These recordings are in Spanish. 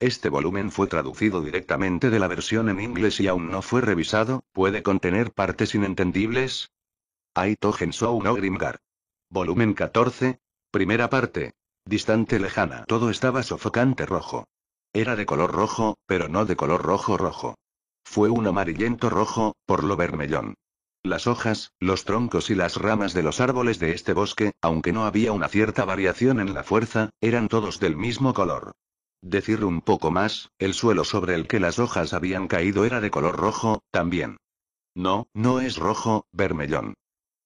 Este volumen fue traducido directamente de la versión en inglés y aún no fue revisado, puede contener partes inentendibles. Aito Gensou no Grimgar. Volumen 14. Primera parte. Distante lejana. Todo estaba sofocante rojo. Era de color rojo, pero no de color rojo rojo. Fue un amarillento rojo, por lo vermellón. Las hojas, los troncos y las ramas de los árboles de este bosque, aunque no había una cierta variación en la fuerza, eran todos del mismo color. Decir un poco más, el suelo sobre el que las hojas habían caído era de color rojo, también. No, no es rojo, vermellón.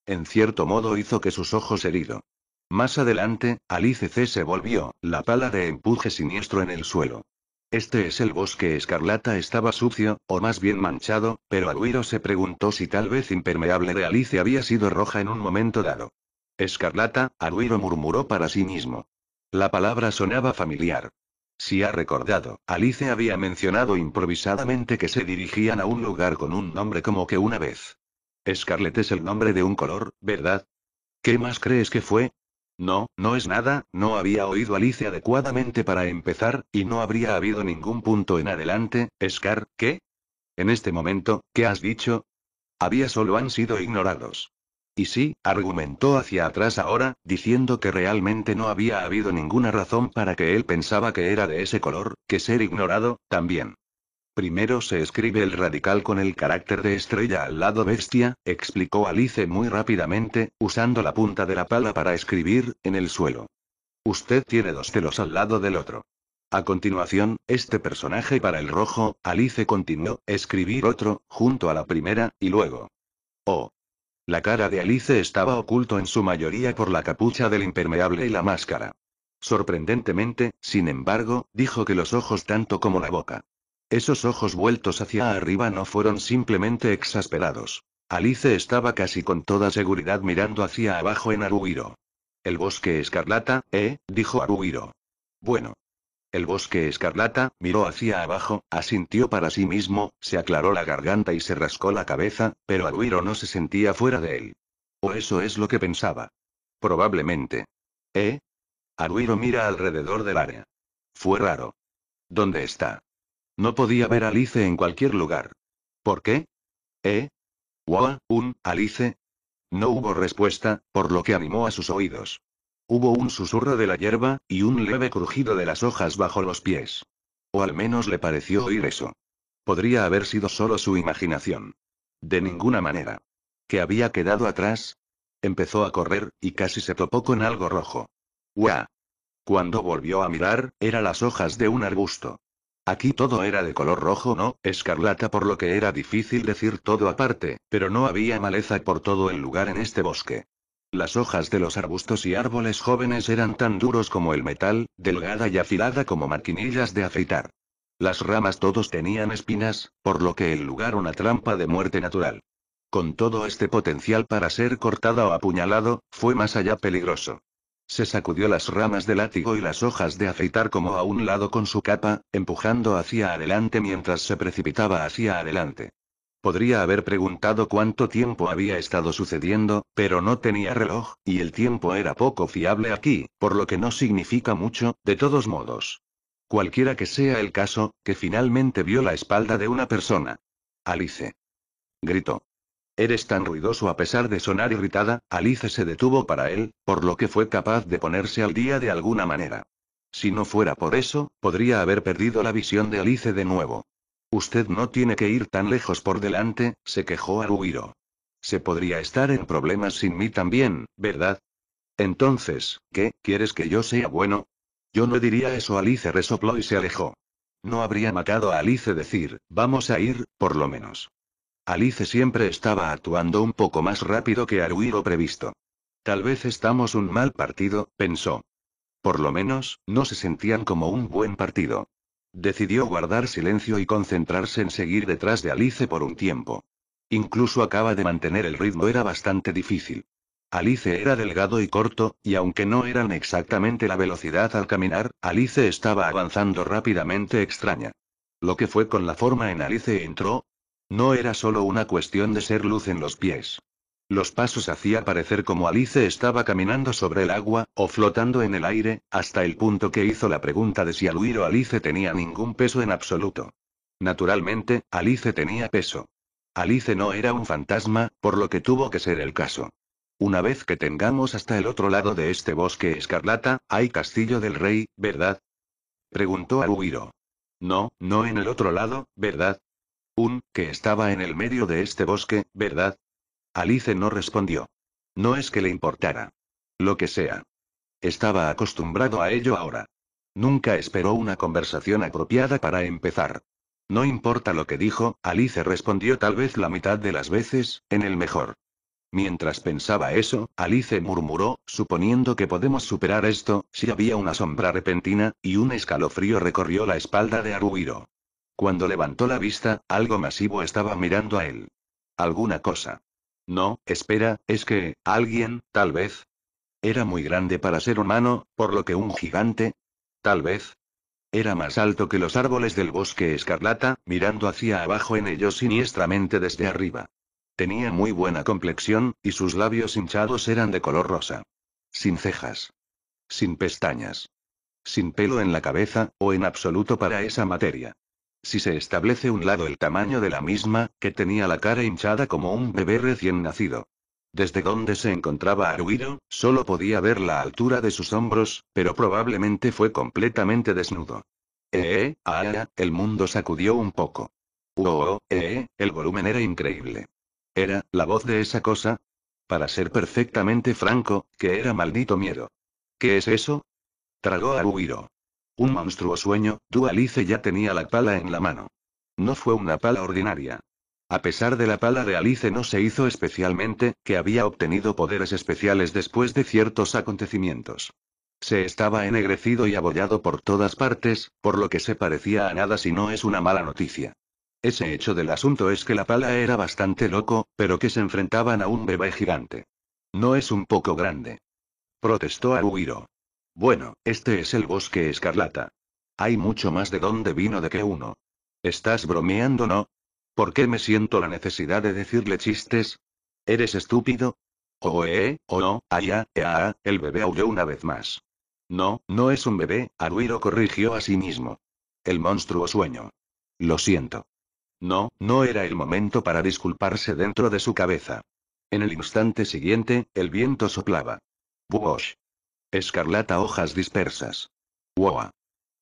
En cierto modo hizo que sus ojos herido. Más adelante, Alice C. se volvió, la pala de empuje siniestro en el suelo. Este es el bosque escarlata estaba sucio, o más bien manchado, pero Aluiro se preguntó si tal vez impermeable de Alice había sido roja en un momento dado. Escarlata, Aluiro murmuró para sí mismo. La palabra sonaba familiar. Si ha recordado, Alice había mencionado improvisadamente que se dirigían a un lugar con un nombre como que una vez. Scarlet es el nombre de un color, ¿verdad? ¿Qué más crees que fue? No, no es nada, no había oído Alice adecuadamente para empezar, y no habría habido ningún punto en adelante, Scar, ¿qué? En este momento, ¿qué has dicho? Había solo han sido ignorados. Y sí, argumentó hacia atrás ahora, diciendo que realmente no había habido ninguna razón para que él pensaba que era de ese color, que ser ignorado, también. Primero se escribe el radical con el carácter de estrella al lado bestia, explicó Alice muy rápidamente, usando la punta de la pala para escribir, en el suelo. Usted tiene dos celos al lado del otro. A continuación, este personaje para el rojo, Alice continuó, escribir otro, junto a la primera, y luego. Oh, la cara de Alice estaba oculto en su mayoría por la capucha del impermeable y la máscara. Sorprendentemente, sin embargo, dijo que los ojos tanto como la boca. Esos ojos vueltos hacia arriba no fueron simplemente exasperados. Alice estaba casi con toda seguridad mirando hacia abajo en Aruiro. El bosque escarlata, ¿eh? dijo Aruiro. Bueno. El bosque escarlata, miró hacia abajo, asintió para sí mismo, se aclaró la garganta y se rascó la cabeza, pero Aruiro no se sentía fuera de él. O eso es lo que pensaba. Probablemente. ¿Eh? Aruiro mira alrededor del área. Fue raro. ¿Dónde está? No podía ver a Alice en cualquier lugar. ¿Por qué? ¿Eh? ¿Wa, ¿Un, Alice? No hubo respuesta, por lo que animó a sus oídos. Hubo un susurro de la hierba, y un leve crujido de las hojas bajo los pies. O al menos le pareció oír eso. Podría haber sido solo su imaginación. De ninguna manera. ¿Qué había quedado atrás? Empezó a correr, y casi se topó con algo rojo. ¡Guau! Cuando volvió a mirar, eran las hojas de un arbusto. Aquí todo era de color rojo, no, escarlata, por lo que era difícil decir todo aparte, pero no había maleza por todo el lugar en este bosque. Las hojas de los arbustos y árboles jóvenes eran tan duros como el metal, delgada y afilada como maquinillas de afeitar. Las ramas todos tenían espinas, por lo que el lugar una trampa de muerte natural. Con todo este potencial para ser cortada o apuñalado, fue más allá peligroso. Se sacudió las ramas de látigo y las hojas de afeitar como a un lado con su capa, empujando hacia adelante mientras se precipitaba hacia adelante. Podría haber preguntado cuánto tiempo había estado sucediendo, pero no tenía reloj, y el tiempo era poco fiable aquí, por lo que no significa mucho, de todos modos. Cualquiera que sea el caso, que finalmente vio la espalda de una persona. Alice. Gritó. Eres tan ruidoso a pesar de sonar irritada, Alice se detuvo para él, por lo que fue capaz de ponerse al día de alguna manera. Si no fuera por eso, podría haber perdido la visión de Alice de nuevo. Usted no tiene que ir tan lejos por delante, se quejó Aruiro. Se podría estar en problemas sin mí también, ¿verdad? Entonces, ¿qué, quieres que yo sea bueno? Yo no diría eso, Alice resopló y se alejó. No habría matado a Alice decir, vamos a ir, por lo menos. Alice siempre estaba actuando un poco más rápido que Aruiro previsto. Tal vez estamos un mal partido, pensó. Por lo menos, no se sentían como un buen partido. Decidió guardar silencio y concentrarse en seguir detrás de Alice por un tiempo. Incluso acaba de mantener el ritmo era bastante difícil. Alice era delgado y corto, y aunque no eran exactamente la velocidad al caminar, Alice estaba avanzando rápidamente extraña. Lo que fue con la forma en Alice entró. No era solo una cuestión de ser luz en los pies. Los pasos hacía parecer como Alice estaba caminando sobre el agua, o flotando en el aire, hasta el punto que hizo la pregunta de si al huir Alice tenía ningún peso en absoluto. Naturalmente, Alice tenía peso. Alice no era un fantasma, por lo que tuvo que ser el caso. Una vez que tengamos hasta el otro lado de este bosque escarlata, hay castillo del rey, ¿verdad? Preguntó a No, no en el otro lado, ¿verdad? Un, que estaba en el medio de este bosque, ¿verdad? Alice no respondió. No es que le importara. Lo que sea. Estaba acostumbrado a ello ahora. Nunca esperó una conversación apropiada para empezar. No importa lo que dijo, Alice respondió tal vez la mitad de las veces, en el mejor. Mientras pensaba eso, Alice murmuró, suponiendo que podemos superar esto, si había una sombra repentina, y un escalofrío recorrió la espalda de Aruiro. Cuando levantó la vista, algo masivo estaba mirando a él. Alguna cosa. No, espera, es que, alguien, tal vez. Era muy grande para ser humano, por lo que un gigante. Tal vez. Era más alto que los árboles del bosque escarlata, mirando hacia abajo en ellos siniestramente desde arriba. Tenía muy buena complexión, y sus labios hinchados eran de color rosa. Sin cejas. Sin pestañas. Sin pelo en la cabeza, o en absoluto para esa materia. Si se establece un lado el tamaño de la misma, que tenía la cara hinchada como un bebé recién nacido. Desde donde se encontraba Aruiro, solo podía ver la altura de sus hombros, pero probablemente fue completamente desnudo. Eh, ah, ah, ah el mundo sacudió un poco. Oh, oh eh, eh, el volumen era increíble. Era, la voz de esa cosa, para ser perfectamente franco, que era maldito miedo. ¿Qué es eso? Tragó a un monstruo sueño, Dualice ya tenía la pala en la mano. No fue una pala ordinaria. A pesar de la pala de Alice no se hizo especialmente, que había obtenido poderes especiales después de ciertos acontecimientos. Se estaba ennegrecido y abollado por todas partes, por lo que se parecía a nada si no es una mala noticia. Ese hecho del asunto es que la pala era bastante loco, pero que se enfrentaban a un bebé gigante. No es un poco grande. Protestó Aruiro. Bueno, este es el bosque escarlata. Hay mucho más de dónde vino de que uno. ¿Estás bromeando, no? ¿Por qué me siento la necesidad de decirle chistes? ¿Eres estúpido? O eh, o no, allá, eh, ah, ah, el bebé aulló una vez más. No, no es un bebé, Aruiro corrigió a sí mismo. El monstruo sueño. Lo siento. No, no era el momento para disculparse dentro de su cabeza. En el instante siguiente, el viento soplaba. Buosh. Escarlata hojas dispersas. ¡Wow!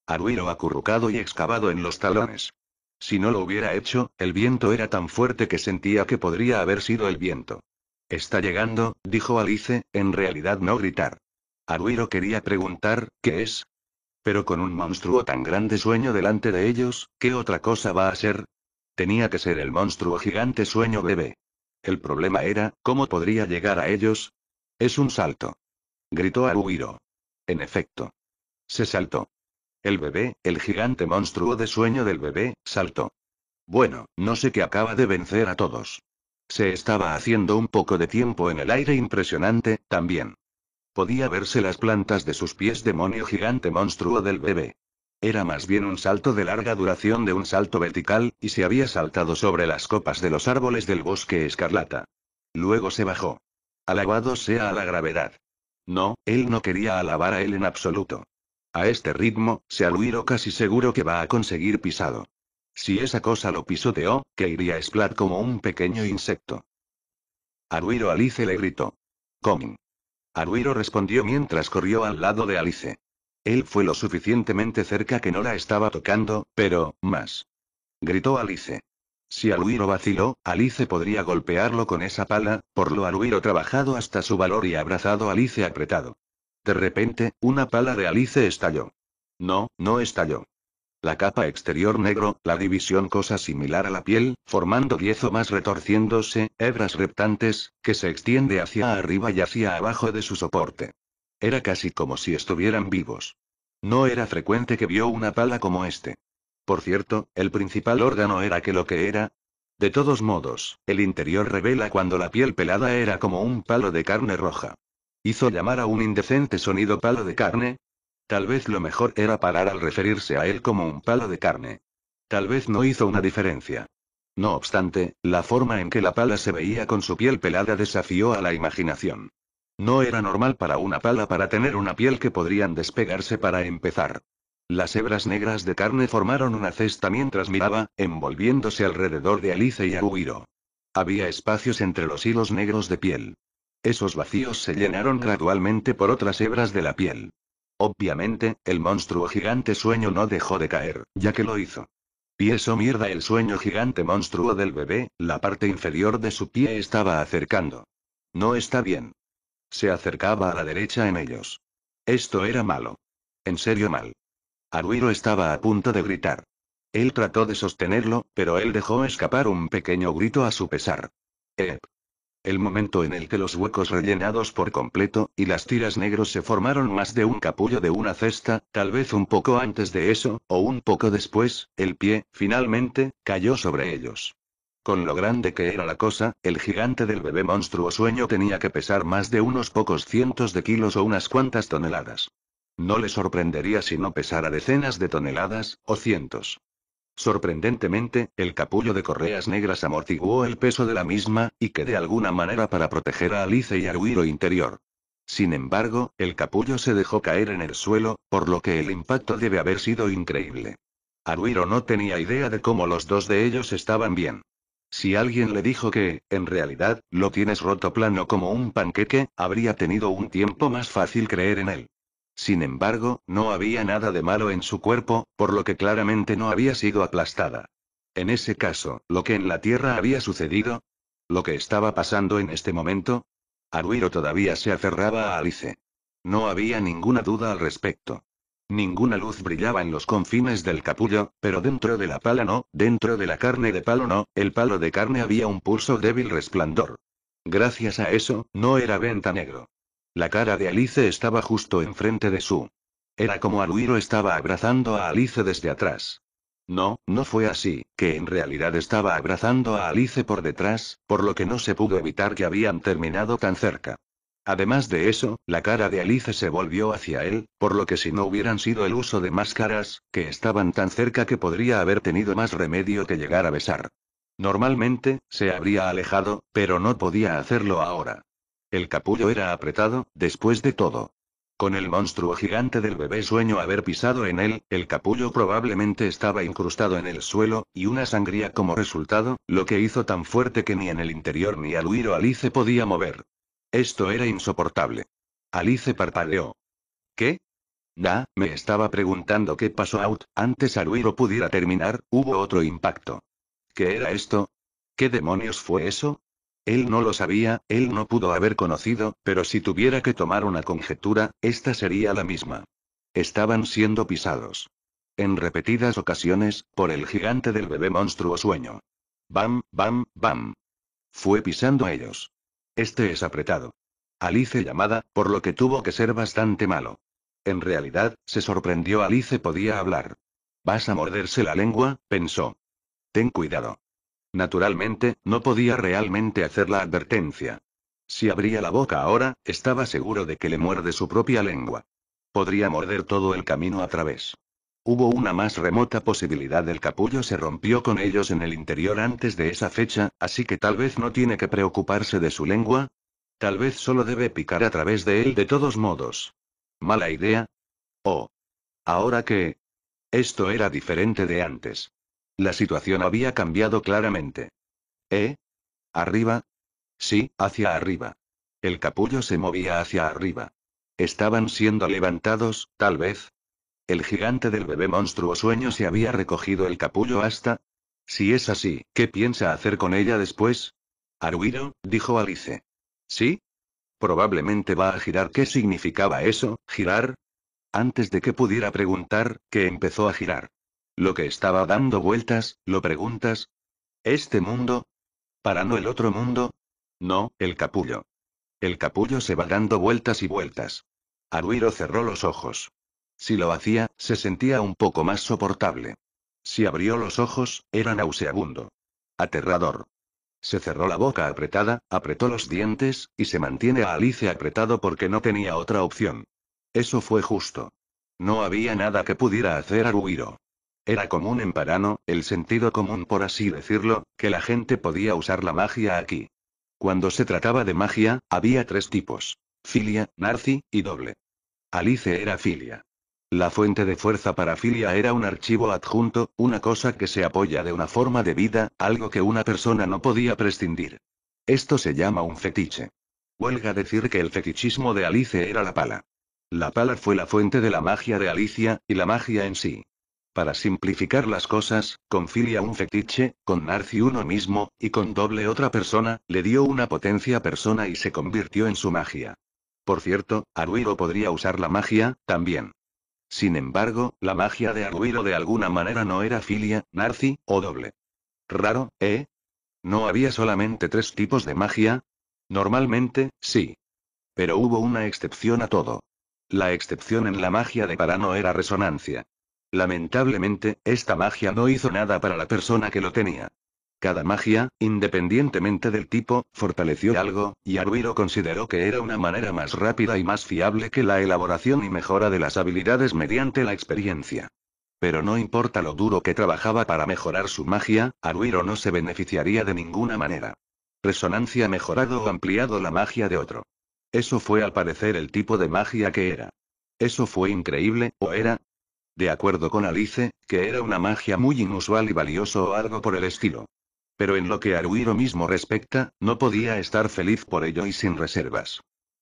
Aruiro acurrucado y excavado en los talones. Si no lo hubiera hecho, el viento era tan fuerte que sentía que podría haber sido el viento. Está llegando, dijo Alice, en realidad no gritar. Aruiro quería preguntar, ¿qué es? Pero con un monstruo tan grande sueño delante de ellos, ¿qué otra cosa va a ser? Tenía que ser el monstruo gigante sueño bebé. El problema era, ¿cómo podría llegar a ellos? Es un salto gritó Aruhiro. En efecto. Se saltó. El bebé, el gigante monstruo de sueño del bebé, saltó. Bueno, no sé qué acaba de vencer a todos. Se estaba haciendo un poco de tiempo en el aire impresionante, también. Podía verse las plantas de sus pies demonio gigante monstruo del bebé. Era más bien un salto de larga duración de un salto vertical, y se había saltado sobre las copas de los árboles del bosque escarlata. Luego se bajó. Alabado sea a la gravedad. No, él no quería alabar a él en absoluto. A este ritmo, se aluiro casi seguro que va a conseguir pisado. Si esa cosa lo pisoteó, que iría Splat como un pequeño insecto. Aruiro Alice le gritó. Coming. Aruiro respondió mientras corrió al lado de Alice. Él fue lo suficientemente cerca que no la estaba tocando, pero, más. Gritó Alice. Si Aluiro vaciló, Alice podría golpearlo con esa pala, por lo Aluiro trabajado hasta su valor y abrazado Alice apretado. De repente, una pala de Alice estalló. No, no estalló. La capa exterior negro, la división cosa similar a la piel, formando diez o más retorciéndose, hebras reptantes, que se extiende hacia arriba y hacia abajo de su soporte. Era casi como si estuvieran vivos. No era frecuente que vio una pala como este. Por cierto, el principal órgano era que lo que era. De todos modos, el interior revela cuando la piel pelada era como un palo de carne roja. Hizo llamar a un indecente sonido palo de carne. Tal vez lo mejor era parar al referirse a él como un palo de carne. Tal vez no hizo una diferencia. No obstante, la forma en que la pala se veía con su piel pelada desafió a la imaginación. No era normal para una pala para tener una piel que podrían despegarse para empezar. Las hebras negras de carne formaron una cesta mientras miraba, envolviéndose alrededor de Alice y Aguiro. Había espacios entre los hilos negros de piel. Esos vacíos se llenaron gradualmente por otras hebras de la piel. Obviamente, el monstruo gigante sueño no dejó de caer, ya que lo hizo. Pieso mierda el sueño gigante monstruo del bebé, la parte inferior de su pie estaba acercando. No está bien. Se acercaba a la derecha en ellos. Esto era malo. En serio mal. Aruiro estaba a punto de gritar. Él trató de sostenerlo, pero él dejó escapar un pequeño grito a su pesar. Ep. El momento en el que los huecos rellenados por completo, y las tiras negros se formaron más de un capullo de una cesta, tal vez un poco antes de eso, o un poco después, el pie, finalmente, cayó sobre ellos. Con lo grande que era la cosa, el gigante del bebé monstruo sueño tenía que pesar más de unos pocos cientos de kilos o unas cuantas toneladas. No le sorprendería si no pesara decenas de toneladas, o cientos. Sorprendentemente, el capullo de correas negras amortiguó el peso de la misma, y que de alguna manera para proteger a Alice y a Ruiro interior. Sin embargo, el capullo se dejó caer en el suelo, por lo que el impacto debe haber sido increíble. Ruiro no tenía idea de cómo los dos de ellos estaban bien. Si alguien le dijo que, en realidad, lo tienes roto plano como un panqueque, habría tenido un tiempo más fácil creer en él. Sin embargo, no había nada de malo en su cuerpo, por lo que claramente no había sido aplastada. En ese caso, lo que en la Tierra había sucedido, lo que estaba pasando en este momento, Aruiro todavía se aferraba a Alice. No había ninguna duda al respecto. Ninguna luz brillaba en los confines del capullo, pero dentro de la pala no, dentro de la carne de palo no, el palo de carne había un pulso débil resplandor. Gracias a eso, no era venta negro. La cara de Alice estaba justo enfrente de su. Era como Aluiro estaba abrazando a Alice desde atrás. No, no fue así, que en realidad estaba abrazando a Alice por detrás, por lo que no se pudo evitar que habían terminado tan cerca. Además de eso, la cara de Alice se volvió hacia él, por lo que si no hubieran sido el uso de máscaras, que estaban tan cerca que podría haber tenido más remedio que llegar a besar. Normalmente, se habría alejado, pero no podía hacerlo ahora. El capullo era apretado, después de todo. Con el monstruo gigante del bebé sueño haber pisado en él, el capullo probablemente estaba incrustado en el suelo, y una sangría como resultado, lo que hizo tan fuerte que ni en el interior ni al huir Alice podía mover. Esto era insoportable. Alice parpadeó. ¿Qué? Da, me estaba preguntando qué pasó out, antes al pudiera terminar, hubo otro impacto. ¿Qué era esto? ¿Qué demonios fue eso? Él no lo sabía, él no pudo haber conocido, pero si tuviera que tomar una conjetura, esta sería la misma. Estaban siendo pisados. En repetidas ocasiones, por el gigante del bebé monstruo sueño. Bam, bam, bam. Fue pisando a ellos. Este es apretado. Alice llamada, por lo que tuvo que ser bastante malo. En realidad, se sorprendió Alice podía hablar. Vas a morderse la lengua, pensó. Ten cuidado. Naturalmente, no podía realmente hacer la advertencia. Si abría la boca ahora, estaba seguro de que le muerde su propia lengua. Podría morder todo el camino a través. Hubo una más remota posibilidad el capullo se rompió con ellos en el interior antes de esa fecha, así que tal vez no tiene que preocuparse de su lengua. Tal vez solo debe picar a través de él de todos modos. ¿Mala idea? Oh. Ahora que... Esto era diferente de antes. La situación había cambiado claramente. ¿Eh? ¿Arriba? Sí, hacia arriba. El capullo se movía hacia arriba. Estaban siendo levantados, tal vez. El gigante del bebé monstruo sueño se había recogido el capullo hasta... Si es así, ¿qué piensa hacer con ella después? Aruiro, dijo Alice. ¿Sí? Probablemente va a girar. ¿Qué significaba eso, girar? Antes de que pudiera preguntar, que empezó a girar. Lo que estaba dando vueltas, ¿lo preguntas? ¿Este mundo? ¿Para no el otro mundo? No, el capullo. El capullo se va dando vueltas y vueltas. Aruiro cerró los ojos. Si lo hacía, se sentía un poco más soportable. Si abrió los ojos, era nauseabundo. Aterrador. Se cerró la boca apretada, apretó los dientes, y se mantiene a Alice apretado porque no tenía otra opción. Eso fue justo. No había nada que pudiera hacer Aruiro. Era común en Parano, el sentido común por así decirlo, que la gente podía usar la magia aquí. Cuando se trataba de magia, había tres tipos. Filia, Narci, y doble. Alice era Filia. La fuente de fuerza para Filia era un archivo adjunto, una cosa que se apoya de una forma de vida, algo que una persona no podía prescindir. Esto se llama un fetiche. Huelga decir que el fetichismo de Alice era la pala. La pala fue la fuente de la magia de Alicia, y la magia en sí. Para simplificar las cosas, con Filia un fetiche, con Narci uno mismo, y con doble otra persona, le dio una potencia persona y se convirtió en su magia. Por cierto, Arruiro podría usar la magia, también. Sin embargo, la magia de Arruiro de alguna manera no era Filia, Narci, o doble. Raro, ¿eh? ¿No había solamente tres tipos de magia? Normalmente, sí. Pero hubo una excepción a todo. La excepción en la magia de Parano era resonancia. Lamentablemente, esta magia no hizo nada para la persona que lo tenía. Cada magia, independientemente del tipo, fortaleció algo, y Aruiro consideró que era una manera más rápida y más fiable que la elaboración y mejora de las habilidades mediante la experiencia. Pero no importa lo duro que trabajaba para mejorar su magia, Aruiro no se beneficiaría de ninguna manera. Resonancia mejorado o ampliado la magia de otro. Eso fue al parecer el tipo de magia que era. Eso fue increíble, o era, de acuerdo con Alice, que era una magia muy inusual y valioso o algo por el estilo. Pero en lo que a mismo respecta, no podía estar feliz por ello y sin reservas.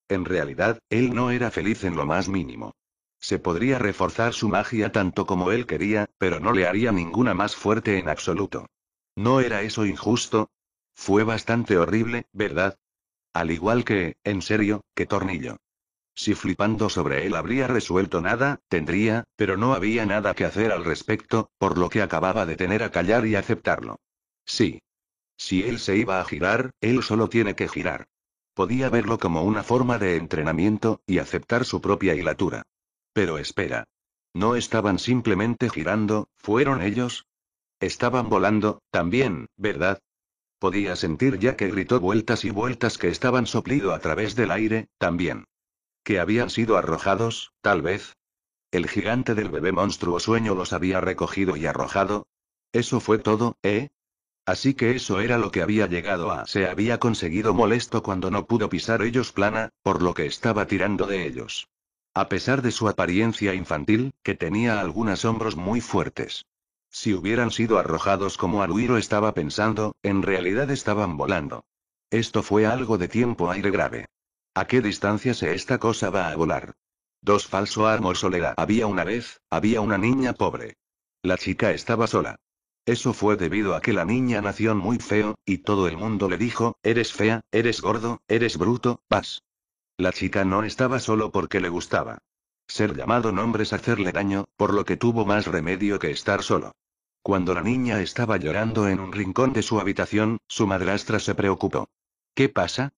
En realidad, él no era feliz en lo más mínimo. Se podría reforzar su magia tanto como él quería, pero no le haría ninguna más fuerte en absoluto. ¿No era eso injusto? Fue bastante horrible, ¿verdad? Al igual que, en serio, que tornillo. Si flipando sobre él habría resuelto nada, tendría, pero no había nada que hacer al respecto, por lo que acababa de tener a callar y aceptarlo. Sí. Si él se iba a girar, él solo tiene que girar. Podía verlo como una forma de entrenamiento, y aceptar su propia hilatura. Pero espera. No estaban simplemente girando, fueron ellos. Estaban volando, también, ¿verdad? Podía sentir ya que gritó vueltas y vueltas que estaban soplido a través del aire, también que habían sido arrojados, tal vez. El gigante del bebé monstruo sueño los había recogido y arrojado. Eso fue todo, ¿eh? Así que eso era lo que había llegado a. Se había conseguido molesto cuando no pudo pisar ellos plana, por lo que estaba tirando de ellos. A pesar de su apariencia infantil, que tenía algunos hombros muy fuertes. Si hubieran sido arrojados como Aluiro estaba pensando, en realidad estaban volando. Esto fue algo de tiempo aire grave. ¿A qué distancia se esta cosa va a volar? Dos falso armor solera. Había una vez, había una niña pobre. La chica estaba sola. Eso fue debido a que la niña nació muy feo, y todo el mundo le dijo, eres fea, eres gordo, eres bruto, vas. La chica no estaba solo porque le gustaba. Ser llamado nombres hacerle daño, por lo que tuvo más remedio que estar solo. Cuando la niña estaba llorando en un rincón de su habitación, su madrastra se preocupó. ¿Qué pasa?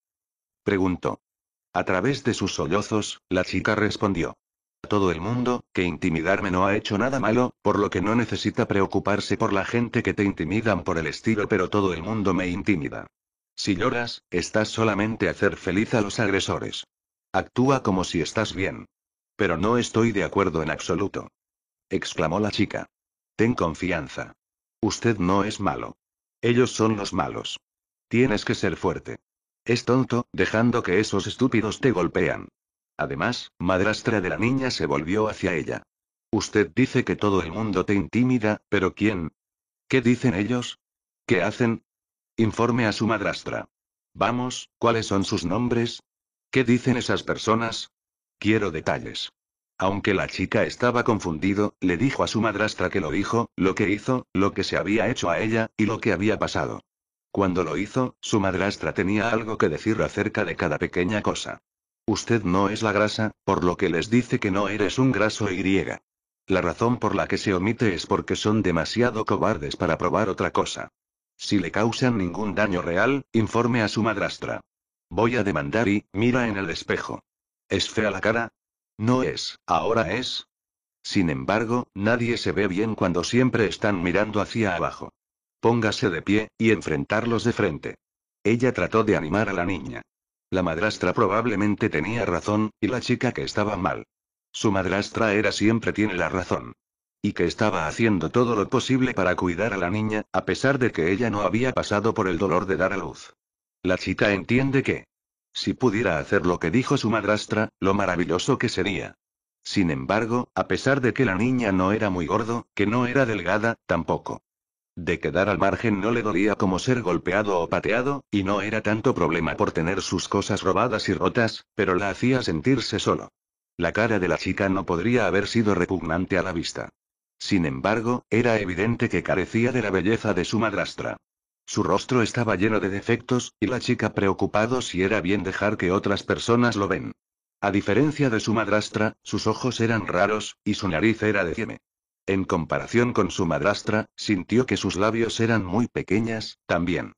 preguntó. A través de sus sollozos, la chica respondió. A Todo el mundo, que intimidarme no ha hecho nada malo, por lo que no necesita preocuparse por la gente que te intimidan por el estilo, pero todo el mundo me intimida. Si lloras, estás solamente a hacer feliz a los agresores. Actúa como si estás bien. Pero no estoy de acuerdo en absoluto. Exclamó la chica. Ten confianza. Usted no es malo. Ellos son los malos. Tienes que ser fuerte. Es tonto, dejando que esos estúpidos te golpean. Además, madrastra de la niña se volvió hacia ella. Usted dice que todo el mundo te intimida, pero ¿quién? ¿Qué dicen ellos? ¿Qué hacen? Informe a su madrastra. Vamos, ¿cuáles son sus nombres? ¿Qué dicen esas personas? Quiero detalles. Aunque la chica estaba confundido, le dijo a su madrastra que lo dijo, lo que hizo, lo que se había hecho a ella, y lo que había pasado. Cuando lo hizo, su madrastra tenía algo que decir acerca de cada pequeña cosa. Usted no es la grasa, por lo que les dice que no eres un graso y griega. La razón por la que se omite es porque son demasiado cobardes para probar otra cosa. Si le causan ningún daño real, informe a su madrastra. Voy a demandar y, mira en el espejo. ¿Es fea la cara? No es, ahora es. Sin embargo, nadie se ve bien cuando siempre están mirando hacia abajo. Póngase de pie, y enfrentarlos de frente. Ella trató de animar a la niña. La madrastra probablemente tenía razón, y la chica que estaba mal. Su madrastra era siempre tiene la razón. Y que estaba haciendo todo lo posible para cuidar a la niña, a pesar de que ella no había pasado por el dolor de dar a luz. La chica entiende que, si pudiera hacer lo que dijo su madrastra, lo maravilloso que sería. Sin embargo, a pesar de que la niña no era muy gordo, que no era delgada, tampoco. De quedar al margen no le dolía como ser golpeado o pateado, y no era tanto problema por tener sus cosas robadas y rotas, pero la hacía sentirse solo. La cara de la chica no podría haber sido repugnante a la vista. Sin embargo, era evidente que carecía de la belleza de su madrastra. Su rostro estaba lleno de defectos, y la chica preocupado si era bien dejar que otras personas lo ven. A diferencia de su madrastra, sus ojos eran raros, y su nariz era de cieme. En comparación con su madrastra, sintió que sus labios eran muy pequeñas, también.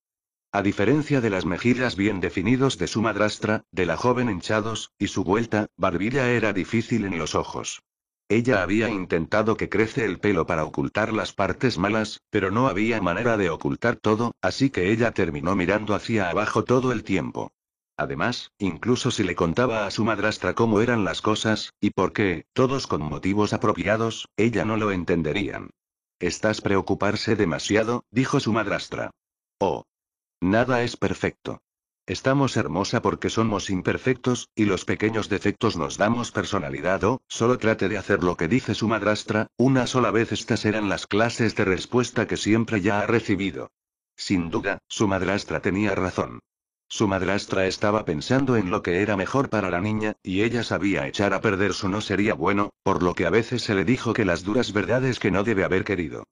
A diferencia de las mejillas bien definidos de su madrastra, de la joven hinchados, y su vuelta, barbilla era difícil en los ojos. Ella había intentado que crece el pelo para ocultar las partes malas, pero no había manera de ocultar todo, así que ella terminó mirando hacia abajo todo el tiempo. Además, incluso si le contaba a su madrastra cómo eran las cosas, y por qué, todos con motivos apropiados, ella no lo entenderían. Estás preocuparse demasiado, dijo su madrastra. Oh. Nada es perfecto. Estamos hermosa porque somos imperfectos, y los pequeños defectos nos damos personalidad o, oh, solo trate de hacer lo que dice su madrastra, una sola vez estas eran las clases de respuesta que siempre ya ha recibido. Sin duda, su madrastra tenía razón. Su madrastra estaba pensando en lo que era mejor para la niña, y ella sabía echar a perder su no sería bueno, por lo que a veces se le dijo que las duras verdades que no debe haber querido.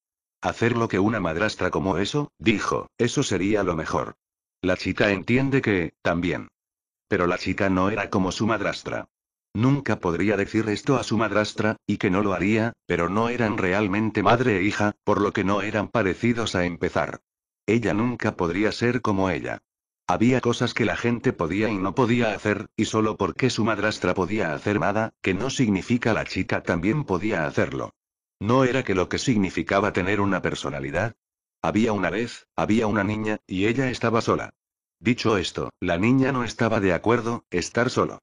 Hacer lo que una madrastra como eso, dijo, eso sería lo mejor. La chica entiende que, también. Pero la chica no era como su madrastra. Nunca podría decir esto a su madrastra, y que no lo haría, pero no eran realmente madre e hija, por lo que no eran parecidos a empezar. Ella nunca podría ser como ella. Había cosas que la gente podía y no podía hacer, y solo porque su madrastra podía hacer nada, que no significa la chica también podía hacerlo. ¿No era que lo que significaba tener una personalidad? Había una vez, había una niña, y ella estaba sola. Dicho esto, la niña no estaba de acuerdo, estar solo.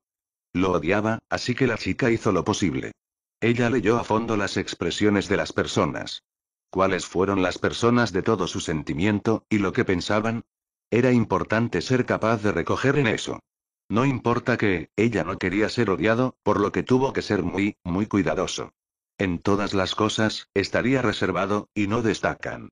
Lo odiaba, así que la chica hizo lo posible. Ella leyó a fondo las expresiones de las personas. ¿Cuáles fueron las personas de todo su sentimiento, y lo que pensaban? Era importante ser capaz de recoger en eso. No importa que, ella no quería ser odiado, por lo que tuvo que ser muy, muy cuidadoso. En todas las cosas, estaría reservado, y no destacan.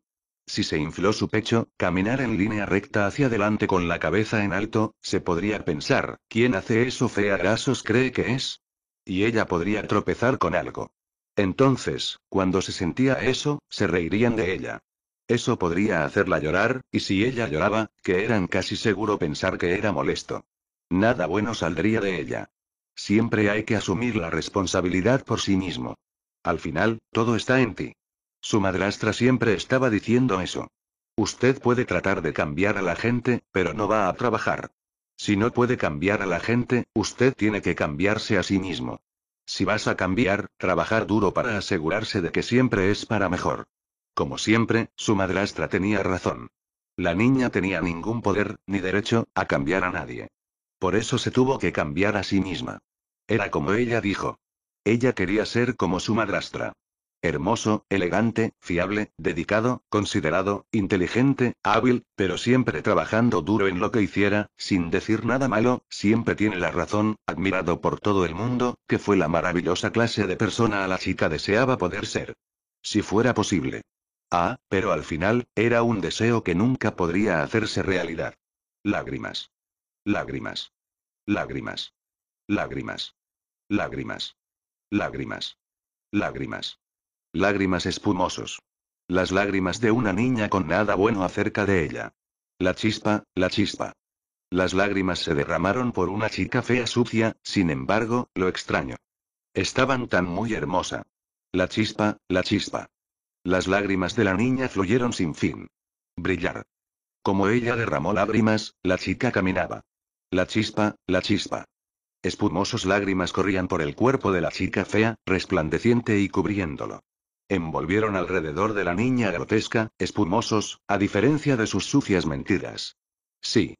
Si se infló su pecho, caminar en línea recta hacia adelante con la cabeza en alto, se podría pensar, ¿quién hace eso fea grasos cree que es? Y ella podría tropezar con algo. Entonces, cuando se sentía eso, se reirían de ella. Eso podría hacerla llorar, y si ella lloraba, que eran casi seguro pensar que era molesto. Nada bueno saldría de ella. Siempre hay que asumir la responsabilidad por sí mismo. Al final, todo está en ti. Su madrastra siempre estaba diciendo eso. Usted puede tratar de cambiar a la gente, pero no va a trabajar. Si no puede cambiar a la gente, usted tiene que cambiarse a sí mismo. Si vas a cambiar, trabajar duro para asegurarse de que siempre es para mejor. Como siempre, su madrastra tenía razón. La niña tenía ningún poder, ni derecho, a cambiar a nadie. Por eso se tuvo que cambiar a sí misma. Era como ella dijo. Ella quería ser como su madrastra. Hermoso, elegante, fiable, dedicado, considerado, inteligente, hábil, pero siempre trabajando duro en lo que hiciera, sin decir nada malo, siempre tiene la razón, admirado por todo el mundo, que fue la maravillosa clase de persona a la chica deseaba poder ser. Si fuera posible. Ah, pero al final, era un deseo que nunca podría hacerse realidad. Lágrimas. Lágrimas. Lágrimas. Lágrimas. Lágrimas. Lágrimas. Lágrimas. Lágrimas espumosos. Las lágrimas de una niña con nada bueno acerca de ella. La chispa, la chispa. Las lágrimas se derramaron por una chica fea sucia, sin embargo, lo extraño. Estaban tan muy hermosa. La chispa, la chispa. Las lágrimas de la niña fluyeron sin fin. Brillar. Como ella derramó lágrimas, la chica caminaba. La chispa, la chispa. Espumosos lágrimas corrían por el cuerpo de la chica fea, resplandeciente y cubriéndolo. Envolvieron alrededor de la niña grotesca, espumosos, a diferencia de sus sucias mentiras. Sí.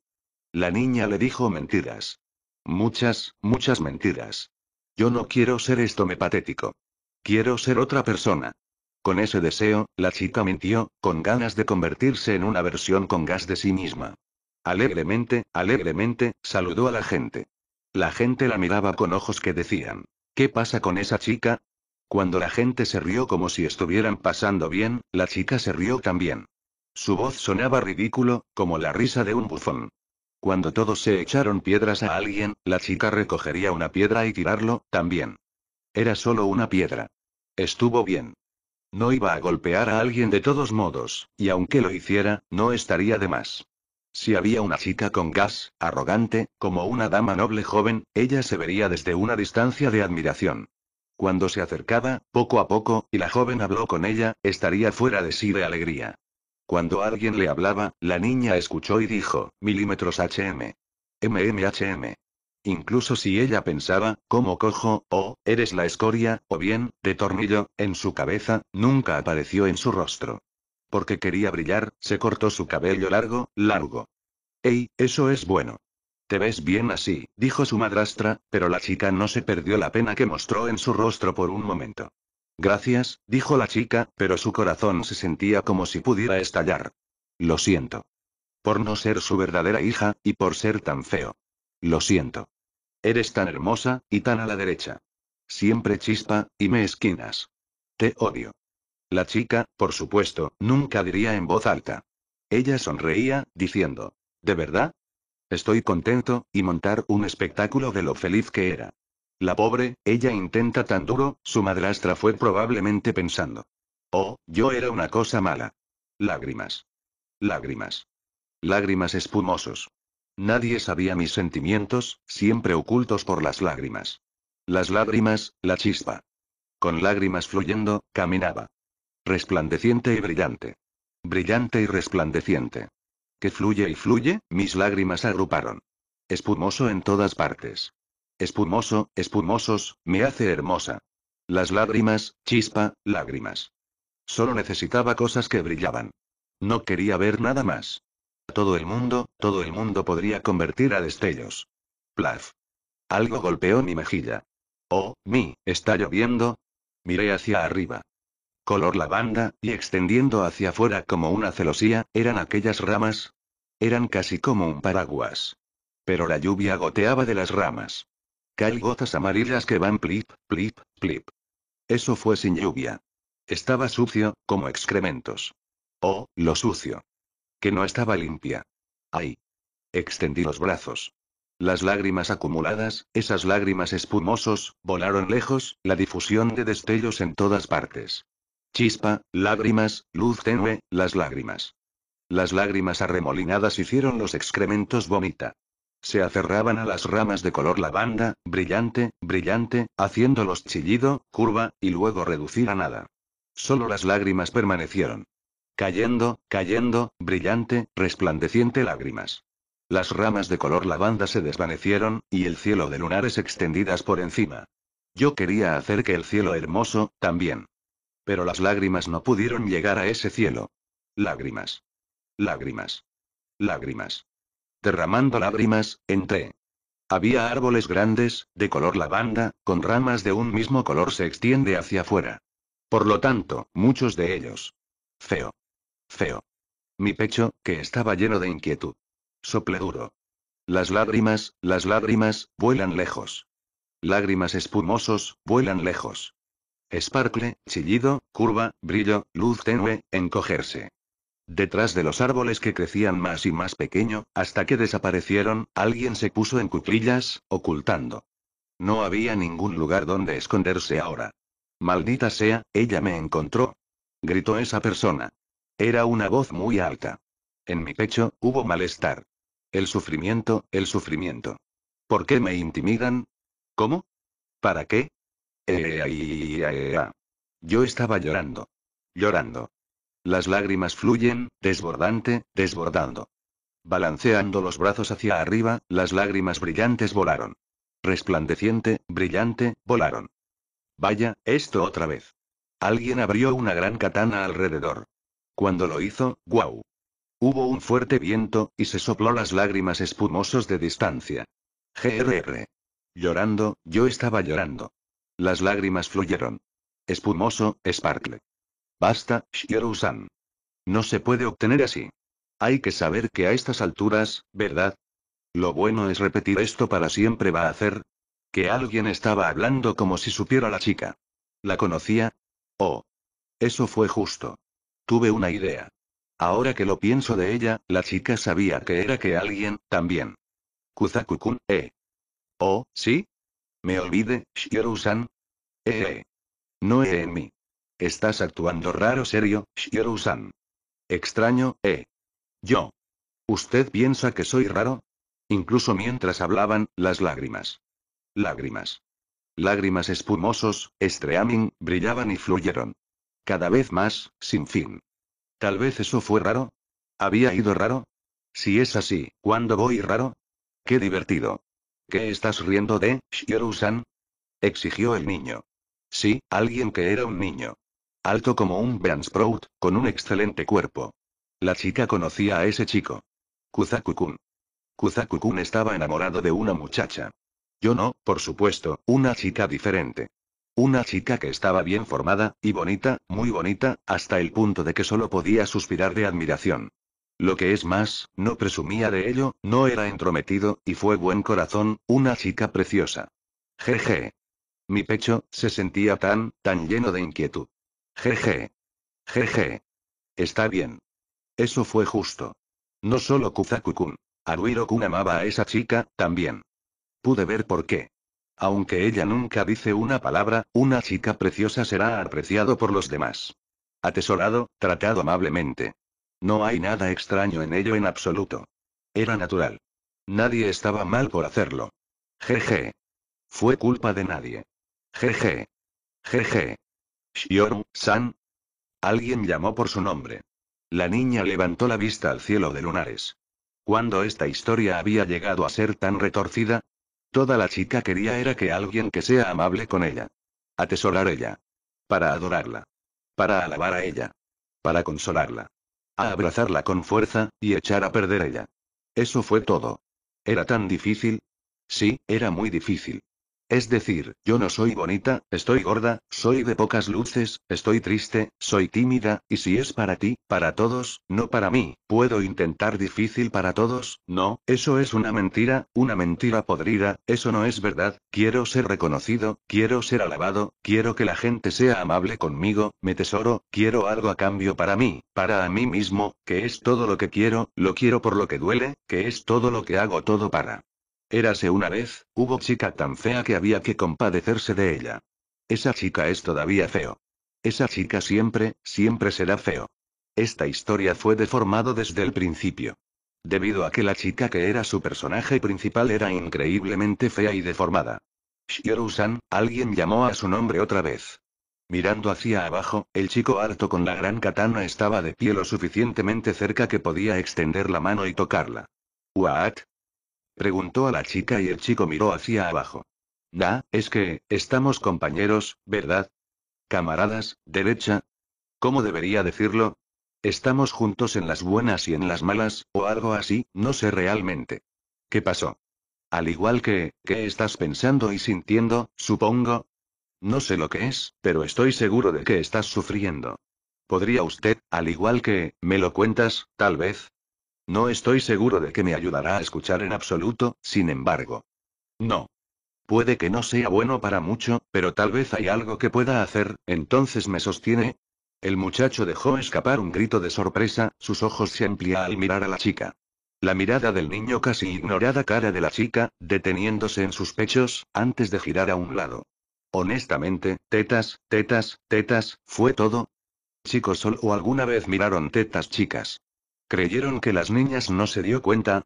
La niña le dijo mentiras. Muchas, muchas mentiras. Yo no quiero ser esto me patético. Quiero ser otra persona. Con ese deseo, la chica mintió, con ganas de convertirse en una versión con gas de sí misma. Alegremente, alegremente, saludó a la gente. La gente la miraba con ojos que decían, ¿qué pasa con esa chica? Cuando la gente se rió como si estuvieran pasando bien, la chica se rió también. Su voz sonaba ridículo, como la risa de un bufón. Cuando todos se echaron piedras a alguien, la chica recogería una piedra y tirarlo, también. Era solo una piedra. Estuvo bien. No iba a golpear a alguien de todos modos, y aunque lo hiciera, no estaría de más. Si había una chica con gas, arrogante, como una dama noble joven, ella se vería desde una distancia de admiración. Cuando se acercaba, poco a poco, y la joven habló con ella, estaría fuera de sí de alegría. Cuando alguien le hablaba, la niña escuchó y dijo, milímetros HM. MMHM incluso si ella pensaba, como cojo, o, eres la escoria, o bien, de tornillo, en su cabeza, nunca apareció en su rostro. Porque quería brillar, se cortó su cabello largo, largo. Ey, eso es bueno. Te ves bien así, dijo su madrastra, pero la chica no se perdió la pena que mostró en su rostro por un momento. Gracias, dijo la chica, pero su corazón se sentía como si pudiera estallar. Lo siento. Por no ser su verdadera hija, y por ser tan feo. Lo siento. Eres tan hermosa, y tan a la derecha. Siempre chispa, y me esquinas. Te odio. La chica, por supuesto, nunca diría en voz alta. Ella sonreía, diciendo, ¿De verdad? Estoy contento, y montar un espectáculo de lo feliz que era. La pobre, ella intenta tan duro, su madrastra fue probablemente pensando. Oh, yo era una cosa mala. Lágrimas. Lágrimas. Lágrimas espumosos. Nadie sabía mis sentimientos, siempre ocultos por las lágrimas. Las lágrimas, la chispa. Con lágrimas fluyendo, caminaba. Resplandeciente y brillante. Brillante y resplandeciente. Que fluye y fluye, mis lágrimas agruparon. Espumoso en todas partes. Espumoso, espumosos, me hace hermosa. Las lágrimas, chispa, lágrimas. Solo necesitaba cosas que brillaban. No quería ver nada más. Todo el mundo, todo el mundo podría convertir a destellos. Plaf. Algo golpeó mi mejilla. Oh, mi, está lloviendo. Miré hacia arriba. Color lavanda, y extendiendo hacia afuera como una celosía, eran aquellas ramas. Eran casi como un paraguas. Pero la lluvia goteaba de las ramas. Cae gotas amarillas que van plip, plip, plip. Eso fue sin lluvia. Estaba sucio, como excrementos. Oh, lo sucio no estaba limpia. ¡Ay! Extendí los brazos. Las lágrimas acumuladas, esas lágrimas espumosos, volaron lejos, la difusión de destellos en todas partes. Chispa, lágrimas, luz tenue, las lágrimas. Las lágrimas arremolinadas hicieron los excrementos vomita. Se aferraban a las ramas de color lavanda, brillante, brillante, haciéndolos chillido, curva, y luego reducir a nada. Solo las lágrimas permanecieron cayendo, cayendo, brillante, resplandeciente lágrimas. Las ramas de color lavanda se desvanecieron, y el cielo de lunares extendidas por encima. Yo quería hacer que el cielo hermoso, también. Pero las lágrimas no pudieron llegar a ese cielo. Lágrimas. Lágrimas. Lágrimas. Derramando lágrimas, entré. Había árboles grandes, de color lavanda, con ramas de un mismo color se extiende hacia afuera. Por lo tanto, muchos de ellos. Feo. Feo. Mi pecho, que estaba lleno de inquietud. Sople duro. Las lágrimas, las lágrimas, vuelan lejos. Lágrimas espumosos, vuelan lejos. Esparcle, chillido, curva, brillo, luz tenue, encogerse. Detrás de los árboles que crecían más y más pequeño, hasta que desaparecieron, alguien se puso en cuclillas, ocultando. No había ningún lugar donde esconderse ahora. Maldita sea, ella me encontró. Gritó esa persona. Era una voz muy alta. En mi pecho, hubo malestar. El sufrimiento, el sufrimiento. ¿Por qué me intimidan? ¿Cómo? ¿Para qué? Eh, eh, eh, ah. Yo estaba llorando. Llorando. Las lágrimas fluyen, desbordante, desbordando. Balanceando los brazos hacia arriba, las lágrimas brillantes volaron. Resplandeciente, brillante, volaron. Vaya, esto otra vez. Alguien abrió una gran katana alrededor. Cuando lo hizo, ¡guau! Hubo un fuerte viento, y se sopló las lágrimas espumosos de distancia. GRR. Llorando, yo estaba llorando. Las lágrimas fluyeron. Espumoso, sparkle. Basta, Shiro-san. No se puede obtener así. Hay que saber que a estas alturas, ¿verdad? Lo bueno es repetir esto para siempre va a hacer. Que alguien estaba hablando como si supiera la chica. ¿La conocía? Oh. Eso fue justo. Tuve una idea. Ahora que lo pienso de ella, la chica sabía que era que alguien, también. Kuzakukun, eh. Oh, ¿sí? ¿Me olvide, shiro san Eh, eh. No eh en mí. Estás actuando raro serio, shiro san Extraño, eh. Yo. ¿Usted piensa que soy raro? Incluso mientras hablaban, las lágrimas. Lágrimas. Lágrimas espumosos, streaming, brillaban y fluyeron. Cada vez más, sin fin. Tal vez eso fue raro. ¿Había ido raro? Si es así, ¿cuándo voy raro? Qué divertido. ¿Qué estás riendo de, shiro san exigió el niño. Sí, alguien que era un niño. Alto como un Beansprout, con un excelente cuerpo. La chica conocía a ese chico. Kuzaku-kun. Kuzaku-kun estaba enamorado de una muchacha. Yo no, por supuesto, una chica diferente. Una chica que estaba bien formada, y bonita, muy bonita, hasta el punto de que solo podía suspirar de admiración. Lo que es más, no presumía de ello, no era entrometido, y fue buen corazón, una chica preciosa. Jeje. Mi pecho, se sentía tan, tan lleno de inquietud. Jeje. Jeje. Está bien. Eso fue justo. No solo Kuzaku-kun. Aruiro-kun amaba a esa chica, también. Pude ver por qué. Aunque ella nunca dice una palabra, una chica preciosa será apreciado por los demás. Atesorado, tratado amablemente. No hay nada extraño en ello en absoluto. Era natural. Nadie estaba mal por hacerlo. Jeje. Fue culpa de nadie. Jeje. Jeje. Shioru, San. Alguien llamó por su nombre. La niña levantó la vista al cielo de lunares. Cuando esta historia había llegado a ser tan retorcida? Toda la chica quería era que alguien que sea amable con ella. Atesorar ella. Para adorarla. Para alabar a ella. Para consolarla. A abrazarla con fuerza, y echar a perder ella. Eso fue todo. Era tan difícil. Sí, era muy difícil. Es decir, yo no soy bonita, estoy gorda, soy de pocas luces, estoy triste, soy tímida, y si es para ti, para todos, no para mí, puedo intentar difícil para todos, no, eso es una mentira, una mentira podrida, eso no es verdad, quiero ser reconocido, quiero ser alabado, quiero que la gente sea amable conmigo, me tesoro, quiero algo a cambio para mí, para a mí mismo, que es todo lo que quiero, lo quiero por lo que duele, que es todo lo que hago todo para. Érase una vez, hubo chica tan fea que había que compadecerse de ella. Esa chica es todavía feo. Esa chica siempre, siempre será feo. Esta historia fue deformado desde el principio. Debido a que la chica que era su personaje principal era increíblemente fea y deformada. shiro san alguien llamó a su nombre otra vez. Mirando hacia abajo, el chico alto con la gran katana estaba de pie lo suficientemente cerca que podía extender la mano y tocarla. ¿What? Preguntó a la chica y el chico miró hacia abajo. Da, es que, estamos compañeros, ¿verdad? Camaradas, derecha. ¿Cómo debería decirlo? Estamos juntos en las buenas y en las malas, o algo así, no sé realmente. ¿Qué pasó? Al igual que, ¿qué estás pensando y sintiendo, supongo? No sé lo que es, pero estoy seguro de que estás sufriendo. ¿Podría usted, al igual que, me lo cuentas, tal vez? No estoy seguro de que me ayudará a escuchar en absoluto, sin embargo. No. Puede que no sea bueno para mucho, pero tal vez hay algo que pueda hacer, entonces me sostiene. El muchacho dejó escapar un grito de sorpresa, sus ojos se amplían al mirar a la chica. La mirada del niño casi ignorada cara de la chica, deteniéndose en sus pechos, antes de girar a un lado. Honestamente, tetas, tetas, tetas, fue todo. Chicos o alguna vez miraron tetas chicas. ¿Creyeron que las niñas no se dio cuenta?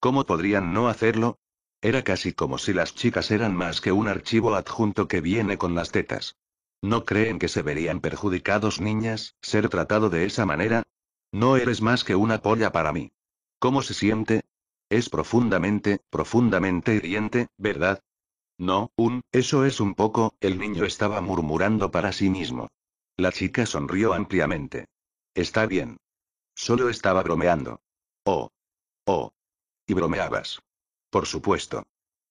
¿Cómo podrían no hacerlo? Era casi como si las chicas eran más que un archivo adjunto que viene con las tetas. ¿No creen que se verían perjudicados niñas, ser tratado de esa manera? No eres más que una polla para mí. ¿Cómo se siente? Es profundamente, profundamente hiriente, ¿verdad? No, un, eso es un poco, el niño estaba murmurando para sí mismo. La chica sonrió ampliamente. Está bien. Solo estaba bromeando. Oh. Oh. Y bromeabas. Por supuesto.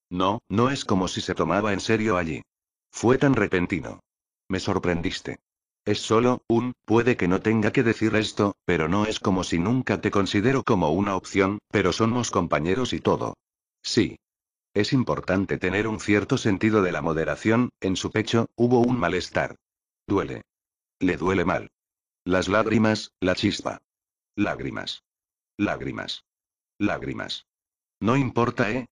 No, no es como si se tomaba en serio allí. Fue tan repentino. Me sorprendiste. Es solo, un, puede que no tenga que decir esto, pero no es como si nunca te considero como una opción, pero somos compañeros y todo. Sí. Es importante tener un cierto sentido de la moderación, en su pecho, hubo un malestar. Duele. Le duele mal. Las lágrimas, la chispa. Lágrimas. Lágrimas. Lágrimas. No importa, ¿eh?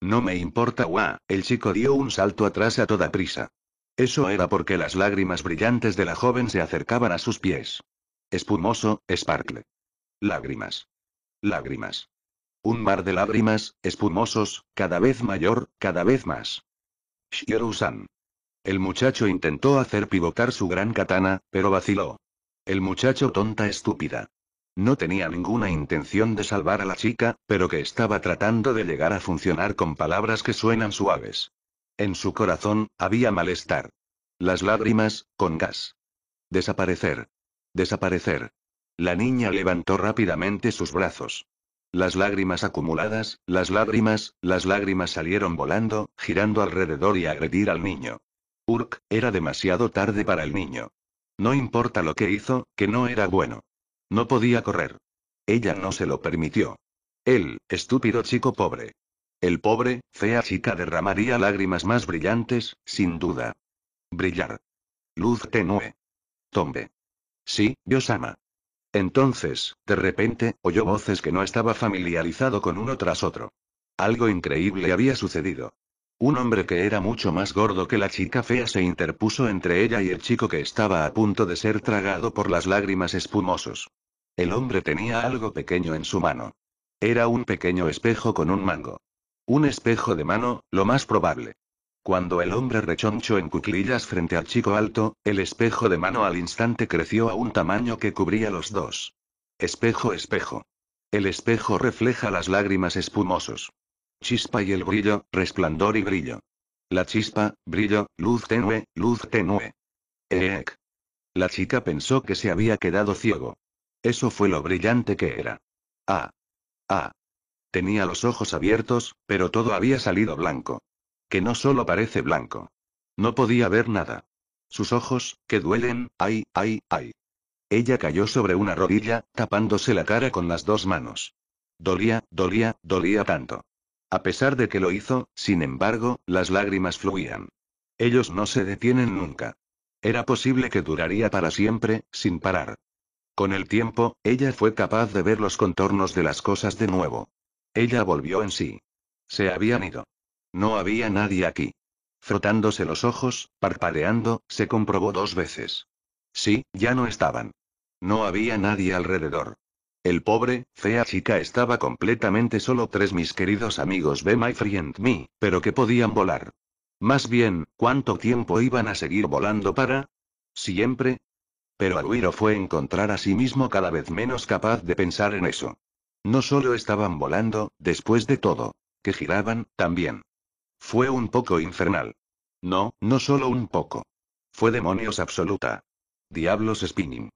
No me importa, guau, el chico dio un salto atrás a toda prisa. Eso era porque las lágrimas brillantes de la joven se acercaban a sus pies. Espumoso, sparkle. Lágrimas. Lágrimas. Un mar de lágrimas, espumosos, cada vez mayor, cada vez más. shiro san El muchacho intentó hacer pivotar su gran katana, pero vaciló. El muchacho tonta estúpida. No tenía ninguna intención de salvar a la chica, pero que estaba tratando de llegar a funcionar con palabras que suenan suaves. En su corazón, había malestar. Las lágrimas, con gas. Desaparecer. Desaparecer. La niña levantó rápidamente sus brazos. Las lágrimas acumuladas, las lágrimas, las lágrimas salieron volando, girando alrededor y agredir al niño. Urk, era demasiado tarde para el niño. No importa lo que hizo, que no era bueno. No podía correr. Ella no se lo permitió. El, estúpido chico pobre. El pobre, fea chica derramaría lágrimas más brillantes, sin duda. Brillar. Luz tenue. Tombe. Sí, Dios ama. Entonces, de repente, oyó voces que no estaba familiarizado con uno tras otro. Algo increíble había sucedido. Un hombre que era mucho más gordo que la chica fea se interpuso entre ella y el chico que estaba a punto de ser tragado por las lágrimas espumosos. El hombre tenía algo pequeño en su mano. Era un pequeño espejo con un mango. Un espejo de mano, lo más probable. Cuando el hombre rechoncho en cuclillas frente al chico alto, el espejo de mano al instante creció a un tamaño que cubría los dos. Espejo, espejo. El espejo refleja las lágrimas espumosos. Chispa y el brillo, resplandor y brillo. La chispa, brillo, luz tenue, luz tenue. Eek. La chica pensó que se había quedado ciego. Eso fue lo brillante que era. Ah. Ah. Tenía los ojos abiertos, pero todo había salido blanco. Que no solo parece blanco. No podía ver nada. Sus ojos, que duelen, ay, ay, ay. Ella cayó sobre una rodilla, tapándose la cara con las dos manos. Dolía, dolía, dolía tanto. A pesar de que lo hizo, sin embargo, las lágrimas fluían. Ellos no se detienen nunca. Era posible que duraría para siempre, sin parar. Con el tiempo, ella fue capaz de ver los contornos de las cosas de nuevo. Ella volvió en sí. Se habían ido. No había nadie aquí. Frotándose los ojos, parpadeando, se comprobó dos veces. Sí, ya no estaban. No había nadie alrededor. El pobre, fea chica estaba completamente solo tres mis queridos amigos de My Friend Me, pero que podían volar. Más bien, ¿cuánto tiempo iban a seguir volando para? Siempre. Pero Aruiro fue encontrar a sí mismo cada vez menos capaz de pensar en eso. No solo estaban volando, después de todo, que giraban, también. Fue un poco infernal. No, no solo un poco. Fue demonios absoluta. Diablos spinning.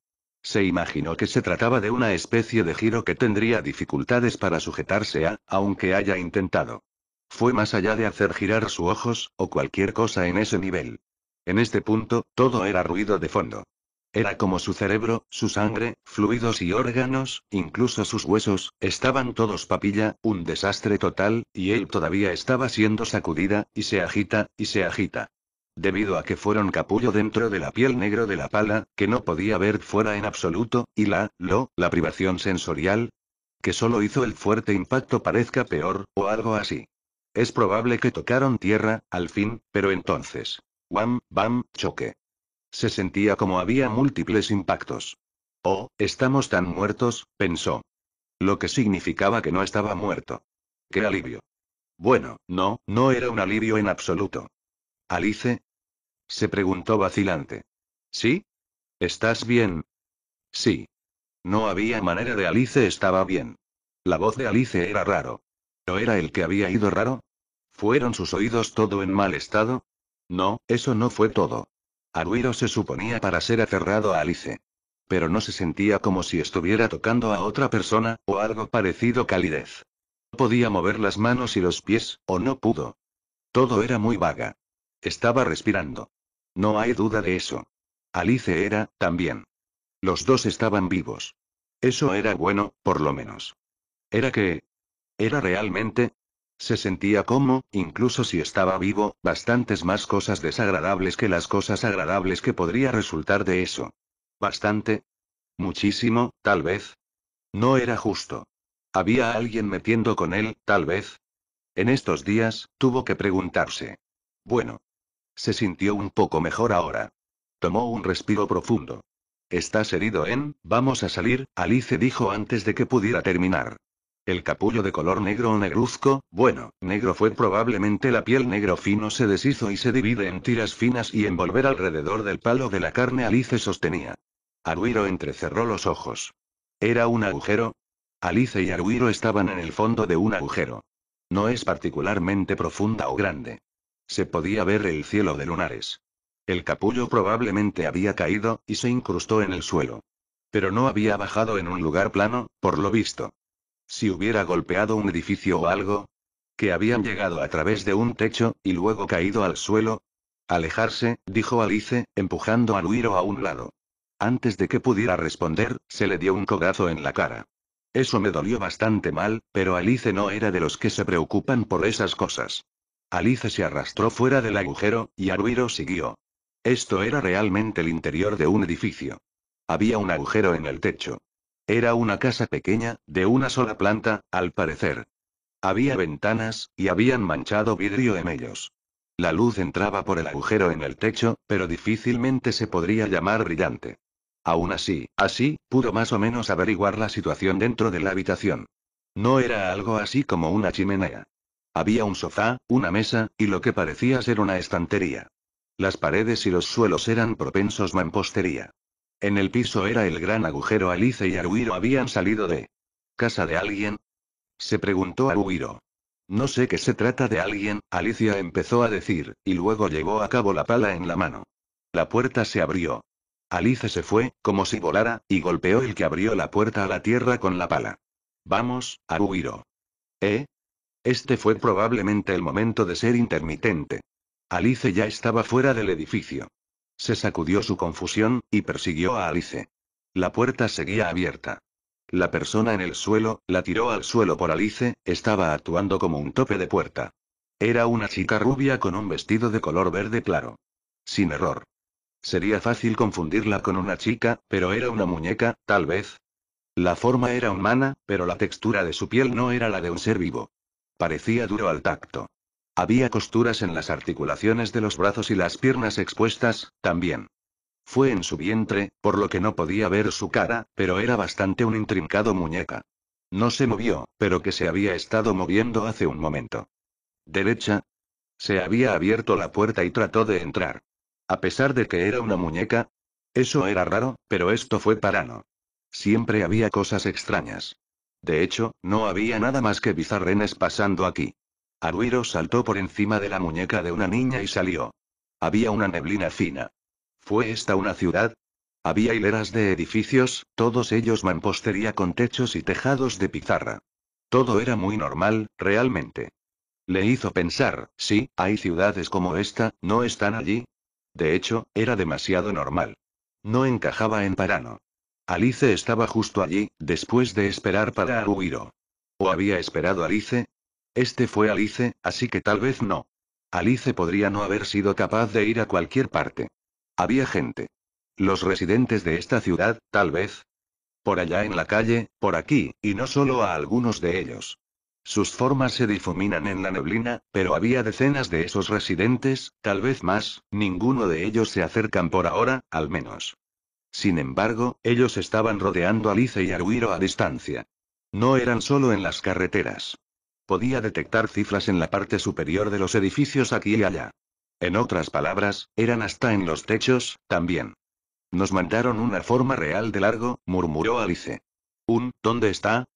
Se imaginó que se trataba de una especie de giro que tendría dificultades para sujetarse a, aunque haya intentado. Fue más allá de hacer girar sus ojos, o cualquier cosa en ese nivel. En este punto, todo era ruido de fondo. Era como su cerebro, su sangre, fluidos y órganos, incluso sus huesos, estaban todos papilla, un desastre total, y él todavía estaba siendo sacudida, y se agita, y se agita debido a que fueron capullo dentro de la piel negro de la pala, que no podía ver fuera en absoluto, y la, lo, la privación sensorial, que solo hizo el fuerte impacto parezca peor, o algo así. Es probable que tocaron tierra, al fin, pero entonces. ¡guam, bam, choque. Se sentía como había múltiples impactos. Oh, estamos tan muertos, pensó. Lo que significaba que no estaba muerto. ¡Qué alivio! Bueno, no, no era un alivio en absoluto. ¿Alice? Se preguntó vacilante. ¿Sí? ¿Estás bien? Sí. No había manera de Alice estaba bien. La voz de Alice era raro. ¿No era el que había ido raro? ¿Fueron sus oídos todo en mal estado? No, eso no fue todo. Aruiro se suponía para ser aferrado a Alice. Pero no se sentía como si estuviera tocando a otra persona, o algo parecido calidez. no Podía mover las manos y los pies, o no pudo. Todo era muy vaga. Estaba respirando. No hay duda de eso. Alice era, también. Los dos estaban vivos. Eso era bueno, por lo menos. Era que... Era realmente... Se sentía como, incluso si estaba vivo, bastantes más cosas desagradables que las cosas agradables que podría resultar de eso. Bastante. Muchísimo, tal vez. No era justo. Había alguien metiendo con él, tal vez. En estos días, tuvo que preguntarse. Bueno, se sintió un poco mejor ahora. Tomó un respiro profundo. Estás herido en, vamos a salir, Alice dijo antes de que pudiera terminar. El capullo de color negro o negruzco, bueno, negro fue probablemente la piel negro fino se deshizo y se divide en tiras finas y envolver alrededor del palo de la carne Alice sostenía. Aruiro entrecerró los ojos. ¿Era un agujero? Alice y Aruiro estaban en el fondo de un agujero. No es particularmente profunda o grande. Se podía ver el cielo de lunares. El capullo probablemente había caído, y se incrustó en el suelo. Pero no había bajado en un lugar plano, por lo visto. Si hubiera golpeado un edificio o algo, que habían llegado a través de un techo, y luego caído al suelo. Alejarse, dijo Alice, empujando a Luiro a un lado. Antes de que pudiera responder, se le dio un codazo en la cara. Eso me dolió bastante mal, pero Alice no era de los que se preocupan por esas cosas. Alice se arrastró fuera del agujero, y Aruiro siguió. Esto era realmente el interior de un edificio. Había un agujero en el techo. Era una casa pequeña, de una sola planta, al parecer. Había ventanas, y habían manchado vidrio en ellos. La luz entraba por el agujero en el techo, pero difícilmente se podría llamar brillante. Aún así, así, pudo más o menos averiguar la situación dentro de la habitación. No era algo así como una chimenea. Había un sofá, una mesa, y lo que parecía ser una estantería. Las paredes y los suelos eran propensos mampostería. En el piso era el gran agujero Alice y Aruiro habían salido de... ¿Casa de alguien? Se preguntó Aruiro. No sé qué se trata de alguien, Alicia empezó a decir, y luego llevó a cabo la pala en la mano. La puerta se abrió. Alice se fue, como si volara, y golpeó el que abrió la puerta a la tierra con la pala. Vamos, Aruiro. ¿Eh? Este fue probablemente el momento de ser intermitente. Alice ya estaba fuera del edificio. Se sacudió su confusión, y persiguió a Alice. La puerta seguía abierta. La persona en el suelo, la tiró al suelo por Alice, estaba actuando como un tope de puerta. Era una chica rubia con un vestido de color verde claro. Sin error. Sería fácil confundirla con una chica, pero era una muñeca, tal vez. La forma era humana, pero la textura de su piel no era la de un ser vivo. Parecía duro al tacto. Había costuras en las articulaciones de los brazos y las piernas expuestas, también. Fue en su vientre, por lo que no podía ver su cara, pero era bastante un intrincado muñeca. No se movió, pero que se había estado moviendo hace un momento. Derecha. Se había abierto la puerta y trató de entrar. A pesar de que era una muñeca. Eso era raro, pero esto fue parano. Siempre había cosas extrañas. De hecho, no había nada más que bizarrenes pasando aquí. Aruiro saltó por encima de la muñeca de una niña y salió. Había una neblina fina. ¿Fue esta una ciudad? Había hileras de edificios, todos ellos mampostería con techos y tejados de pizarra. Todo era muy normal, realmente. Le hizo pensar, sí, hay ciudades como esta, ¿no están allí? De hecho, era demasiado normal. No encajaba en Parano. Alice estaba justo allí, después de esperar para Huiro. ¿O había esperado Alice? Este fue Alice, así que tal vez no. Alice podría no haber sido capaz de ir a cualquier parte. Había gente. Los residentes de esta ciudad, tal vez. Por allá en la calle, por aquí, y no solo a algunos de ellos. Sus formas se difuminan en la neblina, pero había decenas de esos residentes, tal vez más, ninguno de ellos se acercan por ahora, al menos. Sin embargo, ellos estaban rodeando a Alice y a Ruiro a distancia. No eran solo en las carreteras. Podía detectar cifras en la parte superior de los edificios aquí y allá. En otras palabras, eran hasta en los techos, también. Nos mandaron una forma real de largo, murmuró Alice. ¿Un, dónde está?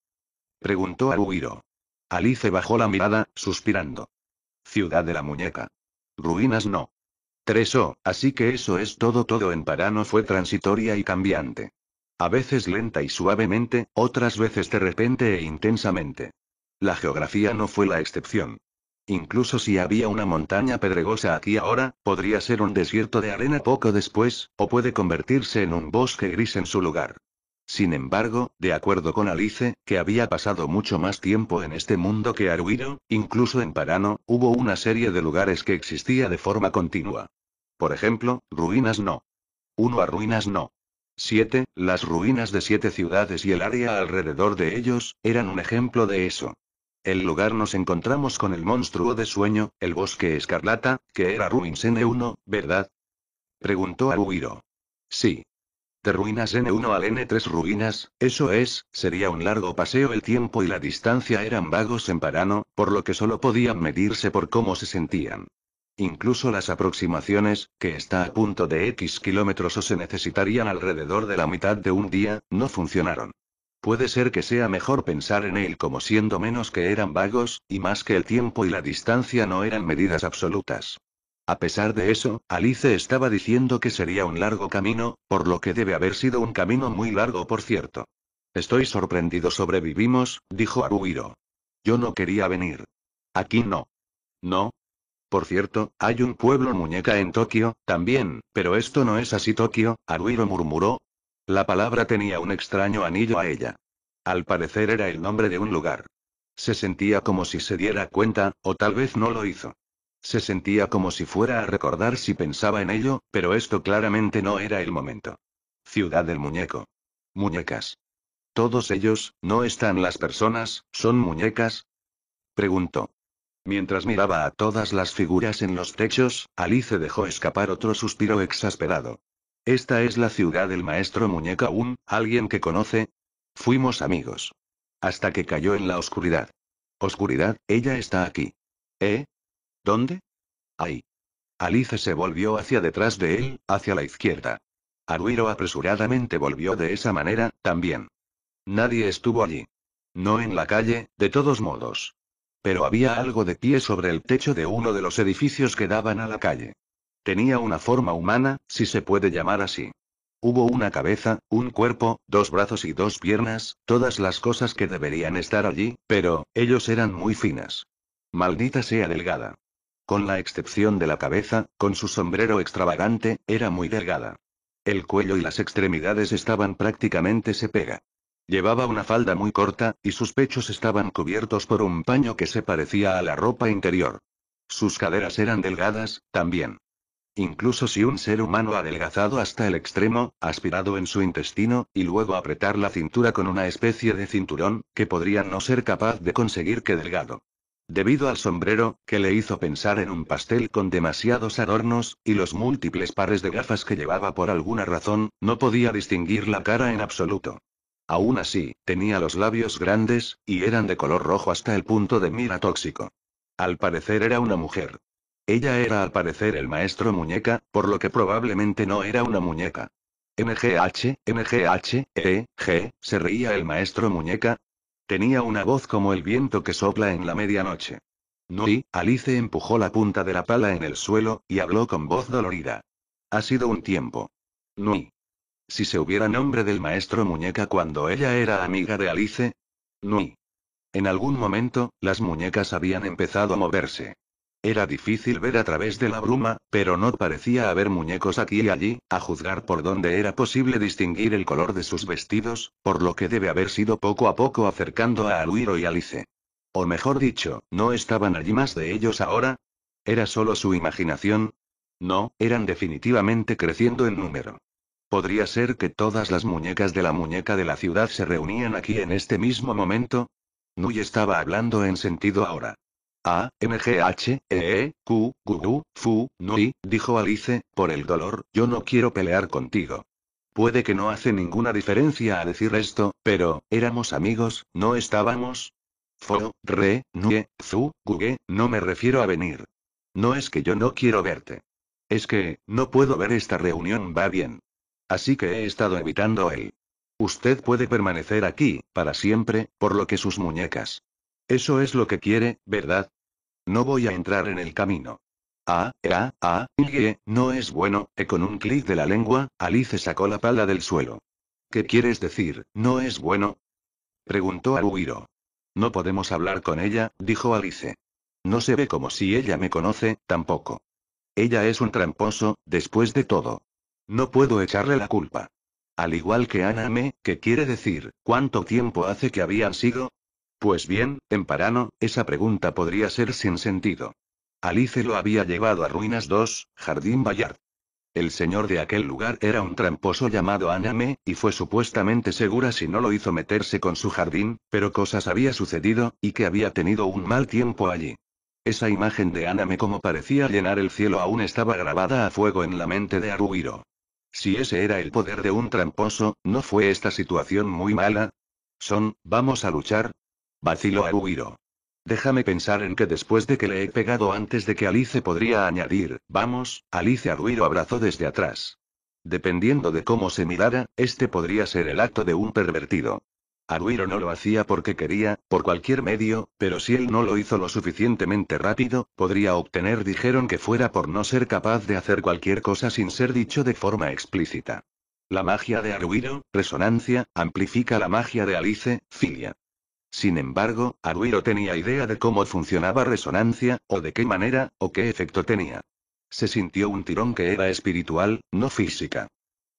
preguntó Ruiro. Alice bajó la mirada, suspirando. Ciudad de la muñeca. Ruinas no. Tres o, así que eso es todo todo en Parano fue transitoria y cambiante. A veces lenta y suavemente, otras veces de repente e intensamente. La geografía no fue la excepción. Incluso si había una montaña pedregosa aquí ahora, podría ser un desierto de arena poco después, o puede convertirse en un bosque gris en su lugar. Sin embargo, de acuerdo con Alice, que había pasado mucho más tiempo en este mundo que Aruiro, incluso en Parano, hubo una serie de lugares que existía de forma continua. Por ejemplo, ruinas no. Uno a ruinas no. 7. Las ruinas de siete ciudades y el área alrededor de ellos, eran un ejemplo de eso. El lugar nos encontramos con el monstruo de sueño, el bosque escarlata, que era Ruins N1, ¿verdad? Preguntó Aruiro. Sí, ruinas N1 e al N3 ruinas, eso es, sería un largo paseo el tiempo y la distancia eran vagos en parano, por lo que solo podían medirse por cómo se sentían. Incluso las aproximaciones, que está a punto de X kilómetros o se necesitarían alrededor de la mitad de un día, no funcionaron. Puede ser que sea mejor pensar en él como siendo menos que eran vagos, y más que el tiempo y la distancia no eran medidas absolutas. A pesar de eso, Alice estaba diciendo que sería un largo camino, por lo que debe haber sido un camino muy largo por cierto. Estoy sorprendido sobrevivimos, dijo Aruiro. Yo no quería venir. Aquí no. No. Por cierto, hay un pueblo muñeca en Tokio, también, pero esto no es así Tokio, Aruiro murmuró. La palabra tenía un extraño anillo a ella. Al parecer era el nombre de un lugar. Se sentía como si se diera cuenta, o tal vez no lo hizo. Se sentía como si fuera a recordar si pensaba en ello, pero esto claramente no era el momento. Ciudad del muñeco. Muñecas. ¿Todos ellos, no están las personas, son muñecas? Preguntó. Mientras miraba a todas las figuras en los techos, Alice dejó escapar otro suspiro exasperado. Esta es la ciudad del maestro muñeca un, alguien que conoce. Fuimos amigos. Hasta que cayó en la oscuridad. Oscuridad, ella está aquí. ¿Eh? ¿Dónde? Ahí. Alice se volvió hacia detrás de él, hacia la izquierda. Aruiro apresuradamente volvió de esa manera, también. Nadie estuvo allí. No en la calle, de todos modos. Pero había algo de pie sobre el techo de uno de los edificios que daban a la calle. Tenía una forma humana, si se puede llamar así. Hubo una cabeza, un cuerpo, dos brazos y dos piernas, todas las cosas que deberían estar allí, pero, ellos eran muy finas. Maldita sea delgada. Con la excepción de la cabeza, con su sombrero extravagante, era muy delgada. El cuello y las extremidades estaban prácticamente se pega. Llevaba una falda muy corta, y sus pechos estaban cubiertos por un paño que se parecía a la ropa interior. Sus caderas eran delgadas, también. Incluso si un ser humano adelgazado hasta el extremo, aspirado en su intestino, y luego apretar la cintura con una especie de cinturón, que podría no ser capaz de conseguir que delgado. Debido al sombrero, que le hizo pensar en un pastel con demasiados adornos, y los múltiples pares de gafas que llevaba por alguna razón, no podía distinguir la cara en absoluto. Aún así, tenía los labios grandes, y eran de color rojo hasta el punto de mira tóxico. Al parecer era una mujer. Ella era al parecer el maestro muñeca, por lo que probablemente no era una muñeca. MGH, MGH, E, G, se reía el maestro muñeca, Tenía una voz como el viento que sopla en la medianoche. Nui, Alice empujó la punta de la pala en el suelo, y habló con voz dolorida. Ha sido un tiempo. Nui. Si se hubiera nombre del maestro muñeca cuando ella era amiga de Alice. Nui. En algún momento, las muñecas habían empezado a moverse. Era difícil ver a través de la bruma, pero no parecía haber muñecos aquí y allí, a juzgar por donde era posible distinguir el color de sus vestidos, por lo que debe haber sido poco a poco acercando a Aluiro y Alice. O mejor dicho, ¿no estaban allí más de ellos ahora? ¿Era solo su imaginación? No, eran definitivamente creciendo en número. ¿Podría ser que todas las muñecas de la muñeca de la ciudad se reunían aquí en este mismo momento? Nui estaba hablando en sentido ahora. A, M, G, H, E, e Q, Q, Fu, Nui, dijo Alice, por el dolor, yo no quiero pelear contigo. Puede que no hace ninguna diferencia a decir esto, pero, éramos amigos, ¿no estábamos? Fo, re, nue, zu, gugue, no me refiero a venir. No es que yo no quiero verte. Es que, no puedo ver esta reunión va bien. Así que he estado evitando él. Usted puede permanecer aquí, para siempre, por lo que sus muñecas. Eso es lo que quiere, ¿verdad? No voy a entrar en el camino. Ah, ah, ah, no es bueno, e con un clic de la lengua, Alice sacó la pala del suelo. ¿Qué quieres decir, no es bueno? Preguntó Aruiro. No podemos hablar con ella, dijo Alice. No se ve como si ella me conoce, tampoco. Ella es un tramposo, después de todo. No puedo echarle la culpa. Al igual que Aname, ¿qué quiere decir, ¿cuánto tiempo hace que habían sido? Pues bien, en Parano, esa pregunta podría ser sin sentido. Alice lo había llevado a Ruinas 2, Jardín Bayard. El señor de aquel lugar era un tramposo llamado Aname, y fue supuestamente segura si no lo hizo meterse con su jardín, pero cosas había sucedido, y que había tenido un mal tiempo allí. Esa imagen de Aname como parecía llenar el cielo aún estaba grabada a fuego en la mente de aruiro Si ese era el poder de un tramposo, ¿no fue esta situación muy mala? Son, vamos a luchar, Vaciló a Déjame pensar en que después de que le he pegado antes de que Alice podría añadir, vamos, Alice Aruiro abrazó desde atrás. Dependiendo de cómo se mirara, este podría ser el acto de un pervertido. Aruiro no lo hacía porque quería, por cualquier medio, pero si él no lo hizo lo suficientemente rápido, podría obtener dijeron que fuera por no ser capaz de hacer cualquier cosa sin ser dicho de forma explícita. La magia de Aruiro, resonancia, amplifica la magia de Alice, filia. Sin embargo, no tenía idea de cómo funcionaba resonancia, o de qué manera, o qué efecto tenía. Se sintió un tirón que era espiritual, no física.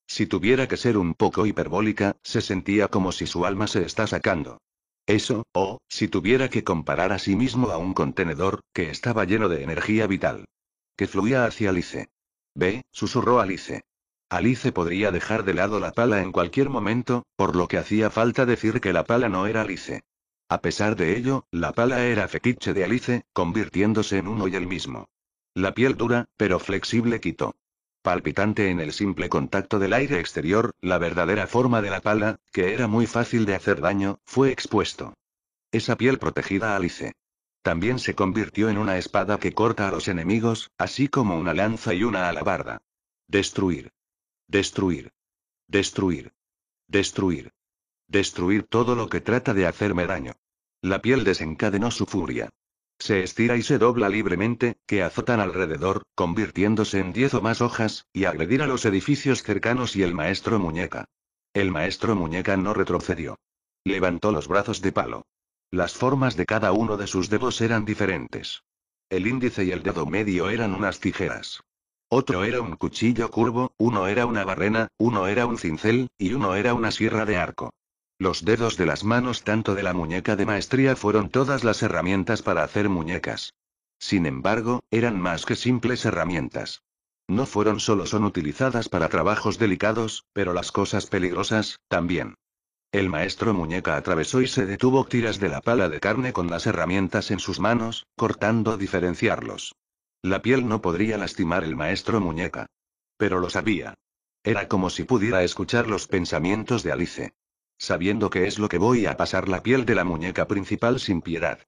Si tuviera que ser un poco hiperbólica, se sentía como si su alma se está sacando. Eso, o, si tuviera que comparar a sí mismo a un contenedor, que estaba lleno de energía vital. Que fluía hacia Alice. Ve, susurró Alice. Alice podría dejar de lado la pala en cualquier momento, por lo que hacía falta decir que la pala no era Alice. A pesar de ello, la pala era fetiche de Alice, convirtiéndose en uno y el mismo. La piel dura, pero flexible quitó. Palpitante en el simple contacto del aire exterior, la verdadera forma de la pala, que era muy fácil de hacer daño, fue expuesto. Esa piel protegida a Alice. También se convirtió en una espada que corta a los enemigos, así como una lanza y una alabarda. Destruir. Destruir. Destruir. Destruir. Destruir todo lo que trata de hacerme daño. La piel desencadenó su furia. Se estira y se dobla libremente, que azotan alrededor, convirtiéndose en diez o más hojas, y agredir a los edificios cercanos y el maestro muñeca. El maestro muñeca no retrocedió. Levantó los brazos de palo. Las formas de cada uno de sus dedos eran diferentes. El índice y el dedo medio eran unas tijeras. Otro era un cuchillo curvo, uno era una barrena, uno era un cincel, y uno era una sierra de arco. Los dedos de las manos tanto de la muñeca de maestría fueron todas las herramientas para hacer muñecas. Sin embargo, eran más que simples herramientas. No fueron solo son utilizadas para trabajos delicados, pero las cosas peligrosas, también. El maestro muñeca atravesó y se detuvo tiras de la pala de carne con las herramientas en sus manos, cortando diferenciarlos. La piel no podría lastimar el maestro muñeca. Pero lo sabía. Era como si pudiera escuchar los pensamientos de Alice sabiendo que es lo que voy a pasar la piel de la muñeca principal sin piedad.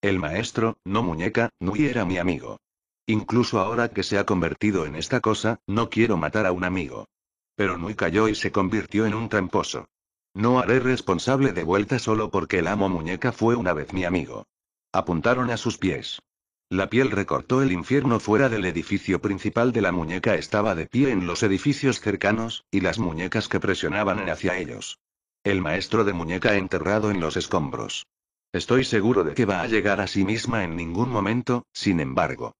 El maestro, no muñeca, Nui era mi amigo. Incluso ahora que se ha convertido en esta cosa, no quiero matar a un amigo. Pero Nui cayó y se convirtió en un tramposo. No haré responsable de vuelta solo porque el amo muñeca fue una vez mi amigo. Apuntaron a sus pies. La piel recortó el infierno fuera del edificio principal de la muñeca estaba de pie en los edificios cercanos, y las muñecas que presionaban hacia ellos. El maestro de muñeca enterrado en los escombros. Estoy seguro de que va a llegar a sí misma en ningún momento, sin embargo.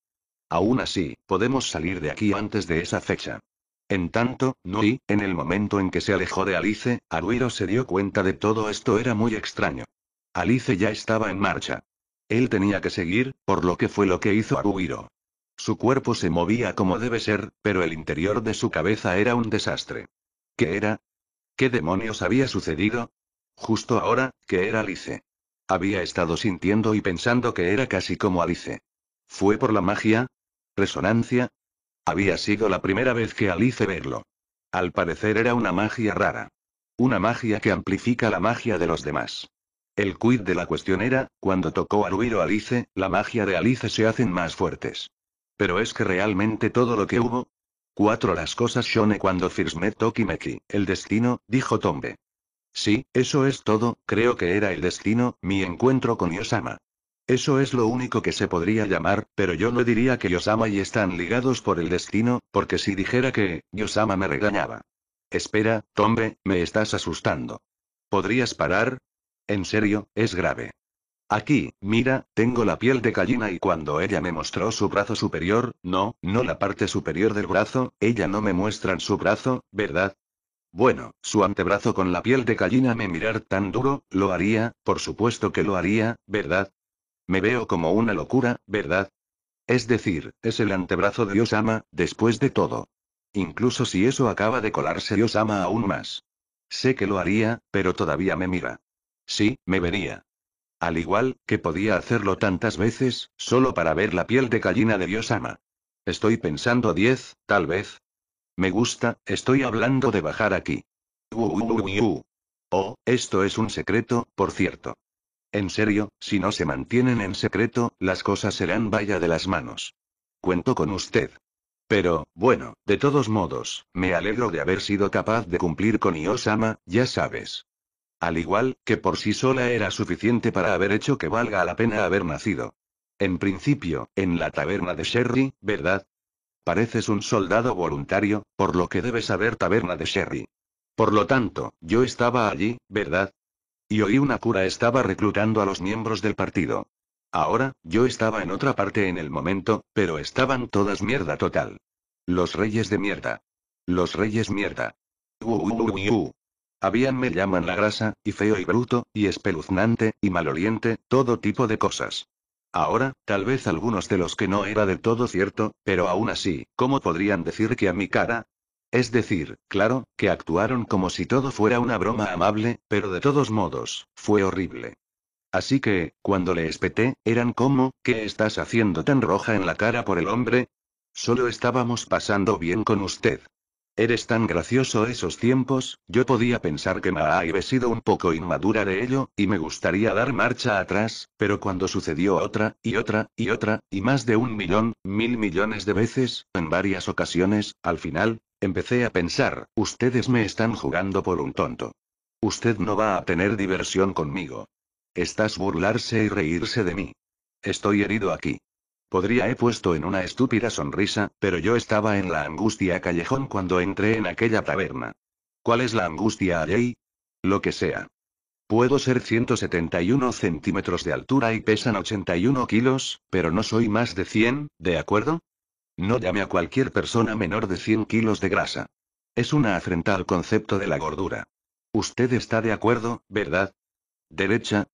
Aún así, podemos salir de aquí antes de esa fecha. En tanto, Nui, en el momento en que se alejó de Alice, Aruiro se dio cuenta de todo esto era muy extraño. Alice ya estaba en marcha. Él tenía que seguir, por lo que fue lo que hizo Aruiro. Su cuerpo se movía como debe ser, pero el interior de su cabeza era un desastre. ¿Qué era? ¿Qué demonios había sucedido? Justo ahora, que era Alice. Había estado sintiendo y pensando que era casi como Alice. ¿Fue por la magia? ¿Resonancia? Había sido la primera vez que Alice verlo. Al parecer era una magia rara. Una magia que amplifica la magia de los demás. El quid de la cuestión era, cuando tocó a o Alice, la magia de Alice se hacen más fuertes. Pero es que realmente todo lo que hubo, Cuatro Las cosas shone cuando firmé Tokimeki, el destino, dijo Tombe. Sí, eso es todo, creo que era el destino, mi encuentro con Yosama. Eso es lo único que se podría llamar, pero yo no diría que Yosama y están ligados por el destino, porque si dijera que, Yosama me regañaba. Espera, Tombe, me estás asustando. ¿Podrías parar? En serio, es grave. Aquí, mira, tengo la piel de gallina y cuando ella me mostró su brazo superior, no, no la parte superior del brazo, ella no me en su brazo, ¿verdad? Bueno, su antebrazo con la piel de gallina me mirar tan duro, lo haría, por supuesto que lo haría, ¿verdad? Me veo como una locura, ¿verdad? Es decir, es el antebrazo de Dios ama, después de todo. Incluso si eso acaba de colarse Dios ama aún más. Sé que lo haría, pero todavía me mira. Sí, me vería. Al igual que podía hacerlo tantas veces, solo para ver la piel de gallina de Yosama. Estoy pensando 10, tal vez. Me gusta, estoy hablando de bajar aquí. Oh, esto es un secreto, por cierto. En serio, si no se mantienen en secreto, las cosas serán vaya de las manos. Cuento con usted. Pero, bueno, de todos modos, me alegro de haber sido capaz de cumplir con Yosama, ya sabes. Al igual que por sí sola era suficiente para haber hecho que valga la pena haber nacido. En principio, en la taberna de Sherry, ¿verdad? Pareces un soldado voluntario, por lo que debes saber taberna de Sherry. Por lo tanto, yo estaba allí, ¿verdad? Y oí una cura estaba reclutando a los miembros del partido. Ahora, yo estaba en otra parte en el momento, pero estaban todas mierda total. Los reyes de mierda. Los reyes mierda. Habían me llaman la grasa, y feo y bruto, y espeluznante, y maloliente, todo tipo de cosas. Ahora, tal vez algunos de los que no era del todo cierto, pero aún así, ¿cómo podrían decir que a mi cara? Es decir, claro, que actuaron como si todo fuera una broma amable, pero de todos modos, fue horrible. Así que, cuando le espeté, eran como, ¿qué estás haciendo tan roja en la cara por el hombre? Solo estábamos pasando bien con usted. Eres tan gracioso esos tiempos, yo podía pensar que Maa había sido un poco inmadura de ello, y me gustaría dar marcha atrás, pero cuando sucedió otra, y otra, y otra, y más de un millón, mil millones de veces, en varias ocasiones, al final, empecé a pensar, ustedes me están jugando por un tonto. Usted no va a tener diversión conmigo. Estás burlarse y reírse de mí. Estoy herido aquí. Podría he puesto en una estúpida sonrisa, pero yo estaba en la angustia callejón cuando entré en aquella taberna. ¿Cuál es la angustia, allí? Lo que sea. Puedo ser 171 centímetros de altura y pesan 81 kilos, pero no soy más de 100, ¿de acuerdo? No llame a cualquier persona menor de 100 kilos de grasa. Es una afrenta al concepto de la gordura. Usted está de acuerdo, ¿verdad? Derecha,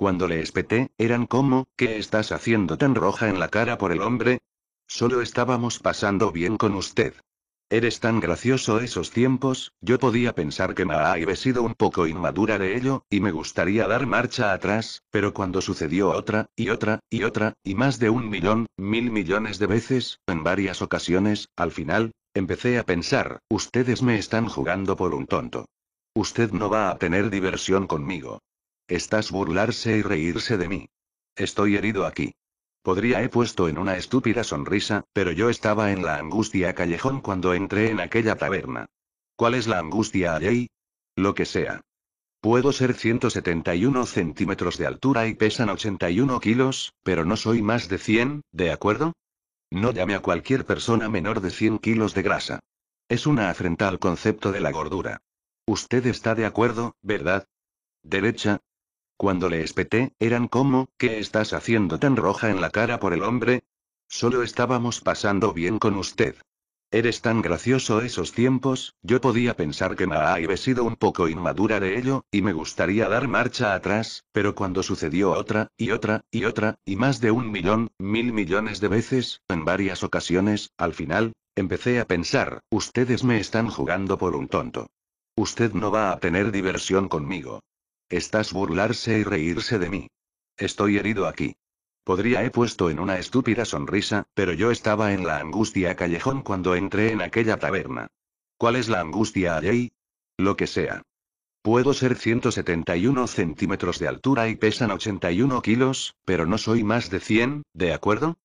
cuando le espeté, eran como, ¿qué estás haciendo tan roja en la cara por el hombre? Solo estábamos pasando bien con usted. Eres tan gracioso esos tiempos, yo podía pensar que Maa había sido un poco inmadura de ello, y me gustaría dar marcha atrás, pero cuando sucedió otra, y otra, y otra, y más de un millón, mil millones de veces, en varias ocasiones, al final, empecé a pensar, ustedes me están jugando por un tonto. Usted no va a tener diversión conmigo. Estás burlarse y reírse de mí. Estoy herido aquí. Podría he puesto en una estúpida sonrisa, pero yo estaba en la angustia callejón cuando entré en aquella taberna. ¿Cuál es la angustia, allí? Lo que sea. Puedo ser 171 centímetros de altura y pesan 81 kilos, pero no soy más de 100, ¿de acuerdo? No llame a cualquier persona menor de 100 kilos de grasa. Es una afrenta al concepto de la gordura. Usted está de acuerdo, ¿verdad? Derecha, cuando le espeté, eran como, ¿qué estás haciendo tan roja en la cara por el hombre? Solo estábamos pasando bien con usted. Eres tan gracioso esos tiempos, yo podía pensar que Maa había sido un poco inmadura de ello, y me gustaría dar marcha atrás, pero cuando sucedió otra, y otra, y otra, y más de un millón, mil millones de veces, en varias ocasiones, al final, empecé a pensar, ustedes me están jugando por un tonto. Usted no va a tener diversión conmigo. Estás burlarse y reírse de mí. Estoy herido aquí. Podría he puesto en una estúpida sonrisa, pero yo estaba en la angustia callejón cuando entré en aquella taberna. ¿Cuál es la angustia, allí? Lo que sea. Puedo ser 171 centímetros de altura y pesan 81 kilos, pero no soy más de 100, ¿de acuerdo?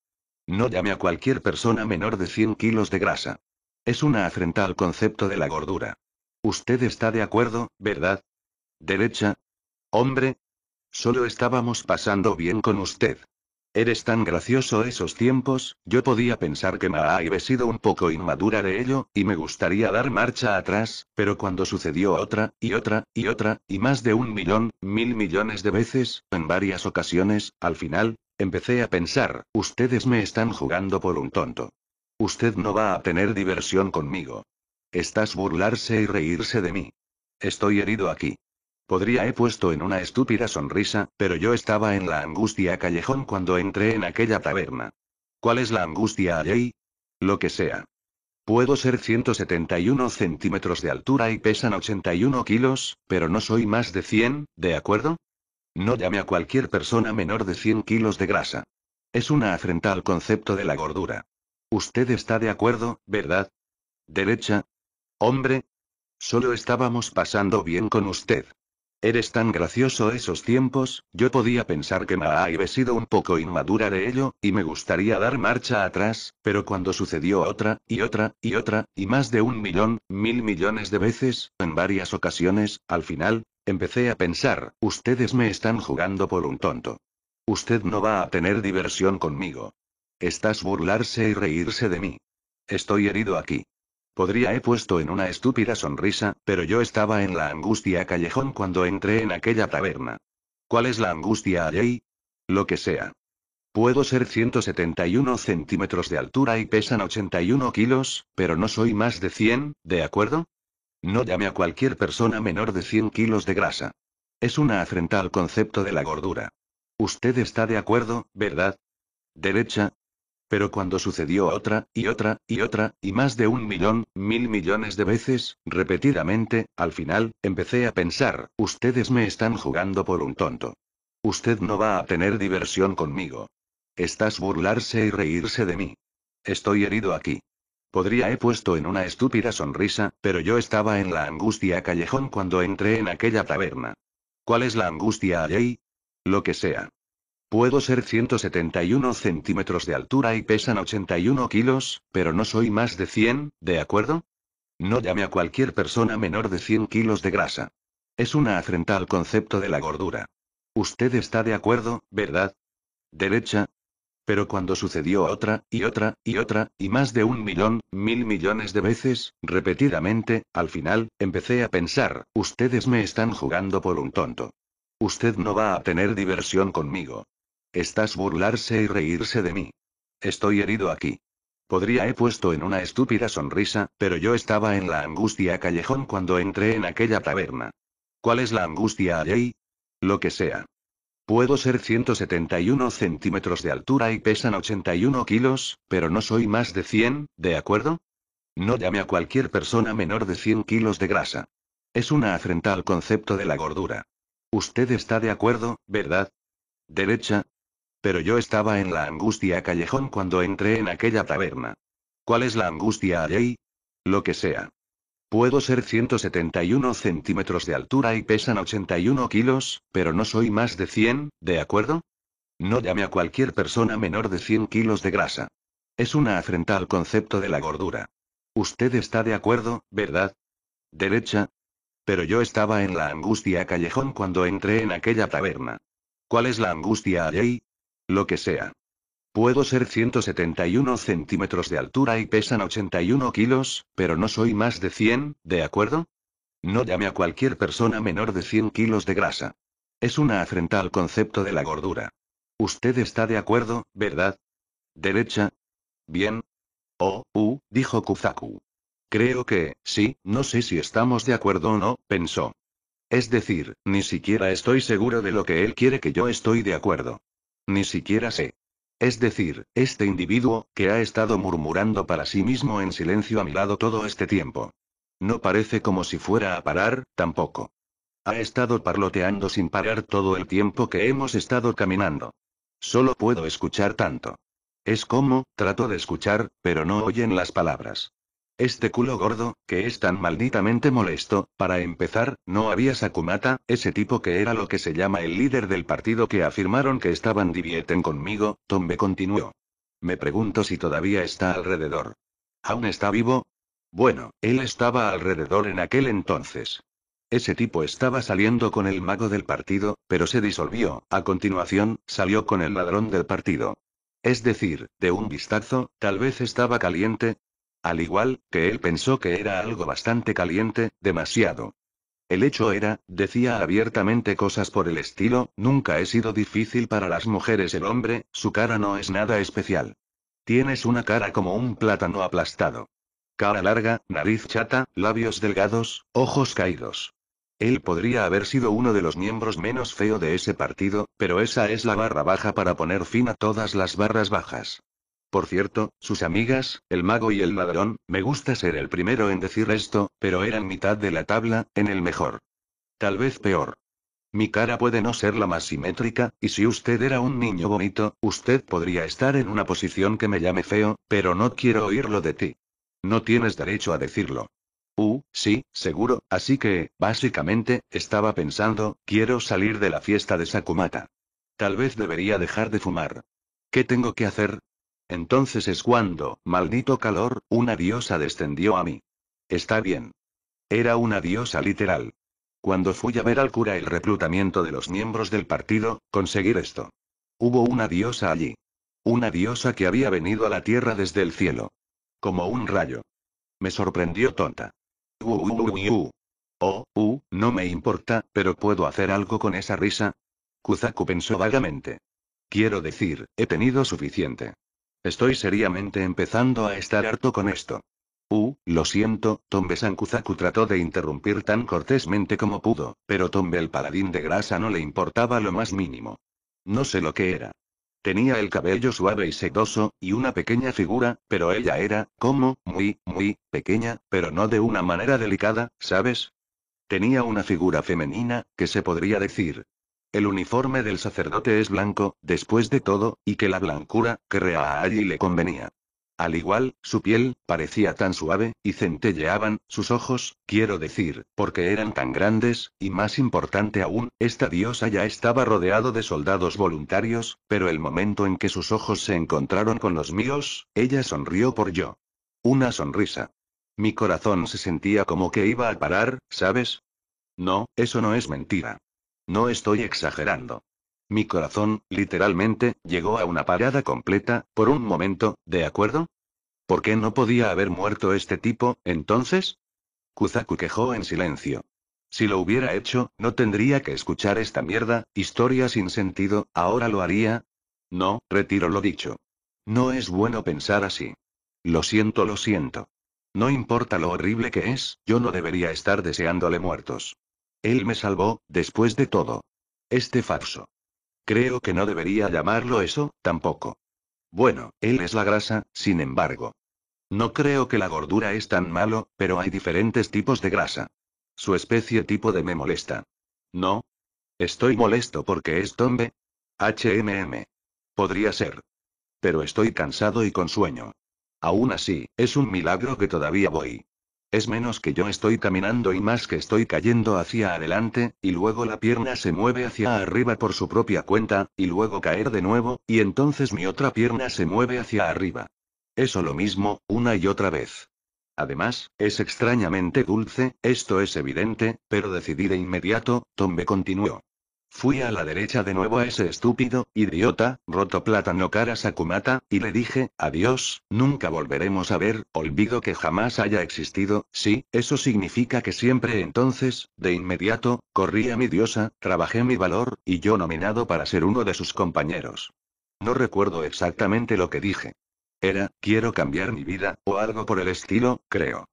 No llame a cualquier persona menor de 100 kilos de grasa. Es una afrenta al concepto de la gordura. Usted está de acuerdo, ¿verdad? Derecha, Hombre. Solo estábamos pasando bien con usted. Eres tan gracioso esos tiempos, yo podía pensar que me había sido un poco inmadura de ello, y me gustaría dar marcha atrás, pero cuando sucedió otra, y otra, y otra, y más de un millón, mil millones de veces, en varias ocasiones, al final, empecé a pensar, ustedes me están jugando por un tonto. Usted no va a tener diversión conmigo. Estás burlarse y reírse de mí. Estoy herido aquí. Podría he puesto en una estúpida sonrisa, pero yo estaba en la angustia callejón cuando entré en aquella taberna. ¿Cuál es la angustia, allí? Lo que sea. Puedo ser 171 centímetros de altura y pesan 81 kilos, pero no soy más de 100, ¿de acuerdo? No llame a cualquier persona menor de 100 kilos de grasa. Es una afrenta al concepto de la gordura. Usted está de acuerdo, ¿verdad? Derecha. Hombre. Solo estábamos pasando bien con usted. Eres tan gracioso esos tiempos, yo podía pensar que Maa había sido un poco inmadura de ello, y me gustaría dar marcha atrás, pero cuando sucedió otra, y otra, y otra, y más de un millón, mil millones de veces, en varias ocasiones, al final, empecé a pensar, ustedes me están jugando por un tonto. Usted no va a tener diversión conmigo. Estás burlarse y reírse de mí. Estoy herido aquí. Podría he puesto en una estúpida sonrisa, pero yo estaba en la angustia callejón cuando entré en aquella taberna. ¿Cuál es la angustia, allí? Lo que sea. Puedo ser 171 centímetros de altura y pesan 81 kilos, pero no soy más de 100, ¿de acuerdo? No llame a cualquier persona menor de 100 kilos de grasa. Es una afrenta al concepto de la gordura. Usted está de acuerdo, ¿verdad? Derecha, pero cuando sucedió otra, y otra, y otra, y más de un millón, mil millones de veces, repetidamente, al final, empecé a pensar, ustedes me están jugando por un tonto. Usted no va a tener diversión conmigo. Estás burlarse y reírse de mí. Estoy herido aquí. Podría he puesto en una estúpida sonrisa, pero yo estaba en la angustia callejón cuando entré en aquella taberna. ¿Cuál es la angustia, allí? Lo que sea. Puedo ser 171 centímetros de altura y pesan 81 kilos, pero no soy más de 100, ¿de acuerdo? No llame a cualquier persona menor de 100 kilos de grasa. Es una afrenta al concepto de la gordura. Usted está de acuerdo, ¿verdad? Derecha. Pero cuando sucedió otra, y otra, y otra, y más de un millón, mil millones de veces, repetidamente, al final, empecé a pensar, ustedes me están jugando por un tonto. Usted no va a tener diversión conmigo. Estás burlarse y reírse de mí. Estoy herido aquí. Podría he puesto en una estúpida sonrisa, pero yo estaba en la angustia callejón cuando entré en aquella taberna. ¿Cuál es la angustia, allí? Lo que sea. Puedo ser 171 centímetros de altura y pesan 81 kilos, pero no soy más de 100, ¿de acuerdo? No llame a cualquier persona menor de 100 kilos de grasa. Es una afrenta al concepto de la gordura. Usted está de acuerdo, ¿verdad? Derecha, pero yo estaba en la angustia callejón cuando entré en aquella taberna. ¿Cuál es la angustia, allí? Lo que sea. Puedo ser 171 centímetros de altura y pesan 81 kilos, pero no soy más de 100, ¿de acuerdo? No llame a cualquier persona menor de 100 kilos de grasa. Es una afrenta al concepto de la gordura. Usted está de acuerdo, ¿verdad? Derecha. Pero yo estaba en la angustia callejón cuando entré en aquella taberna. ¿Cuál es la angustia, allí? Lo que sea. Puedo ser 171 centímetros de altura y pesan 81 kilos, pero no soy más de 100, ¿de acuerdo? No llame a cualquier persona menor de 100 kilos de grasa. Es una afrenta al concepto de la gordura. Usted está de acuerdo, ¿verdad? Derecha. Bien. Oh, u, dijo Kuzaku. Creo que, sí, no sé si estamos de acuerdo o no, pensó. Es decir, ni siquiera estoy seguro de lo que él quiere que yo estoy de acuerdo. Ni siquiera sé. Es decir, este individuo, que ha estado murmurando para sí mismo en silencio a mi lado todo este tiempo. No parece como si fuera a parar, tampoco. Ha estado parloteando sin parar todo el tiempo que hemos estado caminando. Solo puedo escuchar tanto. Es como, trato de escuchar, pero no oyen las palabras. Este culo gordo, que es tan malditamente molesto, para empezar, no había Sakumata, ese tipo que era lo que se llama el líder del partido que afirmaron que estaban divieten conmigo, Tombe continuó. Me pregunto si todavía está alrededor. ¿Aún está vivo? Bueno, él estaba alrededor en aquel entonces. Ese tipo estaba saliendo con el mago del partido, pero se disolvió, a continuación, salió con el ladrón del partido. Es decir, de un vistazo, tal vez estaba caliente, al igual, que él pensó que era algo bastante caliente, demasiado. El hecho era, decía abiertamente cosas por el estilo, nunca he sido difícil para las mujeres el hombre, su cara no es nada especial. Tienes una cara como un plátano aplastado. Cara larga, nariz chata, labios delgados, ojos caídos. Él podría haber sido uno de los miembros menos feo de ese partido, pero esa es la barra baja para poner fin a todas las barras bajas. Por cierto, sus amigas, el mago y el ladrón, me gusta ser el primero en decir esto, pero era en mitad de la tabla, en el mejor. Tal vez peor. Mi cara puede no ser la más simétrica, y si usted era un niño bonito, usted podría estar en una posición que me llame feo, pero no quiero oírlo de ti. No tienes derecho a decirlo. Uh, sí, seguro, así que, básicamente, estaba pensando, quiero salir de la fiesta de Sakumata. Tal vez debería dejar de fumar. ¿Qué tengo que hacer? Entonces es cuando, maldito calor, una diosa descendió a mí. Está bien. Era una diosa literal. Cuando fui a ver al cura el reclutamiento de los miembros del partido, conseguir esto. Hubo una diosa allí. Una diosa que había venido a la tierra desde el cielo. Como un rayo. Me sorprendió tonta. Uh, oh, uh, no me importa, pero puedo hacer algo con esa risa. Kuzaku pensó vagamente. Quiero decir, he tenido suficiente. Estoy seriamente empezando a estar harto con esto. Uh, lo siento, Tombe Sankuzaku trató de interrumpir tan cortésmente como pudo, pero Tombe el paladín de grasa no le importaba lo más mínimo. No sé lo que era. Tenía el cabello suave y sedoso, y una pequeña figura, pero ella era, como, muy, muy, pequeña, pero no de una manera delicada, ¿sabes? Tenía una figura femenina, que se podría decir, el uniforme del sacerdote es blanco, después de todo, y que la blancura, que Rea allí le convenía. Al igual, su piel, parecía tan suave, y centelleaban, sus ojos, quiero decir, porque eran tan grandes, y más importante aún, esta diosa ya estaba rodeado de soldados voluntarios, pero el momento en que sus ojos se encontraron con los míos, ella sonrió por yo. Una sonrisa. Mi corazón se sentía como que iba a parar, ¿sabes? No, eso no es mentira. No estoy exagerando. Mi corazón, literalmente, llegó a una parada completa, por un momento, ¿de acuerdo? ¿Por qué no podía haber muerto este tipo, entonces? Kuzaku quejó en silencio. Si lo hubiera hecho, no tendría que escuchar esta mierda, historia sin sentido, ahora lo haría. No, retiro lo dicho. No es bueno pensar así. Lo siento, lo siento. No importa lo horrible que es, yo no debería estar deseándole muertos. Él me salvó, después de todo. Este falso. Creo que no debería llamarlo eso, tampoco. Bueno, él es la grasa, sin embargo. No creo que la gordura es tan malo, pero hay diferentes tipos de grasa. Su especie tipo de me molesta. No. Estoy molesto porque es tombe. HMM. Podría ser. Pero estoy cansado y con sueño. Aún así, es un milagro que todavía voy. Es menos que yo estoy caminando y más que estoy cayendo hacia adelante, y luego la pierna se mueve hacia arriba por su propia cuenta, y luego caer de nuevo, y entonces mi otra pierna se mueve hacia arriba. Eso lo mismo, una y otra vez. Además, es extrañamente dulce, esto es evidente, pero decidí de inmediato, Tombe continuó. Fui a la derecha de nuevo a ese estúpido, idiota, roto plátano cara Sakumata, y le dije, adiós, nunca volveremos a ver, olvido que jamás haya existido, sí, eso significa que siempre entonces, de inmediato, corrí a mi diosa, trabajé mi valor, y yo nominado para ser uno de sus compañeros. No recuerdo exactamente lo que dije. Era, quiero cambiar mi vida, o algo por el estilo, creo.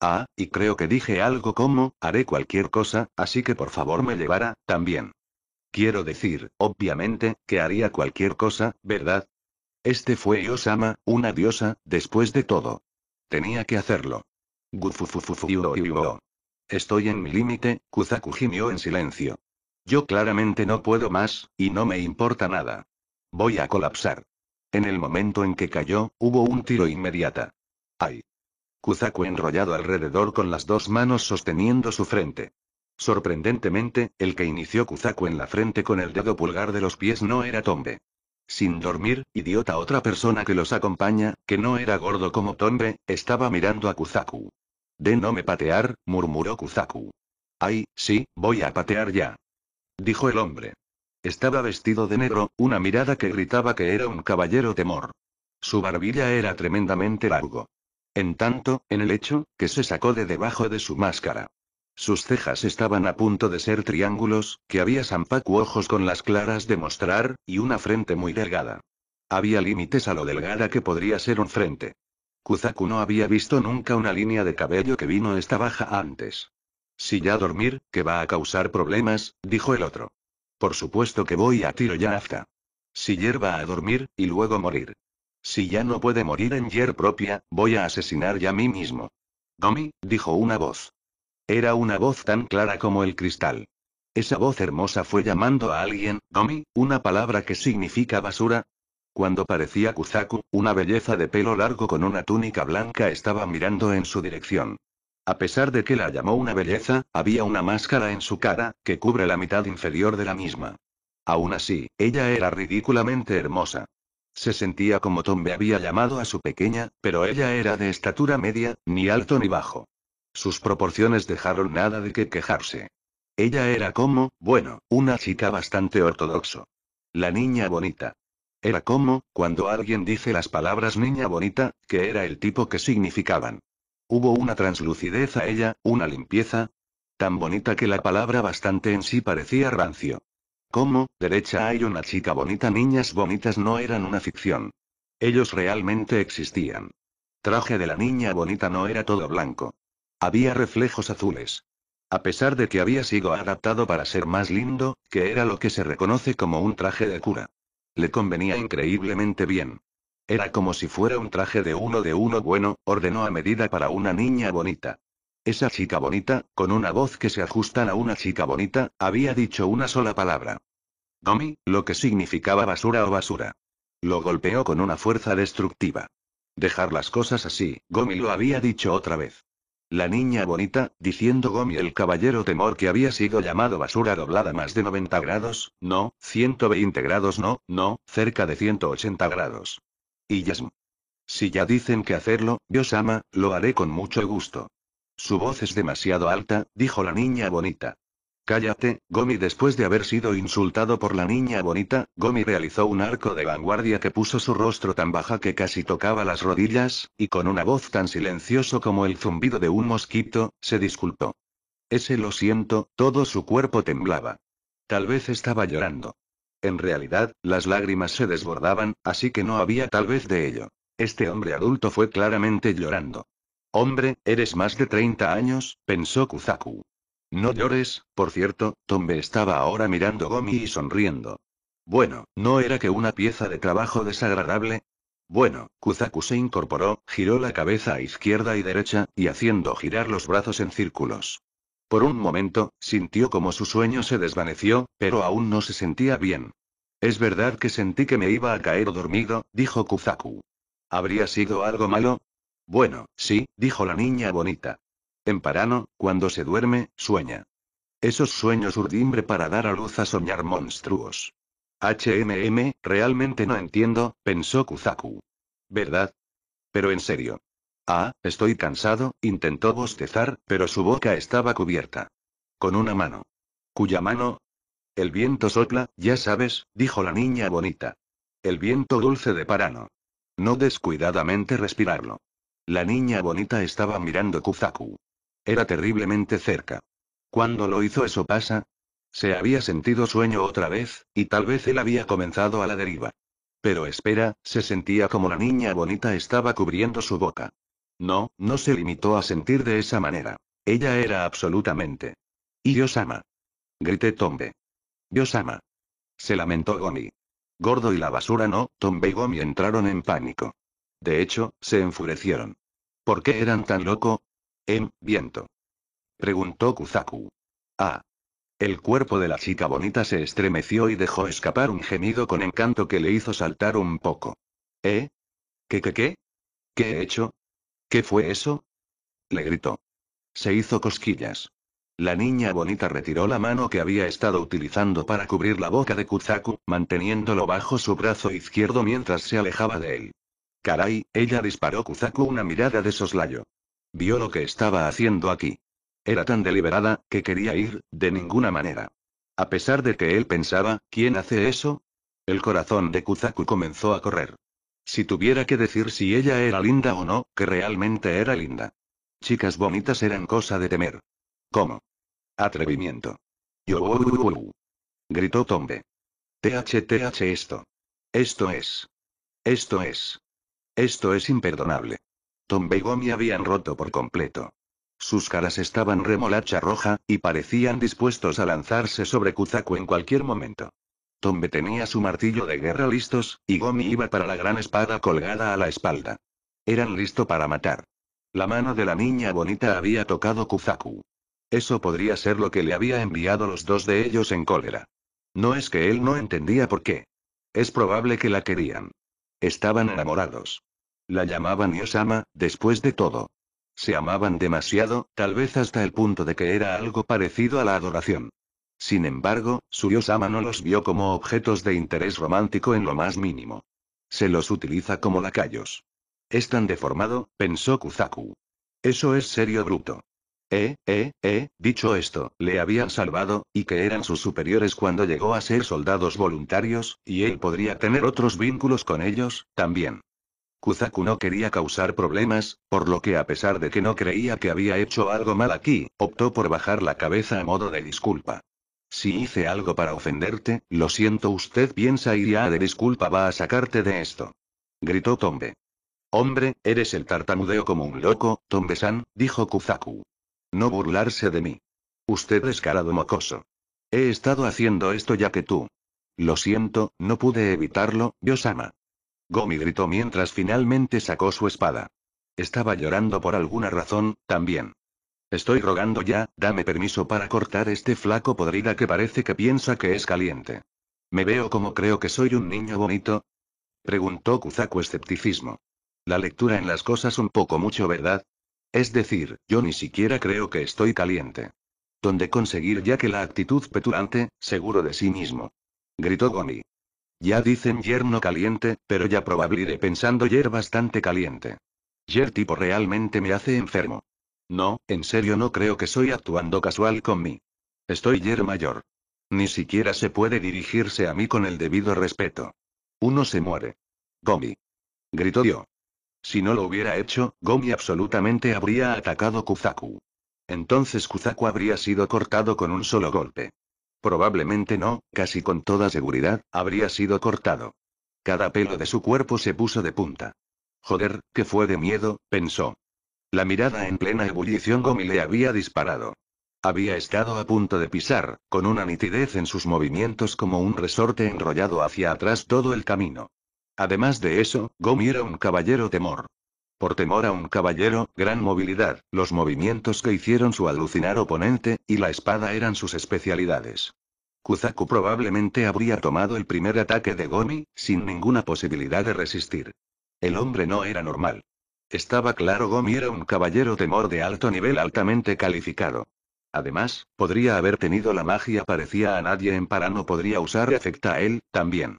Ah, y creo que dije algo como, haré cualquier cosa, así que por favor me llevara, también. Quiero decir, obviamente, que haría cualquier cosa, ¿verdad? Este fue Yosama, una diosa, después de todo. Tenía que hacerlo. Estoy en mi límite, Kuzaku gimió en silencio. Yo claramente no puedo más, y no me importa nada. Voy a colapsar. En el momento en que cayó, hubo un tiro inmediata. ¡Ay! Kuzaku enrollado alrededor con las dos manos sosteniendo su frente. Sorprendentemente, el que inició Kuzaku en la frente con el dedo pulgar de los pies no era Tombe. Sin dormir, idiota otra persona que los acompaña, que no era gordo como Tombe, estaba mirando a Kuzaku. De no me patear, murmuró Kuzaku. Ay, sí, voy a patear ya. Dijo el hombre. Estaba vestido de negro, una mirada que gritaba que era un caballero temor. Su barbilla era tremendamente largo. En tanto, en el hecho, que se sacó de debajo de su máscara. Sus cejas estaban a punto de ser triángulos, que había zampacu ojos con las claras de mostrar, y una frente muy delgada. Había límites a lo delgada que podría ser un frente. Kuzaku no había visto nunca una línea de cabello que vino esta baja antes. Si ya dormir, que va a causar problemas, dijo el otro. Por supuesto que voy a tiro ya afta. Si va a dormir, y luego morir. Si ya no puede morir en yer propia, voy a asesinar ya a mí mismo. Gomi, dijo una voz. Era una voz tan clara como el cristal. Esa voz hermosa fue llamando a alguien, Domi, una palabra que significa basura. Cuando parecía Kuzaku, una belleza de pelo largo con una túnica blanca estaba mirando en su dirección. A pesar de que la llamó una belleza, había una máscara en su cara, que cubre la mitad inferior de la misma. Aún así, ella era ridículamente hermosa. Se sentía como Tombe había llamado a su pequeña, pero ella era de estatura media, ni alto ni bajo. Sus proporciones dejaron nada de que quejarse. Ella era como, bueno, una chica bastante ortodoxo. La niña bonita. Era como, cuando alguien dice las palabras niña bonita, que era el tipo que significaban. Hubo una translucidez a ella, una limpieza, tan bonita que la palabra bastante en sí parecía rancio. Como, derecha hay una chica bonita, niñas bonitas no eran una ficción. Ellos realmente existían. Traje de la niña bonita no era todo blanco. Había reflejos azules. A pesar de que había sido adaptado para ser más lindo, que era lo que se reconoce como un traje de cura. Le convenía increíblemente bien. Era como si fuera un traje de uno de uno bueno, ordenó a medida para una niña bonita. Esa chica bonita, con una voz que se ajusta a una chica bonita, había dicho una sola palabra. Gomi, lo que significaba basura o basura. Lo golpeó con una fuerza destructiva. Dejar las cosas así, Gomi lo había dicho otra vez. La niña bonita, diciendo Gomi el caballero temor que había sido llamado basura doblada más de 90 grados, no, 120 grados no, no, cerca de 180 grados. Y Yasm. Si ya dicen que hacerlo, Dios ama, lo haré con mucho gusto. Su voz es demasiado alta, dijo la niña bonita. Cállate, Gomi. Después de haber sido insultado por la niña bonita, Gomi realizó un arco de vanguardia que puso su rostro tan baja que casi tocaba las rodillas, y con una voz tan silencioso como el zumbido de un mosquito, se disculpó. Ese lo siento, todo su cuerpo temblaba. Tal vez estaba llorando. En realidad, las lágrimas se desbordaban, así que no había tal vez de ello. Este hombre adulto fue claramente llorando. Hombre, eres más de 30 años, pensó Kuzaku. No llores, por cierto, Tombe estaba ahora mirando Gomi y sonriendo. Bueno, ¿no era que una pieza de trabajo desagradable? Bueno, Kuzaku se incorporó, giró la cabeza a izquierda y derecha, y haciendo girar los brazos en círculos. Por un momento, sintió como su sueño se desvaneció, pero aún no se sentía bien. Es verdad que sentí que me iba a caer dormido, dijo Kuzaku. ¿Habría sido algo malo? Bueno, sí, dijo la niña bonita. En Parano, cuando se duerme, sueña. Esos sueños urdimbre para dar a luz a soñar monstruos. HMM, realmente no entiendo, pensó Kuzaku. ¿Verdad? Pero en serio. Ah, estoy cansado, intentó bostezar, pero su boca estaba cubierta. Con una mano. ¿Cuya mano? El viento sopla, ya sabes, dijo la niña bonita. El viento dulce de Parano. No descuidadamente respirarlo. La niña bonita estaba mirando Kuzaku. Era terriblemente cerca. Cuando lo hizo eso pasa? Se había sentido sueño otra vez, y tal vez él había comenzado a la deriva. Pero espera, se sentía como la niña bonita estaba cubriendo su boca. No, no se limitó a sentir de esa manera. Ella era absolutamente. Y ama. Grité Tombe. ama. Se lamentó Gomi. Gordo y la basura no, Tombe y Gomi entraron en pánico. De hecho, se enfurecieron. ¿Por qué eran tan loco? viento? Preguntó Kuzaku. Ah. El cuerpo de la chica bonita se estremeció y dejó escapar un gemido con encanto que le hizo saltar un poco. ¿Eh? ¿Qué qué qué? ¿Qué he hecho? ¿Qué fue eso? Le gritó. Se hizo cosquillas. La niña bonita retiró la mano que había estado utilizando para cubrir la boca de Kuzaku, manteniéndolo bajo su brazo izquierdo mientras se alejaba de él. Caray, ella disparó Kuzaku una mirada de soslayo. Vio lo que estaba haciendo aquí. Era tan deliberada, que quería ir, de ninguna manera. A pesar de que él pensaba, ¿quién hace eso? El corazón de Kuzaku comenzó a correr. Si tuviera que decir si ella era linda o no, que realmente era linda. Chicas bonitas eran cosa de temer. ¿Cómo? Atrevimiento. Yo uh, uh, uh, gritó Tombe. THTH esto. Esto es. Esto es. Esto es imperdonable. Tombe y Gomi habían roto por completo. Sus caras estaban remolacha roja, y parecían dispuestos a lanzarse sobre Kuzaku en cualquier momento. Tombe tenía su martillo de guerra listos, y Gomi iba para la gran espada colgada a la espalda. Eran listos para matar. La mano de la niña bonita había tocado Kuzaku. Eso podría ser lo que le había enviado los dos de ellos en cólera. No es que él no entendía por qué. Es probable que la querían. Estaban enamorados. La llamaban Yosama, después de todo. Se amaban demasiado, tal vez hasta el punto de que era algo parecido a la adoración. Sin embargo, su Yosama no los vio como objetos de interés romántico en lo más mínimo. Se los utiliza como lacayos. Es tan deformado, pensó Kuzaku. Eso es serio bruto. Eh, eh, eh, dicho esto, le habían salvado, y que eran sus superiores cuando llegó a ser soldados voluntarios, y él podría tener otros vínculos con ellos, también. Kuzaku no quería causar problemas, por lo que a pesar de que no creía que había hecho algo mal aquí, optó por bajar la cabeza a modo de disculpa. Si hice algo para ofenderte, lo siento usted piensa y ya de disculpa va a sacarte de esto. Gritó Tombe. Hombre, eres el tartamudeo como un loco, Tombe-san, dijo Kuzaku. No burlarse de mí. Usted es carado mocoso. He estado haciendo esto ya que tú. Lo siento, no pude evitarlo, ama. Gomi gritó mientras finalmente sacó su espada. Estaba llorando por alguna razón, también. Estoy rogando ya, dame permiso para cortar este flaco podrida que parece que piensa que es caliente. ¿Me veo como creo que soy un niño bonito? Preguntó Kuzaku escepticismo. La lectura en las cosas un poco mucho, ¿verdad? Es decir, yo ni siquiera creo que estoy caliente. ¿Dónde conseguir ya que la actitud petulante, seguro de sí mismo? Gritó Gomi. Ya dicen yerno caliente, pero ya probablemente pensando yer bastante caliente. Yer tipo realmente me hace enfermo. No, en serio no creo que soy actuando casual con mí. Estoy yer mayor. Ni siquiera se puede dirigirse a mí con el debido respeto. Uno se muere. Gomi. Gritó yo. Si no lo hubiera hecho, Gomi absolutamente habría atacado Kuzaku. Entonces Kuzaku habría sido cortado con un solo golpe. Probablemente no, casi con toda seguridad, habría sido cortado. Cada pelo de su cuerpo se puso de punta. Joder, que fue de miedo, pensó. La mirada en plena ebullición Gomi le había disparado. Había estado a punto de pisar, con una nitidez en sus movimientos como un resorte enrollado hacia atrás todo el camino. Además de eso, Gomi era un caballero temor. Por temor a un caballero, gran movilidad, los movimientos que hicieron su alucinar oponente, y la espada eran sus especialidades. Kuzaku probablemente habría tomado el primer ataque de Gomi, sin ninguna posibilidad de resistir. El hombre no era normal. Estaba claro Gomi era un caballero temor de alto nivel altamente calificado. Además, podría haber tenido la magia parecía a nadie en Parano podría usar afecta a él, también.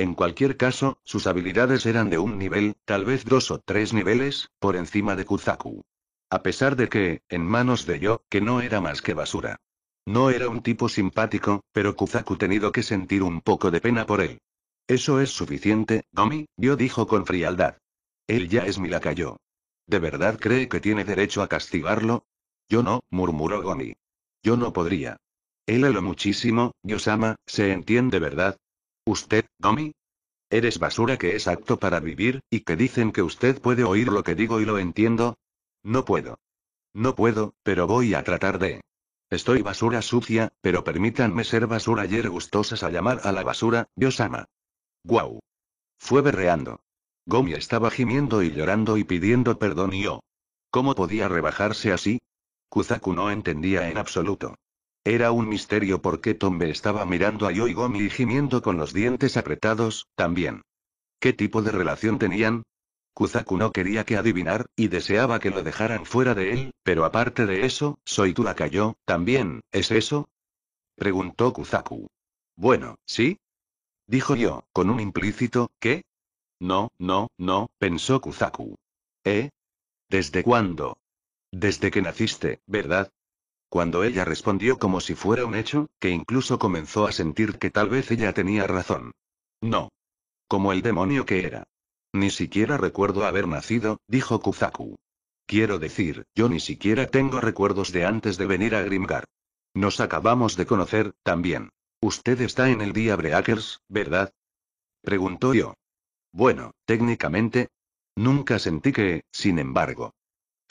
En cualquier caso, sus habilidades eran de un nivel, tal vez dos o tres niveles, por encima de Kuzaku. A pesar de que, en manos de yo, que no era más que basura. No era un tipo simpático, pero Kuzaku tenido que sentir un poco de pena por él. Eso es suficiente, Gomi, yo dijo con frialdad. Él ya es mi lacayo. ¿De verdad cree que tiene derecho a castigarlo? Yo no, murmuró Gomi. Yo no podría. Él lo muchísimo, Yosama, se entiende, ¿verdad? ¿Usted, Gomi? ¿Eres basura que es apto para vivir, y que dicen que usted puede oír lo que digo y lo entiendo? No puedo. No puedo, pero voy a tratar de... Estoy basura sucia, pero permítanme ser basura ayer gustosas a llamar a la basura, ama. Guau. Fue berreando. Gomi estaba gimiendo y llorando y pidiendo perdón y yo. ¿Cómo podía rebajarse así? Kuzaku no entendía en absoluto. Era un misterio por qué Tombe estaba mirando a Yoigomi y gimiendo con los dientes apretados, también. ¿Qué tipo de relación tenían? Kuzaku no quería que adivinar, y deseaba que lo dejaran fuera de él, pero aparte de eso, soy Turakayo, también, ¿es eso? Preguntó Kuzaku. Bueno, ¿sí? Dijo yo, con un implícito, ¿qué? No, no, no, pensó Kuzaku. ¿Eh? ¿Desde cuándo? Desde que naciste, ¿verdad? Cuando ella respondió como si fuera un hecho, que incluso comenzó a sentir que tal vez ella tenía razón. No. Como el demonio que era. Ni siquiera recuerdo haber nacido, dijo Kuzaku. Quiero decir, yo ni siquiera tengo recuerdos de antes de venir a Grimgar. Nos acabamos de conocer, también. Usted está en el día Breakers, ¿verdad? Preguntó yo. Bueno, técnicamente. Nunca sentí que, sin embargo.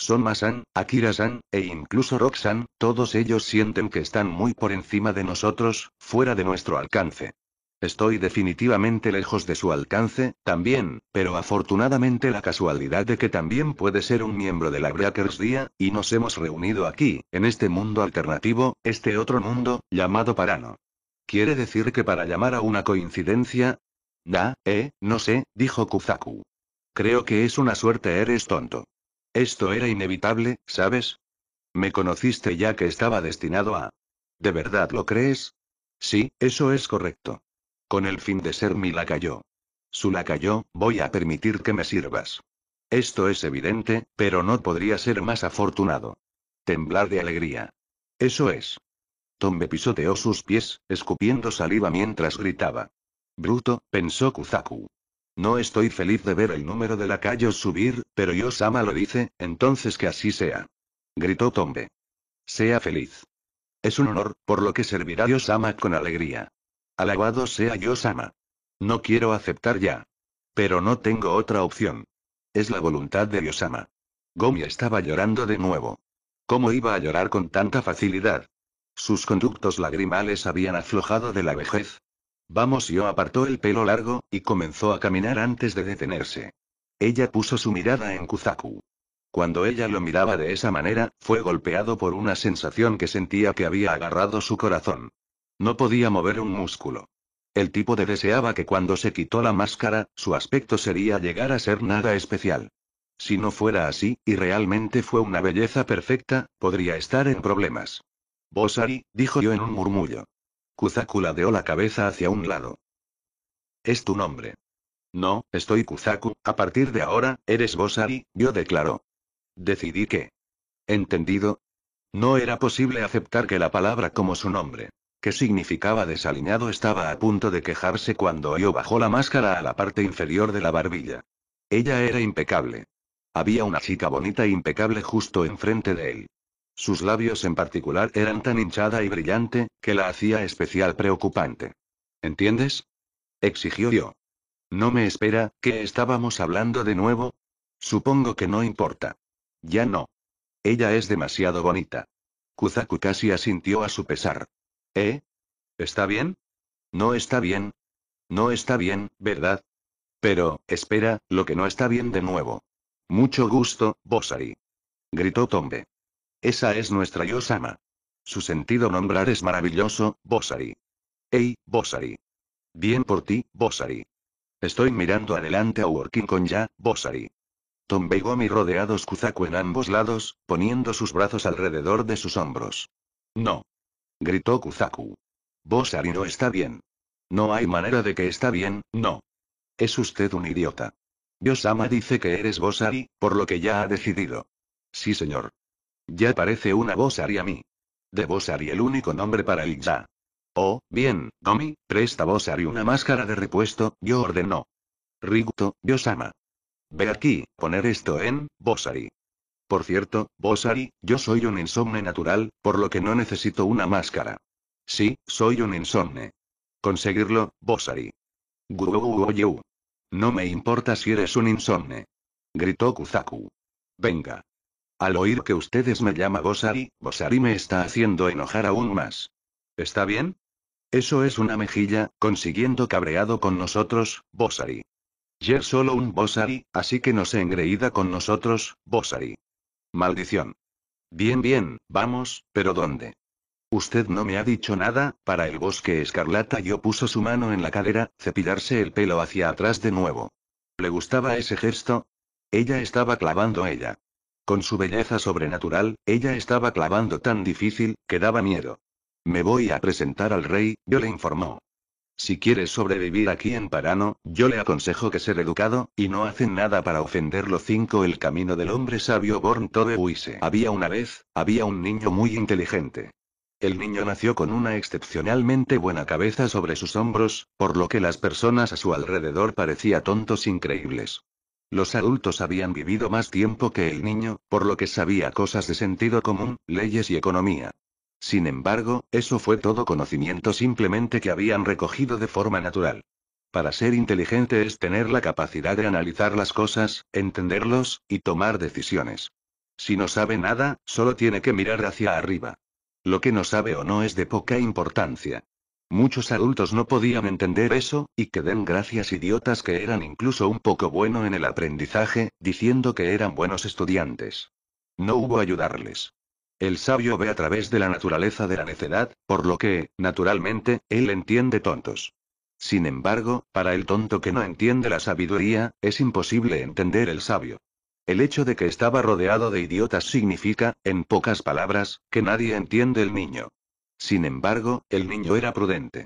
Son Masan, Akira-san, e incluso Roxan, todos ellos sienten que están muy por encima de nosotros, fuera de nuestro alcance. Estoy definitivamente lejos de su alcance, también, pero afortunadamente la casualidad de que también puede ser un miembro de la Breakers Día, y nos hemos reunido aquí, en este mundo alternativo, este otro mundo, llamado Parano. ¿Quiere decir que para llamar a una coincidencia? Da, eh, no sé, dijo Kuzaku. Creo que es una suerte, eres tonto. Esto era inevitable, ¿sabes? Me conociste ya que estaba destinado a... ¿De verdad lo crees? Sí, eso es correcto. Con el fin de ser mi lacayo. Su lacayo, voy a permitir que me sirvas. Esto es evidente, pero no podría ser más afortunado. Temblar de alegría. Eso es. Tombe pisoteó sus pies, escupiendo saliva mientras gritaba. Bruto, pensó Kuzaku. No estoy feliz de ver el número de lacayos subir, pero Yosama lo dice, entonces que así sea. Gritó Tombe. Sea feliz. Es un honor, por lo que servirá Yosama con alegría. Alabado sea Yosama. No quiero aceptar ya. Pero no tengo otra opción. Es la voluntad de Yosama. Gomi estaba llorando de nuevo. ¿Cómo iba a llorar con tanta facilidad? Sus conductos lagrimales habían aflojado de la vejez, Vamos, yo apartó el pelo largo, y comenzó a caminar antes de detenerse. Ella puso su mirada en Kuzaku. Cuando ella lo miraba de esa manera, fue golpeado por una sensación que sentía que había agarrado su corazón. No podía mover un músculo. El tipo deseaba que cuando se quitó la máscara, su aspecto sería llegar a ser nada especial. Si no fuera así, y realmente fue una belleza perfecta, podría estar en problemas. Bosari, dijo yo en un murmullo. Kuzaku ladeó la cabeza hacia un lado. Es tu nombre. No, estoy Kuzaku, a partir de ahora, eres Ari, yo declaro. Decidí que. ¿Entendido? No era posible aceptar que la palabra como su nombre, que significaba desaliñado, estaba a punto de quejarse cuando yo bajó la máscara a la parte inferior de la barbilla. Ella era impecable. Había una chica bonita e impecable justo enfrente de él. Sus labios en particular eran tan hinchada y brillante, que la hacía especial preocupante. ¿Entiendes? exigió yo. No me espera, que estábamos hablando de nuevo. Supongo que no importa. Ya no. Ella es demasiado bonita. Kuzaku casi asintió a su pesar. ¿Eh? ¿Está bien? No está bien. No está bien, ¿verdad? Pero, espera, lo que no está bien de nuevo. Mucho gusto, Bosari. Gritó Tombe. Esa es nuestra Yosama. Su sentido nombrar es maravilloso, Bosari. ¡Ey, Bosari. Bien por ti, Bosari. Estoy mirando adelante a Working con ya, Bosari. Tombe y rodeados Kuzaku en ambos lados, poniendo sus brazos alrededor de sus hombros. No. Gritó Kuzaku. Bosari no está bien. No hay manera de que está bien, no. Es usted un idiota. Yosama dice que eres Bosari, por lo que ya ha decidido. Sí señor. Ya parece una Bosari a mí. De Bosari el único nombre para ya. Oh, bien, Gomi, presta Bosari una máscara de repuesto, yo ordenó. Riguto, Yosama. Ve aquí, poner esto en, Bosari. Por cierto, Bosari, yo soy un insomne natural, por lo que no necesito una máscara. Sí, soy un insomne. Conseguirlo, Bosari. Yu. No me importa si eres un insomne. Gritó Kuzaku. Venga. Al oír que ustedes me llama Bosari, Bosari me está haciendo enojar aún más. ¿Está bien? Eso es una mejilla, consiguiendo cabreado con nosotros, Bosari. Yer solo un Bosari, así que no se engreída con nosotros, Bosari. Maldición. Bien, bien, vamos, pero ¿dónde? Usted no me ha dicho nada, para el bosque escarlata yo puso su mano en la cadera, cepillarse el pelo hacia atrás de nuevo. ¿Le gustaba ese gesto? Ella estaba clavando ella. Con su belleza sobrenatural, ella estaba clavando tan difícil, que daba miedo. Me voy a presentar al rey, yo le informó. Si quieres sobrevivir aquí en Parano, yo le aconsejo que ser educado, y no hacen nada para ofenderlo. cinco. El camino del hombre sabio Born Tobe Huise. Había una vez, había un niño muy inteligente. El niño nació con una excepcionalmente buena cabeza sobre sus hombros, por lo que las personas a su alrededor parecía tontos increíbles. Los adultos habían vivido más tiempo que el niño, por lo que sabía cosas de sentido común, leyes y economía. Sin embargo, eso fue todo conocimiento simplemente que habían recogido de forma natural. Para ser inteligente es tener la capacidad de analizar las cosas, entenderlos, y tomar decisiones. Si no sabe nada, solo tiene que mirar hacia arriba. Lo que no sabe o no es de poca importancia. Muchos adultos no podían entender eso, y que den gracias idiotas que eran incluso un poco bueno en el aprendizaje, diciendo que eran buenos estudiantes. No hubo ayudarles. El sabio ve a través de la naturaleza de la necedad, por lo que, naturalmente, él entiende tontos. Sin embargo, para el tonto que no entiende la sabiduría, es imposible entender el sabio. El hecho de que estaba rodeado de idiotas significa, en pocas palabras, que nadie entiende el niño. Sin embargo, el niño era prudente.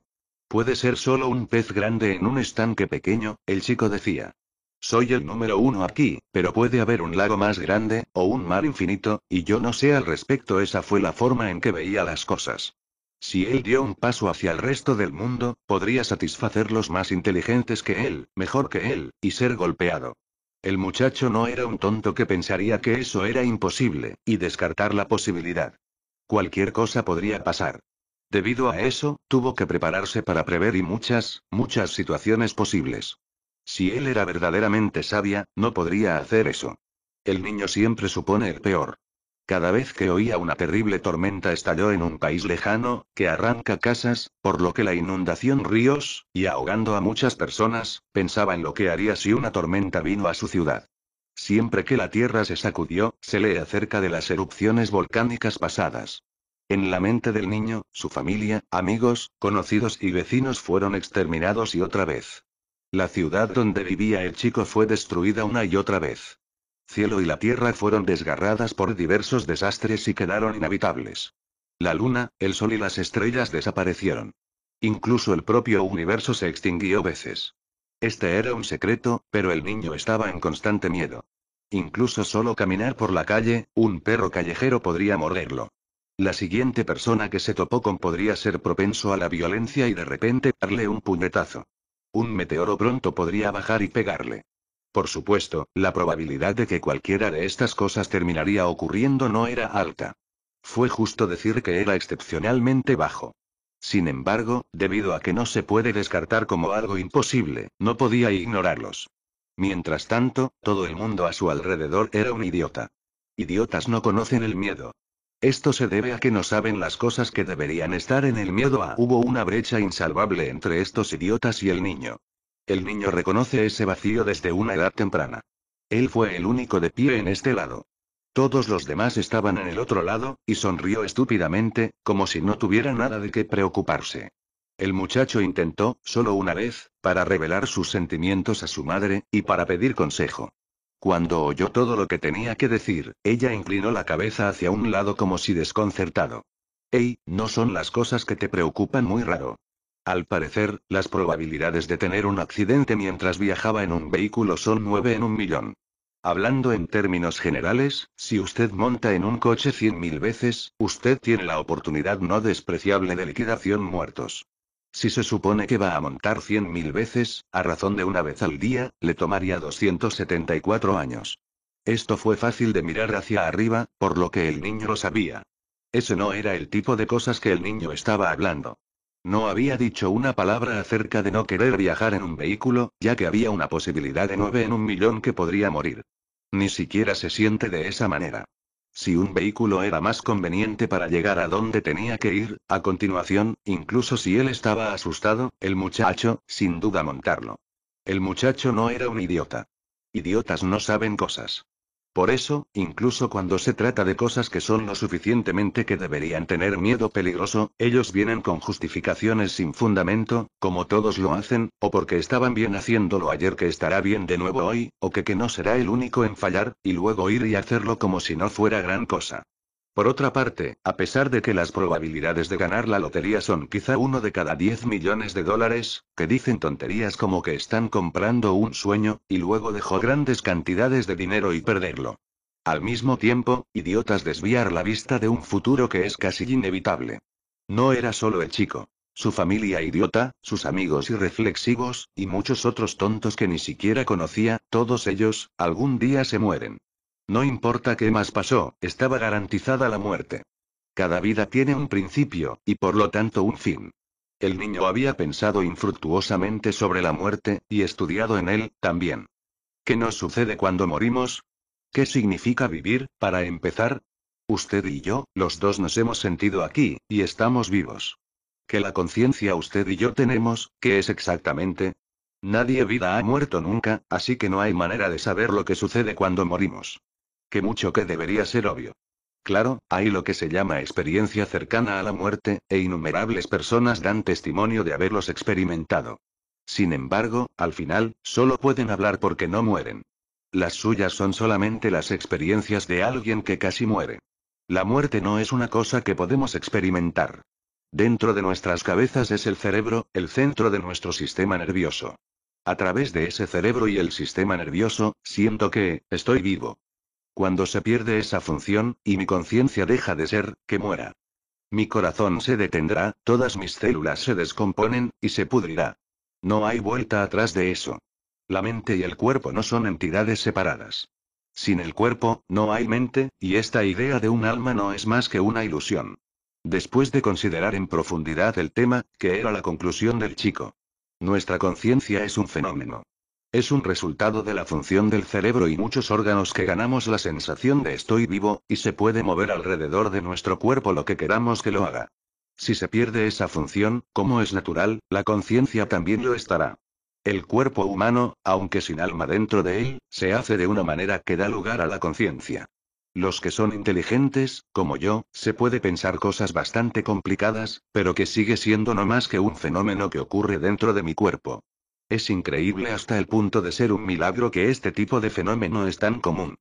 Puede ser solo un pez grande en un estanque pequeño, el chico decía. Soy el número uno aquí, pero puede haber un lago más grande, o un mar infinito, y yo no sé al respecto. Esa fue la forma en que veía las cosas. Si él dio un paso hacia el resto del mundo, podría satisfacer los más inteligentes que él, mejor que él, y ser golpeado. El muchacho no era un tonto que pensaría que eso era imposible, y descartar la posibilidad cualquier cosa podría pasar. Debido a eso, tuvo que prepararse para prever y muchas, muchas situaciones posibles. Si él era verdaderamente sabia, no podría hacer eso. El niño siempre supone el peor. Cada vez que oía una terrible tormenta estalló en un país lejano, que arranca casas, por lo que la inundación ríos, y ahogando a muchas personas, pensaba en lo que haría si una tormenta vino a su ciudad. Siempre que la Tierra se sacudió, se lee acerca de las erupciones volcánicas pasadas. En la mente del niño, su familia, amigos, conocidos y vecinos fueron exterminados y otra vez. La ciudad donde vivía el chico fue destruida una y otra vez. Cielo y la tierra fueron desgarradas por diversos desastres y quedaron inhabitables. La luna, el sol y las estrellas desaparecieron. Incluso el propio universo se extinguió veces. Este era un secreto, pero el niño estaba en constante miedo. Incluso solo caminar por la calle, un perro callejero podría morderlo. La siguiente persona que se topó con podría ser propenso a la violencia y de repente darle un puñetazo. Un meteoro pronto podría bajar y pegarle. Por supuesto, la probabilidad de que cualquiera de estas cosas terminaría ocurriendo no era alta. Fue justo decir que era excepcionalmente bajo. Sin embargo, debido a que no se puede descartar como algo imposible, no podía ignorarlos. Mientras tanto, todo el mundo a su alrededor era un idiota. Idiotas no conocen el miedo. Esto se debe a que no saben las cosas que deberían estar en el miedo a... Hubo una brecha insalvable entre estos idiotas y el niño. El niño reconoce ese vacío desde una edad temprana. Él fue el único de pie en este lado. Todos los demás estaban en el otro lado, y sonrió estúpidamente, como si no tuviera nada de qué preocuparse. El muchacho intentó, solo una vez, para revelar sus sentimientos a su madre, y para pedir consejo. Cuando oyó todo lo que tenía que decir, ella inclinó la cabeza hacia un lado como si desconcertado. Ey, no son las cosas que te preocupan muy raro. Al parecer, las probabilidades de tener un accidente mientras viajaba en un vehículo son nueve en un millón. Hablando en términos generales, si usted monta en un coche 100.000 veces, usted tiene la oportunidad no despreciable de liquidación muertos. Si se supone que va a montar 100.000 veces, a razón de una vez al día, le tomaría 274 años. Esto fue fácil de mirar hacia arriba, por lo que el niño lo sabía. Ese no era el tipo de cosas que el niño estaba hablando. No había dicho una palabra acerca de no querer viajar en un vehículo, ya que había una posibilidad de nueve en un millón que podría morir. Ni siquiera se siente de esa manera. Si un vehículo era más conveniente para llegar a donde tenía que ir, a continuación, incluso si él estaba asustado, el muchacho, sin duda montarlo. El muchacho no era un idiota. Idiotas no saben cosas. Por eso, incluso cuando se trata de cosas que son lo suficientemente que deberían tener miedo peligroso, ellos vienen con justificaciones sin fundamento, como todos lo hacen, o porque estaban bien haciéndolo ayer que estará bien de nuevo hoy, o que que no será el único en fallar, y luego ir y hacerlo como si no fuera gran cosa. Por otra parte, a pesar de que las probabilidades de ganar la lotería son quizá uno de cada 10 millones de dólares, que dicen tonterías como que están comprando un sueño, y luego dejó grandes cantidades de dinero y perderlo. Al mismo tiempo, idiotas desviar la vista de un futuro que es casi inevitable. No era solo el chico. Su familia idiota, sus amigos irreflexivos, y muchos otros tontos que ni siquiera conocía, todos ellos, algún día se mueren. No importa qué más pasó, estaba garantizada la muerte. Cada vida tiene un principio, y por lo tanto un fin. El niño había pensado infructuosamente sobre la muerte, y estudiado en él, también. ¿Qué nos sucede cuando morimos? ¿Qué significa vivir, para empezar? Usted y yo, los dos nos hemos sentido aquí, y estamos vivos. ¿Qué la conciencia usted y yo tenemos, qué es exactamente? Nadie vida ha muerto nunca, así que no hay manera de saber lo que sucede cuando morimos que mucho que debería ser obvio. Claro, hay lo que se llama experiencia cercana a la muerte, e innumerables personas dan testimonio de haberlos experimentado. Sin embargo, al final, solo pueden hablar porque no mueren. Las suyas son solamente las experiencias de alguien que casi muere. La muerte no es una cosa que podemos experimentar. Dentro de nuestras cabezas es el cerebro, el centro de nuestro sistema nervioso. A través de ese cerebro y el sistema nervioso, siento que, estoy vivo. Cuando se pierde esa función, y mi conciencia deja de ser, que muera. Mi corazón se detendrá, todas mis células se descomponen, y se pudrirá. No hay vuelta atrás de eso. La mente y el cuerpo no son entidades separadas. Sin el cuerpo, no hay mente, y esta idea de un alma no es más que una ilusión. Después de considerar en profundidad el tema, que era la conclusión del chico. Nuestra conciencia es un fenómeno. Es un resultado de la función del cerebro y muchos órganos que ganamos la sensación de estoy vivo, y se puede mover alrededor de nuestro cuerpo lo que queramos que lo haga. Si se pierde esa función, como es natural, la conciencia también lo estará. El cuerpo humano, aunque sin alma dentro de él, se hace de una manera que da lugar a la conciencia. Los que son inteligentes, como yo, se puede pensar cosas bastante complicadas, pero que sigue siendo no más que un fenómeno que ocurre dentro de mi cuerpo. Es increíble hasta el punto de ser un milagro que este tipo de fenómeno es tan común.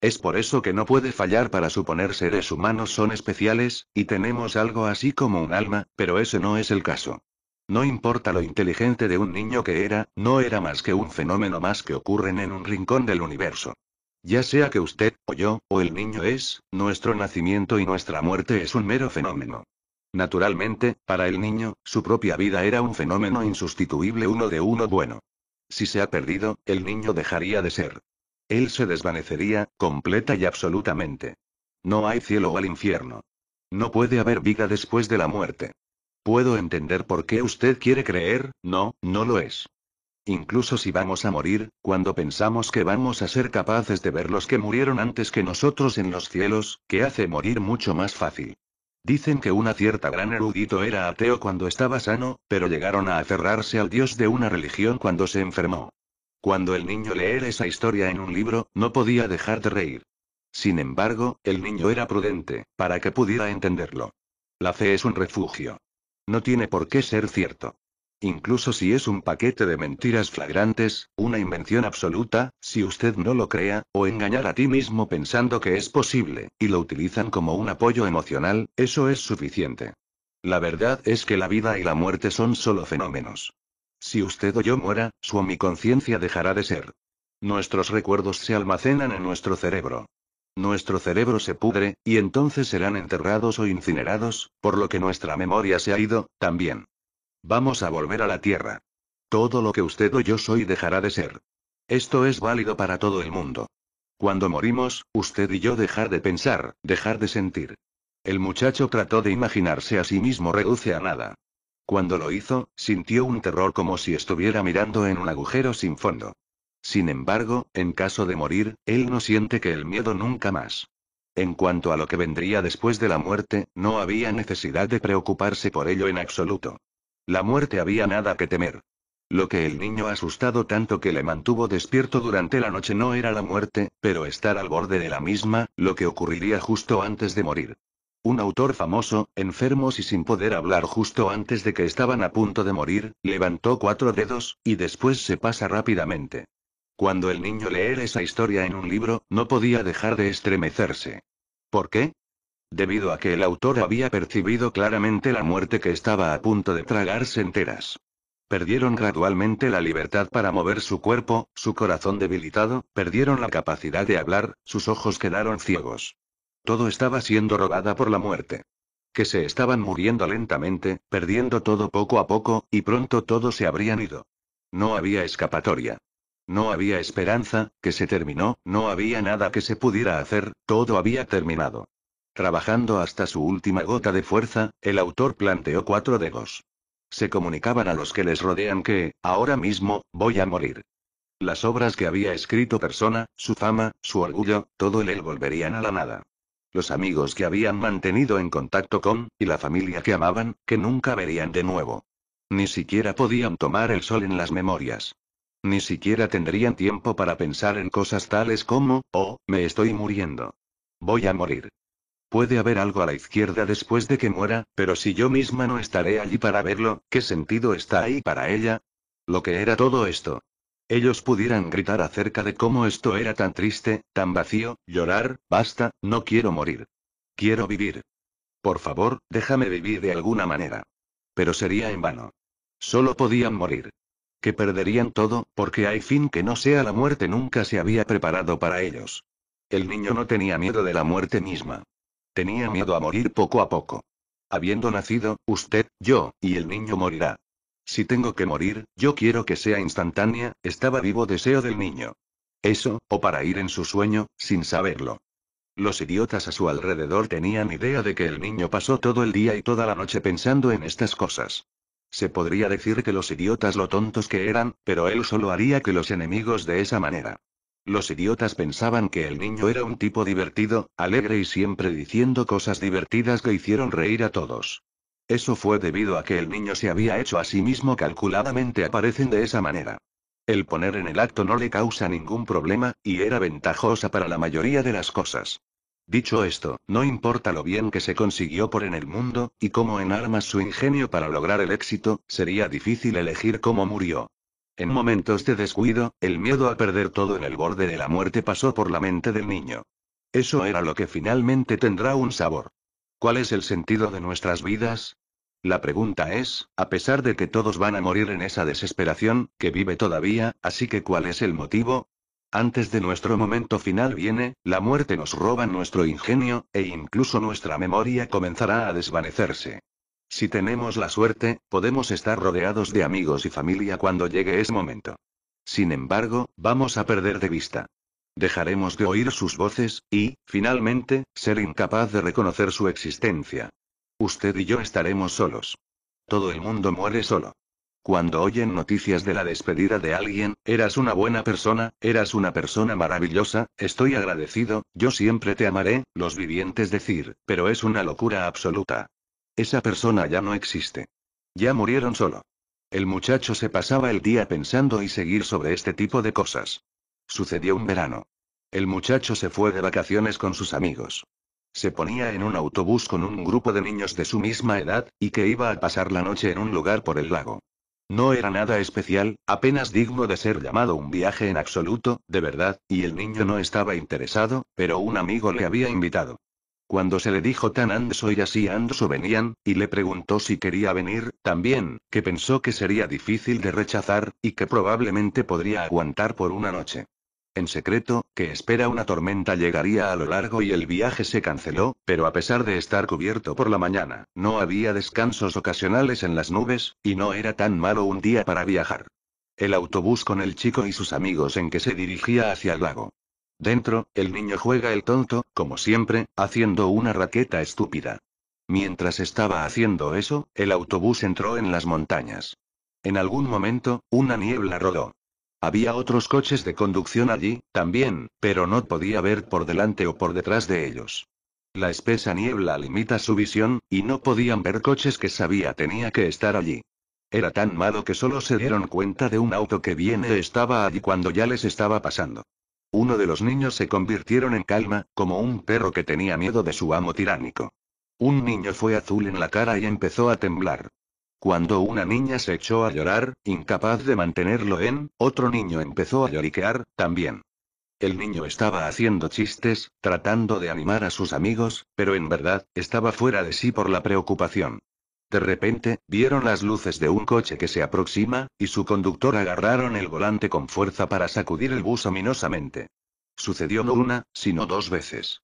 Es por eso que no puede fallar para suponer seres humanos son especiales, y tenemos algo así como un alma, pero ese no es el caso. No importa lo inteligente de un niño que era, no era más que un fenómeno más que ocurren en un rincón del universo. Ya sea que usted, o yo, o el niño es, nuestro nacimiento y nuestra muerte es un mero fenómeno. Naturalmente, para el niño, su propia vida era un fenómeno insustituible uno de uno bueno. Si se ha perdido, el niño dejaría de ser. Él se desvanecería, completa y absolutamente. No hay cielo al infierno. No puede haber vida después de la muerte. Puedo entender por qué usted quiere creer, no, no lo es. Incluso si vamos a morir, cuando pensamos que vamos a ser capaces de ver los que murieron antes que nosotros en los cielos, que hace morir mucho más fácil. Dicen que una cierta gran erudito era ateo cuando estaba sano, pero llegaron a aferrarse al dios de una religión cuando se enfermó. Cuando el niño leer esa historia en un libro, no podía dejar de reír. Sin embargo, el niño era prudente, para que pudiera entenderlo. La fe es un refugio. No tiene por qué ser cierto. Incluso si es un paquete de mentiras flagrantes, una invención absoluta, si usted no lo crea, o engañar a ti mismo pensando que es posible, y lo utilizan como un apoyo emocional, eso es suficiente. La verdad es que la vida y la muerte son solo fenómenos. Si usted o yo muera, su o dejará de ser. Nuestros recuerdos se almacenan en nuestro cerebro. Nuestro cerebro se pudre, y entonces serán enterrados o incinerados, por lo que nuestra memoria se ha ido, también. Vamos a volver a la Tierra. Todo lo que usted o yo soy dejará de ser. Esto es válido para todo el mundo. Cuando morimos, usted y yo dejar de pensar, dejar de sentir. El muchacho trató de imaginarse a sí mismo reduce a nada. Cuando lo hizo, sintió un terror como si estuviera mirando en un agujero sin fondo. Sin embargo, en caso de morir, él no siente que el miedo nunca más. En cuanto a lo que vendría después de la muerte, no había necesidad de preocuparse por ello en absoluto. La muerte había nada que temer. Lo que el niño asustado tanto que le mantuvo despierto durante la noche no era la muerte, pero estar al borde de la misma, lo que ocurriría justo antes de morir. Un autor famoso, enfermos y sin poder hablar justo antes de que estaban a punto de morir, levantó cuatro dedos, y después se pasa rápidamente. Cuando el niño leer esa historia en un libro, no podía dejar de estremecerse. ¿Por qué? debido a que el autor había percibido claramente la muerte que estaba a punto de tragarse enteras. Perdieron gradualmente la libertad para mover su cuerpo, su corazón debilitado, perdieron la capacidad de hablar, sus ojos quedaron ciegos. Todo estaba siendo robada por la muerte. Que se estaban muriendo lentamente, perdiendo todo poco a poco, y pronto todos se habrían ido. No había escapatoria. No había esperanza, que se terminó, no había nada que se pudiera hacer, todo había terminado. Trabajando hasta su última gota de fuerza, el autor planteó cuatro dedos. Se comunicaban a los que les rodean que, ahora mismo, voy a morir. Las obras que había escrito persona, su fama, su orgullo, todo el él volverían a la nada. Los amigos que habían mantenido en contacto con, y la familia que amaban, que nunca verían de nuevo. Ni siquiera podían tomar el sol en las memorias. Ni siquiera tendrían tiempo para pensar en cosas tales como, oh, me estoy muriendo. Voy a morir. Puede haber algo a la izquierda después de que muera, pero si yo misma no estaré allí para verlo, ¿qué sentido está ahí para ella? Lo que era todo esto. Ellos pudieran gritar acerca de cómo esto era tan triste, tan vacío, llorar, basta, no quiero morir. Quiero vivir. Por favor, déjame vivir de alguna manera. Pero sería en vano. Solo podían morir. Que perderían todo, porque hay fin que no sea la muerte nunca se había preparado para ellos. El niño no tenía miedo de la muerte misma. Tenía miedo a morir poco a poco. Habiendo nacido, usted, yo, y el niño morirá. Si tengo que morir, yo quiero que sea instantánea, estaba vivo deseo del niño. Eso, o para ir en su sueño, sin saberlo. Los idiotas a su alrededor tenían idea de que el niño pasó todo el día y toda la noche pensando en estas cosas. Se podría decir que los idiotas lo tontos que eran, pero él solo haría que los enemigos de esa manera. Los idiotas pensaban que el niño era un tipo divertido, alegre y siempre diciendo cosas divertidas que hicieron reír a todos. Eso fue debido a que el niño se había hecho a sí mismo calculadamente aparecen de esa manera. El poner en el acto no le causa ningún problema, y era ventajosa para la mayoría de las cosas. Dicho esto, no importa lo bien que se consiguió por en el mundo, y cómo en armas su ingenio para lograr el éxito, sería difícil elegir cómo murió. En momentos de este descuido, el miedo a perder todo en el borde de la muerte pasó por la mente del niño. Eso era lo que finalmente tendrá un sabor. ¿Cuál es el sentido de nuestras vidas? La pregunta es, a pesar de que todos van a morir en esa desesperación, que vive todavía, así que ¿cuál es el motivo? Antes de nuestro momento final viene, la muerte nos roba nuestro ingenio, e incluso nuestra memoria comenzará a desvanecerse. Si tenemos la suerte, podemos estar rodeados de amigos y familia cuando llegue ese momento. Sin embargo, vamos a perder de vista. Dejaremos de oír sus voces, y, finalmente, ser incapaz de reconocer su existencia. Usted y yo estaremos solos. Todo el mundo muere solo. Cuando oyen noticias de la despedida de alguien, eras una buena persona, eras una persona maravillosa, estoy agradecido, yo siempre te amaré, los vivientes decir, pero es una locura absoluta. Esa persona ya no existe. Ya murieron solo. El muchacho se pasaba el día pensando y seguir sobre este tipo de cosas. Sucedió un verano. El muchacho se fue de vacaciones con sus amigos. Se ponía en un autobús con un grupo de niños de su misma edad, y que iba a pasar la noche en un lugar por el lago. No era nada especial, apenas digno de ser llamado un viaje en absoluto, de verdad, y el niño no estaba interesado, pero un amigo le había invitado. Cuando se le dijo tan Anso y así Anso venían, y le preguntó si quería venir, también, que pensó que sería difícil de rechazar, y que probablemente podría aguantar por una noche. En secreto, que espera una tormenta llegaría a lo largo y el viaje se canceló, pero a pesar de estar cubierto por la mañana, no había descansos ocasionales en las nubes, y no era tan malo un día para viajar. El autobús con el chico y sus amigos en que se dirigía hacia el lago. Dentro, el niño juega el tonto, como siempre, haciendo una raqueta estúpida. Mientras estaba haciendo eso, el autobús entró en las montañas. En algún momento, una niebla rodó. Había otros coches de conducción allí, también, pero no podía ver por delante o por detrás de ellos. La espesa niebla limita su visión, y no podían ver coches que sabía tenía que estar allí. Era tan malo que solo se dieron cuenta de un auto que viene estaba allí cuando ya les estaba pasando. Uno de los niños se convirtieron en calma, como un perro que tenía miedo de su amo tiránico. Un niño fue azul en la cara y empezó a temblar. Cuando una niña se echó a llorar, incapaz de mantenerlo en, otro niño empezó a lloriquear, también. El niño estaba haciendo chistes, tratando de animar a sus amigos, pero en verdad, estaba fuera de sí por la preocupación. De repente, vieron las luces de un coche que se aproxima, y su conductor agarraron el volante con fuerza para sacudir el bus ominosamente. Sucedió no una, sino dos veces.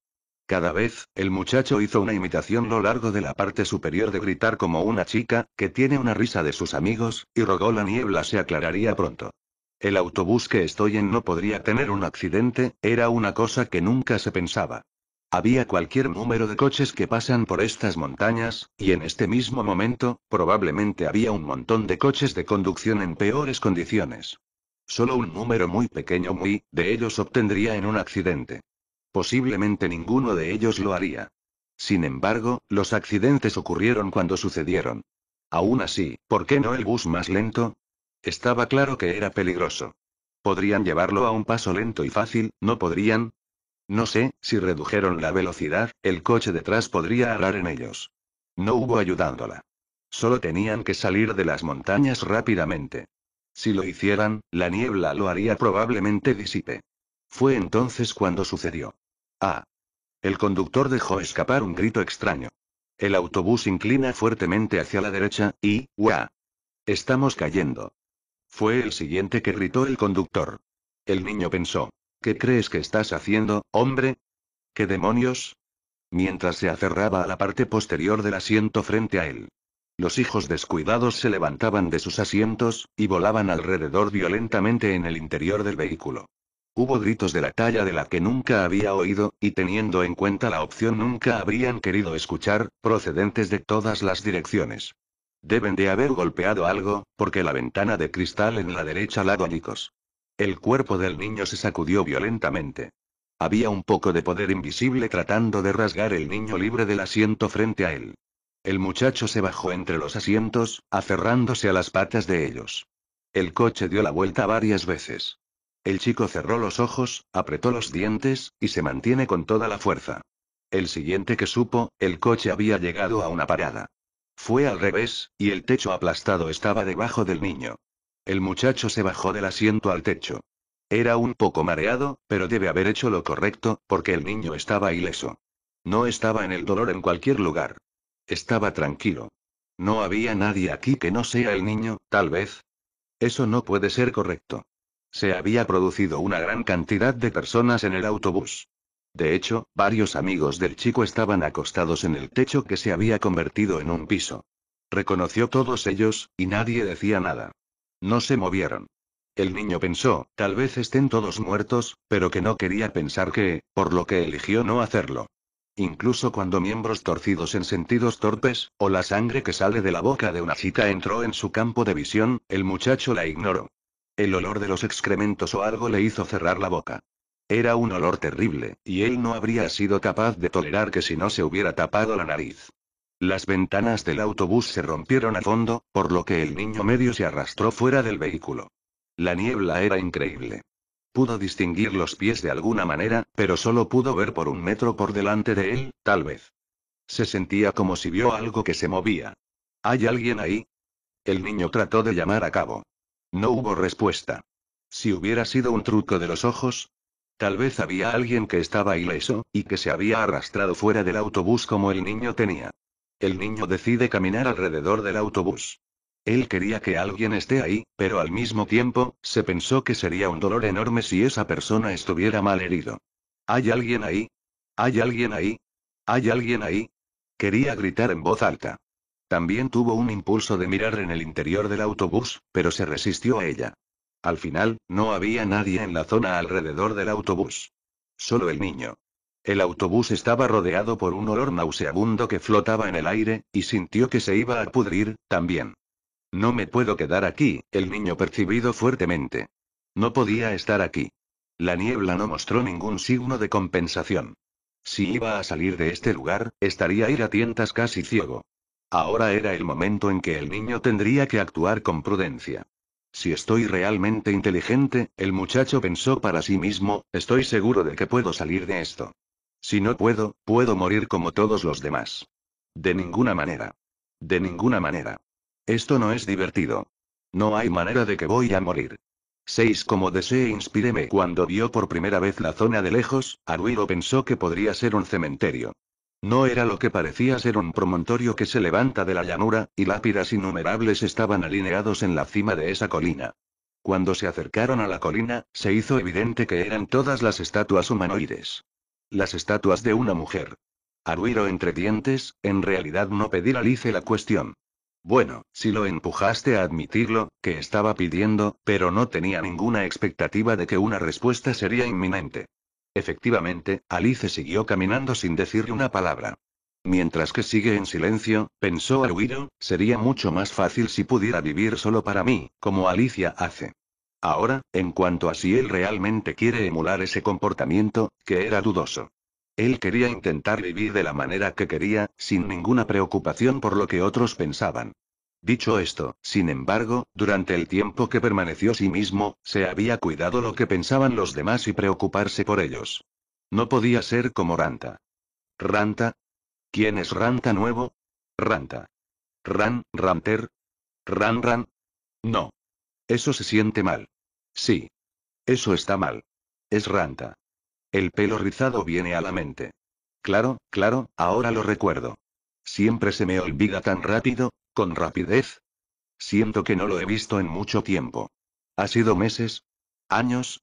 Cada vez, el muchacho hizo una imitación lo largo de la parte superior de gritar como una chica, que tiene una risa de sus amigos, y rogó la niebla se aclararía pronto. El autobús que estoy en no podría tener un accidente, era una cosa que nunca se pensaba. Había cualquier número de coches que pasan por estas montañas, y en este mismo momento, probablemente había un montón de coches de conducción en peores condiciones. Solo un número muy pequeño muy, de ellos obtendría en un accidente. Posiblemente ninguno de ellos lo haría. Sin embargo, los accidentes ocurrieron cuando sucedieron. Aún así, ¿por qué no el bus más lento? Estaba claro que era peligroso. Podrían llevarlo a un paso lento y fácil, ¿no podrían? No sé, si redujeron la velocidad, el coche detrás podría hablar en ellos. No hubo ayudándola. Solo tenían que salir de las montañas rápidamente. Si lo hicieran, la niebla lo haría probablemente disipe. Fue entonces cuando sucedió. Ah. El conductor dejó escapar un grito extraño. El autobús inclina fuertemente hacia la derecha, y, ¡guau! Estamos cayendo. Fue el siguiente que gritó el conductor. El niño pensó, ¿Qué crees que estás haciendo, hombre? ¿Qué demonios? Mientras se aferraba a la parte posterior del asiento frente a él. Los hijos descuidados se levantaban de sus asientos, y volaban alrededor violentamente en el interior del vehículo. Hubo gritos de la talla de la que nunca había oído, y teniendo en cuenta la opción nunca habrían querido escuchar, procedentes de todas las direcciones. Deben de haber golpeado algo, porque la ventana de cristal en la derecha la doñicos. El cuerpo del niño se sacudió violentamente. Había un poco de poder invisible tratando de rasgar el niño libre del asiento frente a él. El muchacho se bajó entre los asientos, aferrándose a las patas de ellos. El coche dio la vuelta varias veces. El chico cerró los ojos, apretó los dientes, y se mantiene con toda la fuerza. El siguiente que supo, el coche había llegado a una parada. Fue al revés, y el techo aplastado estaba debajo del niño. El muchacho se bajó del asiento al techo. Era un poco mareado, pero debe haber hecho lo correcto, porque el niño estaba ileso. No estaba en el dolor en cualquier lugar. Estaba tranquilo. No había nadie aquí que no sea el niño, tal vez. Eso no puede ser correcto. Se había producido una gran cantidad de personas en el autobús. De hecho, varios amigos del chico estaban acostados en el techo que se había convertido en un piso. Reconoció todos ellos, y nadie decía nada. No se movieron. El niño pensó, tal vez estén todos muertos, pero que no quería pensar que, por lo que eligió no hacerlo. Incluso cuando miembros torcidos en sentidos torpes, o la sangre que sale de la boca de una chica entró en su campo de visión, el muchacho la ignoró. El olor de los excrementos o algo le hizo cerrar la boca. Era un olor terrible, y él no habría sido capaz de tolerar que si no se hubiera tapado la nariz. Las ventanas del autobús se rompieron a fondo, por lo que el niño medio se arrastró fuera del vehículo. La niebla era increíble. Pudo distinguir los pies de alguna manera, pero solo pudo ver por un metro por delante de él, tal vez. Se sentía como si vio algo que se movía. ¿Hay alguien ahí? El niño trató de llamar a cabo. No hubo respuesta. Si hubiera sido un truco de los ojos, Tal vez había alguien que estaba ileso, y que se había arrastrado fuera del autobús como el niño tenía. El niño decide caminar alrededor del autobús. Él quería que alguien esté ahí, pero al mismo tiempo, se pensó que sería un dolor enorme si esa persona estuviera mal herido. ¿Hay alguien ahí? ¿Hay alguien ahí? ¿Hay alguien ahí? Quería gritar en voz alta. También tuvo un impulso de mirar en el interior del autobús, pero se resistió a ella. Al final, no había nadie en la zona alrededor del autobús. Solo el niño. El autobús estaba rodeado por un olor nauseabundo que flotaba en el aire, y sintió que se iba a pudrir, también. No me puedo quedar aquí, el niño percibido fuertemente. No podía estar aquí. La niebla no mostró ningún signo de compensación. Si iba a salir de este lugar, estaría ir a tientas casi ciego. Ahora era el momento en que el niño tendría que actuar con prudencia. Si estoy realmente inteligente, el muchacho pensó para sí mismo, estoy seguro de que puedo salir de esto. Si no puedo, puedo morir como todos los demás. De ninguna manera. De ninguna manera. Esto no es divertido. No hay manera de que voy a morir. 6. Como desee inspireme Cuando vio por primera vez la zona de lejos, Aruiro pensó que podría ser un cementerio. No era lo que parecía ser un promontorio que se levanta de la llanura, y lápidas innumerables estaban alineados en la cima de esa colina. Cuando se acercaron a la colina, se hizo evidente que eran todas las estatuas humanoides. Las estatuas de una mujer. Aruiro entre dientes, en realidad no pedir alice la cuestión. Bueno, si lo empujaste a admitirlo, que estaba pidiendo, pero no tenía ninguna expectativa de que una respuesta sería inminente. Efectivamente, Alice siguió caminando sin decirle una palabra. Mientras que sigue en silencio, pensó Arwiro, sería mucho más fácil si pudiera vivir solo para mí, como Alicia hace. Ahora, en cuanto a si él realmente quiere emular ese comportamiento, que era dudoso. Él quería intentar vivir de la manera que quería, sin ninguna preocupación por lo que otros pensaban. Dicho esto, sin embargo, durante el tiempo que permaneció sí mismo, se había cuidado lo que pensaban los demás y preocuparse por ellos. No podía ser como Ranta. ¿Ranta? ¿Quién es Ranta nuevo? Ranta. Ran, Ranter. Ran, Ran. No. Eso se siente mal. Sí. Eso está mal. Es ranta. El pelo rizado viene a la mente. Claro, claro, ahora lo recuerdo. Siempre se me olvida tan rápido, con rapidez. Siento que no lo he visto en mucho tiempo. ¿Ha sido meses? ¿Años?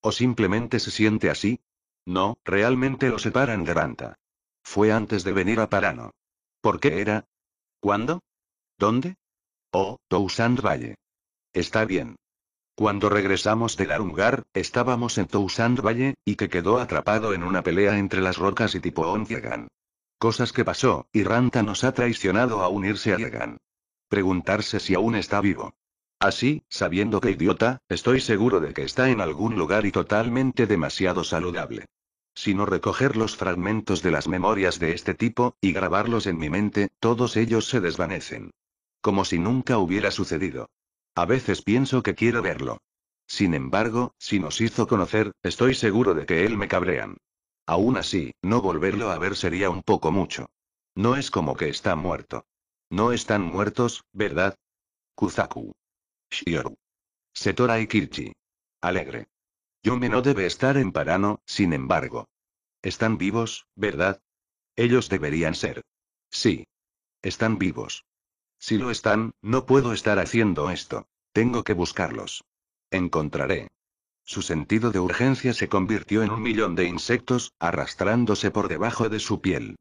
¿O simplemente se siente así? No, realmente lo separan de Ranta. Fue antes de venir a Parano. ¿Por qué era? ¿Cuándo? ¿Dónde? Oh, Toussaint Valle. Está bien. Cuando regresamos de Larungar, estábamos en Tousand Valle, y que quedó atrapado en una pelea entre las rocas y tipo Yegan. Cosas que pasó, y Ranta nos ha traicionado a unirse a Yegan. Preguntarse si aún está vivo. Así, sabiendo que idiota, estoy seguro de que está en algún lugar y totalmente demasiado saludable. Si no recoger los fragmentos de las memorias de este tipo, y grabarlos en mi mente, todos ellos se desvanecen. Como si nunca hubiera sucedido. A veces pienso que quiero verlo. Sin embargo, si nos hizo conocer, estoy seguro de que él me cabrean. Aún así, no volverlo a ver sería un poco mucho. No es como que está muerto. No están muertos, ¿verdad? Kuzaku. Shioru. Setora y Kirchi. Alegre. Yume no debe estar en Parano, sin embargo. Están vivos, ¿verdad? Ellos deberían ser. Sí. Están vivos. Si lo están, no puedo estar haciendo esto. Tengo que buscarlos. Encontraré. Su sentido de urgencia se convirtió en un millón de insectos, arrastrándose por debajo de su piel.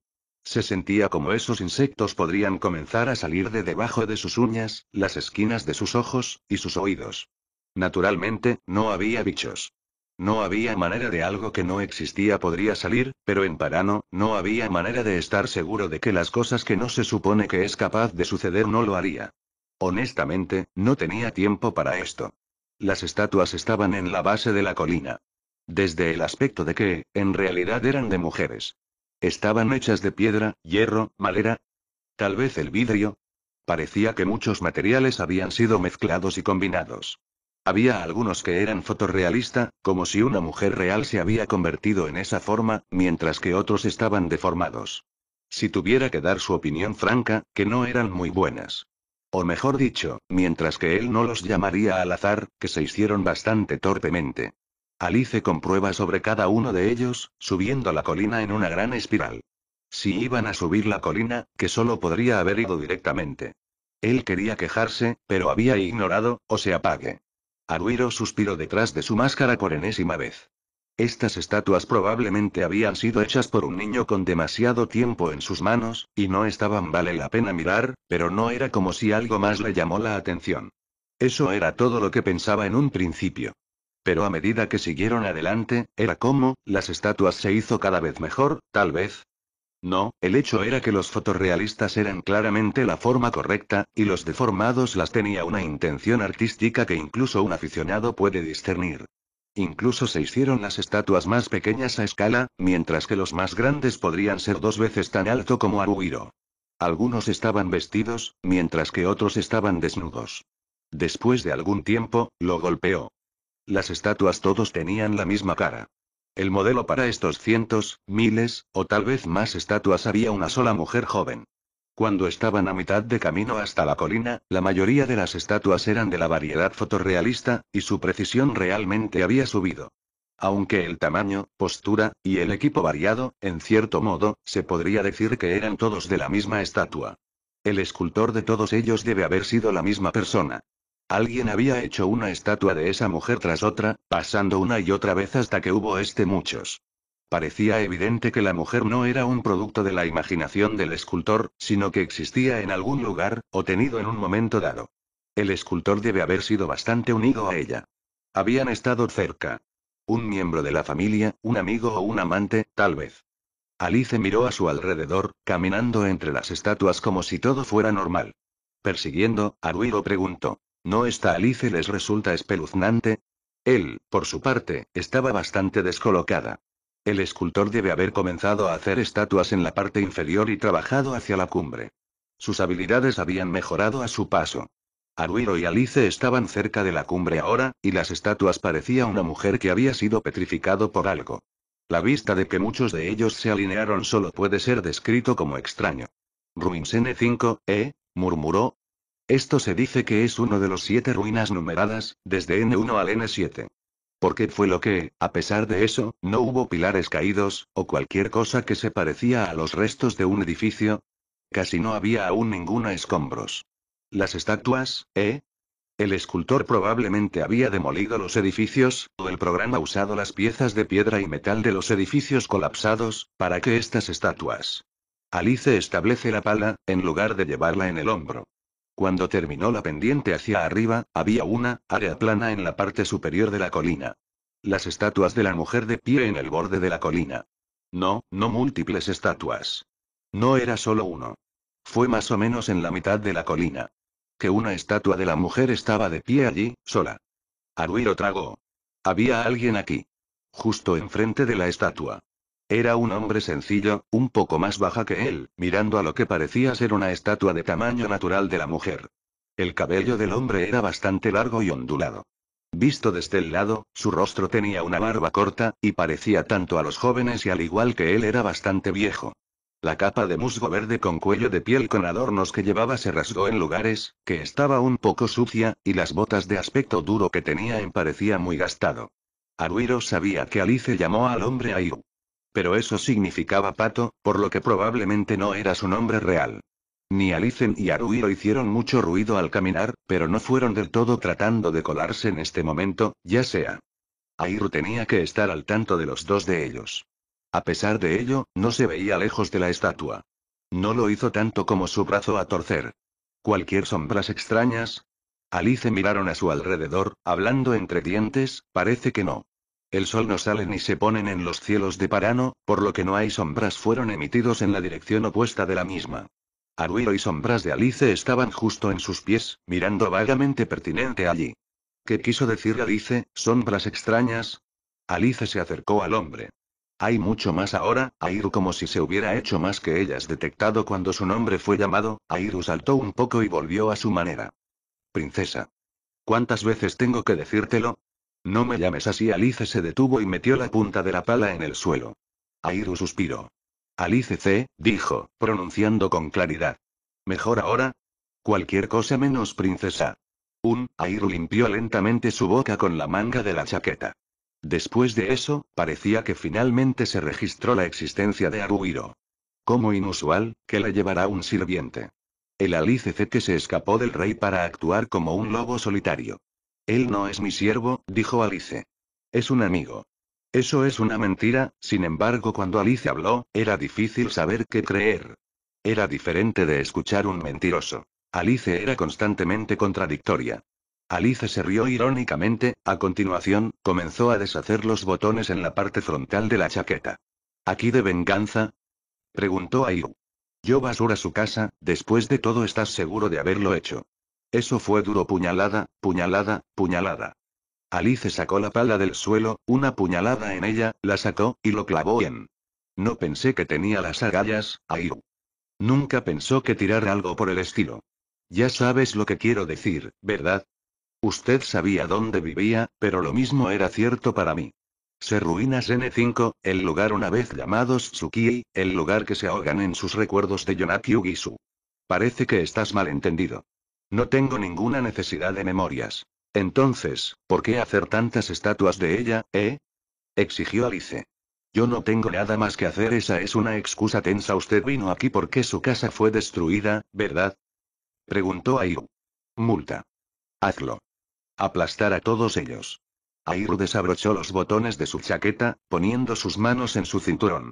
Se sentía como esos insectos podrían comenzar a salir de debajo de sus uñas, las esquinas de sus ojos, y sus oídos. Naturalmente, no había bichos. No había manera de algo que no existía podría salir, pero en Parano, no había manera de estar seguro de que las cosas que no se supone que es capaz de suceder no lo haría. Honestamente, no tenía tiempo para esto. Las estatuas estaban en la base de la colina. Desde el aspecto de que, en realidad eran de mujeres. Estaban hechas de piedra, hierro, madera. Tal vez el vidrio. Parecía que muchos materiales habían sido mezclados y combinados. Había algunos que eran fotorrealista, como si una mujer real se había convertido en esa forma, mientras que otros estaban deformados. Si tuviera que dar su opinión franca, que no eran muy buenas. O mejor dicho, mientras que él no los llamaría al azar, que se hicieron bastante torpemente. Alice comprueba sobre cada uno de ellos, subiendo la colina en una gran espiral. Si iban a subir la colina, que solo podría haber ido directamente. Él quería quejarse, pero había ignorado, o se apague. Aruiro suspiró detrás de su máscara por enésima vez. Estas estatuas probablemente habían sido hechas por un niño con demasiado tiempo en sus manos, y no estaban vale la pena mirar, pero no era como si algo más le llamó la atención. Eso era todo lo que pensaba en un principio. Pero a medida que siguieron adelante, era como, las estatuas se hizo cada vez mejor, tal vez, no, el hecho era que los fotorrealistas eran claramente la forma correcta, y los deformados las tenía una intención artística que incluso un aficionado puede discernir. Incluso se hicieron las estatuas más pequeñas a escala, mientras que los más grandes podrían ser dos veces tan alto como Aruiro. Algunos estaban vestidos, mientras que otros estaban desnudos. Después de algún tiempo, lo golpeó. Las estatuas todos tenían la misma cara. El modelo para estos cientos, miles, o tal vez más estatuas había una sola mujer joven. Cuando estaban a mitad de camino hasta la colina, la mayoría de las estatuas eran de la variedad fotorrealista, y su precisión realmente había subido. Aunque el tamaño, postura, y el equipo variado, en cierto modo, se podría decir que eran todos de la misma estatua. El escultor de todos ellos debe haber sido la misma persona. Alguien había hecho una estatua de esa mujer tras otra, pasando una y otra vez hasta que hubo este muchos. Parecía evidente que la mujer no era un producto de la imaginación del escultor, sino que existía en algún lugar, o tenido en un momento dado. El escultor debe haber sido bastante unido a ella. Habían estado cerca. Un miembro de la familia, un amigo o un amante, tal vez. Alice miró a su alrededor, caminando entre las estatuas como si todo fuera normal. Persiguiendo, Arduino preguntó. ¿No está, Alice les resulta espeluznante? Él, por su parte, estaba bastante descolocada. El escultor debe haber comenzado a hacer estatuas en la parte inferior y trabajado hacia la cumbre. Sus habilidades habían mejorado a su paso. Aruiro y Alice estaban cerca de la cumbre ahora, y las estatuas parecía una mujer que había sido petrificado por algo. La vista de que muchos de ellos se alinearon solo puede ser descrito como extraño. Ruinsene 5, ¿eh? murmuró, esto se dice que es uno de los siete ruinas numeradas, desde N1 al N7. ¿Por qué fue lo que, a pesar de eso, no hubo pilares caídos, o cualquier cosa que se parecía a los restos de un edificio. Casi no había aún ninguna escombros. Las estatuas, ¿eh? El escultor probablemente había demolido los edificios, o el programa usado las piezas de piedra y metal de los edificios colapsados, para que estas estatuas. Alice establece la pala, en lugar de llevarla en el hombro. Cuando terminó la pendiente hacia arriba, había una área plana en la parte superior de la colina. Las estatuas de la mujer de pie en el borde de la colina. No, no múltiples estatuas. No era solo uno. Fue más o menos en la mitad de la colina. Que una estatua de la mujer estaba de pie allí, sola. Aruiro tragó. Había alguien aquí. Justo enfrente de la estatua. Era un hombre sencillo, un poco más baja que él, mirando a lo que parecía ser una estatua de tamaño natural de la mujer. El cabello del hombre era bastante largo y ondulado. Visto desde el lado, su rostro tenía una barba corta, y parecía tanto a los jóvenes y al igual que él era bastante viejo. La capa de musgo verde con cuello de piel con adornos que llevaba se rasgó en lugares, que estaba un poco sucia, y las botas de aspecto duro que tenía en parecía muy gastado. Aruiro sabía que Alice llamó al hombre ir. Pero eso significaba pato, por lo que probablemente no era su nombre real. Ni Alicen y Aruiro hicieron mucho ruido al caminar, pero no fueron del todo tratando de colarse en este momento, ya sea. Airu tenía que estar al tanto de los dos de ellos. A pesar de ello, no se veía lejos de la estatua. No lo hizo tanto como su brazo a torcer. Cualquier sombras extrañas, Alice miraron a su alrededor, hablando entre dientes, parece que no. El sol no sale ni se ponen en los cielos de Parano, por lo que no hay sombras fueron emitidos en la dirección opuesta de la misma. Aruiro y sombras de Alice estaban justo en sus pies, mirando vagamente pertinente allí. ¿Qué quiso decir Alice, sombras extrañas? Alice se acercó al hombre. Hay mucho más ahora, Airu como si se hubiera hecho más que ellas detectado cuando su nombre fue llamado, Airu saltó un poco y volvió a su manera. Princesa. ¿Cuántas veces tengo que decírtelo? No me llames así. Alice se detuvo y metió la punta de la pala en el suelo. Airu suspiró. Alice C, dijo, pronunciando con claridad. ¿Mejor ahora? Cualquier cosa menos princesa. Un, Airu limpió lentamente su boca con la manga de la chaqueta. Después de eso, parecía que finalmente se registró la existencia de Aruhiro. Como inusual, que la llevará un sirviente. El Alice C que se escapó del rey para actuar como un lobo solitario. Él no es mi siervo, dijo Alice. Es un amigo. Eso es una mentira, sin embargo cuando Alice habló, era difícil saber qué creer. Era diferente de escuchar un mentiroso. Alice era constantemente contradictoria. Alice se rió irónicamente, a continuación, comenzó a deshacer los botones en la parte frontal de la chaqueta. ¿Aquí de venganza? preguntó Ayu. Yo basura su casa, después de todo estás seguro de haberlo hecho. Eso fue duro puñalada, puñalada, puñalada. Alice sacó la pala del suelo, una puñalada en ella, la sacó, y lo clavó en. No pensé que tenía las agallas, Ayu. Nunca pensó que tirar algo por el estilo. Ya sabes lo que quiero decir, ¿verdad? Usted sabía dónde vivía, pero lo mismo era cierto para mí. Se ruinas N5, el lugar una vez llamado Tsuki, el lugar que se ahogan en sus recuerdos de Yonaki Ugisu. Parece que estás malentendido. No tengo ninguna necesidad de memorias. Entonces, ¿por qué hacer tantas estatuas de ella, eh? exigió Alice. Yo no tengo nada más que hacer, esa es una excusa tensa. Usted vino aquí porque su casa fue destruida, ¿verdad? preguntó Airu. Multa. Hazlo. Aplastar a todos ellos. Airu desabrochó los botones de su chaqueta, poniendo sus manos en su cinturón.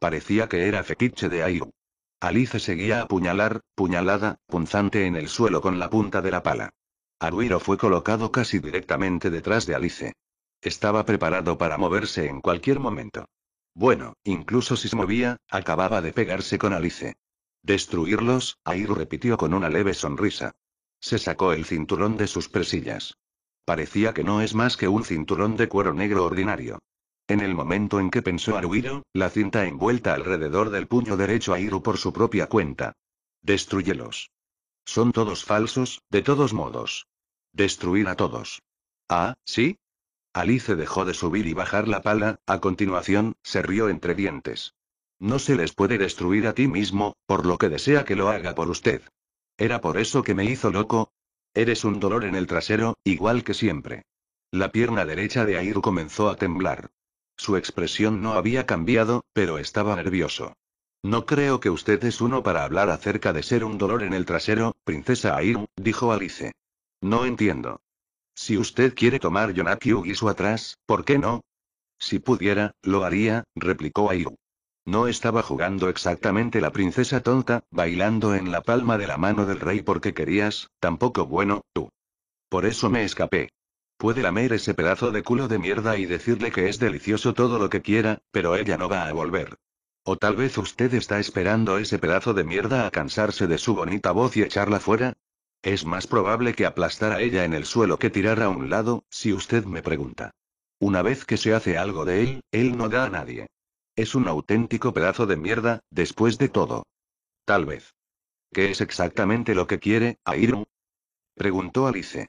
Parecía que era fetiche de Airu. Alice seguía a puñalar, puñalada, punzante en el suelo con la punta de la pala. Aruiro fue colocado casi directamente detrás de Alice. Estaba preparado para moverse en cualquier momento. Bueno, incluso si se movía, acababa de pegarse con Alice. Destruirlos, Air repitió con una leve sonrisa. Se sacó el cinturón de sus presillas. Parecía que no es más que un cinturón de cuero negro ordinario. En el momento en que pensó Aruiro, la cinta envuelta alrededor del puño derecho a Iru por su propia cuenta. Destruyelos. Son todos falsos, de todos modos. Destruir a todos. Ah, ¿sí? Alice dejó de subir y bajar la pala, a continuación, se rió entre dientes. No se les puede destruir a ti mismo, por lo que desea que lo haga por usted. ¿Era por eso que me hizo loco? Eres un dolor en el trasero, igual que siempre. La pierna derecha de Air comenzó a temblar. Su expresión no había cambiado, pero estaba nervioso. No creo que usted es uno para hablar acerca de ser un dolor en el trasero, princesa Airu, dijo Alice. No entiendo. Si usted quiere tomar y su atrás, ¿por qué no? Si pudiera, lo haría, replicó Airu. No estaba jugando exactamente la princesa tonta, bailando en la palma de la mano del rey porque querías, tampoco bueno, tú. Por eso me escapé. Puede lamer ese pedazo de culo de mierda y decirle que es delicioso todo lo que quiera, pero ella no va a volver. O tal vez usted está esperando ese pedazo de mierda a cansarse de su bonita voz y echarla fuera. Es más probable que aplastar a ella en el suelo que tirar a un lado, si usted me pregunta. Una vez que se hace algo de él, él no da a nadie. Es un auténtico pedazo de mierda, después de todo. Tal vez. ¿Qué es exactamente lo que quiere, Airu? Preguntó Alice.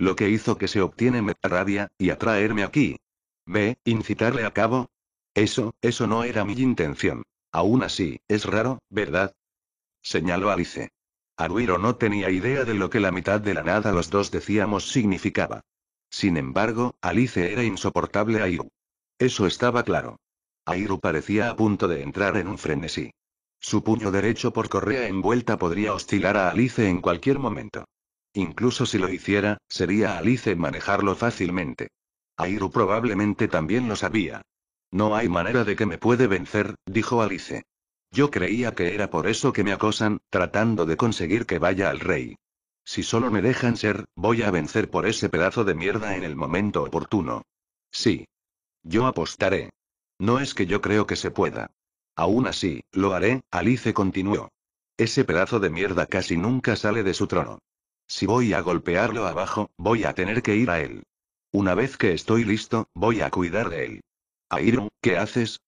Lo que hizo que se obtiene me rabia, y atraerme aquí. Ve, incitarle a cabo. Eso, eso no era mi intención. Aún así, es raro, ¿verdad? Señaló Alice. Aruiro no tenía idea de lo que la mitad de la nada los dos decíamos significaba. Sin embargo, Alice era insoportable a Iru. Eso estaba claro. Airu parecía a punto de entrar en un frenesí. Su puño derecho por correa envuelta podría oscilar a Alice en cualquier momento. Incluso si lo hiciera, sería Alice manejarlo fácilmente. Airu probablemente también lo sabía. No hay manera de que me puede vencer, dijo Alice. Yo creía que era por eso que me acosan, tratando de conseguir que vaya al rey. Si solo me dejan ser, voy a vencer por ese pedazo de mierda en el momento oportuno. Sí. Yo apostaré. No es que yo creo que se pueda. Aún así, lo haré, Alice continuó. Ese pedazo de mierda casi nunca sale de su trono. Si voy a golpearlo abajo, voy a tener que ir a él. Una vez que estoy listo, voy a cuidar de él. Airu, ¿qué haces?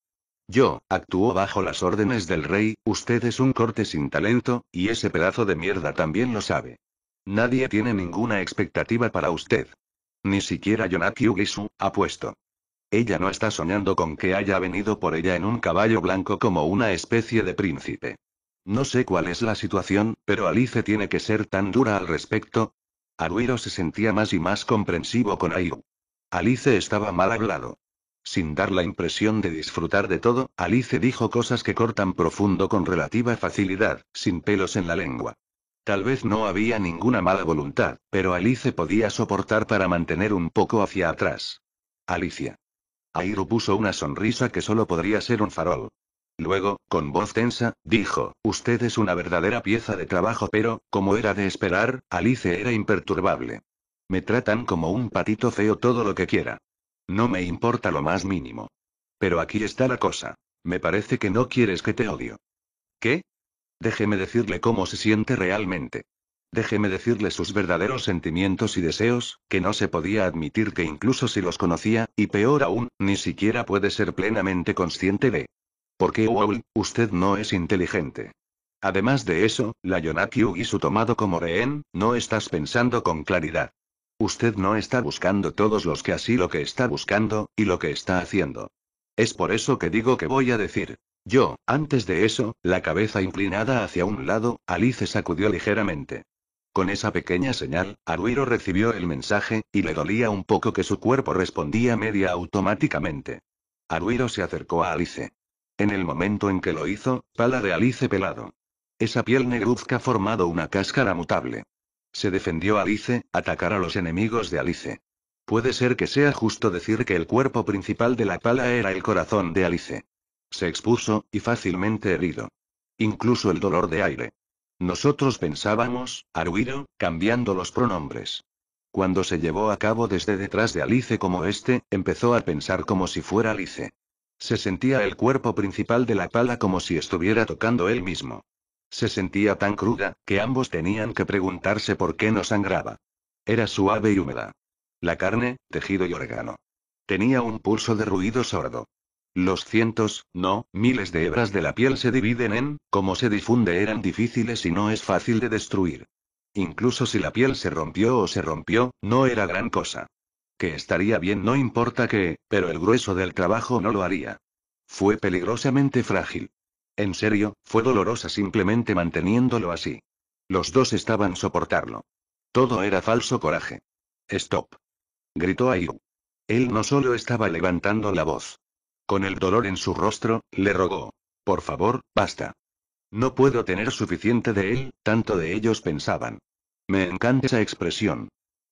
Yo, actúo bajo las órdenes del rey, usted es un corte sin talento, y ese pedazo de mierda también lo sabe. Nadie tiene ninguna expectativa para usted. Ni siquiera Yonaki Ugisu, apuesto. Ella no está soñando con que haya venido por ella en un caballo blanco como una especie de príncipe. No sé cuál es la situación, pero Alice tiene que ser tan dura al respecto. Aruiro se sentía más y más comprensivo con Ayu. Alice estaba mal hablado. Sin dar la impresión de disfrutar de todo, Alice dijo cosas que cortan profundo con relativa facilidad, sin pelos en la lengua. Tal vez no había ninguna mala voluntad, pero Alice podía soportar para mantener un poco hacia atrás. Alicia. Airu puso una sonrisa que solo podría ser un farol. Luego, con voz tensa, dijo, Usted es una verdadera pieza de trabajo, pero, como era de esperar, Alice era imperturbable. Me tratan como un patito feo todo lo que quiera. No me importa lo más mínimo. Pero aquí está la cosa. Me parece que no quieres que te odio. ¿Qué? Déjeme decirle cómo se siente realmente. Déjeme decirle sus verdaderos sentimientos y deseos, que no se podía admitir que incluso si los conocía, y peor aún, ni siquiera puede ser plenamente consciente de. Porque wow, usted no es inteligente. Además de eso, la Yonakyu y su tomado como rehén, no estás pensando con claridad. Usted no está buscando todos los que así lo que está buscando, y lo que está haciendo. Es por eso que digo que voy a decir. Yo, antes de eso, la cabeza inclinada hacia un lado, Alice sacudió ligeramente. Con esa pequeña señal, Aruiro recibió el mensaje, y le dolía un poco que su cuerpo respondía media automáticamente. Aruiro se acercó a Alice. En el momento en que lo hizo, Pala de Alice pelado. Esa piel negruzca ha formado una cáscara mutable. Se defendió Alice, atacar a los enemigos de Alice. Puede ser que sea justo decir que el cuerpo principal de la pala era el corazón de Alice. Se expuso, y fácilmente herido. Incluso el dolor de aire. Nosotros pensábamos, Aruiro, cambiando los pronombres. Cuando se llevó a cabo desde detrás de Alice como este, empezó a pensar como si fuera Alice. Se sentía el cuerpo principal de la pala como si estuviera tocando él mismo. Se sentía tan cruda, que ambos tenían que preguntarse por qué no sangraba. Era suave y húmeda. La carne, tejido y órgano. Tenía un pulso de ruido sordo. Los cientos, no, miles de hebras de la piel se dividen en, como se difunde eran difíciles y no es fácil de destruir. Incluso si la piel se rompió o se rompió, no era gran cosa que estaría bien no importa qué, pero el grueso del trabajo no lo haría. Fue peligrosamente frágil. En serio, fue dolorosa simplemente manteniéndolo así. Los dos estaban soportarlo. Todo era falso coraje. Stop. Gritó Ayu. Él no solo estaba levantando la voz. Con el dolor en su rostro, le rogó. Por favor, basta. No puedo tener suficiente de él, tanto de ellos pensaban. Me encanta esa expresión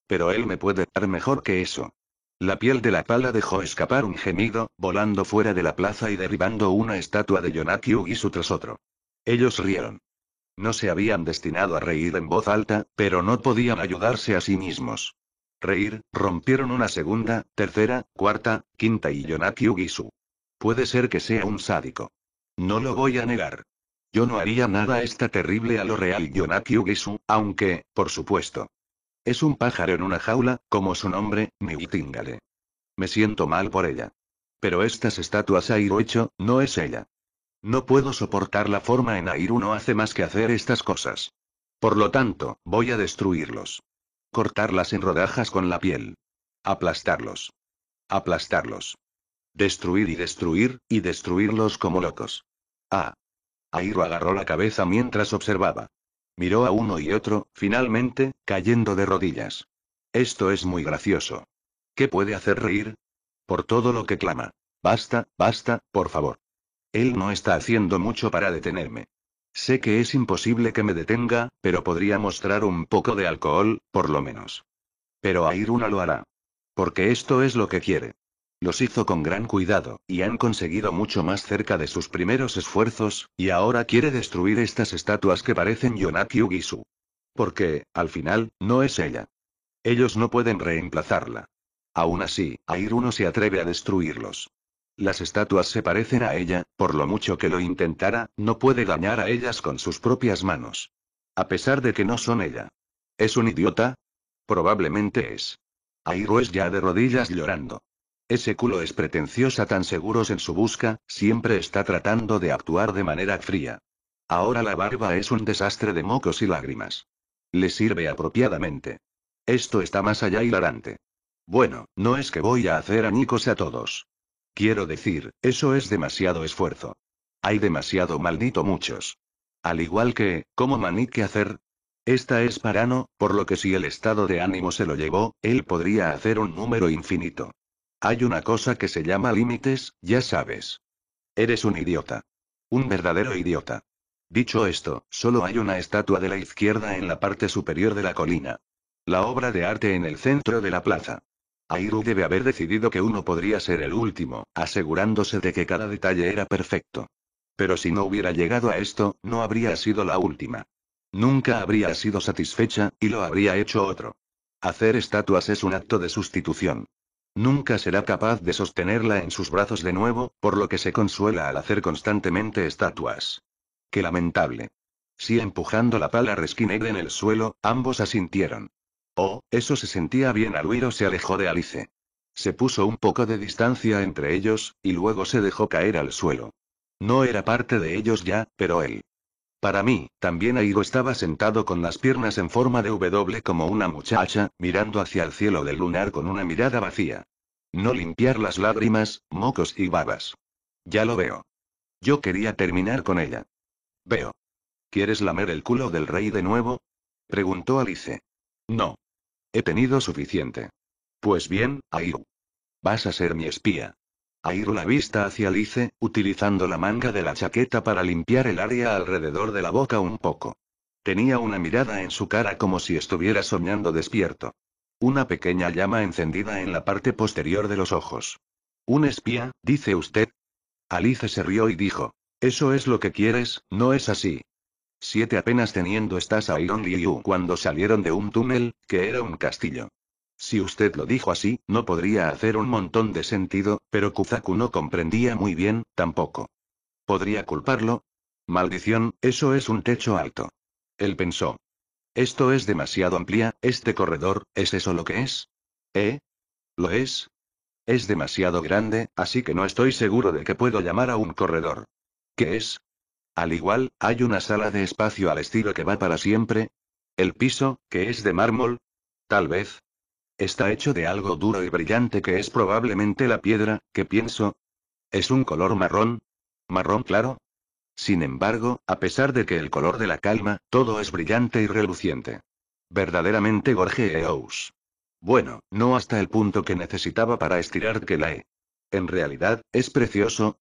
pero él me puede dar mejor que eso. La piel de la pala dejó escapar un gemido, volando fuera de la plaza y derribando una estatua de Yonaki Ugisu tras otro. Ellos rieron. No se habían destinado a reír en voz alta, pero no podían ayudarse a sí mismos. Reír, rompieron una segunda, tercera, cuarta, quinta y Yonaki Ugisu. Puede ser que sea un sádico. No lo voy a negar. Yo no haría nada esta terrible a lo real Yonaki Ugisu, aunque, por supuesto, es un pájaro en una jaula, como su nombre, Mewtingale. Me siento mal por ella. Pero estas estatuas Airo hecho, no es ella. No puedo soportar la forma en Airo no hace más que hacer estas cosas. Por lo tanto, voy a destruirlos. Cortarlas en rodajas con la piel. Aplastarlos. Aplastarlos. Destruir y destruir, y destruirlos como locos. Ah. Airo agarró la cabeza mientras observaba. Miró a uno y otro, finalmente, cayendo de rodillas. Esto es muy gracioso. ¿Qué puede hacer reír? Por todo lo que clama. Basta, basta, por favor. Él no está haciendo mucho para detenerme. Sé que es imposible que me detenga, pero podría mostrar un poco de alcohol, por lo menos. Pero Airuna lo hará. Porque esto es lo que quiere. Los hizo con gran cuidado, y han conseguido mucho más cerca de sus primeros esfuerzos, y ahora quiere destruir estas estatuas que parecen Yonaki Ugisu. Porque, al final, no es ella. Ellos no pueden reemplazarla. Aún así, Airu no se atreve a destruirlos. Las estatuas se parecen a ella, por lo mucho que lo intentara, no puede dañar a ellas con sus propias manos. A pesar de que no son ella. ¿Es un idiota? Probablemente es. Airu es ya de rodillas llorando. Ese culo es pretenciosa tan seguros en su busca, siempre está tratando de actuar de manera fría. Ahora la barba es un desastre de mocos y lágrimas. Le sirve apropiadamente. Esto está más allá hilarante. Bueno, no es que voy a hacer anicos a todos. Quiero decir, eso es demasiado esfuerzo. Hay demasiado maldito muchos. Al igual que, ¿cómo manique hacer? Esta es parano, por lo que si el estado de ánimo se lo llevó, él podría hacer un número infinito. Hay una cosa que se llama límites, ya sabes. Eres un idiota. Un verdadero idiota. Dicho esto, solo hay una estatua de la izquierda en la parte superior de la colina. La obra de arte en el centro de la plaza. Airu debe haber decidido que uno podría ser el último, asegurándose de que cada detalle era perfecto. Pero si no hubiera llegado a esto, no habría sido la última. Nunca habría sido satisfecha, y lo habría hecho otro. Hacer estatuas es un acto de sustitución. Nunca será capaz de sostenerla en sus brazos de nuevo, por lo que se consuela al hacer constantemente estatuas. Qué lamentable. Si empujando la pala Reskineg en el suelo, ambos asintieron. Oh, eso se sentía bien. al o se alejó de Alice. Se puso un poco de distancia entre ellos, y luego se dejó caer al suelo. No era parte de ellos ya, pero él para mí, también Aigo estaba sentado con las piernas en forma de W como una muchacha, mirando hacia el cielo del lunar con una mirada vacía. No limpiar las lágrimas, mocos y babas. Ya lo veo. Yo quería terminar con ella. Veo. ¿Quieres lamer el culo del rey de nuevo? Preguntó Alice. No. He tenido suficiente. Pues bien, Aigo. Vas a ser mi espía. Airo la vista hacia Alice, utilizando la manga de la chaqueta para limpiar el área alrededor de la boca un poco. Tenía una mirada en su cara como si estuviera soñando despierto. Una pequeña llama encendida en la parte posterior de los ojos. ¿Un espía, dice usted? Alice se rió y dijo. Eso es lo que quieres, no es así. Siete apenas teniendo estás a Iron Liu cuando salieron de un túnel, que era un castillo. Si usted lo dijo así, no podría hacer un montón de sentido, pero Kuzaku no comprendía muy bien, tampoco. ¿Podría culparlo? Maldición, eso es un techo alto. Él pensó. Esto es demasiado amplia, este corredor, ¿es eso lo que es? ¿Eh? ¿Lo es? Es demasiado grande, así que no estoy seguro de que puedo llamar a un corredor. ¿Qué es? Al igual, hay una sala de espacio al estilo que va para siempre. El piso, que es de mármol. Tal vez, Está hecho de algo duro y brillante que es probablemente la piedra, que pienso. Es un color marrón. Marrón claro. Sin embargo, a pesar de que el color de la calma, todo es brillante y reluciente. Verdaderamente Gorge Eos. Bueno, no hasta el punto que necesitaba para estirar que la e. En realidad, es precioso.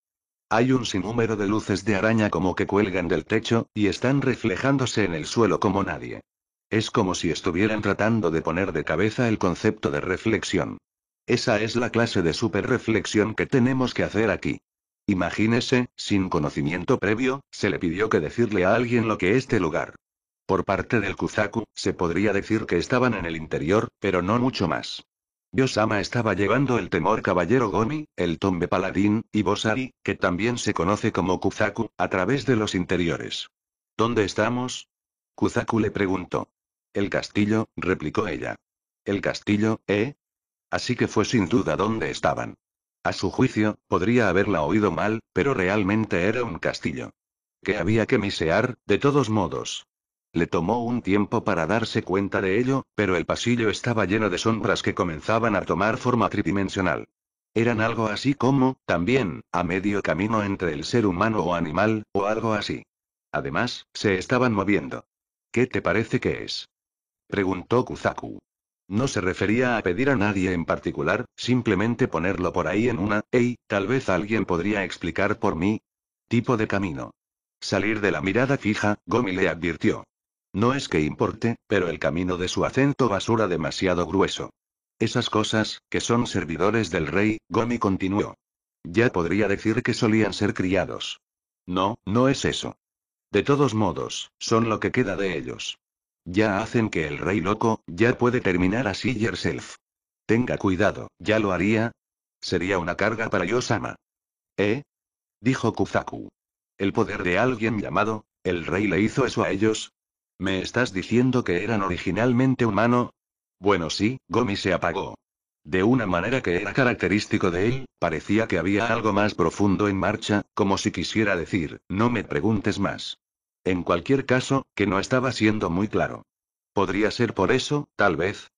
Hay un sinnúmero de luces de araña como que cuelgan del techo, y están reflejándose en el suelo como nadie. Es como si estuvieran tratando de poner de cabeza el concepto de reflexión. Esa es la clase de superreflexión que tenemos que hacer aquí. Imagínese, sin conocimiento previo, se le pidió que decirle a alguien lo que este lugar. Por parte del Kuzaku, se podría decir que estaban en el interior, pero no mucho más. Yosama estaba llevando el temor caballero Gomi, el tombe paladín, y Bosari, que también se conoce como Kuzaku, a través de los interiores. ¿Dónde estamos? Kuzaku le preguntó. El castillo, replicó ella. El castillo, ¿eh? Así que fue sin duda donde estaban. A su juicio, podría haberla oído mal, pero realmente era un castillo. Que había que misear, de todos modos. Le tomó un tiempo para darse cuenta de ello, pero el pasillo estaba lleno de sombras que comenzaban a tomar forma tridimensional. Eran algo así como, también, a medio camino entre el ser humano o animal, o algo así. Además, se estaban moviendo. ¿Qué te parece que es? preguntó Kuzaku. No se refería a pedir a nadie en particular, simplemente ponerlo por ahí en una, hey, tal vez alguien podría explicar por mí. Tipo de camino. Salir de la mirada fija, Gomi le advirtió. No es que importe, pero el camino de su acento basura demasiado grueso. Esas cosas, que son servidores del rey, Gomi continuó. Ya podría decir que solían ser criados. No, no es eso. De todos modos, son lo que queda de ellos. Ya hacen que el rey loco, ya puede terminar así yourself. Tenga cuidado, ya lo haría. Sería una carga para Yosama. ¿Eh? Dijo Kuzaku. El poder de alguien llamado, el rey le hizo eso a ellos. ¿Me estás diciendo que eran originalmente humano? Bueno sí, Gomi se apagó. De una manera que era característico de él, parecía que había algo más profundo en marcha, como si quisiera decir, no me preguntes más. En cualquier caso, que no estaba siendo muy claro. Podría ser por eso, tal vez.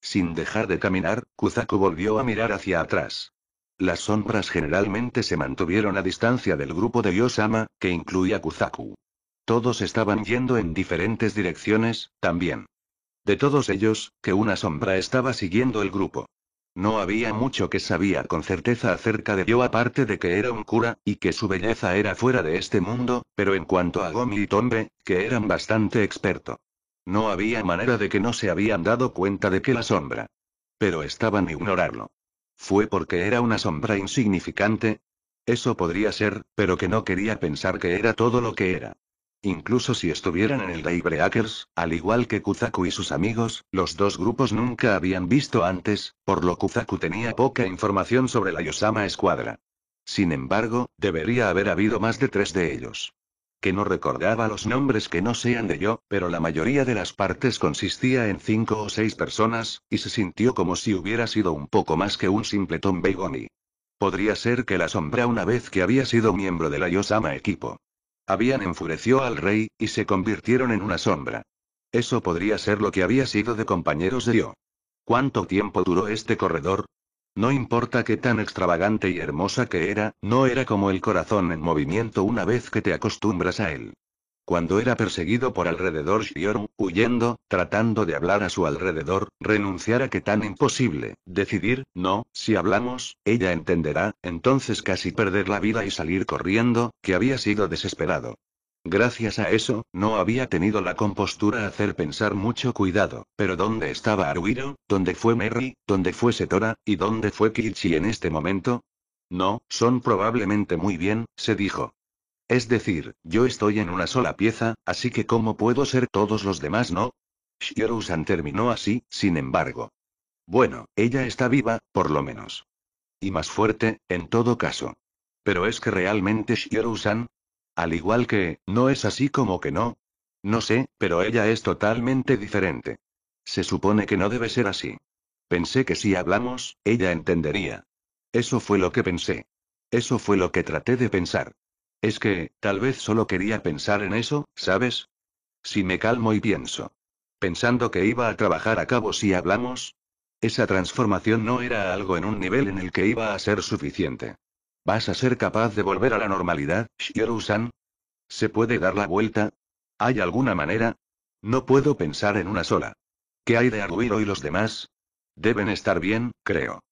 Sin dejar de caminar, Kuzaku volvió a mirar hacia atrás. Las sombras generalmente se mantuvieron a distancia del grupo de Yosama, que incluía Kuzaku. Todos estaban yendo en diferentes direcciones, también. De todos ellos, que una sombra estaba siguiendo el grupo. No había mucho que sabía con certeza acerca de Yo aparte de que era un cura, y que su belleza era fuera de este mundo, pero en cuanto a Gomi y Tombe, que eran bastante experto. No había manera de que no se habían dado cuenta de que la sombra. Pero estaban ignorarlo. ¿Fue porque era una sombra insignificante? Eso podría ser, pero que no quería pensar que era todo lo que era. Incluso si estuvieran en el Daybreakers, al igual que Kuzaku y sus amigos, los dos grupos nunca habían visto antes, por lo que Kuzaku tenía poca información sobre la Yosama Escuadra. Sin embargo, debería haber habido más de tres de ellos. Que no recordaba los nombres que no sean de yo, pero la mayoría de las partes consistía en cinco o seis personas, y se sintió como si hubiera sido un poco más que un simple Tom Begoni. Podría ser que la sombra una vez que había sido miembro de la Yosama equipo. Habían enfureció al rey, y se convirtieron en una sombra. Eso podría ser lo que había sido de compañeros de yo. ¿Cuánto tiempo duró este corredor? No importa qué tan extravagante y hermosa que era, no era como el corazón en movimiento una vez que te acostumbras a él cuando era perseguido por alrededor Shioru, huyendo, tratando de hablar a su alrededor, renunciar a que tan imposible, decidir, no, si hablamos, ella entenderá, entonces casi perder la vida y salir corriendo, que había sido desesperado. Gracias a eso, no había tenido la compostura hacer pensar mucho cuidado, pero ¿dónde estaba Aruiro? ¿Dónde fue Merry? ¿Dónde fue Setora? ¿Y dónde fue Kichi en este momento? No, son probablemente muy bien, se dijo. Es decir, yo estoy en una sola pieza, así que ¿cómo puedo ser todos los demás no? shiro san terminó así, sin embargo. Bueno, ella está viva, por lo menos. Y más fuerte, en todo caso. Pero es que realmente shiro san Al igual que, no es así como que no. No sé, pero ella es totalmente diferente. Se supone que no debe ser así. Pensé que si hablamos, ella entendería. Eso fue lo que pensé. Eso fue lo que traté de pensar. Es que, tal vez solo quería pensar en eso, ¿sabes? Si me calmo y pienso. Pensando que iba a trabajar a cabo si hablamos. Esa transformación no era algo en un nivel en el que iba a ser suficiente. ¿Vas a ser capaz de volver a la normalidad, Shioru-san? ¿Se puede dar la vuelta? ¿Hay alguna manera? No puedo pensar en una sola. ¿Qué hay de Arduino y los demás? Deben estar bien, creo.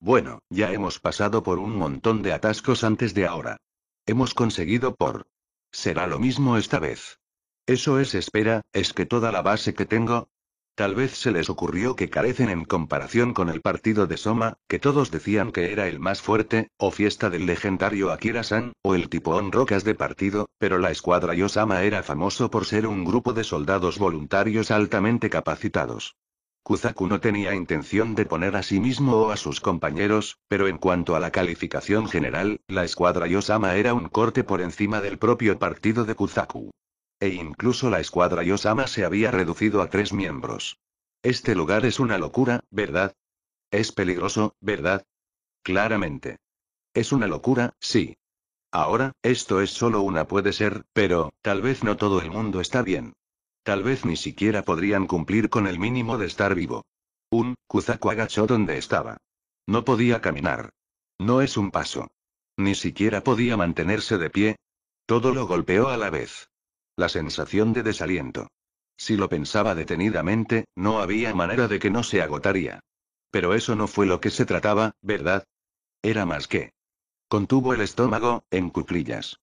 Bueno, ya hemos pasado por un montón de atascos antes de ahora. Hemos conseguido por. Será lo mismo esta vez. Eso es espera, es que toda la base que tengo. Tal vez se les ocurrió que carecen en comparación con el partido de Soma, que todos decían que era el más fuerte, o fiesta del legendario Akira-san, o el tipo Rocas de partido, pero la escuadra Yosama era famoso por ser un grupo de soldados voluntarios altamente capacitados. Kuzaku no tenía intención de poner a sí mismo o a sus compañeros, pero en cuanto a la calificación general, la escuadra Yosama era un corte por encima del propio partido de Kuzaku. E incluso la escuadra Yosama se había reducido a tres miembros. Este lugar es una locura, ¿verdad? Es peligroso, ¿verdad? Claramente. Es una locura, sí. Ahora, esto es solo una puede ser, pero, tal vez no todo el mundo está bien. Tal vez ni siquiera podrían cumplir con el mínimo de estar vivo. Un, Cuzaco agachó donde estaba. No podía caminar. No es un paso. Ni siquiera podía mantenerse de pie. Todo lo golpeó a la vez. La sensación de desaliento. Si lo pensaba detenidamente, no había manera de que no se agotaría. Pero eso no fue lo que se trataba, ¿verdad? Era más que. Contuvo el estómago, en cuclillas.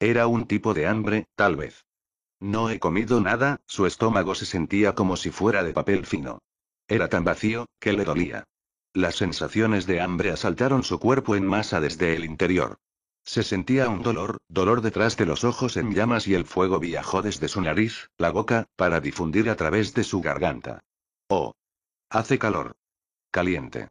Era un tipo de hambre, tal vez. No he comido nada, su estómago se sentía como si fuera de papel fino. Era tan vacío, que le dolía. Las sensaciones de hambre asaltaron su cuerpo en masa desde el interior. Se sentía un dolor, dolor detrás de los ojos en llamas y el fuego viajó desde su nariz, la boca, para difundir a través de su garganta. Oh. Hace calor. Caliente.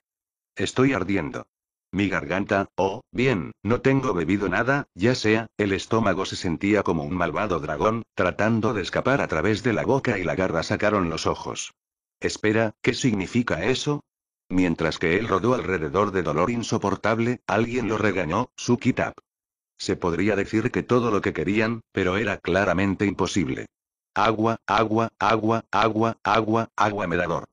Estoy ardiendo. Mi garganta, oh, bien, no tengo bebido nada, ya sea, el estómago se sentía como un malvado dragón, tratando de escapar a través de la boca y la garra sacaron los ojos. Espera, ¿qué significa eso? Mientras que él rodó alrededor de dolor insoportable, alguien lo regañó, su kitab. Se podría decir que todo lo que querían, pero era claramente imposible. Agua, agua, agua, agua, agua, agua, medador.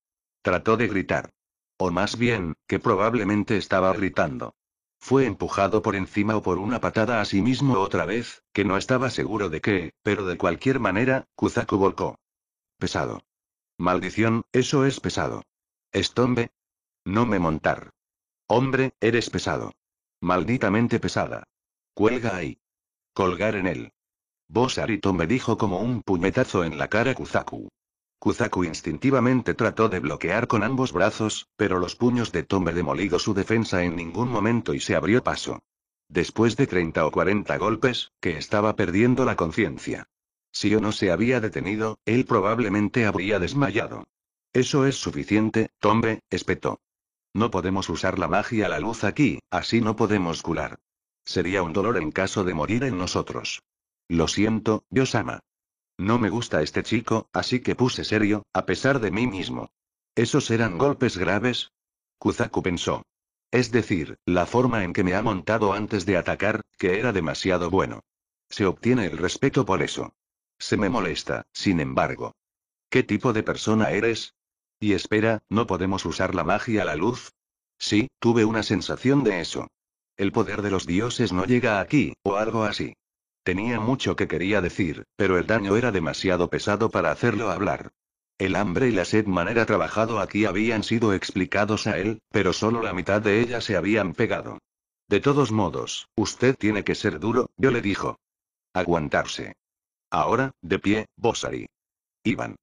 Trató de gritar. O más bien, que probablemente estaba gritando. Fue empujado por encima o por una patada a sí mismo otra vez, que no estaba seguro de qué, pero de cualquier manera, Kuzaku volcó. Pesado. Maldición, eso es pesado. Estombe. No me montar. Hombre, eres pesado. Malditamente pesada. Cuelga ahí. Colgar en él. Bosarito me dijo como un puñetazo en la cara Kuzaku. Kuzaku instintivamente trató de bloquear con ambos brazos, pero los puños de Tombe demolido su defensa en ningún momento y se abrió paso. Después de 30 o 40 golpes, que estaba perdiendo la conciencia. Si yo no se había detenido, él probablemente habría desmayado. Eso es suficiente, Tombe, espetó. No podemos usar la magia a la luz aquí, así no podemos curar. Sería un dolor en caso de morir en nosotros. Lo siento, Yosama. No me gusta este chico, así que puse serio, a pesar de mí mismo. ¿Esos eran golpes graves? Kuzaku pensó. Es decir, la forma en que me ha montado antes de atacar, que era demasiado bueno. Se obtiene el respeto por eso. Se me molesta, sin embargo. ¿Qué tipo de persona eres? Y espera, ¿no podemos usar la magia a la luz? Sí, tuve una sensación de eso. El poder de los dioses no llega aquí, o algo así. Tenía mucho que quería decir, pero el daño era demasiado pesado para hacerlo hablar. El hambre y la sed manera trabajado aquí habían sido explicados a él, pero solo la mitad de ellas se habían pegado. De todos modos, usted tiene que ser duro, yo le dijo. Aguantarse. Ahora, de pie, Bosari. Iván.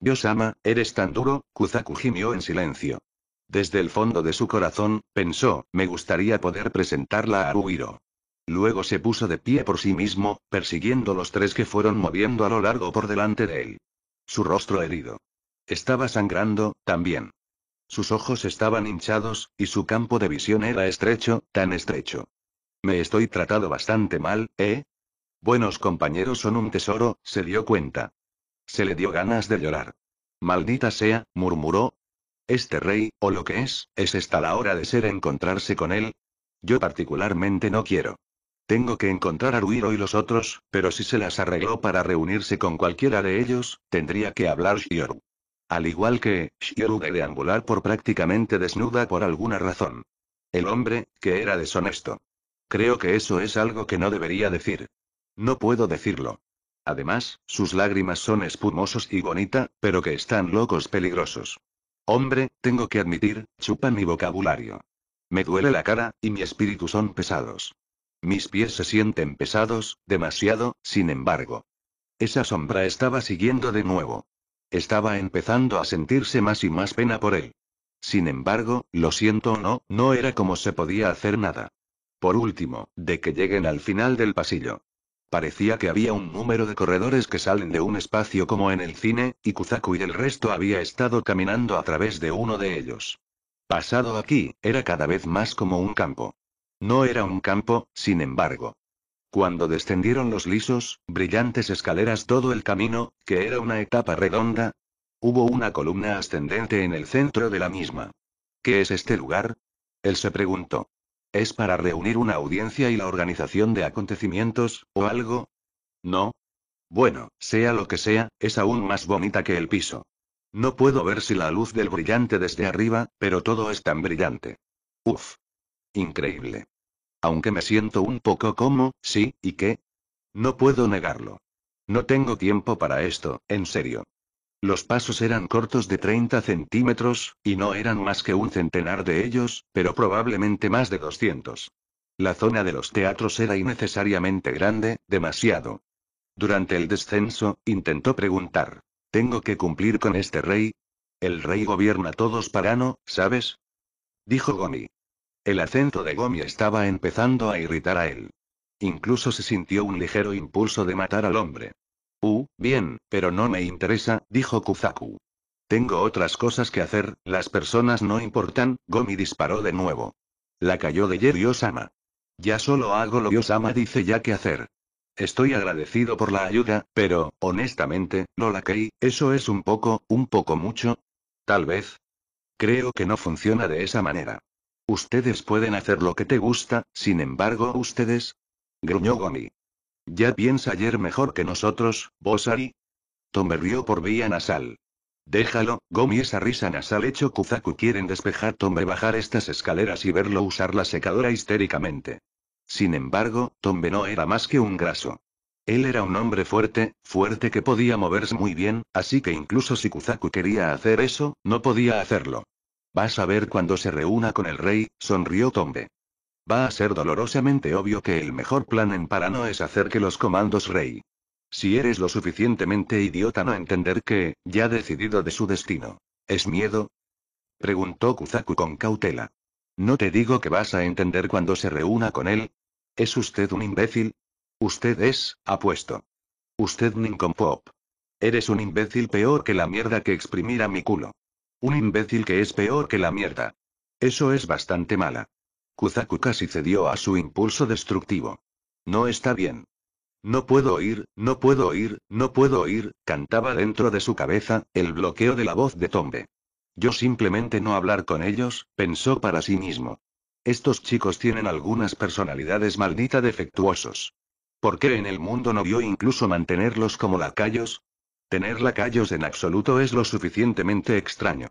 Yosama, eres tan duro, Kuzaku en silencio. Desde el fondo de su corazón, pensó, me gustaría poder presentarla a Uiro. Luego se puso de pie por sí mismo, persiguiendo los tres que fueron moviendo a lo largo por delante de él. Su rostro herido. Estaba sangrando, también. Sus ojos estaban hinchados, y su campo de visión era estrecho, tan estrecho. Me estoy tratado bastante mal, ¿eh? Buenos compañeros son un tesoro, se dio cuenta. Se le dio ganas de llorar. Maldita sea, murmuró. Este rey, o lo que es, es esta la hora de ser encontrarse con él. Yo particularmente no quiero. Tengo que encontrar a Ruiro y los otros, pero si se las arregló para reunirse con cualquiera de ellos, tendría que hablar Shioru. Al igual que, Shioru debe por prácticamente desnuda por alguna razón. El hombre, que era deshonesto. Creo que eso es algo que no debería decir. No puedo decirlo. Además, sus lágrimas son espumosos y bonita, pero que están locos peligrosos. Hombre, tengo que admitir, chupa mi vocabulario. Me duele la cara, y mi espíritu son pesados. Mis pies se sienten pesados, demasiado, sin embargo. Esa sombra estaba siguiendo de nuevo. Estaba empezando a sentirse más y más pena por él. Sin embargo, lo siento o no, no era como se podía hacer nada. Por último, de que lleguen al final del pasillo. Parecía que había un número de corredores que salen de un espacio como en el cine, y Kuzaku y el resto había estado caminando a través de uno de ellos. Pasado aquí, era cada vez más como un campo. No era un campo, sin embargo. Cuando descendieron los lisos, brillantes escaleras todo el camino, que era una etapa redonda, hubo una columna ascendente en el centro de la misma. ¿Qué es este lugar? Él se preguntó. ¿Es para reunir una audiencia y la organización de acontecimientos, o algo? No. Bueno, sea lo que sea, es aún más bonita que el piso. No puedo ver si la luz del brillante desde arriba, pero todo es tan brillante. Uf. Increíble aunque me siento un poco como, sí, ¿y qué? No puedo negarlo. No tengo tiempo para esto, en serio. Los pasos eran cortos de 30 centímetros, y no eran más que un centenar de ellos, pero probablemente más de 200. La zona de los teatros era innecesariamente grande, demasiado. Durante el descenso, intentó preguntar. ¿Tengo que cumplir con este rey? El rey gobierna todos para no, ¿sabes? Dijo Goni. El acento de Gomi estaba empezando a irritar a él. Incluso se sintió un ligero impulso de matar al hombre. Uh, bien, pero no me interesa, dijo Kuzaku. Tengo otras cosas que hacer, las personas no importan, Gomi disparó de nuevo. La cayó de yeriosama. Yosama. Ya solo hago lo que osama dice ya que hacer. Estoy agradecido por la ayuda, pero, honestamente, la creí, eso es un poco, un poco mucho. Tal vez. Creo que no funciona de esa manera. Ustedes pueden hacer lo que te gusta, sin embargo, ustedes. Gruñó Gomi. Ya piensa ayer mejor que nosotros, Bosari. Tombe rió por vía nasal. Déjalo, Gomi, esa risa nasal hecho Kuzaku quieren despejar Tombe bajar estas escaleras y verlo usar la secadora histéricamente. Sin embargo, Tombe no era más que un graso. Él era un hombre fuerte, fuerte que podía moverse muy bien, así que incluso si Kuzaku quería hacer eso, no podía hacerlo. Vas a ver cuando se reúna con el rey, sonrió Tombe. Va a ser dolorosamente obvio que el mejor plan en Parano es hacer que los comandos rey. Si eres lo suficientemente idiota no entender que, ya decidido de su destino, ¿es miedo? Preguntó Kuzaku con cautela. ¿No te digo que vas a entender cuando se reúna con él? ¿Es usted un imbécil? Usted es, apuesto. Usted Nincompop. Eres un imbécil peor que la mierda que exprimirá mi culo. Un imbécil que es peor que la mierda. Eso es bastante mala. Kuzaku casi cedió a su impulso destructivo. No está bien. No puedo oír, no puedo oír, no puedo oír, cantaba dentro de su cabeza, el bloqueo de la voz de Tombe. Yo simplemente no hablar con ellos, pensó para sí mismo. Estos chicos tienen algunas personalidades maldita defectuosos. ¿Por qué en el mundo no vio incluso mantenerlos como lacayos? Tener lacayos en absoluto es lo suficientemente extraño.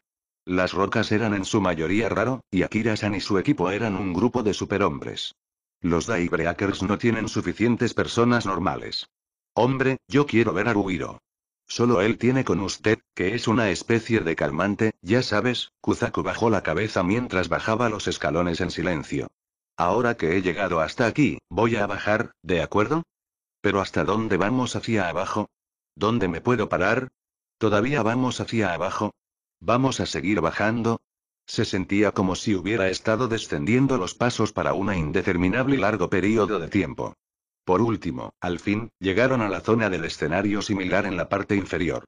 Las rocas eran en su mayoría raro, y Akira-san y su equipo eran un grupo de superhombres. Los Daibreakers no tienen suficientes personas normales. Hombre, yo quiero ver a Ruiro. Solo él tiene con usted, que es una especie de calmante, ya sabes, Kuzaku bajó la cabeza mientras bajaba los escalones en silencio. Ahora que he llegado hasta aquí, voy a bajar, ¿de acuerdo? Pero ¿hasta dónde vamos hacia abajo? ¿Dónde me puedo parar? ¿Todavía vamos hacia abajo? ¿Vamos a seguir bajando? Se sentía como si hubiera estado descendiendo los pasos para un indeterminable y largo periodo de tiempo. Por último, al fin, llegaron a la zona del escenario similar en la parte inferior.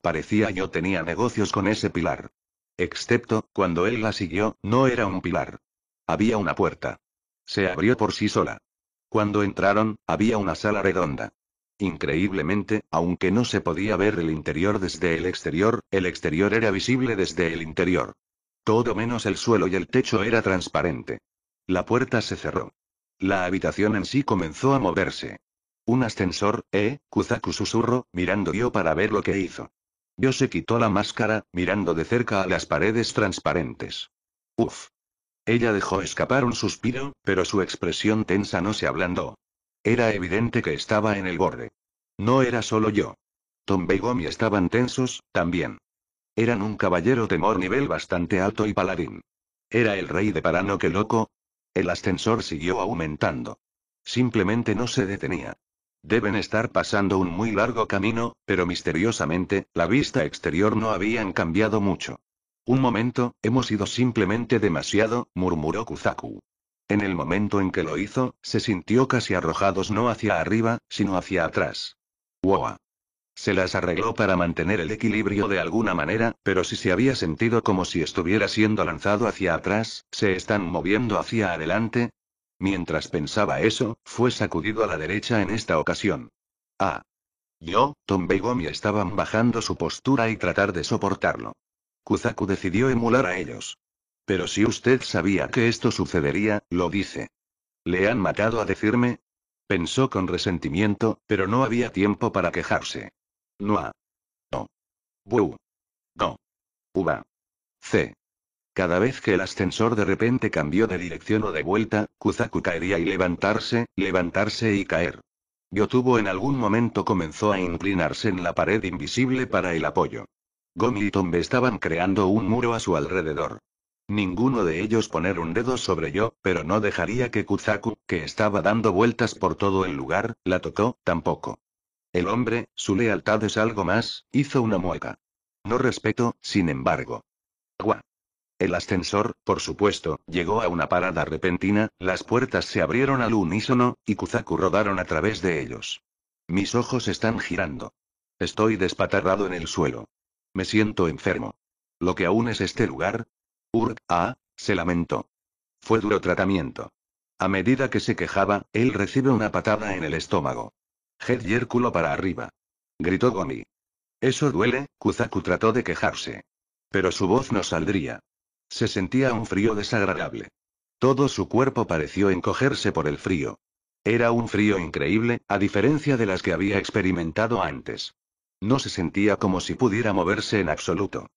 Parecía yo tenía negocios con ese pilar. Excepto, cuando él la siguió, no era un pilar. Había una puerta. Se abrió por sí sola. Cuando entraron, había una sala redonda. Increíblemente, aunque no se podía ver el interior desde el exterior, el exterior era visible desde el interior. Todo menos el suelo y el techo era transparente. La puerta se cerró. La habitación en sí comenzó a moverse. Un ascensor, eh, Kuzaku susurró, mirando yo para ver lo que hizo. Yo se quitó la máscara, mirando de cerca a las paredes transparentes. Uf. Ella dejó escapar un suspiro, pero su expresión tensa no se ablandó. Era evidente que estaba en el borde. No era solo yo. Tom y Gomi estaban tensos, también. Eran un caballero temor nivel bastante alto y paladín. ¿Era el rey de Parano que loco? El ascensor siguió aumentando. Simplemente no se detenía. Deben estar pasando un muy largo camino, pero misteriosamente, la vista exterior no habían cambiado mucho. Un momento, hemos ido simplemente demasiado, murmuró Kuzaku. En el momento en que lo hizo, se sintió casi arrojados no hacia arriba, sino hacia atrás. ¡Wow! Se las arregló para mantener el equilibrio de alguna manera, pero si se había sentido como si estuviera siendo lanzado hacia atrás, se están moviendo hacia adelante. Mientras pensaba eso, fue sacudido a la derecha en esta ocasión. Ah. Yo, Tom Gomi estaban bajando su postura y tratar de soportarlo. Kuzaku decidió emular a ellos. Pero si usted sabía que esto sucedería, lo dice. ¿Le han matado a decirme? Pensó con resentimiento, pero no había tiempo para quejarse. Noa. No. Bu. No. Uba. C. Cada vez que el ascensor de repente cambió de dirección o de vuelta, Kuzaku caería y levantarse, levantarse y caer. Yotubo en algún momento comenzó a inclinarse en la pared invisible para el apoyo. Gomi y Tombe estaban creando un muro a su alrededor. Ninguno de ellos poner un dedo sobre yo, pero no dejaría que Kuzaku, que estaba dando vueltas por todo el lugar, la tocó, tampoco. El hombre, su lealtad es algo más, hizo una mueca. No respeto, sin embargo. Agua. El ascensor, por supuesto, llegó a una parada repentina, las puertas se abrieron al unísono, y Kuzaku rodaron a través de ellos. Mis ojos están girando. Estoy despatarrado en el suelo. Me siento enfermo. Lo que aún es este lugar, a ah, se lamentó. Fue duro tratamiento. A medida que se quejaba, él recibe una patada en el estómago. Head yérculo para arriba. Gritó Gomi. Eso duele, Kuzaku trató de quejarse. Pero su voz no saldría. Se sentía un frío desagradable. Todo su cuerpo pareció encogerse por el frío. Era un frío increíble, a diferencia de las que había experimentado antes. No se sentía como si pudiera moverse en absoluto.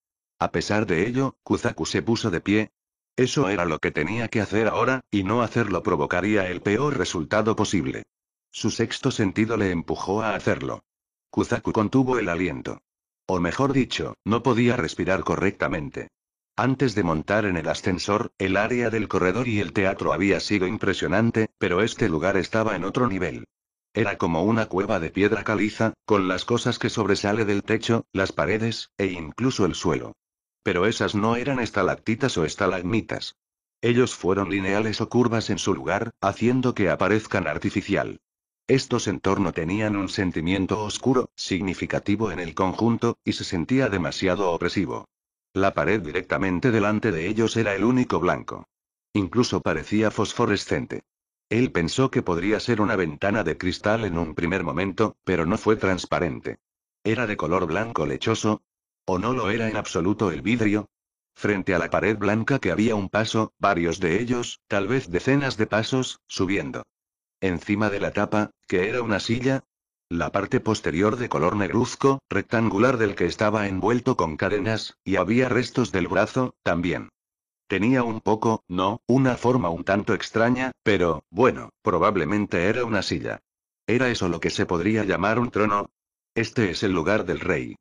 A pesar de ello, Kuzaku se puso de pie. Eso era lo que tenía que hacer ahora, y no hacerlo provocaría el peor resultado posible. Su sexto sentido le empujó a hacerlo. Kuzaku contuvo el aliento. O mejor dicho, no podía respirar correctamente. Antes de montar en el ascensor, el área del corredor y el teatro había sido impresionante, pero este lugar estaba en otro nivel. Era como una cueva de piedra caliza, con las cosas que sobresale del techo, las paredes, e incluso el suelo. Pero esas no eran estalactitas o estalagmitas. Ellos fueron lineales o curvas en su lugar, haciendo que aparezcan artificial. Estos en torno tenían un sentimiento oscuro, significativo en el conjunto, y se sentía demasiado opresivo. La pared directamente delante de ellos era el único blanco. Incluso parecía fosforescente. Él pensó que podría ser una ventana de cristal en un primer momento, pero no fue transparente. Era de color blanco lechoso, ¿O no lo era en absoluto el vidrio? Frente a la pared blanca que había un paso, varios de ellos, tal vez decenas de pasos, subiendo. Encima de la tapa, que era una silla, la parte posterior de color negruzco, rectangular del que estaba envuelto con cadenas, y había restos del brazo, también. Tenía un poco, no, una forma un tanto extraña, pero, bueno, probablemente era una silla. ¿Era eso lo que se podría llamar un trono? Este es el lugar del rey.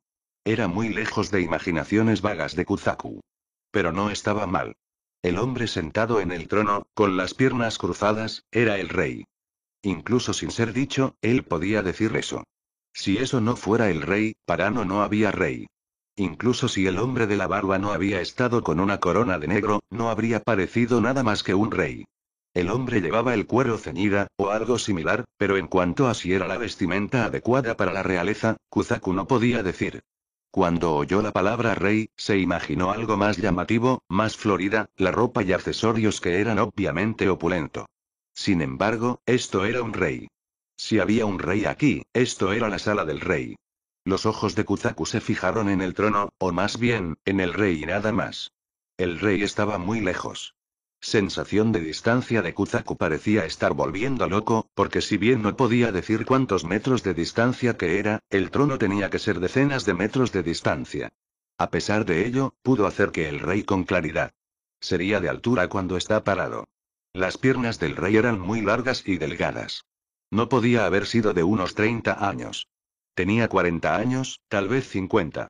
Era muy lejos de imaginaciones vagas de Kuzaku. Pero no estaba mal. El hombre sentado en el trono, con las piernas cruzadas, era el rey. Incluso sin ser dicho, él podía decir eso. Si eso no fuera el rey, para no no había rey. Incluso si el hombre de la barba no había estado con una corona de negro, no habría parecido nada más que un rey. El hombre llevaba el cuero ceñida, o algo similar, pero en cuanto a si era la vestimenta adecuada para la realeza, Kuzaku no podía decir. Cuando oyó la palabra rey, se imaginó algo más llamativo, más florida, la ropa y accesorios que eran obviamente opulento. Sin embargo, esto era un rey. Si había un rey aquí, esto era la sala del rey. Los ojos de Kuzaku se fijaron en el trono, o más bien, en el rey y nada más. El rey estaba muy lejos sensación de distancia de Kuzaku parecía estar volviendo loco, porque si bien no podía decir cuántos metros de distancia que era, el trono tenía que ser decenas de metros de distancia. A pesar de ello, pudo hacer que el rey con claridad. Sería de altura cuando está parado. Las piernas del rey eran muy largas y delgadas. No podía haber sido de unos 30 años. Tenía 40 años, tal vez 50.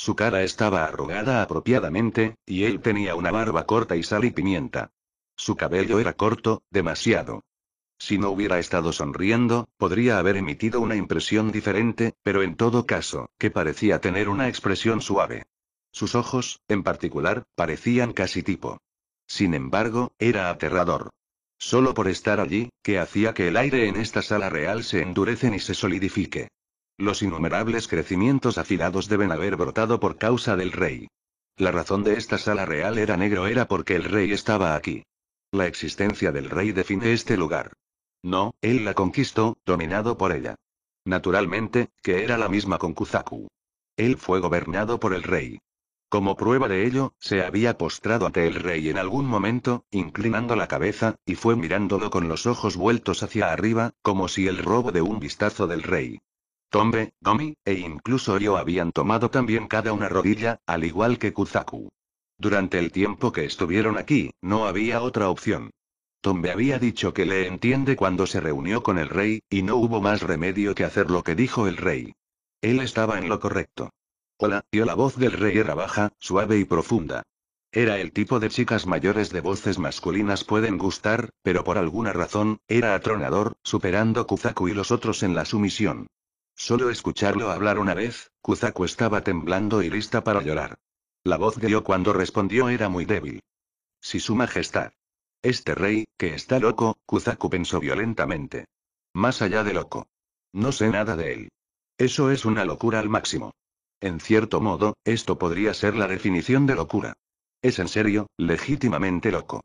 Su cara estaba arrugada apropiadamente, y él tenía una barba corta y sal y pimienta. Su cabello era corto, demasiado. Si no hubiera estado sonriendo, podría haber emitido una impresión diferente, pero en todo caso, que parecía tener una expresión suave. Sus ojos, en particular, parecían casi tipo. Sin embargo, era aterrador. Solo por estar allí, que hacía que el aire en esta sala real se endurecen y se solidifique. Los innumerables crecimientos afilados deben haber brotado por causa del rey. La razón de esta sala real era negro era porque el rey estaba aquí. La existencia del rey define este lugar. No, él la conquistó, dominado por ella. Naturalmente, que era la misma con Kuzaku. Él fue gobernado por el rey. Como prueba de ello, se había postrado ante el rey en algún momento, inclinando la cabeza, y fue mirándolo con los ojos vueltos hacia arriba, como si el robo de un vistazo del rey Tombe, Gomi, e incluso yo habían tomado también cada una rodilla, al igual que Kuzaku. Durante el tiempo que estuvieron aquí, no había otra opción. Tombe había dicho que le entiende cuando se reunió con el rey, y no hubo más remedio que hacer lo que dijo el rey. Él estaba en lo correcto. Hola, y la voz del rey era baja, suave y profunda. Era el tipo de chicas mayores de voces masculinas pueden gustar, pero por alguna razón, era atronador, superando Kuzaku y los otros en la sumisión. Solo escucharlo hablar una vez, Kuzaku estaba temblando y lista para llorar. La voz de Yo cuando respondió era muy débil. Si su majestad. Este rey, que está loco, Kuzaku pensó violentamente. Más allá de loco. No sé nada de él. Eso es una locura al máximo. En cierto modo, esto podría ser la definición de locura. Es en serio, legítimamente loco.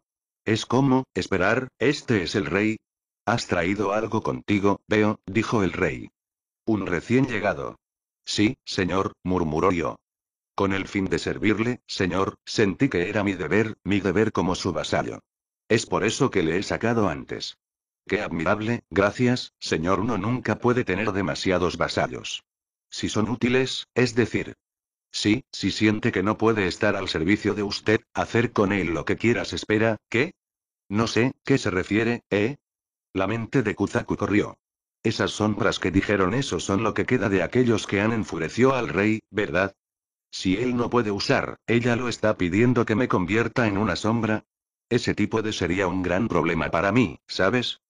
Es como, esperar, este es el rey. Has traído algo contigo, veo, dijo el rey. Un recién llegado. Sí, señor, murmuró yo. Con el fin de servirle, señor, sentí que era mi deber, mi deber como su vasallo. Es por eso que le he sacado antes. Qué admirable, gracias, señor. Uno nunca puede tener demasiados vasallos. Si son útiles, es decir. Sí, si siente que no puede estar al servicio de usted, hacer con él lo que quieras espera, ¿qué? No sé, ¿qué se refiere, eh? La mente de Kuzaku corrió. Esas sombras que dijeron eso son lo que queda de aquellos que han enfurecido al rey, ¿verdad? Si él no puede usar, ella lo está pidiendo que me convierta en una sombra. Ese tipo de sería un gran problema para mí, ¿sabes?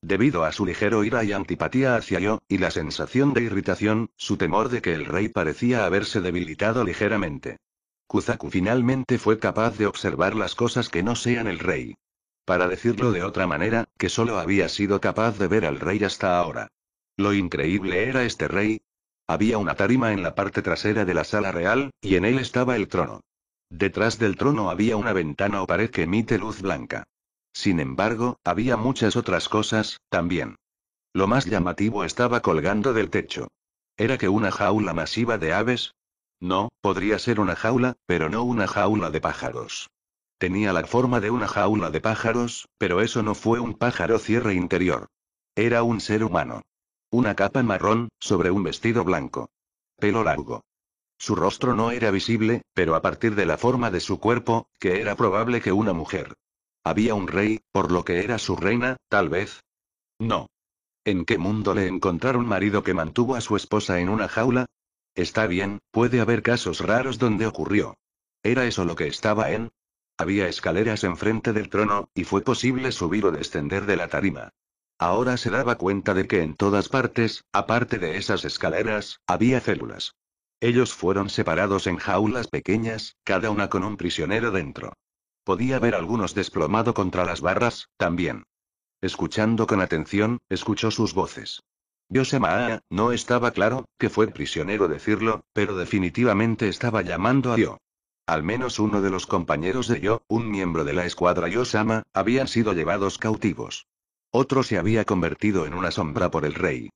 Debido a su ligero ira y antipatía hacia yo, y la sensación de irritación, su temor de que el rey parecía haberse debilitado ligeramente. Kuzaku finalmente fue capaz de observar las cosas que no sean el rey para decirlo de otra manera, que solo había sido capaz de ver al rey hasta ahora. Lo increíble era este rey. Había una tarima en la parte trasera de la sala real, y en él estaba el trono. Detrás del trono había una ventana o pared que emite luz blanca. Sin embargo, había muchas otras cosas, también. Lo más llamativo estaba colgando del techo. ¿Era que una jaula masiva de aves? No, podría ser una jaula, pero no una jaula de pájaros. Tenía la forma de una jaula de pájaros, pero eso no fue un pájaro cierre interior. Era un ser humano. Una capa marrón, sobre un vestido blanco. Pelo largo. Su rostro no era visible, pero a partir de la forma de su cuerpo, que era probable que una mujer. Había un rey, por lo que era su reina, tal vez. No. ¿En qué mundo le encontraron marido que mantuvo a su esposa en una jaula? Está bien, puede haber casos raros donde ocurrió. ¿Era eso lo que estaba en? Había escaleras enfrente del trono, y fue posible subir o descender de la tarima. Ahora se daba cuenta de que en todas partes, aparte de esas escaleras, había células. Ellos fueron separados en jaulas pequeñas, cada una con un prisionero dentro. Podía ver algunos desplomado contra las barras, también. Escuchando con atención, escuchó sus voces. Yosemaa, no estaba claro, que fue prisionero decirlo, pero definitivamente estaba llamando a Dios. Al menos uno de los compañeros de Yo, un miembro de la escuadra Yosama, habían sido llevados cautivos. Otro se había convertido en una sombra por el rey.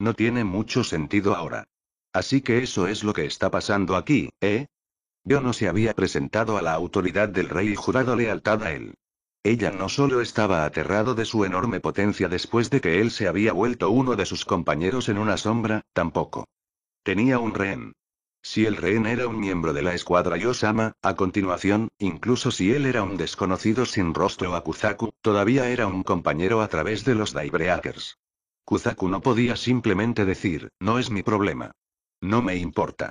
No tiene mucho sentido ahora. Así que eso es lo que está pasando aquí, ¿eh? Yo no se había presentado a la autoridad del rey y jurado lealtad a él. Ella no solo estaba aterrado de su enorme potencia después de que él se había vuelto uno de sus compañeros en una sombra, tampoco. Tenía un rehén. Si el rehén era un miembro de la escuadra Yosama, a continuación, incluso si él era un desconocido sin rostro a Kuzaku, todavía era un compañero a través de los Daibreakers. Kuzaku no podía simplemente decir, no es mi problema. No me importa.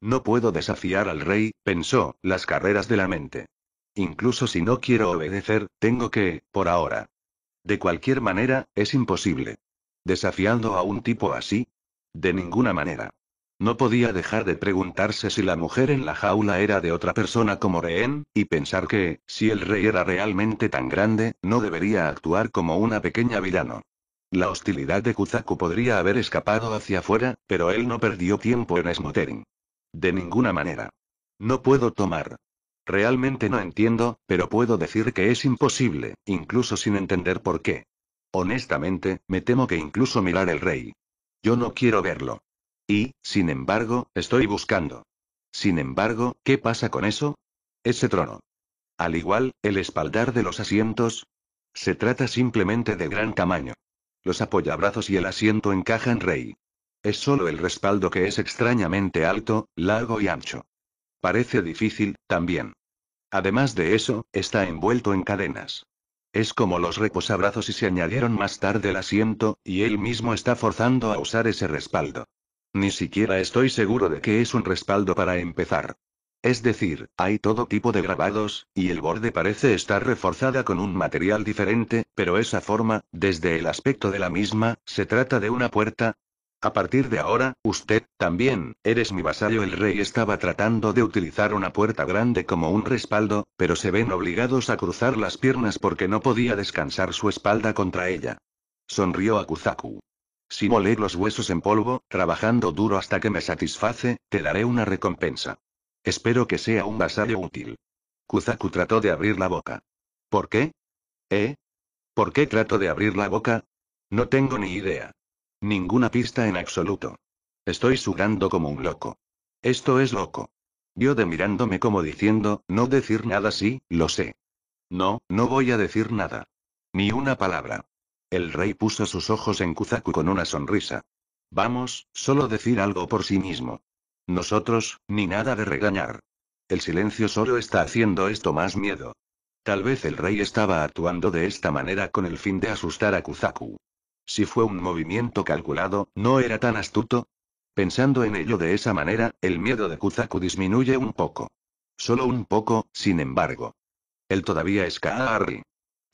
No puedo desafiar al rey, pensó, las carreras de la mente. Incluso si no quiero obedecer, tengo que, por ahora. De cualquier manera, es imposible. Desafiando a un tipo así. De ninguna manera. No podía dejar de preguntarse si la mujer en la jaula era de otra persona como rehén, y pensar que, si el rey era realmente tan grande, no debería actuar como una pequeña villano. La hostilidad de Kuzaku podría haber escapado hacia afuera, pero él no perdió tiempo en Smothering. De ninguna manera. No puedo tomar. Realmente no entiendo, pero puedo decir que es imposible, incluso sin entender por qué. Honestamente, me temo que incluso mirar el rey. Yo no quiero verlo. Y, sin embargo, estoy buscando. Sin embargo, ¿qué pasa con eso? Ese trono. Al igual, el espaldar de los asientos. Se trata simplemente de gran tamaño. Los apoyabrazos y el asiento encajan rey. Es solo el respaldo que es extrañamente alto, largo y ancho. Parece difícil, también. Además de eso, está envuelto en cadenas. Es como los reposabrazos y se añadieron más tarde el asiento, y él mismo está forzando a usar ese respaldo. Ni siquiera estoy seguro de que es un respaldo para empezar. Es decir, hay todo tipo de grabados, y el borde parece estar reforzada con un material diferente, pero esa forma, desde el aspecto de la misma, se trata de una puerta. A partir de ahora, usted, también, eres mi vasallo. El rey estaba tratando de utilizar una puerta grande como un respaldo, pero se ven obligados a cruzar las piernas porque no podía descansar su espalda contra ella. Sonrió a Kuzaku. Si molé los huesos en polvo, trabajando duro hasta que me satisface, te daré una recompensa. Espero que sea un vasallo útil. Kuzaku trató de abrir la boca. ¿Por qué? ¿Eh? ¿Por qué trato de abrir la boca? No tengo ni idea. Ninguna pista en absoluto. Estoy sudando como un loco. Esto es loco. Yo de mirándome como diciendo, no decir nada sí, lo sé. No, no voy a decir nada. Ni una palabra. El rey puso sus ojos en Kuzaku con una sonrisa. Vamos, solo decir algo por sí mismo. Nosotros, ni nada de regañar. El silencio solo está haciendo esto más miedo. Tal vez el rey estaba actuando de esta manera con el fin de asustar a Kuzaku. Si fue un movimiento calculado, ¿no era tan astuto? Pensando en ello de esa manera, el miedo de Kuzaku disminuye un poco. Solo un poco, sin embargo. Él todavía es Kaari.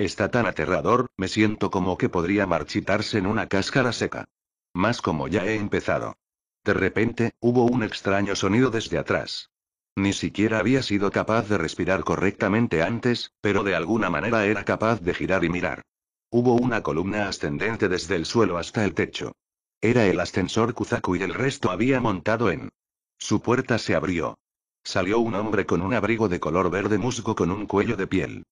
Está tan aterrador, me siento como que podría marchitarse en una cáscara seca. Más como ya he empezado. De repente, hubo un extraño sonido desde atrás. Ni siquiera había sido capaz de respirar correctamente antes, pero de alguna manera era capaz de girar y mirar. Hubo una columna ascendente desde el suelo hasta el techo. Era el ascensor Kuzaku y el resto había montado en. Su puerta se abrió. Salió un hombre con un abrigo de color verde musgo con un cuello de piel.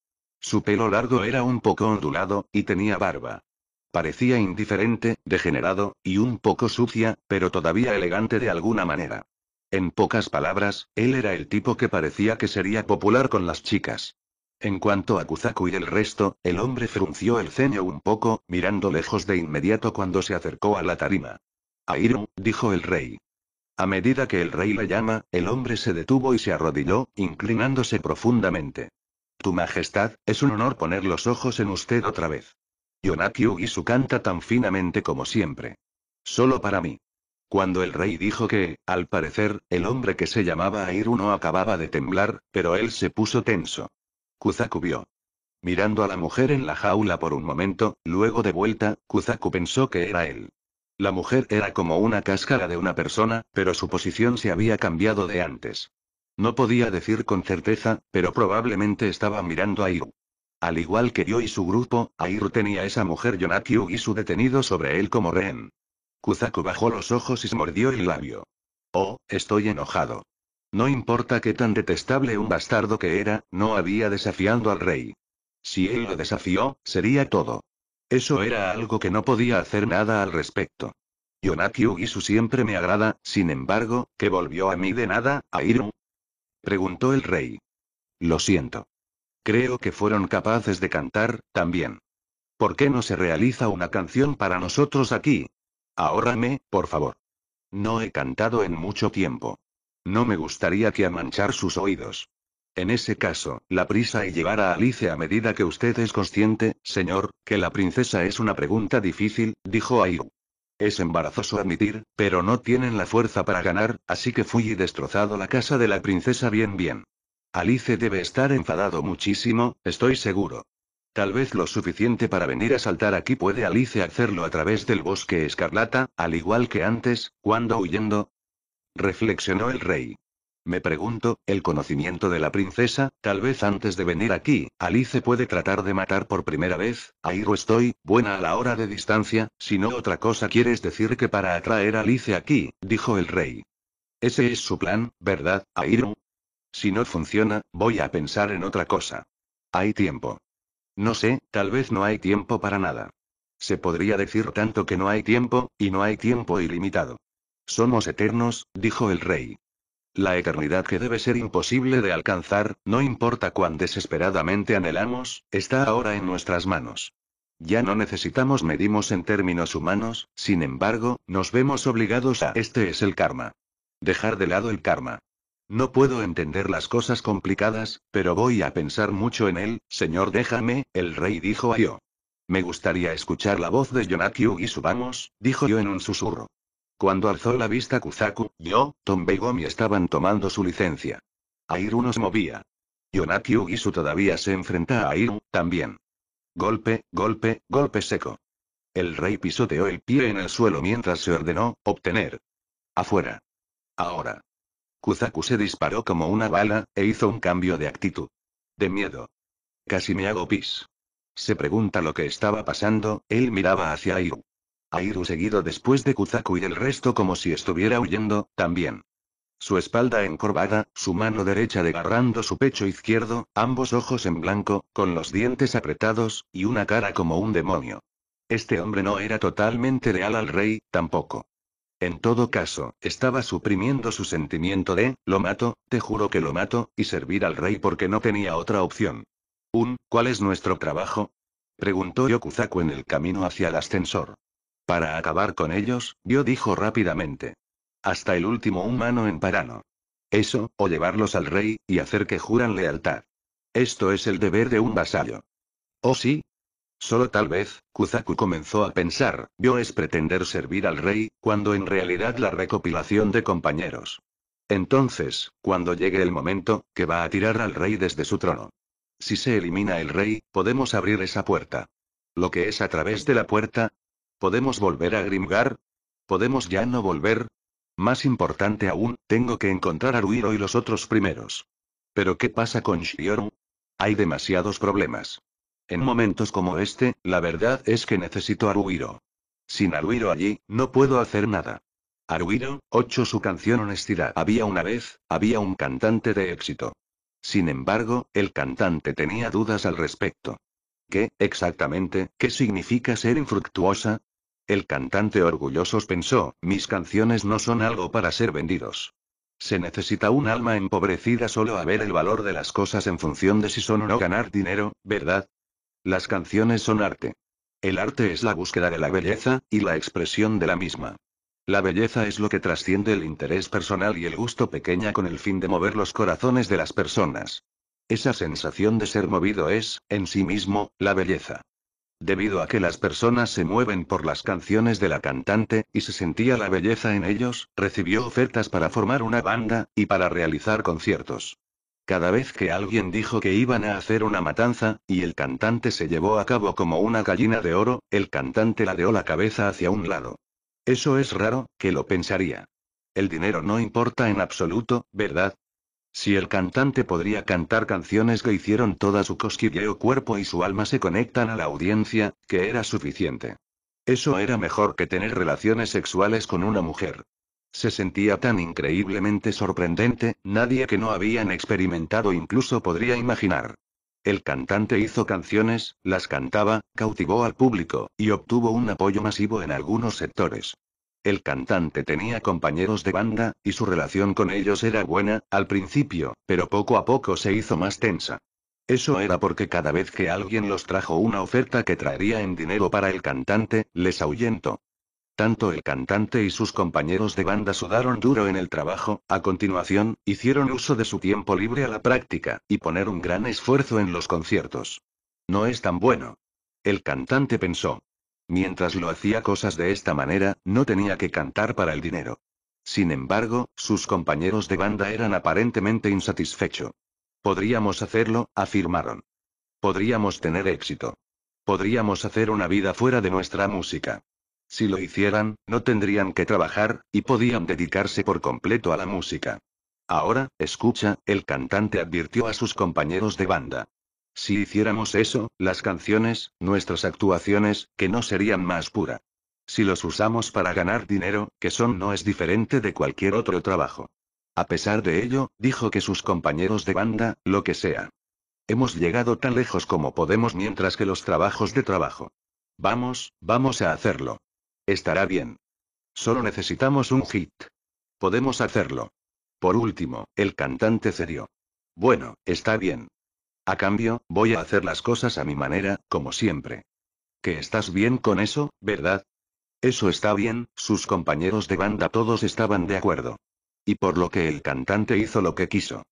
Su pelo largo era un poco ondulado, y tenía barba. Parecía indiferente, degenerado, y un poco sucia, pero todavía elegante de alguna manera. En pocas palabras, él era el tipo que parecía que sería popular con las chicas. En cuanto a Kuzaku y el resto, el hombre frunció el ceño un poco, mirando lejos de inmediato cuando se acercó a la tarima. Airu, dijo el rey. A medida que el rey le llama, el hombre se detuvo y se arrodilló, inclinándose profundamente. Tu Majestad, es un honor poner los ojos en usted otra vez. Yonaki su canta tan finamente como siempre. Solo para mí. Cuando el rey dijo que, al parecer, el hombre que se llamaba Airuno acababa de temblar, pero él se puso tenso. Kuzaku vio. Mirando a la mujer en la jaula por un momento, luego de vuelta, Kuzaku pensó que era él. La mujer era como una cáscara de una persona, pero su posición se había cambiado de antes. No podía decir con certeza, pero probablemente estaba mirando a Iru. Al igual que yo y su grupo, Airu tenía esa mujer Yonaki y su detenido sobre él como rehén. Kuzaku bajó los ojos y se mordió el labio. Oh, estoy enojado. No importa qué tan detestable un bastardo que era, no había desafiando al rey. Si él lo desafió, sería todo. Eso era algo que no podía hacer nada al respecto. y su siempre me agrada, sin embargo, que volvió a mí de nada, Airu, preguntó el rey. Lo siento. Creo que fueron capaces de cantar, también. ¿Por qué no se realiza una canción para nosotros aquí? Ahórrame, por favor. No he cantado en mucho tiempo. No me gustaría que amanchar sus oídos. En ese caso, la prisa y llevar a Alice a medida que usted es consciente, señor, que la princesa es una pregunta difícil, dijo Ayu. Es embarazoso admitir, pero no tienen la fuerza para ganar, así que fui y destrozado la casa de la princesa bien bien. Alice debe estar enfadado muchísimo, estoy seguro. Tal vez lo suficiente para venir a saltar aquí puede Alice hacerlo a través del bosque escarlata, al igual que antes, cuando huyendo. Reflexionó el rey. Me pregunto, el conocimiento de la princesa, tal vez antes de venir aquí, Alice puede tratar de matar por primera vez, ahí estoy, buena a la hora de distancia, si no otra cosa quieres decir que para atraer a Alice aquí, dijo el rey. Ese es su plan, ¿verdad, Airo? Si no funciona, voy a pensar en otra cosa. Hay tiempo. No sé, tal vez no hay tiempo para nada. Se podría decir tanto que no hay tiempo, y no hay tiempo ilimitado. Somos eternos, dijo el rey. La eternidad que debe ser imposible de alcanzar, no importa cuán desesperadamente anhelamos, está ahora en nuestras manos. Ya no necesitamos medimos en términos humanos, sin embargo, nos vemos obligados a... Este es el karma. Dejar de lado el karma. No puedo entender las cosas complicadas, pero voy a pensar mucho en él, señor déjame, el rey dijo a yo. Me gustaría escuchar la voz de Yonakyu y subamos, dijo yo en un susurro. Cuando alzó la vista Kuzaku, yo, Tombe y Gomi estaban tomando su licencia. Airu nos movía. Yonaki su todavía se enfrenta a Airu, también. Golpe, golpe, golpe seco. El rey pisoteó el pie en el suelo mientras se ordenó, obtener. Afuera. Ahora. Kuzaku se disparó como una bala, e hizo un cambio de actitud. De miedo. Casi me hago pis. Se pregunta lo que estaba pasando, él miraba hacia Airu. Airu seguido después de Kuzaku y el resto como si estuviera huyendo, también. Su espalda encorvada, su mano derecha agarrando su pecho izquierdo, ambos ojos en blanco, con los dientes apretados, y una cara como un demonio. Este hombre no era totalmente leal al rey, tampoco. En todo caso, estaba suprimiendo su sentimiento de, lo mato, te juro que lo mato, y servir al rey porque no tenía otra opción. Un, ¿cuál es nuestro trabajo? Preguntó Yokuzaku en el camino hacia el ascensor. Para acabar con ellos, yo dijo rápidamente. Hasta el último humano en Parano. Eso, o llevarlos al rey, y hacer que juran lealtad. Esto es el deber de un vasallo. ¿Oh sí? Solo tal vez, Kuzaku comenzó a pensar, yo es pretender servir al rey, cuando en realidad la recopilación de compañeros. Entonces, cuando llegue el momento, que va a tirar al rey desde su trono. Si se elimina el rey, podemos abrir esa puerta. Lo que es a través de la puerta, ¿Podemos volver a Grimgar? ¿Podemos ya no volver? Más importante aún, tengo que encontrar a Ruiro y los otros primeros. Pero ¿qué pasa con Shioru? Hay demasiados problemas. En momentos como este, la verdad es que necesito a Ruiro. Sin Aruiro allí, no puedo hacer nada. Aruiro, 8 Su canción Honestidad. Había una vez, había un cantante de éxito. Sin embargo, el cantante tenía dudas al respecto. ¿Qué, exactamente, qué significa ser infructuosa? El cantante orgulloso pensó, mis canciones no son algo para ser vendidos. Se necesita un alma empobrecida solo a ver el valor de las cosas en función de si son o no ganar dinero, ¿verdad? Las canciones son arte. El arte es la búsqueda de la belleza, y la expresión de la misma. La belleza es lo que trasciende el interés personal y el gusto pequeña con el fin de mover los corazones de las personas. Esa sensación de ser movido es, en sí mismo, la belleza. Debido a que las personas se mueven por las canciones de la cantante, y se sentía la belleza en ellos, recibió ofertas para formar una banda, y para realizar conciertos. Cada vez que alguien dijo que iban a hacer una matanza, y el cantante se llevó a cabo como una gallina de oro, el cantante ladeó la cabeza hacia un lado. Eso es raro, que lo pensaría. El dinero no importa en absoluto, ¿verdad? Si el cantante podría cantar canciones que hicieron toda su cosquilleo cuerpo y su alma se conectan a la audiencia, que era suficiente. Eso era mejor que tener relaciones sexuales con una mujer. Se sentía tan increíblemente sorprendente, nadie que no habían experimentado incluso podría imaginar. El cantante hizo canciones, las cantaba, cautivó al público, y obtuvo un apoyo masivo en algunos sectores. El cantante tenía compañeros de banda, y su relación con ellos era buena, al principio, pero poco a poco se hizo más tensa. Eso era porque cada vez que alguien los trajo una oferta que traería en dinero para el cantante, les ahuyentó. Tanto el cantante y sus compañeros de banda sudaron duro en el trabajo, a continuación, hicieron uso de su tiempo libre a la práctica, y poner un gran esfuerzo en los conciertos. No es tan bueno. El cantante pensó. Mientras lo hacía cosas de esta manera, no tenía que cantar para el dinero. Sin embargo, sus compañeros de banda eran aparentemente insatisfechos. Podríamos hacerlo, afirmaron. Podríamos tener éxito. Podríamos hacer una vida fuera de nuestra música. Si lo hicieran, no tendrían que trabajar, y podían dedicarse por completo a la música. Ahora, escucha, el cantante advirtió a sus compañeros de banda. Si hiciéramos eso, las canciones, nuestras actuaciones, que no serían más pura. Si los usamos para ganar dinero, que son no es diferente de cualquier otro trabajo. A pesar de ello, dijo que sus compañeros de banda, lo que sea. Hemos llegado tan lejos como podemos mientras que los trabajos de trabajo. Vamos, vamos a hacerlo. Estará bien. Solo necesitamos un hit. Podemos hacerlo. Por último, el cantante cedió. Bueno, está bien. A cambio, voy a hacer las cosas a mi manera, como siempre. Que estás bien con eso, ¿verdad? Eso está bien, sus compañeros de banda todos estaban de acuerdo. Y por lo que el cantante hizo lo que quiso.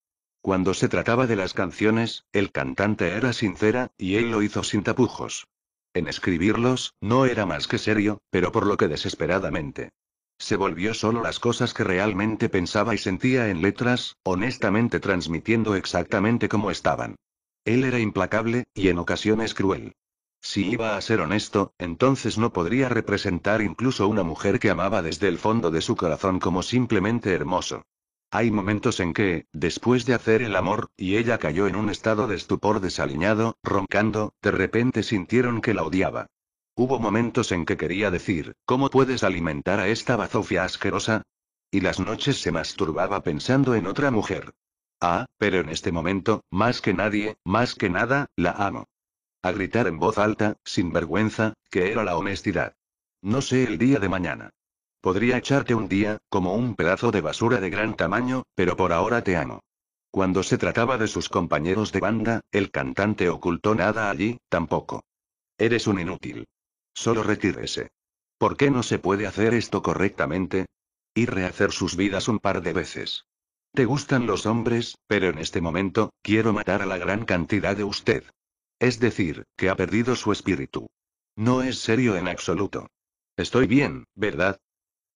Cuando se trataba de las canciones, el cantante era sincera, y él lo hizo sin tapujos. En escribirlos, no era más que serio, pero por lo que desesperadamente. Se volvió solo las cosas que realmente pensaba y sentía en letras, honestamente transmitiendo exactamente como estaban. Él era implacable, y en ocasiones cruel. Si iba a ser honesto, entonces no podría representar incluso una mujer que amaba desde el fondo de su corazón como simplemente hermoso. Hay momentos en que, después de hacer el amor, y ella cayó en un estado de estupor desaliñado, roncando, de repente sintieron que la odiaba. Hubo momentos en que quería decir, ¿cómo puedes alimentar a esta bazofia asquerosa? Y las noches se masturbaba pensando en otra mujer. Ah, pero en este momento, más que nadie, más que nada, la amo. A gritar en voz alta, sin vergüenza, que era la honestidad. No sé el día de mañana. Podría echarte un día, como un pedazo de basura de gran tamaño, pero por ahora te amo. Cuando se trataba de sus compañeros de banda, el cantante ocultó nada allí, tampoco. Eres un inútil. Solo retírese. ¿Por qué no se puede hacer esto correctamente? Y rehacer sus vidas un par de veces. Te gustan los hombres, pero en este momento, quiero matar a la gran cantidad de usted. Es decir, que ha perdido su espíritu. No es serio en absoluto. Estoy bien, ¿verdad?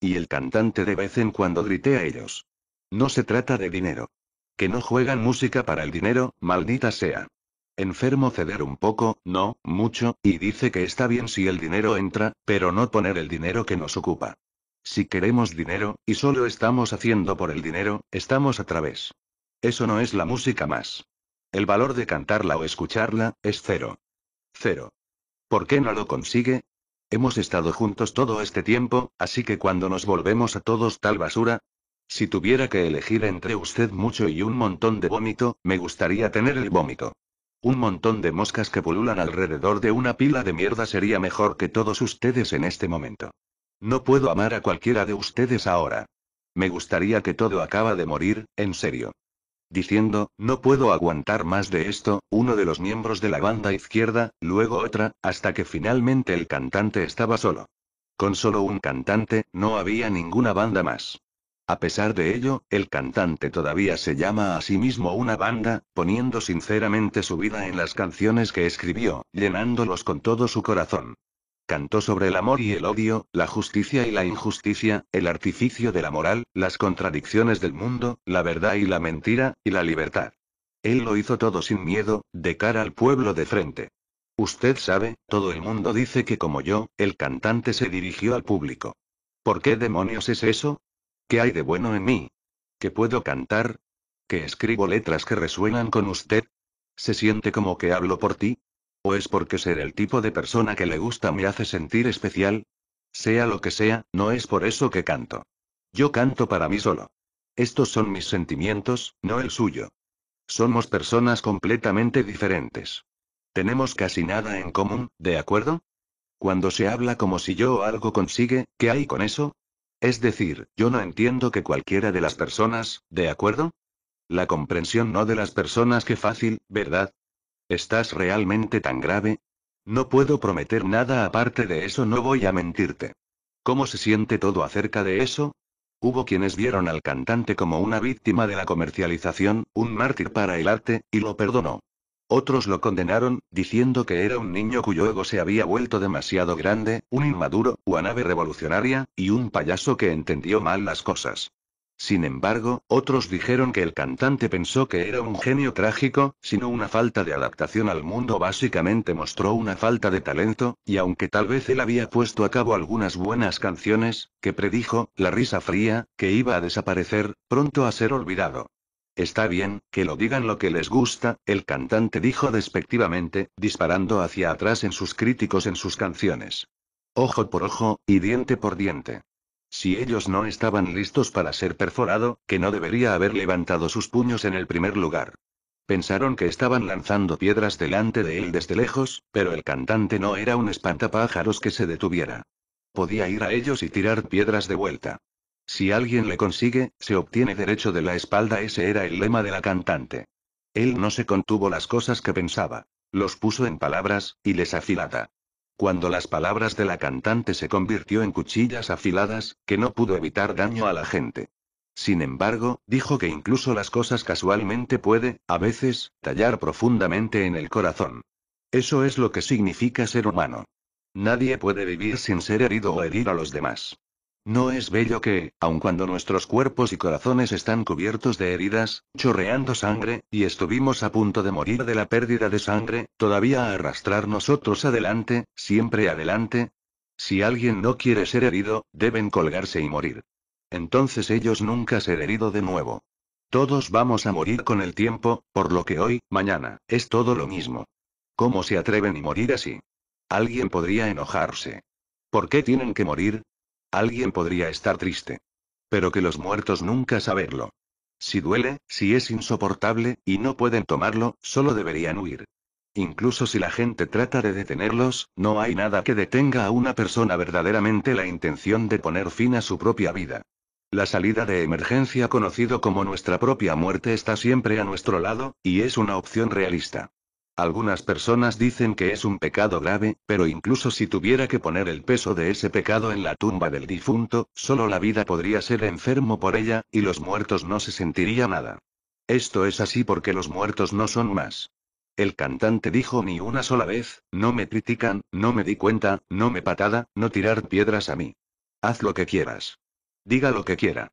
Y el cantante de vez en cuando grité a ellos. No se trata de dinero. Que no juegan música para el dinero, maldita sea. Enfermo ceder un poco, no, mucho, y dice que está bien si el dinero entra, pero no poner el dinero que nos ocupa. Si queremos dinero, y solo estamos haciendo por el dinero, estamos a través. Eso no es la música más. El valor de cantarla o escucharla, es cero. Cero. ¿Por qué no lo consigue? Hemos estado juntos todo este tiempo, así que cuando nos volvemos a todos tal basura, si tuviera que elegir entre usted mucho y un montón de vómito, me gustaría tener el vómito. Un montón de moscas que pululan alrededor de una pila de mierda sería mejor que todos ustedes en este momento. No puedo amar a cualquiera de ustedes ahora. Me gustaría que todo acaba de morir, en serio. Diciendo, no puedo aguantar más de esto, uno de los miembros de la banda izquierda, luego otra, hasta que finalmente el cantante estaba solo. Con solo un cantante, no había ninguna banda más. A pesar de ello, el cantante todavía se llama a sí mismo una banda, poniendo sinceramente su vida en las canciones que escribió, llenándolos con todo su corazón. Cantó sobre el amor y el odio, la justicia y la injusticia, el artificio de la moral, las contradicciones del mundo, la verdad y la mentira, y la libertad. Él lo hizo todo sin miedo, de cara al pueblo de frente. Usted sabe, todo el mundo dice que como yo, el cantante se dirigió al público. ¿Por qué demonios es eso? ¿Qué hay de bueno en mí? ¿Que puedo cantar? ¿Que escribo letras que resuenan con usted? ¿Se siente como que hablo por ti? ¿O es porque ser el tipo de persona que le gusta me hace sentir especial? Sea lo que sea, no es por eso que canto. Yo canto para mí solo. Estos son mis sentimientos, no el suyo. Somos personas completamente diferentes. Tenemos casi nada en común, ¿de acuerdo? Cuando se habla como si yo algo consigue, ¿qué hay con eso? Es decir, yo no entiendo que cualquiera de las personas, ¿de acuerdo? La comprensión no de las personas que fácil, ¿verdad? ¿Estás realmente tan grave? No puedo prometer nada aparte de eso, no voy a mentirte. ¿Cómo se siente todo acerca de eso? Hubo quienes vieron al cantante como una víctima de la comercialización, un mártir para el arte, y lo perdonó. Otros lo condenaron, diciendo que era un niño cuyo ego se había vuelto demasiado grande, un inmaduro, una ave revolucionaria, y un payaso que entendió mal las cosas. Sin embargo, otros dijeron que el cantante pensó que era un genio trágico, sino una falta de adaptación al mundo básicamente mostró una falta de talento, y aunque tal vez él había puesto a cabo algunas buenas canciones, que predijo, la risa fría, que iba a desaparecer, pronto a ser olvidado. Está bien, que lo digan lo que les gusta, el cantante dijo despectivamente, disparando hacia atrás en sus críticos en sus canciones. Ojo por ojo, y diente por diente. Si ellos no estaban listos para ser perforado, que no debería haber levantado sus puños en el primer lugar. Pensaron que estaban lanzando piedras delante de él desde lejos, pero el cantante no era un espantapájaros que se detuviera. Podía ir a ellos y tirar piedras de vuelta. Si alguien le consigue, se obtiene derecho de la espalda, ese era el lema de la cantante. Él no se contuvo las cosas que pensaba. Los puso en palabras, y les afilada. Cuando las palabras de la cantante se convirtió en cuchillas afiladas, que no pudo evitar daño a la gente. Sin embargo, dijo que incluso las cosas casualmente puede, a veces, tallar profundamente en el corazón. Eso es lo que significa ser humano. Nadie puede vivir sin ser herido o herir a los demás. No es bello que, aun cuando nuestros cuerpos y corazones están cubiertos de heridas, chorreando sangre, y estuvimos a punto de morir de la pérdida de sangre, todavía arrastrar nosotros adelante, siempre adelante? Si alguien no quiere ser herido, deben colgarse y morir. Entonces ellos nunca ser herido de nuevo. Todos vamos a morir con el tiempo, por lo que hoy, mañana, es todo lo mismo. ¿Cómo se atreven y morir así? Alguien podría enojarse. ¿Por qué tienen que morir? Alguien podría estar triste. Pero que los muertos nunca saberlo. Si duele, si es insoportable, y no pueden tomarlo, solo deberían huir. Incluso si la gente trata de detenerlos, no hay nada que detenga a una persona verdaderamente la intención de poner fin a su propia vida. La salida de emergencia conocido como nuestra propia muerte está siempre a nuestro lado, y es una opción realista. Algunas personas dicen que es un pecado grave, pero incluso si tuviera que poner el peso de ese pecado en la tumba del difunto, solo la vida podría ser enfermo por ella, y los muertos no se sentiría nada. Esto es así porque los muertos no son más. El cantante dijo ni una sola vez, no me critican, no me di cuenta, no me patada, no tirar piedras a mí. Haz lo que quieras. Diga lo que quiera.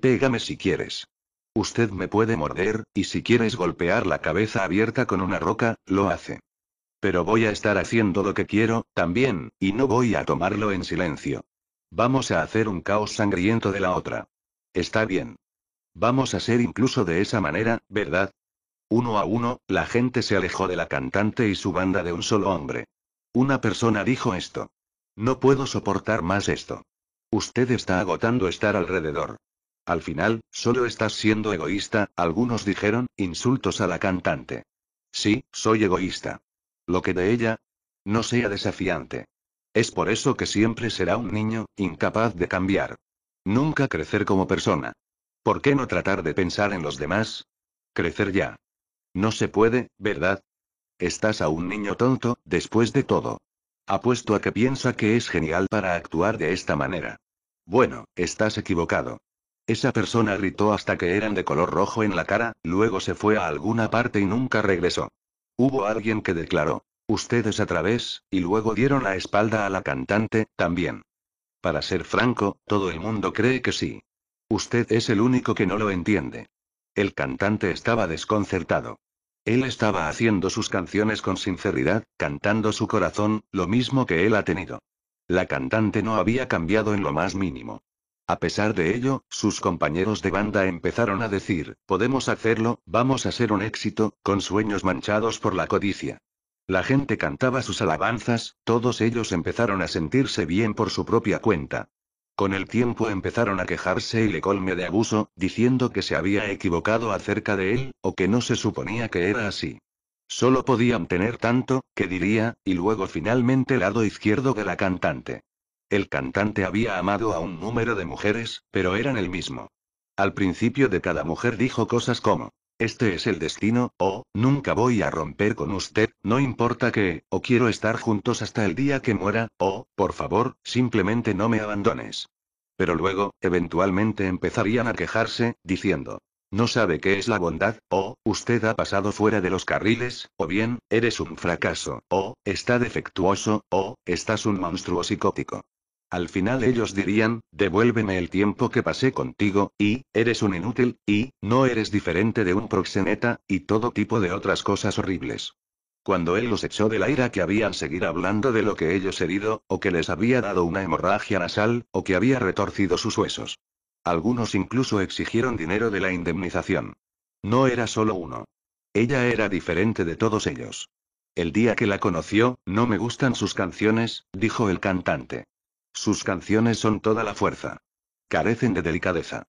Pégame si quieres. Usted me puede morder, y si quieres golpear la cabeza abierta con una roca, lo hace. Pero voy a estar haciendo lo que quiero, también, y no voy a tomarlo en silencio. Vamos a hacer un caos sangriento de la otra. Está bien. Vamos a ser incluso de esa manera, ¿verdad? Uno a uno, la gente se alejó de la cantante y su banda de un solo hombre. Una persona dijo esto. No puedo soportar más esto. Usted está agotando estar alrededor. Al final, solo estás siendo egoísta, algunos dijeron, insultos a la cantante. Sí, soy egoísta. Lo que de ella no sea desafiante. Es por eso que siempre será un niño, incapaz de cambiar. Nunca crecer como persona. ¿Por qué no tratar de pensar en los demás? Crecer ya. No se puede, ¿verdad? Estás a un niño tonto, después de todo. Apuesto a que piensa que es genial para actuar de esta manera. Bueno, estás equivocado. Esa persona gritó hasta que eran de color rojo en la cara, luego se fue a alguna parte y nunca regresó. Hubo alguien que declaró, ustedes a través, y luego dieron la espalda a la cantante, también. Para ser franco, todo el mundo cree que sí. Usted es el único que no lo entiende. El cantante estaba desconcertado. Él estaba haciendo sus canciones con sinceridad, cantando su corazón, lo mismo que él ha tenido. La cantante no había cambiado en lo más mínimo. A pesar de ello, sus compañeros de banda empezaron a decir, podemos hacerlo, vamos a ser un éxito, con sueños manchados por la codicia. La gente cantaba sus alabanzas, todos ellos empezaron a sentirse bien por su propia cuenta. Con el tiempo empezaron a quejarse y le colme de abuso, diciendo que se había equivocado acerca de él, o que no se suponía que era así. Solo podían tener tanto, que diría, y luego finalmente el lado izquierdo de la cantante. El cantante había amado a un número de mujeres, pero eran el mismo. Al principio de cada mujer dijo cosas como, este es el destino, o, nunca voy a romper con usted, no importa que, o quiero estar juntos hasta el día que muera, o, por favor, simplemente no me abandones. Pero luego, eventualmente empezarían a quejarse, diciendo, no sabe qué es la bondad, o, usted ha pasado fuera de los carriles, o bien, eres un fracaso, o, está defectuoso, o, estás un monstruo psicótico. Al final ellos dirían, devuélveme el tiempo que pasé contigo, y, eres un inútil, y, no eres diferente de un proxeneta, y todo tipo de otras cosas horribles. Cuando él los echó de la ira que habían seguir hablando de lo que ellos herido, o que les había dado una hemorragia nasal, o que había retorcido sus huesos. Algunos incluso exigieron dinero de la indemnización. No era solo uno. Ella era diferente de todos ellos. El día que la conoció, no me gustan sus canciones, dijo el cantante. Sus canciones son toda la fuerza. Carecen de delicadeza.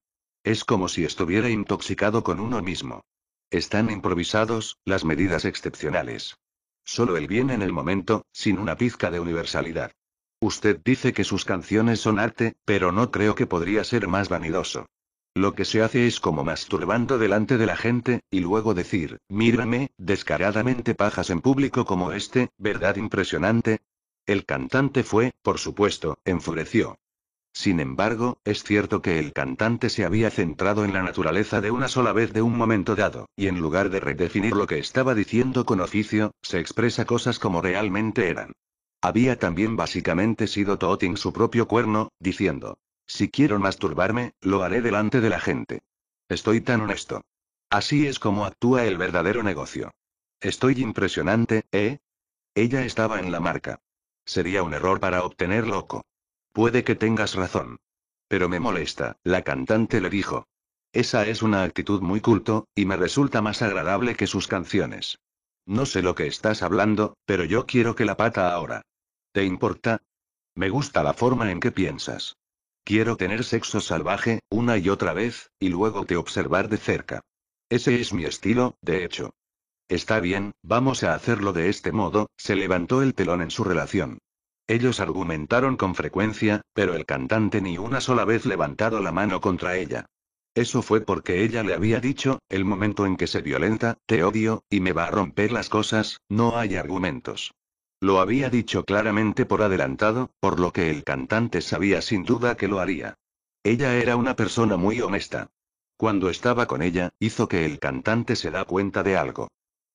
Es como si estuviera intoxicado con uno mismo. Están improvisados, las medidas excepcionales. Solo el bien en el momento, sin una pizca de universalidad. Usted dice que sus canciones son arte, pero no creo que podría ser más vanidoso. Lo que se hace es como masturbando delante de la gente, y luego decir, mírame, descaradamente pajas en público como este, ¿verdad impresionante? El cantante fue, por supuesto, enfureció. Sin embargo, es cierto que el cantante se había centrado en la naturaleza de una sola vez de un momento dado, y en lugar de redefinir lo que estaba diciendo con oficio, se expresa cosas como realmente eran. Había también básicamente sido Tooting su propio cuerno, diciendo, si quiero masturbarme, lo haré delante de la gente. Estoy tan honesto. Así es como actúa el verdadero negocio. Estoy impresionante, ¿eh? Ella estaba en la marca. Sería un error para obtener loco. Puede que tengas razón. Pero me molesta, la cantante le dijo. Esa es una actitud muy culto, y me resulta más agradable que sus canciones. No sé lo que estás hablando, pero yo quiero que la pata ahora. ¿Te importa? Me gusta la forma en que piensas. Quiero tener sexo salvaje, una y otra vez, y luego te observar de cerca. Ese es mi estilo, de hecho. Está bien, vamos a hacerlo de este modo, se levantó el telón en su relación. Ellos argumentaron con frecuencia, pero el cantante ni una sola vez levantado la mano contra ella. Eso fue porque ella le había dicho, el momento en que se violenta, te odio, y me va a romper las cosas, no hay argumentos. Lo había dicho claramente por adelantado, por lo que el cantante sabía sin duda que lo haría. Ella era una persona muy honesta. Cuando estaba con ella, hizo que el cantante se da cuenta de algo.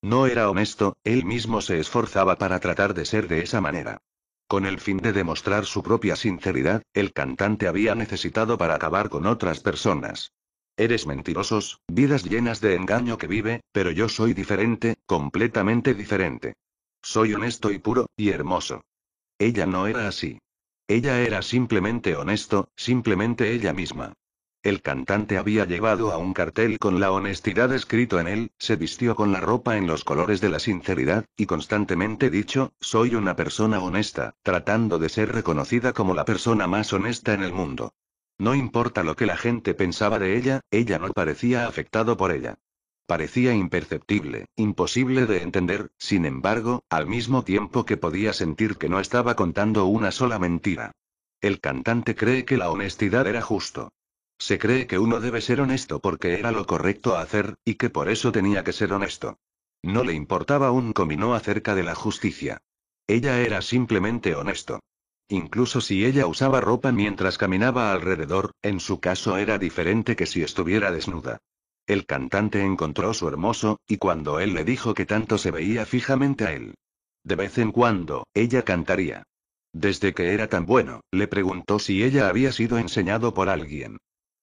No era honesto, él mismo se esforzaba para tratar de ser de esa manera. Con el fin de demostrar su propia sinceridad, el cantante había necesitado para acabar con otras personas. Eres mentirosos, vidas llenas de engaño que vive, pero yo soy diferente, completamente diferente. Soy honesto y puro, y hermoso. Ella no era así. Ella era simplemente honesto, simplemente ella misma. El cantante había llevado a un cartel con la honestidad escrito en él, se vistió con la ropa en los colores de la sinceridad, y constantemente dicho, soy una persona honesta, tratando de ser reconocida como la persona más honesta en el mundo. No importa lo que la gente pensaba de ella, ella no parecía afectado por ella. Parecía imperceptible, imposible de entender, sin embargo, al mismo tiempo que podía sentir que no estaba contando una sola mentira. El cantante cree que la honestidad era justo. Se cree que uno debe ser honesto porque era lo correcto a hacer, y que por eso tenía que ser honesto. No le importaba un comino acerca de la justicia. Ella era simplemente honesto. Incluso si ella usaba ropa mientras caminaba alrededor, en su caso era diferente que si estuviera desnuda. El cantante encontró su hermoso, y cuando él le dijo que tanto se veía fijamente a él. De vez en cuando, ella cantaría. Desde que era tan bueno, le preguntó si ella había sido enseñado por alguien.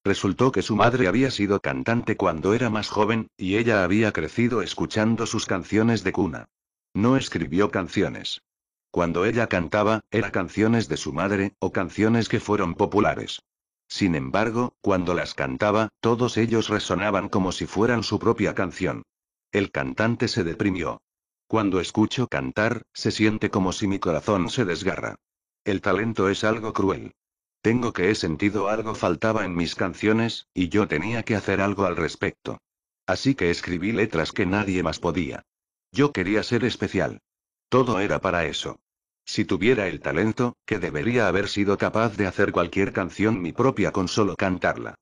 Resultó que su madre había sido cantante cuando era más joven, y ella había crecido escuchando sus canciones de cuna. No escribió canciones. Cuando ella cantaba, eran canciones de su madre, o canciones que fueron populares. Sin embargo, cuando las cantaba, todos ellos resonaban como si fueran su propia canción. El cantante se deprimió. Cuando escucho cantar, se siente como si mi corazón se desgarra. El talento es algo cruel. Tengo que he sentido algo faltaba en mis canciones, y yo tenía que hacer algo al respecto. Así que escribí letras que nadie más podía. Yo quería ser especial. Todo era para eso. Si tuviera el talento, que debería haber sido capaz de hacer cualquier canción mi propia con solo cantarla.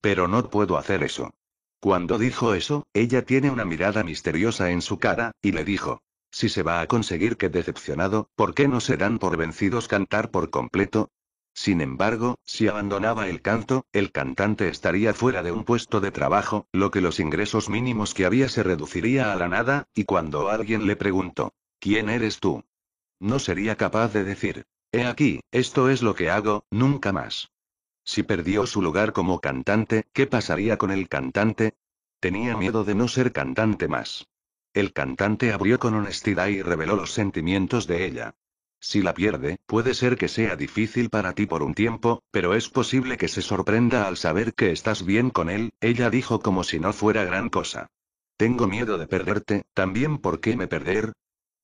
Pero no puedo hacer eso. Cuando dijo eso, ella tiene una mirada misteriosa en su cara, y le dijo, si se va a conseguir que decepcionado, ¿por qué no serán por vencidos cantar por completo? Sin embargo, si abandonaba el canto, el cantante estaría fuera de un puesto de trabajo, lo que los ingresos mínimos que había se reduciría a la nada, y cuando alguien le preguntó, ¿quién eres tú? No sería capaz de decir, he aquí, esto es lo que hago, nunca más. Si perdió su lugar como cantante, ¿qué pasaría con el cantante? Tenía miedo de no ser cantante más. El cantante abrió con honestidad y reveló los sentimientos de ella. Si la pierde, puede ser que sea difícil para ti por un tiempo, pero es posible que se sorprenda al saber que estás bien con él, ella dijo como si no fuera gran cosa. Tengo miedo de perderte, también por qué me perder.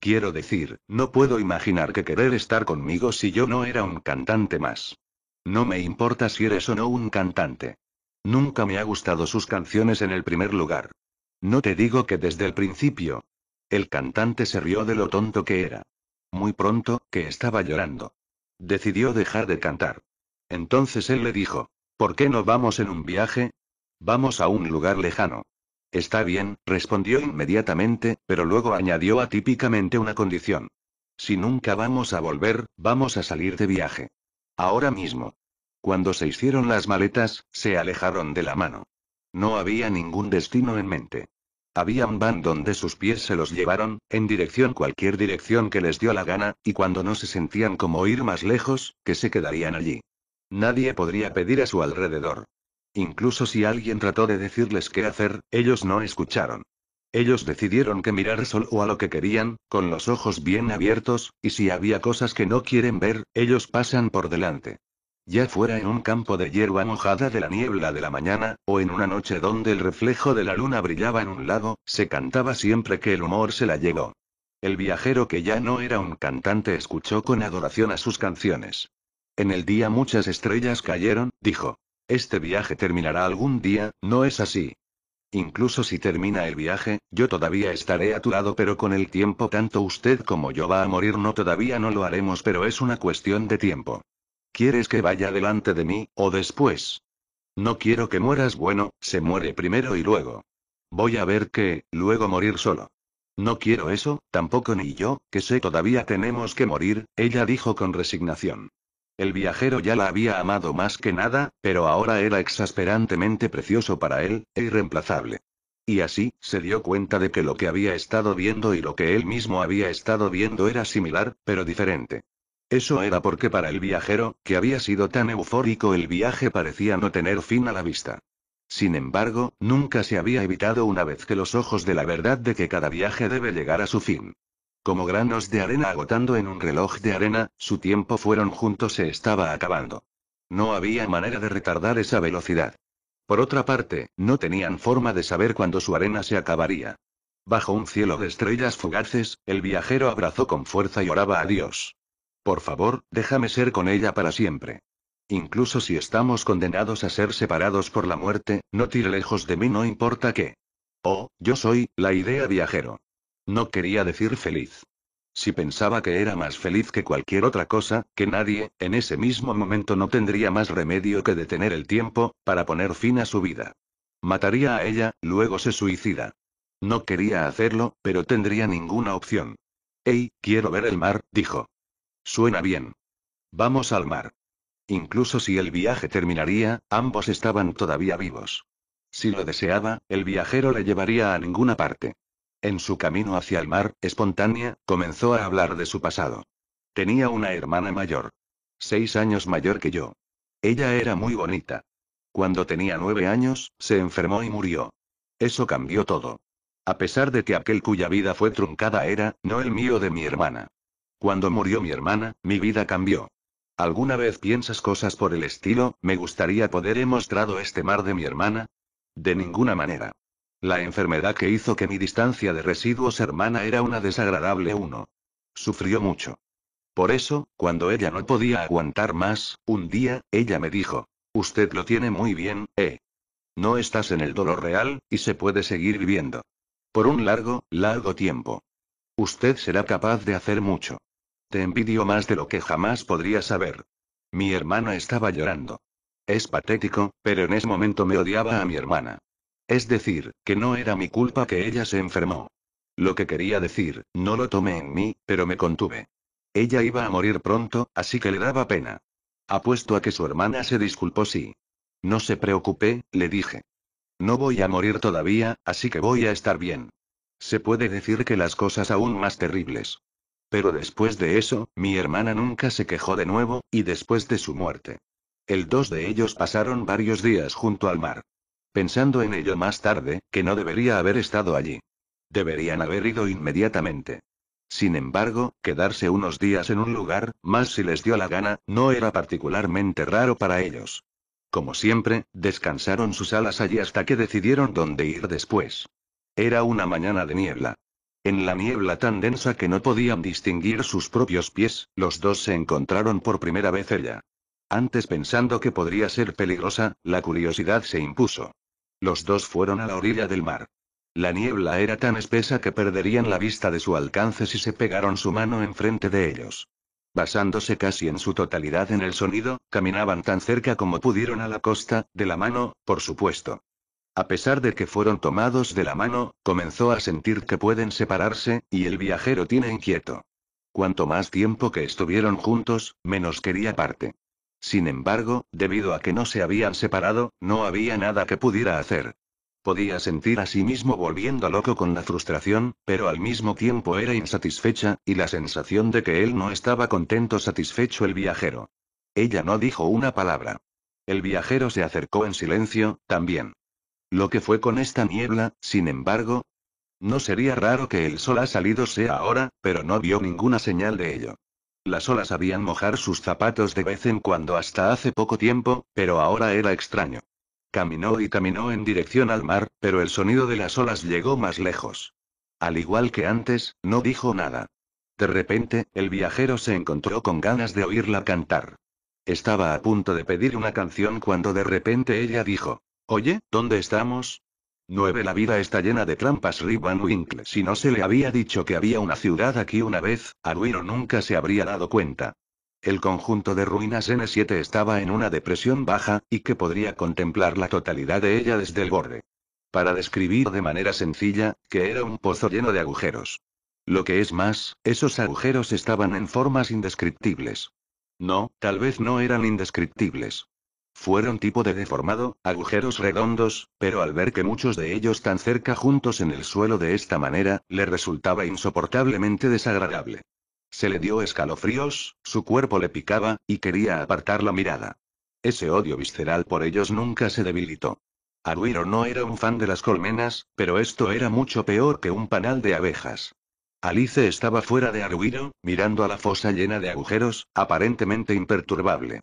Quiero decir, no puedo imaginar que querer estar conmigo si yo no era un cantante más. No me importa si eres o no un cantante. Nunca me ha gustado sus canciones en el primer lugar. No te digo que desde el principio. El cantante se rió de lo tonto que era muy pronto, que estaba llorando. Decidió dejar de cantar. Entonces él le dijo, ¿por qué no vamos en un viaje? Vamos a un lugar lejano. Está bien, respondió inmediatamente, pero luego añadió atípicamente una condición. Si nunca vamos a volver, vamos a salir de viaje. Ahora mismo. Cuando se hicieron las maletas, se alejaron de la mano. No había ningún destino en mente. Había un van donde sus pies se los llevaron, en dirección cualquier dirección que les dio la gana, y cuando no se sentían como ir más lejos, que se quedarían allí. Nadie podría pedir a su alrededor. Incluso si alguien trató de decirles qué hacer, ellos no escucharon. Ellos decidieron que mirar solo a lo que querían, con los ojos bien abiertos, y si había cosas que no quieren ver, ellos pasan por delante ya fuera en un campo de hierba mojada de la niebla de la mañana, o en una noche donde el reflejo de la luna brillaba en un lago, se cantaba siempre que el humor se la llevó. El viajero que ya no era un cantante escuchó con adoración a sus canciones. En el día muchas estrellas cayeron, dijo. Este viaje terminará algún día, ¿no es así? Incluso si termina el viaje, yo todavía estaré a tu lado, pero con el tiempo tanto usted como yo va a morir, no todavía no lo haremos, pero es una cuestión de tiempo. ¿Quieres que vaya delante de mí, o después? No quiero que mueras bueno, se muere primero y luego. Voy a ver que, luego morir solo. No quiero eso, tampoco ni yo, que sé todavía tenemos que morir, ella dijo con resignación. El viajero ya la había amado más que nada, pero ahora era exasperantemente precioso para él, e irreemplazable. Y así, se dio cuenta de que lo que había estado viendo y lo que él mismo había estado viendo era similar, pero diferente. Eso era porque para el viajero, que había sido tan eufórico el viaje parecía no tener fin a la vista. Sin embargo, nunca se había evitado una vez que los ojos de la verdad de que cada viaje debe llegar a su fin. Como granos de arena agotando en un reloj de arena, su tiempo fueron juntos se estaba acabando. No había manera de retardar esa velocidad. Por otra parte, no tenían forma de saber cuándo su arena se acabaría. Bajo un cielo de estrellas fugaces, el viajero abrazó con fuerza y oraba a Dios. Por favor, déjame ser con ella para siempre. Incluso si estamos condenados a ser separados por la muerte, no tire lejos de mí, no importa qué. Oh, yo soy, la idea viajero. No quería decir feliz. Si pensaba que era más feliz que cualquier otra cosa, que nadie, en ese mismo momento no tendría más remedio que detener el tiempo, para poner fin a su vida. Mataría a ella, luego se suicida. No quería hacerlo, pero tendría ninguna opción. Ey, quiero ver el mar, dijo. Suena bien. Vamos al mar. Incluso si el viaje terminaría, ambos estaban todavía vivos. Si lo deseaba, el viajero le llevaría a ninguna parte. En su camino hacia el mar, espontánea, comenzó a hablar de su pasado. Tenía una hermana mayor. Seis años mayor que yo. Ella era muy bonita. Cuando tenía nueve años, se enfermó y murió. Eso cambió todo. A pesar de que aquel cuya vida fue truncada era, no el mío de mi hermana. Cuando murió mi hermana, mi vida cambió. ¿Alguna vez piensas cosas por el estilo, me gustaría poder he mostrado este mar de mi hermana? De ninguna manera. La enfermedad que hizo que mi distancia de residuos hermana era una desagradable uno. Sufrió mucho. Por eso, cuando ella no podía aguantar más, un día, ella me dijo, usted lo tiene muy bien, ¿eh? No estás en el dolor real, y se puede seguir viviendo. Por un largo, largo tiempo. Usted será capaz de hacer mucho. Te envidio más de lo que jamás podría saber. Mi hermana estaba llorando. Es patético, pero en ese momento me odiaba a mi hermana. Es decir, que no era mi culpa que ella se enfermó. Lo que quería decir, no lo tomé en mí, pero me contuve. Ella iba a morir pronto, así que le daba pena. Apuesto a que su hermana se disculpó sí. No se preocupe, le dije. No voy a morir todavía, así que voy a estar bien. Se puede decir que las cosas aún más terribles. Pero después de eso, mi hermana nunca se quejó de nuevo, y después de su muerte. El dos de ellos pasaron varios días junto al mar. Pensando en ello más tarde, que no debería haber estado allí. Deberían haber ido inmediatamente. Sin embargo, quedarse unos días en un lugar, más si les dio la gana, no era particularmente raro para ellos. Como siempre, descansaron sus alas allí hasta que decidieron dónde ir después. Era una mañana de niebla. En la niebla tan densa que no podían distinguir sus propios pies, los dos se encontraron por primera vez ella. Antes pensando que podría ser peligrosa, la curiosidad se impuso. Los dos fueron a la orilla del mar. La niebla era tan espesa que perderían la vista de su alcance si se pegaron su mano enfrente de ellos. Basándose casi en su totalidad en el sonido, caminaban tan cerca como pudieron a la costa, de la mano, por supuesto. A pesar de que fueron tomados de la mano, comenzó a sentir que pueden separarse, y el viajero tiene inquieto. Cuanto más tiempo que estuvieron juntos, menos quería parte. Sin embargo, debido a que no se habían separado, no había nada que pudiera hacer. Podía sentir a sí mismo volviendo loco con la frustración, pero al mismo tiempo era insatisfecha, y la sensación de que él no estaba contento satisfecho el viajero. Ella no dijo una palabra. El viajero se acercó en silencio, también. Lo que fue con esta niebla, sin embargo, no sería raro que el sol ha salido sea ahora, pero no vio ninguna señal de ello. Las olas habían mojar sus zapatos de vez en cuando hasta hace poco tiempo, pero ahora era extraño. Caminó y caminó en dirección al mar, pero el sonido de las olas llegó más lejos. Al igual que antes, no dijo nada. De repente, el viajero se encontró con ganas de oírla cantar. Estaba a punto de pedir una canción cuando de repente ella dijo, Oye, ¿dónde estamos? 9. La vida está llena de trampas. Riban Winkle. Si no se le había dicho que había una ciudad aquí una vez, Arduino nunca se habría dado cuenta. El conjunto de ruinas N7 estaba en una depresión baja, y que podría contemplar la totalidad de ella desde el borde. Para describir de manera sencilla, que era un pozo lleno de agujeros. Lo que es más, esos agujeros estaban en formas indescriptibles. No, tal vez no eran indescriptibles. Fueron tipo de deformado, agujeros redondos, pero al ver que muchos de ellos tan cerca juntos en el suelo de esta manera, le resultaba insoportablemente desagradable. Se le dio escalofríos, su cuerpo le picaba, y quería apartar la mirada. Ese odio visceral por ellos nunca se debilitó. Aruiro no era un fan de las colmenas, pero esto era mucho peor que un panal de abejas. Alice estaba fuera de Aruiro, mirando a la fosa llena de agujeros, aparentemente imperturbable.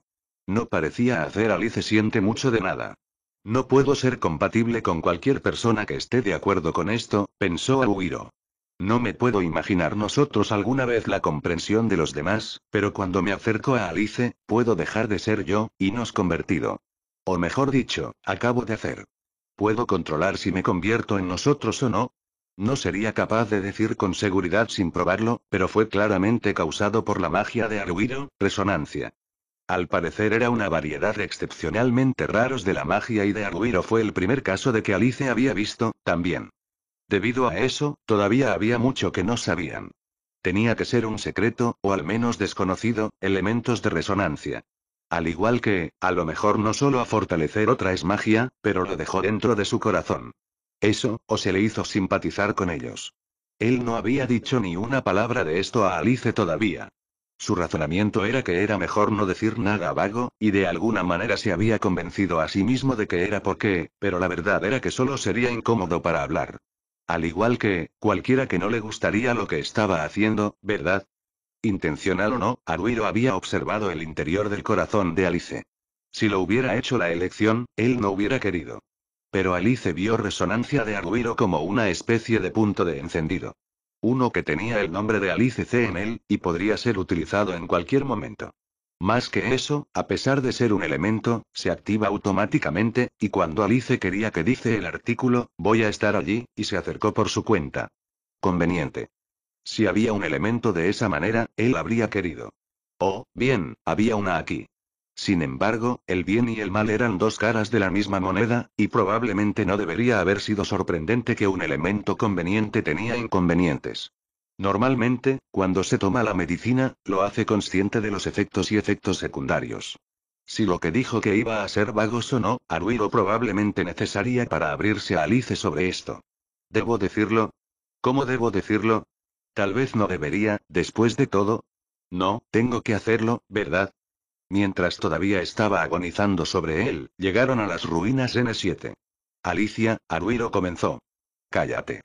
No parecía hacer Alice siente mucho de nada. No puedo ser compatible con cualquier persona que esté de acuerdo con esto, pensó Aguiro. No me puedo imaginar nosotros alguna vez la comprensión de los demás, pero cuando me acerco a Alice, puedo dejar de ser yo, y nos convertido. O mejor dicho, acabo de hacer. ¿Puedo controlar si me convierto en nosotros o no? No sería capaz de decir con seguridad sin probarlo, pero fue claramente causado por la magia de Aruiro, resonancia. Al parecer era una variedad excepcionalmente raros de la magia y de Arduino fue el primer caso de que Alice había visto, también. Debido a eso, todavía había mucho que no sabían. Tenía que ser un secreto, o al menos desconocido, elementos de resonancia. Al igual que, a lo mejor no solo a fortalecer otra es magia, pero lo dejó dentro de su corazón. Eso, o se le hizo simpatizar con ellos. Él no había dicho ni una palabra de esto a Alice todavía. Su razonamiento era que era mejor no decir nada Vago, y de alguna manera se había convencido a sí mismo de que era porque, pero la verdad era que solo sería incómodo para hablar. Al igual que, cualquiera que no le gustaría lo que estaba haciendo, ¿verdad? Intencional o no, Arduiro había observado el interior del corazón de Alice. Si lo hubiera hecho la elección, él no hubiera querido. Pero Alice vio resonancia de Arduiro como una especie de punto de encendido. Uno que tenía el nombre de Alice C en él, y podría ser utilizado en cualquier momento. Más que eso, a pesar de ser un elemento, se activa automáticamente, y cuando Alice quería que dice el artículo, voy a estar allí, y se acercó por su cuenta. Conveniente. Si había un elemento de esa manera, él habría querido. Oh, bien, había una aquí. Sin embargo, el bien y el mal eran dos caras de la misma moneda, y probablemente no debería haber sido sorprendente que un elemento conveniente tenía inconvenientes. Normalmente, cuando se toma la medicina, lo hace consciente de los efectos y efectos secundarios. Si lo que dijo que iba a ser vagos o no, Aruiro probablemente necesaria para abrirse a Alice sobre esto. ¿Debo decirlo? ¿Cómo debo decirlo? Tal vez no debería, después de todo. No, tengo que hacerlo, ¿verdad? Mientras todavía estaba agonizando sobre él, llegaron a las ruinas N7. Alicia, Aruiro comenzó. Cállate.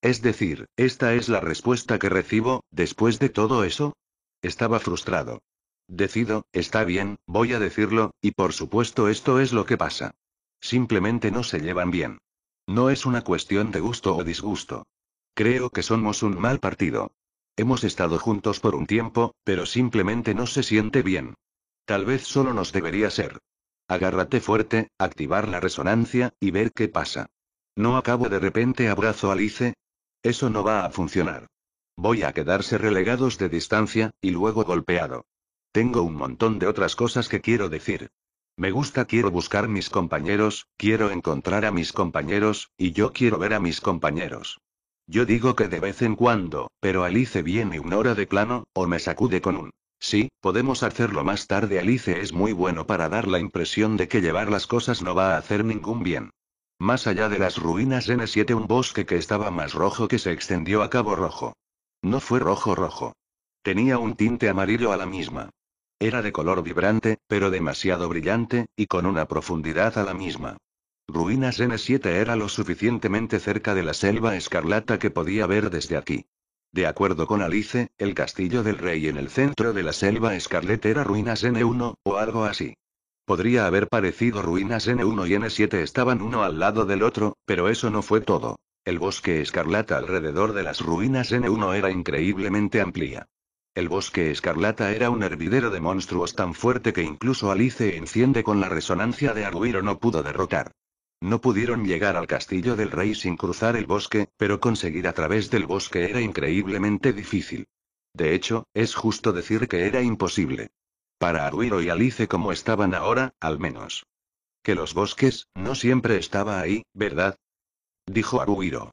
Es decir, esta es la respuesta que recibo, después de todo eso. Estaba frustrado. Decido, está bien, voy a decirlo, y por supuesto esto es lo que pasa. Simplemente no se llevan bien. No es una cuestión de gusto o disgusto. Creo que somos un mal partido. Hemos estado juntos por un tiempo, pero simplemente no se siente bien. Tal vez solo nos debería ser. Agárrate fuerte, activar la resonancia, y ver qué pasa. No acabo de repente abrazo a Alice. Eso no va a funcionar. Voy a quedarse relegados de distancia, y luego golpeado. Tengo un montón de otras cosas que quiero decir. Me gusta, quiero buscar mis compañeros, quiero encontrar a mis compañeros, y yo quiero ver a mis compañeros. Yo digo que de vez en cuando, pero Alice viene una hora de plano, o me sacude con un Sí, podemos hacerlo más tarde. Alice es muy bueno para dar la impresión de que llevar las cosas no va a hacer ningún bien. Más allá de las ruinas N7 e un bosque que estaba más rojo que se extendió a cabo rojo. No fue rojo rojo. Tenía un tinte amarillo a la misma. Era de color vibrante, pero demasiado brillante, y con una profundidad a la misma. Ruinas N7 e era lo suficientemente cerca de la selva escarlata que podía ver desde aquí. De acuerdo con Alice, el castillo del rey en el centro de la selva Scarlet era ruinas N1, o algo así. Podría haber parecido ruinas N1 y N7 estaban uno al lado del otro, pero eso no fue todo. El bosque escarlata alrededor de las ruinas N1 era increíblemente amplia. El bosque escarlata era un hervidero de monstruos tan fuerte que incluso Alice enciende con la resonancia de o no pudo derrotar. No pudieron llegar al castillo del rey sin cruzar el bosque, pero conseguir a través del bosque era increíblemente difícil. De hecho, es justo decir que era imposible. Para Aruiro y Alice como estaban ahora, al menos. Que los bosques, no siempre estaba ahí, ¿verdad? Dijo Aruiro.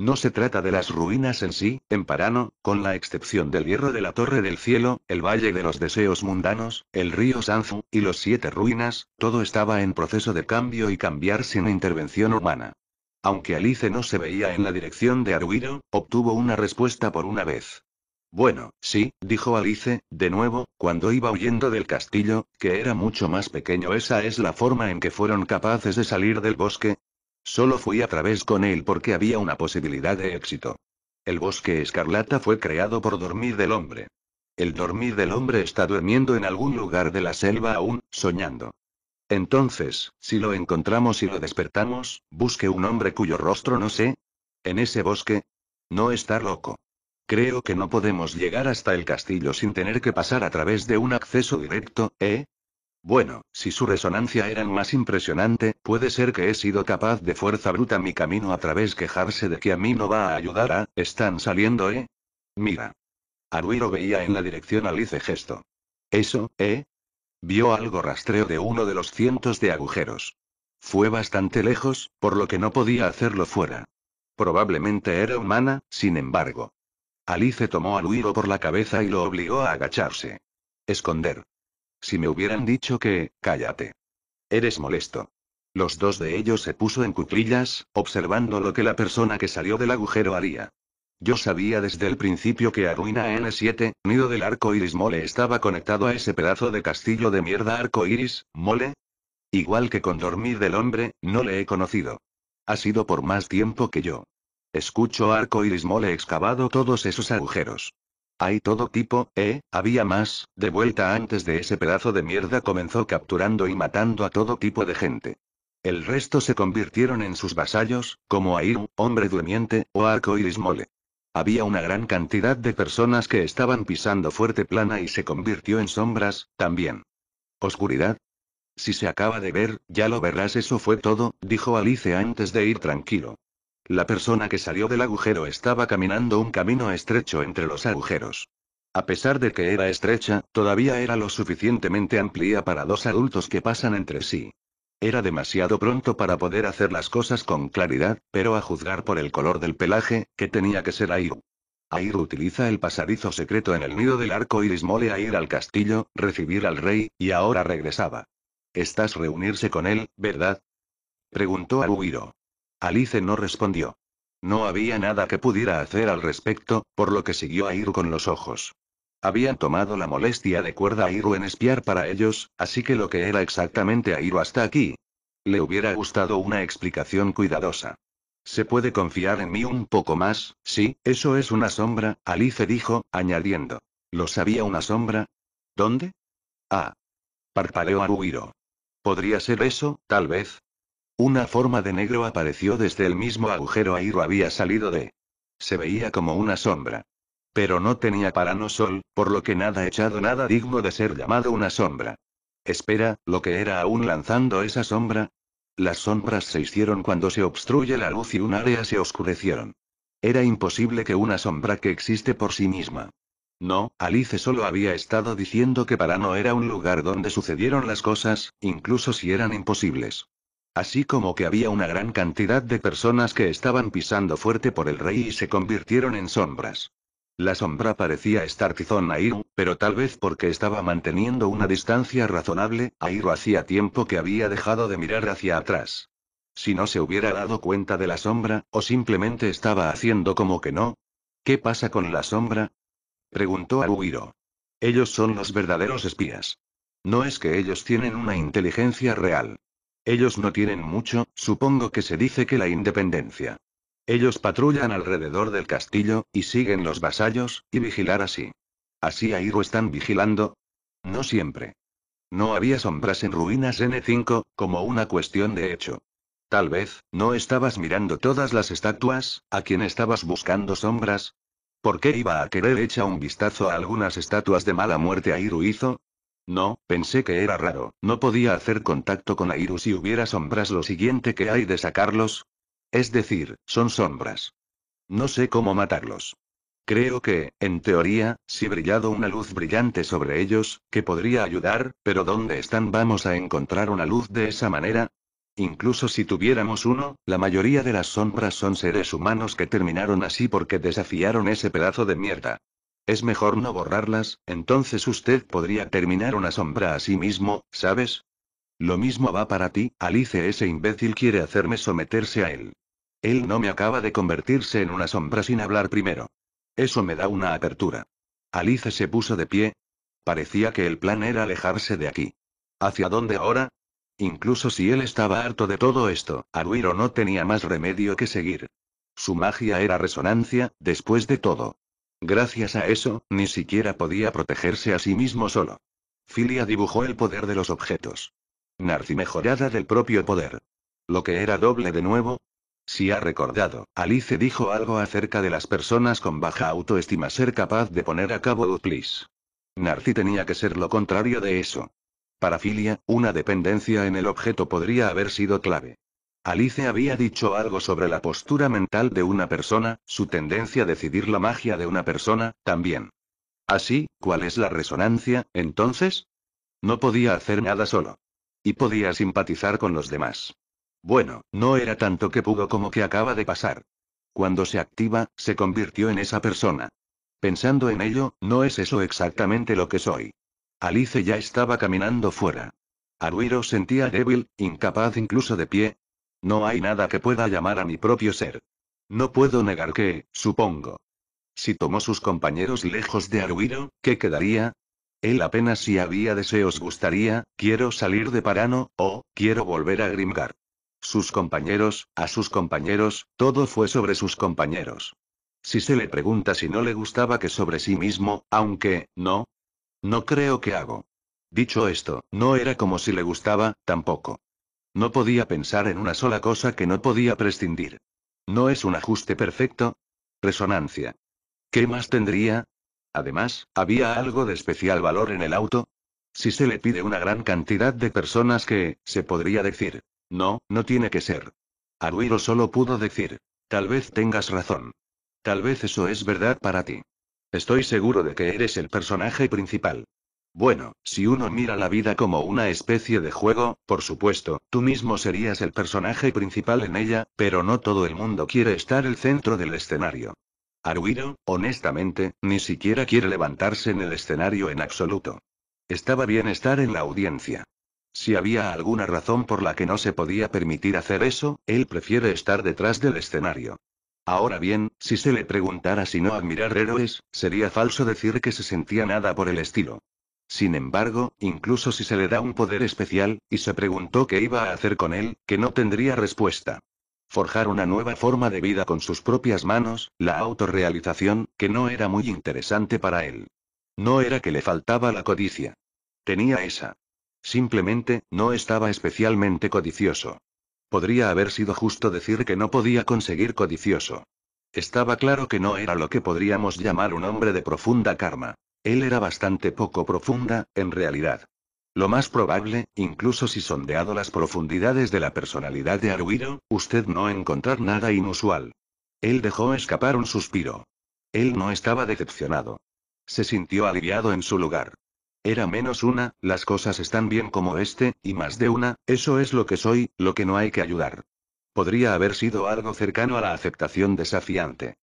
No se trata de las ruinas en sí, en Parano, con la excepción del hierro de la Torre del Cielo, el Valle de los Deseos Mundanos, el río Sanzu, y los siete ruinas, todo estaba en proceso de cambio y cambiar sin intervención humana. Aunque Alice no se veía en la dirección de Aruiro, obtuvo una respuesta por una vez. Bueno, sí, dijo Alice, de nuevo, cuando iba huyendo del castillo, que era mucho más pequeño. Esa es la forma en que fueron capaces de salir del bosque, Solo fui a través con él porque había una posibilidad de éxito. El bosque escarlata fue creado por dormir del hombre. El dormir del hombre está durmiendo en algún lugar de la selva aún, soñando. Entonces, si lo encontramos y lo despertamos, busque un hombre cuyo rostro no sé. En ese bosque. No está loco. Creo que no podemos llegar hasta el castillo sin tener que pasar a través de un acceso directo, ¿eh? Bueno, si su resonancia era más impresionante, puede ser que he sido capaz de fuerza bruta mi camino a través quejarse de que a mí no va a ayudar a... Están saliendo, ¿eh? Mira. Aruiro veía en la dirección al gesto. Eso, ¿eh? Vio algo rastreo de uno de los cientos de agujeros. Fue bastante lejos, por lo que no podía hacerlo fuera. Probablemente era humana, sin embargo. Alice tomó a Aluiro por la cabeza y lo obligó a agacharse. Esconder. Si me hubieran dicho que, cállate. Eres molesto. Los dos de ellos se puso en cuclillas, observando lo que la persona que salió del agujero haría. Yo sabía desde el principio que Arruina N7, nido del arco iris mole, estaba conectado a ese pedazo de castillo de mierda arco iris, mole. Igual que con dormir del hombre, no le he conocido. Ha sido por más tiempo que yo. Escucho arco iris mole excavado todos esos agujeros. Hay todo tipo, eh, había más, de vuelta antes de ese pedazo de mierda comenzó capturando y matando a todo tipo de gente. El resto se convirtieron en sus vasallos, como Airu, hombre durmiente, o Arco Iris Había una gran cantidad de personas que estaban pisando fuerte plana y se convirtió en sombras, también. Oscuridad. Si se acaba de ver, ya lo verás, eso fue todo, dijo Alice antes de ir tranquilo. La persona que salió del agujero estaba caminando un camino estrecho entre los agujeros. A pesar de que era estrecha, todavía era lo suficientemente amplia para dos adultos que pasan entre sí. Era demasiado pronto para poder hacer las cosas con claridad, pero a juzgar por el color del pelaje, que tenía que ser Airu. Airu utiliza el pasadizo secreto en el nido del arco iris mole a ir al castillo, recibir al rey, y ahora regresaba. Estás reunirse con él, ¿verdad? Preguntó a Alice no respondió. No había nada que pudiera hacer al respecto, por lo que siguió a Ir con los ojos. Habían tomado la molestia de cuerda a Iru en espiar para ellos, así que lo que era exactamente a Iru hasta aquí. Le hubiera gustado una explicación cuidadosa. Se puede confiar en mí un poco más, sí, eso es una sombra, Alice dijo, añadiendo. ¿Lo sabía una sombra? ¿Dónde? Ah. Parpadeó a Uiro. Podría ser eso, tal vez, una forma de negro apareció desde el mismo agujero Airo había salido de. Se veía como una sombra. Pero no tenía Parano sol, por lo que nada echado nada digno de ser llamado una sombra. Espera, lo que era aún lanzando esa sombra. Las sombras se hicieron cuando se obstruye la luz y un área se oscurecieron. Era imposible que una sombra que existe por sí misma. No, Alice solo había estado diciendo que Parano era un lugar donde sucedieron las cosas, incluso si eran imposibles. Así como que había una gran cantidad de personas que estaban pisando fuerte por el rey y se convirtieron en sombras. La sombra parecía estar tizón a Iru, pero tal vez porque estaba manteniendo una distancia razonable, Iru hacía tiempo que había dejado de mirar hacia atrás. Si no se hubiera dado cuenta de la sombra, o simplemente estaba haciendo como que no. ¿Qué pasa con la sombra? Preguntó a Uiro. Ellos son los verdaderos espías. No es que ellos tienen una inteligencia real. Ellos no tienen mucho, supongo que se dice que la independencia. Ellos patrullan alrededor del castillo, y siguen los vasallos, y vigilar así. ¿Así a están vigilando? No siempre. No había sombras en ruinas N5, e como una cuestión de hecho. Tal vez, ¿no estabas mirando todas las estatuas, a quien estabas buscando sombras? ¿Por qué iba a querer echar un vistazo a algunas estatuas de mala muerte a Iru hizo? No, pensé que era raro, no podía hacer contacto con Airu si hubiera sombras lo siguiente que hay de sacarlos. Es decir, son sombras. No sé cómo matarlos. Creo que, en teoría, si brillado una luz brillante sobre ellos, que podría ayudar, pero ¿dónde están vamos a encontrar una luz de esa manera? Incluso si tuviéramos uno, la mayoría de las sombras son seres humanos que terminaron así porque desafiaron ese pedazo de mierda. Es mejor no borrarlas, entonces usted podría terminar una sombra a sí mismo, ¿sabes? Lo mismo va para ti, Alice, ese imbécil quiere hacerme someterse a él. Él no me acaba de convertirse en una sombra sin hablar primero. Eso me da una apertura. Alice se puso de pie. Parecía que el plan era alejarse de aquí. ¿Hacia dónde ahora? Incluso si él estaba harto de todo esto, Aruiro no tenía más remedio que seguir. Su magia era resonancia, después de todo. Gracias a eso, ni siquiera podía protegerse a sí mismo solo. Filia dibujó el poder de los objetos. Narci mejorada del propio poder. Lo que era doble de nuevo. Si ha recordado, Alice dijo algo acerca de las personas con baja autoestima ser capaz de poner a cabo Uplis. Narci tenía que ser lo contrario de eso. Para Filia, una dependencia en el objeto podría haber sido clave. Alice había dicho algo sobre la postura mental de una persona, su tendencia a decidir la magia de una persona, también. Así, ¿cuál es la resonancia, entonces? No podía hacer nada solo. Y podía simpatizar con los demás. Bueno, no era tanto que pudo como que acaba de pasar. Cuando se activa, se convirtió en esa persona. Pensando en ello, no es eso exactamente lo que soy. Alice ya estaba caminando fuera. Aruiro sentía débil, incapaz incluso de pie, no hay nada que pueda llamar a mi propio ser. No puedo negar que, supongo. Si tomó sus compañeros lejos de Arwiro, ¿qué quedaría? Él apenas si había deseos gustaría, quiero salir de Parano, o, quiero volver a Grimgar. Sus compañeros, a sus compañeros, todo fue sobre sus compañeros. Si se le pregunta si no le gustaba que sobre sí mismo, aunque, no. No creo que hago. Dicho esto, no era como si le gustaba, tampoco. No podía pensar en una sola cosa que no podía prescindir. ¿No es un ajuste perfecto? Resonancia. ¿Qué más tendría? Además, ¿había algo de especial valor en el auto? Si se le pide una gran cantidad de personas que, se podría decir. No, no tiene que ser. Aruiro solo pudo decir. Tal vez tengas razón. Tal vez eso es verdad para ti. Estoy seguro de que eres el personaje principal. Bueno, si uno mira la vida como una especie de juego, por supuesto, tú mismo serías el personaje principal en ella, pero no todo el mundo quiere estar el centro del escenario. Aruiro, honestamente, ni siquiera quiere levantarse en el escenario en absoluto. Estaba bien estar en la audiencia. Si había alguna razón por la que no se podía permitir hacer eso, él prefiere estar detrás del escenario. Ahora bien, si se le preguntara si no admirar héroes, sería falso decir que se sentía nada por el estilo. Sin embargo, incluso si se le da un poder especial, y se preguntó qué iba a hacer con él, que no tendría respuesta. Forjar una nueva forma de vida con sus propias manos, la autorrealización, que no era muy interesante para él. No era que le faltaba la codicia. Tenía esa. Simplemente, no estaba especialmente codicioso. Podría haber sido justo decir que no podía conseguir codicioso. Estaba claro que no era lo que podríamos llamar un hombre de profunda karma. Él era bastante poco profunda, en realidad. Lo más probable, incluso si sondeado las profundidades de la personalidad de Aruiro, usted no encontrar nada inusual. Él dejó escapar un suspiro. Él no estaba decepcionado. Se sintió aliviado en su lugar. Era menos una, las cosas están bien como este, y más de una, eso es lo que soy, lo que no hay que ayudar. Podría haber sido algo cercano a la aceptación desafiante.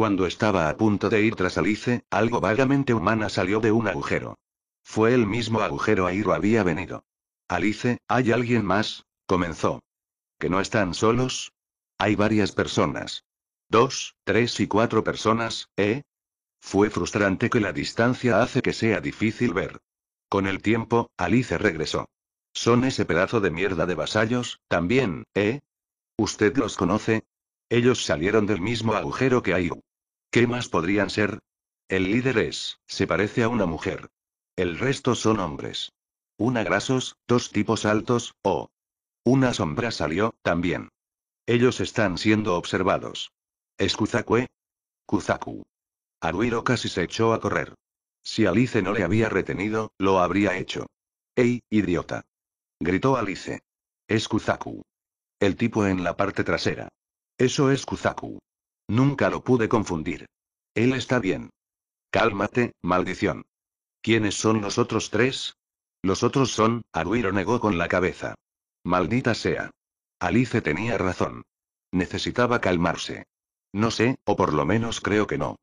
Cuando estaba a punto de ir tras Alice, algo vagamente humana salió de un agujero. Fue el mismo agujero a Iro había venido. Alice, ¿hay alguien más? comenzó. ¿Que no están solos? Hay varias personas. Dos, tres y cuatro personas, ¿eh? Fue frustrante que la distancia hace que sea difícil ver. Con el tiempo, Alice regresó. Son ese pedazo de mierda de vasallos, también, ¿eh? ¿Usted los conoce? Ellos salieron del mismo agujero que iro. ¿Qué más podrían ser? El líder es, se parece a una mujer. El resto son hombres. Una grasos, dos tipos altos, o... Una sombra salió, también. Ellos están siendo observados. Kuzakue? Kuzaku. ¿eh? Aruiro casi se echó a correr. Si Alice no le había retenido, lo habría hecho. ¡Ey, idiota! Gritó Alice. Es Kuzaku. El tipo en la parte trasera. Eso es Kuzaku. Nunca lo pude confundir. Él está bien. Cálmate, maldición. ¿Quiénes son los otros tres? Los otros son, Aruiro negó con la cabeza. Maldita sea. Alice tenía razón. Necesitaba calmarse. No sé, o por lo menos creo que no.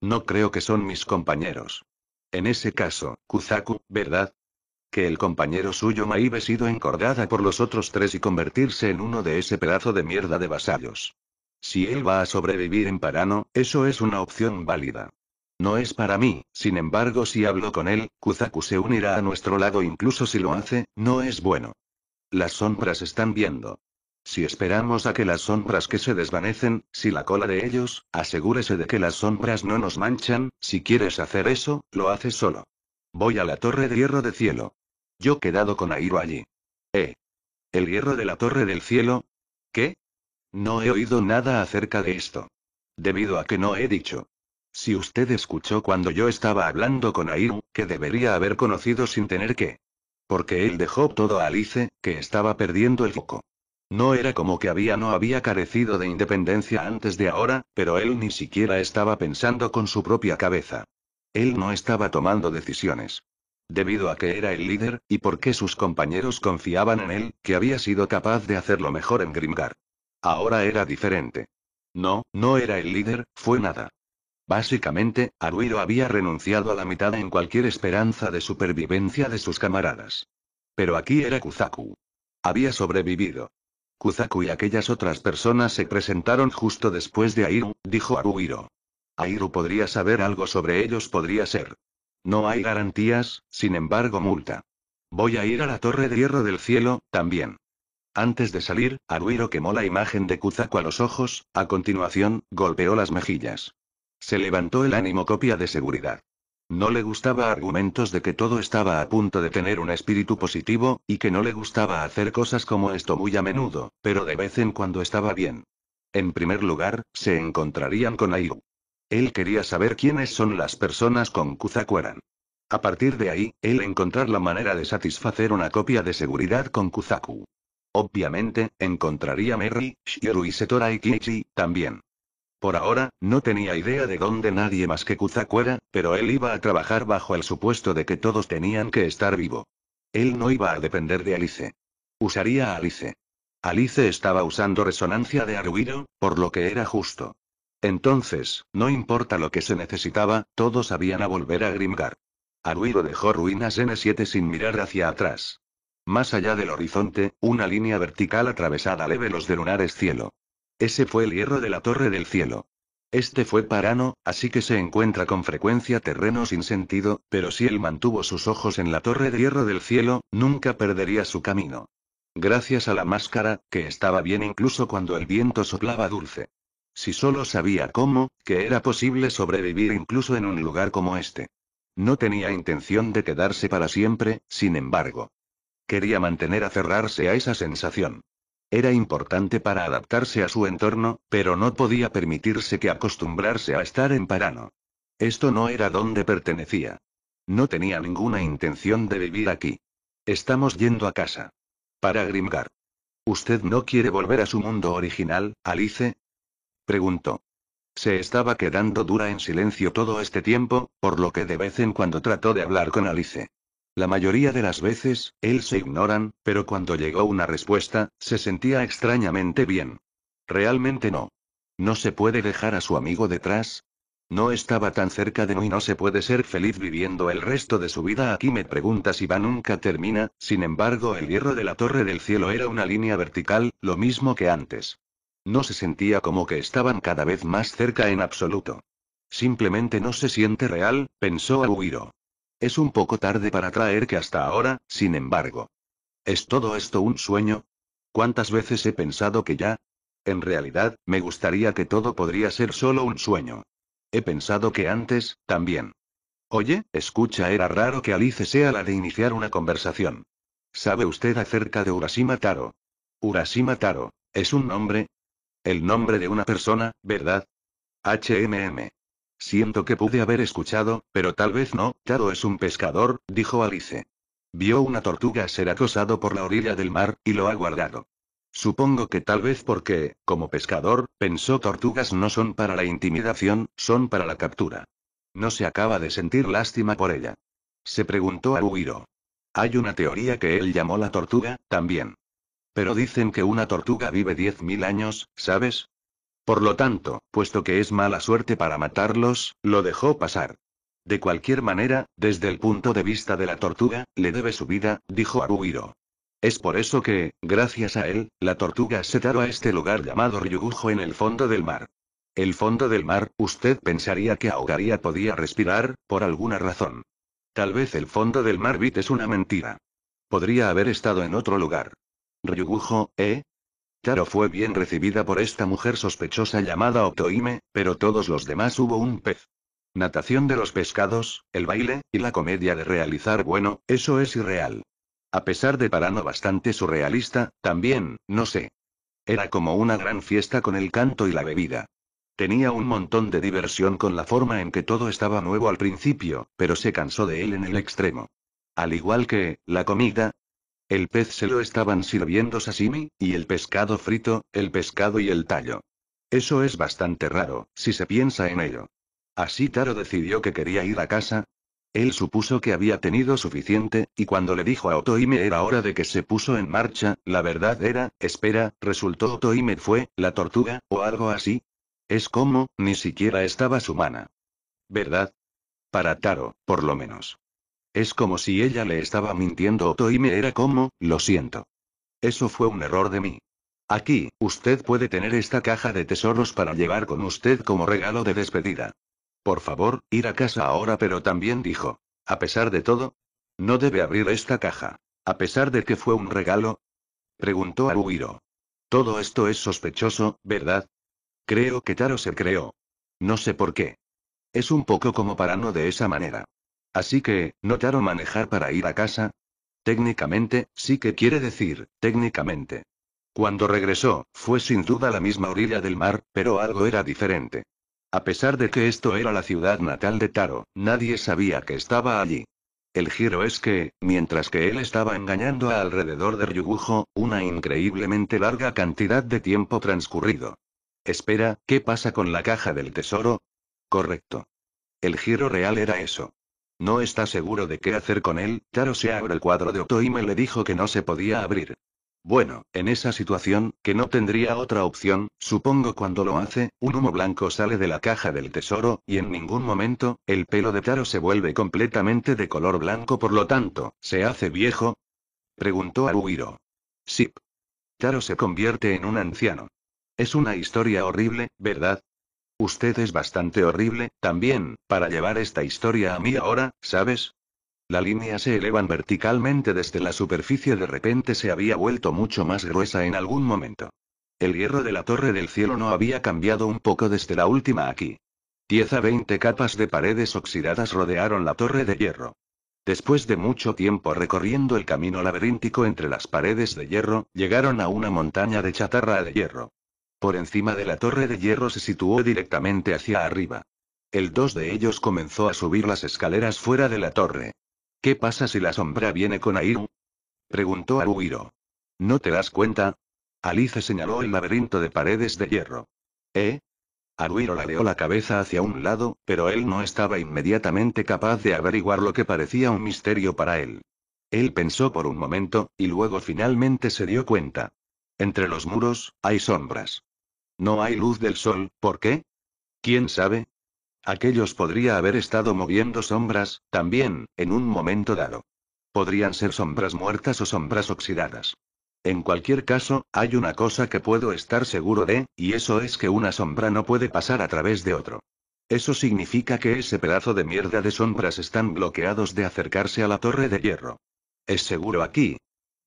No creo que son mis compañeros. En ese caso, Kuzaku, ¿verdad? Que el compañero suyo Maibe sido encordada por los otros tres y convertirse en uno de ese pedazo de mierda de vasallos. Si él va a sobrevivir en Parano, eso es una opción válida. No es para mí, sin embargo, si hablo con él, Kuzaku se unirá a nuestro lado incluso si lo hace, no es bueno. Las sombras están viendo. Si esperamos a que las sombras que se desvanecen, si la cola de ellos, asegúrese de que las sombras no nos manchan, si quieres hacer eso, lo haces solo. Voy a la torre de hierro de cielo. Yo quedado con Airo allí. ¿Eh? ¿El hierro de la torre del cielo? ¿Qué? No he oído nada acerca de esto. Debido a que no he dicho. Si usted escuchó cuando yo estaba hablando con Airu, que debería haber conocido sin tener que. Porque él dejó todo a Alice, que estaba perdiendo el foco. No era como que había no había carecido de independencia antes de ahora, pero él ni siquiera estaba pensando con su propia cabeza. Él no estaba tomando decisiones. Debido a que era el líder, y porque sus compañeros confiaban en él, que había sido capaz de hacerlo mejor en Grimgar. Ahora era diferente. No, no era el líder, fue nada. Básicamente, Aruiro había renunciado a la mitad en cualquier esperanza de supervivencia de sus camaradas. Pero aquí era Kuzaku. Había sobrevivido. Kuzaku y aquellas otras personas se presentaron justo después de Airu, dijo Aruiro. Airu podría saber algo sobre ellos, podría ser. No hay garantías, sin embargo, multa. Voy a ir a la torre de hierro del cielo, también. Antes de salir, Aruiro quemó la imagen de Kuzaku a los ojos, a continuación, golpeó las mejillas. Se levantó el ánimo copia de seguridad. No le gustaba argumentos de que todo estaba a punto de tener un espíritu positivo, y que no le gustaba hacer cosas como esto muy a menudo, pero de vez en cuando estaba bien. En primer lugar, se encontrarían con Ayu. Él quería saber quiénes son las personas con eran. A partir de ahí, él encontrar la manera de satisfacer una copia de seguridad con Kuzaku. Obviamente, encontraría Merry, Shiru y Setora y Kichi, también. Por ahora, no tenía idea de dónde nadie más que Kuzaku era, pero él iba a trabajar bajo el supuesto de que todos tenían que estar vivo. Él no iba a depender de Alice. Usaría a Alice. Alice estaba usando resonancia de Aruiro, por lo que era justo. Entonces, no importa lo que se necesitaba, todos habían a volver a Grimgar. Aruiro dejó ruinas N7 sin mirar hacia atrás. Más allá del horizonte, una línea vertical atravesada leve los de lunares cielo. Ese fue el hierro de la torre del cielo. Este fue parano, así que se encuentra con frecuencia terreno sin sentido, pero si él mantuvo sus ojos en la torre de hierro del cielo, nunca perdería su camino. Gracias a la máscara, que estaba bien incluso cuando el viento soplaba dulce. Si solo sabía cómo, que era posible sobrevivir incluso en un lugar como este. No tenía intención de quedarse para siempre, sin embargo. Quería mantener cerrarse a esa sensación. Era importante para adaptarse a su entorno, pero no podía permitirse que acostumbrarse a estar en Parano. Esto no era donde pertenecía. No tenía ninguna intención de vivir aquí. Estamos yendo a casa. Para Grimgar. ¿Usted no quiere volver a su mundo original, Alice? Preguntó. Se estaba quedando dura en silencio todo este tiempo, por lo que de vez en cuando trató de hablar con Alice. La mayoría de las veces, él se ignoran, pero cuando llegó una respuesta, se sentía extrañamente bien. Realmente no. No se puede dejar a su amigo detrás. No estaba tan cerca de mí, no se puede ser feliz viviendo el resto de su vida aquí. Me pregunta si va nunca termina, sin embargo, el hierro de la torre del cielo era una línea vertical, lo mismo que antes. No se sentía como que estaban cada vez más cerca en absoluto. Simplemente no se siente real, pensó Aguiro. Es un poco tarde para traer que hasta ahora, sin embargo. ¿Es todo esto un sueño? ¿Cuántas veces he pensado que ya? En realidad, me gustaría que todo podría ser solo un sueño. He pensado que antes, también. Oye, escucha, era raro que Alice sea la de iniciar una conversación. ¿Sabe usted acerca de Urashima Taro? Urashima Taro, ¿es un nombre? El nombre de una persona, ¿verdad? HMM. Siento que pude haber escuchado, pero tal vez no, Taro es un pescador, dijo Alice. Vio una tortuga ser acosado por la orilla del mar, y lo ha guardado. Supongo que tal vez porque, como pescador, pensó tortugas no son para la intimidación, son para la captura. No se acaba de sentir lástima por ella. Se preguntó a Uiro. Hay una teoría que él llamó la tortuga, también. Pero dicen que una tortuga vive 10.000 años, ¿sabes? Por lo tanto, puesto que es mala suerte para matarlos, lo dejó pasar. De cualquier manera, desde el punto de vista de la tortuga, le debe su vida, dijo Aruhiro. Es por eso que, gracias a él, la tortuga se taró a este lugar llamado Ryugujo en el fondo del mar. El fondo del mar, usted pensaría que ahogaría podía respirar, por alguna razón. Tal vez el fondo del mar Bit es una mentira. Podría haber estado en otro lugar. Ryugujo, ¿eh? Taro fue bien recibida por esta mujer sospechosa llamada Octoime, pero todos los demás hubo un pez. Natación de los pescados, el baile, y la comedia de realizar bueno, eso es irreal. A pesar de Parano bastante surrealista, también, no sé. Era como una gran fiesta con el canto y la bebida. Tenía un montón de diversión con la forma en que todo estaba nuevo al principio, pero se cansó de él en el extremo. Al igual que, la comida, el pez se lo estaban sirviendo sashimi, y el pescado frito, el pescado y el tallo. Eso es bastante raro, si se piensa en ello. Así Taro decidió que quería ir a casa. Él supuso que había tenido suficiente, y cuando le dijo a Otoime era hora de que se puso en marcha, la verdad era, espera, resultó Otoime fue, la tortuga, o algo así. Es como, ni siquiera estaba su ¿Verdad? Para Taro, por lo menos. Es como si ella le estaba mintiendo. me era como, lo siento. Eso fue un error de mí. Aquí, usted puede tener esta caja de tesoros para llevar con usted como regalo de despedida. Por favor, ir a casa ahora, pero también dijo. A pesar de todo, no debe abrir esta caja. A pesar de que fue un regalo. Preguntó a Todo esto es sospechoso, ¿verdad? Creo que Taro se creó. No sé por qué. Es un poco como parano de esa manera. Así que, ¿no Taro manejar para ir a casa? Técnicamente, sí que quiere decir, técnicamente. Cuando regresó, fue sin duda la misma orilla del mar, pero algo era diferente. A pesar de que esto era la ciudad natal de Taro, nadie sabía que estaba allí. El giro es que, mientras que él estaba engañando alrededor de Ryugujo, una increíblemente larga cantidad de tiempo transcurrido. Espera, ¿qué pasa con la caja del tesoro? Correcto. El giro real era eso. No está seguro de qué hacer con él, Taro se abre el cuadro de Otoime le dijo que no se podía abrir. Bueno, en esa situación, que no tendría otra opción, supongo cuando lo hace, un humo blanco sale de la caja del tesoro, y en ningún momento, el pelo de Taro se vuelve completamente de color blanco por lo tanto, ¿se hace viejo? Preguntó Aruiro. Sip. Taro se convierte en un anciano. Es una historia horrible, ¿verdad? Usted es bastante horrible, también, para llevar esta historia a mí ahora, ¿sabes? La línea se elevan verticalmente desde la superficie de repente se había vuelto mucho más gruesa en algún momento. El hierro de la torre del cielo no había cambiado un poco desde la última aquí. Diez a veinte capas de paredes oxidadas rodearon la torre de hierro. Después de mucho tiempo recorriendo el camino laberíntico entre las paredes de hierro, llegaron a una montaña de chatarra de hierro por encima de la torre de hierro se situó directamente hacia arriba. El dos de ellos comenzó a subir las escaleras fuera de la torre. ¿Qué pasa si la sombra viene con Airu? Preguntó Aruiro. ¿No te das cuenta? Alice señaló el laberinto de paredes de hierro. ¿Eh? Aruiro ladeó la cabeza hacia un lado, pero él no estaba inmediatamente capaz de averiguar lo que parecía un misterio para él. Él pensó por un momento, y luego finalmente se dio cuenta. Entre los muros, hay sombras. No hay luz del sol, ¿por qué? ¿Quién sabe? Aquellos podría haber estado moviendo sombras, también, en un momento dado. Podrían ser sombras muertas o sombras oxidadas. En cualquier caso, hay una cosa que puedo estar seguro de, y eso es que una sombra no puede pasar a través de otro. Eso significa que ese pedazo de mierda de sombras están bloqueados de acercarse a la torre de hierro. Es seguro aquí,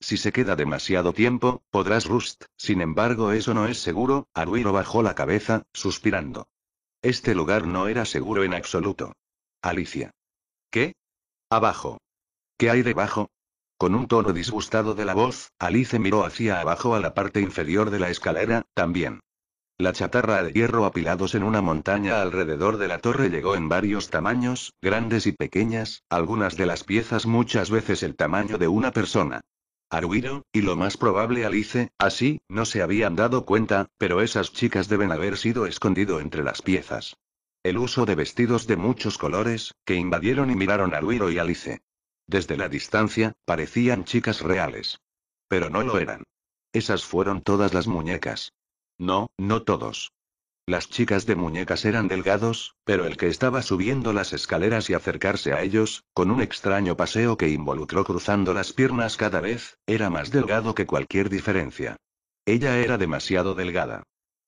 si se queda demasiado tiempo, podrás Rust, sin embargo eso no es seguro, Aruiro bajó la cabeza, suspirando. Este lugar no era seguro en absoluto. Alicia. ¿Qué? Abajo. ¿Qué hay debajo? Con un tono disgustado de la voz, Alice miró hacia abajo a la parte inferior de la escalera, también. La chatarra de hierro apilados en una montaña alrededor de la torre llegó en varios tamaños, grandes y pequeñas, algunas de las piezas muchas veces el tamaño de una persona. Aruiro, y lo más probable Alice, así, no se habían dado cuenta, pero esas chicas deben haber sido escondido entre las piezas. El uso de vestidos de muchos colores, que invadieron y miraron a Aruiro y Alice. Desde la distancia, parecían chicas reales. Pero no lo eran. Esas fueron todas las muñecas. No, no todos. Las chicas de muñecas eran delgados, pero el que estaba subiendo las escaleras y acercarse a ellos, con un extraño paseo que involucró cruzando las piernas cada vez, era más delgado que cualquier diferencia. Ella era demasiado delgada.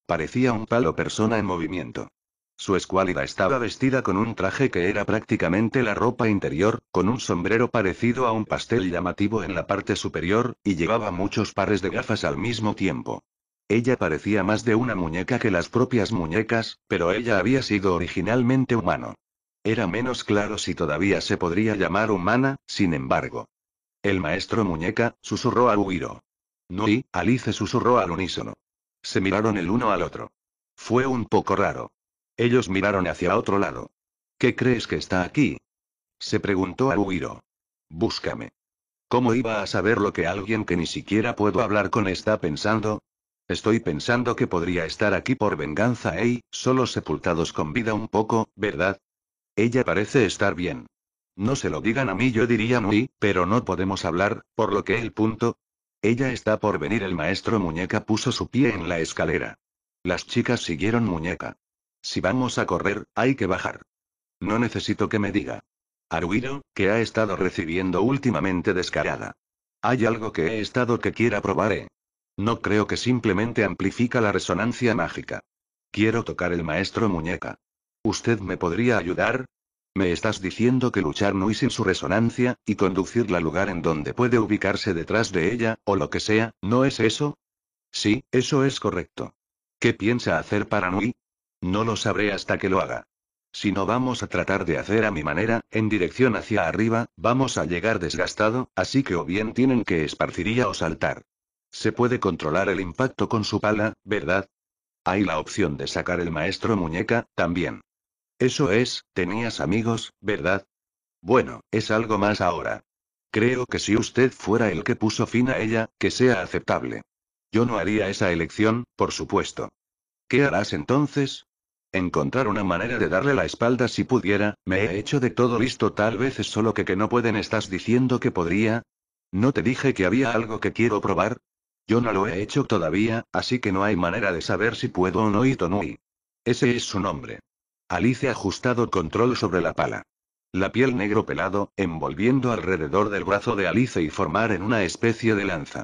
Parecía un palo persona en movimiento. Su escuálida estaba vestida con un traje que era prácticamente la ropa interior, con un sombrero parecido a un pastel llamativo en la parte superior, y llevaba muchos pares de gafas al mismo tiempo. Ella parecía más de una muñeca que las propias muñecas, pero ella había sido originalmente humano. Era menos claro si todavía se podría llamar humana, sin embargo. El maestro muñeca, susurró a No, y, Alice susurró al unísono. Se miraron el uno al otro. Fue un poco raro. Ellos miraron hacia otro lado. ¿Qué crees que está aquí? Se preguntó a Uiro. Búscame. ¿Cómo iba a saber lo que alguien que ni siquiera puedo hablar con está pensando? Estoy pensando que podría estar aquí por venganza, ey, ¿eh? solo sepultados con vida un poco, ¿verdad? Ella parece estar bien. No se lo digan a mí, yo diría muy, pero no podemos hablar, por lo que el punto. Ella está por venir, el maestro muñeca puso su pie en la escalera. Las chicas siguieron muñeca. Si vamos a correr, hay que bajar. No necesito que me diga. Aruiro, que ha estado recibiendo últimamente descarada. Hay algo que he estado que quiera probar, eh. No creo que simplemente amplifica la resonancia mágica. Quiero tocar el maestro muñeca. ¿Usted me podría ayudar? Me estás diciendo que luchar Nui sin su resonancia, y conducirla al lugar en donde puede ubicarse detrás de ella, o lo que sea, ¿no es eso? Sí, eso es correcto. ¿Qué piensa hacer para Nui? No lo sabré hasta que lo haga. Si no vamos a tratar de hacer a mi manera, en dirección hacia arriba, vamos a llegar desgastado, así que o bien tienen que esparciría o saltar. Se puede controlar el impacto con su pala, ¿verdad? Hay la opción de sacar el maestro muñeca, también. Eso es, tenías amigos, ¿verdad? Bueno, es algo más ahora. Creo que si usted fuera el que puso fin a ella, que sea aceptable. Yo no haría esa elección, por supuesto. ¿Qué harás entonces? Encontrar una manera de darle la espalda si pudiera, me he hecho de todo listo tal vez es solo que que no pueden estás diciendo que podría. ¿No te dije que había algo que quiero probar? Yo no lo he hecho todavía, así que no hay manera de saber si puedo o no Itonui. Ese es su nombre. Alice ha ajustado control sobre la pala. La piel negro pelado, envolviendo alrededor del brazo de Alice y formar en una especie de lanza.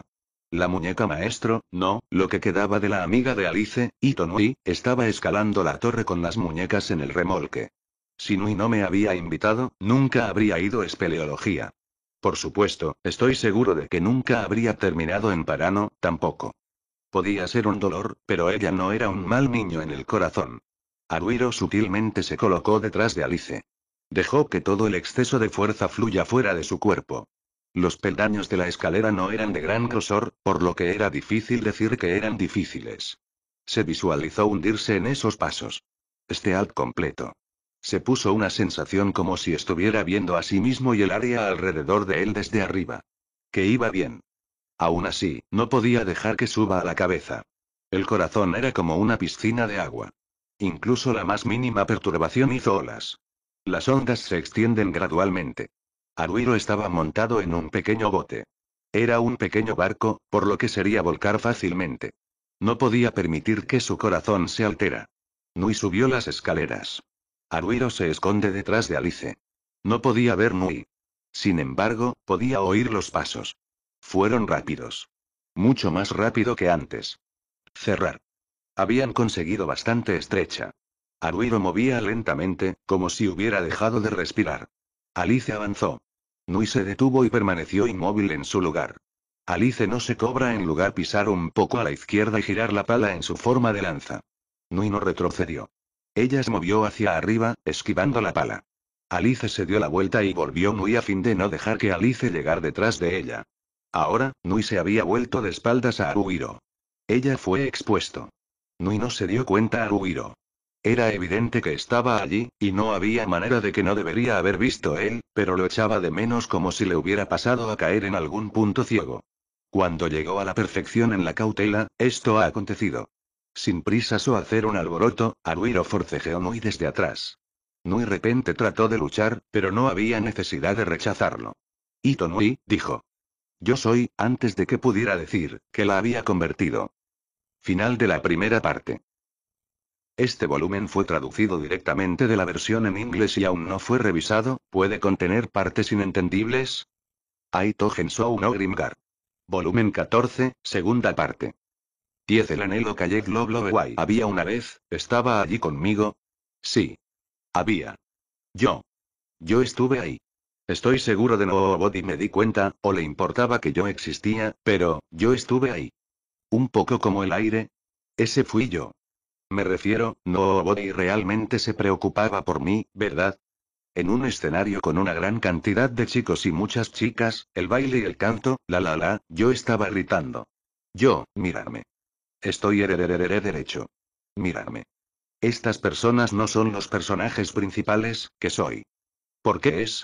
La muñeca maestro, no, lo que quedaba de la amiga de Alice, Itonui, estaba escalando la torre con las muñecas en el remolque. Si Nui no me había invitado, nunca habría ido espeleología. Por supuesto, estoy seguro de que nunca habría terminado en Parano, tampoco. Podía ser un dolor, pero ella no era un mal niño en el corazón. Aruiro sutilmente se colocó detrás de Alice. Dejó que todo el exceso de fuerza fluya fuera de su cuerpo. Los peldaños de la escalera no eran de gran grosor, por lo que era difícil decir que eran difíciles. Se visualizó hundirse en esos pasos. Este alt completo. Se puso una sensación como si estuviera viendo a sí mismo y el área alrededor de él desde arriba. Que iba bien. Aún así, no podía dejar que suba a la cabeza. El corazón era como una piscina de agua. Incluso la más mínima perturbación hizo olas. Las ondas se extienden gradualmente. Aruiro estaba montado en un pequeño bote. Era un pequeño barco, por lo que sería volcar fácilmente. No podía permitir que su corazón se altera. Nui subió las escaleras. Aruiro se esconde detrás de Alice. No podía ver Nui. Sin embargo, podía oír los pasos. Fueron rápidos. Mucho más rápido que antes. Cerrar. Habían conseguido bastante estrecha. Aruiro movía lentamente, como si hubiera dejado de respirar. Alice avanzó. Nui se detuvo y permaneció inmóvil en su lugar. Alice no se cobra en lugar pisar un poco a la izquierda y girar la pala en su forma de lanza. Nui no retrocedió. Ella se movió hacia arriba, esquivando la pala. Alice se dio la vuelta y volvió Nui a fin de no dejar que Alice llegara detrás de ella. Ahora, Nui se había vuelto de espaldas a Aruhiro. Ella fue expuesto. Nui no se dio cuenta a Aruhiro. Era evidente que estaba allí, y no había manera de que no debería haber visto él, pero lo echaba de menos como si le hubiera pasado a caer en algún punto ciego. Cuando llegó a la perfección en la cautela, esto ha acontecido sin prisas o hacer un alboroto, Aruiro forcejeó muy desde atrás. Nui repente trató de luchar, pero no había necesidad de rechazarlo. Ito Nui, dijo. Yo soy, antes de que pudiera decir, que la había convertido. Final de la primera parte. Este volumen fue traducido directamente de la versión en inglés y aún no fue revisado, puede contener partes inentendibles. Aito Gensou no Grimgar. Volumen 14, segunda parte. 10 El anhelo Calle guay. ¿Había una vez? ¿Estaba allí conmigo? Sí. Había. Yo. Yo estuve ahí. Estoy seguro de Noobody Body me di cuenta, o le importaba que yo existía, pero, yo estuve ahí. Un poco como el aire. Ese fui yo. Me refiero, Noobody realmente se preocupaba por mí, ¿verdad? En un escenario con una gran cantidad de chicos y muchas chicas, el baile y el canto, la la la, yo estaba gritando. Yo, mírame. Estoy heredero er-, er-, derecho. Mírame. Estas personas no son los personajes principales, que soy. ¿Por qué es?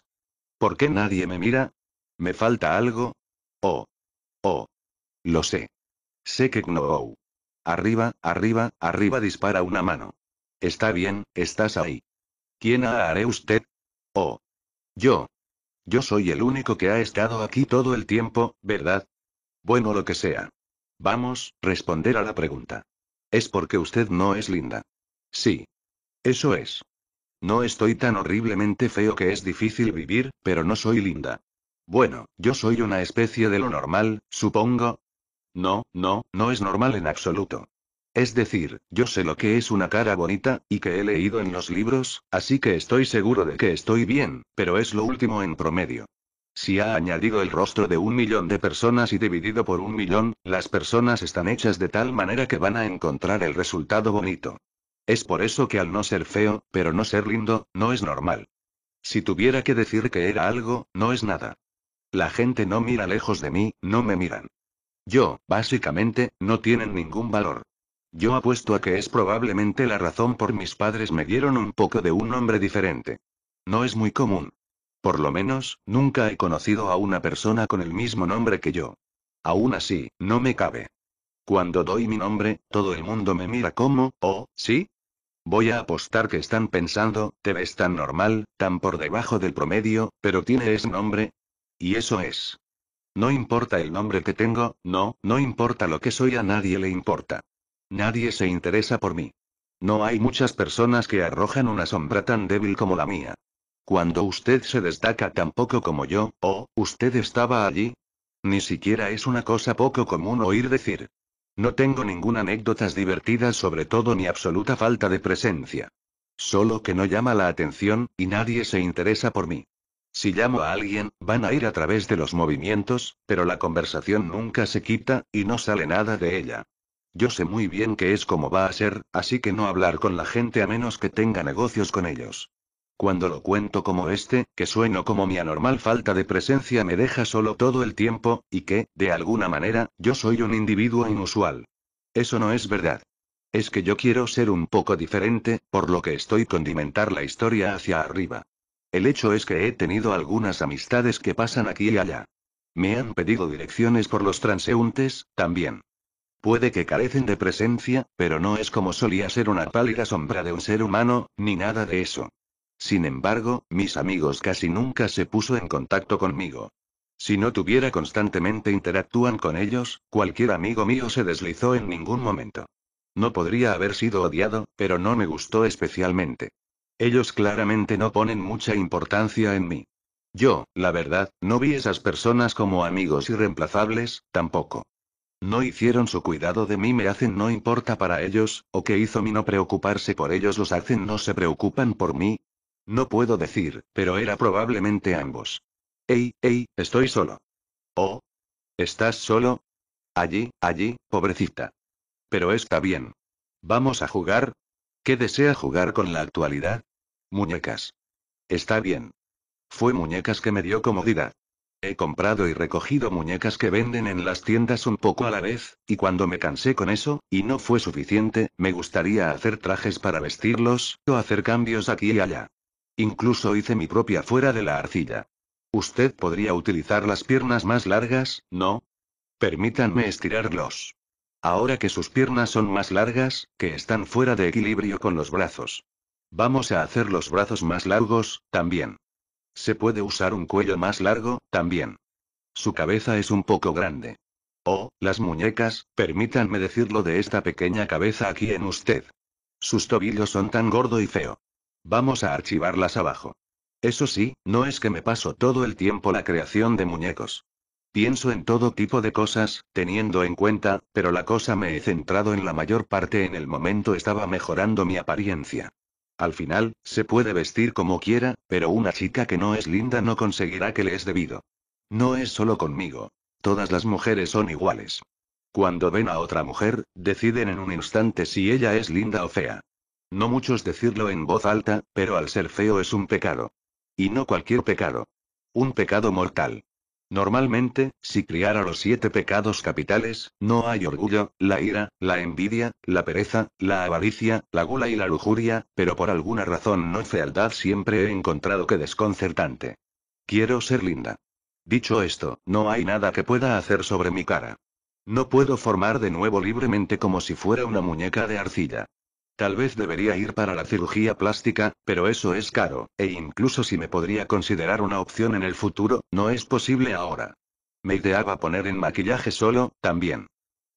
¿Por qué nadie me mira? ¿Me falta algo? Oh. Oh. Lo sé. Sé que no. Oh. Arriba, arriba, arriba dispara una mano. Está bien, estás ahí. ¿Quién haré usted? Oh. Yo. Yo soy el único que ha estado aquí todo el tiempo, ¿verdad? Bueno, lo que sea. Vamos, responder a la pregunta. Es porque usted no es linda. Sí. Eso es. No estoy tan horriblemente feo que es difícil vivir, pero no soy linda. Bueno, yo soy una especie de lo normal, supongo. No, no, no es normal en absoluto. Es decir, yo sé lo que es una cara bonita, y que he leído en los libros, así que estoy seguro de que estoy bien, pero es lo último en promedio. Si ha añadido el rostro de un millón de personas y dividido por un millón, las personas están hechas de tal manera que van a encontrar el resultado bonito. Es por eso que al no ser feo, pero no ser lindo, no es normal. Si tuviera que decir que era algo, no es nada. La gente no mira lejos de mí, no me miran. Yo, básicamente, no tienen ningún valor. Yo apuesto a que es probablemente la razón por mis padres me dieron un poco de un hombre diferente. No es muy común. Por lo menos, nunca he conocido a una persona con el mismo nombre que yo. Aún así, no me cabe. Cuando doy mi nombre, todo el mundo me mira como, oh, ¿sí? Voy a apostar que están pensando, te ves tan normal, tan por debajo del promedio, pero tiene ese nombre. Y eso es. No importa el nombre que tengo, no, no importa lo que soy, a nadie le importa. Nadie se interesa por mí. No hay muchas personas que arrojan una sombra tan débil como la mía. Cuando usted se destaca tan poco como yo, O, usted estaba allí. Ni siquiera es una cosa poco común oír decir. No tengo ninguna anécdotas divertidas sobre todo ni absoluta falta de presencia. Solo que no llama la atención, y nadie se interesa por mí. Si llamo a alguien, van a ir a través de los movimientos, pero la conversación nunca se quita, y no sale nada de ella. Yo sé muy bien que es como va a ser, así que no hablar con la gente a menos que tenga negocios con ellos. Cuando lo cuento como este, que sueno como mi anormal falta de presencia me deja solo todo el tiempo, y que, de alguna manera, yo soy un individuo inusual. Eso no es verdad. Es que yo quiero ser un poco diferente, por lo que estoy condimentar la historia hacia arriba. El hecho es que he tenido algunas amistades que pasan aquí y allá. Me han pedido direcciones por los transeúntes, también. Puede que carecen de presencia, pero no es como solía ser una pálida sombra de un ser humano, ni nada de eso. Sin embargo, mis amigos casi nunca se puso en contacto conmigo. Si no tuviera constantemente interactúan con ellos, cualquier amigo mío se deslizó en ningún momento. No podría haber sido odiado, pero no me gustó especialmente. Ellos claramente no ponen mucha importancia en mí. Yo, la verdad, no vi esas personas como amigos irreemplazables, tampoco. No hicieron su cuidado de mí me hacen no importa para ellos, o que hizo mi no preocuparse por ellos los hacen no se preocupan por mí, no puedo decir, pero era probablemente ambos. Ey, ey, estoy solo. Oh. ¿Estás solo? Allí, allí, pobrecita. Pero está bien. ¿Vamos a jugar? ¿Qué desea jugar con la actualidad? Muñecas. Está bien. Fue muñecas que me dio comodidad. He comprado y recogido muñecas que venden en las tiendas un poco a la vez, y cuando me cansé con eso, y no fue suficiente, me gustaría hacer trajes para vestirlos, o hacer cambios aquí y allá. Incluso hice mi propia fuera de la arcilla. Usted podría utilizar las piernas más largas, ¿no? Permítanme estirarlos. Ahora que sus piernas son más largas, que están fuera de equilibrio con los brazos. Vamos a hacer los brazos más largos, también. Se puede usar un cuello más largo, también. Su cabeza es un poco grande. Oh, las muñecas, permítanme decirlo de esta pequeña cabeza aquí en usted. Sus tobillos son tan gordo y feo. Vamos a archivarlas abajo. Eso sí, no es que me paso todo el tiempo la creación de muñecos. Pienso en todo tipo de cosas, teniendo en cuenta, pero la cosa me he centrado en la mayor parte en el momento estaba mejorando mi apariencia. Al final, se puede vestir como quiera, pero una chica que no es linda no conseguirá que le es debido. No es solo conmigo. Todas las mujeres son iguales. Cuando ven a otra mujer, deciden en un instante si ella es linda o fea. No muchos decirlo en voz alta, pero al ser feo es un pecado. Y no cualquier pecado. Un pecado mortal. Normalmente, si criara los siete pecados capitales, no hay orgullo, la ira, la envidia, la pereza, la avaricia, la gula y la lujuria, pero por alguna razón no fealdad siempre he encontrado que desconcertante. Quiero ser linda. Dicho esto, no hay nada que pueda hacer sobre mi cara. No puedo formar de nuevo libremente como si fuera una muñeca de arcilla. Tal vez debería ir para la cirugía plástica, pero eso es caro, e incluso si me podría considerar una opción en el futuro, no es posible ahora. Me ideaba poner en maquillaje solo, también.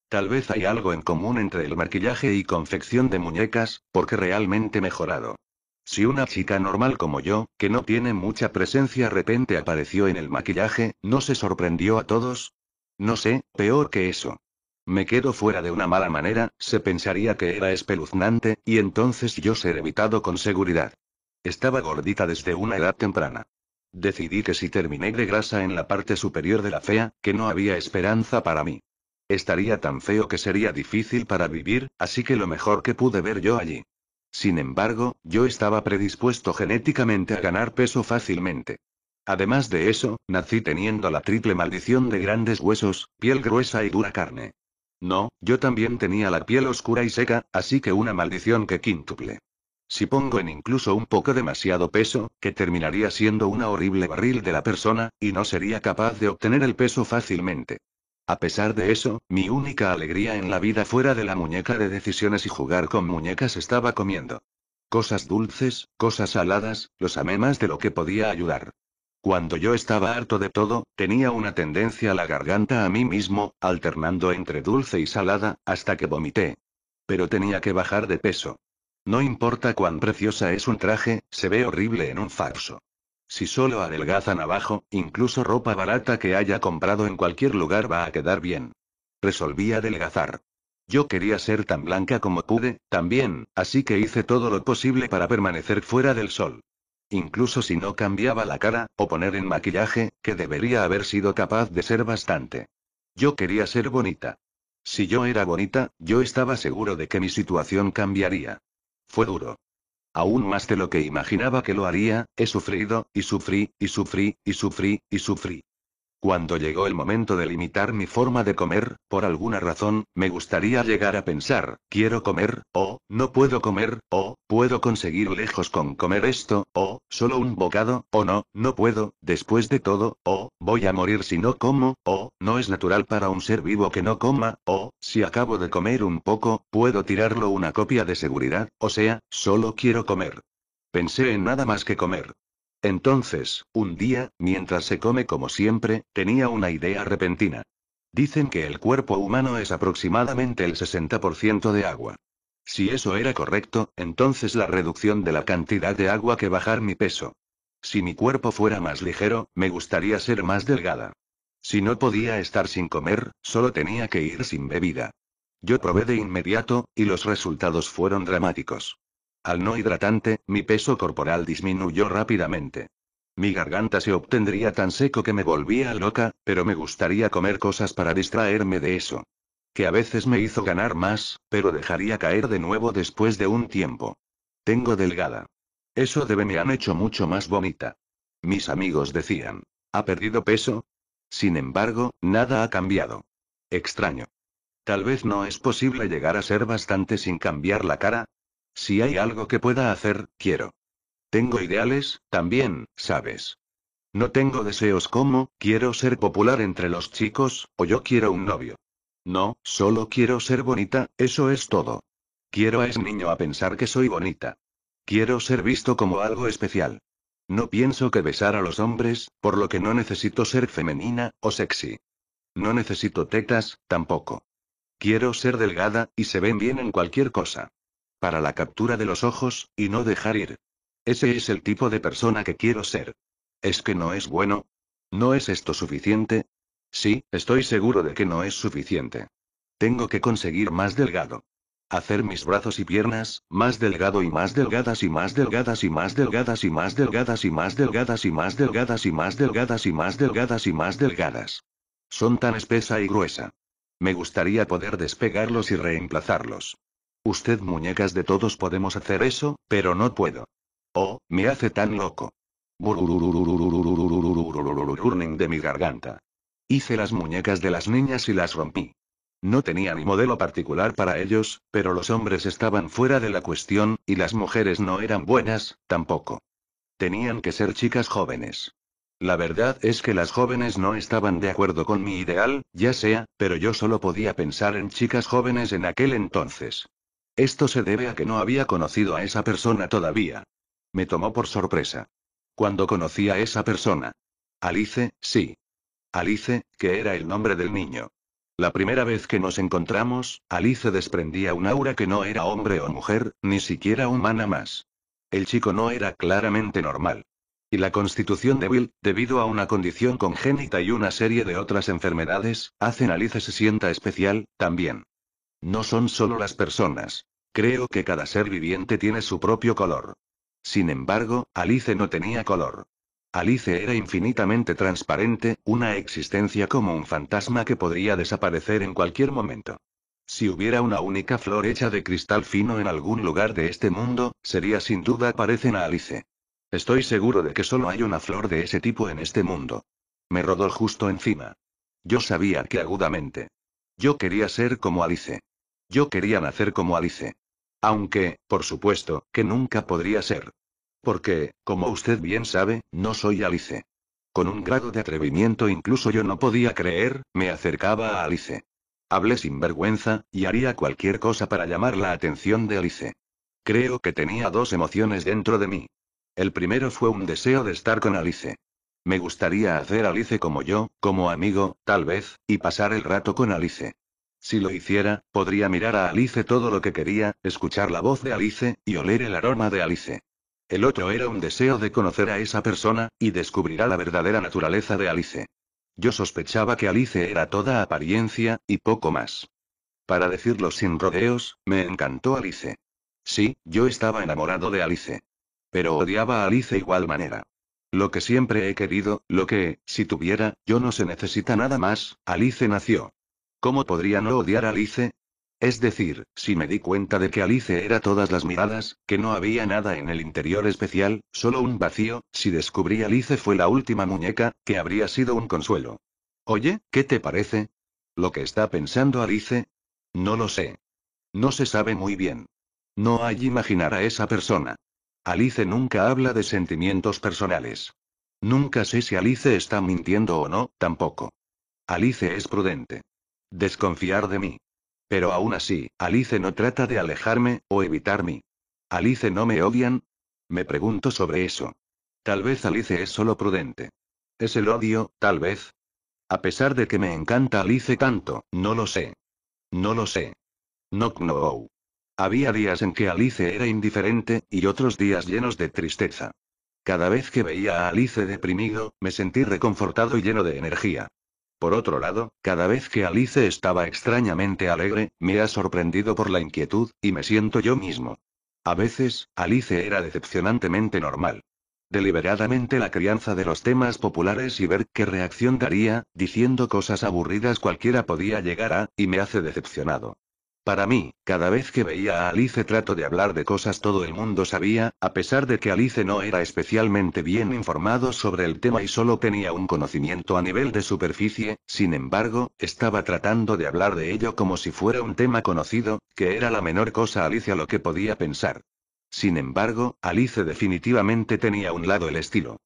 Tal vez hay algo en común entre el maquillaje y confección de muñecas, porque realmente mejorado. Si una chica normal como yo, que no tiene mucha presencia, repente apareció en el maquillaje, ¿no se sorprendió a todos? No sé, peor que eso. Me quedo fuera de una mala manera, se pensaría que era espeluznante, y entonces yo seré evitado con seguridad. Estaba gordita desde una edad temprana. Decidí que si terminé de grasa en la parte superior de la fea, que no había esperanza para mí. Estaría tan feo que sería difícil para vivir, así que lo mejor que pude ver yo allí. Sin embargo, yo estaba predispuesto genéticamente a ganar peso fácilmente. Además de eso, nací teniendo la triple maldición de grandes huesos, piel gruesa y dura carne. No, yo también tenía la piel oscura y seca, así que una maldición que quíntuple. Si pongo en incluso un poco demasiado peso, que terminaría siendo una horrible barril de la persona, y no sería capaz de obtener el peso fácilmente. A pesar de eso, mi única alegría en la vida fuera de la muñeca de decisiones y jugar con muñecas estaba comiendo. Cosas dulces, cosas saladas, los amé más de lo que podía ayudar. Cuando yo estaba harto de todo, tenía una tendencia a la garganta a mí mismo, alternando entre dulce y salada, hasta que vomité. Pero tenía que bajar de peso. No importa cuán preciosa es un traje, se ve horrible en un falso. Si solo adelgazan abajo, incluso ropa barata que haya comprado en cualquier lugar va a quedar bien. Resolví adelgazar. Yo quería ser tan blanca como pude, también, así que hice todo lo posible para permanecer fuera del sol. Incluso si no cambiaba la cara, o poner en maquillaje, que debería haber sido capaz de ser bastante. Yo quería ser bonita. Si yo era bonita, yo estaba seguro de que mi situación cambiaría. Fue duro. Aún más de lo que imaginaba que lo haría, he sufrido, y sufrí, y sufrí, y sufrí, y sufrí. Cuando llegó el momento de limitar mi forma de comer, por alguna razón, me gustaría llegar a pensar, quiero comer, o, no puedo comer, o, puedo conseguir lejos con comer esto, o, solo un bocado, o no, no puedo, después de todo, o, voy a morir si no como, o, no es natural para un ser vivo que no coma, o, si acabo de comer un poco, puedo tirarlo una copia de seguridad, o sea, solo quiero comer. Pensé en nada más que comer. Entonces, un día, mientras se come como siempre, tenía una idea repentina. Dicen que el cuerpo humano es aproximadamente el 60% de agua. Si eso era correcto, entonces la reducción de la cantidad de agua que bajar mi peso. Si mi cuerpo fuera más ligero, me gustaría ser más delgada. Si no podía estar sin comer, solo tenía que ir sin bebida. Yo probé de inmediato, y los resultados fueron dramáticos. Al no hidratante, mi peso corporal disminuyó rápidamente. Mi garganta se obtendría tan seco que me volvía loca, pero me gustaría comer cosas para distraerme de eso. Que a veces me hizo ganar más, pero dejaría caer de nuevo después de un tiempo. Tengo delgada. Eso debe me han hecho mucho más bonita. Mis amigos decían. ¿Ha perdido peso? Sin embargo, nada ha cambiado. Extraño. Tal vez no es posible llegar a ser bastante sin cambiar la cara, si hay algo que pueda hacer, quiero. Tengo ideales, también, sabes. No tengo deseos como, quiero ser popular entre los chicos, o yo quiero un novio. No, solo quiero ser bonita, eso es todo. Quiero a ese niño a pensar que soy bonita. Quiero ser visto como algo especial. No pienso que besar a los hombres, por lo que no necesito ser femenina, o sexy. No necesito tetas, tampoco. Quiero ser delgada, y se ven bien en cualquier cosa. Para la captura de los ojos, y no dejar ir. Ese es el tipo de persona que quiero ser. ¿Es que no es bueno? ¿No es esto suficiente? Sí, estoy seguro de que no es suficiente. Tengo que conseguir más delgado. Hacer mis brazos y piernas, más delgado y más delgadas y más delgadas y más delgadas y más delgadas y más delgadas y más delgadas y más delgadas y más delgadas y más delgadas. Son tan espesa y gruesa. Me gustaría poder despegarlos y reemplazarlos. Usted muñecas de todos podemos hacer eso, pero no puedo. Oh, me hace tan loco. Burning de mi garganta. Hice las muñecas de las niñas y las rompí. No tenía ni modelo particular para ellos, pero los hombres estaban fuera de la cuestión, y las mujeres no eran buenas, tampoco. Tenían que ser chicas jóvenes. La verdad es que las jóvenes no estaban de acuerdo con mi ideal, ya sea, pero yo solo podía pensar en chicas jóvenes en aquel entonces. Esto se debe a que no había conocido a esa persona todavía. Me tomó por sorpresa. Cuando conocí a esa persona. Alice, sí. Alice, que era el nombre del niño. La primera vez que nos encontramos, Alice desprendía un aura que no era hombre o mujer, ni siquiera humana más. El chico no era claramente normal. Y la constitución de Will, debido a una condición congénita y una serie de otras enfermedades, hacen a Alice se sienta especial, también. No son solo las personas. Creo que cada ser viviente tiene su propio color. Sin embargo, Alice no tenía color. Alice era infinitamente transparente, una existencia como un fantasma que podría desaparecer en cualquier momento. Si hubiera una única flor hecha de cristal fino en algún lugar de este mundo, sería sin duda parecen a Alice. Estoy seguro de que solo hay una flor de ese tipo en este mundo. Me rodó justo encima. Yo sabía que agudamente. Yo quería ser como Alice. Yo quería nacer como Alice. Aunque, por supuesto, que nunca podría ser. Porque, como usted bien sabe, no soy Alice. Con un grado de atrevimiento incluso yo no podía creer, me acercaba a Alice. Hablé sin vergüenza, y haría cualquier cosa para llamar la atención de Alice. Creo que tenía dos emociones dentro de mí. El primero fue un deseo de estar con Alice. Me gustaría hacer Alice como yo, como amigo, tal vez, y pasar el rato con Alice. Si lo hiciera, podría mirar a Alice todo lo que quería, escuchar la voz de Alice, y oler el aroma de Alice. El otro era un deseo de conocer a esa persona, y descubrirá la verdadera naturaleza de Alice. Yo sospechaba que Alice era toda apariencia, y poco más. Para decirlo sin rodeos, me encantó Alice. Sí, yo estaba enamorado de Alice. Pero odiaba a Alice igual manera. Lo que siempre he querido, lo que, si tuviera, yo no se necesita nada más, Alice nació. ¿Cómo podría no odiar a Alice? Es decir, si me di cuenta de que Alice era todas las miradas, que no había nada en el interior especial, solo un vacío, si descubrí Alice fue la última muñeca, que habría sido un consuelo. Oye, ¿qué te parece? ¿Lo que está pensando Alice? No lo sé. No se sabe muy bien. No hay imaginar a esa persona. Alice nunca habla de sentimientos personales. Nunca sé si Alice está mintiendo o no, tampoco. Alice es prudente. Desconfiar de mí. Pero aún así, Alice no trata de alejarme, o evitarme ¿Alice no me odian? Me pregunto sobre eso. Tal vez Alice es solo prudente. Es el odio, tal vez. A pesar de que me encanta Alice tanto, no lo sé. No lo sé. No no. Había días en que Alice era indiferente, y otros días llenos de tristeza. Cada vez que veía a Alice deprimido, me sentí reconfortado y lleno de energía. Por otro lado, cada vez que Alice estaba extrañamente alegre, me ha sorprendido por la inquietud, y me siento yo mismo. A veces, Alice era decepcionantemente normal. Deliberadamente la crianza de los temas populares y ver qué reacción daría, diciendo cosas aburridas cualquiera podía llegar a, y me hace decepcionado. Para mí, cada vez que veía a Alice trato de hablar de cosas todo el mundo sabía, a pesar de que Alice no era especialmente bien informado sobre el tema y solo tenía un conocimiento a nivel de superficie, sin embargo, estaba tratando de hablar de ello como si fuera un tema conocido, que era la menor cosa Alice a lo que podía pensar. Sin embargo, Alice definitivamente tenía un lado el estilo.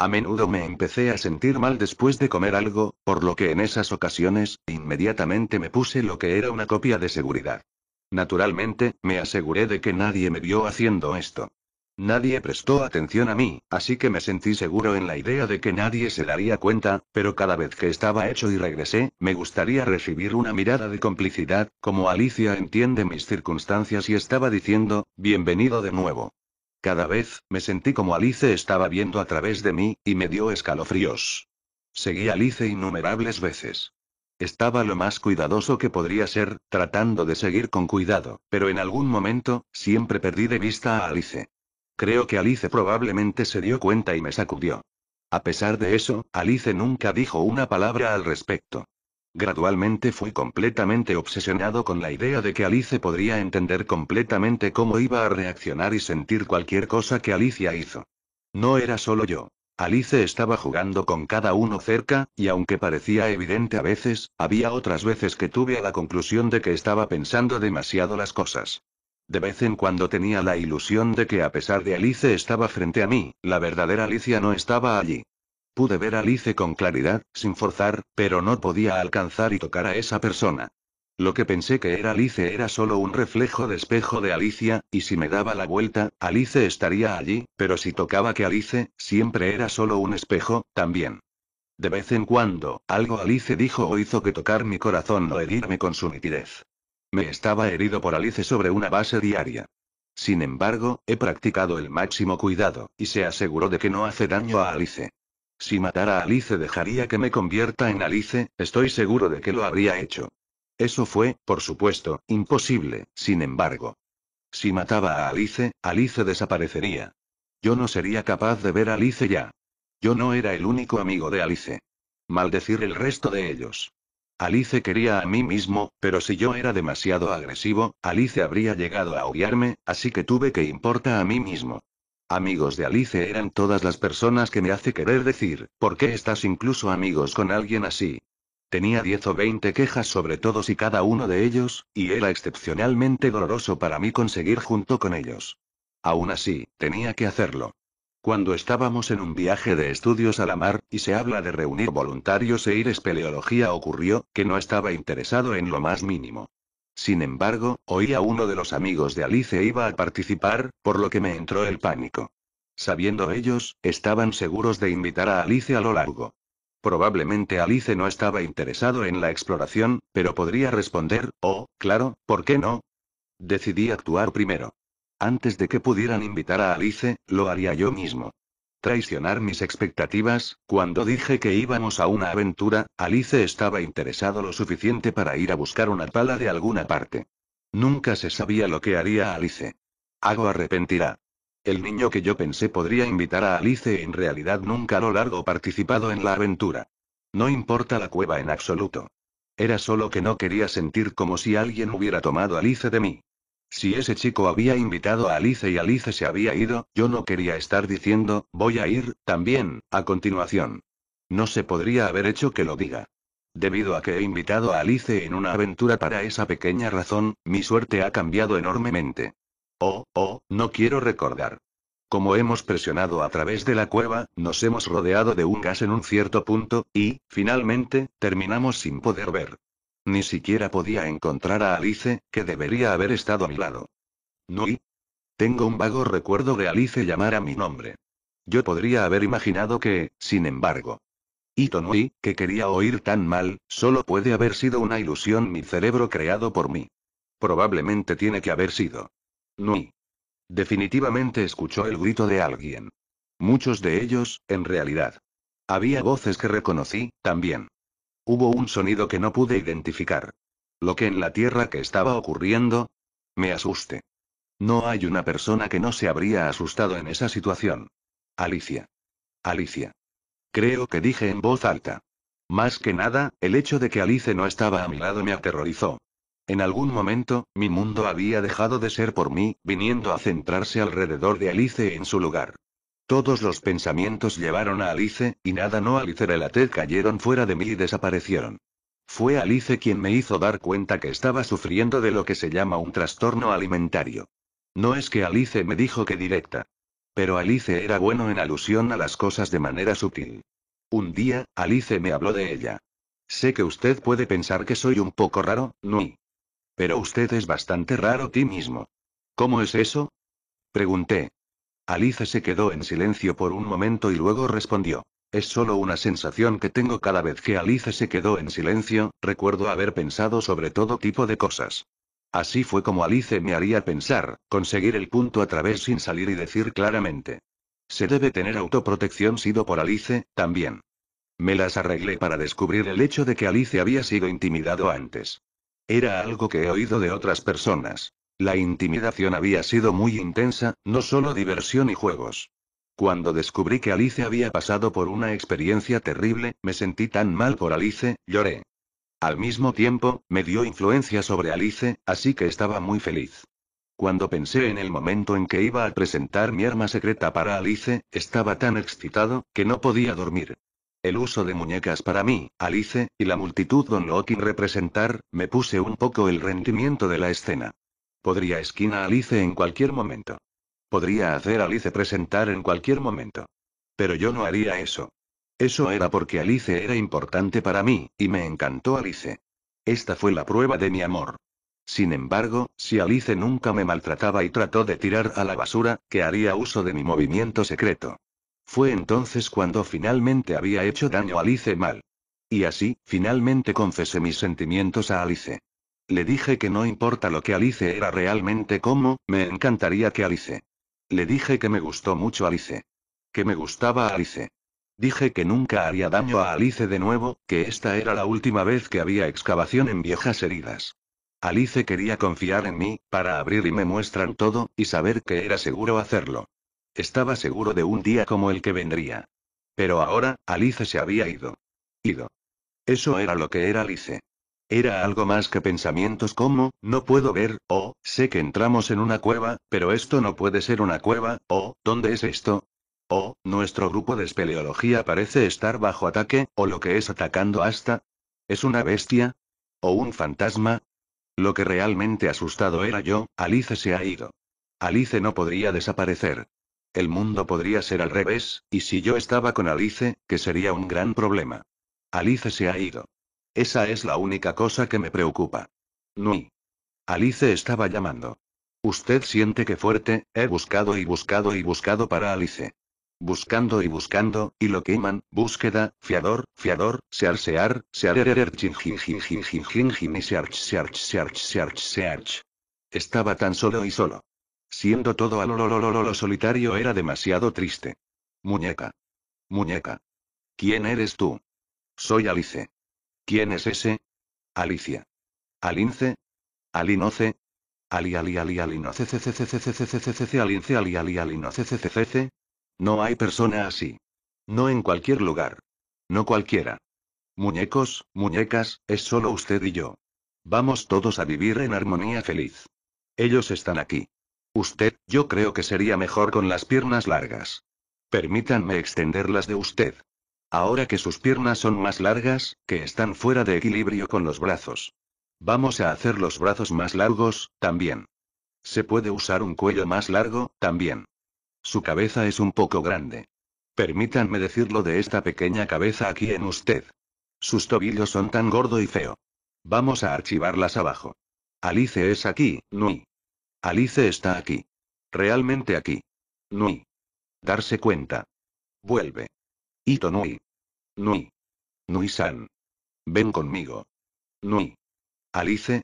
A menudo me empecé a sentir mal después de comer algo, por lo que en esas ocasiones, inmediatamente me puse lo que era una copia de seguridad. Naturalmente, me aseguré de que nadie me vio haciendo esto. Nadie prestó atención a mí, así que me sentí seguro en la idea de que nadie se daría cuenta, pero cada vez que estaba hecho y regresé, me gustaría recibir una mirada de complicidad, como Alicia entiende mis circunstancias y estaba diciendo, bienvenido de nuevo. Cada vez, me sentí como Alice estaba viendo a través de mí, y me dio escalofríos. Seguí a Alice innumerables veces. Estaba lo más cuidadoso que podría ser, tratando de seguir con cuidado, pero en algún momento, siempre perdí de vista a Alice. Creo que Alice probablemente se dio cuenta y me sacudió. A pesar de eso, Alice nunca dijo una palabra al respecto. Gradualmente fui completamente obsesionado con la idea de que Alice podría entender completamente cómo iba a reaccionar y sentir cualquier cosa que Alicia hizo. No era solo yo. Alice estaba jugando con cada uno cerca, y aunque parecía evidente a veces, había otras veces que tuve a la conclusión de que estaba pensando demasiado las cosas. De vez en cuando tenía la ilusión de que a pesar de Alice estaba frente a mí, la verdadera Alicia no estaba allí. Pude ver a Alice con claridad, sin forzar, pero no podía alcanzar y tocar a esa persona. Lo que pensé que era Alice era solo un reflejo de espejo de Alicia, y si me daba la vuelta, Alice estaría allí, pero si tocaba que Alice, siempre era solo un espejo, también. De vez en cuando, algo Alice dijo o hizo que tocar mi corazón o herirme con su nitidez. Me estaba herido por Alice sobre una base diaria. Sin embargo, he practicado el máximo cuidado, y se aseguró de que no hace daño a Alice. Si matara a Alice dejaría que me convierta en Alice, estoy seguro de que lo habría hecho. Eso fue, por supuesto, imposible, sin embargo. Si mataba a Alice, Alice desaparecería. Yo no sería capaz de ver a Alice ya. Yo no era el único amigo de Alice. Maldecir el resto de ellos. Alice quería a mí mismo, pero si yo era demasiado agresivo, Alice habría llegado a odiarme, así que tuve que importar a mí mismo. Amigos de Alice eran todas las personas que me hace querer decir, ¿por qué estás incluso amigos con alguien así? Tenía 10 o 20 quejas sobre todos y cada uno de ellos, y era excepcionalmente doloroso para mí conseguir junto con ellos. Aún así, tenía que hacerlo. Cuando estábamos en un viaje de estudios a la mar, y se habla de reunir voluntarios e ir espeleología, ocurrió que no estaba interesado en lo más mínimo. Sin embargo, oía uno de los amigos de Alice e iba a participar, por lo que me entró el pánico. Sabiendo ellos, estaban seguros de invitar a Alice a lo largo. Probablemente Alice no estaba interesado en la exploración, pero podría responder, oh, claro, ¿por qué no? Decidí actuar primero. Antes de que pudieran invitar a Alice, lo haría yo mismo. Traicionar mis expectativas, cuando dije que íbamos a una aventura, Alice estaba interesado lo suficiente para ir a buscar una pala de alguna parte. Nunca se sabía lo que haría Alice. Hago arrepentirá. El niño que yo pensé podría invitar a Alice en realidad nunca a lo largo participado en la aventura. No importa la cueva en absoluto. Era solo que no quería sentir como si alguien hubiera tomado Alice de mí. Si ese chico había invitado a Alice y Alice se había ido, yo no quería estar diciendo, voy a ir, también, a continuación. No se podría haber hecho que lo diga. Debido a que he invitado a Alice en una aventura para esa pequeña razón, mi suerte ha cambiado enormemente. Oh, oh, no quiero recordar. Como hemos presionado a través de la cueva, nos hemos rodeado de un gas en un cierto punto, y, finalmente, terminamos sin poder ver. Ni siquiera podía encontrar a Alice, que debería haber estado a mi lado. Nui. Tengo un vago recuerdo de Alice llamar a mi nombre. Yo podría haber imaginado que, sin embargo. y Nui, que quería oír tan mal, solo puede haber sido una ilusión mi cerebro creado por mí. Probablemente tiene que haber sido. Nui. Definitivamente escuchó el grito de alguien. Muchos de ellos, en realidad. Había voces que reconocí, también. Hubo un sonido que no pude identificar. Lo que en la tierra que estaba ocurriendo. Me asuste. No hay una persona que no se habría asustado en esa situación. Alicia. Alicia. Creo que dije en voz alta. Más que nada, el hecho de que Alice no estaba a mi lado me aterrorizó. En algún momento, mi mundo había dejado de ser por mí, viniendo a centrarse alrededor de Alice en su lugar. Todos los pensamientos llevaron a Alice, y nada no Alice TED cayeron fuera de mí y desaparecieron. Fue Alice quien me hizo dar cuenta que estaba sufriendo de lo que se llama un trastorno alimentario. No es que Alice me dijo que directa. Pero Alice era bueno en alusión a las cosas de manera sutil. Un día, Alice me habló de ella. Sé que usted puede pensar que soy un poco raro, Nui. Pero usted es bastante raro ti mismo. ¿Cómo es eso? Pregunté. Alice se quedó en silencio por un momento y luego respondió. Es solo una sensación que tengo cada vez que Alice se quedó en silencio, recuerdo haber pensado sobre todo tipo de cosas. Así fue como Alice me haría pensar, conseguir el punto a través sin salir y decir claramente. Se debe tener autoprotección sido por Alice, también. Me las arreglé para descubrir el hecho de que Alice había sido intimidado antes. Era algo que he oído de otras personas. La intimidación había sido muy intensa, no solo diversión y juegos. Cuando descubrí que Alice había pasado por una experiencia terrible, me sentí tan mal por Alice, lloré. Al mismo tiempo, me dio influencia sobre Alice, así que estaba muy feliz. Cuando pensé en el momento en que iba a presentar mi arma secreta para Alice, estaba tan excitado, que no podía dormir. El uso de muñecas para mí, Alice, y la multitud Don Loki representar, me puse un poco el rendimiento de la escena. Podría esquina a Alice en cualquier momento. Podría hacer a Alice presentar en cualquier momento. Pero yo no haría eso. Eso era porque Alice era importante para mí, y me encantó Alice. Esta fue la prueba de mi amor. Sin embargo, si Alice nunca me maltrataba y trató de tirar a la basura, que haría uso de mi movimiento secreto. Fue entonces cuando finalmente había hecho daño a Alice mal. Y así, finalmente confesé mis sentimientos a Alice. Le dije que no importa lo que Alice era realmente como, me encantaría que Alice. Le dije que me gustó mucho Alice. Que me gustaba Alice. Dije que nunca haría daño a Alice de nuevo, que esta era la última vez que había excavación en viejas heridas. Alice quería confiar en mí, para abrir y me muestran todo, y saber que era seguro hacerlo. Estaba seguro de un día como el que vendría. Pero ahora, Alice se había ido. Ido. Eso era lo que era Alice. Era algo más que pensamientos como, no puedo ver, o, sé que entramos en una cueva, pero esto no puede ser una cueva, o, ¿dónde es esto? O, nuestro grupo de espeleología parece estar bajo ataque, o lo que es atacando hasta. ¿Es una bestia? ¿O un fantasma? Lo que realmente asustado era yo, Alice se ha ido. Alice no podría desaparecer. El mundo podría ser al revés, y si yo estaba con Alice, que sería un gran problema. Alice se ha ido. Esa es la única cosa que me preocupa. Nui. Alice estaba llamando. Usted siente que fuerte, he buscado y buscado y buscado para Alice. Buscando y buscando, y lo queman, búsqueda, fiador, fiador, searsear, searerer, chinjinjinjinjinjin y search, search, search, search, search. Estaba tan solo y solo. Siendo todo a lo, lo, lo solitario era demasiado triste. Muñeca. Muñeca. ¿Quién eres tú? Soy Alice. ¿Quién es ese? Alicia. Alince. Alinoce. Ali ali ali alinoce alince ali ali alinoce No hay persona así. No en cualquier lugar. No cualquiera. Muñecos, muñecas, es solo usted y yo. Vamos todos a vivir en armonía feliz. Ellos están aquí. Usted, yo creo que sería mejor con las piernas largas. Permítanme extenderlas de usted. Ahora que sus piernas son más largas, que están fuera de equilibrio con los brazos. Vamos a hacer los brazos más largos, también. Se puede usar un cuello más largo, también. Su cabeza es un poco grande. Permítanme decirlo de esta pequeña cabeza aquí en usted. Sus tobillos son tan gordo y feo. Vamos a archivarlas abajo. Alice es aquí, Nui. Alice está aquí. Realmente aquí. Nui. Darse cuenta. Vuelve. Ito Nui. Nui. Nui-san. Ven conmigo. Nui. Alice.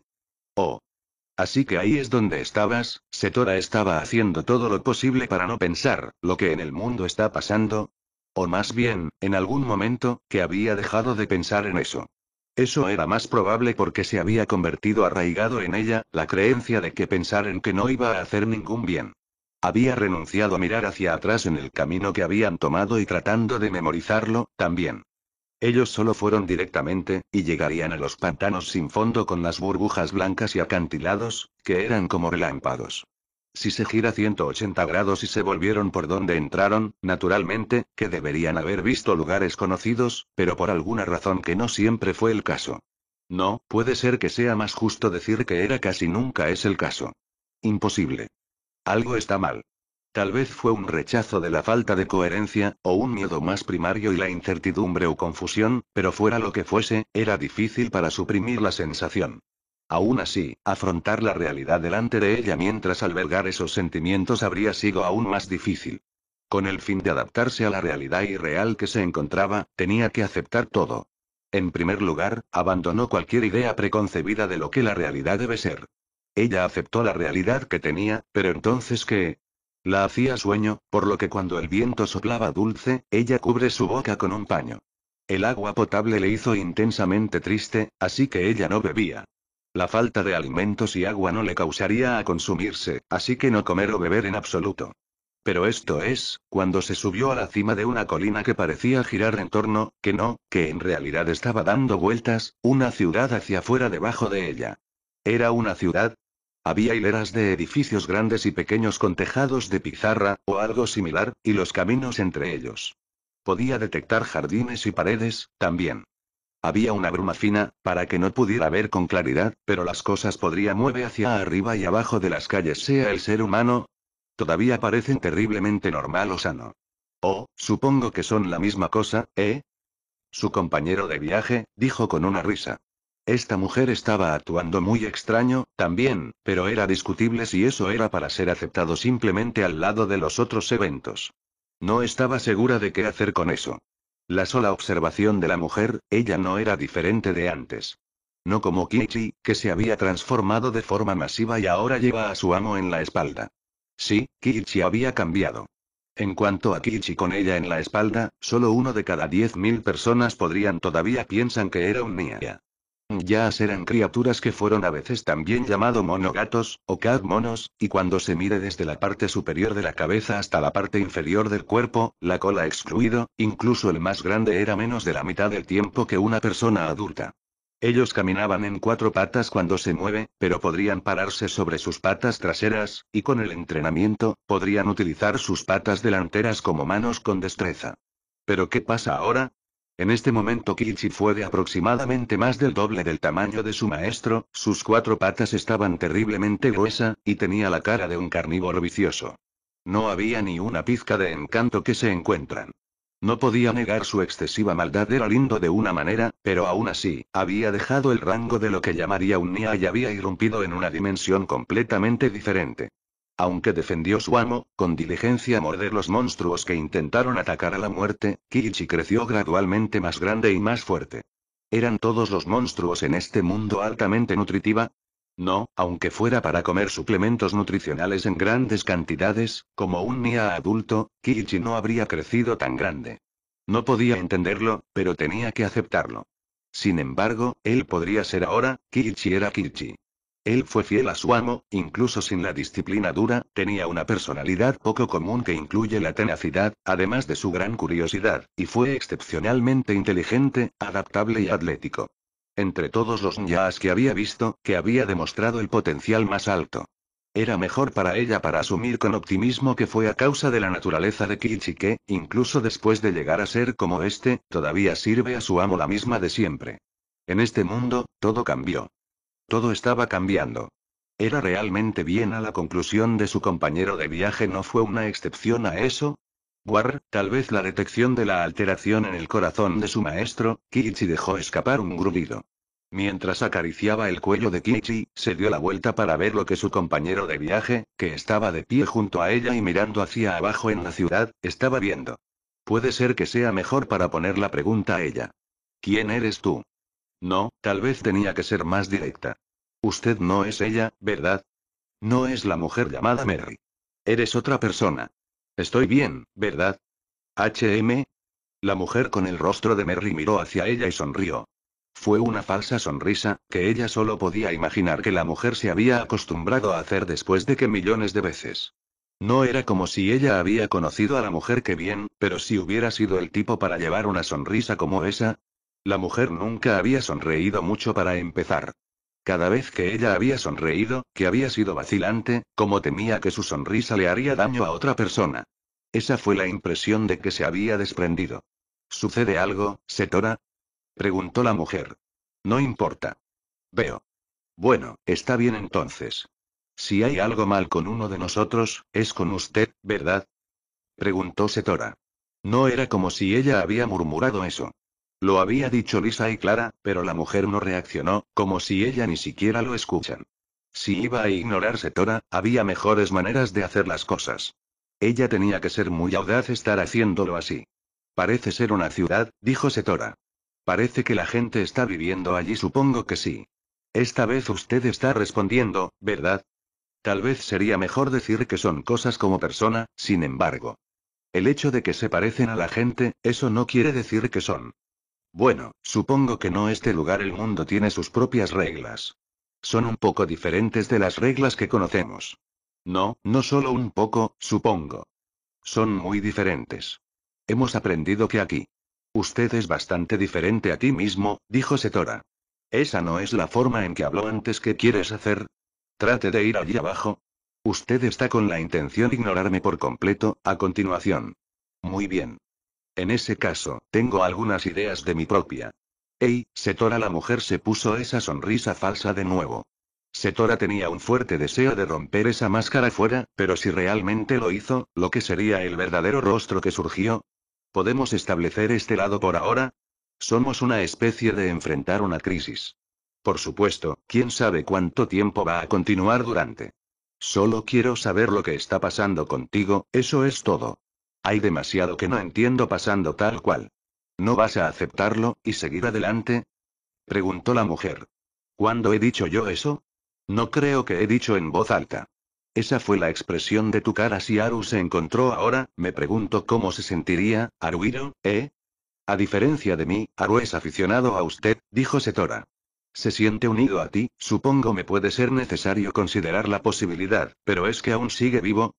Oh. Así que ahí es donde estabas, Setora estaba haciendo todo lo posible para no pensar, lo que en el mundo está pasando. O más bien, en algún momento, que había dejado de pensar en eso. Eso era más probable porque se había convertido arraigado en ella, la creencia de que pensar en que no iba a hacer ningún bien. Había renunciado a mirar hacia atrás en el camino que habían tomado y tratando de memorizarlo, también. Ellos solo fueron directamente, y llegarían a los pantanos sin fondo con las burbujas blancas y acantilados, que eran como relámpagos. Si se gira 180 grados y se volvieron por donde entraron, naturalmente, que deberían haber visto lugares conocidos, pero por alguna razón que no siempre fue el caso. No, puede ser que sea más justo decir que era casi nunca es el caso. Imposible. Algo está mal. Tal vez fue un rechazo de la falta de coherencia, o un miedo más primario y la incertidumbre o confusión, pero fuera lo que fuese, era difícil para suprimir la sensación. Aún así, afrontar la realidad delante de ella mientras albergar esos sentimientos habría sido aún más difícil. Con el fin de adaptarse a la realidad irreal que se encontraba, tenía que aceptar todo. En primer lugar, abandonó cualquier idea preconcebida de lo que la realidad debe ser. Ella aceptó la realidad que tenía, pero entonces que... La hacía sueño, por lo que cuando el viento soplaba dulce, ella cubre su boca con un paño. El agua potable le hizo intensamente triste, así que ella no bebía. La falta de alimentos y agua no le causaría a consumirse, así que no comer o beber en absoluto. Pero esto es, cuando se subió a la cima de una colina que parecía girar en torno, que no, que en realidad estaba dando vueltas, una ciudad hacia afuera debajo de ella. Era una ciudad, había hileras de edificios grandes y pequeños con tejados de pizarra, o algo similar, y los caminos entre ellos. Podía detectar jardines y paredes, también. Había una bruma fina, para que no pudiera ver con claridad, pero las cosas podría mover hacia arriba y abajo de las calles, sea el ser humano. Todavía parecen terriblemente normal o sano. Oh, supongo que son la misma cosa, ¿eh? Su compañero de viaje, dijo con una risa. Esta mujer estaba actuando muy extraño, también, pero era discutible si eso era para ser aceptado simplemente al lado de los otros eventos. No estaba segura de qué hacer con eso. La sola observación de la mujer, ella no era diferente de antes. No como Kichi, que se había transformado de forma masiva y ahora lleva a su amo en la espalda. Sí, Kichi había cambiado. En cuanto a Kichi con ella en la espalda, solo uno de cada diez mil personas podrían todavía piensan que era un niña. Ya eran criaturas que fueron a veces también llamado monogatos, o cat y cuando se mire desde la parte superior de la cabeza hasta la parte inferior del cuerpo, la cola excluido, incluso el más grande era menos de la mitad del tiempo que una persona adulta. Ellos caminaban en cuatro patas cuando se mueve, pero podrían pararse sobre sus patas traseras, y con el entrenamiento, podrían utilizar sus patas delanteras como manos con destreza. ¿Pero qué pasa ahora? En este momento Kichi fue de aproximadamente más del doble del tamaño de su maestro, sus cuatro patas estaban terriblemente gruesa, y tenía la cara de un carnívoro vicioso. No había ni una pizca de encanto que se encuentran. No podía negar su excesiva maldad era lindo de una manera, pero aún así, había dejado el rango de lo que llamaría un Nia y había irrumpido en una dimensión completamente diferente. Aunque defendió su amo, con diligencia morder los monstruos que intentaron atacar a la muerte, Kichi creció gradualmente más grande y más fuerte. ¿Eran todos los monstruos en este mundo altamente nutritiva? No, aunque fuera para comer suplementos nutricionales en grandes cantidades, como un Nia adulto, Kichi no habría crecido tan grande. No podía entenderlo, pero tenía que aceptarlo. Sin embargo, él podría ser ahora, Kichi era Kichi. Él fue fiel a su amo, incluso sin la disciplina dura, tenía una personalidad poco común que incluye la tenacidad, además de su gran curiosidad, y fue excepcionalmente inteligente, adaptable y atlético. Entre todos los ñas que había visto, que había demostrado el potencial más alto. Era mejor para ella para asumir con optimismo que fue a causa de la naturaleza de Kichi que, incluso después de llegar a ser como este, todavía sirve a su amo la misma de siempre. En este mundo, todo cambió. Todo estaba cambiando. ¿Era realmente bien a la conclusión de su compañero de viaje no fue una excepción a eso? War, tal vez la detección de la alteración en el corazón de su maestro, Kichi dejó escapar un grudido. Mientras acariciaba el cuello de Kichi, se dio la vuelta para ver lo que su compañero de viaje, que estaba de pie junto a ella y mirando hacia abajo en la ciudad, estaba viendo. Puede ser que sea mejor para poner la pregunta a ella. ¿Quién eres tú? No, tal vez tenía que ser más directa. Usted no es ella, ¿verdad? No es la mujer llamada Mary. Eres otra persona. Estoy bien, ¿verdad? HM. La mujer con el rostro de Merry miró hacia ella y sonrió. Fue una falsa sonrisa, que ella solo podía imaginar que la mujer se había acostumbrado a hacer después de que millones de veces. No era como si ella había conocido a la mujer que bien, pero si hubiera sido el tipo para llevar una sonrisa como esa, la mujer nunca había sonreído mucho para empezar. Cada vez que ella había sonreído, que había sido vacilante, como temía que su sonrisa le haría daño a otra persona. Esa fue la impresión de que se había desprendido. ¿Sucede algo, Setora? preguntó la mujer. No importa. Veo. Bueno, está bien entonces. Si hay algo mal con uno de nosotros, es con usted, ¿verdad? preguntó Setora. No era como si ella había murmurado eso. Lo había dicho lisa y clara, pero la mujer no reaccionó, como si ella ni siquiera lo escuchan. Si iba a ignorarse Tora, había mejores maneras de hacer las cosas. Ella tenía que ser muy audaz estar haciéndolo así. Parece ser una ciudad, dijo Setora. Parece que la gente está viviendo allí, supongo que sí. Esta vez usted está respondiendo, ¿verdad? Tal vez sería mejor decir que son cosas como persona, sin embargo. El hecho de que se parecen a la gente, eso no quiere decir que son. Bueno, supongo que no este lugar el mundo tiene sus propias reglas. Son un poco diferentes de las reglas que conocemos. No, no solo un poco, supongo. Son muy diferentes. Hemos aprendido que aquí. Usted es bastante diferente a ti mismo, dijo Setora. Esa no es la forma en que habló antes que quieres hacer. Trate de ir allí abajo. Usted está con la intención de ignorarme por completo, a continuación. Muy bien. En ese caso, tengo algunas ideas de mi propia. Ey, Setora la mujer se puso esa sonrisa falsa de nuevo. Setora tenía un fuerte deseo de romper esa máscara fuera, pero si realmente lo hizo, lo que sería el verdadero rostro que surgió. ¿Podemos establecer este lado por ahora? Somos una especie de enfrentar una crisis. Por supuesto, quién sabe cuánto tiempo va a continuar durante. Solo quiero saber lo que está pasando contigo, eso es todo. Hay demasiado que no entiendo pasando tal cual. ¿No vas a aceptarlo, y seguir adelante? preguntó la mujer. ¿Cuándo he dicho yo eso? No creo que he dicho en voz alta. Esa fue la expresión de tu cara si Aru se encontró ahora, me pregunto cómo se sentiría, Aruiro, ¿eh? A diferencia de mí, Aru es aficionado a usted, dijo Setora. Se siente unido a ti, supongo me puede ser necesario considerar la posibilidad, pero es que aún sigue vivo,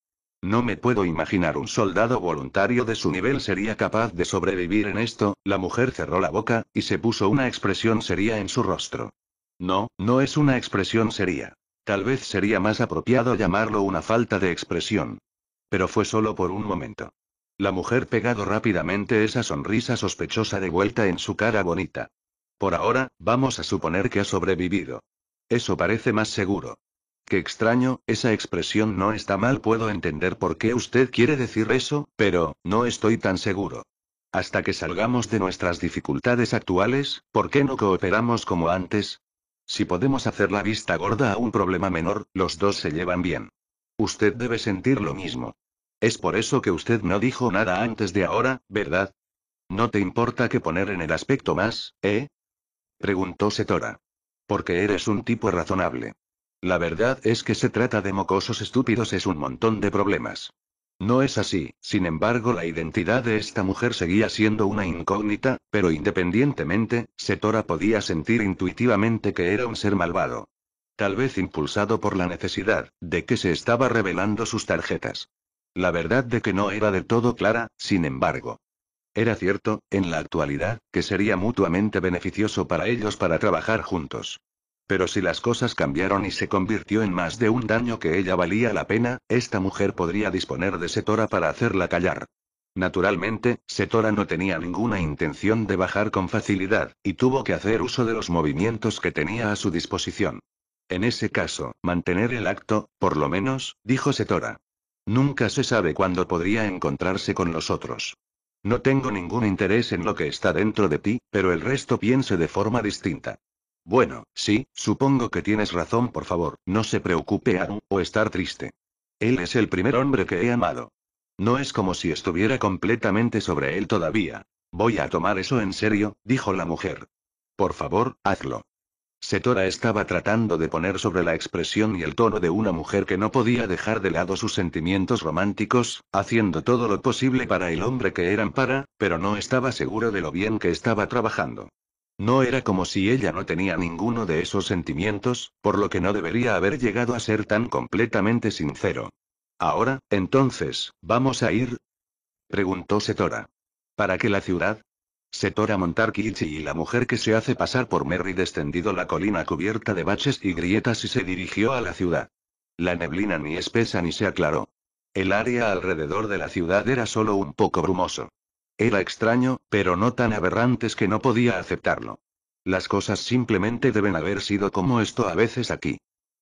no me puedo imaginar un soldado voluntario de su nivel sería capaz de sobrevivir en esto, la mujer cerró la boca, y se puso una expresión seria en su rostro. No, no es una expresión seria. Tal vez sería más apropiado llamarlo una falta de expresión. Pero fue solo por un momento. La mujer pegado rápidamente esa sonrisa sospechosa de vuelta en su cara bonita. Por ahora, vamos a suponer que ha sobrevivido. Eso parece más seguro. Qué extraño, esa expresión no está mal, puedo entender por qué usted quiere decir eso, pero, no estoy tan seguro. Hasta que salgamos de nuestras dificultades actuales, ¿por qué no cooperamos como antes? Si podemos hacer la vista gorda a un problema menor, los dos se llevan bien. Usted debe sentir lo mismo. Es por eso que usted no dijo nada antes de ahora, ¿verdad? ¿No te importa qué poner en el aspecto más, eh? Preguntó Setora. Porque eres un tipo razonable. La verdad es que se trata de mocosos estúpidos es un montón de problemas. No es así, sin embargo la identidad de esta mujer seguía siendo una incógnita, pero independientemente, Setora podía sentir intuitivamente que era un ser malvado. Tal vez impulsado por la necesidad, de que se estaba revelando sus tarjetas. La verdad de que no era del todo clara, sin embargo. Era cierto, en la actualidad, que sería mutuamente beneficioso para ellos para trabajar juntos. Pero si las cosas cambiaron y se convirtió en más de un daño que ella valía la pena, esta mujer podría disponer de Setora para hacerla callar. Naturalmente, Setora no tenía ninguna intención de bajar con facilidad, y tuvo que hacer uso de los movimientos que tenía a su disposición. En ese caso, mantener el acto, por lo menos, dijo Setora. Nunca se sabe cuándo podría encontrarse con los otros. No tengo ningún interés en lo que está dentro de ti, pero el resto piense de forma distinta. Bueno, sí, supongo que tienes razón, por favor, no se preocupe aún, o estar triste. Él es el primer hombre que he amado. No es como si estuviera completamente sobre él todavía. Voy a tomar eso en serio, dijo la mujer. Por favor, hazlo. Setora estaba tratando de poner sobre la expresión y el tono de una mujer que no podía dejar de lado sus sentimientos románticos, haciendo todo lo posible para el hombre que eran para, pero no estaba seguro de lo bien que estaba trabajando. No era como si ella no tenía ninguno de esos sentimientos, por lo que no debería haber llegado a ser tan completamente sincero. Ahora, entonces, ¿vamos a ir? preguntó Setora. ¿Para qué la ciudad? Setora Kichi y la mujer que se hace pasar por Merry descendido la colina cubierta de baches y grietas y se dirigió a la ciudad. La neblina ni espesa ni se aclaró. El área alrededor de la ciudad era solo un poco brumoso. Era extraño, pero no tan aberrantes que no podía aceptarlo. Las cosas simplemente deben haber sido como esto a veces aquí.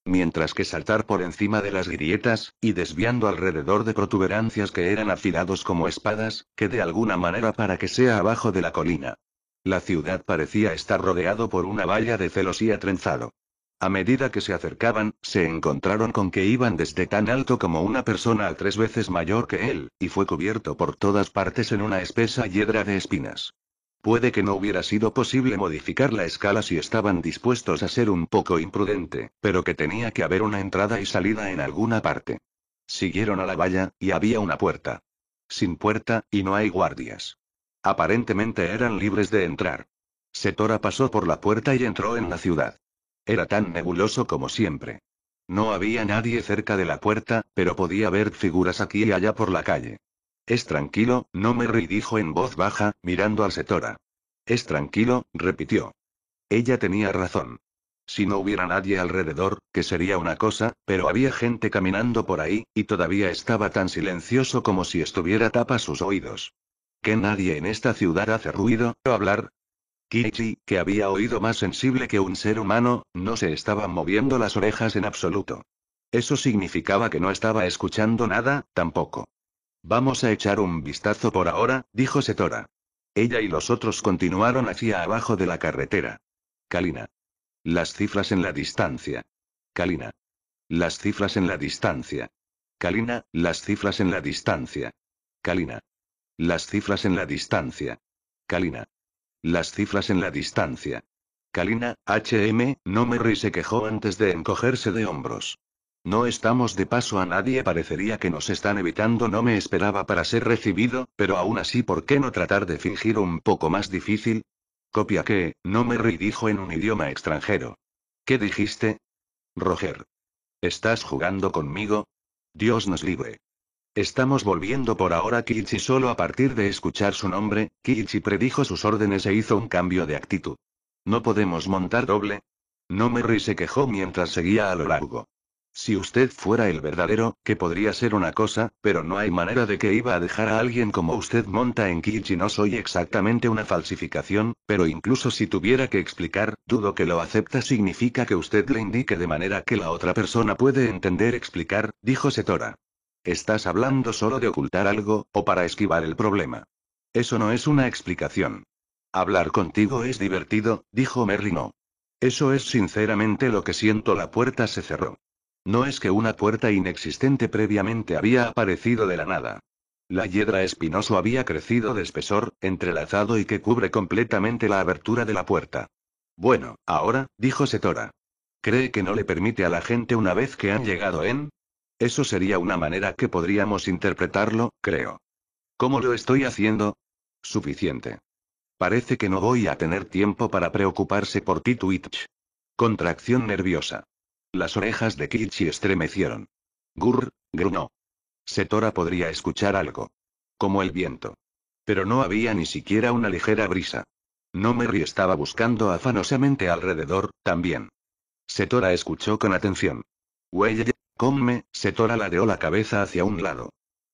Mientras que saltar por encima de las grietas, y desviando alrededor de protuberancias que eran afilados como espadas, que de alguna manera para que sea abajo de la colina. La ciudad parecía estar rodeado por una valla de celosía trenzado. A medida que se acercaban, se encontraron con que iban desde tan alto como una persona a tres veces mayor que él, y fue cubierto por todas partes en una espesa hiedra de espinas. Puede que no hubiera sido posible modificar la escala si estaban dispuestos a ser un poco imprudente, pero que tenía que haber una entrada y salida en alguna parte. Siguieron a la valla, y había una puerta. Sin puerta, y no hay guardias. Aparentemente eran libres de entrar. Setora pasó por la puerta y entró en la ciudad. Era tan nebuloso como siempre. No había nadie cerca de la puerta, pero podía ver figuras aquí y allá por la calle. Es tranquilo, no me reí, dijo en voz baja, mirando al Setora. Es tranquilo, repitió. Ella tenía razón. Si no hubiera nadie alrededor, que sería una cosa, pero había gente caminando por ahí, y todavía estaba tan silencioso como si estuviera tapa sus oídos. Que nadie en esta ciudad hace ruido, o hablar, Kichi, que había oído más sensible que un ser humano, no se estaba moviendo las orejas en absoluto. Eso significaba que no estaba escuchando nada, tampoco. Vamos a echar un vistazo por ahora, dijo Setora. Ella y los otros continuaron hacia abajo de la carretera. Kalina. Las cifras en la distancia. Kalina. Las cifras en la distancia. Kalina, las cifras en la distancia. Kalina. Las cifras en la distancia. Kalina las cifras en la distancia. Kalina, HM, no se quejó antes de encogerse de hombros. No estamos de paso a nadie, parecería que nos están evitando, no me esperaba para ser recibido, pero aún así, ¿por qué no tratar de fingir un poco más difícil? Copia que, no me dijo en un idioma extranjero. ¿Qué dijiste? Roger. ¿Estás jugando conmigo? Dios nos libre. Estamos volviendo por ahora Kichi solo a partir de escuchar su nombre, Kichi predijo sus órdenes e hizo un cambio de actitud. ¿No podemos montar doble? No me se quejó mientras seguía a lo largo. Si usted fuera el verdadero, que podría ser una cosa, pero no hay manera de que iba a dejar a alguien como usted monta en Kichi No soy exactamente una falsificación, pero incluso si tuviera que explicar, dudo que lo acepta significa que usted le indique de manera que la otra persona puede entender explicar, dijo Setora. Estás hablando solo de ocultar algo, o para esquivar el problema. Eso no es una explicación. Hablar contigo es divertido, dijo merrino Eso es sinceramente lo que siento. La puerta se cerró. No es que una puerta inexistente previamente había aparecido de la nada. La hiedra espinoso había crecido de espesor, entrelazado y que cubre completamente la abertura de la puerta. Bueno, ahora, dijo Setora. ¿Cree que no le permite a la gente una vez que han llegado en? Eso sería una manera que podríamos interpretarlo, creo. ¿Cómo lo estoy haciendo? Suficiente. Parece que no voy a tener tiempo para preocuparse por ti, Twitch. Contracción nerviosa. Las orejas de Kichi estremecieron. Gurr, gruñó. Setora podría escuchar algo. Como el viento. Pero no había ni siquiera una ligera brisa. No Merry estaba buscando afanosamente alrededor, también. Setora escuchó con atención. Huelle Come, se tora la cabeza hacia un lado.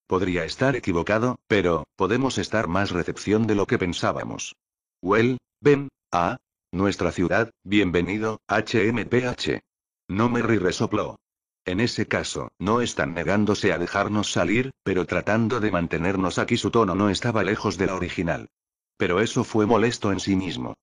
Podría estar equivocado, pero, podemos estar más recepción de lo que pensábamos. Well, ven, a nuestra ciudad, bienvenido, HMPH. No me resopló. En ese caso, no están negándose a dejarnos salir, pero tratando de mantenernos aquí su tono no estaba lejos de la original. Pero eso fue molesto en sí mismo.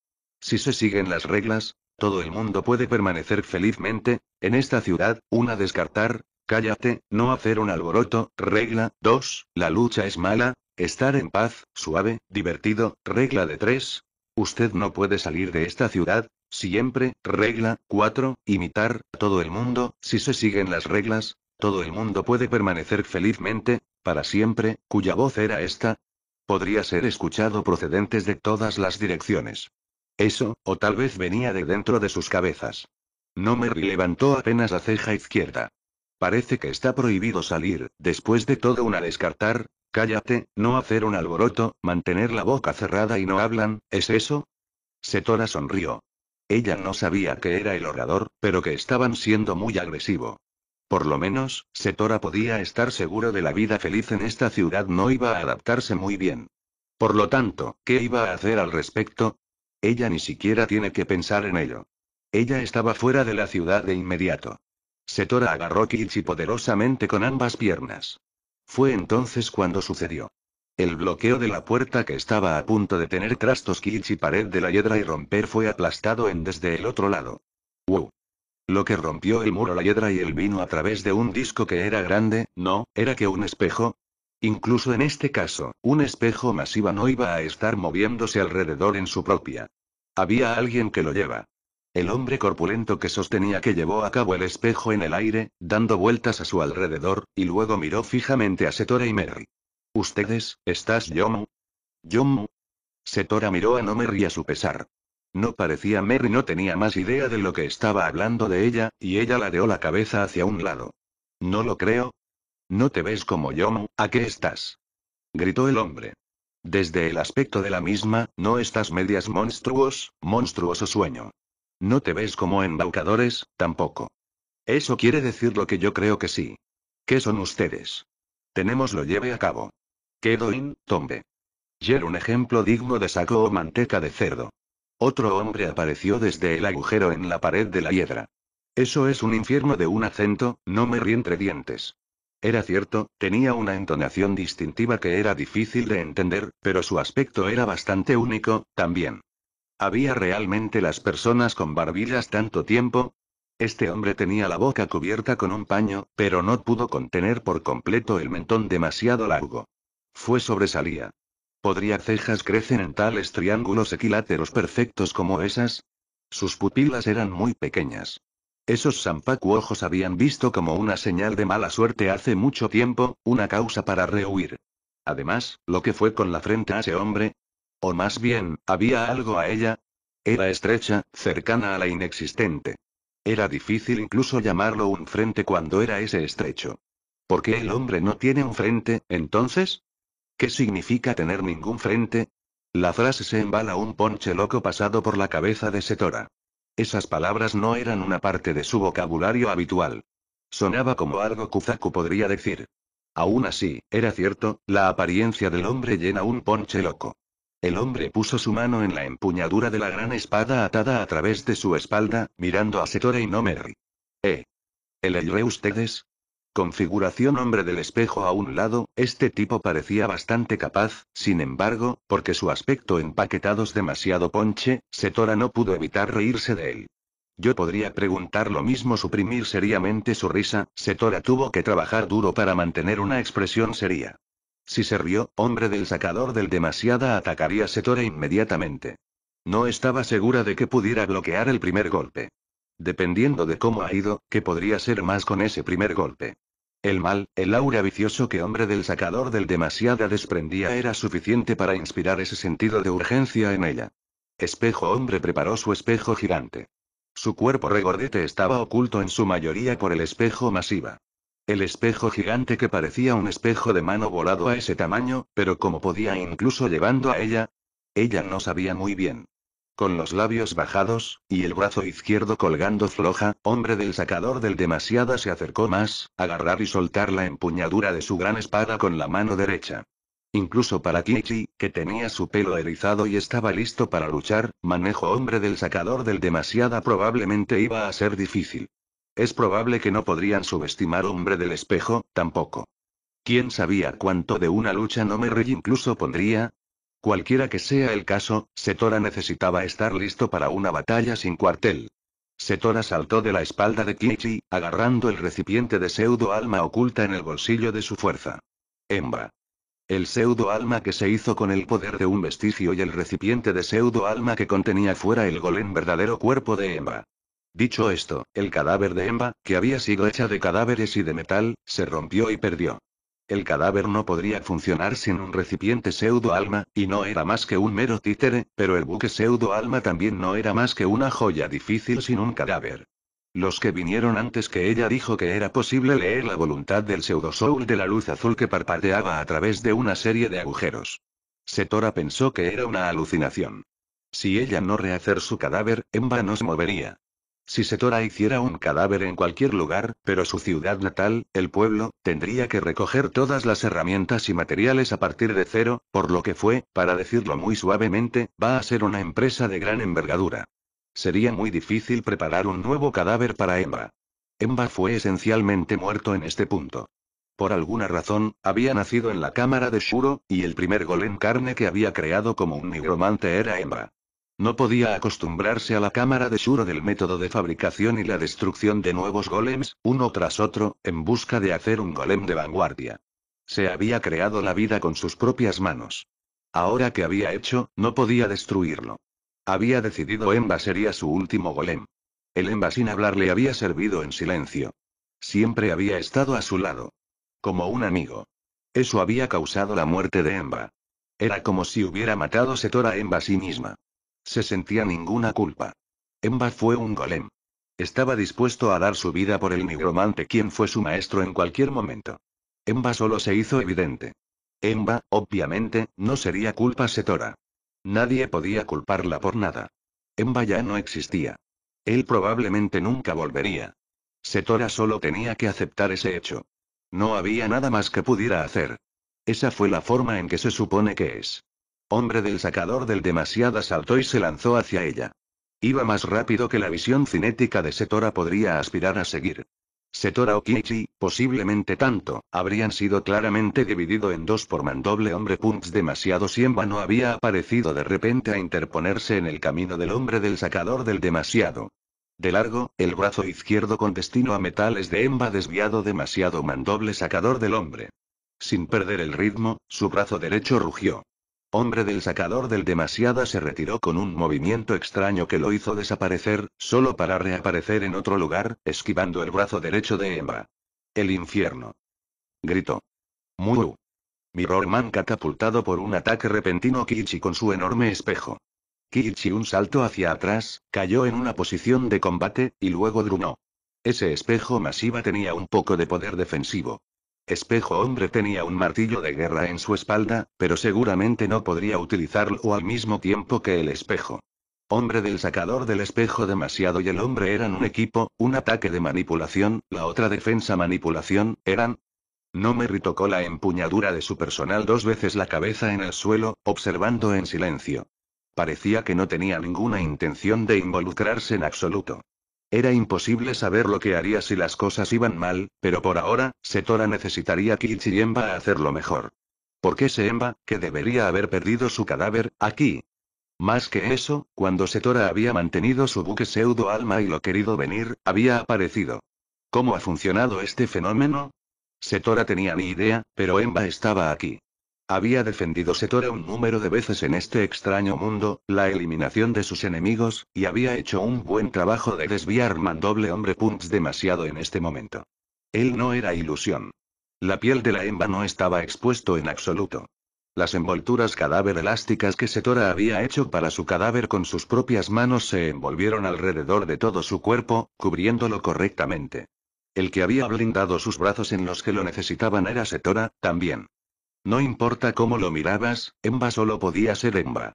Si se siguen las reglas, todo el mundo puede permanecer felizmente, en esta ciudad, una descartar, cállate, no hacer un alboroto, regla, 2, la lucha es mala, estar en paz, suave, divertido, regla de 3, usted no puede salir de esta ciudad, siempre, regla, 4, imitar, a todo el mundo, si se siguen las reglas, todo el mundo puede permanecer felizmente, para siempre, cuya voz era esta, podría ser escuchado procedentes de todas las direcciones. Eso, o tal vez venía de dentro de sus cabezas. No me levantó apenas la ceja izquierda. Parece que está prohibido salir, después de todo una descartar, cállate, no hacer un alboroto, mantener la boca cerrada y no hablan, ¿es eso? Setora sonrió. Ella no sabía que era el orador, pero que estaban siendo muy agresivo. Por lo menos, Setora podía estar seguro de la vida feliz en esta ciudad no iba a adaptarse muy bien. Por lo tanto, ¿qué iba a hacer al respecto? Ella ni siquiera tiene que pensar en ello. Ella estaba fuera de la ciudad de inmediato. Setora agarró a Kichi poderosamente con ambas piernas. Fue entonces cuando sucedió. El bloqueo de la puerta que estaba a punto de tener trastos Kichi pared de la hiedra y romper fue aplastado en desde el otro lado. ¡Wow! Lo que rompió el muro la hiedra y el vino a través de un disco que era grande, no, era que un espejo, Incluso en este caso, un espejo masiva no iba a estar moviéndose alrededor en su propia. Había alguien que lo lleva. El hombre corpulento que sostenía que llevó a cabo el espejo en el aire, dando vueltas a su alrededor, y luego miró fijamente a Setora y Merry. ¿Ustedes, estás Yomu? Yomu. Setora miró a No y a su pesar. No parecía Merry no tenía más idea de lo que estaba hablando de ella, y ella ladeó la cabeza hacia un lado. No lo creo, no te ves como yo, ¿a qué estás? gritó el hombre. Desde el aspecto de la misma, no estás medias monstruos, monstruoso sueño. No te ves como embaucadores, tampoco. Eso quiere decir lo que yo creo que sí. ¿Qué son ustedes? Tenemos lo lleve a cabo. Quedo in, tombe. Yer un ejemplo digno de saco o manteca de cerdo. Otro hombre apareció desde el agujero en la pared de la hiedra. Eso es un infierno de un acento, no me rientre entre dientes. Era cierto, tenía una entonación distintiva que era difícil de entender, pero su aspecto era bastante único, también. ¿Había realmente las personas con barbillas tanto tiempo? Este hombre tenía la boca cubierta con un paño, pero no pudo contener por completo el mentón demasiado largo. Fue sobresalía. ¿Podría cejas crecen en tales triángulos equiláteros perfectos como esas? Sus pupilas eran muy pequeñas. Esos zampacuojos ojos habían visto como una señal de mala suerte hace mucho tiempo, una causa para rehuir. Además, lo que fue con la frente a ese hombre. O más bien, había algo a ella. Era estrecha, cercana a la inexistente. Era difícil incluso llamarlo un frente cuando era ese estrecho. ¿Por qué el hombre no tiene un frente, entonces? ¿Qué significa tener ningún frente? La frase se embala un ponche loco pasado por la cabeza de Setora. Esas palabras no eran una parte de su vocabulario habitual. Sonaba como algo Kuzaku podría decir. Aún así, era cierto, la apariencia del hombre llena un ponche loco. El hombre puso su mano en la empuñadura de la gran espada atada a través de su espalda, mirando a Setore y Nomer. ¿Eh? iré ustedes? Configuración hombre del espejo a un lado, este tipo parecía bastante capaz, sin embargo, porque su aspecto empaquetados demasiado ponche, Setora no pudo evitar reírse de él. Yo podría preguntar lo mismo, suprimir seriamente su risa, Setora tuvo que trabajar duro para mantener una expresión seria. Si se rió, hombre del sacador del demasiada atacaría a Setora inmediatamente. No estaba segura de que pudiera bloquear el primer golpe. Dependiendo de cómo ha ido, que podría ser más con ese primer golpe. El mal, el aura vicioso que hombre del sacador del demasiada desprendía era suficiente para inspirar ese sentido de urgencia en ella. Espejo hombre preparó su espejo gigante. Su cuerpo regordete estaba oculto en su mayoría por el espejo masiva. El espejo gigante que parecía un espejo de mano volado a ese tamaño, pero como podía incluso llevando a ella. Ella no sabía muy bien. Con los labios bajados, y el brazo izquierdo colgando floja, hombre del sacador del demasiada se acercó más, agarrar y soltar la empuñadura de su gran espada con la mano derecha. Incluso para Kichi, que tenía su pelo erizado y estaba listo para luchar, manejo hombre del sacador del demasiada probablemente iba a ser difícil. Es probable que no podrían subestimar hombre del espejo, tampoco. ¿Quién sabía cuánto de una lucha no rey, incluso pondría, Cualquiera que sea el caso, Setora necesitaba estar listo para una batalla sin cuartel. Setora saltó de la espalda de Kichi, agarrando el recipiente de pseudo alma oculta en el bolsillo de su fuerza. Embra. El pseudo alma que se hizo con el poder de un vestigio y el recipiente de pseudo alma que contenía fuera el golem verdadero cuerpo de Embra. Dicho esto, el cadáver de Emba, que había sido hecha de cadáveres y de metal, se rompió y perdió. El cadáver no podría funcionar sin un recipiente pseudo-alma, y no era más que un mero títere, pero el buque pseudo-alma también no era más que una joya difícil sin un cadáver. Los que vinieron antes que ella dijo que era posible leer la voluntad del pseudo-soul de la luz azul que parpadeaba a través de una serie de agujeros. Setora pensó que era una alucinación. Si ella no rehacer su cadáver, Emba no se movería. Si Setora hiciera un cadáver en cualquier lugar, pero su ciudad natal, el pueblo, tendría que recoger todas las herramientas y materiales a partir de cero, por lo que fue, para decirlo muy suavemente, va a ser una empresa de gran envergadura. Sería muy difícil preparar un nuevo cadáver para Embra. Emba fue esencialmente muerto en este punto. Por alguna razón, había nacido en la cámara de Shuro, y el primer golem carne que había creado como un nigromante era Embra. No podía acostumbrarse a la cámara de Shuro del método de fabricación y la destrucción de nuevos golems, uno tras otro, en busca de hacer un golem de vanguardia. Se había creado la vida con sus propias manos. Ahora que había hecho, no podía destruirlo. Había decidido Emba sería su último golem. El Emba sin hablar le había servido en silencio. Siempre había estado a su lado. Como un amigo. Eso había causado la muerte de Emba. Era como si hubiera matado Setora Emba a sí misma se sentía ninguna culpa. Emba fue un golem. Estaba dispuesto a dar su vida por el nigromante quien fue su maestro en cualquier momento. Emba solo se hizo evidente. Emba, obviamente, no sería culpa Setora. Nadie podía culparla por nada. Emba ya no existía. Él probablemente nunca volvería. Setora solo tenía que aceptar ese hecho. No había nada más que pudiera hacer. Esa fue la forma en que se supone que es. Hombre del sacador del demasiado saltó y se lanzó hacia ella. Iba más rápido que la visión cinética de Setora podría aspirar a seguir. Setora o Kichi, posiblemente tanto, habrían sido claramente dividido en dos por mandoble hombre punts demasiado si Emba no había aparecido de repente a interponerse en el camino del hombre del sacador del demasiado. De largo, el brazo izquierdo con destino a metales de emba desviado demasiado mandoble sacador del hombre. Sin perder el ritmo, su brazo derecho rugió. Hombre del sacador del demasiada se retiró con un movimiento extraño que lo hizo desaparecer, solo para reaparecer en otro lugar, esquivando el brazo derecho de Emma. El infierno. Gritó. Mirror Man catapultado por un ataque repentino Kichi con su enorme espejo. Kichi un salto hacia atrás, cayó en una posición de combate, y luego drunó. Ese espejo masiva tenía un poco de poder defensivo. Espejo Hombre tenía un martillo de guerra en su espalda, pero seguramente no podría utilizarlo al mismo tiempo que el espejo. Hombre del sacador del espejo demasiado y el hombre eran un equipo, un ataque de manipulación, la otra defensa manipulación, eran... No me ritocó la empuñadura de su personal dos veces la cabeza en el suelo, observando en silencio. Parecía que no tenía ninguna intención de involucrarse en absoluto. Era imposible saber lo que haría si las cosas iban mal, pero por ahora, Setora necesitaría que Ichiyenba a hacerlo mejor. ¿Por qué Seemba, que debería haber perdido su cadáver, aquí? Más que eso, cuando Setora había mantenido su buque pseudo alma y lo querido venir, había aparecido. ¿Cómo ha funcionado este fenómeno? Setora tenía ni idea, pero Emba estaba aquí. Había defendido Setora un número de veces en este extraño mundo, la eliminación de sus enemigos, y había hecho un buen trabajo de desviar mandoble hombre punts demasiado en este momento. Él no era ilusión. La piel de la hemba no estaba expuesto en absoluto. Las envolturas cadáver elásticas que Setora había hecho para su cadáver con sus propias manos se envolvieron alrededor de todo su cuerpo, cubriéndolo correctamente. El que había blindado sus brazos en los que lo necesitaban era Setora, también. No importa cómo lo mirabas, Emba solo podía ser Emba.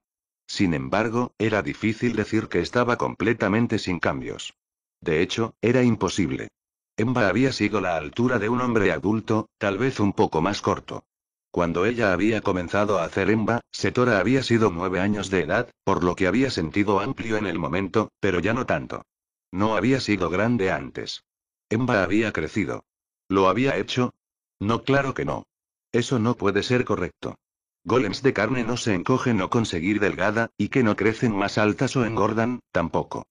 Sin embargo, era difícil decir que estaba completamente sin cambios. De hecho, era imposible. Emba había sido la altura de un hombre adulto, tal vez un poco más corto. Cuando ella había comenzado a hacer Emba, Setora había sido nueve años de edad, por lo que había sentido amplio en el momento, pero ya no tanto. No había sido grande antes. Emba había crecido. ¿Lo había hecho? No, claro que no. Eso no puede ser correcto. Golems de carne no se encogen o conseguir delgada, y que no crecen más altas o engordan, tampoco.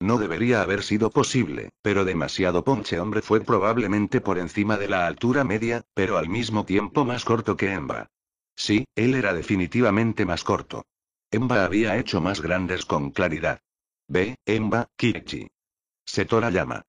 No debería haber sido posible, pero demasiado ponche hombre fue probablemente por encima de la altura media, pero al mismo tiempo más corto que Emba. Sí, él era definitivamente más corto. Emba había hecho más grandes con claridad. B. Emba, Kichi. Setora llama.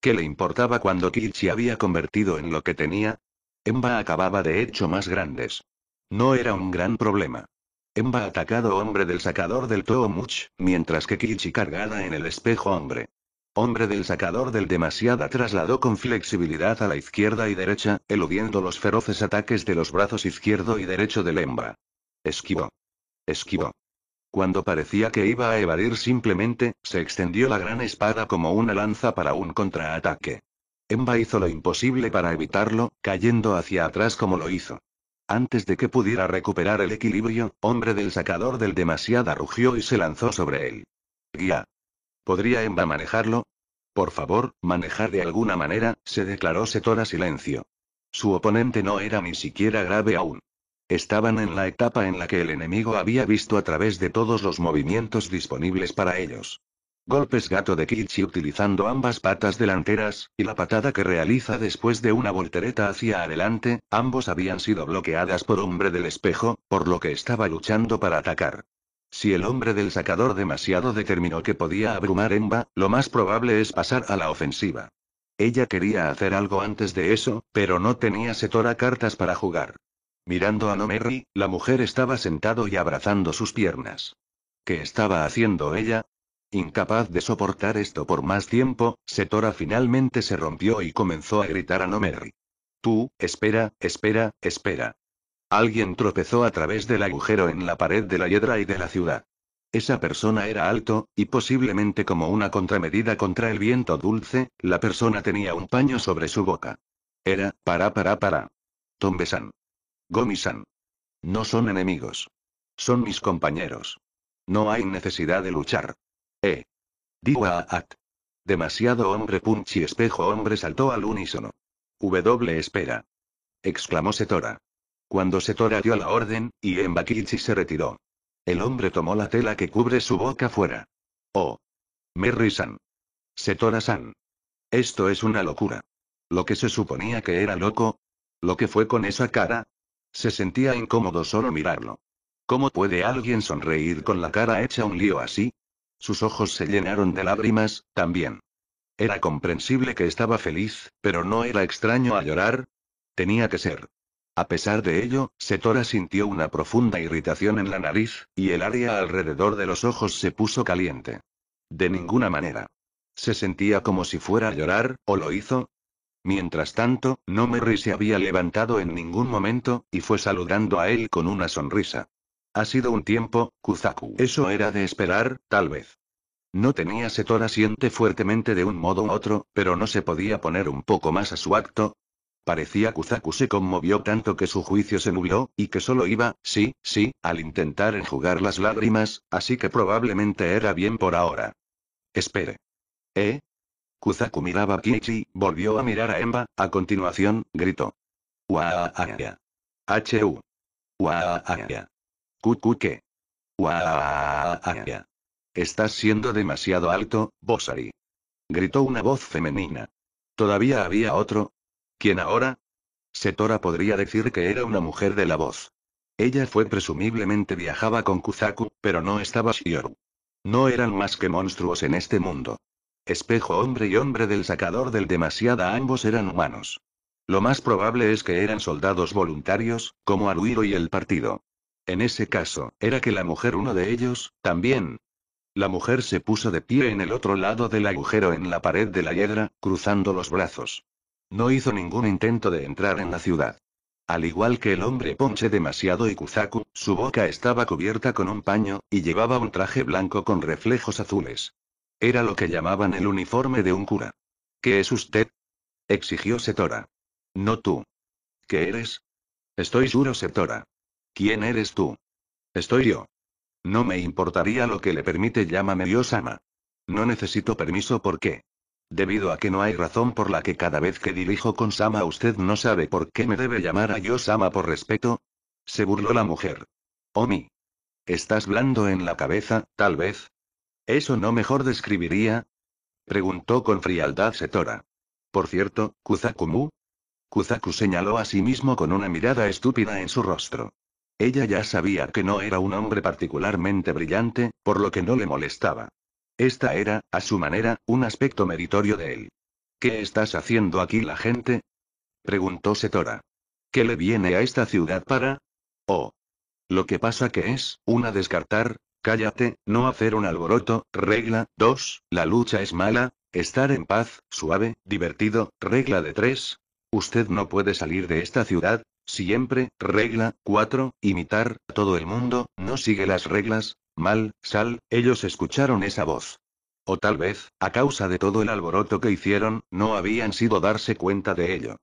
¿Qué le importaba cuando Kichi había convertido en lo que tenía? Emba acababa de hecho más grandes. No era un gran problema. Emba atacado hombre del sacador del Toomuch, mientras que Kichi cargada en el espejo hombre. Hombre del sacador del demasiada trasladó con flexibilidad a la izquierda y derecha, eludiendo los feroces ataques de los brazos izquierdo y derecho del Emba. Esquivó. Esquivó. Cuando parecía que iba a evadir simplemente, se extendió la gran espada como una lanza para un contraataque. Emba hizo lo imposible para evitarlo, cayendo hacia atrás como lo hizo. Antes de que pudiera recuperar el equilibrio, hombre del sacador del demasiada rugió y se lanzó sobre él. Guía. ¿Podría Emba manejarlo? Por favor, manejar de alguna manera, se declaró Setora Silencio. Su oponente no era ni siquiera grave aún. Estaban en la etapa en la que el enemigo había visto a través de todos los movimientos disponibles para ellos. Golpes gato de Kichi utilizando ambas patas delanteras, y la patada que realiza después de una voltereta hacia adelante, ambos habían sido bloqueadas por hombre del espejo, por lo que estaba luchando para atacar. Si el hombre del sacador demasiado determinó que podía abrumar Emba, lo más probable es pasar a la ofensiva. Ella quería hacer algo antes de eso, pero no tenía Setora cartas para jugar. Mirando a Nomerri, la mujer estaba sentado y abrazando sus piernas. ¿Qué estaba haciendo ella? Incapaz de soportar esto por más tiempo, Setora finalmente se rompió y comenzó a gritar a Nomerri. Tú, espera, espera, espera. Alguien tropezó a través del agujero en la pared de la hiedra y de la ciudad. Esa persona era alto, y posiblemente como una contramedida contra el viento dulce, la persona tenía un paño sobre su boca. Era, para, para, para. Tombesan. Gomisan. No son enemigos. Son mis compañeros. No hay necesidad de luchar. Eh. Digo a At. Demasiado hombre punchi espejo hombre saltó al unísono. W espera. Exclamó Setora. Cuando Setora dio la orden, y Embakichi se retiró. El hombre tomó la tela que cubre su boca fuera. Oh. Merry-san. Setora-san. Esto es una locura. Lo que se suponía que era loco. Lo que fue con esa cara. Se sentía incómodo solo mirarlo. ¿Cómo puede alguien sonreír con la cara hecha un lío así? Sus ojos se llenaron de lágrimas, también. Era comprensible que estaba feliz, pero no era extraño a llorar. Tenía que ser. A pesar de ello, Setora sintió una profunda irritación en la nariz, y el área alrededor de los ojos se puso caliente. De ninguna manera. Se sentía como si fuera a llorar, o lo hizo, Mientras tanto, no Merry se había levantado en ningún momento, y fue saludando a él con una sonrisa. Ha sido un tiempo, Kuzaku. Eso era de esperar, tal vez. No tenía Setora siente fuertemente de un modo u otro, pero no se podía poner un poco más a su acto. Parecía Kuzaku se conmovió tanto que su juicio se nubló, y que solo iba, sí, sí, al intentar enjugar las lágrimas, así que probablemente era bien por ahora. Espere. ¿Eh? Kuzaku miraba a Kichi, volvió a mirar a Emba, a continuación, gritó. H.U que Estás siendo demasiado alto, Bosari. Gritó una voz femenina. Todavía había otro. ¿Quién ahora? Setora podría decir que era una mujer de la voz. Ella fue presumiblemente viajaba con Kuzaku, pero no estaba Shioru. No eran más que monstruos en este mundo. Espejo hombre y hombre del sacador del demasiada ambos eran humanos. Lo más probable es que eran soldados voluntarios, como Aruiro y el partido. En ese caso, era que la mujer uno de ellos, también. La mujer se puso de pie en el otro lado del agujero en la pared de la hiedra, cruzando los brazos. No hizo ningún intento de entrar en la ciudad. Al igual que el hombre Ponche demasiado y Kuzaku, su boca estaba cubierta con un paño, y llevaba un traje blanco con reflejos azules. Era lo que llamaban el uniforme de un cura. ¿Qué es usted? exigió Setora. No tú. ¿Qué eres? Estoy seguro Setora. ¿Quién eres tú? Estoy yo. No me importaría lo que le permite llámame dios No necesito permiso porque. Debido a que no hay razón por la que cada vez que dirijo con Sama usted no sabe por qué me debe llamar a yo por respeto. Se burló la mujer. mi. ¿Estás blando en la cabeza, tal vez? ¿Eso no mejor describiría? Preguntó con frialdad Setora. Por cierto, Kuzakumu. Kuzaku señaló a sí mismo con una mirada estúpida en su rostro. Ella ya sabía que no era un hombre particularmente brillante, por lo que no le molestaba. Esta era, a su manera, un aspecto meritorio de él. ¿Qué estás haciendo aquí la gente? preguntó Setora. ¿Qué le viene a esta ciudad para? Oh. Lo que pasa que es, una descartar, cállate, no hacer un alboroto, regla, dos, la lucha es mala, estar en paz, suave, divertido, regla de tres. Usted no puede salir de esta ciudad, Siempre, regla 4, imitar, todo el mundo, no sigue las reglas, mal, sal, ellos escucharon esa voz. O tal vez, a causa de todo el alboroto que hicieron, no habían sido darse cuenta de ello.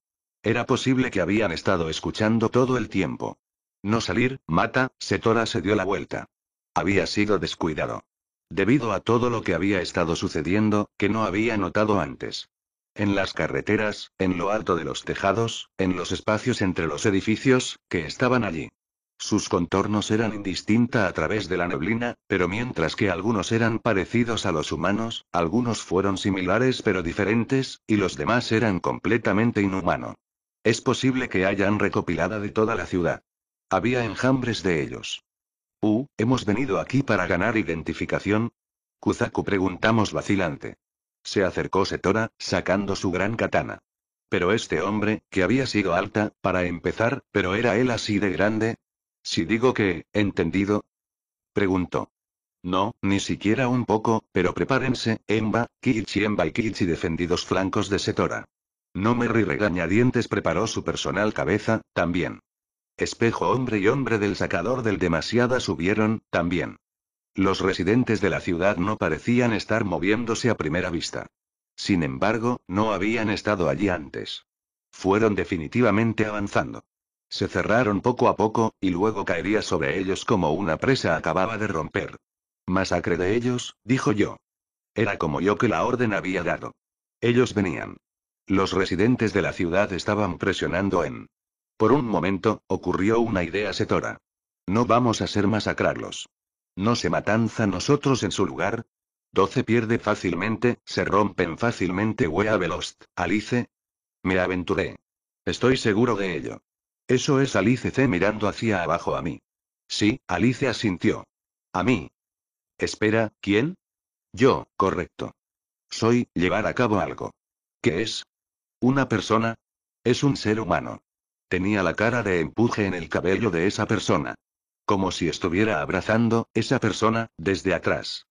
Era posible que habían estado escuchando todo el tiempo. No salir, mata, Setora se dio la vuelta. Había sido descuidado. Debido a todo lo que había estado sucediendo, que no había notado antes en las carreteras, en lo alto de los tejados, en los espacios entre los edificios, que estaban allí. Sus contornos eran indistinta a través de la neblina, pero mientras que algunos eran parecidos a los humanos, algunos fueron similares pero diferentes, y los demás eran completamente inhumano. Es posible que hayan recopilada de toda la ciudad. Había enjambres de ellos. Uh, hemos venido aquí para ganar identificación. Kuzaku preguntamos vacilante. Se acercó Setora, sacando su gran katana. Pero este hombre, que había sido alta, para empezar, pero era él así de grande. Si digo que, ¿entendido? Preguntó. No, ni siquiera un poco, pero prepárense, Emba, Kichi, Emba y Kichi defendidos flancos de Setora. No Nomeri regañadientes preparó su personal cabeza, también. Espejo hombre y hombre del sacador del demasiada subieron, también. Los residentes de la ciudad no parecían estar moviéndose a primera vista. Sin embargo, no habían estado allí antes. Fueron definitivamente avanzando. Se cerraron poco a poco, y luego caería sobre ellos como una presa acababa de romper. Masacre de ellos, dijo yo. Era como yo que la orden había dado. Ellos venían. Los residentes de la ciudad estaban presionando en. Por un momento, ocurrió una idea setora. No vamos a ser masacrarlos. ¿No se matanza nosotros en su lugar? 12 pierde fácilmente, se rompen fácilmente wea velost, Alice. Me aventuré. Estoy seguro de ello. Eso es Alice C mirando hacia abajo a mí. Sí, Alice asintió. A mí. Espera, ¿quién? Yo, correcto. Soy, llevar a cabo algo. ¿Qué es? ¿Una persona? Es un ser humano. Tenía la cara de empuje en el cabello de esa persona. Como si estuviera abrazando, esa persona, desde atrás.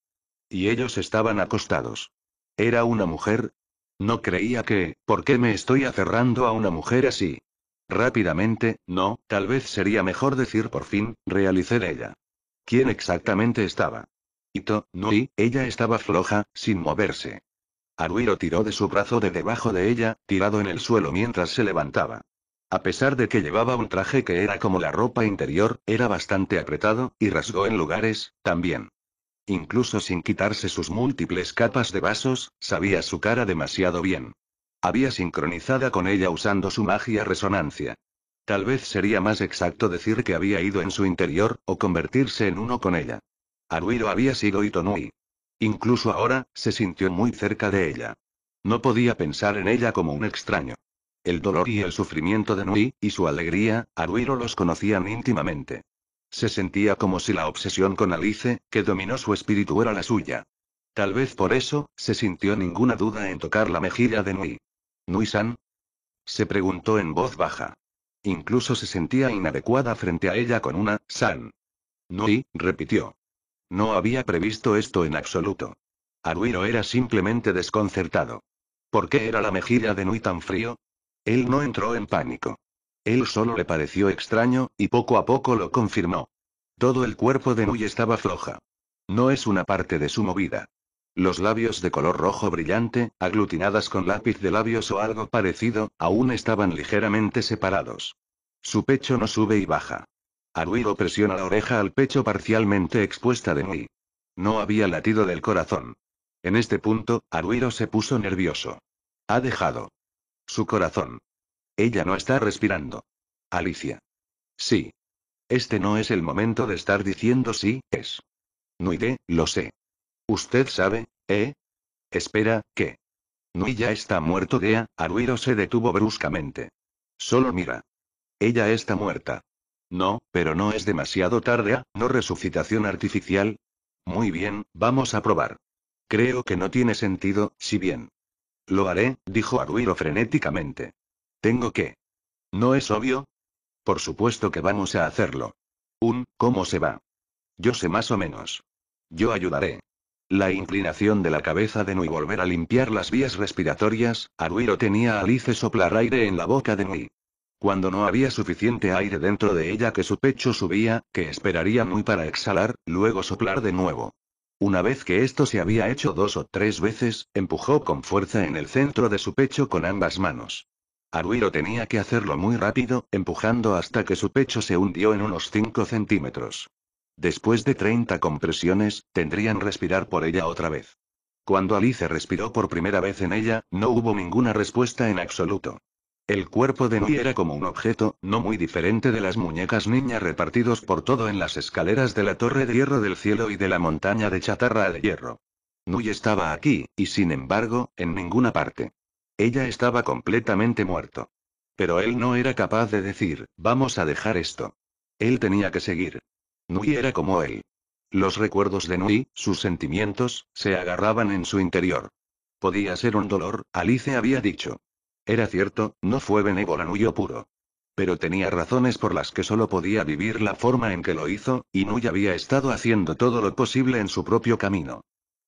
Y ellos estaban acostados. ¿Era una mujer? No creía que, ¿por qué me estoy aferrando a una mujer así? Rápidamente, no, tal vez sería mejor decir por fin, realicé ella. ¿Quién exactamente estaba? Ito, Nui, ella estaba floja, sin moverse. Aruiro tiró de su brazo de debajo de ella, tirado en el suelo mientras se levantaba. A pesar de que llevaba un traje que era como la ropa interior, era bastante apretado, y rasgó en lugares, también. Incluso sin quitarse sus múltiples capas de vasos, sabía su cara demasiado bien. Había sincronizada con ella usando su magia resonancia. Tal vez sería más exacto decir que había ido en su interior, o convertirse en uno con ella. Aruiro había sido Itonui. Incluso ahora, se sintió muy cerca de ella. No podía pensar en ella como un extraño. El dolor y el sufrimiento de Nui, y su alegría, Aruiro los conocían íntimamente. Se sentía como si la obsesión con Alice, que dominó su espíritu, era la suya. Tal vez por eso, se sintió ninguna duda en tocar la mejilla de Nui. ¿Nui-san? Se preguntó en voz baja. Incluso se sentía inadecuada frente a ella con una, san. Nui, repitió. No había previsto esto en absoluto. Aruiro era simplemente desconcertado. ¿Por qué era la mejilla de Nui tan frío? Él no entró en pánico. Él solo le pareció extraño, y poco a poco lo confirmó. Todo el cuerpo de Nui estaba floja. No es una parte de su movida. Los labios de color rojo brillante, aglutinadas con lápiz de labios o algo parecido, aún estaban ligeramente separados. Su pecho no sube y baja. Aruiro presiona la oreja al pecho parcialmente expuesta de Nui. No había latido del corazón. En este punto, Aruiro se puso nervioso. Ha dejado. Su corazón. Ella no está respirando. Alicia. Sí. Este no es el momento de estar diciendo sí, es. Nuide, lo sé. Usted sabe, ¿eh? Espera, ¿qué? Nui ya está muerto. Gea, Aruiro se detuvo bruscamente. Solo mira. Ella está muerta. No, pero no es demasiado tarde, ¿eh? ¿no resucitación artificial? Muy bien, vamos a probar. Creo que no tiene sentido, si bien. Lo haré, dijo Aruiro frenéticamente. Tengo que. ¿No es obvio? Por supuesto que vamos a hacerlo. Un, ¿cómo se va? Yo sé más o menos. Yo ayudaré. La inclinación de la cabeza de Nui volver a limpiar las vías respiratorias, Aruiro tenía a Alice soplar aire en la boca de Nui. Cuando no había suficiente aire dentro de ella que su pecho subía, que esperaría Nui para exhalar, luego soplar de nuevo. Una vez que esto se había hecho dos o tres veces, empujó con fuerza en el centro de su pecho con ambas manos. Aruiro tenía que hacerlo muy rápido, empujando hasta que su pecho se hundió en unos 5 centímetros. Después de 30 compresiones, tendrían respirar por ella otra vez. Cuando Alice respiró por primera vez en ella, no hubo ninguna respuesta en absoluto. El cuerpo de Nui era como un objeto, no muy diferente de las muñecas niñas repartidos por todo en las escaleras de la torre de hierro del cielo y de la montaña de chatarra de hierro. Nui estaba aquí, y sin embargo, en ninguna parte. Ella estaba completamente muerto. Pero él no era capaz de decir, vamos a dejar esto. Él tenía que seguir. Nui era como él. Los recuerdos de Nui, sus sentimientos, se agarraban en su interior. Podía ser un dolor, Alice había dicho. Era cierto, no fue Nuyo puro. Pero tenía razones por las que solo podía vivir la forma en que lo hizo, y Nuy había estado haciendo todo lo posible en su propio camino.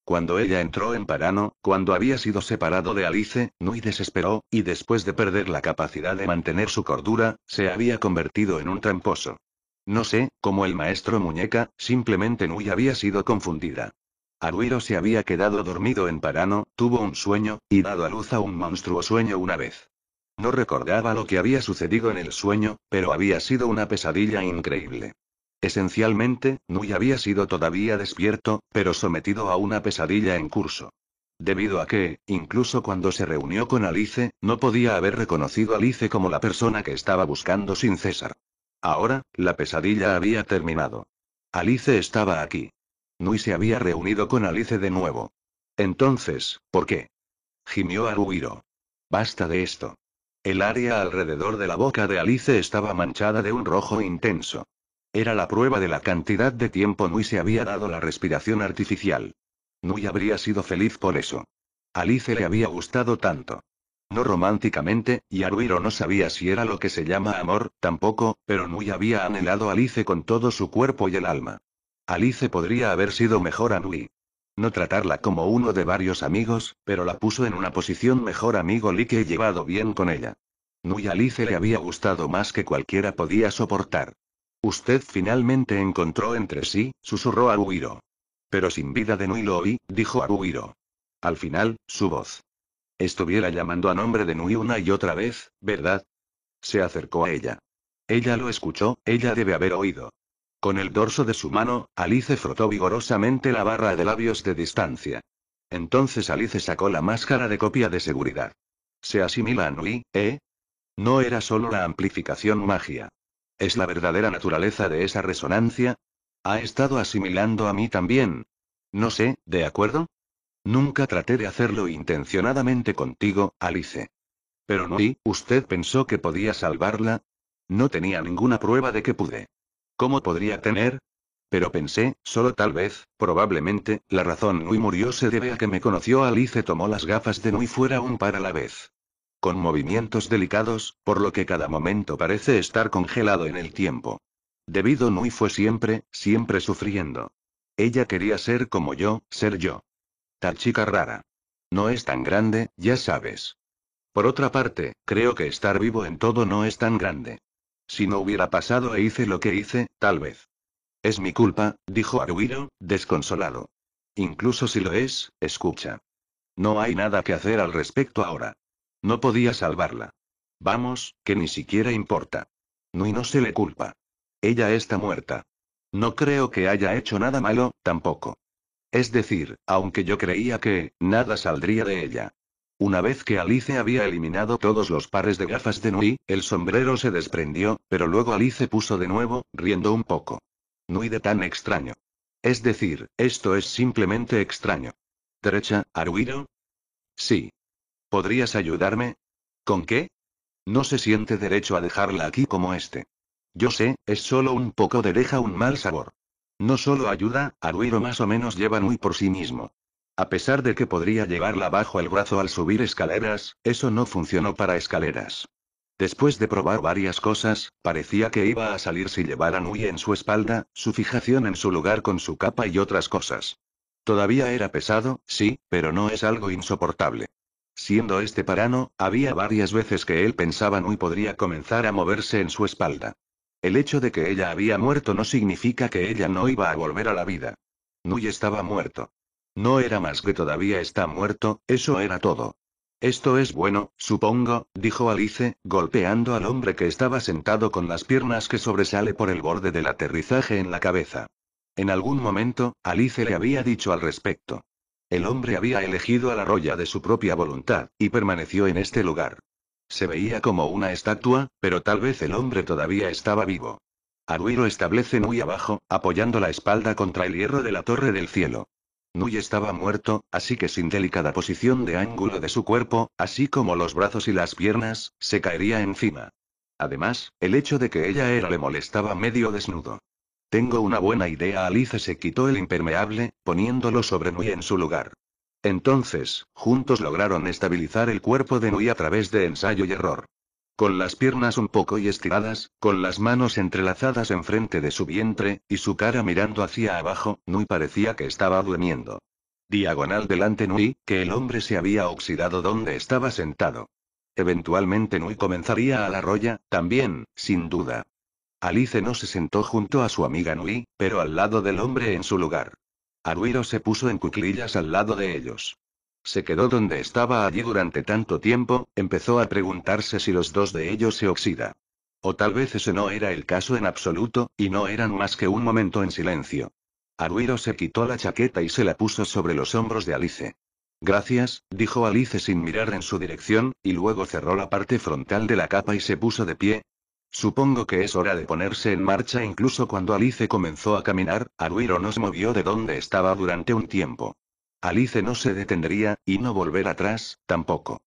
Cuando ella entró en Parano, cuando había sido separado de Alice, Nui desesperó, y después de perder la capacidad de mantener su cordura, se había convertido en un tramposo. No sé, como el maestro muñeca, simplemente Nui había sido confundida. Aruiro se había quedado dormido en Parano, tuvo un sueño, y dado a luz a un monstruo sueño una vez. No recordaba lo que había sucedido en el sueño, pero había sido una pesadilla increíble. Esencialmente, Nui había sido todavía despierto, pero sometido a una pesadilla en curso. Debido a que, incluso cuando se reunió con Alice, no podía haber reconocido a Alice como la persona que estaba buscando sin César. Ahora, la pesadilla había terminado. Alice estaba aquí. Nui se había reunido con Alice de nuevo. Entonces, ¿por qué? Gimió Aruiro. Basta de esto. El área alrededor de la boca de Alice estaba manchada de un rojo intenso. Era la prueba de la cantidad de tiempo Nui se había dado la respiración artificial. Nui habría sido feliz por eso. Alice le había gustado tanto. No románticamente, y Aruiro no sabía si era lo que se llama amor, tampoco, pero Nui había anhelado a Alice con todo su cuerpo y el alma. Alice podría haber sido mejor a Nui. No tratarla como uno de varios amigos, pero la puso en una posición mejor amigo Lee que he llevado bien con ella. Nui Alice le había gustado más que cualquiera podía soportar. Usted finalmente encontró entre sí, susurró a Pero sin vida de Nui lo oí, dijo a Al final, su voz. Estuviera llamando a nombre de Nui una y otra vez, ¿verdad? Se acercó a ella. Ella lo escuchó, ella debe haber oído. Con el dorso de su mano, Alice frotó vigorosamente la barra de labios de distancia. Entonces Alice sacó la máscara de copia de seguridad. Se asimila a Nui, ¿eh? No era solo la amplificación magia. ¿Es la verdadera naturaleza de esa resonancia? ¿Ha estado asimilando a mí también? No sé, ¿de acuerdo? Nunca traté de hacerlo intencionadamente contigo, Alice. Pero Nui, ¿usted pensó que podía salvarla? No tenía ninguna prueba de que pude. ¿Cómo podría tener? Pero pensé, solo tal vez, probablemente, la razón Nui murió se debe a que me conoció Alice tomó las gafas de Nui fuera un par a la vez. Con movimientos delicados, por lo que cada momento parece estar congelado en el tiempo. Debido Nui fue siempre, siempre sufriendo. Ella quería ser como yo, ser yo. Tal chica rara. No es tan grande, ya sabes. Por otra parte, creo que estar vivo en todo no es tan grande. Si no hubiera pasado e hice lo que hice, tal vez. Es mi culpa, dijo Aruiro, desconsolado. Incluso si lo es, escucha. No hay nada que hacer al respecto ahora. No podía salvarla. Vamos, que ni siquiera importa. No y no se le culpa. Ella está muerta. No creo que haya hecho nada malo, tampoco. Es decir, aunque yo creía que, nada saldría de ella. Una vez que Alice había eliminado todos los pares de gafas de Nui, el sombrero se desprendió, pero luego Alice puso de nuevo, riendo un poco. Nui de tan extraño. Es decir, esto es simplemente extraño. Derecha, Aruiro. Sí. ¿Podrías ayudarme? ¿Con qué? No se siente derecho a dejarla aquí como este. Yo sé, es solo un poco de deja un mal sabor. No solo ayuda, Aruiro más o menos lleva Nui por sí mismo. A pesar de que podría llevarla bajo el brazo al subir escaleras, eso no funcionó para escaleras. Después de probar varias cosas, parecía que iba a salir si llevara Nui en su espalda, su fijación en su lugar con su capa y otras cosas. Todavía era pesado, sí, pero no es algo insoportable. Siendo este parano, había varias veces que él pensaba Nui podría comenzar a moverse en su espalda. El hecho de que ella había muerto no significa que ella no iba a volver a la vida. Nui estaba muerto. No era más que todavía está muerto, eso era todo. Esto es bueno, supongo, dijo Alice, golpeando al hombre que estaba sentado con las piernas que sobresale por el borde del aterrizaje en la cabeza. En algún momento, Alice le había dicho al respecto. El hombre había elegido a la roya de su propia voluntad, y permaneció en este lugar. Se veía como una estatua, pero tal vez el hombre todavía estaba vivo. lo establece muy abajo, apoyando la espalda contra el hierro de la torre del cielo. Nui estaba muerto, así que sin delicada posición de ángulo de su cuerpo, así como los brazos y las piernas, se caería encima. Además, el hecho de que ella era le molestaba medio desnudo. Tengo una buena idea. Alice se quitó el impermeable, poniéndolo sobre Nui en su lugar. Entonces, juntos lograron estabilizar el cuerpo de Nui a través de ensayo y error con las piernas un poco y estiradas, con las manos entrelazadas enfrente de su vientre, y su cara mirando hacia abajo, Nui parecía que estaba durmiendo. Diagonal delante Nui, que el hombre se había oxidado donde estaba sentado. Eventualmente Nui comenzaría a la roya, también, sin duda. Alice no se sentó junto a su amiga Nui, pero al lado del hombre en su lugar. Aruiro se puso en cuclillas al lado de ellos se quedó donde estaba allí durante tanto tiempo, empezó a preguntarse si los dos de ellos se oxida. O tal vez ese no era el caso en absoluto, y no eran más que un momento en silencio. Aruiro se quitó la chaqueta y se la puso sobre los hombros de Alice. Gracias, dijo Alice sin mirar en su dirección, y luego cerró la parte frontal de la capa y se puso de pie, Supongo que es hora de ponerse en marcha incluso cuando Alice comenzó a caminar, Aruiro no se movió de donde estaba durante un tiempo. Alice no se detendría, y no volver atrás, tampoco.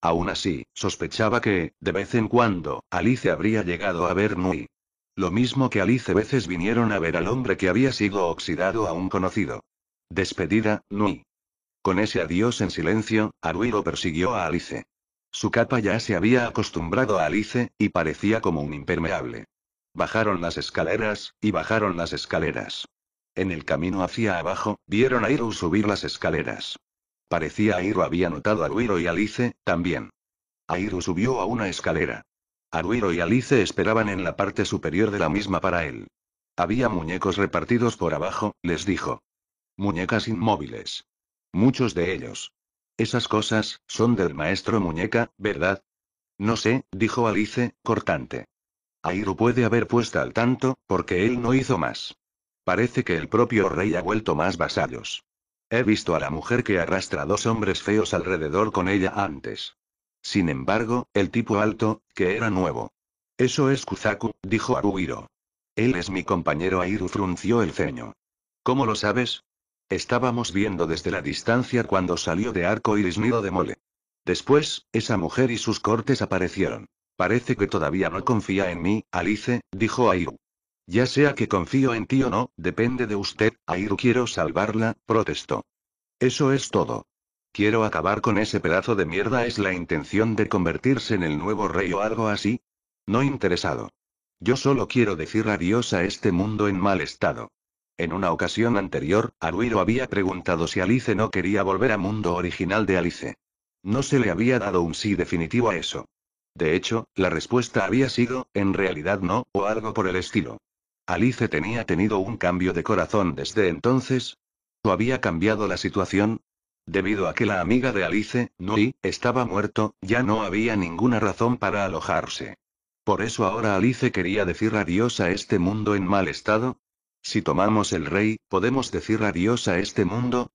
Aún así, sospechaba que, de vez en cuando, Alice habría llegado a ver Nui. Lo mismo que Alice veces vinieron a ver al hombre que había sido oxidado a un conocido. Despedida, Nui. Con ese adiós en silencio, Aruiro persiguió a Alice. Su capa ya se había acostumbrado a Alice, y parecía como un impermeable. Bajaron las escaleras, y bajaron las escaleras. En el camino hacia abajo, vieron a Iroh subir las escaleras. Parecía Airo había notado a Ruiro y Alice, también. Airo subió a una escalera. Aruiro y Alice esperaban en la parte superior de la misma para él. Había muñecos repartidos por abajo, les dijo. Muñecas inmóviles. Muchos de ellos. Esas cosas, son del maestro muñeca, ¿verdad? No sé, dijo Alice, cortante. Airo puede haber puesto al tanto, porque él no hizo más. Parece que el propio rey ha vuelto más vasallos. He visto a la mujer que arrastra dos hombres feos alrededor con ella antes. Sin embargo, el tipo alto, que era nuevo. Eso es Kuzaku, dijo Aruhiro. Él es mi compañero Airu frunció el ceño. ¿Cómo lo sabes? Estábamos viendo desde la distancia cuando salió de arco iris nido de mole. Después, esa mujer y sus cortes aparecieron. Parece que todavía no confía en mí, Alice, dijo Airu. Ya sea que confío en ti o no, depende de usted, Airu quiero salvarla, protestó. Eso es todo. Quiero acabar con ese pedazo de mierda es la intención de convertirse en el nuevo rey o algo así. No interesado. Yo solo quiero decir adiós a este mundo en mal estado. En una ocasión anterior, Aruiro había preguntado si Alice no quería volver a mundo original de Alice. No se le había dado un sí definitivo a eso. De hecho, la respuesta había sido, en realidad no, o algo por el estilo. Alice tenía tenido un cambio de corazón desde entonces. ¿O había cambiado la situación? Debido a que la amiga de Alice, Nui, estaba muerto, ya no había ninguna razón para alojarse. Por eso ahora Alice quería decir adiós a este mundo en mal estado. Si tomamos el rey, ¿podemos decir adiós a este mundo?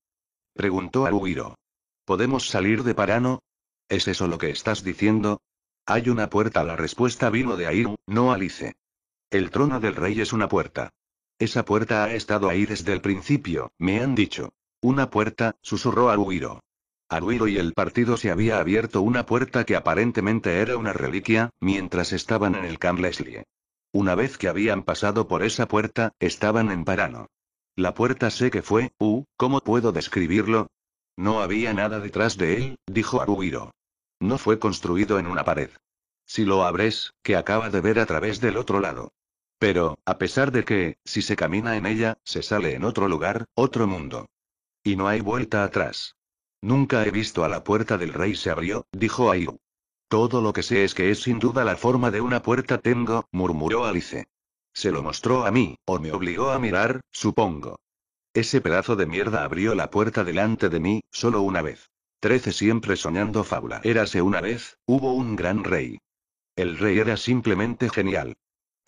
Preguntó Aruiro. ¿Podemos salir de Parano? ¿Es eso lo que estás diciendo? Hay una puerta. La respuesta vino de Airu, no Alice. El trono del rey es una puerta. Esa puerta ha estado ahí desde el principio, me han dicho. Una puerta, susurró Aruiro. Aruiro y el partido se había abierto una puerta que aparentemente era una reliquia, mientras estaban en el Camp Leslie. Una vez que habían pasado por esa puerta, estaban en Parano. La puerta sé que fue, uh, ¿cómo puedo describirlo? No había nada detrás de él, dijo Aruiro. No fue construido en una pared. Si lo abres, que acaba de ver a través del otro lado. Pero, a pesar de que, si se camina en ella, se sale en otro lugar, otro mundo. Y no hay vuelta atrás. Nunca he visto a la puerta del rey se abrió, dijo Ayu. Todo lo que sé es que es sin duda la forma de una puerta tengo, murmuró Alice. Se lo mostró a mí, o me obligó a mirar, supongo. Ese pedazo de mierda abrió la puerta delante de mí, solo una vez. Trece siempre soñando fábula. Érase una vez, hubo un gran rey. El rey era simplemente genial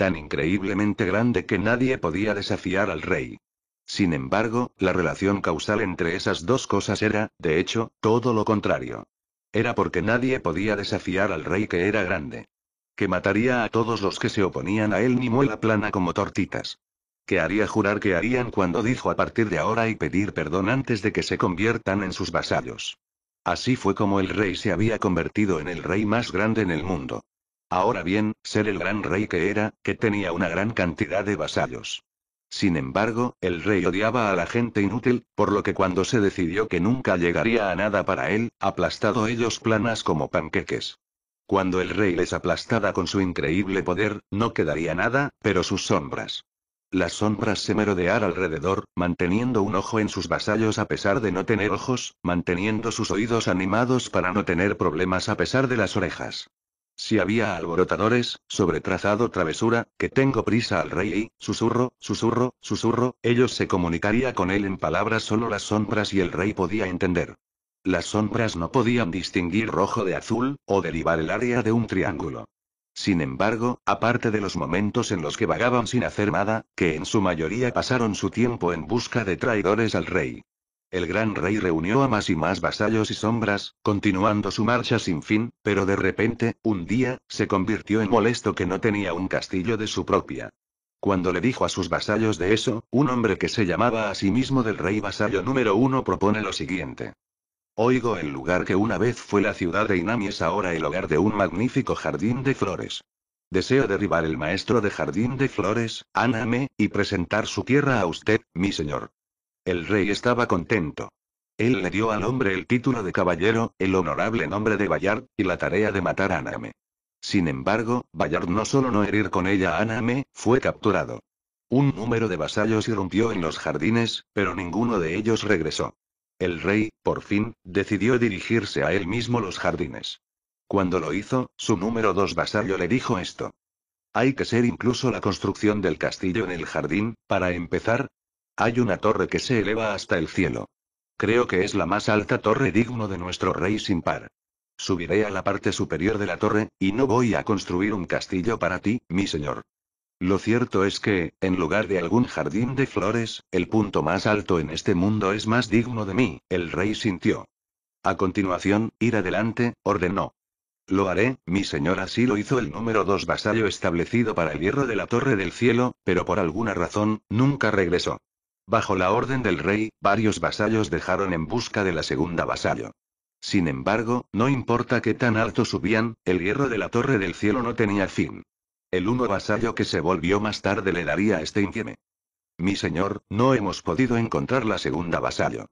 tan increíblemente grande que nadie podía desafiar al rey. Sin embargo, la relación causal entre esas dos cosas era, de hecho, todo lo contrario. Era porque nadie podía desafiar al rey que era grande. Que mataría a todos los que se oponían a él ni muela plana como tortitas. Que haría jurar que harían cuando dijo a partir de ahora y pedir perdón antes de que se conviertan en sus vasallos. Así fue como el rey se había convertido en el rey más grande en el mundo. Ahora bien, ser el gran rey que era, que tenía una gran cantidad de vasallos. Sin embargo, el rey odiaba a la gente inútil, por lo que cuando se decidió que nunca llegaría a nada para él, aplastado ellos planas como panqueques. Cuando el rey les aplastaba con su increíble poder, no quedaría nada, pero sus sombras. Las sombras se merodear alrededor, manteniendo un ojo en sus vasallos a pesar de no tener ojos, manteniendo sus oídos animados para no tener problemas a pesar de las orejas. Si había alborotadores, sobre trazado travesura, que tengo prisa al rey y, susurro, susurro, susurro, ellos se comunicaría con él en palabras solo las sombras y el rey podía entender. Las sombras no podían distinguir rojo de azul, o derivar el área de un triángulo. Sin embargo, aparte de los momentos en los que vagaban sin hacer nada, que en su mayoría pasaron su tiempo en busca de traidores al rey, el gran rey reunió a más y más vasallos y sombras, continuando su marcha sin fin, pero de repente, un día, se convirtió en molesto que no tenía un castillo de su propia. Cuando le dijo a sus vasallos de eso, un hombre que se llamaba a sí mismo del rey vasallo número uno propone lo siguiente. Oigo el lugar que una vez fue la ciudad de Inami es ahora el hogar de un magnífico jardín de flores. Deseo derribar el maestro de jardín de flores, Aname, y presentar su tierra a usted, mi señor. El rey estaba contento. Él le dio al hombre el título de caballero, el honorable nombre de Bayard, y la tarea de matar a Aname. Sin embargo, Bayard no solo no herir con ella a Aname, fue capturado. Un número de vasallos irrumpió en los jardines, pero ninguno de ellos regresó. El rey, por fin, decidió dirigirse a él mismo los jardines. Cuando lo hizo, su número dos vasallo le dijo esto. Hay que ser incluso la construcción del castillo en el jardín, para empezar, hay una torre que se eleva hasta el cielo. Creo que es la más alta torre digno de nuestro rey sin par. Subiré a la parte superior de la torre, y no voy a construir un castillo para ti, mi señor. Lo cierto es que, en lugar de algún jardín de flores, el punto más alto en este mundo es más digno de mí, el rey sintió. A continuación, ir adelante, ordenó. Lo haré, mi señor así lo hizo el número dos vasallo establecido para el hierro de la Torre del Cielo, pero por alguna razón, nunca regresó. Bajo la orden del rey, varios vasallos dejaron en busca de la segunda vasallo. Sin embargo, no importa qué tan alto subían, el hierro de la torre del cielo no tenía fin. El uno vasallo que se volvió más tarde le daría este infieme. Mi señor, no hemos podido encontrar la segunda vasallo.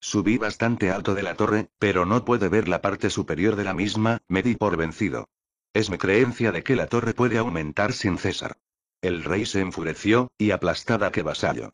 Subí bastante alto de la torre, pero no puede ver la parte superior de la misma, me di por vencido. Es mi creencia de que la torre puede aumentar sin cesar. El rey se enfureció, y aplastada que vasallo.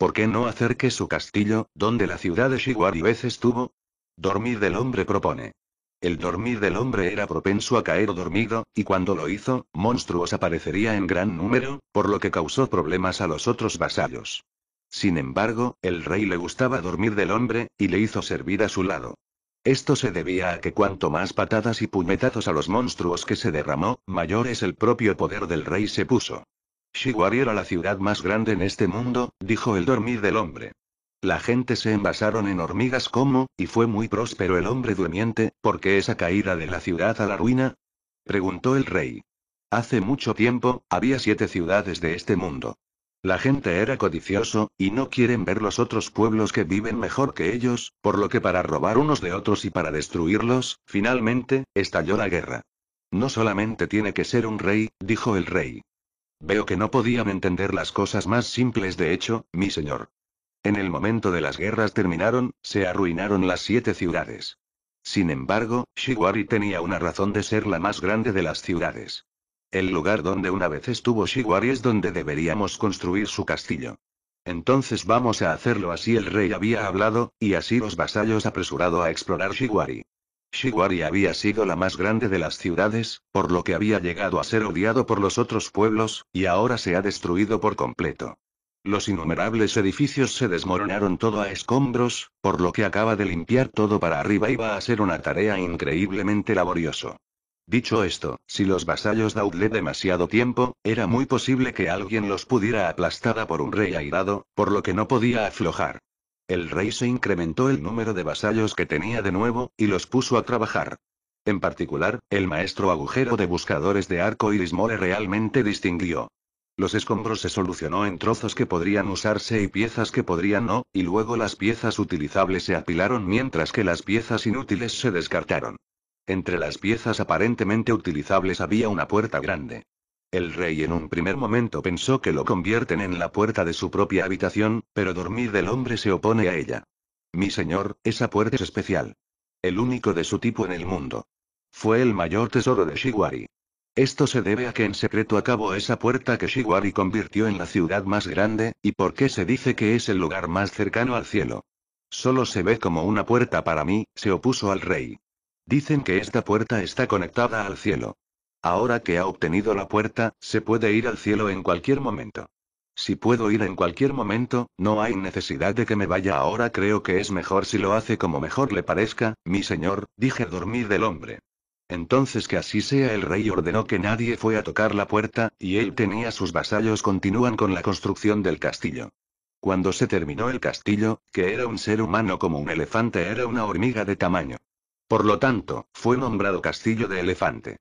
¿Por qué no acerque su castillo, donde la ciudad de vez estuvo? Dormir del hombre propone. El dormir del hombre era propenso a caer dormido, y cuando lo hizo, monstruos aparecería en gran número, por lo que causó problemas a los otros vasallos. Sin embargo, el rey le gustaba dormir del hombre, y le hizo servir a su lado. Esto se debía a que cuanto más patadas y puñetazos a los monstruos que se derramó, mayor es el propio poder del rey se puso. Shiguari era la ciudad más grande en este mundo, dijo el dormir del hombre. La gente se envasaron en hormigas como, y fue muy próspero el hombre ¿por qué esa caída de la ciudad a la ruina? preguntó el rey. Hace mucho tiempo, había siete ciudades de este mundo. La gente era codicioso, y no quieren ver los otros pueblos que viven mejor que ellos, por lo que para robar unos de otros y para destruirlos, finalmente, estalló la guerra. No solamente tiene que ser un rey, dijo el rey. Veo que no podían entender las cosas más simples de hecho, mi señor. En el momento de las guerras terminaron, se arruinaron las siete ciudades. Sin embargo, Shiwari tenía una razón de ser la más grande de las ciudades. El lugar donde una vez estuvo Shiwari es donde deberíamos construir su castillo. Entonces vamos a hacerlo así el rey había hablado, y así los vasallos apresurado a explorar Shiwari. Shiwari había sido la más grande de las ciudades, por lo que había llegado a ser odiado por los otros pueblos, y ahora se ha destruido por completo. Los innumerables edificios se desmoronaron todo a escombros, por lo que acaba de limpiar todo para arriba y va a ser una tarea increíblemente laborioso. Dicho esto, si los vasallos Daudle demasiado tiempo, era muy posible que alguien los pudiera aplastada por un rey airado, por lo que no podía aflojar. El rey se incrementó el número de vasallos que tenía de nuevo, y los puso a trabajar. En particular, el maestro agujero de buscadores de arco iris mole realmente distinguió. Los escombros se solucionó en trozos que podrían usarse y piezas que podrían no, y luego las piezas utilizables se apilaron mientras que las piezas inútiles se descartaron. Entre las piezas aparentemente utilizables había una puerta grande. El rey en un primer momento pensó que lo convierten en la puerta de su propia habitación, pero dormir del hombre se opone a ella. Mi señor, esa puerta es especial. El único de su tipo en el mundo. Fue el mayor tesoro de Shiwari. Esto se debe a que en secreto acabó esa puerta que Shiwari convirtió en la ciudad más grande, y por qué se dice que es el lugar más cercano al cielo. Solo se ve como una puerta para mí, se opuso al rey. Dicen que esta puerta está conectada al cielo. Ahora que ha obtenido la puerta, se puede ir al cielo en cualquier momento. Si puedo ir en cualquier momento, no hay necesidad de que me vaya ahora. Creo que es mejor si lo hace como mejor le parezca, mi señor, dije dormir del hombre. Entonces que así sea el rey ordenó que nadie fue a tocar la puerta, y él tenía sus vasallos continúan con la construcción del castillo. Cuando se terminó el castillo, que era un ser humano como un elefante era una hormiga de tamaño. Por lo tanto, fue nombrado castillo de elefante.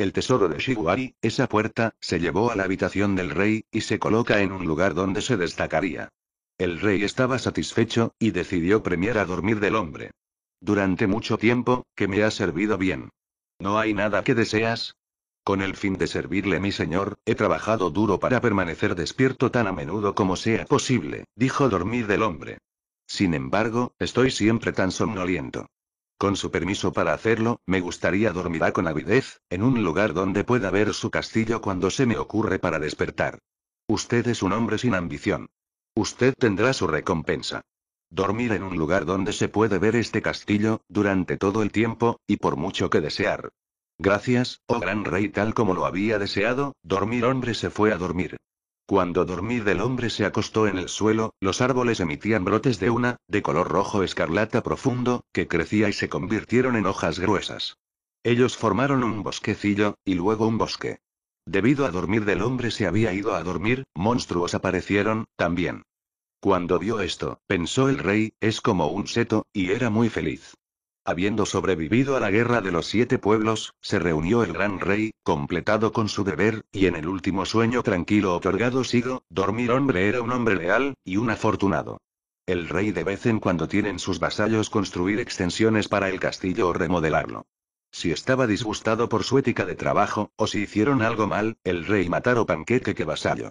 El tesoro de Shiguari, esa puerta, se llevó a la habitación del rey, y se coloca en un lugar donde se destacaría. El rey estaba satisfecho, y decidió premiar a dormir del hombre. Durante mucho tiempo, que me ha servido bien. ¿No hay nada que deseas? Con el fin de servirle mi señor, he trabajado duro para permanecer despierto tan a menudo como sea posible, dijo dormir del hombre. Sin embargo, estoy siempre tan somnoliento. Con su permiso para hacerlo, me gustaría dormirá con avidez, en un lugar donde pueda ver su castillo cuando se me ocurre para despertar. Usted es un hombre sin ambición. Usted tendrá su recompensa. Dormir en un lugar donde se puede ver este castillo, durante todo el tiempo, y por mucho que desear. Gracias, oh gran rey, tal como lo había deseado, dormir hombre se fue a dormir. Cuando Dormir del hombre se acostó en el suelo, los árboles emitían brotes de una, de color rojo escarlata profundo, que crecía y se convirtieron en hojas gruesas. Ellos formaron un bosquecillo, y luego un bosque. Debido a dormir del hombre se había ido a dormir, monstruos aparecieron, también. Cuando vio esto, pensó el rey, es como un seto, y era muy feliz. Habiendo sobrevivido a la Guerra de los Siete Pueblos, se reunió el Gran Rey, completado con su deber, y en el último sueño tranquilo otorgado sigo, dormir hombre era un hombre leal, y un afortunado. El rey de vez en cuando tienen sus vasallos construir extensiones para el castillo o remodelarlo. Si estaba disgustado por su ética de trabajo, o si hicieron algo mal, el rey matar o panqueque que vasallo.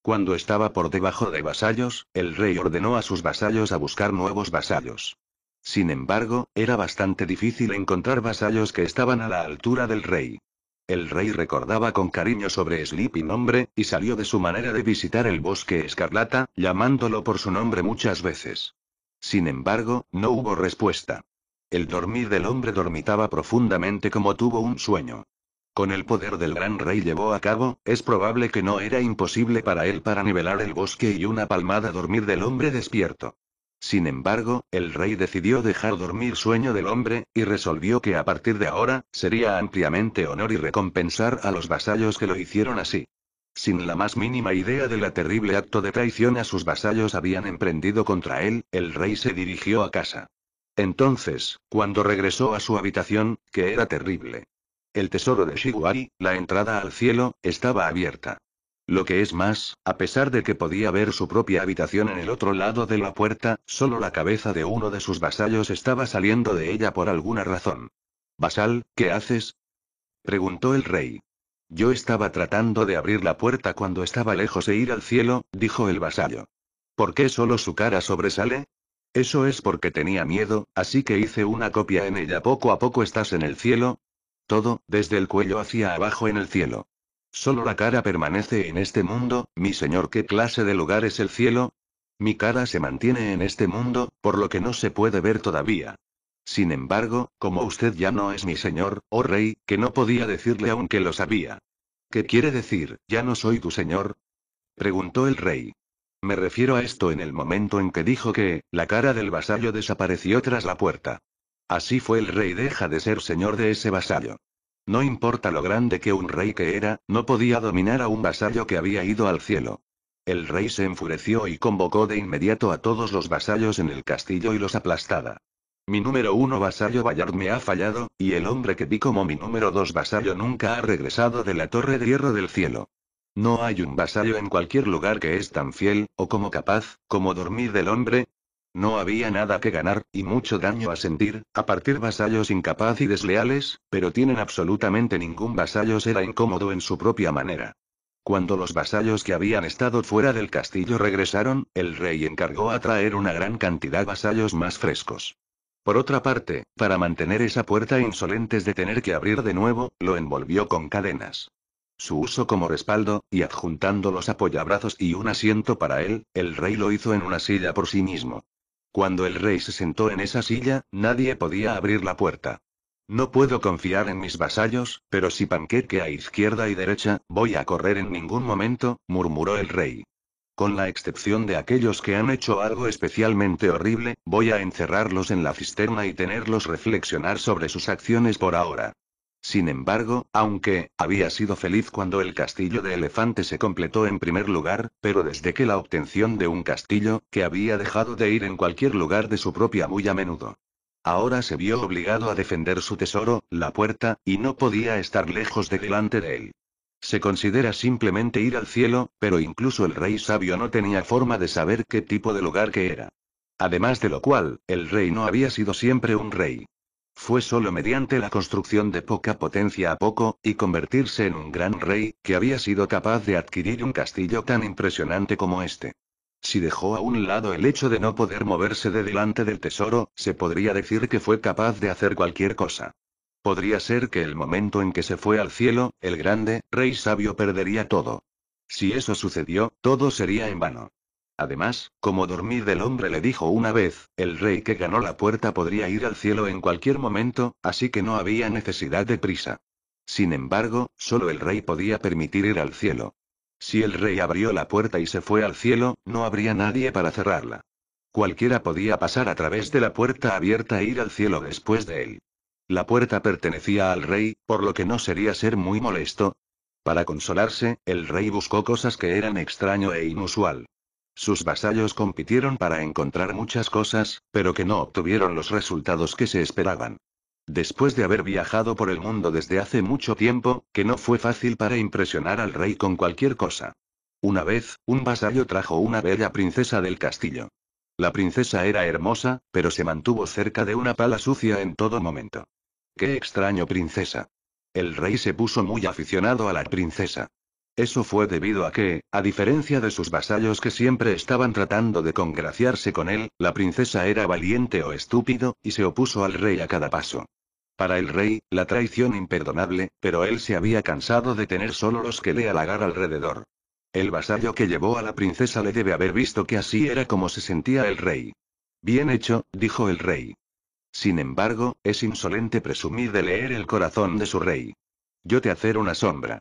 Cuando estaba por debajo de vasallos, el rey ordenó a sus vasallos a buscar nuevos vasallos. Sin embargo, era bastante difícil encontrar vasallos que estaban a la altura del rey. El rey recordaba con cariño sobre Sleepy nombre, y salió de su manera de visitar el bosque escarlata, llamándolo por su nombre muchas veces. Sin embargo, no hubo respuesta. El dormir del hombre dormitaba profundamente como tuvo un sueño. Con el poder del gran rey llevó a cabo, es probable que no era imposible para él para nivelar el bosque y una palmada dormir del hombre despierto. Sin embargo, el rey decidió dejar dormir sueño del hombre, y resolvió que a partir de ahora, sería ampliamente honor y recompensar a los vasallos que lo hicieron así. Sin la más mínima idea de la terrible acto de traición a sus vasallos habían emprendido contra él, el rey se dirigió a casa. Entonces, cuando regresó a su habitación, que era terrible. El tesoro de Shiguari, la entrada al cielo, estaba abierta. Lo que es más, a pesar de que podía ver su propia habitación en el otro lado de la puerta, solo la cabeza de uno de sus vasallos estaba saliendo de ella por alguna razón. —Vasal, ¿qué haces? preguntó el rey. Yo estaba tratando de abrir la puerta cuando estaba lejos e ir al cielo, dijo el vasallo. ¿Por qué solo su cara sobresale? Eso es porque tenía miedo, así que hice una copia en ella. Poco a poco estás en el cielo. Todo, desde el cuello hacia abajo en el cielo. Solo la cara permanece en este mundo, mi señor. ¿Qué clase de lugar es el cielo? Mi cara se mantiene en este mundo, por lo que no se puede ver todavía. Sin embargo, como usted ya no es mi señor, oh rey, que no podía decirle aunque lo sabía. ¿Qué quiere decir, ya no soy tu señor? preguntó el rey. Me refiero a esto en el momento en que dijo que, la cara del vasallo desapareció tras la puerta. Así fue el rey deja de ser señor de ese vasallo. No importa lo grande que un rey que era, no podía dominar a un vasallo que había ido al cielo. El rey se enfureció y convocó de inmediato a todos los vasallos en el castillo y los aplastada. Mi número uno vasallo Bayard me ha fallado, y el hombre que vi como mi número dos vasallo nunca ha regresado de la torre de hierro del cielo. No hay un vasallo en cualquier lugar que es tan fiel, o como capaz, como dormir del hombre, no había nada que ganar, y mucho daño a sentir, a partir vasallos incapaz y desleales, pero tienen absolutamente ningún vasallo era incómodo en su propia manera. Cuando los vasallos que habían estado fuera del castillo regresaron, el rey encargó a traer una gran cantidad de vasallos más frescos. Por otra parte, para mantener esa puerta insolentes de tener que abrir de nuevo, lo envolvió con cadenas. Su uso como respaldo, y adjuntando los apoyabrazos y un asiento para él, el rey lo hizo en una silla por sí mismo. Cuando el rey se sentó en esa silla, nadie podía abrir la puerta. No puedo confiar en mis vasallos, pero si panqueque a izquierda y derecha, voy a correr en ningún momento, murmuró el rey. Con la excepción de aquellos que han hecho algo especialmente horrible, voy a encerrarlos en la cisterna y tenerlos reflexionar sobre sus acciones por ahora. Sin embargo, aunque había sido feliz cuando el castillo de elefante se completó en primer lugar, pero desde que la obtención de un castillo, que había dejado de ir en cualquier lugar de su propia muy a menudo. Ahora se vio obligado a defender su tesoro, la puerta, y no podía estar lejos de delante de él. Se considera simplemente ir al cielo, pero incluso el rey sabio no tenía forma de saber qué tipo de lugar que era. Además de lo cual, el rey no había sido siempre un rey fue solo mediante la construcción de poca potencia a poco, y convertirse en un gran rey, que había sido capaz de adquirir un castillo tan impresionante como este. Si dejó a un lado el hecho de no poder moverse de delante del tesoro, se podría decir que fue capaz de hacer cualquier cosa. Podría ser que el momento en que se fue al cielo, el grande, rey sabio perdería todo. Si eso sucedió, todo sería en vano. Además, como dormir del hombre le dijo una vez, el rey que ganó la puerta podría ir al cielo en cualquier momento, así que no había necesidad de prisa. Sin embargo, solo el rey podía permitir ir al cielo. Si el rey abrió la puerta y se fue al cielo, no habría nadie para cerrarla. Cualquiera podía pasar a través de la puerta abierta e ir al cielo después de él. La puerta pertenecía al rey, por lo que no sería ser muy molesto. Para consolarse, el rey buscó cosas que eran extraño e inusual. Sus vasallos compitieron para encontrar muchas cosas, pero que no obtuvieron los resultados que se esperaban. Después de haber viajado por el mundo desde hace mucho tiempo, que no fue fácil para impresionar al rey con cualquier cosa. Una vez, un vasallo trajo una bella princesa del castillo. La princesa era hermosa, pero se mantuvo cerca de una pala sucia en todo momento. ¡Qué extraño princesa! El rey se puso muy aficionado a la princesa. Eso fue debido a que, a diferencia de sus vasallos que siempre estaban tratando de congraciarse con él, la princesa era valiente o estúpido, y se opuso al rey a cada paso. Para el rey, la traición imperdonable, pero él se había cansado de tener solo los que le halagar alrededor. El vasallo que llevó a la princesa le debe haber visto que así era como se sentía el rey. Bien hecho, dijo el rey. Sin embargo, es insolente presumir de leer el corazón de su rey. Yo te hacer una sombra.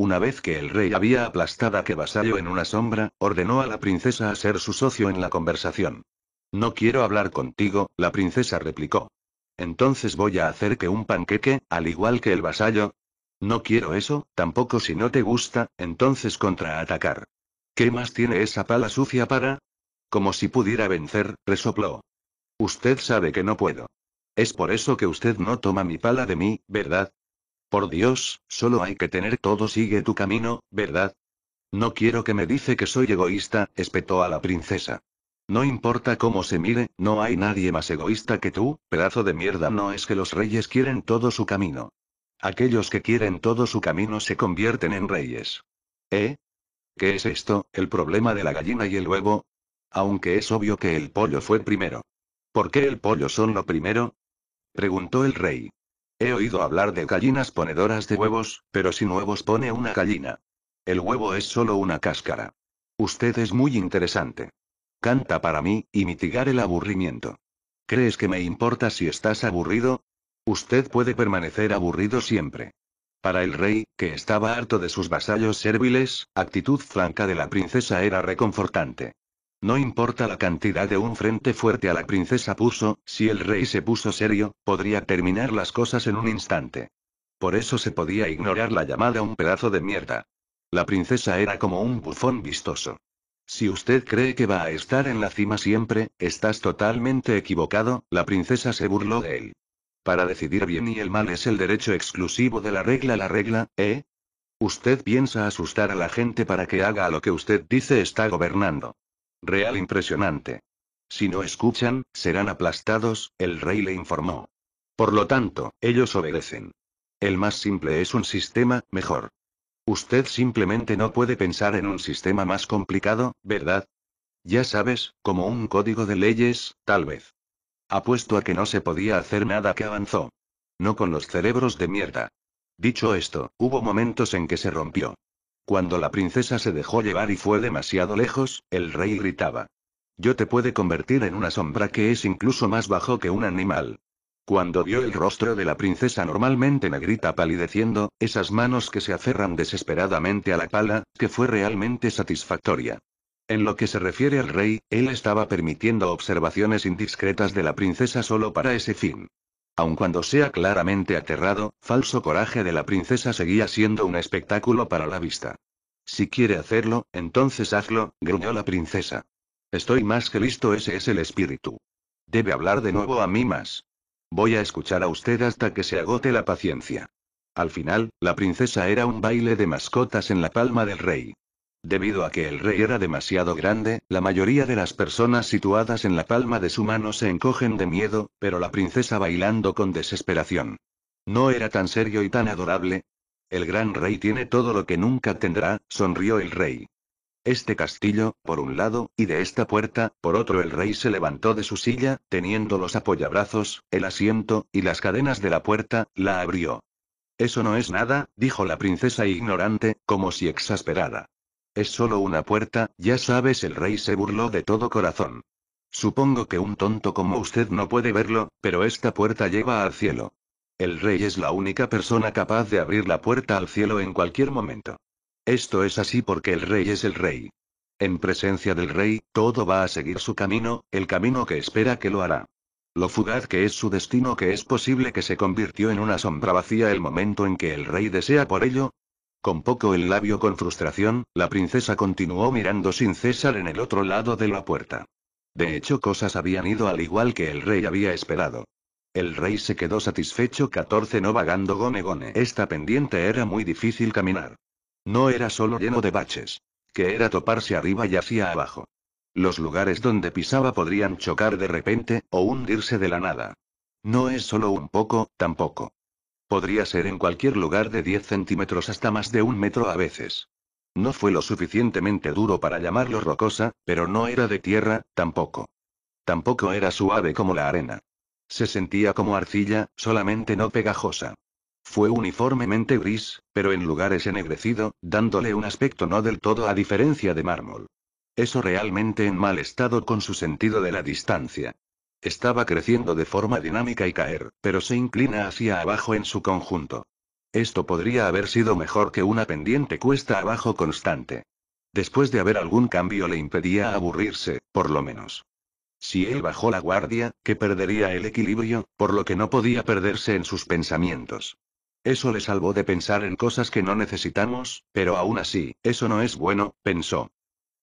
Una vez que el rey había aplastado a que vasallo en una sombra, ordenó a la princesa a ser su socio en la conversación. No quiero hablar contigo, la princesa replicó. Entonces voy a hacer que un panqueque, al igual que el vasallo. No quiero eso, tampoco si no te gusta, entonces contraatacar. ¿Qué más tiene esa pala sucia para? Como si pudiera vencer, resopló. Usted sabe que no puedo. Es por eso que usted no toma mi pala de mí, ¿verdad? Por Dios, solo hay que tener todo sigue tu camino, ¿verdad? No quiero que me dice que soy egoísta, espetó a la princesa. No importa cómo se mire, no hay nadie más egoísta que tú, pedazo de mierda. No es que los reyes quieren todo su camino. Aquellos que quieren todo su camino se convierten en reyes. ¿Eh? ¿Qué es esto, el problema de la gallina y el huevo? Aunque es obvio que el pollo fue primero. ¿Por qué el pollo son lo primero? preguntó el rey. He oído hablar de gallinas ponedoras de huevos, pero sin huevos pone una gallina. El huevo es solo una cáscara. Usted es muy interesante. Canta para mí, y mitigar el aburrimiento. ¿Crees que me importa si estás aburrido? Usted puede permanecer aburrido siempre. Para el rey, que estaba harto de sus vasallos serviles, actitud franca de la princesa era reconfortante. No importa la cantidad de un frente fuerte a la princesa puso, si el rey se puso serio, podría terminar las cosas en un instante. Por eso se podía ignorar la llamada un pedazo de mierda. La princesa era como un bufón vistoso. Si usted cree que va a estar en la cima siempre, estás totalmente equivocado, la princesa se burló de él. Para decidir bien y el mal es el derecho exclusivo de la regla, la regla, ¿eh? Usted piensa asustar a la gente para que haga lo que usted dice está gobernando. Real impresionante. Si no escuchan, serán aplastados, el rey le informó. Por lo tanto, ellos obedecen. El más simple es un sistema, mejor. Usted simplemente no puede pensar en un sistema más complicado, ¿verdad? Ya sabes, como un código de leyes, tal vez. Apuesto a que no se podía hacer nada que avanzó. No con los cerebros de mierda. Dicho esto, hubo momentos en que se rompió. Cuando la princesa se dejó llevar y fue demasiado lejos, el rey gritaba. Yo te puede convertir en una sombra que es incluso más bajo que un animal. Cuando vio el rostro de la princesa normalmente negrita palideciendo, esas manos que se aferran desesperadamente a la pala, que fue realmente satisfactoria. En lo que se refiere al rey, él estaba permitiendo observaciones indiscretas de la princesa solo para ese fin. Aun cuando sea claramente aterrado, falso coraje de la princesa seguía siendo un espectáculo para la vista. Si quiere hacerlo, entonces hazlo, gruñó la princesa. Estoy más que listo, ese es el espíritu. Debe hablar de nuevo a mí más. Voy a escuchar a usted hasta que se agote la paciencia. Al final, la princesa era un baile de mascotas en la palma del rey. Debido a que el rey era demasiado grande, la mayoría de las personas situadas en la palma de su mano se encogen de miedo, pero la princesa bailando con desesperación. ¿No era tan serio y tan adorable? El gran rey tiene todo lo que nunca tendrá, sonrió el rey. Este castillo, por un lado, y de esta puerta, por otro el rey se levantó de su silla, teniendo los apoyabrazos, el asiento, y las cadenas de la puerta, la abrió. Eso no es nada, dijo la princesa ignorante, como si exasperada. Es solo una puerta, ya sabes, el rey se burló de todo corazón. Supongo que un tonto como usted no puede verlo, pero esta puerta lleva al cielo. El rey es la única persona capaz de abrir la puerta al cielo en cualquier momento. Esto es así porque el rey es el rey. En presencia del rey, todo va a seguir su camino, el camino que espera que lo hará. Lo fugaz que es su destino que es posible que se convirtió en una sombra vacía el momento en que el rey desea por ello, con poco el labio con frustración, la princesa continuó mirando sin cesar en el otro lado de la puerta. De hecho, cosas habían ido al igual que el rey había esperado. El rey se quedó satisfecho 14 no vagando gone gone. Esta pendiente era muy difícil caminar. No era solo lleno de baches. Que era toparse arriba y hacia abajo. Los lugares donde pisaba podrían chocar de repente, o hundirse de la nada. No es solo un poco, tampoco. Podría ser en cualquier lugar de 10 centímetros hasta más de un metro a veces. No fue lo suficientemente duro para llamarlo rocosa, pero no era de tierra, tampoco. Tampoco era suave como la arena. Se sentía como arcilla, solamente no pegajosa. Fue uniformemente gris, pero en lugares ennegrecido, dándole un aspecto no del todo a diferencia de mármol. Eso realmente en mal estado con su sentido de la distancia. Estaba creciendo de forma dinámica y caer, pero se inclina hacia abajo en su conjunto. Esto podría haber sido mejor que una pendiente cuesta abajo constante. Después de haber algún cambio le impedía aburrirse, por lo menos. Si él bajó la guardia, que perdería el equilibrio, por lo que no podía perderse en sus pensamientos. Eso le salvó de pensar en cosas que no necesitamos, pero aún así, eso no es bueno, pensó.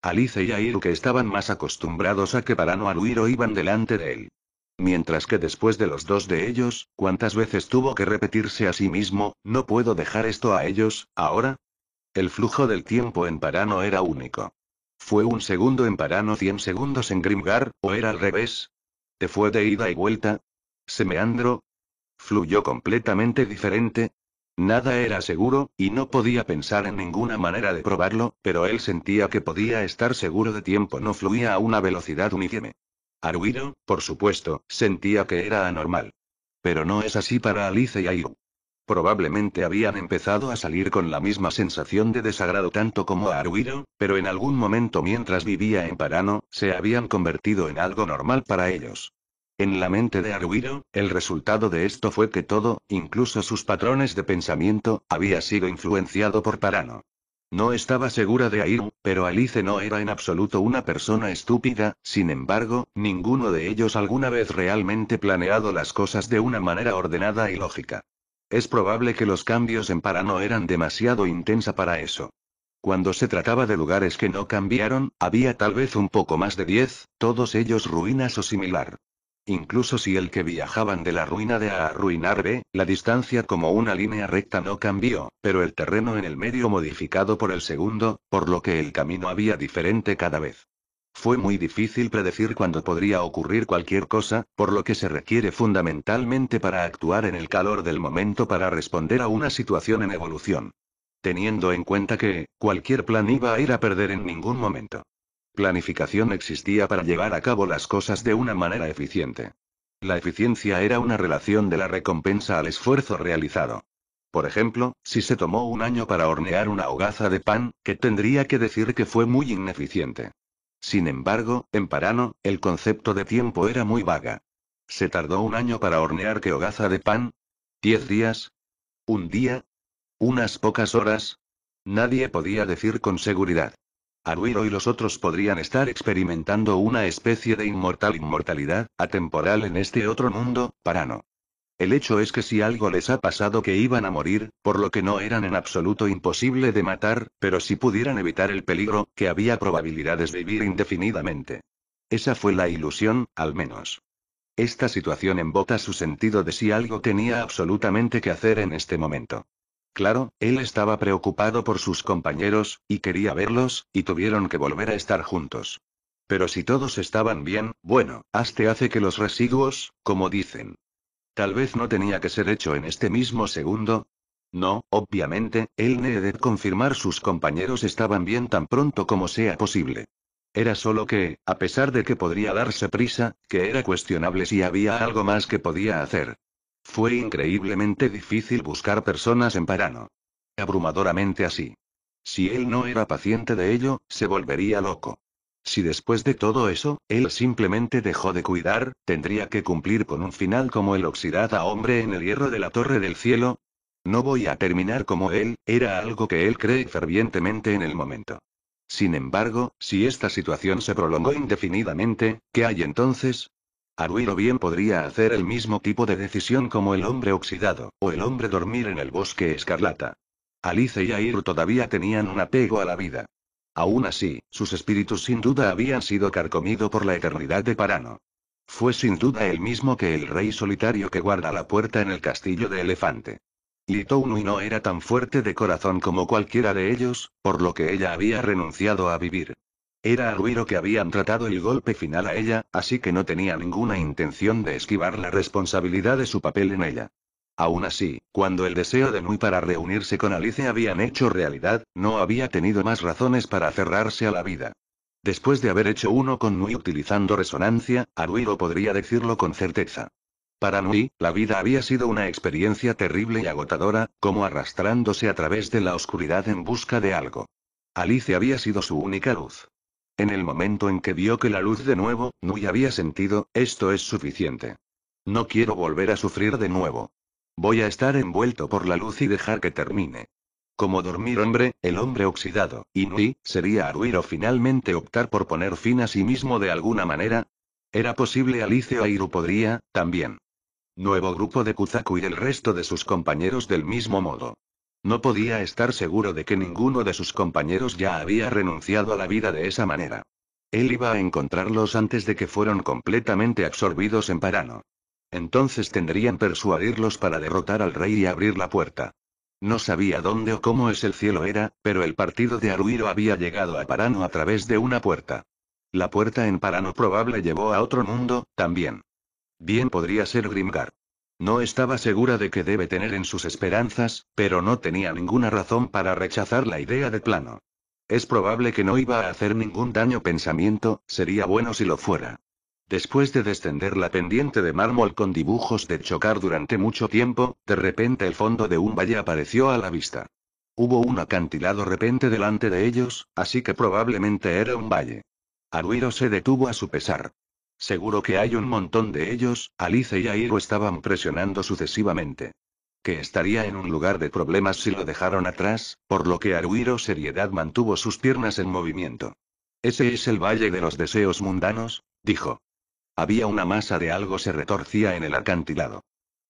Alice y Airu que estaban más acostumbrados a que Parano huir o iban delante de él. Mientras que después de los dos de ellos, cuántas veces tuvo que repetirse a sí mismo, no puedo dejar esto a ellos, ahora. El flujo del tiempo en Parano era único. ¿Fue un segundo en Parano 100 segundos en Grimgar, o era al revés? ¿Te fue de ida y vuelta? ¿Se ¿Fluyó completamente diferente? Nada era seguro, y no podía pensar en ninguna manera de probarlo, pero él sentía que podía estar seguro de tiempo no fluía a una velocidad uniforme. Aruiro, por supuesto, sentía que era anormal. Pero no es así para Alice y Ayu. Probablemente habían empezado a salir con la misma sensación de desagrado tanto como a Aruiro, pero en algún momento mientras vivía en Parano, se habían convertido en algo normal para ellos. En la mente de Aruiro, el resultado de esto fue que todo, incluso sus patrones de pensamiento, había sido influenciado por Parano. No estaba segura de Airu, pero Alice no era en absoluto una persona estúpida, sin embargo, ninguno de ellos alguna vez realmente planeado las cosas de una manera ordenada y lógica. Es probable que los cambios en Parano eran demasiado intensa para eso. Cuando se trataba de lugares que no cambiaron, había tal vez un poco más de 10, todos ellos ruinas o similar. Incluso si el que viajaban de la ruina de A a ruinar B, la distancia como una línea recta no cambió, pero el terreno en el medio modificado por el segundo, por lo que el camino había diferente cada vez. Fue muy difícil predecir cuándo podría ocurrir cualquier cosa, por lo que se requiere fundamentalmente para actuar en el calor del momento para responder a una situación en evolución. Teniendo en cuenta que, cualquier plan iba a ir a perder en ningún momento planificación existía para llevar a cabo las cosas de una manera eficiente. La eficiencia era una relación de la recompensa al esfuerzo realizado. Por ejemplo, si se tomó un año para hornear una hogaza de pan, que tendría que decir que fue muy ineficiente. Sin embargo, en Parano, el concepto de tiempo era muy vaga. ¿Se tardó un año para hornear qué hogaza de pan? ¿Diez días? ¿Un día? ¿Unas pocas horas? Nadie podía decir con seguridad. Aruiro y los otros podrían estar experimentando una especie de inmortal inmortalidad, atemporal en este otro mundo, parano. El hecho es que si algo les ha pasado que iban a morir, por lo que no eran en absoluto imposible de matar, pero si pudieran evitar el peligro, que había probabilidades de vivir indefinidamente. Esa fue la ilusión, al menos. Esta situación embota su sentido de si algo tenía absolutamente que hacer en este momento. Claro, él estaba preocupado por sus compañeros, y quería verlos, y tuvieron que volver a estar juntos. Pero si todos estaban bien, bueno, hasta hace que los residuos, como dicen. Tal vez no tenía que ser hecho en este mismo segundo. No, obviamente, él de confirmar sus compañeros estaban bien tan pronto como sea posible. Era solo que, a pesar de que podría darse prisa, que era cuestionable si había algo más que podía hacer. Fue increíblemente difícil buscar personas en Parano. Abrumadoramente así. Si él no era paciente de ello, se volvería loco. Si después de todo eso, él simplemente dejó de cuidar, tendría que cumplir con un final como el oxidada hombre en el hierro de la Torre del Cielo. No voy a terminar como él, era algo que él cree fervientemente en el momento. Sin embargo, si esta situación se prolongó indefinidamente, ¿qué hay entonces? Aruiro bien podría hacer el mismo tipo de decisión como el hombre oxidado, o el hombre dormir en el bosque escarlata. Alice y Air todavía tenían un apego a la vida. Aún así, sus espíritus sin duda habían sido carcomido por la eternidad de Parano. Fue sin duda el mismo que el rey solitario que guarda la puerta en el castillo de Elefante. Litounui no era tan fuerte de corazón como cualquiera de ellos, por lo que ella había renunciado a vivir. Era a Ruiro que habían tratado el golpe final a ella, así que no tenía ninguna intención de esquivar la responsabilidad de su papel en ella. Aún así, cuando el deseo de Nui para reunirse con Alice habían hecho realidad, no había tenido más razones para cerrarse a la vida. Después de haber hecho uno con Nui utilizando resonancia, Ruiro podría decirlo con certeza. Para Nui, la vida había sido una experiencia terrible y agotadora, como arrastrándose a través de la oscuridad en busca de algo. Alice había sido su única luz. En el momento en que vio que la luz de nuevo, Nui había sentido, esto es suficiente. No quiero volver a sufrir de nuevo. Voy a estar envuelto por la luz y dejar que termine. Como dormir hombre, el hombre oxidado, y Nui, ¿sería Aruiro finalmente optar por poner fin a sí mismo de alguna manera? Era posible Alice Airu podría, también. Nuevo grupo de Kuzaku y el resto de sus compañeros del mismo modo. No podía estar seguro de que ninguno de sus compañeros ya había renunciado a la vida de esa manera. Él iba a encontrarlos antes de que fueran completamente absorbidos en Parano. Entonces tendrían persuadirlos para derrotar al rey y abrir la puerta. No sabía dónde o cómo es el cielo era, pero el partido de Aruiro había llegado a Parano a través de una puerta. La puerta en Parano probable llevó a otro mundo, también. Bien podría ser Grimgar. No estaba segura de que debe tener en sus esperanzas, pero no tenía ninguna razón para rechazar la idea de plano. Es probable que no iba a hacer ningún daño pensamiento, sería bueno si lo fuera. Después de descender la pendiente de mármol con dibujos de chocar durante mucho tiempo, de repente el fondo de un valle apareció a la vista. Hubo un acantilado repente delante de ellos, así que probablemente era un valle. Aruiro se detuvo a su pesar. Seguro que hay un montón de ellos, Alice y Airo estaban presionando sucesivamente. Que estaría en un lugar de problemas si lo dejaron atrás, por lo que Aruiro seriedad mantuvo sus piernas en movimiento. Ese es el valle de los deseos mundanos, dijo. Había una masa de algo se retorcía en el acantilado.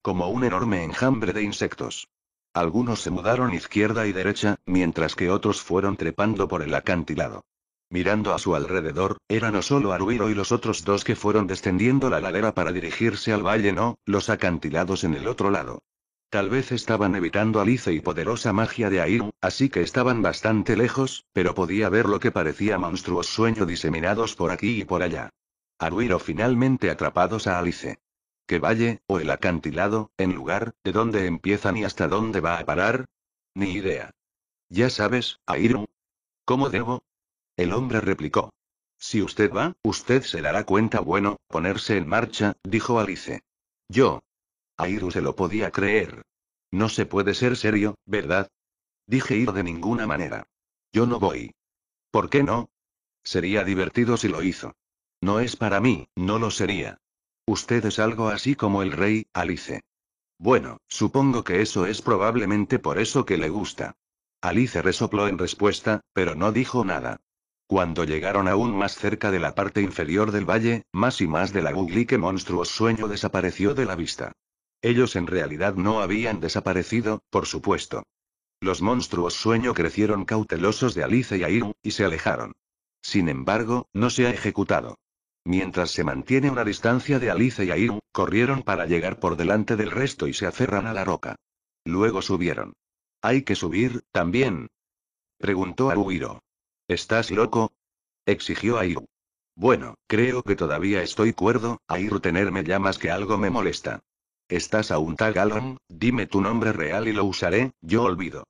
Como un enorme enjambre de insectos. Algunos se mudaron izquierda y derecha, mientras que otros fueron trepando por el acantilado. Mirando a su alrededor, era no solo Aruiro y los otros dos que fueron descendiendo la ladera para dirigirse al valle, no, los acantilados en el otro lado. Tal vez estaban evitando alice y poderosa magia de Airu, así que estaban bastante lejos, pero podía ver lo que parecía monstruos sueño diseminados por aquí y por allá. Aruiro finalmente atrapados a Alice. ¿Qué valle, o el acantilado, en lugar, de dónde empiezan y hasta dónde va a parar? Ni idea. Ya sabes, Airu. ¿Cómo debo? El hombre replicó. Si usted va, usted se dará cuenta. Bueno, ponerse en marcha, dijo Alice. Yo. Airu se lo podía creer. No se puede ser serio, ¿verdad? Dije ir de ninguna manera. Yo no voy. ¿Por qué no? Sería divertido si lo hizo. No es para mí, no lo sería. Usted es algo así como el rey, Alice. Bueno, supongo que eso es probablemente por eso que le gusta. Alice resopló en respuesta, pero no dijo nada. Cuando llegaron aún más cerca de la parte inferior del valle, más y más de la que monstruos sueño desapareció de la vista. Ellos en realidad no habían desaparecido, por supuesto. Los monstruos sueño crecieron cautelosos de Alice y Airu, y se alejaron. Sin embargo, no se ha ejecutado. Mientras se mantiene una distancia de Alice y Airu, corrieron para llegar por delante del resto y se aferran a la roca. Luego subieron. ¿Hay que subir, también? Preguntó Aruiro. ¿Estás loco? exigió Airu. Bueno, creo que todavía estoy cuerdo, Airu tenerme ya más que algo me molesta. Estás a un tal dime tu nombre real y lo usaré, yo olvido.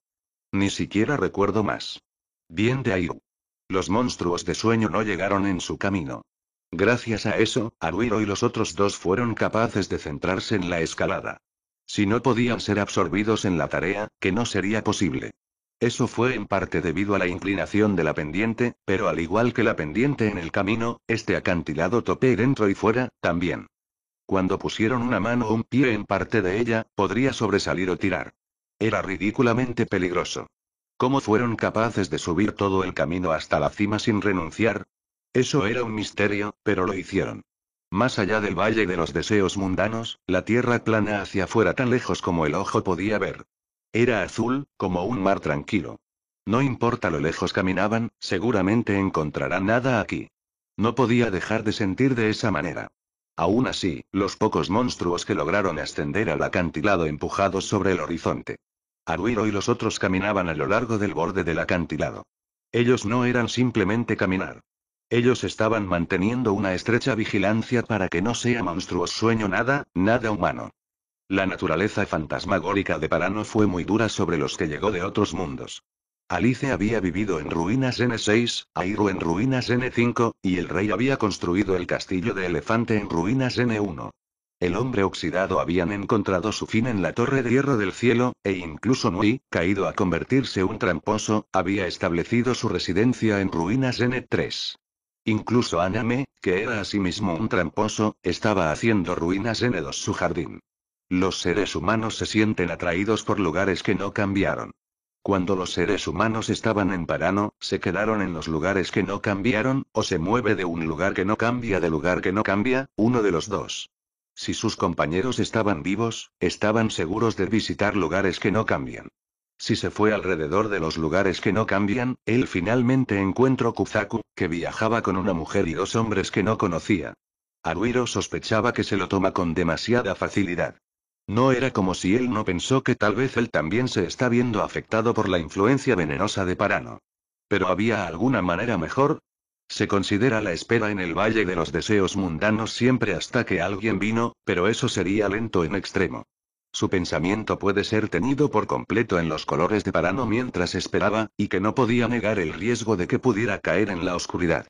Ni siquiera recuerdo más. Bien de Airu. Los monstruos de sueño no llegaron en su camino. Gracias a eso, Aruiro y los otros dos fueron capaces de centrarse en la escalada. Si no podían ser absorbidos en la tarea, que no sería posible. Eso fue en parte debido a la inclinación de la pendiente, pero al igual que la pendiente en el camino, este acantilado topé dentro y fuera, también. Cuando pusieron una mano o un pie en parte de ella, podría sobresalir o tirar. Era ridículamente peligroso. ¿Cómo fueron capaces de subir todo el camino hasta la cima sin renunciar? Eso era un misterio, pero lo hicieron. Más allá del Valle de los Deseos Mundanos, la tierra plana hacia afuera tan lejos como el ojo podía ver. Era azul, como un mar tranquilo. No importa lo lejos caminaban, seguramente encontrarán nada aquí. No podía dejar de sentir de esa manera. Aún así, los pocos monstruos que lograron ascender al acantilado empujados sobre el horizonte. Aruiro y los otros caminaban a lo largo del borde del acantilado. Ellos no eran simplemente caminar. Ellos estaban manteniendo una estrecha vigilancia para que no sea monstruos sueño nada, nada humano. La naturaleza fantasmagórica de Parano fue muy dura sobre los que llegó de otros mundos. Alice había vivido en ruinas N6, e Airu en ruinas N5, e y el rey había construido el castillo de elefante en ruinas N1. E el hombre oxidado habían encontrado su fin en la torre de hierro del cielo, e incluso Nui, caído a convertirse un tramposo, había establecido su residencia en ruinas N3. Incluso Aname, que era asimismo un tramposo, estaba haciendo ruinas N2 su jardín. Los seres humanos se sienten atraídos por lugares que no cambiaron. Cuando los seres humanos estaban en Parano, se quedaron en los lugares que no cambiaron, o se mueve de un lugar que no cambia de lugar que no cambia, uno de los dos. Si sus compañeros estaban vivos, estaban seguros de visitar lugares que no cambian. Si se fue alrededor de los lugares que no cambian, él finalmente encuentró Kuzaku, que viajaba con una mujer y dos hombres que no conocía. Aruiro sospechaba que se lo toma con demasiada facilidad. No era como si él no pensó que tal vez él también se está viendo afectado por la influencia venenosa de Parano. Pero había alguna manera mejor. Se considera la espera en el Valle de los Deseos Mundanos siempre hasta que alguien vino, pero eso sería lento en extremo. Su pensamiento puede ser tenido por completo en los colores de Parano mientras esperaba, y que no podía negar el riesgo de que pudiera caer en la oscuridad.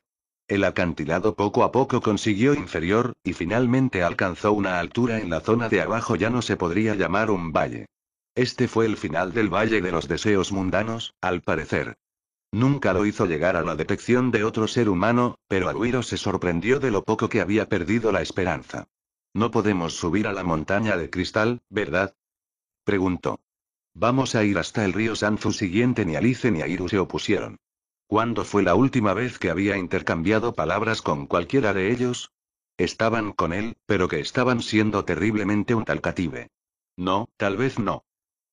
El acantilado poco a poco consiguió inferior, y finalmente alcanzó una altura en la zona de abajo ya no se podría llamar un valle. Este fue el final del Valle de los Deseos Mundanos, al parecer. Nunca lo hizo llegar a la detección de otro ser humano, pero Agüiro se sorprendió de lo poco que había perdido la esperanza. No podemos subir a la montaña de cristal, ¿verdad? Preguntó. Vamos a ir hasta el río Sanzu siguiente ni Alice ni Airu se opusieron. ¿Cuándo fue la última vez que había intercambiado palabras con cualquiera de ellos? Estaban con él, pero que estaban siendo terriblemente un talcative. No, tal vez no.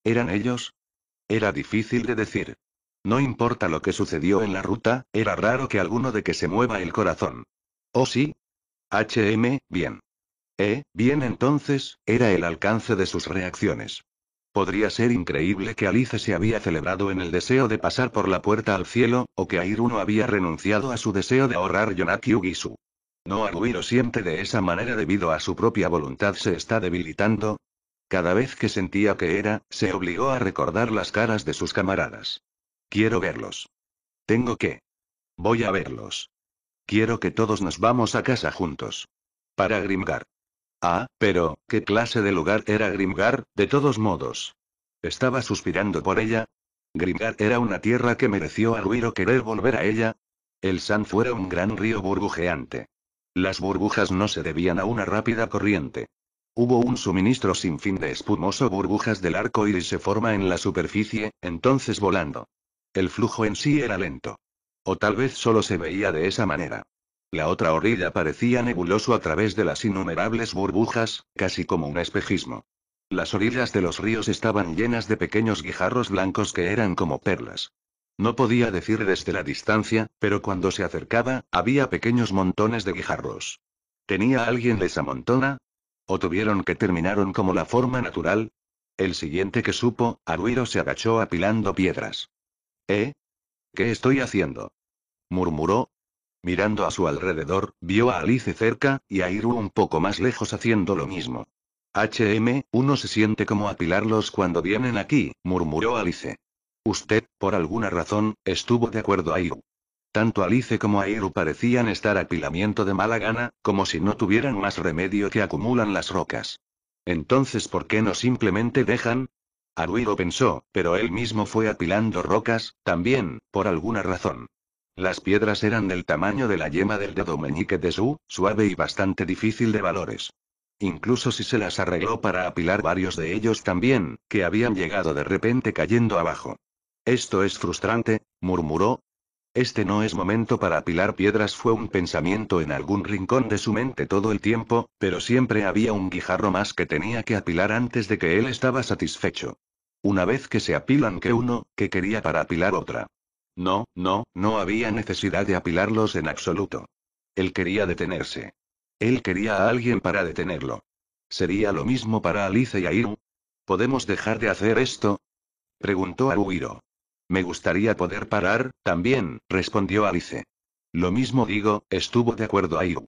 ¿Eran ellos? Era difícil de decir. No importa lo que sucedió en la ruta, era raro que alguno de que se mueva el corazón. O sí? HM, bien. Eh, bien entonces, era el alcance de sus reacciones. Podría ser increíble que Alice se había celebrado en el deseo de pasar por la puerta al cielo, o que Airuno había renunciado a su deseo de ahorrar Yonaki Ugisu. No Agui lo siente de esa manera debido a su propia voluntad se está debilitando. Cada vez que sentía que era, se obligó a recordar las caras de sus camaradas. Quiero verlos. Tengo que. Voy a verlos. Quiero que todos nos vamos a casa juntos. Para Grimgar. Ah, pero, ¿qué clase de lugar era Grimgar, de todos modos? Estaba suspirando por ella. Grimgar era una tierra que mereció al o querer volver a ella. El San fuera un gran río burbujeante. Las burbujas no se debían a una rápida corriente. Hubo un suministro sin fin de espumoso burbujas del arco iris se forma en la superficie, entonces volando. El flujo en sí era lento. O tal vez solo se veía de esa manera. La otra orilla parecía nebuloso a través de las innumerables burbujas, casi como un espejismo. Las orillas de los ríos estaban llenas de pequeños guijarros blancos que eran como perlas. No podía decir desde la distancia, pero cuando se acercaba, había pequeños montones de guijarros. ¿Tenía alguien esa montona? ¿O tuvieron que terminaron como la forma natural? El siguiente que supo, Aruiro se agachó apilando piedras. ¿Eh? ¿Qué estoy haciendo? murmuró, Mirando a su alrededor, vio a Alice cerca, y a Iru un poco más lejos haciendo lo mismo. HM, uno se siente como apilarlos cuando vienen aquí, murmuró Alice. Usted, por alguna razón, estuvo de acuerdo a Iru. Tanto Alice como a parecían estar apilamiento de mala gana, como si no tuvieran más remedio que acumulan las rocas. Entonces, ¿por qué no simplemente dejan? Aruiro pensó, pero él mismo fue apilando rocas, también, por alguna razón. Las piedras eran del tamaño de la yema del dedo meñique de su, suave y bastante difícil de valores. Incluso si se las arregló para apilar varios de ellos también, que habían llegado de repente cayendo abajo. Esto es frustrante, murmuró. Este no es momento para apilar piedras fue un pensamiento en algún rincón de su mente todo el tiempo, pero siempre había un guijarro más que tenía que apilar antes de que él estaba satisfecho. Una vez que se apilan que uno, que quería para apilar otra. No, no, no había necesidad de apilarlos en absoluto. Él quería detenerse. Él quería a alguien para detenerlo. ¿Sería lo mismo para Alice y Airu? ¿Podemos dejar de hacer esto? Preguntó Aruiro. Me gustaría poder parar, también, respondió Alice. Lo mismo digo, estuvo de acuerdo Airu.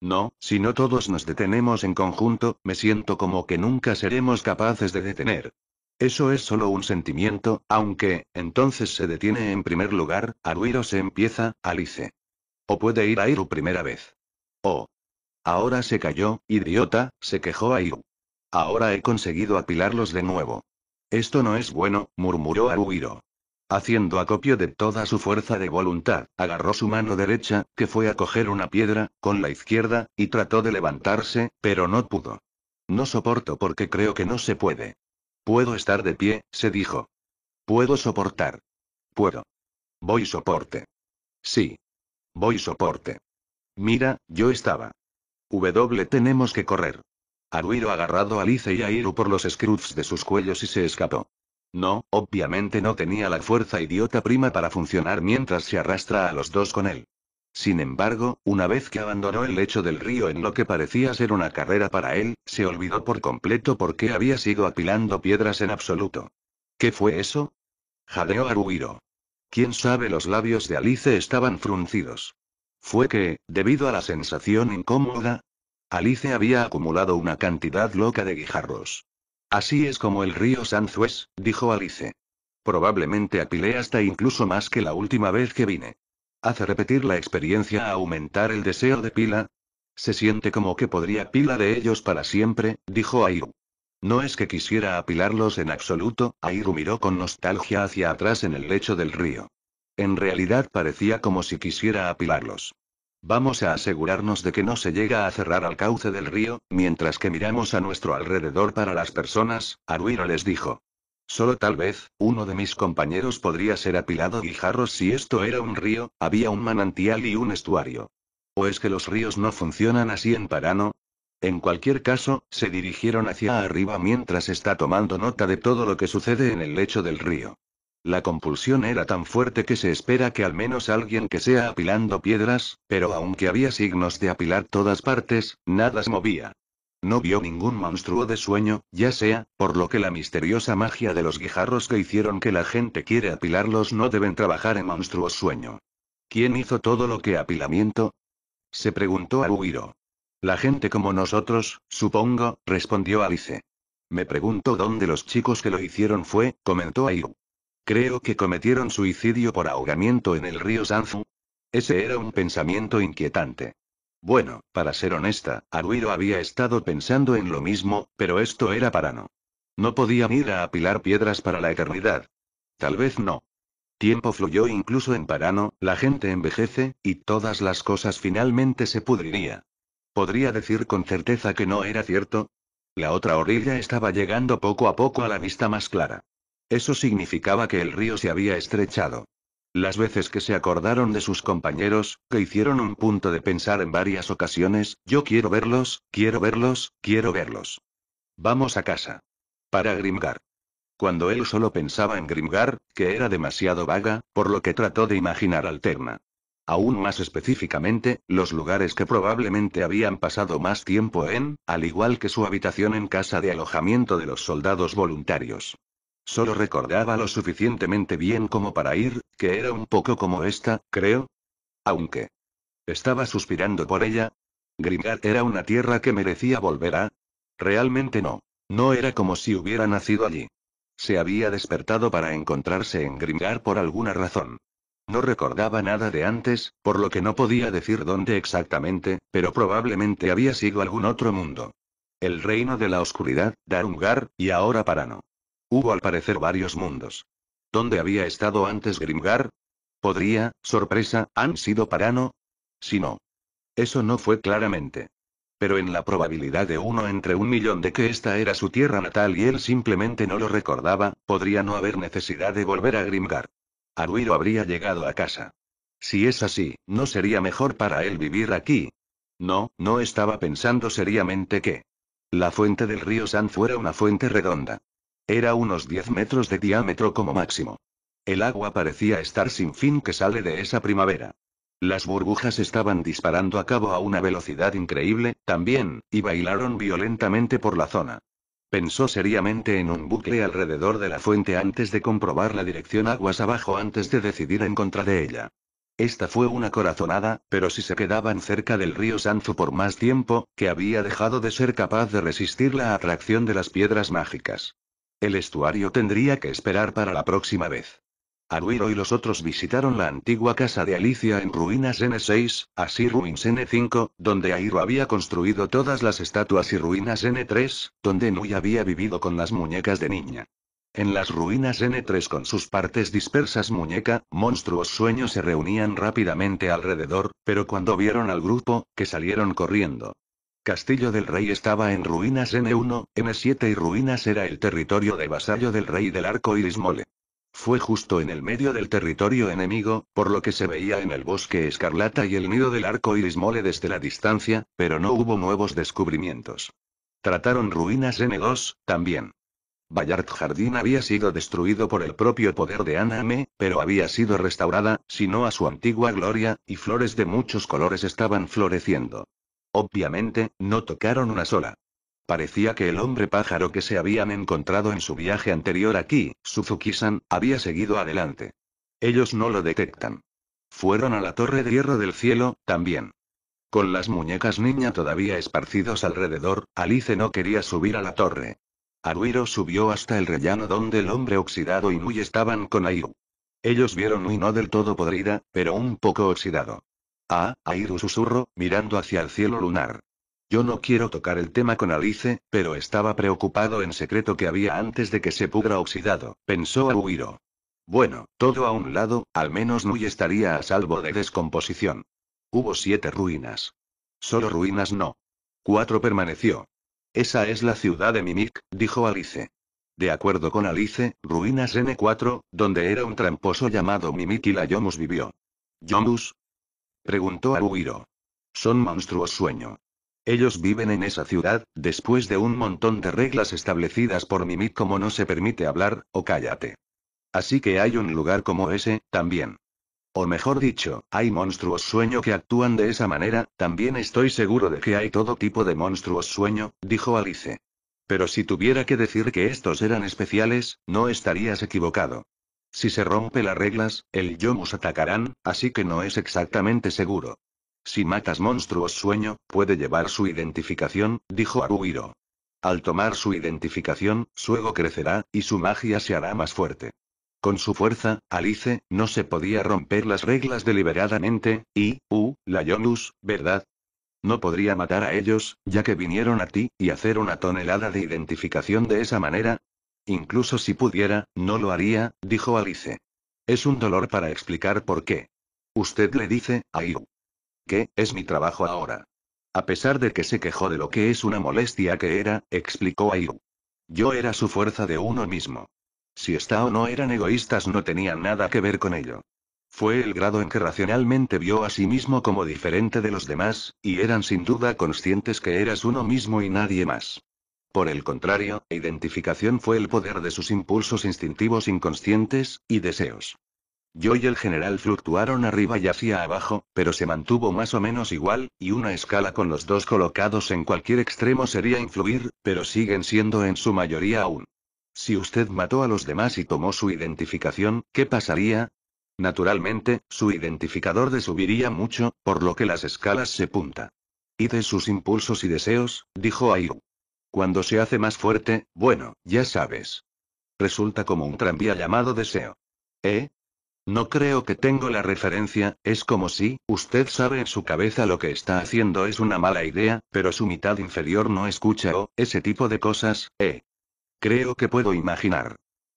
No, si no todos nos detenemos en conjunto, me siento como que nunca seremos capaces de detener. Eso es solo un sentimiento, aunque, entonces se detiene en primer lugar, Aruiro se empieza, Alice. O puede ir a Iru primera vez. Oh. Ahora se cayó, idiota, se quejó a Iru. Ahora he conseguido apilarlos de nuevo. Esto no es bueno, murmuró Aruiro. Haciendo acopio de toda su fuerza de voluntad, agarró su mano derecha, que fue a coger una piedra, con la izquierda, y trató de levantarse, pero no pudo. No soporto porque creo que no se puede. Puedo estar de pie, se dijo. Puedo soportar. Puedo. Voy soporte. Sí. Voy soporte. Mira, yo estaba. W tenemos que correr. Aruiro agarrado a Lice y a Iru por los scruffs de sus cuellos y se escapó. No, obviamente no tenía la fuerza idiota prima para funcionar mientras se arrastra a los dos con él. Sin embargo, una vez que abandonó el lecho del río en lo que parecía ser una carrera para él, se olvidó por completo por qué había sido apilando piedras en absoluto. ¿Qué fue eso? Jadeó Aruiro. Quién sabe, los labios de Alice estaban fruncidos. Fue que, debido a la sensación incómoda, Alice había acumulado una cantidad loca de guijarros. Así es como el río Zuez, dijo Alice. Probablemente apilé hasta incluso más que la última vez que vine. Hace repetir la experiencia a aumentar el deseo de Pila. Se siente como que podría Pila de ellos para siempre, dijo Airu. No es que quisiera apilarlos en absoluto, Airu miró con nostalgia hacia atrás en el lecho del río. En realidad parecía como si quisiera apilarlos. Vamos a asegurarnos de que no se llega a cerrar al cauce del río, mientras que miramos a nuestro alrededor para las personas, Aruiro les dijo. Solo tal vez, uno de mis compañeros podría ser apilado guijarros si esto era un río, había un manantial y un estuario. ¿O es que los ríos no funcionan así en Parano? En cualquier caso, se dirigieron hacia arriba mientras está tomando nota de todo lo que sucede en el lecho del río. La compulsión era tan fuerte que se espera que al menos alguien que sea apilando piedras, pero aunque había signos de apilar todas partes, nada se movía. No vio ningún monstruo de sueño, ya sea, por lo que la misteriosa magia de los guijarros que hicieron que la gente quiere apilarlos no deben trabajar en monstruos sueño. ¿Quién hizo todo lo que apilamiento? Se preguntó a Uiro. La gente como nosotros, supongo, respondió Alice. Me pregunto dónde los chicos que lo hicieron fue, comentó Airu. Creo que cometieron suicidio por ahogamiento en el río Sanzu. Ese era un pensamiento inquietante. Bueno, para ser honesta, Aruiro había estado pensando en lo mismo, pero esto era parano. No podían ir a apilar piedras para la eternidad. Tal vez no. Tiempo fluyó incluso en Parano, la gente envejece, y todas las cosas finalmente se pudriría. ¿Podría decir con certeza que no era cierto? La otra orilla estaba llegando poco a poco a la vista más clara. Eso significaba que el río se había estrechado. Las veces que se acordaron de sus compañeros, que hicieron un punto de pensar en varias ocasiones, yo quiero verlos, quiero verlos, quiero verlos. Vamos a casa. Para Grimgar. Cuando él solo pensaba en Grimgar, que era demasiado vaga, por lo que trató de imaginar alterna. Aún más específicamente, los lugares que probablemente habían pasado más tiempo en, al igual que su habitación en casa de alojamiento de los soldados voluntarios. Solo recordaba lo suficientemente bien como para ir, que era un poco como esta, creo. Aunque. Estaba suspirando por ella. ¿Grimgar era una tierra que merecía volver a. Realmente no. No era como si hubiera nacido allí. Se había despertado para encontrarse en Grimgar por alguna razón. No recordaba nada de antes, por lo que no podía decir dónde exactamente, pero probablemente había sido algún otro mundo. El reino de la oscuridad, Darungar, y ahora Parano. Hubo al parecer varios mundos. ¿Dónde había estado antes Grimgar? Podría, sorpresa, han sido Parano. Si no. Eso no fue claramente. Pero en la probabilidad de uno entre un millón de que esta era su tierra natal y él simplemente no lo recordaba, podría no haber necesidad de volver a Grimgar. Aruiro habría llegado a casa. Si es así, ¿no sería mejor para él vivir aquí? No, no estaba pensando seriamente que. La fuente del río San fuera una fuente redonda. Era unos 10 metros de diámetro como máximo. El agua parecía estar sin fin que sale de esa primavera. Las burbujas estaban disparando a cabo a una velocidad increíble, también, y bailaron violentamente por la zona. Pensó seriamente en un bucle alrededor de la fuente antes de comprobar la dirección aguas abajo antes de decidir en contra de ella. Esta fue una corazonada, pero si se quedaban cerca del río Sanzu por más tiempo, que había dejado de ser capaz de resistir la atracción de las piedras mágicas. El estuario tendría que esperar para la próxima vez. Aruiro y los otros visitaron la antigua casa de Alicia en ruinas N6, así ruins N5, donde Airo había construido todas las estatuas y ruinas N3, donde Nui había vivido con las muñecas de niña. En las ruinas N3 con sus partes dispersas muñeca, monstruos sueños se reunían rápidamente alrededor, pero cuando vieron al grupo, que salieron corriendo. Castillo del Rey estaba en ruinas N1, e N7 y ruinas era el territorio de vasallo del Rey del Arco Iris Mole. Fue justo en el medio del territorio enemigo, por lo que se veía en el bosque escarlata y el nido del arco iris mole desde la distancia, pero no hubo nuevos descubrimientos. Trataron ruinas N2, e también. Bayard Jardín había sido destruido por el propio poder de Aname, pero había sido restaurada, si no a su antigua gloria, y flores de muchos colores estaban floreciendo. Obviamente, no tocaron una sola. Parecía que el hombre pájaro que se habían encontrado en su viaje anterior aquí, Suzuki-san, había seguido adelante. Ellos no lo detectan. Fueron a la torre de hierro del cielo, también. Con las muñecas niña todavía esparcidos alrededor, Alice no quería subir a la torre. Aruiro subió hasta el rellano donde el hombre oxidado y Nui estaban con Ayu. Ellos vieron Nui no del todo podrida, pero un poco oxidado. Ah, Airu susurro, mirando hacia el cielo lunar. Yo no quiero tocar el tema con Alice, pero estaba preocupado en secreto que había antes de que se pudra oxidado, pensó Aguiro. Bueno, todo a un lado, al menos Nui estaría a salvo de descomposición. Hubo siete ruinas. Solo ruinas no. Cuatro permaneció. Esa es la ciudad de Mimic, dijo Alice. De acuerdo con Alice, ruinas N4, donde era un tramposo llamado Mimik y la Yomus vivió. Yomus, Preguntó a Son monstruos sueño. Ellos viven en esa ciudad, después de un montón de reglas establecidas por Mimit como no se permite hablar, o cállate. Así que hay un lugar como ese, también. O mejor dicho, hay monstruos sueño que actúan de esa manera, también estoy seguro de que hay todo tipo de monstruos sueño, dijo Alice. Pero si tuviera que decir que estos eran especiales, no estarías equivocado. Si se rompe las reglas, el Yomus atacarán, así que no es exactamente seguro. Si matas monstruos sueño, puede llevar su identificación, dijo aruiro Al tomar su identificación, su ego crecerá, y su magia se hará más fuerte. Con su fuerza, Alice, no se podía romper las reglas deliberadamente, y, uh, la Yomus, ¿verdad? No podría matar a ellos, ya que vinieron a ti, y hacer una tonelada de identificación de esa manera, Incluso si pudiera, no lo haría, dijo Alice. Es un dolor para explicar por qué. Usted le dice, Ayu. ¿Qué es mi trabajo ahora. A pesar de que se quejó de lo que es una molestia que era, explicó Ayu. Yo era su fuerza de uno mismo. Si está o no eran egoístas no tenían nada que ver con ello. Fue el grado en que racionalmente vio a sí mismo como diferente de los demás, y eran sin duda conscientes que eras uno mismo y nadie más. Por el contrario, identificación fue el poder de sus impulsos instintivos inconscientes, y deseos. Yo y el general fluctuaron arriba y hacia abajo, pero se mantuvo más o menos igual, y una escala con los dos colocados en cualquier extremo sería influir, pero siguen siendo en su mayoría aún. Si usted mató a los demás y tomó su identificación, ¿qué pasaría? Naturalmente, su identificador de subiría mucho, por lo que las escalas se punta. Y de sus impulsos y deseos, dijo Ayu. Cuando se hace más fuerte, bueno, ya sabes. Resulta como un tranvía llamado deseo. ¿Eh? No creo que tengo la referencia, es como si, usted sabe en su cabeza lo que está haciendo es una mala idea, pero su mitad inferior no escucha o, ese tipo de cosas, ¿eh? Creo que puedo imaginar.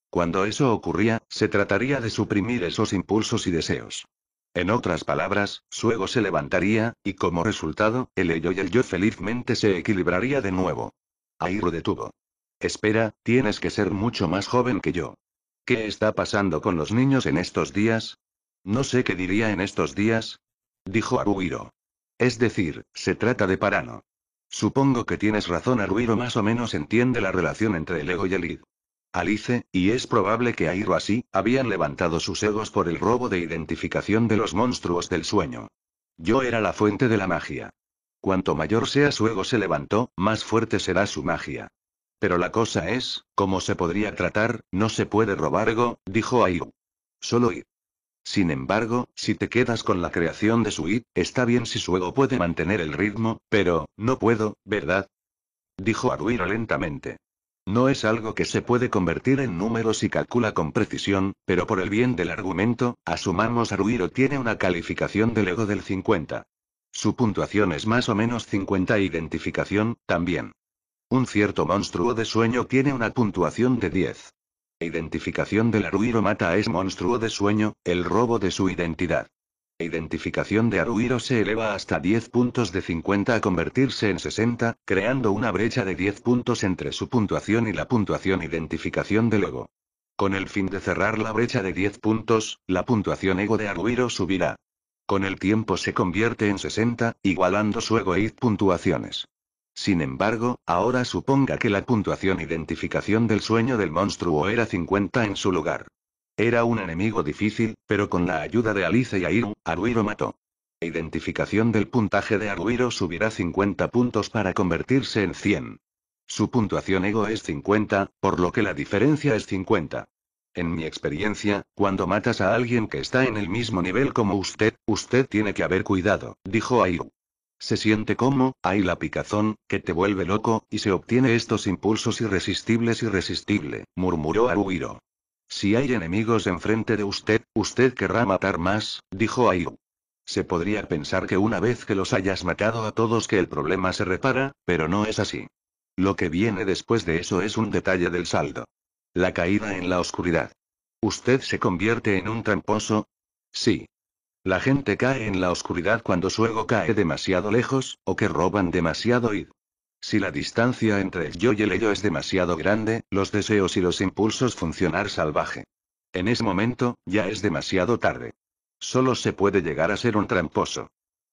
Cuando eso ocurría, se trataría de suprimir esos impulsos y deseos. En otras palabras, su ego se levantaría, y como resultado, el ello y el yo felizmente se equilibraría de nuevo. Airo detuvo. Espera, tienes que ser mucho más joven que yo. ¿Qué está pasando con los niños en estos días? No sé qué diría en estos días. Dijo Aruiro. Es decir, se trata de Parano. Supongo que tienes razón, Aruiro más o menos entiende la relación entre el ego y el id. Alice, y es probable que Airo así, habían levantado sus egos por el robo de identificación de los monstruos del sueño. Yo era la fuente de la magia. Cuanto mayor sea su ego se levantó, más fuerte será su magia. Pero la cosa es, como se podría tratar, no se puede robar ego, dijo Ayu. Solo ir. Sin embargo, si te quedas con la creación de su id, está bien si su ego puede mantener el ritmo, pero, no puedo, ¿verdad? Dijo Aruiro lentamente. No es algo que se puede convertir en números y calcula con precisión, pero por el bien del argumento, asumamos Aruiro tiene una calificación del ego del 50. Su puntuación es más o menos 50 identificación, también. Un cierto monstruo de sueño tiene una puntuación de 10. Identificación del Aruiro mata a monstruo de sueño, el robo de su identidad. Identificación de Aruiro se eleva hasta 10 puntos de 50 a convertirse en 60, creando una brecha de 10 puntos entre su puntuación y la puntuación identificación del ego. Con el fin de cerrar la brecha de 10 puntos, la puntuación ego de Aruiro subirá. Con el tiempo se convierte en 60, igualando su ego y puntuaciones. Sin embargo, ahora suponga que la puntuación e identificación del sueño del monstruo era 50 en su lugar. Era un enemigo difícil, pero con la ayuda de Alice y Airu, Aruiro mató. Identificación del puntaje de Aruiro subirá 50 puntos para convertirse en 100. Su puntuación ego es 50, por lo que la diferencia es 50. En mi experiencia, cuando matas a alguien que está en el mismo nivel como usted, usted tiene que haber cuidado, dijo Ayu. Se siente como, hay la picazón, que te vuelve loco, y se obtiene estos impulsos irresistibles irresistible, murmuró Aruiro. Si hay enemigos enfrente de usted, usted querrá matar más, dijo Ayu. Se podría pensar que una vez que los hayas matado a todos que el problema se repara, pero no es así. Lo que viene después de eso es un detalle del saldo. La caída en la oscuridad. ¿Usted se convierte en un tramposo? Sí. La gente cae en la oscuridad cuando su ego cae demasiado lejos, o que roban demasiado id. Si la distancia entre el yo y el ello es demasiado grande, los deseos y los impulsos funcionar salvaje. En ese momento, ya es demasiado tarde. Solo se puede llegar a ser un tramposo.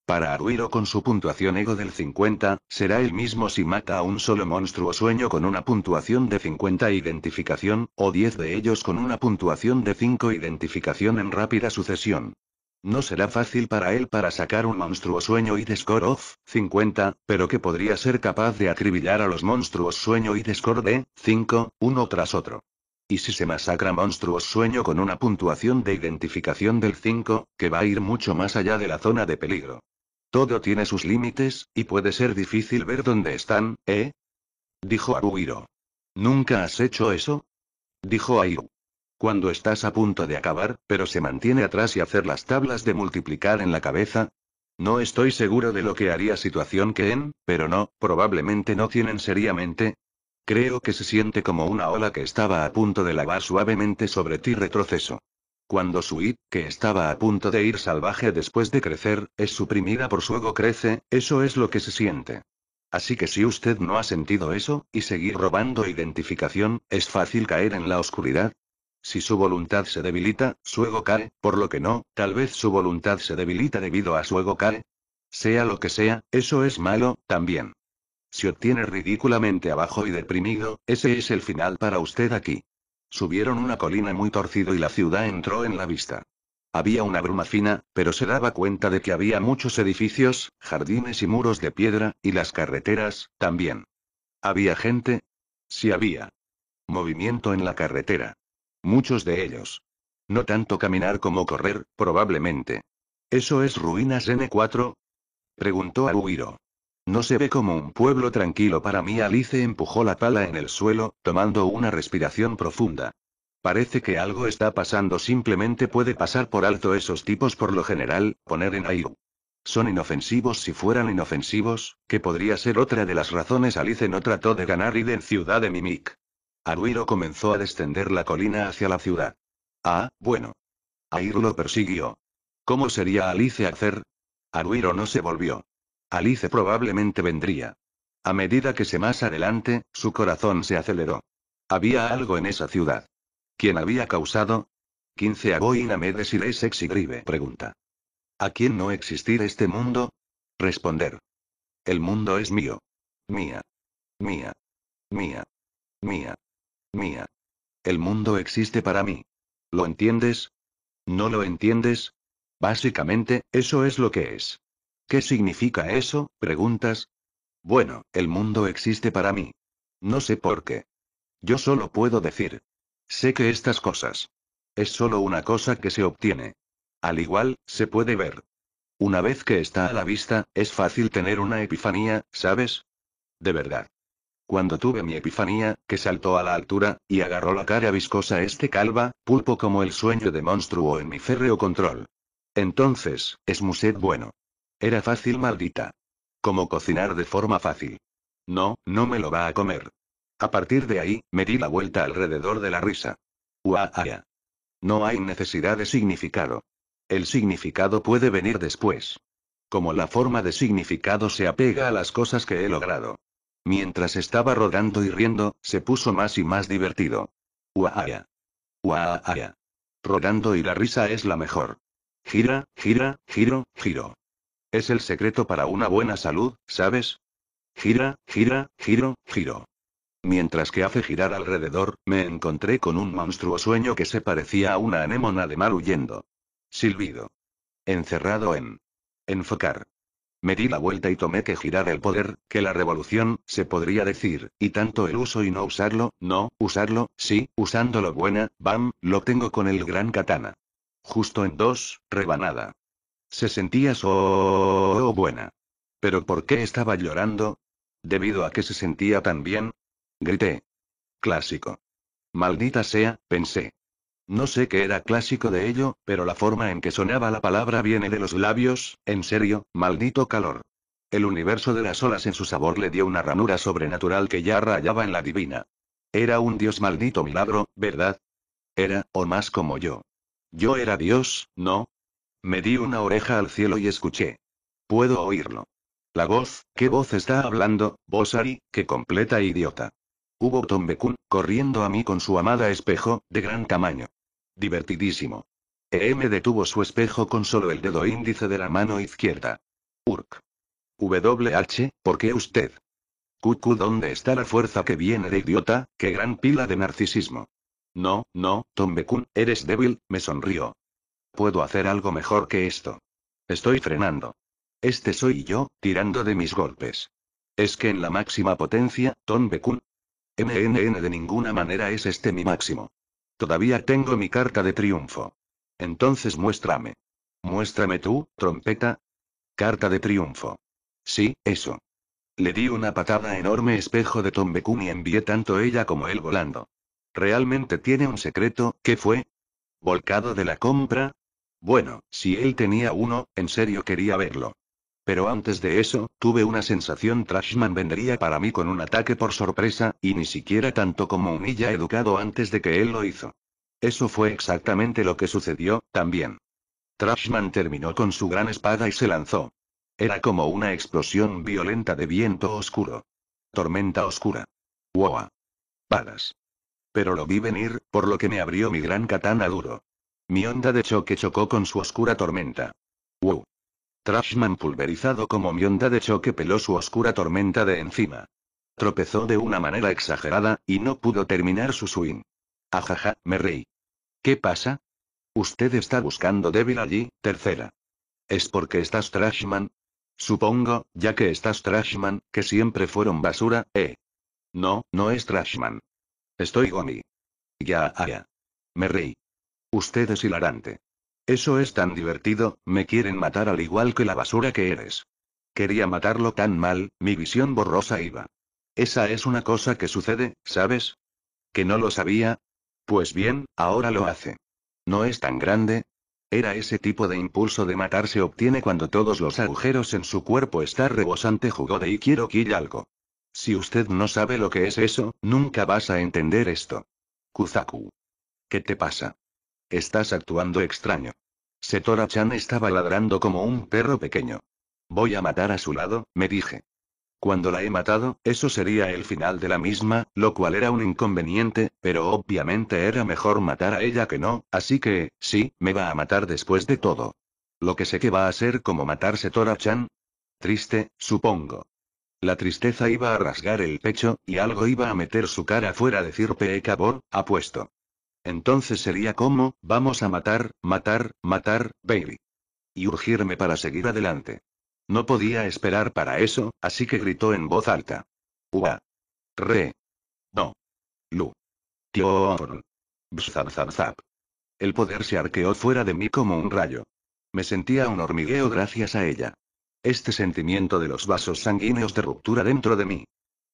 Para Aruiro con su puntuación ego del 50, será el mismo si mata a un solo monstruo sueño con una puntuación de 50 identificación, o 10 de ellos con una puntuación de 5 identificación en rápida sucesión. No será fácil para él para sacar un monstruo sueño y de score 50, pero que podría ser capaz de acribillar a los monstruos sueño y de de 5, uno tras otro. Y si se masacra monstruos sueño con una puntuación de identificación del 5, que va a ir mucho más allá de la zona de peligro. Todo tiene sus límites, y puede ser difícil ver dónde están, ¿eh? Dijo Aruhiro. ¿Nunca has hecho eso? Dijo Airu. Cuando estás a punto de acabar, pero se mantiene atrás y hacer las tablas de multiplicar en la cabeza. No estoy seguro de lo que haría situación que en, pero no, probablemente no tienen seriamente. Creo que se siente como una ola que estaba a punto de lavar suavemente sobre ti retroceso. Cuando I, que estaba a punto de ir salvaje después de crecer, es suprimida por su ego crece, eso es lo que se siente. Así que si usted no ha sentido eso, y seguir robando identificación, es fácil caer en la oscuridad. Si su voluntad se debilita, su ego cae, por lo que no, tal vez su voluntad se debilita debido a su ego cae. Sea lo que sea, eso es malo, también. Si obtiene ridículamente abajo y deprimido, ese es el final para usted aquí. Subieron una colina muy torcido y la ciudad entró en la vista. Había una bruma fina, pero se daba cuenta de que había muchos edificios, jardines y muros de piedra, y las carreteras, también. ¿Había gente? Sí había. Movimiento en la carretera. Muchos de ellos. No tanto caminar como correr, probablemente. ¿Eso es ruinas N4? Preguntó a no se ve como un pueblo tranquilo para mí. Alice empujó la pala en el suelo, tomando una respiración profunda. Parece que algo está pasando. Simplemente puede pasar por alto esos tipos por lo general, poner en Ayu. Son inofensivos si fueran inofensivos, que podría ser otra de las razones. Alice no trató de ganar y en Ciudad de Mimic. Aruiro comenzó a descender la colina hacia la ciudad. Ah, bueno. Air lo persiguió. ¿Cómo sería Alice hacer? Aruiro no se volvió. Alice probablemente vendría. A medida que se más adelante, su corazón se aceleró. Había algo en esa ciudad. ¿Quién había causado? 15 Aboina Medes y Sexy Grive pregunta. ¿A quién no existir este mundo? Responder. El mundo es mío. Mía. Mía. Mía. Mía. Mía. El mundo existe para mí. ¿Lo entiendes? ¿No lo entiendes? Básicamente, eso es lo que es. ¿Qué significa eso? preguntas. Bueno, el mundo existe para mí. No sé por qué. Yo solo puedo decir. Sé que estas cosas. Es solo una cosa que se obtiene. Al igual, se puede ver. Una vez que está a la vista, es fácil tener una epifanía, ¿sabes? De verdad. Cuando tuve mi epifanía, que saltó a la altura, y agarró la cara viscosa este calva, pulpo como el sueño de monstruo en mi férreo control. Entonces, es Muset bueno. Era fácil maldita. Como cocinar de forma fácil. No, no me lo va a comer. A partir de ahí, me di la vuelta alrededor de la risa. Uaaya. Ah, ah. No hay necesidad de significado. El significado puede venir después. Como la forma de significado se apega a las cosas que he logrado. Mientras estaba rodando y riendo, se puso más y más divertido. Uaaya. Ah, Uaaya. Rodando y la risa es la mejor. Gira, gira, giro, giro. Es el secreto para una buena salud, ¿sabes? Gira, gira, giro, giro. Mientras que hace girar alrededor, me encontré con un monstruo sueño que se parecía a una anémona de mar huyendo. Silbido. Encerrado en. Enfocar. Me di la vuelta y tomé que girar el poder, que la revolución, se podría decir, y tanto el uso y no usarlo, no, usarlo, sí, usándolo buena, bam, lo tengo con el gran katana. Justo en dos, rebanada. Se sentía so buena. ¿Pero por qué estaba llorando? ¿Debido a que se sentía tan bien? Grité. Clásico. Maldita sea, pensé. No sé qué era clásico de ello, pero la forma en que sonaba la palabra viene de los labios, en serio, maldito calor. El universo de las olas en su sabor le dio una ranura sobrenatural que ya rayaba en la divina. Era un dios maldito milagro, ¿verdad? Era, o más como yo. Yo era dios, ¿no? Me di una oreja al cielo y escuché. Puedo oírlo. La voz, ¿qué voz está hablando, Bosari, qué completa idiota? Hubo Tombekun, corriendo a mí con su amada espejo, de gran tamaño. Divertidísimo. EM detuvo su espejo con solo el dedo índice de la mano izquierda. Urk. WH, ¿por qué usted? Cucu, ¿dónde está la fuerza que viene de idiota? ¡Qué gran pila de narcisismo! No, no, Tombekun, eres débil, me sonrió. Puedo hacer algo mejor que esto. Estoy frenando. Este soy yo, tirando de mis golpes. Es que en la máxima potencia, Tom Bekun. MNN de ninguna manera es este mi máximo. Todavía tengo mi carta de triunfo. Entonces muéstrame. Muéstrame tú, trompeta. Carta de triunfo. Sí, eso. Le di una patada enorme espejo de Tom Bekun y envié tanto ella como él volando. ¿Realmente tiene un secreto? ¿Qué fue? ¿Volcado de la compra? Bueno, si él tenía uno, en serio quería verlo. Pero antes de eso, tuve una sensación Trashman vendría para mí con un ataque por sorpresa, y ni siquiera tanto como un ya educado antes de que él lo hizo. Eso fue exactamente lo que sucedió, también. Trashman terminó con su gran espada y se lanzó. Era como una explosión violenta de viento oscuro. Tormenta oscura. Wow. Palas. Pero lo vi venir, por lo que me abrió mi gran katana duro. Mi onda de choque chocó con su oscura tormenta. ¡Wow! Trashman pulverizado como mi onda de choque peló su oscura tormenta de encima. Tropezó de una manera exagerada, y no pudo terminar su swing. Ajaja, me reí. ¿Qué pasa? Usted está buscando débil allí, tercera. ¿Es porque estás Trashman? Supongo, ya que estás Trashman, que siempre fueron basura, ¿eh? No, no es Trashman. Estoy Gomi. Ya, ya. Me reí. Usted es hilarante. Eso es tan divertido, me quieren matar al igual que la basura que eres. Quería matarlo tan mal, mi visión borrosa iba. Esa es una cosa que sucede, ¿sabes? ¿Que no lo sabía? Pues bien, ahora lo hace. ¿No es tan grande? Era ese tipo de impulso de matar se obtiene cuando todos los agujeros en su cuerpo están rebosante jugo de y quiero kill algo. Si usted no sabe lo que es eso, nunca vas a entender esto. Kuzaku. ¿Qué te pasa? Estás actuando extraño. Setora-chan estaba ladrando como un perro pequeño. Voy a matar a su lado, me dije. Cuando la he matado, eso sería el final de la misma, lo cual era un inconveniente, pero obviamente era mejor matar a ella que no, así que, sí, me va a matar después de todo. Lo que sé que va a ser como matar Setora chan Triste, supongo. La tristeza iba a rasgar el pecho, y algo iba a meter su cara fuera de Pe Peekabor, apuesto. Entonces sería como, vamos a matar, matar, matar, Bailey, Y urgirme para seguir adelante. No podía esperar para eso, así que gritó en voz alta. Ua. Re. No. Lu. ¡Tio! Zap, zap, El poder se arqueó fuera de mí como un rayo. Me sentía un hormigueo gracias a ella. Este sentimiento de los vasos sanguíneos de ruptura dentro de mí.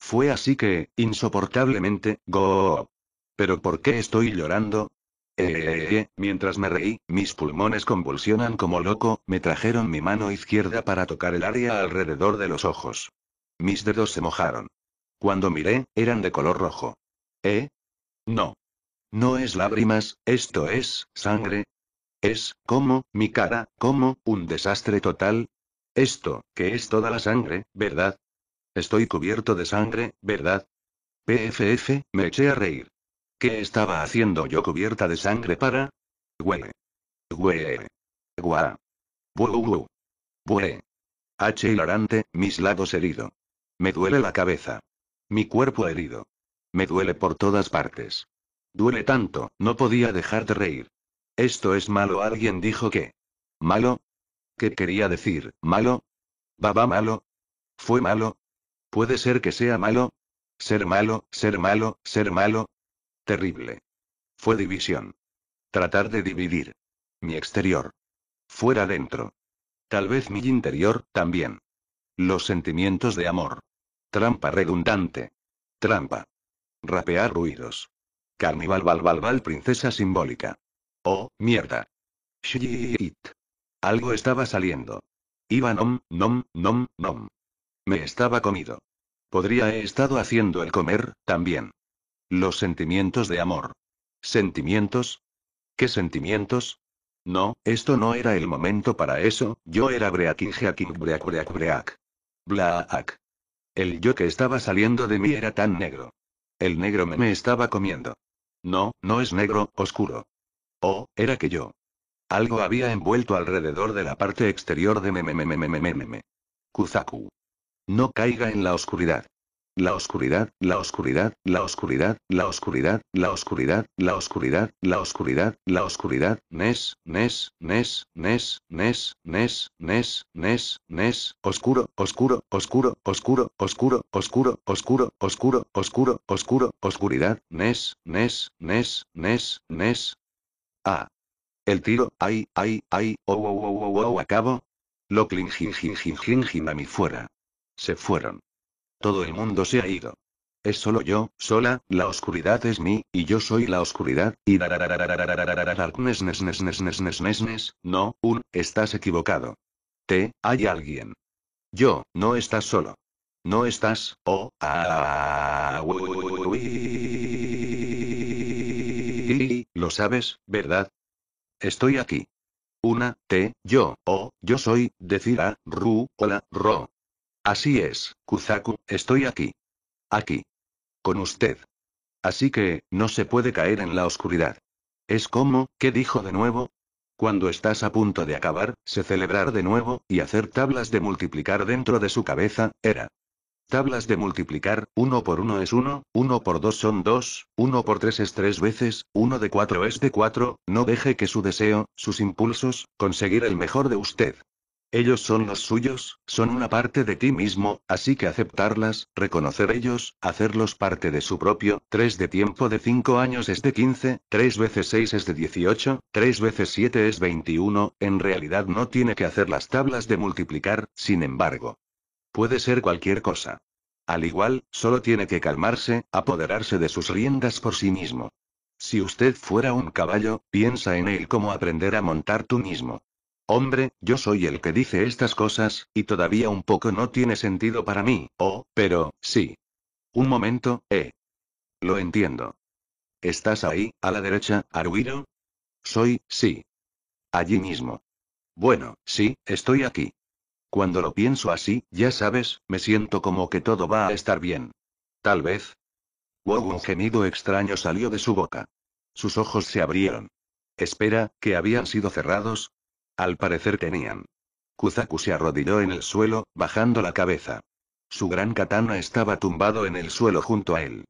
Fue así que, insoportablemente, go. ¿Pero por qué estoy llorando? Eh eh, eh, eh, mientras me reí, mis pulmones convulsionan como loco, me trajeron mi mano izquierda para tocar el área alrededor de los ojos. Mis dedos se mojaron. Cuando miré, eran de color rojo. ¿Eh? No. No es lágrimas, esto es, sangre. Es, como, mi cara, como, un desastre total. Esto, que es toda la sangre, ¿verdad? Estoy cubierto de sangre, ¿verdad? PFF, me eché a reír. ¿Qué estaba haciendo yo cubierta de sangre para? Huele. Huele. Gua. Buu. Huele. H hilarante, mis lados herido. Me duele la cabeza. Mi cuerpo herido. Me duele por todas partes. Duele tanto, no podía dejar de reír. Esto es malo, alguien dijo que. ¿Malo? ¿Qué quería decir, malo? ¿Baba malo? ¿Fue malo? ¿Puede ser que sea malo? Ser malo, ser malo, ser malo, Terrible. Fue división. Tratar de dividir. Mi exterior. Fuera dentro. Tal vez mi interior, también. Los sentimientos de amor. Trampa redundante. Trampa. Rapear ruidos. Carnival Balbalbal princesa simbólica. Oh, mierda. Shit. Algo estaba saliendo. Iba nom, nom, nom, nom. Me estaba comido. Podría he estado haciendo el comer, también. Los sentimientos de amor. ¿Sentimientos? ¿Qué sentimientos? No, esto no era el momento para eso, yo era Breaking Break Break Break. Blaak. El yo que estaba saliendo de mí era tan negro. El negro me, me estaba comiendo. No, no es negro, oscuro. Oh, era que yo. Algo había envuelto alrededor de la parte exterior de me, me, me, me, me, me, me. Kuzaku. No caiga en la oscuridad la oscuridad, la oscuridad, la oscuridad, la oscuridad, la oscuridad, la oscuridad, la oscuridad, la oscuridad, Nes, Nes, Nes, Nes, Nes, Nes, Nes, Nes, Nes, oscuro, oscuro, oscuro, oscuro, oscuro, oscuro, oscuro, oscuro, oscuro, oscuro, oscuridad, Nes, Nes, Nes, Nes, Nes. Ah. El tiro, ay, ay, ay, oh, oh, oh, oh, oh acabo. Lo Jin, a mí fuera. Se fueron. Todo el mundo se ha ido. Es solo yo, sola, la oscuridad es mí, y yo soy la oscuridad, y no, un, estás equivocado. Te, hay alguien. Yo, no estás solo. No estás, oh, lo sabes, ¿verdad? Estoy aquí. Una, te, yo, oh, yo soy, decir a, ru, hola, ro, Así es, Kuzaku, estoy aquí. Aquí. Con usted. Así que, no se puede caer en la oscuridad. Es como, ¿qué dijo de nuevo? Cuando estás a punto de acabar, se celebrar de nuevo, y hacer tablas de multiplicar dentro de su cabeza, era. Tablas de multiplicar, uno por uno es uno, uno por dos son dos, uno por tres es tres veces, uno de cuatro es de cuatro, no deje que su deseo, sus impulsos, conseguir el mejor de usted, ellos son los suyos, son una parte de ti mismo, así que aceptarlas, reconocer ellos, hacerlos parte de su propio, 3 de tiempo de 5 años es de 15, 3 veces 6 es de 18, 3 veces 7 es 21, en realidad no tiene que hacer las tablas de multiplicar, sin embargo. Puede ser cualquier cosa. Al igual, solo tiene que calmarse, apoderarse de sus riendas por sí mismo. Si usted fuera un caballo, piensa en él como aprender a montar tú mismo. Hombre, yo soy el que dice estas cosas, y todavía un poco no tiene sentido para mí, oh, pero, sí. Un momento, eh. Lo entiendo. ¿Estás ahí, a la derecha, Aruiro? Soy, sí. Allí mismo. Bueno, sí, estoy aquí. Cuando lo pienso así, ya sabes, me siento como que todo va a estar bien. Tal vez. Wow, un gemido extraño salió de su boca. Sus ojos se abrieron. Espera, que habían sido cerrados, al parecer tenían. Kuzaku se arrodilló en el suelo, bajando la cabeza. Su gran katana estaba tumbado en el suelo junto a él.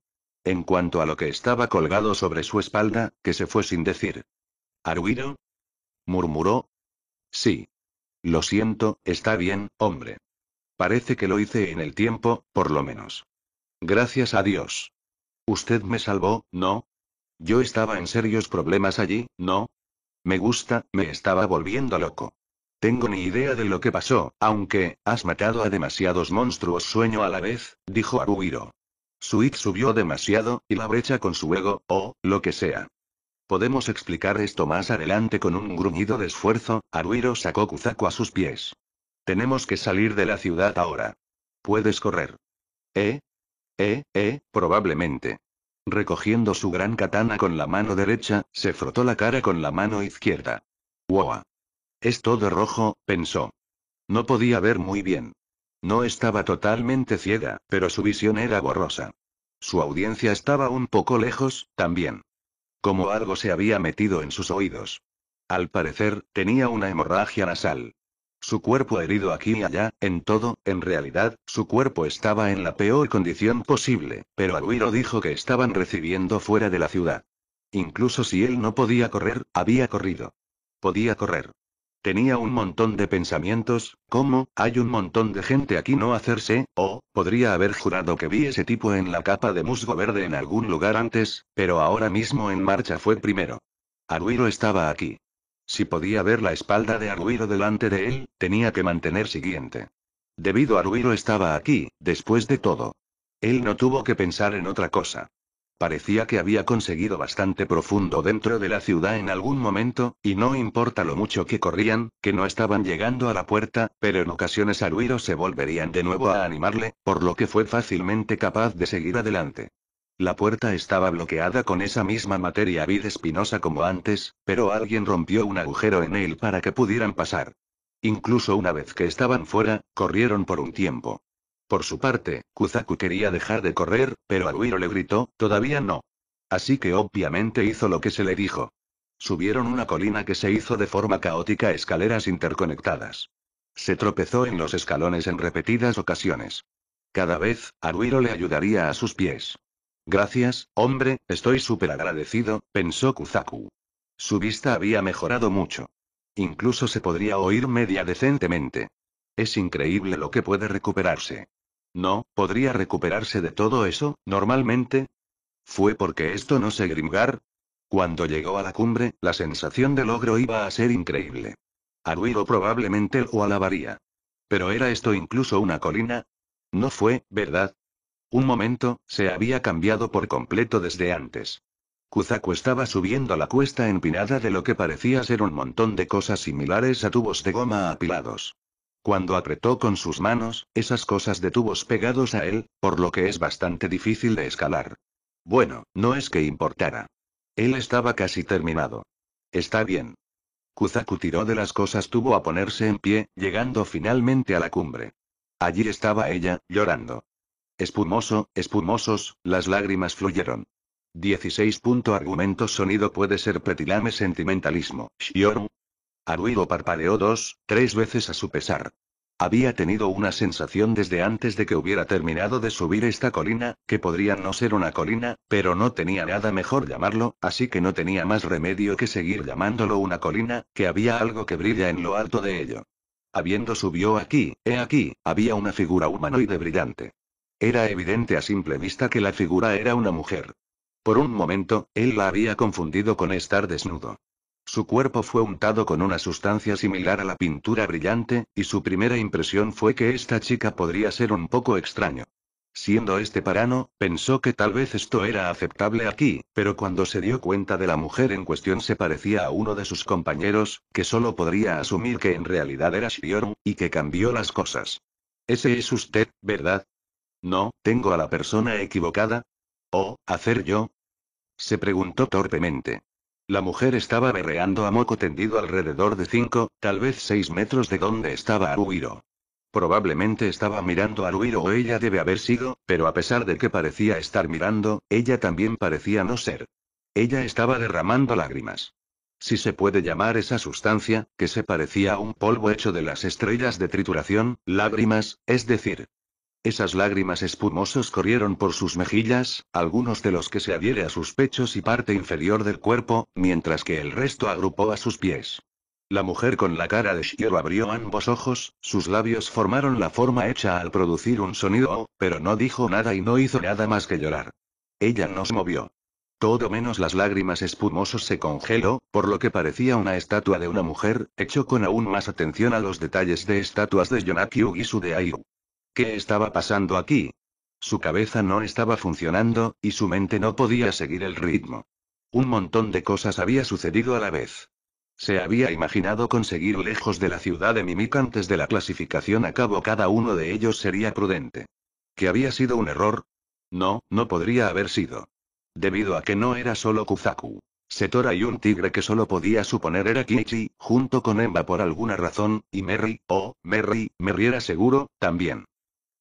En cuanto a lo que estaba colgado sobre su espalda, que se fue sin decir. ¿Aruiro? murmuró. Sí. Lo siento, está bien, hombre. Parece que lo hice en el tiempo, por lo menos. Gracias a Dios. Usted me salvó, ¿no? Yo estaba en serios problemas allí, ¿no? Me gusta, me estaba volviendo loco. Tengo ni idea de lo que pasó, aunque, has matado a demasiados monstruos sueño a la vez, dijo Su hit subió demasiado, y la brecha con su ego, o, lo que sea. Podemos explicar esto más adelante con un gruñido de esfuerzo, Aruiro sacó Kuzaku a sus pies. Tenemos que salir de la ciudad ahora. Puedes correr. ¿Eh? ¿Eh? ¿Eh? Probablemente. Recogiendo su gran katana con la mano derecha, se frotó la cara con la mano izquierda. ¡Wow! Es todo rojo, pensó. No podía ver muy bien. No estaba totalmente ciega, pero su visión era borrosa. Su audiencia estaba un poco lejos, también. Como algo se había metido en sus oídos. Al parecer, tenía una hemorragia nasal. Su cuerpo herido aquí y allá, en todo, en realidad, su cuerpo estaba en la peor condición posible, pero Aruiro dijo que estaban recibiendo fuera de la ciudad. Incluso si él no podía correr, había corrido. Podía correr. Tenía un montón de pensamientos, ¿Cómo? hay un montón de gente aquí no hacerse, o, podría haber jurado que vi ese tipo en la capa de musgo verde en algún lugar antes, pero ahora mismo en marcha fue primero. Aruiro estaba aquí. Si podía ver la espalda de Arruiro delante de él, tenía que mantener siguiente. Debido a Arruiro estaba aquí, después de todo. Él no tuvo que pensar en otra cosa. Parecía que había conseguido bastante profundo dentro de la ciudad en algún momento, y no importa lo mucho que corrían, que no estaban llegando a la puerta, pero en ocasiones Arruiro se volverían de nuevo a animarle, por lo que fue fácilmente capaz de seguir adelante. La puerta estaba bloqueada con esa misma materia vid espinosa como antes, pero alguien rompió un agujero en él para que pudieran pasar. Incluso una vez que estaban fuera, corrieron por un tiempo. Por su parte, Kuzaku quería dejar de correr, pero Aruiro le gritó, todavía no. Así que obviamente hizo lo que se le dijo. Subieron una colina que se hizo de forma caótica escaleras interconectadas. Se tropezó en los escalones en repetidas ocasiones. Cada vez, Aruiro le ayudaría a sus pies. Gracias, hombre, estoy súper agradecido, pensó Kuzaku. Su vista había mejorado mucho. Incluso se podría oír media decentemente. Es increíble lo que puede recuperarse. No, podría recuperarse de todo eso, normalmente. ¿Fue porque esto no se gringar. Cuando llegó a la cumbre, la sensación de logro iba a ser increíble. ruido probablemente lo alabaría. Pero ¿era esto incluso una colina? No fue, ¿verdad? Un momento, se había cambiado por completo desde antes. Kuzaku estaba subiendo la cuesta empinada de lo que parecía ser un montón de cosas similares a tubos de goma apilados. Cuando apretó con sus manos, esas cosas de tubos pegados a él, por lo que es bastante difícil de escalar. Bueno, no es que importara. Él estaba casi terminado. Está bien. Kuzaku tiró de las cosas tuvo a ponerse en pie, llegando finalmente a la cumbre. Allí estaba ella, llorando. Espumoso, espumosos, las lágrimas fluyeron. 16. Argumento sonido puede ser petilame sentimentalismo. Shioru. Aruido parpadeó dos, tres veces a su pesar. Había tenido una sensación desde antes de que hubiera terminado de subir esta colina, que podría no ser una colina, pero no tenía nada mejor llamarlo, así que no tenía más remedio que seguir llamándolo una colina, que había algo que brilla en lo alto de ello. Habiendo subió aquí, he aquí, había una figura humanoide brillante. Era evidente a simple vista que la figura era una mujer. Por un momento, él la había confundido con estar desnudo. Su cuerpo fue untado con una sustancia similar a la pintura brillante, y su primera impresión fue que esta chica podría ser un poco extraño. Siendo este parano, pensó que tal vez esto era aceptable aquí, pero cuando se dio cuenta de la mujer en cuestión se parecía a uno de sus compañeros, que solo podría asumir que en realidad era Shioru y que cambió las cosas. Ese es usted, ¿verdad? No, tengo a la persona equivocada. ¿O, hacer yo? Se preguntó torpemente. La mujer estaba berreando a moco tendido alrededor de cinco, tal vez seis metros de donde estaba Aruiro. Probablemente estaba mirando a Aruiro o ella debe haber sido, pero a pesar de que parecía estar mirando, ella también parecía no ser. Ella estaba derramando lágrimas. Si se puede llamar esa sustancia, que se parecía a un polvo hecho de las estrellas de trituración, lágrimas, es decir, esas lágrimas espumosos corrieron por sus mejillas, algunos de los que se adhiere a sus pechos y parte inferior del cuerpo, mientras que el resto agrupó a sus pies. La mujer con la cara de Shiro abrió ambos ojos, sus labios formaron la forma hecha al producir un sonido pero no dijo nada y no hizo nada más que llorar. Ella no se movió. Todo menos las lágrimas espumosos se congeló, por lo que parecía una estatua de una mujer, hecho con aún más atención a los detalles de estatuas de Yonakyu y su de Ayu. ¿Qué estaba pasando aquí? Su cabeza no estaba funcionando, y su mente no podía seguir el ritmo. Un montón de cosas había sucedido a la vez. Se había imaginado conseguir lejos de la ciudad de Mimic antes de la clasificación a cabo cada uno de ellos sería prudente. ¿Que había sido un error? No, no podría haber sido. Debido a que no era solo Kuzaku. Setora y un tigre que solo podía suponer era Kichi, junto con Emba por alguna razón, y Merry, o, oh, Merry, Merry era seguro, también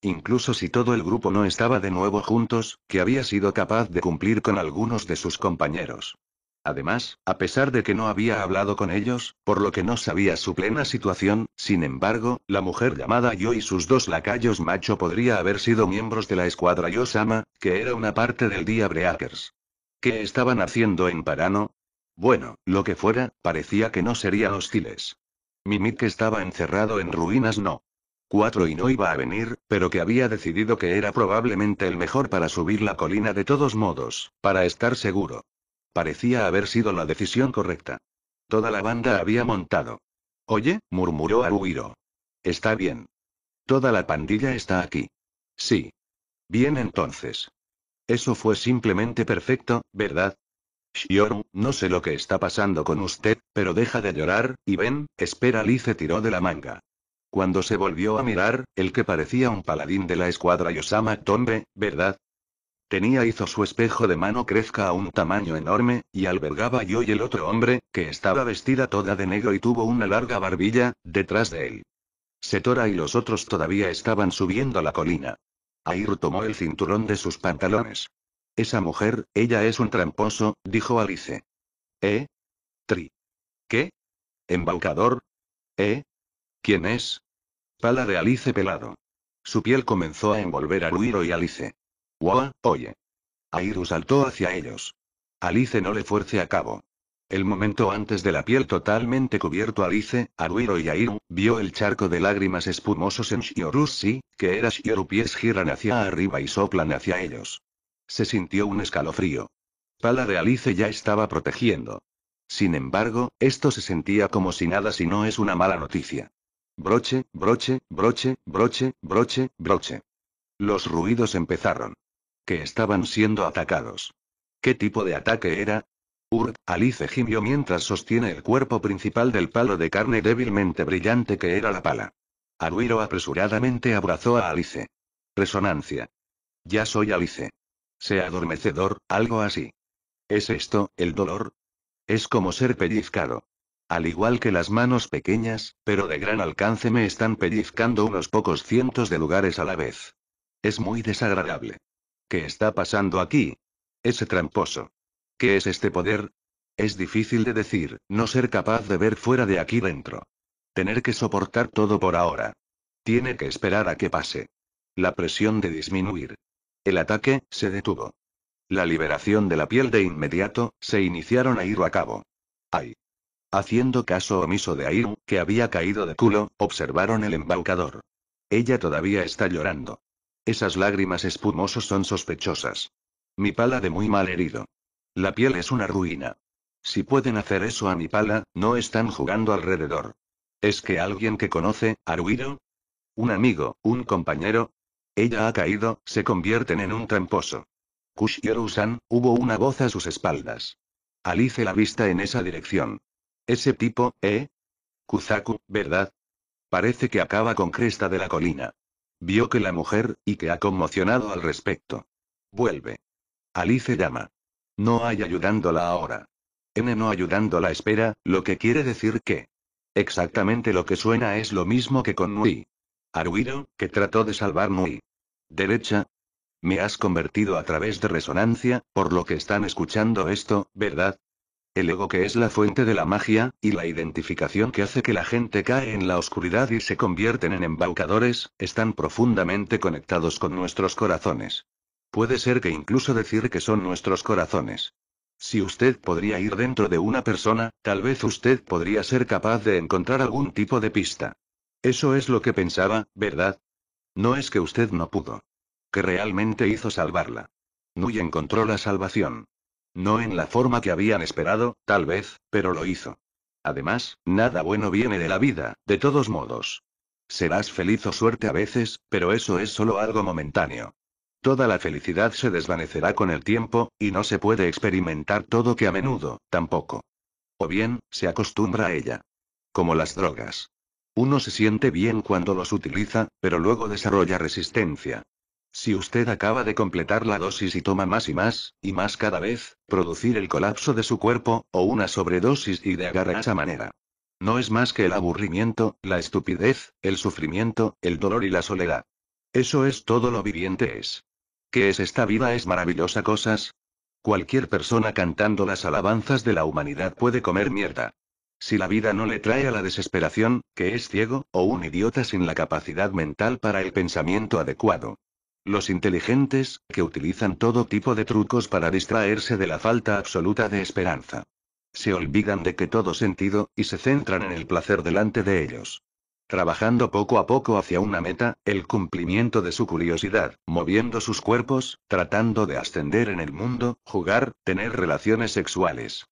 incluso si todo el grupo no estaba de nuevo juntos, que había sido capaz de cumplir con algunos de sus compañeros. Además, a pesar de que no había hablado con ellos, por lo que no sabía su plena situación, sin embargo, la mujer llamada Yo y sus dos lacayos macho podría haber sido miembros de la escuadra Yosama, que era una parte del Día Breakers. ¿Qué estaban haciendo en Parano? Bueno, lo que fuera, parecía que no serían hostiles. Mimik estaba encerrado en ruinas no y no iba a venir, pero que había decidido que era probablemente el mejor para subir la colina de todos modos, para estar seguro. Parecía haber sido la decisión correcta. Toda la banda había montado. Oye, murmuró Aruiro. Está bien. Toda la pandilla está aquí. Sí. Bien entonces. Eso fue simplemente perfecto, ¿verdad? Shioru, no sé lo que está pasando con usted, pero deja de llorar, y ven, espera Lice tiró de la manga. Cuando se volvió a mirar, el que parecía un paladín de la escuadra Yosama Tombe, ¿verdad? Tenía hizo su espejo de mano crezca a un tamaño enorme, y albergaba yo y el otro hombre, que estaba vestida toda de negro y tuvo una larga barbilla, detrás de él. Setora y los otros todavía estaban subiendo la colina. Air tomó el cinturón de sus pantalones. Esa mujer, ella es un tramposo, dijo Alice. ¿Eh? Tri. ¿Qué? ¿Embaucador? ¿Eh? ¿Quién es? pala de Alice pelado. Su piel comenzó a envolver a Ruiro y Alice. ¡Guau, oye! Airu saltó hacia ellos. Alice no le fuerce a cabo. El momento antes de la piel totalmente cubierto Alice, Aruiro y Airu, vio el charco de lágrimas espumosos en sí que era Shioru pies giran hacia arriba y soplan hacia ellos. Se sintió un escalofrío. Pala de Alice ya estaba protegiendo. Sin embargo, esto se sentía como si nada si no es una mala noticia. Broche, broche, broche, broche, broche, broche. Los ruidos empezaron. Que estaban siendo atacados. ¿Qué tipo de ataque era? Ur, Alice gimió mientras sostiene el cuerpo principal del palo de carne débilmente brillante que era la pala. Aruiro apresuradamente abrazó a Alice. Resonancia. Ya soy Alice. Sea adormecedor, algo así. ¿Es esto, el dolor? Es como ser pellizcado. Al igual que las manos pequeñas, pero de gran alcance me están pellizcando unos pocos cientos de lugares a la vez. Es muy desagradable. ¿Qué está pasando aquí? Ese tramposo. ¿Qué es este poder? Es difícil de decir, no ser capaz de ver fuera de aquí dentro. Tener que soportar todo por ahora. Tiene que esperar a que pase. La presión de disminuir. El ataque se detuvo. La liberación de la piel de inmediato se iniciaron a ir a cabo. Ay. Haciendo caso omiso de Airu, que había caído de culo, observaron el embaucador. Ella todavía está llorando. Esas lágrimas espumosos son sospechosas. Mi pala de muy mal herido. La piel es una ruina. Si pueden hacer eso a mi pala, no están jugando alrededor. ¿Es que alguien que conoce, Aruiro? ¿Un amigo, un compañero? Ella ha caído, se convierten en un tramposo. Kushirousan, san hubo una voz a sus espaldas. Alice la vista en esa dirección. Ese tipo, ¿eh? Kuzaku, ¿verdad? Parece que acaba con cresta de la colina. Vio que la mujer, y que ha conmocionado al respecto. Vuelve. Alice llama. No hay ayudándola ahora. N no ayudándola espera, lo que quiere decir que. Exactamente lo que suena es lo mismo que con Nui. Aruiro, que trató de salvar Nui. Derecha. Me has convertido a través de resonancia, por lo que están escuchando esto, ¿verdad? el ego que es la fuente de la magia, y la identificación que hace que la gente cae en la oscuridad y se convierten en embaucadores, están profundamente conectados con nuestros corazones. Puede ser que incluso decir que son nuestros corazones. Si usted podría ir dentro de una persona, tal vez usted podría ser capaz de encontrar algún tipo de pista. Eso es lo que pensaba, ¿verdad? No es que usted no pudo. Que realmente hizo salvarla. Nui encontró la salvación. No en la forma que habían esperado, tal vez, pero lo hizo. Además, nada bueno viene de la vida, de todos modos. Serás feliz o suerte a veces, pero eso es solo algo momentáneo. Toda la felicidad se desvanecerá con el tiempo, y no se puede experimentar todo que a menudo, tampoco. O bien, se acostumbra a ella. Como las drogas. Uno se siente bien cuando los utiliza, pero luego desarrolla resistencia. Si usted acaba de completar la dosis y toma más y más, y más cada vez, producir el colapso de su cuerpo, o una sobredosis y de esa manera. No es más que el aburrimiento, la estupidez, el sufrimiento, el dolor y la soledad. Eso es todo lo viviente es. ¿Qué es esta vida? Es maravillosa cosas. Cualquier persona cantando las alabanzas de la humanidad puede comer mierda. Si la vida no le trae a la desesperación, que es ciego, o un idiota sin la capacidad mental para el pensamiento adecuado. Los inteligentes, que utilizan todo tipo de trucos para distraerse de la falta absoluta de esperanza. Se olvidan de que todo sentido, y se centran en el placer delante de ellos. Trabajando poco a poco hacia una meta, el cumplimiento de su curiosidad, moviendo sus cuerpos, tratando de ascender en el mundo, jugar, tener relaciones sexuales.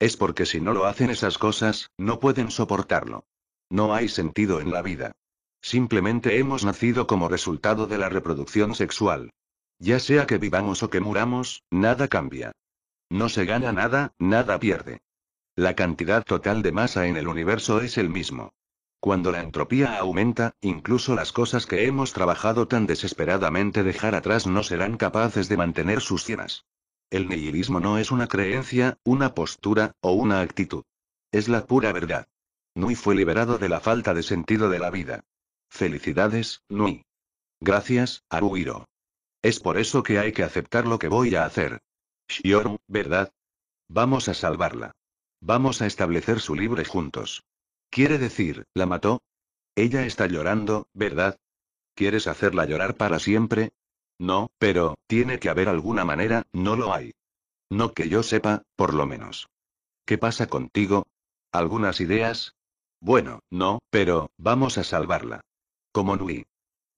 Es porque si no lo hacen esas cosas, no pueden soportarlo. No hay sentido en la vida. Simplemente hemos nacido como resultado de la reproducción sexual. Ya sea que vivamos o que muramos, nada cambia. No se gana nada, nada pierde. La cantidad total de masa en el universo es el mismo. Cuando la entropía aumenta, incluso las cosas que hemos trabajado tan desesperadamente dejar atrás no serán capaces de mantener sus cienas. El nihilismo no es una creencia, una postura, o una actitud. Es la pura verdad. Nui fue liberado de la falta de sentido de la vida. Felicidades, Nui. Gracias, Aruhiro. Es por eso que hay que aceptar lo que voy a hacer. Shioru, ¿verdad? Vamos a salvarla. Vamos a establecer su libre juntos. Quiere decir, ¿la mató? Ella está llorando, ¿verdad? ¿Quieres hacerla llorar para siempre? No, pero, tiene que haber alguna manera, no lo hay. No que yo sepa, por lo menos. ¿Qué pasa contigo? ¿Algunas ideas? Bueno, no, pero, vamos a salvarla. Como Nui.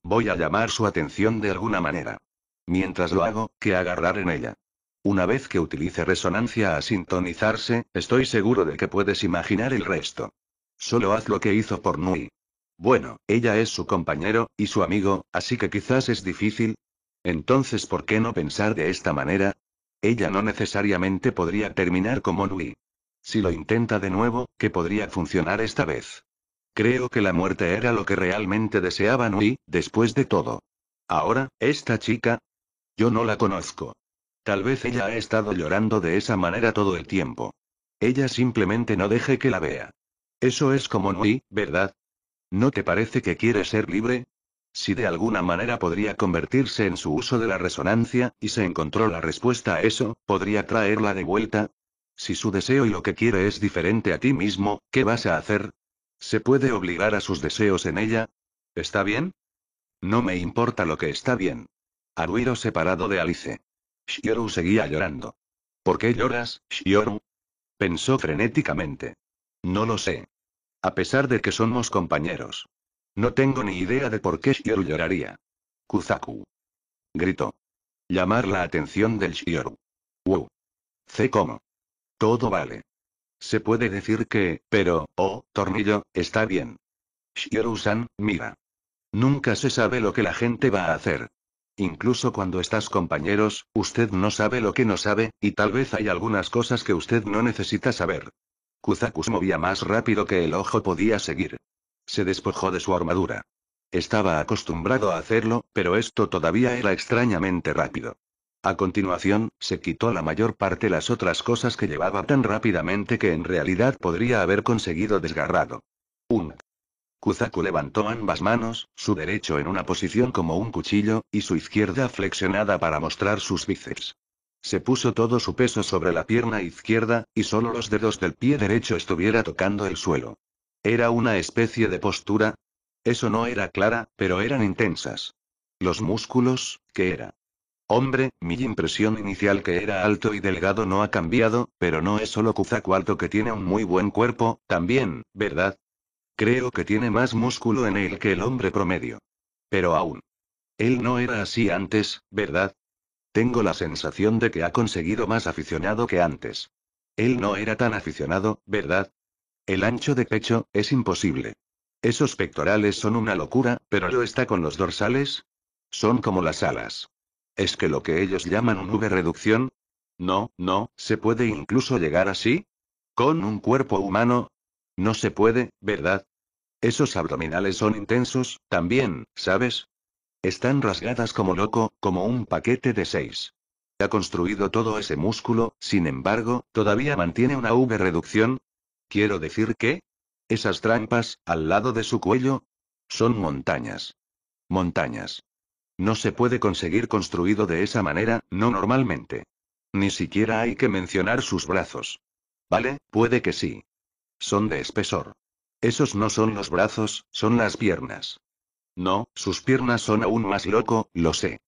Voy a llamar su atención de alguna manera. Mientras lo hago, que agarrar en ella. Una vez que utilice resonancia a sintonizarse, estoy seguro de que puedes imaginar el resto. Solo haz lo que hizo por Nui. Bueno, ella es su compañero, y su amigo, así que quizás es difícil. Entonces, ¿por qué no pensar de esta manera? Ella no necesariamente podría terminar como Nui. Si lo intenta de nuevo, ¿qué podría funcionar esta vez? Creo que la muerte era lo que realmente deseaban Nui, después de todo. Ahora, esta chica... Yo no la conozco. Tal vez ella ha estado llorando de esa manera todo el tiempo. Ella simplemente no deje que la vea. Eso es como Nui, ¿verdad? ¿No te parece que quiere ser libre? Si de alguna manera podría convertirse en su uso de la resonancia, y se encontró la respuesta a eso, podría traerla de vuelta. Si su deseo y lo que quiere es diferente a ti mismo, ¿qué vas a hacer? ¿Se puede obligar a sus deseos en ella? ¿Está bien? No me importa lo que está bien. Aruiro separado de Alice. Shioru seguía llorando. ¿Por qué lloras, Shioru? Pensó frenéticamente. No lo sé. A pesar de que somos compañeros. No tengo ni idea de por qué Shioru lloraría. Kuzaku. Gritó. Llamar la atención del Shioru. Wow. C como. Todo vale. Se puede decir que, pero, oh, tornillo, está bien. shiro san mira. Nunca se sabe lo que la gente va a hacer. Incluso cuando estás compañeros, usted no sabe lo que no sabe, y tal vez hay algunas cosas que usted no necesita saber. Kuzakus movía más rápido que el ojo podía seguir. Se despojó de su armadura. Estaba acostumbrado a hacerlo, pero esto todavía era extrañamente rápido. A continuación, se quitó la mayor parte las otras cosas que llevaba tan rápidamente que en realidad podría haber conseguido desgarrado. Un. Kuzaku levantó ambas manos, su derecho en una posición como un cuchillo, y su izquierda flexionada para mostrar sus bíceps. Se puso todo su peso sobre la pierna izquierda, y solo los dedos del pie derecho estuviera tocando el suelo. Era una especie de postura. Eso no era clara, pero eran intensas. Los músculos, ¿qué era Hombre, mi impresión inicial que era alto y delgado no ha cambiado, pero no es solo Kuzaku alto que tiene un muy buen cuerpo, también, ¿verdad? Creo que tiene más músculo en él que el hombre promedio. Pero aún. Él no era así antes, ¿verdad? Tengo la sensación de que ha conseguido más aficionado que antes. Él no era tan aficionado, ¿verdad? El ancho de pecho, es imposible. Esos pectorales son una locura, pero lo está con los dorsales. Son como las alas. ¿Es que lo que ellos llaman un V-reducción? No, no, ¿se puede incluso llegar así? ¿Con un cuerpo humano? No se puede, ¿verdad? Esos abdominales son intensos, también, ¿sabes? Están rasgadas como loco, como un paquete de seis. Ha construido todo ese músculo, sin embargo, todavía mantiene una V-reducción. Quiero decir que... Esas trampas, al lado de su cuello, son montañas. Montañas. No se puede conseguir construido de esa manera, no normalmente. Ni siquiera hay que mencionar sus brazos. Vale, puede que sí. Son de espesor. Esos no son los brazos, son las piernas. No, sus piernas son aún más loco, lo sé.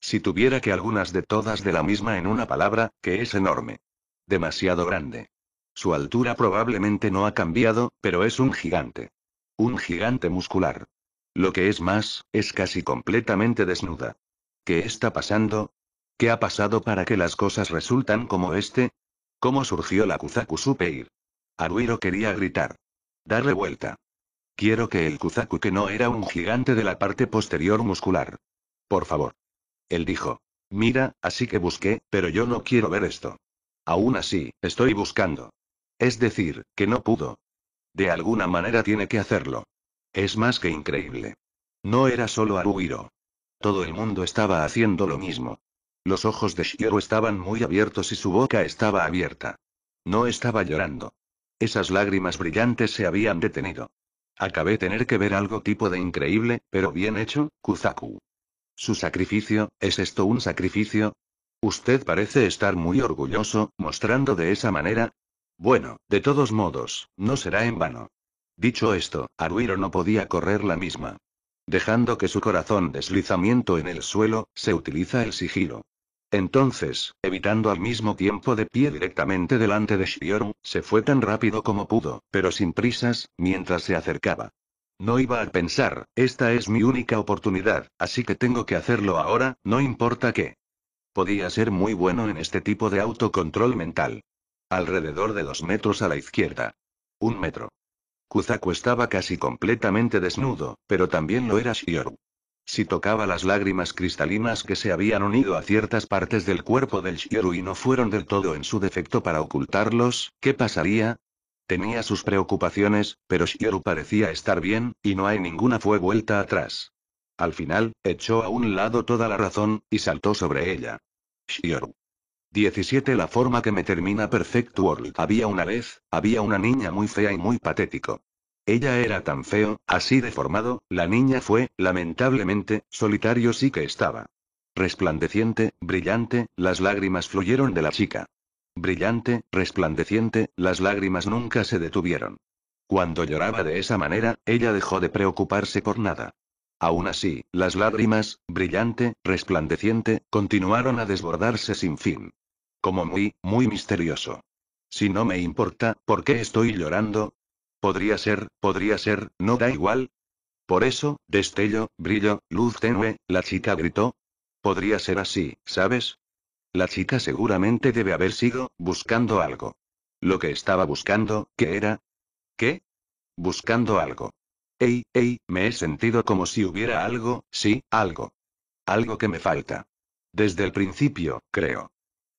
Si tuviera que algunas de todas de la misma en una palabra, que es enorme. Demasiado grande. Su altura probablemente no ha cambiado, pero es un gigante. Un gigante muscular. Lo que es más, es casi completamente desnuda. ¿Qué está pasando? ¿Qué ha pasado para que las cosas resultan como este? ¿Cómo surgió la Kuzaku Supeir? Aruiro quería gritar. Darle vuelta. Quiero que el Kuzaku que no era un gigante de la parte posterior muscular. Por favor. Él dijo. Mira, así que busqué, pero yo no quiero ver esto. Aún así, estoy buscando. Es decir, que no pudo. De alguna manera tiene que hacerlo. Es más que increíble. No era solo Aruhiro. Todo el mundo estaba haciendo lo mismo. Los ojos de Shiro estaban muy abiertos y su boca estaba abierta. No estaba llorando. Esas lágrimas brillantes se habían detenido. Acabé tener que ver algo tipo de increíble, pero bien hecho, Kuzaku. Su sacrificio, ¿es esto un sacrificio? Usted parece estar muy orgulloso, mostrando de esa manera. Bueno, de todos modos, no será en vano. Dicho esto, Aruiro no podía correr la misma. Dejando que su corazón deslizamiento en el suelo, se utiliza el sigilo. Entonces, evitando al mismo tiempo de pie directamente delante de Shioru, se fue tan rápido como pudo, pero sin prisas, mientras se acercaba. No iba a pensar, esta es mi única oportunidad, así que tengo que hacerlo ahora, no importa qué. Podía ser muy bueno en este tipo de autocontrol mental. Alrededor de dos metros a la izquierda. Un metro. Kuzaku estaba casi completamente desnudo, pero también lo era Shioru. Si tocaba las lágrimas cristalinas que se habían unido a ciertas partes del cuerpo del Shioru y no fueron del todo en su defecto para ocultarlos, ¿qué pasaría? Tenía sus preocupaciones, pero Shioru parecía estar bien, y no hay ninguna fue vuelta atrás. Al final, echó a un lado toda la razón, y saltó sobre ella. Shioru. 17 La forma que me termina Perfect World. Había una vez, había una niña muy fea y muy patético. Ella era tan feo, así deformado, la niña fue, lamentablemente, solitario sí que estaba. Resplandeciente, brillante, las lágrimas fluyeron de la chica. Brillante, resplandeciente, las lágrimas nunca se detuvieron. Cuando lloraba de esa manera, ella dejó de preocuparse por nada. Aún así, las lágrimas, brillante, resplandeciente, continuaron a desbordarse sin fin. Como muy, muy misterioso. Si no me importa, ¿por qué estoy llorando? Podría ser, podría ser, no da igual. Por eso, destello, brillo, luz tenue, la chica gritó. Podría ser así, ¿sabes? La chica seguramente debe haber sido, buscando algo. Lo que estaba buscando, ¿qué era? ¿Qué? Buscando algo. Ey, ey, me he sentido como si hubiera algo, sí, algo. Algo que me falta. Desde el principio, creo.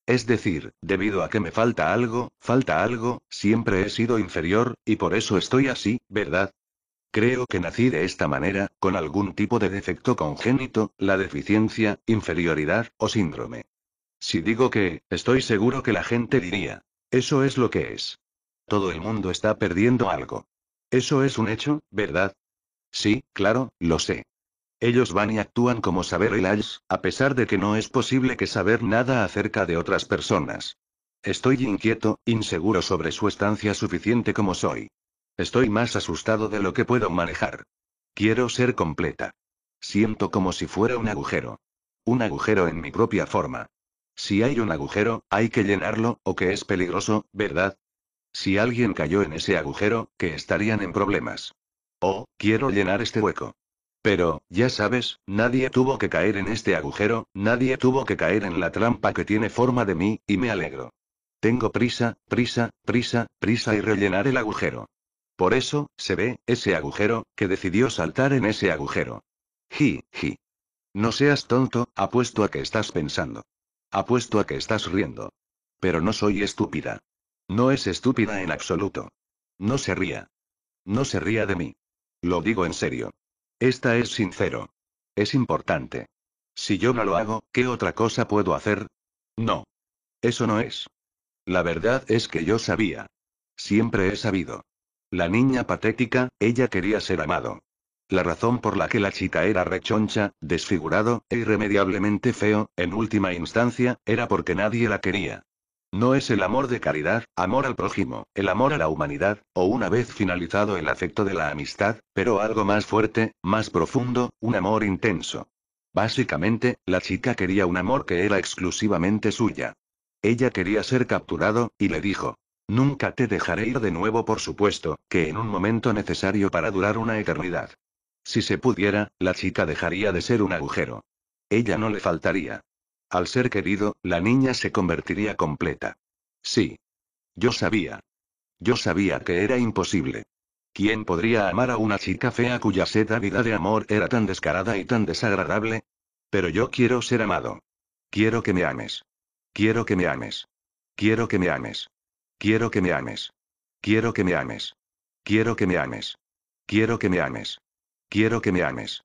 Es decir, debido a que me falta algo, falta algo, siempre he sido inferior, y por eso estoy así, ¿verdad? Creo que nací de esta manera, con algún tipo de defecto congénito, la deficiencia, inferioridad o síndrome. Si digo que, estoy seguro que la gente diría, eso es lo que es. Todo el mundo está perdiendo algo. Eso es un hecho, ¿verdad? Sí, claro, lo sé. Ellos van y actúan como saber el relax, a pesar de que no es posible que saber nada acerca de otras personas. Estoy inquieto, inseguro sobre su estancia suficiente como soy. Estoy más asustado de lo que puedo manejar. Quiero ser completa. Siento como si fuera un agujero. Un agujero en mi propia forma. Si hay un agujero, hay que llenarlo, o que es peligroso, ¿verdad? Si alguien cayó en ese agujero, que estarían en problemas. Oh, quiero llenar este hueco. Pero, ya sabes, nadie tuvo que caer en este agujero, nadie tuvo que caer en la trampa que tiene forma de mí, y me alegro. Tengo prisa, prisa, prisa, prisa y rellenar el agujero. Por eso, se ve, ese agujero, que decidió saltar en ese agujero. Ji, ji. No seas tonto, apuesto a que estás pensando. Apuesto a que estás riendo. Pero no soy estúpida. No es estúpida en absoluto. No se ría. No se ría de mí. Lo digo en serio. Esta es sincero. Es importante. Si yo no lo hago, ¿qué otra cosa puedo hacer? No. Eso no es. La verdad es que yo sabía. Siempre he sabido. La niña patética, ella quería ser amado. La razón por la que la chica era rechoncha, desfigurado e irremediablemente feo, en última instancia, era porque nadie la quería. No es el amor de caridad, amor al prójimo, el amor a la humanidad, o una vez finalizado el afecto de la amistad, pero algo más fuerte, más profundo, un amor intenso. Básicamente, la chica quería un amor que era exclusivamente suya. Ella quería ser capturado, y le dijo, Nunca te dejaré ir de nuevo, por supuesto, que en un momento necesario para durar una eternidad. Si se pudiera, la chica dejaría de ser un agujero. Ella no le faltaría. Al ser querido, la niña se convertiría completa. Sí. Yo sabía. Yo sabía que era imposible. ¿Quién podría amar a una chica fea cuya sed vida de amor era tan descarada y tan desagradable? Pero yo quiero ser amado. Quiero que me ames. Quiero que me ames. Quiero que me ames. Quiero que me ames. Quiero que me ames. Quiero que me ames. Quiero que me ames. Quiero que me ames.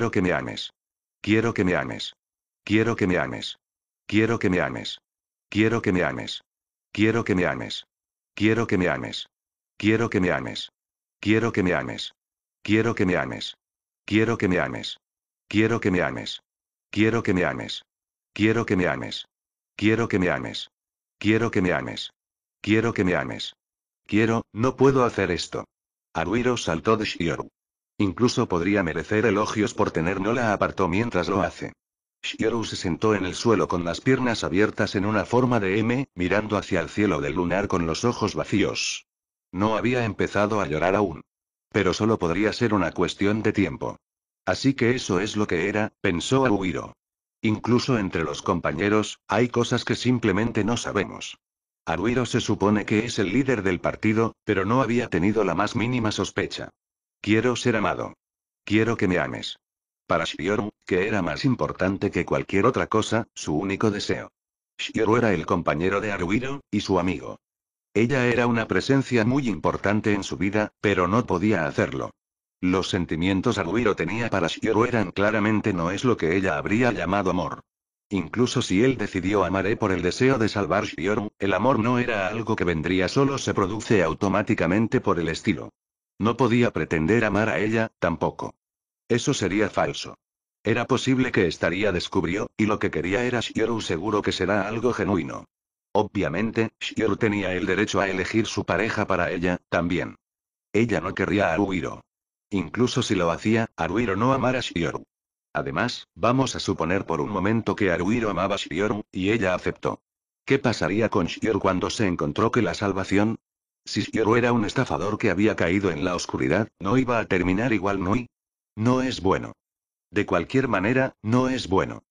Quiero que me ames. Quiero que me ames. Quiero que me ames. Quiero que me ames. Quiero que me ames. Quiero que me ames. Quiero que me ames. Quiero que me ames. Quiero que me ames. Quiero que me ames. Quiero que me ames. Quiero que me ames. Quiero que me ames. Quiero que me ames. Quiero que me ames. Quiero que me ames. Quiero que me ames. Quiero, no puedo hacer esto. Aruiro saltó de Shioru. Incluso podría merecer elogios por tener no la apartó mientras lo hace. Shiro se sentó en el suelo con las piernas abiertas en una forma de M, mirando hacia el cielo del lunar con los ojos vacíos. No había empezado a llorar aún. Pero solo podría ser una cuestión de tiempo. Así que eso es lo que era, pensó Aruiro. Incluso entre los compañeros, hay cosas que simplemente no sabemos. Aruiro se supone que es el líder del partido, pero no había tenido la más mínima sospecha. Quiero ser amado. Quiero que me ames. Para Shioru, que era más importante que cualquier otra cosa, su único deseo. Shioru era el compañero de Aruiro, y su amigo. Ella era una presencia muy importante en su vida, pero no podía hacerlo. Los sentimientos Aruiro tenía para Shioru eran claramente no es lo que ella habría llamado amor. Incluso si él decidió amaré por el deseo de salvar Shioru, el amor no era algo que vendría solo se produce automáticamente por el estilo. No podía pretender amar a ella, tampoco. Eso sería falso. Era posible que estaría descubrió, y lo que quería era Shioru seguro que será algo genuino. Obviamente, Shioru tenía el derecho a elegir su pareja para ella, también. Ella no querría a Aruiro. Incluso si lo hacía, Aruiro no amara a Shioru. Además, vamos a suponer por un momento que Aruiro amaba a Shioru, y ella aceptó. ¿Qué pasaría con Shioru cuando se encontró que la salvación? Si Shioru era un estafador que había caído en la oscuridad, no iba a terminar igual Nui, no es bueno. De cualquier manera, no es bueno.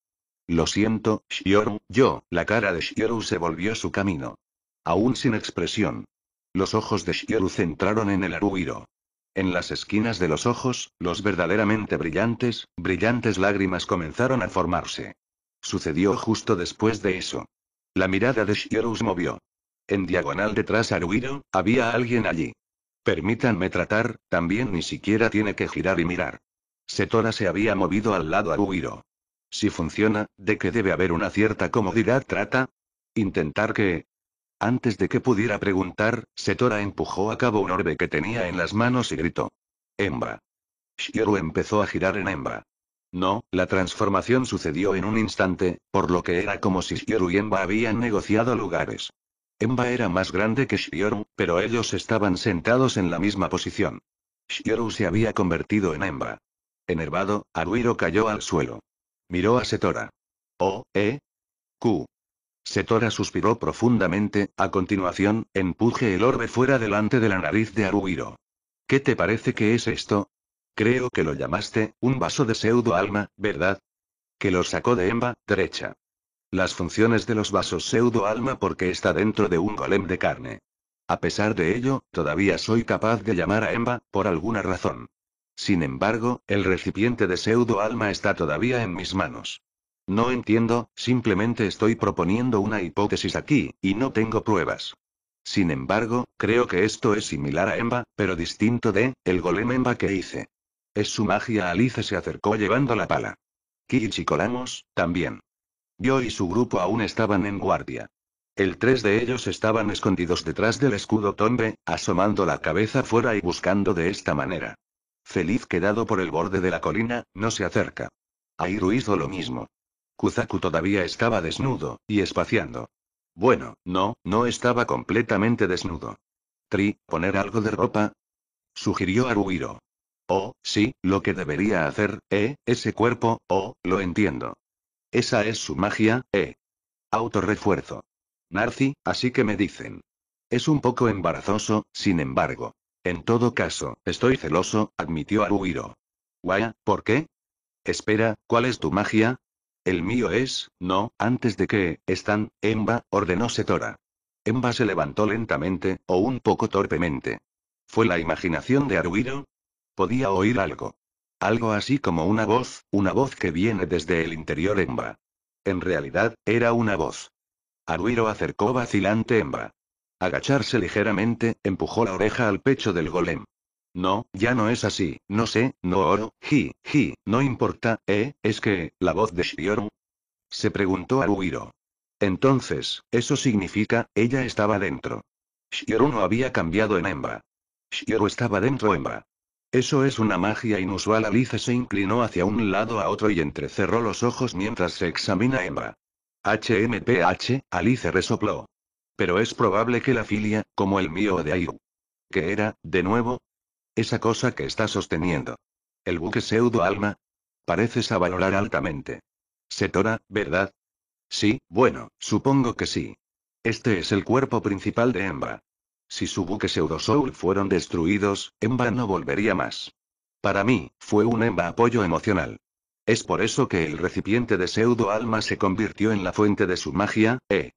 Lo siento, Shioru, yo, la cara de Shioru se volvió su camino. Aún sin expresión. Los ojos de Shioru centraron en el Aruiro. En las esquinas de los ojos, los verdaderamente brillantes, brillantes lágrimas comenzaron a formarse. Sucedió justo después de eso. La mirada de Shioru se movió. En diagonal detrás Aruiro, había alguien allí. Permítanme tratar, también ni siquiera tiene que girar y mirar. Setora se había movido al lado a Guiro. Si funciona, de que debe haber una cierta comodidad trata. Intentar que... Antes de que pudiera preguntar, Setora empujó a cabo un orbe que tenía en las manos y gritó. Hembra. Shioru empezó a girar en hembra. No, la transformación sucedió en un instante, por lo que era como si Shioru y Emba habían negociado lugares. Emba era más grande que Shioru, pero ellos estaban sentados en la misma posición. Shioru se había convertido en Emba. Enervado, Aruiro cayó al suelo. Miró a Setora. O, E. Q. Setora suspiró profundamente, a continuación, empuje el orbe fuera delante de la nariz de Aruiro. ¿Qué te parece que es esto? Creo que lo llamaste, un vaso de pseudo alma, ¿verdad? Que lo sacó de Emba, derecha. Las funciones de los vasos pseudo alma porque está dentro de un golem de carne. A pesar de ello, todavía soy capaz de llamar a Emba, por alguna razón. Sin embargo, el recipiente de pseudo-alma está todavía en mis manos. No entiendo, simplemente estoy proponiendo una hipótesis aquí, y no tengo pruebas. Sin embargo, creo que esto es similar a Emba, pero distinto de, el golem Emba que hice. Es su magia Alice se acercó llevando la pala. Ki Colamos, también. Yo y su grupo aún estaban en guardia. El tres de ellos estaban escondidos detrás del escudo tombe, asomando la cabeza fuera y buscando de esta manera. Feliz quedado por el borde de la colina, no se acerca. Airu hizo lo mismo. Kuzaku todavía estaba desnudo, y espaciando. Bueno, no, no estaba completamente desnudo. Tri, poner algo de ropa? Sugirió Aruhiro. Oh, sí, lo que debería hacer, eh, ese cuerpo, oh, lo entiendo. Esa es su magia, eh. Autorrefuerzo. Narci, así que me dicen. Es un poco embarazoso, sin embargo. En todo caso, estoy celoso, admitió Aruhiro. Guaya, ¿por qué? Espera, ¿cuál es tu magia? El mío es, no, antes de que, están, Emba, ordenó Setora. Emba se levantó lentamente, o un poco torpemente. ¿Fue la imaginación de Aruhiro? Podía oír algo. Algo así como una voz, una voz que viene desde el interior Emba. En realidad, era una voz. Aruhiro acercó vacilante Emba agacharse ligeramente, empujó la oreja al pecho del golem. No, ya no es así, no sé, no oro, ji, ji, no importa, eh, es que, la voz de Shioru. Se preguntó a Uiro. Entonces, eso significa, ella estaba dentro. Shioru no había cambiado en hembra. Shioru estaba dentro hembra. Eso es una magia inusual. Alice se inclinó hacia un lado a otro y entrecerró los ojos mientras se examina hembra. HMPH, Alice resopló. Pero es probable que la filia, como el mío o de Ayu. ¿Qué era, de nuevo? Esa cosa que está sosteniendo. El buque pseudo-alma. Pareces a valorar altamente. Setora, ¿verdad? Sí, bueno, supongo que sí. Este es el cuerpo principal de Emba. Si su buque pseudo-soul fueron destruidos, Emba no volvería más. Para mí, fue un Emba apoyo emocional. Es por eso que el recipiente de pseudo-alma se convirtió en la fuente de su magia, ¿eh?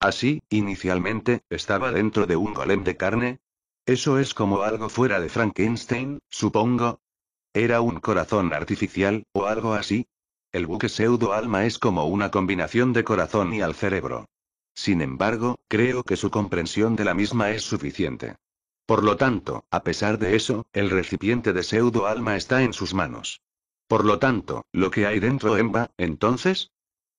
Así, inicialmente, estaba dentro de un golem de carne. Eso es como algo fuera de Frankenstein, supongo. Era un corazón artificial, o algo así. El buque pseudo alma es como una combinación de corazón y al cerebro. Sin embargo, creo que su comprensión de la misma es suficiente. Por lo tanto, a pesar de eso, el recipiente de pseudo alma está en sus manos. Por lo tanto, lo que hay dentro Emba, entonces?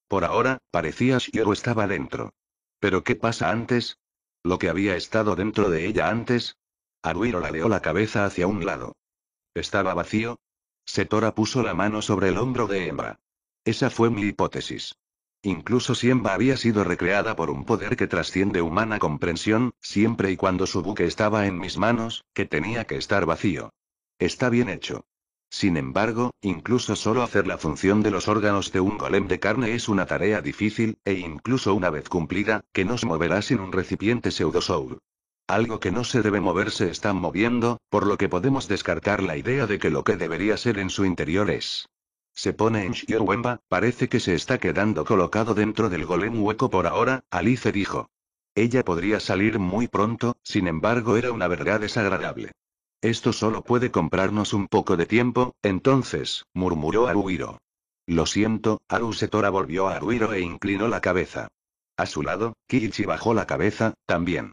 Por ahora, parecía Shiro estaba dentro. ¿Pero qué pasa antes? ¿Lo que había estado dentro de ella antes? Aruiro ladeó la cabeza hacia un lado. ¿Estaba vacío? Setora puso la mano sobre el hombro de Hembra. Esa fue mi hipótesis. Incluso si Embra había sido recreada por un poder que trasciende humana comprensión, siempre y cuando su buque estaba en mis manos, que tenía que estar vacío. Está bien hecho. Sin embargo, incluso solo hacer la función de los órganos de un golem de carne es una tarea difícil, e incluso una vez cumplida, que no se moverá sin un recipiente pseudosoul. Algo que no se debe mover se está moviendo, por lo que podemos descartar la idea de que lo que debería ser en su interior es. Se pone en Shiowemba, parece que se está quedando colocado dentro del golem hueco por ahora, Alice dijo. Ella podría salir muy pronto, sin embargo era una verdad desagradable. Esto solo puede comprarnos un poco de tiempo, entonces, murmuró Aruiro. Lo siento, Arusetora volvió a Aruiro e inclinó la cabeza. A su lado, Kichi bajó la cabeza, también.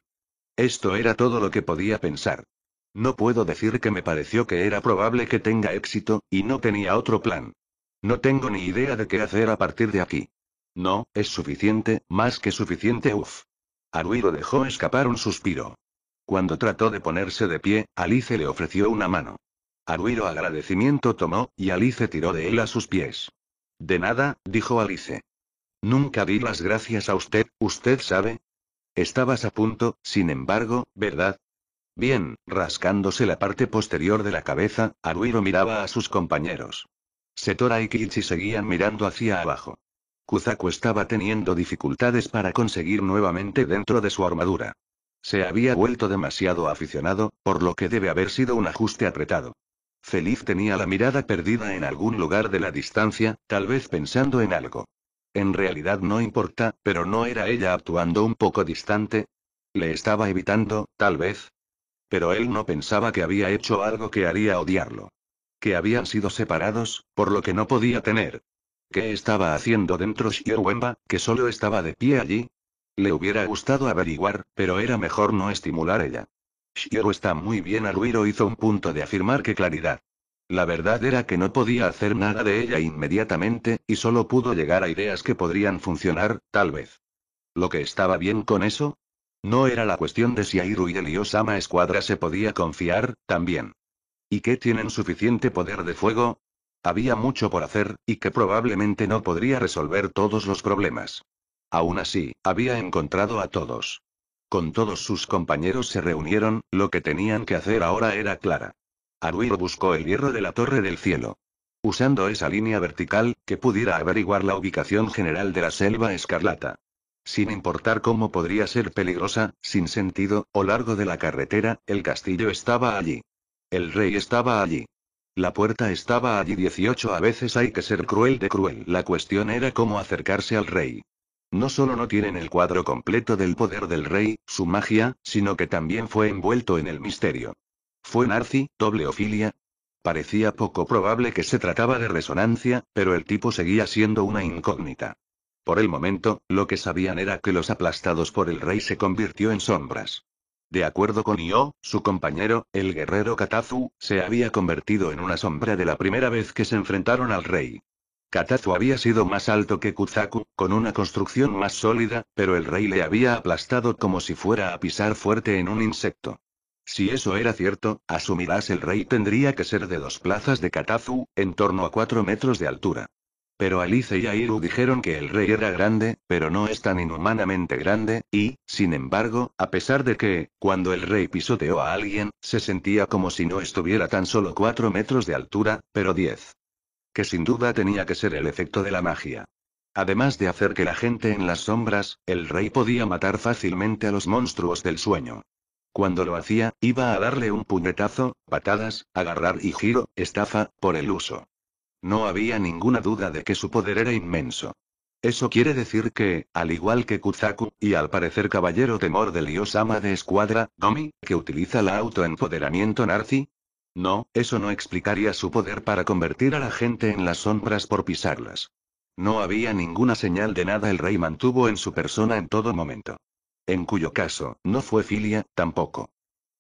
Esto era todo lo que podía pensar. No puedo decir que me pareció que era probable que tenga éxito, y no tenía otro plan. No tengo ni idea de qué hacer a partir de aquí. No, es suficiente, más que suficiente, uff. Aruiro dejó escapar un suspiro. Cuando trató de ponerse de pie, Alice le ofreció una mano. Aruiro agradecimiento tomó, y Alice tiró de él a sus pies. De nada, dijo Alice. Nunca di las gracias a usted, usted sabe. Estabas a punto, sin embargo, ¿verdad? Bien, rascándose la parte posterior de la cabeza, Aruiro miraba a sus compañeros. Setora y Kichi seguían mirando hacia abajo. Kuzaku estaba teniendo dificultades para conseguir nuevamente dentro de su armadura. Se había vuelto demasiado aficionado, por lo que debe haber sido un ajuste apretado. Feliz tenía la mirada perdida en algún lugar de la distancia, tal vez pensando en algo. En realidad no importa, pero ¿no era ella actuando un poco distante? Le estaba evitando, tal vez. Pero él no pensaba que había hecho algo que haría odiarlo. Que habían sido separados, por lo que no podía tener. ¿Qué estaba haciendo dentro Shirwemba, que solo estaba de pie allí, le hubiera gustado averiguar, pero era mejor no estimular ella. Shiro está muy bien Aruiro hizo un punto de afirmar que claridad. La verdad era que no podía hacer nada de ella inmediatamente, y solo pudo llegar a ideas que podrían funcionar, tal vez. Lo que estaba bien con eso, no era la cuestión de si Airu y el Escuadra se podía confiar, también. ¿Y que tienen suficiente poder de fuego? Había mucho por hacer, y que probablemente no podría resolver todos los problemas. Aún así, había encontrado a todos. Con todos sus compañeros se reunieron, lo que tenían que hacer ahora era clara. Aruiro buscó el hierro de la torre del cielo. Usando esa línea vertical, que pudiera averiguar la ubicación general de la selva escarlata. Sin importar cómo podría ser peligrosa, sin sentido, o largo de la carretera, el castillo estaba allí. El rey estaba allí. La puerta estaba allí 18. A veces hay que ser cruel de cruel. La cuestión era cómo acercarse al rey. No solo no tienen el cuadro completo del poder del rey, su magia, sino que también fue envuelto en el misterio. ¿Fue Narci, doble ofilia? Parecía poco probable que se trataba de resonancia, pero el tipo seguía siendo una incógnita. Por el momento, lo que sabían era que los aplastados por el rey se convirtió en sombras. De acuerdo con Io, su compañero, el guerrero Katazu, se había convertido en una sombra de la primera vez que se enfrentaron al rey. Katazu había sido más alto que Kuzaku, con una construcción más sólida, pero el rey le había aplastado como si fuera a pisar fuerte en un insecto. Si eso era cierto, asumirás el rey tendría que ser de dos plazas de Katazu, en torno a cuatro metros de altura. Pero Alice y Airu dijeron que el rey era grande, pero no es tan inhumanamente grande, y, sin embargo, a pesar de que, cuando el rey pisoteó a alguien, se sentía como si no estuviera tan solo cuatro metros de altura, pero diez que sin duda tenía que ser el efecto de la magia. Además de hacer que la gente en las sombras, el rey podía matar fácilmente a los monstruos del sueño. Cuando lo hacía, iba a darle un puñetazo, patadas, agarrar y giro, estafa, por el uso. No había ninguna duda de que su poder era inmenso. Eso quiere decir que, al igual que Kuzaku, y al parecer caballero temor del ama de escuadra, Gomi, que utiliza la autoempoderamiento Narci, no, eso no explicaría su poder para convertir a la gente en las sombras por pisarlas. No había ninguna señal de nada el rey mantuvo en su persona en todo momento. En cuyo caso, no fue Filia, tampoco.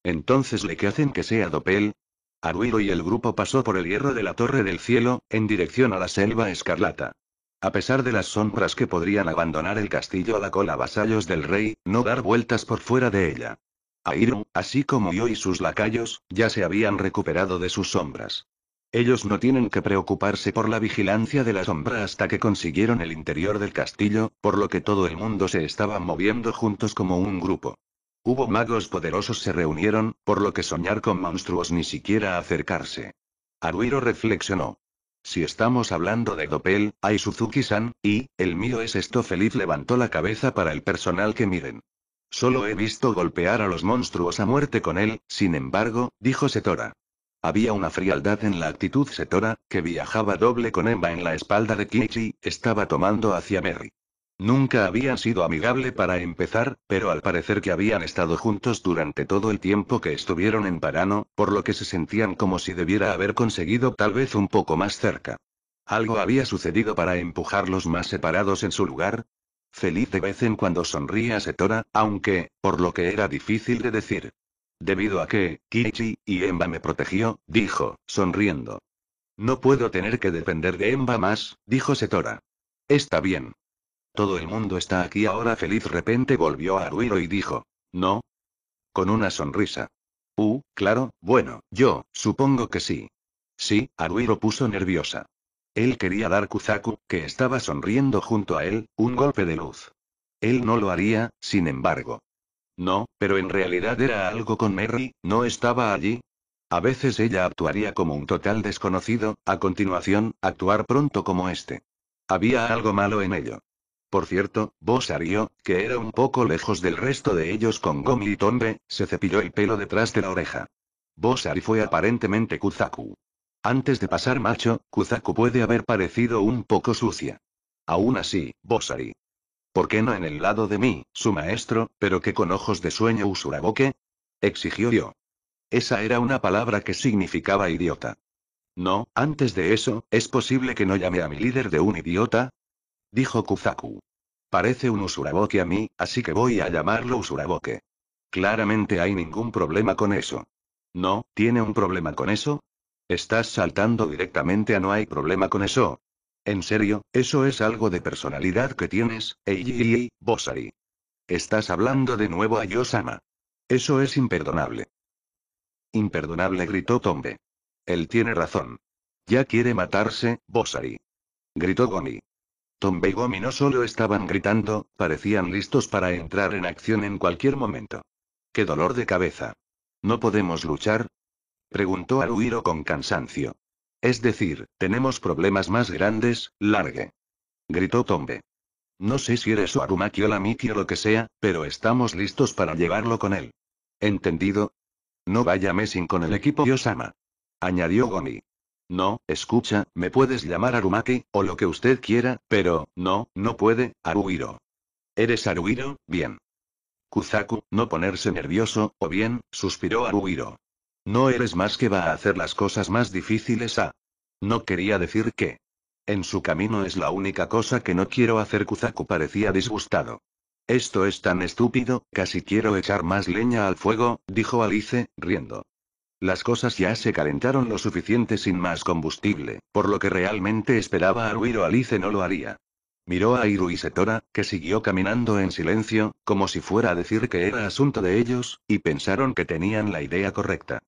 Entonces le que hacen que sea Dopel. Aruiro y el grupo pasó por el hierro de la Torre del Cielo, en dirección a la Selva Escarlata. A pesar de las sombras que podrían abandonar el castillo a la cola vasallos del rey, no dar vueltas por fuera de ella. Airon, así como yo y sus lacayos, ya se habían recuperado de sus sombras. Ellos no tienen que preocuparse por la vigilancia de la sombra hasta que consiguieron el interior del castillo, por lo que todo el mundo se estaba moviendo juntos como un grupo. Hubo magos poderosos se reunieron, por lo que soñar con monstruos ni siquiera acercarse. Aruiro reflexionó. Si estamos hablando de Doppel, hay Suzuki-san, y, el mío es esto feliz levantó la cabeza para el personal que miren. Solo he visto golpear a los monstruos a muerte con él, sin embargo, dijo Setora. Había una frialdad en la actitud setora, que viajaba doble con Emma en la espalda de Kichi, estaba tomando hacia Merry. Nunca habían sido amigable para empezar, pero al parecer que habían estado juntos durante todo el tiempo que estuvieron en Parano, por lo que se sentían como si debiera haber conseguido tal vez un poco más cerca. Algo había sucedido para empujarlos más separados en su lugar, Feliz de vez en cuando sonría Setora, aunque, por lo que era difícil de decir. Debido a que, Kichi, y Emba me protegió, dijo, sonriendo. No puedo tener que depender de Emba más, dijo Setora. Está bien. Todo el mundo está aquí ahora feliz. Repente volvió a Aruiro y dijo. ¿No? Con una sonrisa. Uh, claro, bueno, yo, supongo que sí. Sí, Aruiro puso nerviosa. Él quería dar Kuzaku, que estaba sonriendo junto a él, un golpe de luz. Él no lo haría, sin embargo. No, pero en realidad era algo con Merry, no estaba allí. A veces ella actuaría como un total desconocido, a continuación, actuar pronto como este. Había algo malo en ello. Por cierto, Bosario, que era un poco lejos del resto de ellos con Gomi y Tombe, se cepilló el pelo detrás de la oreja. Bosari fue aparentemente Kuzaku. Antes de pasar macho, Kuzaku puede haber parecido un poco sucia. Aún así, Bosari. ¿Por qué no en el lado de mí, su maestro, pero que con ojos de sueño Usuraboke? Exigió yo. Esa era una palabra que significaba idiota. No, antes de eso, ¿es posible que no llame a mi líder de un idiota? Dijo Kuzaku. Parece un Usuraboke a mí, así que voy a llamarlo Usuraboke. Claramente hay ningún problema con eso. No, ¿tiene un problema con eso? Estás saltando directamente a no hay problema con eso. En serio, eso es algo de personalidad que tienes, Eiji Bosari. Estás hablando de nuevo a Yosama. Eso es imperdonable. Imperdonable, gritó Tombe. Él tiene razón. Ya quiere matarse, Bosari. Gritó Gomi. Tombe y Gomi no solo estaban gritando, parecían listos para entrar en acción en cualquier momento. ¡Qué dolor de cabeza! ¿No podemos luchar? preguntó Aruhiro con cansancio. Es decir, tenemos problemas más grandes, largue. Gritó Tombe. No sé si eres o Arumaki o la o lo que sea, pero estamos listos para llevarlo con él. ¿Entendido? No vaya sin con el equipo Yosama. Añadió Gomi. No, escucha, me puedes llamar Arumaki, o lo que usted quiera, pero, no, no puede, Aruhiro. ¿Eres Aruiro? Bien. Kuzaku, no ponerse nervioso, o bien, suspiró Aruhiro. No eres más que va a hacer las cosas más difíciles a. No quería decir que. En su camino es la única cosa que no quiero hacer. Kuzaku parecía disgustado. Esto es tan estúpido, casi quiero echar más leña al fuego, dijo Alice, riendo. Las cosas ya se calentaron lo suficiente sin más combustible, por lo que realmente esperaba a Ruiro Alice no lo haría. Miró a Iru y Setora, que siguió caminando en silencio, como si fuera a decir que era asunto de ellos, y pensaron que tenían la idea correcta.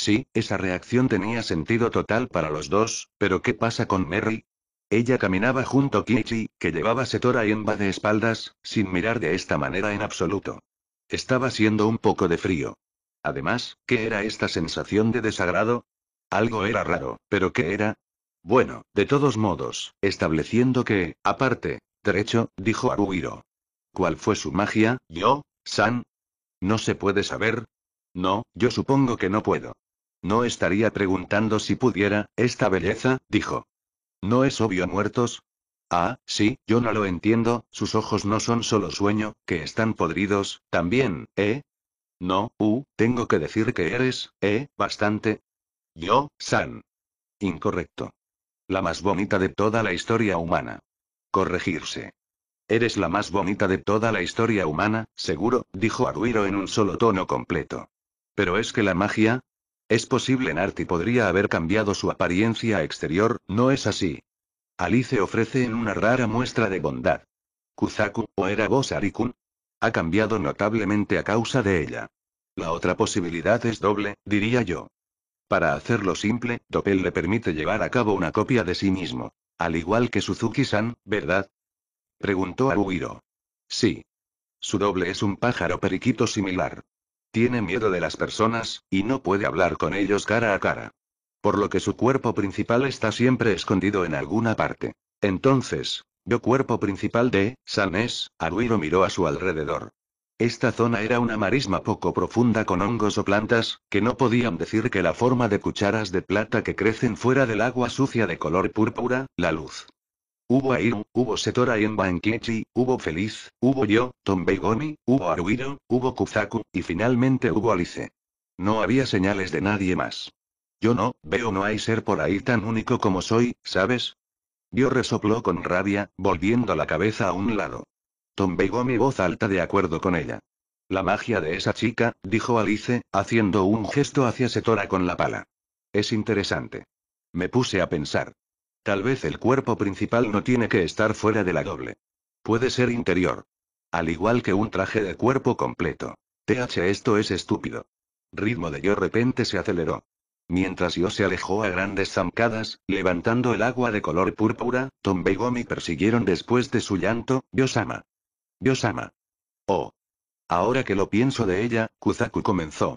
Sí, esa reacción tenía sentido total para los dos, pero ¿qué pasa con Merry? Ella caminaba junto a Kichi, que llevaba Setora y Enba de espaldas, sin mirar de esta manera en absoluto. Estaba siendo un poco de frío. Además, ¿qué era esta sensación de desagrado? Algo era raro, pero ¿qué era? Bueno, de todos modos, estableciendo que, aparte, derecho, dijo Aruiro. ¿Cuál fue su magia, yo, San? No se puede saber. No, yo supongo que no puedo. No estaría preguntando si pudiera, esta belleza, dijo. ¿No es obvio muertos? Ah, sí, yo no lo entiendo, sus ojos no son solo sueño, que están podridos, también, ¿eh? No, uh, tengo que decir que eres, ¿eh? Bastante. Yo, San. Incorrecto. La más bonita de toda la historia humana. Corregirse. Eres la más bonita de toda la historia humana, seguro, dijo Aruiro en un solo tono completo. Pero es que la magia, es posible Narty podría haber cambiado su apariencia exterior, ¿no es así? Alice ofrece en una rara muestra de bondad. Kuzaku, o era vos Arikun? Ha cambiado notablemente a causa de ella. La otra posibilidad es doble, diría yo. Para hacerlo simple, Doppel le permite llevar a cabo una copia de sí mismo. Al igual que Suzuki-san, ¿verdad? Preguntó Aruhiro. Sí. Su doble es un pájaro periquito similar. Tiene miedo de las personas, y no puede hablar con ellos cara a cara. Por lo que su cuerpo principal está siempre escondido en alguna parte. Entonces, yo cuerpo principal de Sanés, Aruiro miró a su alrededor. Esta zona era una marisma poco profunda con hongos o plantas, que no podían decir que la forma de cucharas de plata que crecen fuera del agua sucia de color púrpura, la luz Hubo Airu, hubo Setora y Enbankechi, hubo Feliz, hubo yo, Tombeigomi, hubo Aruiro, hubo Kuzaku, y finalmente hubo Alice. No había señales de nadie más. Yo no, veo no hay ser por ahí tan único como soy, ¿sabes? Yo resopló con rabia, volviendo la cabeza a un lado. Tombeigomi voz alta de acuerdo con ella. La magia de esa chica, dijo Alice, haciendo un gesto hacia Setora con la pala. Es interesante. Me puse a pensar. Tal vez el cuerpo principal no tiene que estar fuera de la doble. Puede ser interior. Al igual que un traje de cuerpo completo. TH esto es estúpido. Ritmo de yo repente se aceleró. Mientras yo se alejó a grandes zancadas, levantando el agua de color púrpura, Tombe y Gomi persiguieron después de su llanto, Yosama. Yosama. Oh. Ahora que lo pienso de ella, Kuzaku comenzó.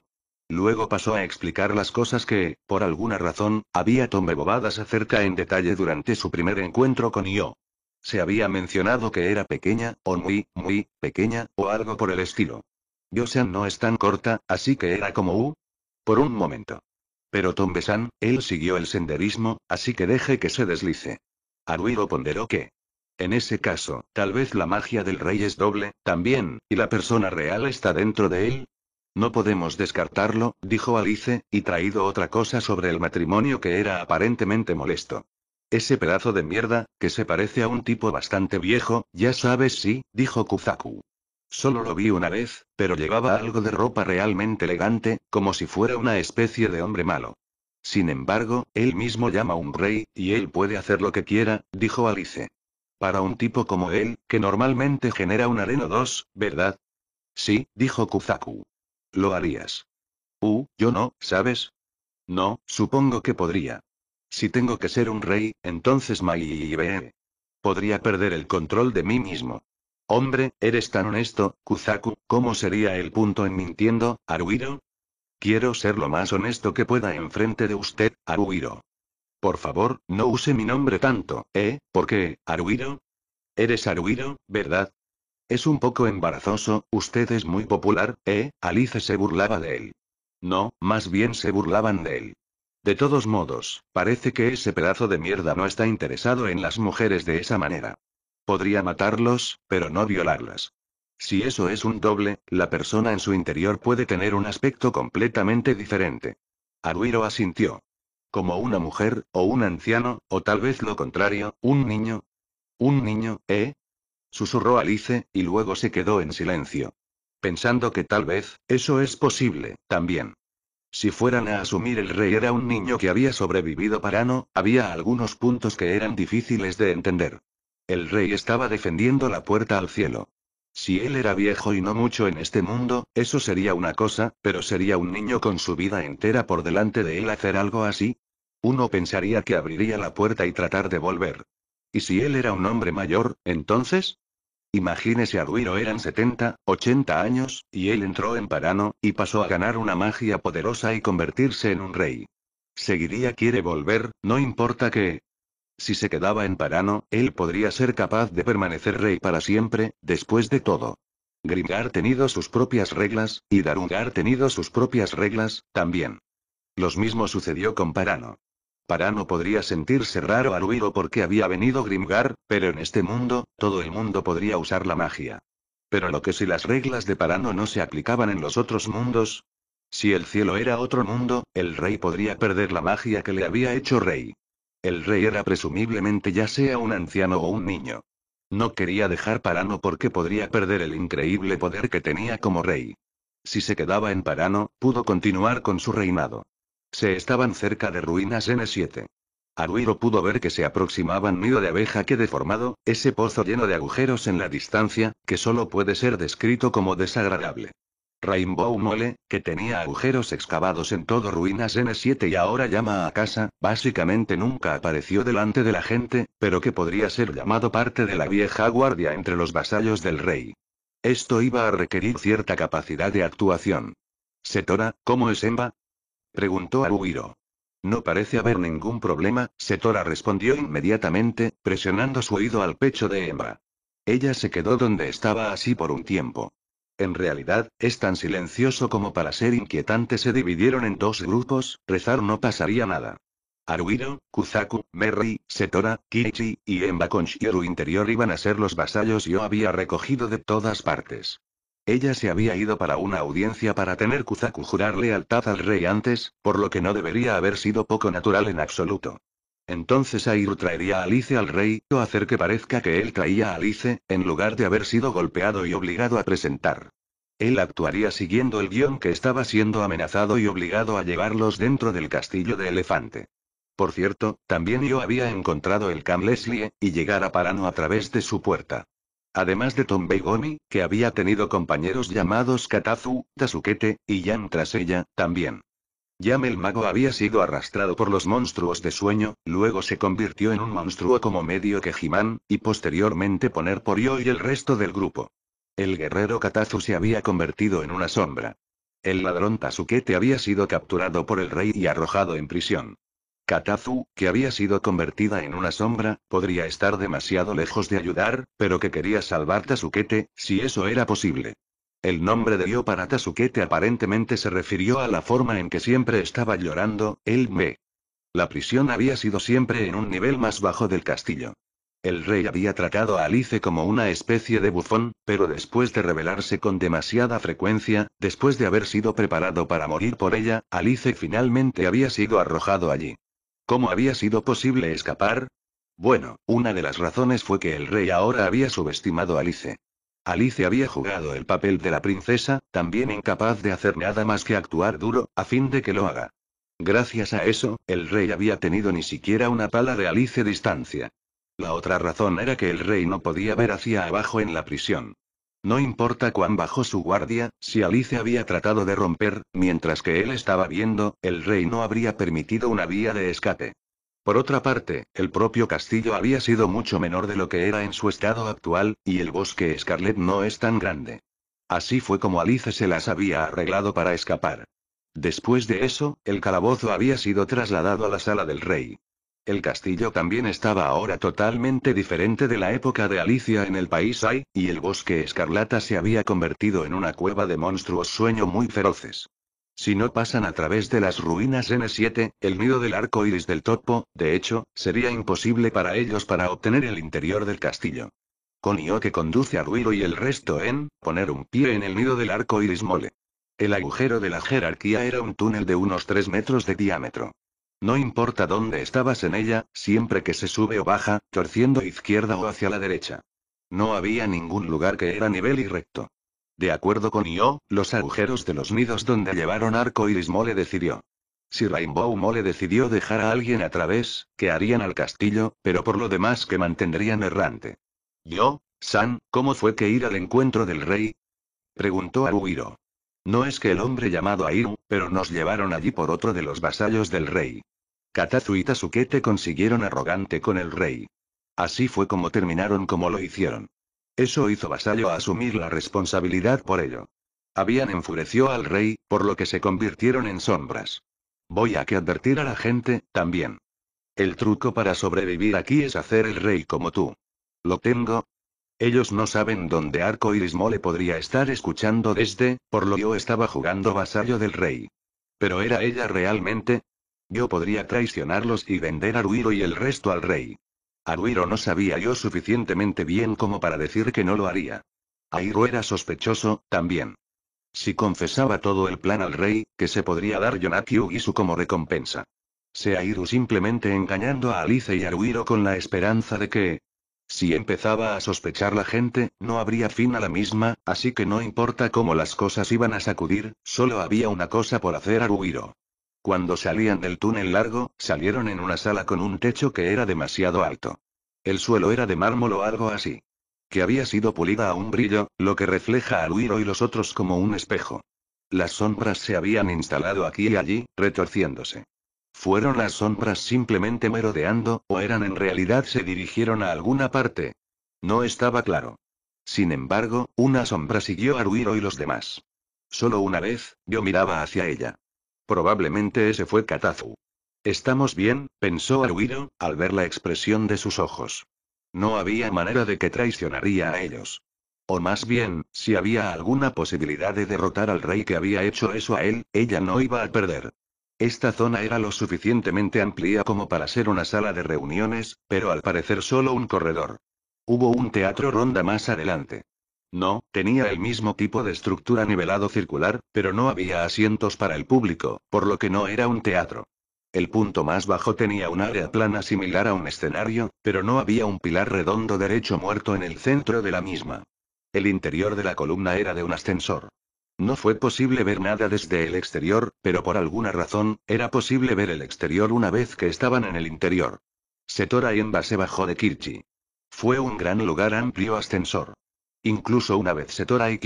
Luego pasó a explicar las cosas que, por alguna razón, había tomado bobadas acerca en detalle durante su primer encuentro con Io. Se había mencionado que era pequeña, o muy, muy, pequeña, o algo por el estilo. Yosan no es tan corta, así que era como U. Por un momento. Pero Tombe-San, él siguió el senderismo, así que deje que se deslice. Aruiro ponderó que. En ese caso, tal vez la magia del rey es doble, también, y la persona real está dentro de él, no podemos descartarlo, dijo Alice, y traído otra cosa sobre el matrimonio que era aparentemente molesto. Ese pedazo de mierda, que se parece a un tipo bastante viejo, ya sabes sí, dijo Kuzaku. Solo lo vi una vez, pero llevaba algo de ropa realmente elegante, como si fuera una especie de hombre malo. Sin embargo, él mismo llama un rey, y él puede hacer lo que quiera, dijo Alice. Para un tipo como él, que normalmente genera un areno 2, ¿verdad? Sí, dijo Kuzaku. Lo harías. Uh, yo no, ¿sabes? No, supongo que podría. Si tengo que ser un rey, entonces Maibe. Podría perder el control de mí mismo. Hombre, eres tan honesto, Kuzaku, ¿cómo sería el punto en mintiendo, Aruiro? Quiero ser lo más honesto que pueda enfrente de usted, Aruiro. Por favor, no use mi nombre tanto, ¿eh? ¿Por qué, Aruiro? Eres Aruiro, ¿verdad? Es un poco embarazoso, usted es muy popular, ¿eh? Alice se burlaba de él. No, más bien se burlaban de él. De todos modos, parece que ese pedazo de mierda no está interesado en las mujeres de esa manera. Podría matarlos, pero no violarlas. Si eso es un doble, la persona en su interior puede tener un aspecto completamente diferente. Aruiro asintió. Como una mujer, o un anciano, o tal vez lo contrario, un niño. Un niño, ¿eh? susurró Alice, y luego se quedó en silencio. Pensando que tal vez, eso es posible, también. Si fueran a asumir el rey era un niño que había sobrevivido para no, había algunos puntos que eran difíciles de entender. El rey estaba defendiendo la puerta al cielo. Si él era viejo y no mucho en este mundo, eso sería una cosa, pero sería un niño con su vida entera por delante de él hacer algo así. Uno pensaría que abriría la puerta y tratar de volver. Y si él era un hombre mayor, entonces, Imagínese a Ruiro eran 70, 80 años, y él entró en Parano, y pasó a ganar una magia poderosa y convertirse en un rey. Seguiría quiere volver, no importa qué. Si se quedaba en Parano, él podría ser capaz de permanecer rey para siempre, después de todo. Grimgar tenido sus propias reglas, y Darungar tenido sus propias reglas, también. Los mismo sucedió con Parano. Parano podría sentirse raro al o porque había venido Grimgar, pero en este mundo, todo el mundo podría usar la magia. Pero lo que si las reglas de Parano no se aplicaban en los otros mundos? Si el cielo era otro mundo, el rey podría perder la magia que le había hecho rey. El rey era presumiblemente ya sea un anciano o un niño. No quería dejar Parano porque podría perder el increíble poder que tenía como rey. Si se quedaba en Parano, pudo continuar con su reinado. Se estaban cerca de ruinas N7. Aruiro pudo ver que se aproximaban nido de abeja que deformado, ese pozo lleno de agujeros en la distancia, que solo puede ser descrito como desagradable. Rainbow Mole, que tenía agujeros excavados en todo ruinas N7 y ahora llama a casa, básicamente nunca apareció delante de la gente, pero que podría ser llamado parte de la vieja guardia entre los vasallos del rey. Esto iba a requerir cierta capacidad de actuación. Setora, ¿cómo es Emba? Preguntó Aruiro. No parece haber ningún problema, Setora respondió inmediatamente, presionando su oído al pecho de Emba. Ella se quedó donde estaba así por un tiempo. En realidad, es tan silencioso como para ser inquietante. Se dividieron en dos grupos, rezar no pasaría nada. Aruiro, Kuzaku, Merry, Setora, Kichi, y Emba con Shiro interior iban a ser los vasallos yo había recogido de todas partes. Ella se había ido para una audiencia para tener Kuzaku jurar lealtad al rey antes, por lo que no debería haber sido poco natural en absoluto. Entonces Airu traería a Alice al rey, o hacer que parezca que él traía a Alice, en lugar de haber sido golpeado y obligado a presentar. Él actuaría siguiendo el guión que estaba siendo amenazado y obligado a llevarlos dentro del castillo de elefante. Por cierto, también yo había encontrado el Cam Leslie, y llegara Parano a través de su puerta. Además de Tombei Gomi, que había tenido compañeros llamados Katazu, Tasukete, y Yam tras ella, también. Yam el mago había sido arrastrado por los monstruos de sueño, luego se convirtió en un monstruo como medio que Kejiman, y posteriormente poner por yo y el resto del grupo. El guerrero Katazu se había convertido en una sombra. El ladrón Tasukete había sido capturado por el rey y arrojado en prisión. Katazu, que había sido convertida en una sombra, podría estar demasiado lejos de ayudar, pero que quería salvar Tasukete, si eso era posible. El nombre de Yo para Tasukete aparentemente se refirió a la forma en que siempre estaba llorando, él me. La prisión había sido siempre en un nivel más bajo del castillo. El rey había tratado a Alice como una especie de bufón, pero después de rebelarse con demasiada frecuencia, después de haber sido preparado para morir por ella, Alice finalmente había sido arrojado allí. ¿Cómo había sido posible escapar? Bueno, una de las razones fue que el rey ahora había subestimado a Alice. Alice había jugado el papel de la princesa, también incapaz de hacer nada más que actuar duro, a fin de que lo haga. Gracias a eso, el rey había tenido ni siquiera una pala de Alice distancia. La otra razón era que el rey no podía ver hacia abajo en la prisión. No importa cuán bajo su guardia, si Alice había tratado de romper, mientras que él estaba viendo, el rey no habría permitido una vía de escape. Por otra parte, el propio castillo había sido mucho menor de lo que era en su estado actual, y el bosque Scarlet no es tan grande. Así fue como Alice se las había arreglado para escapar. Después de eso, el calabozo había sido trasladado a la sala del rey. El castillo también estaba ahora totalmente diferente de la época de Alicia en el país Ay, y el bosque escarlata se había convertido en una cueva de monstruos sueño muy feroces. Si no pasan a través de las ruinas N7, el nido del arco iris del topo, de hecho, sería imposible para ellos para obtener el interior del castillo. Con Io que conduce a Ruiro y el resto en, poner un pie en el nido del arco iris mole. El agujero de la jerarquía era un túnel de unos 3 metros de diámetro. No importa dónde estabas en ella, siempre que se sube o baja, torciendo izquierda o hacia la derecha. No había ningún lugar que era nivel y recto. De acuerdo con Io, los agujeros de los nidos donde llevaron arco iris mole decidió. Si Rainbow Mole decidió dejar a alguien a través, que harían al castillo, pero por lo demás que mantendrían errante. Yo, San, ¿cómo fue que ir al encuentro del rey? Preguntó a No es que el hombre llamado Airu, pero nos llevaron allí por otro de los vasallos del rey. Katazu y Tasukete consiguieron arrogante con el rey. Así fue como terminaron como lo hicieron. Eso hizo Vasallo asumir la responsabilidad por ello. Habían enfurecido al rey, por lo que se convirtieron en sombras. Voy a que advertir a la gente, también. El truco para sobrevivir aquí es hacer el rey como tú. Lo tengo. Ellos no saben dónde Arco Iris Mole podría estar escuchando desde, por lo yo estaba jugando vasallo del rey. Pero era ella realmente, yo podría traicionarlos y vender a Ruiro y el resto al rey. A Ruiro no sabía yo suficientemente bien como para decir que no lo haría. Airo era sospechoso, también. Si confesaba todo el plan al rey, que se podría dar y su como recompensa. Sea Iru simplemente engañando a Alice y Ruiro con la esperanza de que... Si empezaba a sospechar la gente, no habría fin a la misma, así que no importa cómo las cosas iban a sacudir, solo había una cosa por hacer a Ruiro. Cuando salían del túnel largo, salieron en una sala con un techo que era demasiado alto. El suelo era de mármol o algo así. Que había sido pulida a un brillo, lo que refleja a Ruiro y los otros como un espejo. Las sombras se habían instalado aquí y allí, retorciéndose. ¿Fueron las sombras simplemente merodeando, o eran en realidad se dirigieron a alguna parte? No estaba claro. Sin embargo, una sombra siguió a Ruiro y los demás. Solo una vez, yo miraba hacia ella. Probablemente ese fue Katazu. Estamos bien, pensó Aruido, al ver la expresión de sus ojos. No había manera de que traicionaría a ellos. O más bien, si había alguna posibilidad de derrotar al rey que había hecho eso a él, ella no iba a perder. Esta zona era lo suficientemente amplia como para ser una sala de reuniones, pero al parecer solo un corredor. Hubo un teatro ronda más adelante. No, tenía el mismo tipo de estructura nivelado circular, pero no había asientos para el público, por lo que no era un teatro. El punto más bajo tenía un área plana similar a un escenario, pero no había un pilar redondo derecho muerto en el centro de la misma. El interior de la columna era de un ascensor. No fue posible ver nada desde el exterior, pero por alguna razón, era posible ver el exterior una vez que estaban en el interior. Setora y se bajó de Kirchi. Fue un gran lugar amplio ascensor. Incluso una vez Setora y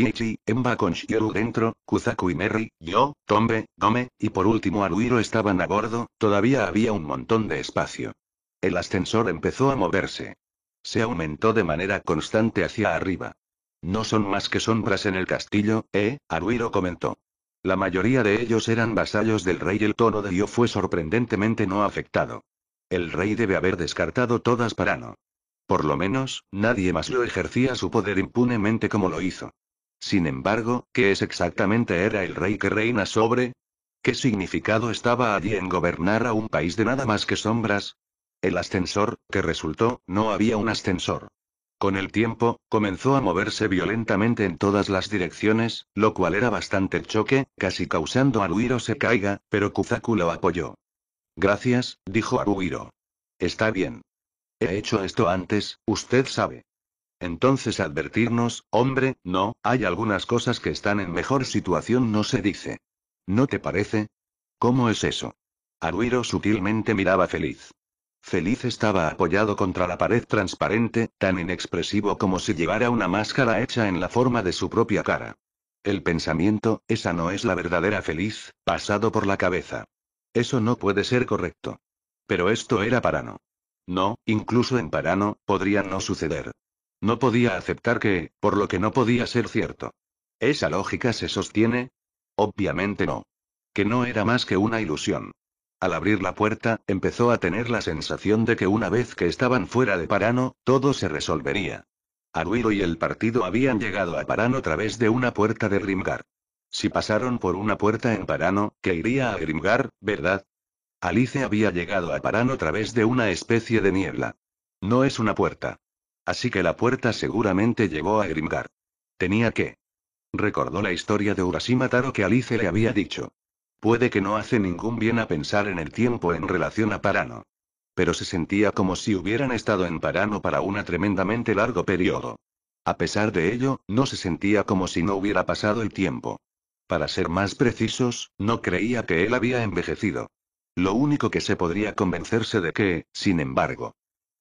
Emba con Shioru dentro, Kuzaku y Merry, yo, Tombe, Gome, y por último Aruiro estaban a bordo, todavía había un montón de espacio. El ascensor empezó a moverse. Se aumentó de manera constante hacia arriba. No son más que sombras en el castillo, ¿eh? Aruiro comentó. La mayoría de ellos eran vasallos del rey. El tono de yo fue sorprendentemente no afectado. El rey debe haber descartado todas para no por lo menos, nadie más lo ejercía su poder impunemente como lo hizo. Sin embargo, ¿qué es exactamente era el rey que reina sobre? ¿Qué significado estaba allí en gobernar a un país de nada más que sombras? El ascensor, que resultó, no había un ascensor. Con el tiempo, comenzó a moverse violentamente en todas las direcciones, lo cual era bastante choque, casi causando a Ruiro se caiga, pero Kuzaku lo apoyó. Gracias, dijo a Ruiro. Está bien. He hecho esto antes, usted sabe. Entonces advertirnos, hombre, no, hay algunas cosas que están en mejor situación no se dice. ¿No te parece? ¿Cómo es eso? Aruiro sutilmente miraba feliz. Feliz estaba apoyado contra la pared transparente, tan inexpresivo como si llevara una máscara hecha en la forma de su propia cara. El pensamiento, esa no es la verdadera feliz, pasado por la cabeza. Eso no puede ser correcto. Pero esto era para no. No, incluso en Parano, podría no suceder. No podía aceptar que, por lo que no podía ser cierto. ¿Esa lógica se sostiene? Obviamente no. Que no era más que una ilusión. Al abrir la puerta, empezó a tener la sensación de que una vez que estaban fuera de Parano, todo se resolvería. Aruiro y el partido habían llegado a Parano a través de una puerta de Rimgar. Si pasaron por una puerta en Parano, que iría a Grimgar, ¿verdad? Alice había llegado a Parano a través de una especie de niebla. No es una puerta. Así que la puerta seguramente llegó a Grimgar. Tenía que. Recordó la historia de Urashima Taro que Alice le había dicho. Puede que no hace ningún bien a pensar en el tiempo en relación a Parano. Pero se sentía como si hubieran estado en Parano para un tremendamente largo periodo. A pesar de ello, no se sentía como si no hubiera pasado el tiempo. Para ser más precisos, no creía que él había envejecido. Lo único que se podría convencerse de que, sin embargo,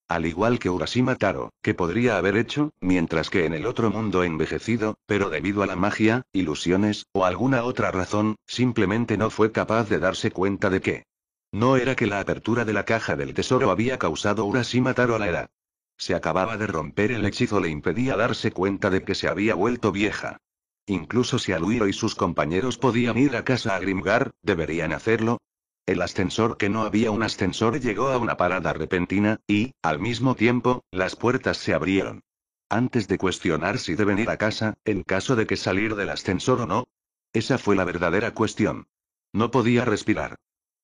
al igual que Urashima Taro, que podría haber hecho, mientras que en el otro mundo envejecido, pero debido a la magia, ilusiones, o alguna otra razón, simplemente no fue capaz de darse cuenta de que. No era que la apertura de la caja del tesoro había causado Urashima Taro a la edad. Se acababa de romper el hechizo le impedía darse cuenta de que se había vuelto vieja. Incluso si Aluiro y sus compañeros podían ir a casa a Grimgar, deberían hacerlo, el ascensor que no había un ascensor llegó a una parada repentina, y, al mismo tiempo, las puertas se abrieron. Antes de cuestionar si deben ir a casa, en caso de que salir del ascensor o no. Esa fue la verdadera cuestión. No podía respirar.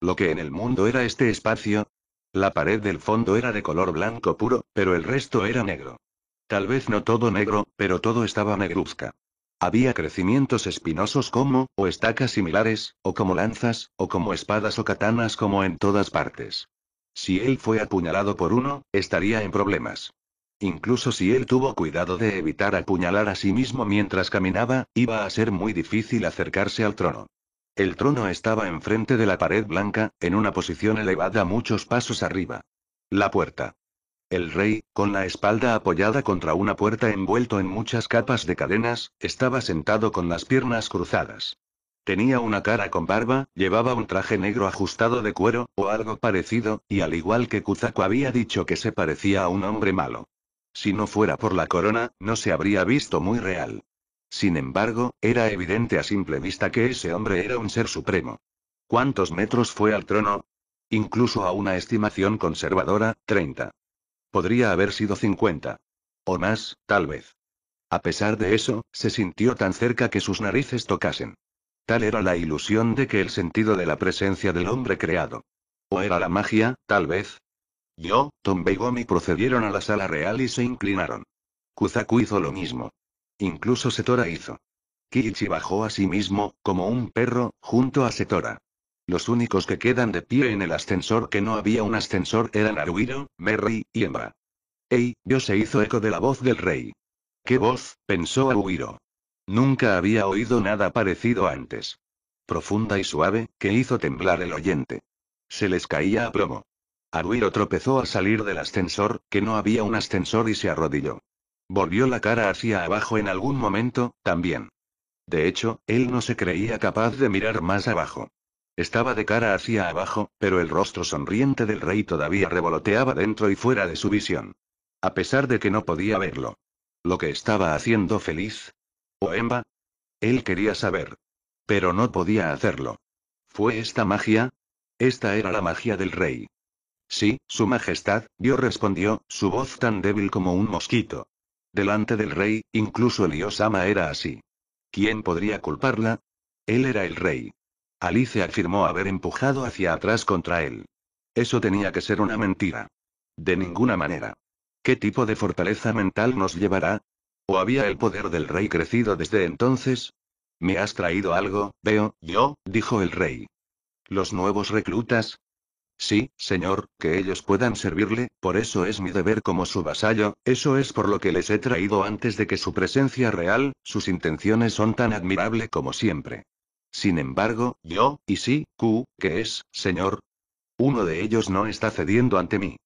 Lo que en el mundo era este espacio. La pared del fondo era de color blanco puro, pero el resto era negro. Tal vez no todo negro, pero todo estaba negruzca. Había crecimientos espinosos como, o estacas similares, o como lanzas, o como espadas o katanas como en todas partes. Si él fue apuñalado por uno, estaría en problemas. Incluso si él tuvo cuidado de evitar apuñalar a sí mismo mientras caminaba, iba a ser muy difícil acercarse al trono. El trono estaba enfrente de la pared blanca, en una posición elevada muchos pasos arriba. La puerta. El rey, con la espalda apoyada contra una puerta envuelto en muchas capas de cadenas, estaba sentado con las piernas cruzadas. Tenía una cara con barba, llevaba un traje negro ajustado de cuero, o algo parecido, y al igual que Kuzaku había dicho que se parecía a un hombre malo. Si no fuera por la corona, no se habría visto muy real. Sin embargo, era evidente a simple vista que ese hombre era un ser supremo. ¿Cuántos metros fue al trono? Incluso a una estimación conservadora, 30. Podría haber sido 50. O más, tal vez. A pesar de eso, se sintió tan cerca que sus narices tocasen. Tal era la ilusión de que el sentido de la presencia del hombre creado. O era la magia, tal vez. Yo, Tombe y Gomi procedieron a la sala real y se inclinaron. Kuzaku hizo lo mismo. Incluso Setora hizo. Kichi bajó a sí mismo, como un perro, junto a Setora. Los únicos que quedan de pie en el ascensor que no había un ascensor eran Aruiro, Merry y Embra. Ey, yo se hizo eco de la voz del rey. ¿Qué voz? pensó Aruiro. Nunca había oído nada parecido antes. Profunda y suave, que hizo temblar el oyente. Se les caía a plomo. Aruiro tropezó al salir del ascensor, que no había un ascensor y se arrodilló. Volvió la cara hacia abajo en algún momento, también. De hecho, él no se creía capaz de mirar más abajo. Estaba de cara hacia abajo, pero el rostro sonriente del rey todavía revoloteaba dentro y fuera de su visión. A pesar de que no podía verlo. ¿Lo que estaba haciendo feliz? ¿O oh, Él quería saber. Pero no podía hacerlo. ¿Fue esta magia? Esta era la magia del rey. Sí, Su Majestad, yo respondió, su voz tan débil como un mosquito. Delante del rey, incluso el era así. ¿Quién podría culparla? Él era el rey. Alice afirmó haber empujado hacia atrás contra él. Eso tenía que ser una mentira. De ninguna manera. ¿Qué tipo de fortaleza mental nos llevará? ¿O había el poder del rey crecido desde entonces? Me has traído algo, veo, yo, dijo el rey. ¿Los nuevos reclutas? Sí, señor, que ellos puedan servirle, por eso es mi deber como su vasallo, eso es por lo que les he traído antes de que su presencia real, sus intenciones son tan admirable como siempre. Sin embargo, yo, y sí, Q, que es, señor? Uno de ellos no está cediendo ante mí.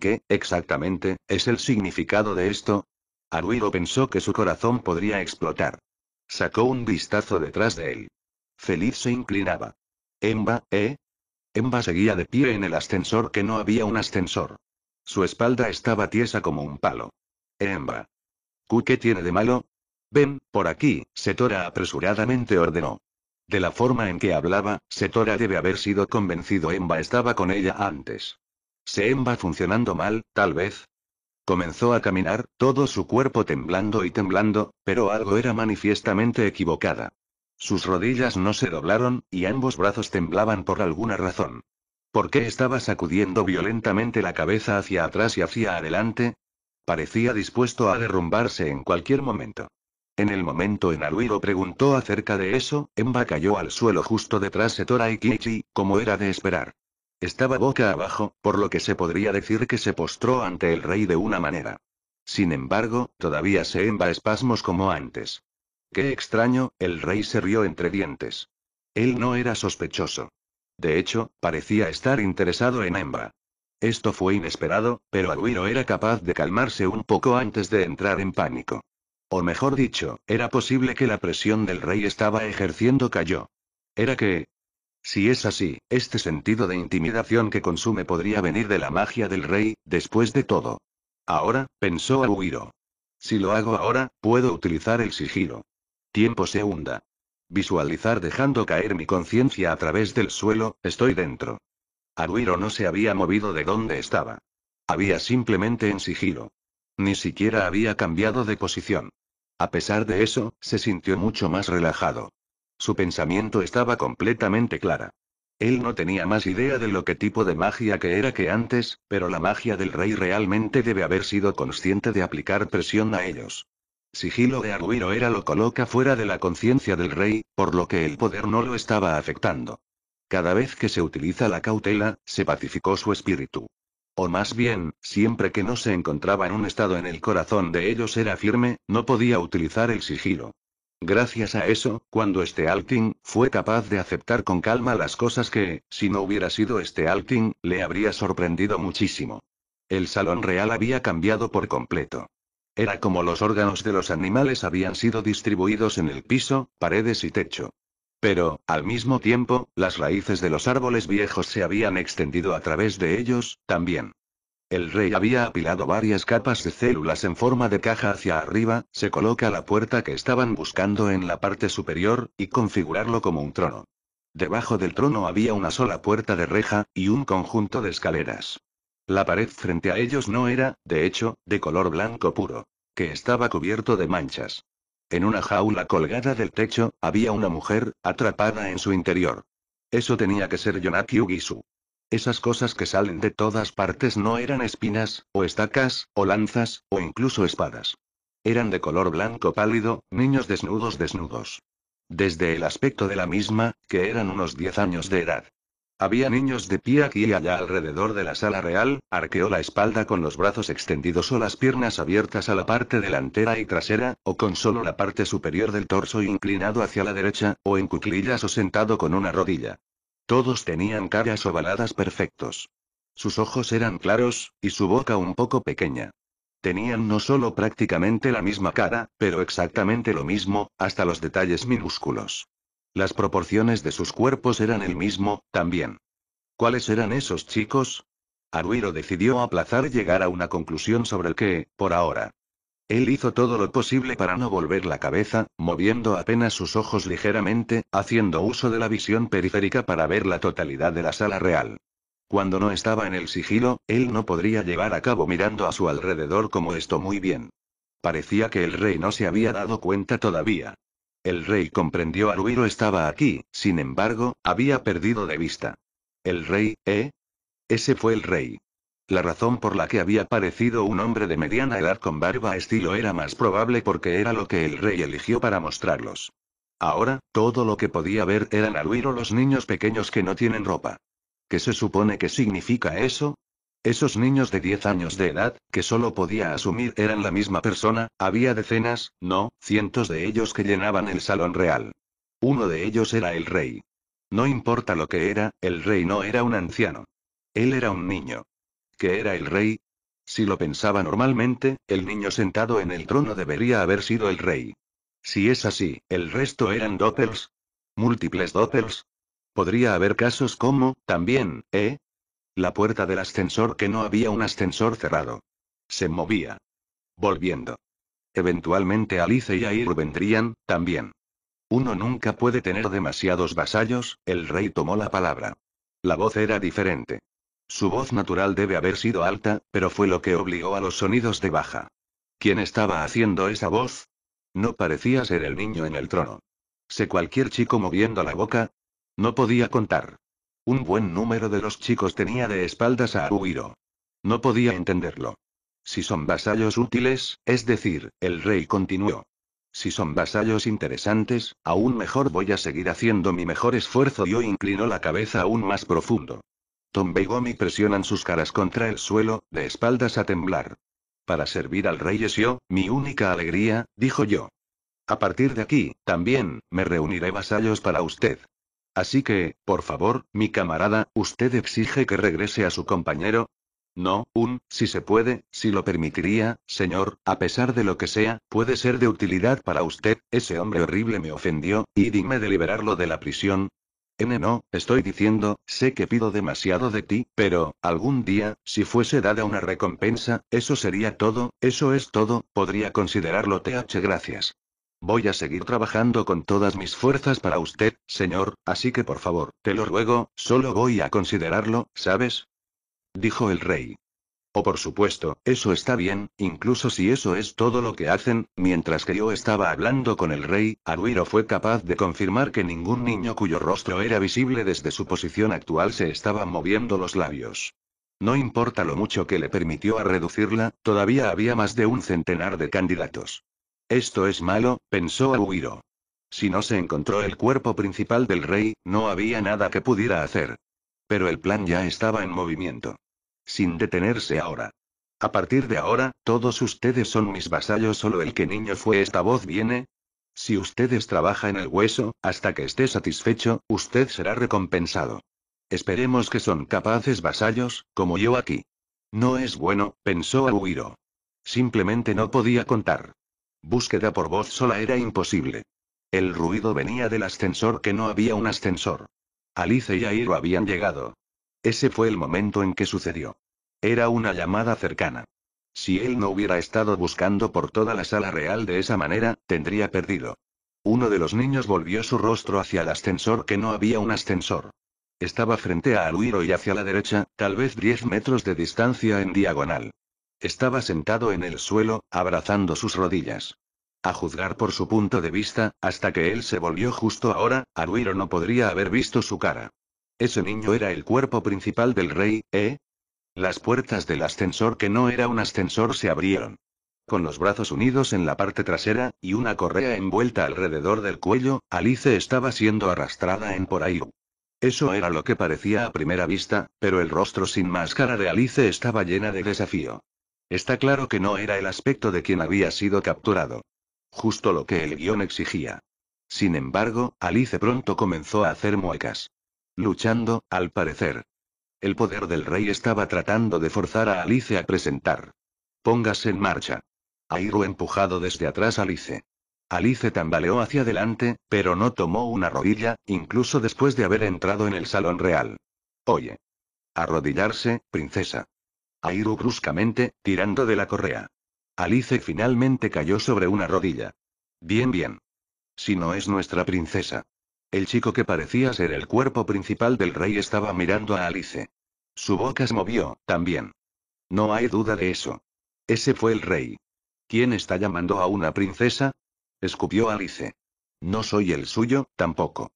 ¿Qué, exactamente, es el significado de esto? Aruido pensó que su corazón podría explotar. Sacó un vistazo detrás de él. Feliz se inclinaba. Emba, ¿eh? Emba seguía de pie en el ascensor que no había un ascensor. Su espalda estaba tiesa como un palo. Emba. ¿Q qué tiene de malo? Ven, por aquí, se Setora apresuradamente ordenó. De la forma en que hablaba, Setora debe haber sido convencido Emba estaba con ella antes. ¿Se Emba funcionando mal, tal vez? Comenzó a caminar, todo su cuerpo temblando y temblando, pero algo era manifiestamente equivocada. Sus rodillas no se doblaron, y ambos brazos temblaban por alguna razón. ¿Por qué estaba sacudiendo violentamente la cabeza hacia atrás y hacia adelante? Parecía dispuesto a derrumbarse en cualquier momento. En el momento en Aluido preguntó acerca de eso, Emba cayó al suelo justo detrás de Tora y Kichi, como era de esperar. Estaba boca abajo, por lo que se podría decir que se postró ante el rey de una manera. Sin embargo, todavía se emba espasmos como antes. Qué extraño, el rey se rió entre dientes. Él no era sospechoso. De hecho, parecía estar interesado en Emba. Esto fue inesperado, pero Aguiro era capaz de calmarse un poco antes de entrar en pánico. O mejor dicho, era posible que la presión del rey estaba ejerciendo cayó. Era que... Si es así, este sentido de intimidación que consume podría venir de la magia del rey, después de todo. Ahora, pensó Aruiro. Si lo hago ahora, puedo utilizar el sigilo. Tiempo se hunda. Visualizar dejando caer mi conciencia a través del suelo, estoy dentro. Aruiro no se había movido de donde estaba. Había simplemente en sigilo. Ni siquiera había cambiado de posición. A pesar de eso, se sintió mucho más relajado. Su pensamiento estaba completamente clara. Él no tenía más idea de lo que tipo de magia que era que antes, pero la magia del rey realmente debe haber sido consciente de aplicar presión a ellos. Sigilo de Arguiro era lo coloca fuera de la conciencia del rey, por lo que el poder no lo estaba afectando. Cada vez que se utiliza la cautela, se pacificó su espíritu. O más bien, siempre que no se encontraba en un estado en el corazón de ellos era firme, no podía utilizar el sigilo. Gracias a eso, cuando este Alting, fue capaz de aceptar con calma las cosas que, si no hubiera sido este Alting, le habría sorprendido muchísimo. El salón real había cambiado por completo. Era como los órganos de los animales habían sido distribuidos en el piso, paredes y techo. Pero, al mismo tiempo, las raíces de los árboles viejos se habían extendido a través de ellos, también. El rey había apilado varias capas de células en forma de caja hacia arriba, se coloca la puerta que estaban buscando en la parte superior, y configurarlo como un trono. Debajo del trono había una sola puerta de reja, y un conjunto de escaleras. La pared frente a ellos no era, de hecho, de color blanco puro, que estaba cubierto de manchas. En una jaula colgada del techo, había una mujer, atrapada en su interior. Eso tenía que ser Yonaki Ugisu. Esas cosas que salen de todas partes no eran espinas, o estacas, o lanzas, o incluso espadas. Eran de color blanco pálido, niños desnudos desnudos. Desde el aspecto de la misma, que eran unos 10 años de edad. Había niños de pie aquí y allá alrededor de la sala real, arqueó la espalda con los brazos extendidos o las piernas abiertas a la parte delantera y trasera, o con solo la parte superior del torso inclinado hacia la derecha, o en cuclillas o sentado con una rodilla. Todos tenían caras ovaladas perfectos. Sus ojos eran claros, y su boca un poco pequeña. Tenían no solo prácticamente la misma cara, pero exactamente lo mismo, hasta los detalles minúsculos. Las proporciones de sus cuerpos eran el mismo, también. ¿Cuáles eran esos chicos? Aruiro decidió aplazar llegar a una conclusión sobre el que, por ahora. Él hizo todo lo posible para no volver la cabeza, moviendo apenas sus ojos ligeramente, haciendo uso de la visión periférica para ver la totalidad de la sala real. Cuando no estaba en el sigilo, él no podría llevar a cabo mirando a su alrededor como esto muy bien. Parecía que el rey no se había dado cuenta todavía. El rey comprendió Ruiro estaba aquí, sin embargo, había perdido de vista. El rey, ¿eh? Ese fue el rey. La razón por la que había parecido un hombre de mediana edad con barba estilo era más probable porque era lo que el rey eligió para mostrarlos. Ahora, todo lo que podía ver eran Ruiro los niños pequeños que no tienen ropa. ¿Qué se supone que significa eso? Esos niños de 10 años de edad, que solo podía asumir eran la misma persona, había decenas, no, cientos de ellos que llenaban el salón real. Uno de ellos era el rey. No importa lo que era, el rey no era un anciano. Él era un niño. ¿Qué era el rey? Si lo pensaba normalmente, el niño sentado en el trono debería haber sido el rey. Si es así, ¿el resto eran doppels? ¿Múltiples doppels? Podría haber casos como, también, ¿eh? La puerta del ascensor que no había un ascensor cerrado. Se movía. Volviendo. Eventualmente Alice y Air vendrían, también. Uno nunca puede tener demasiados vasallos, el rey tomó la palabra. La voz era diferente. Su voz natural debe haber sido alta, pero fue lo que obligó a los sonidos de baja. ¿Quién estaba haciendo esa voz? No parecía ser el niño en el trono. ¿Sé cualquier chico moviendo la boca? No podía contar. Un buen número de los chicos tenía de espaldas a Aruiro. No podía entenderlo. Si son vasallos útiles, es decir, el rey continuó. Si son vasallos interesantes, aún mejor voy a seguir haciendo mi mejor esfuerzo. y Yo inclinó la cabeza aún más profundo. Tombe y Gomi presionan sus caras contra el suelo, de espaldas a temblar. Para servir al rey es yo, mi única alegría, dijo yo. A partir de aquí, también, me reuniré vasallos para usted. Así que, por favor, mi camarada, ¿usted exige que regrese a su compañero? No, un, si se puede, si lo permitiría, señor, a pesar de lo que sea, puede ser de utilidad para usted, ese hombre horrible me ofendió, y dime de liberarlo de la prisión, N no, estoy diciendo, sé que pido demasiado de ti, pero, algún día, si fuese dada una recompensa, eso sería todo, eso es todo, podría considerarlo TH gracias. Voy a seguir trabajando con todas mis fuerzas para usted, señor, así que por favor, te lo ruego, solo voy a considerarlo, ¿sabes? Dijo el rey. O oh, por supuesto, eso está bien, incluso si eso es todo lo que hacen. Mientras que yo estaba hablando con el rey, Aruiro fue capaz de confirmar que ningún niño cuyo rostro era visible desde su posición actual se estaba moviendo los labios. No importa lo mucho que le permitió a reducirla, todavía había más de un centenar de candidatos. Esto es malo, pensó Aguiro. Si no se encontró el cuerpo principal del rey, no había nada que pudiera hacer. Pero el plan ya estaba en movimiento. Sin detenerse ahora. A partir de ahora, todos ustedes son mis vasallos, solo el que niño fue esta voz viene. Si ustedes trabajan en el hueso, hasta que esté satisfecho, usted será recompensado. Esperemos que son capaces vasallos, como yo aquí. No es bueno, pensó Aguiro. Simplemente no podía contar. Búsqueda por voz sola era imposible. El ruido venía del ascensor que no había un ascensor. Alice y Airo habían llegado. Ese fue el momento en que sucedió. Era una llamada cercana. Si él no hubiera estado buscando por toda la sala real de esa manera, tendría perdido. Uno de los niños volvió su rostro hacia el ascensor que no había un ascensor. Estaba frente a Aluiro y hacia la derecha, tal vez 10 metros de distancia en diagonal. Estaba sentado en el suelo, abrazando sus rodillas. A juzgar por su punto de vista, hasta que él se volvió justo ahora, Aruiro no podría haber visto su cara. Ese niño era el cuerpo principal del rey, ¿eh? Las puertas del ascensor que no era un ascensor se abrieron. Con los brazos unidos en la parte trasera, y una correa envuelta alrededor del cuello, Alice estaba siendo arrastrada en por ahí. Eso era lo que parecía a primera vista, pero el rostro sin máscara de Alice estaba llena de desafío. Está claro que no era el aspecto de quien había sido capturado. Justo lo que el guión exigía. Sin embargo, Alice pronto comenzó a hacer muecas. Luchando, al parecer. El poder del rey estaba tratando de forzar a Alice a presentar. Póngase en marcha. Airo empujado desde atrás Alice. Alice tambaleó hacia adelante, pero no tomó una rodilla, incluso después de haber entrado en el salón real. Oye. Arrodillarse, princesa. Airu bruscamente, tirando de la correa. Alice finalmente cayó sobre una rodilla. Bien, bien. Si no es nuestra princesa. El chico que parecía ser el cuerpo principal del rey estaba mirando a Alice. Su boca se movió, también. No hay duda de eso. Ese fue el rey. ¿Quién está llamando a una princesa? escupió Alice. No soy el suyo, tampoco.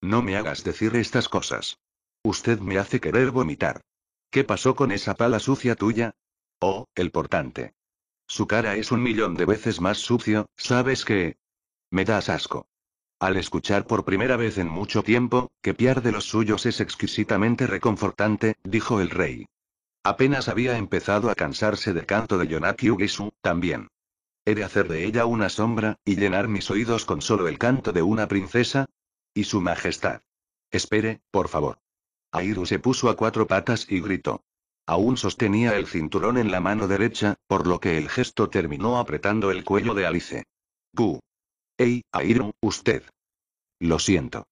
No me hagas decir estas cosas. Usted me hace querer vomitar. ¿Qué pasó con esa pala sucia tuya? Oh, el portante. Su cara es un millón de veces más sucio, ¿sabes qué? Me das asco. Al escuchar por primera vez en mucho tiempo, que piar de los suyos es exquisitamente reconfortante, dijo el rey. Apenas había empezado a cansarse del canto de Yonaki también. ¿He de hacer de ella una sombra, y llenar mis oídos con solo el canto de una princesa? Y su majestad. Espere, por favor. Airu se puso a cuatro patas y gritó. Aún sostenía el cinturón en la mano derecha, por lo que el gesto terminó apretando el cuello de Alice. Gu. Ey, Airu, usted. Lo siento.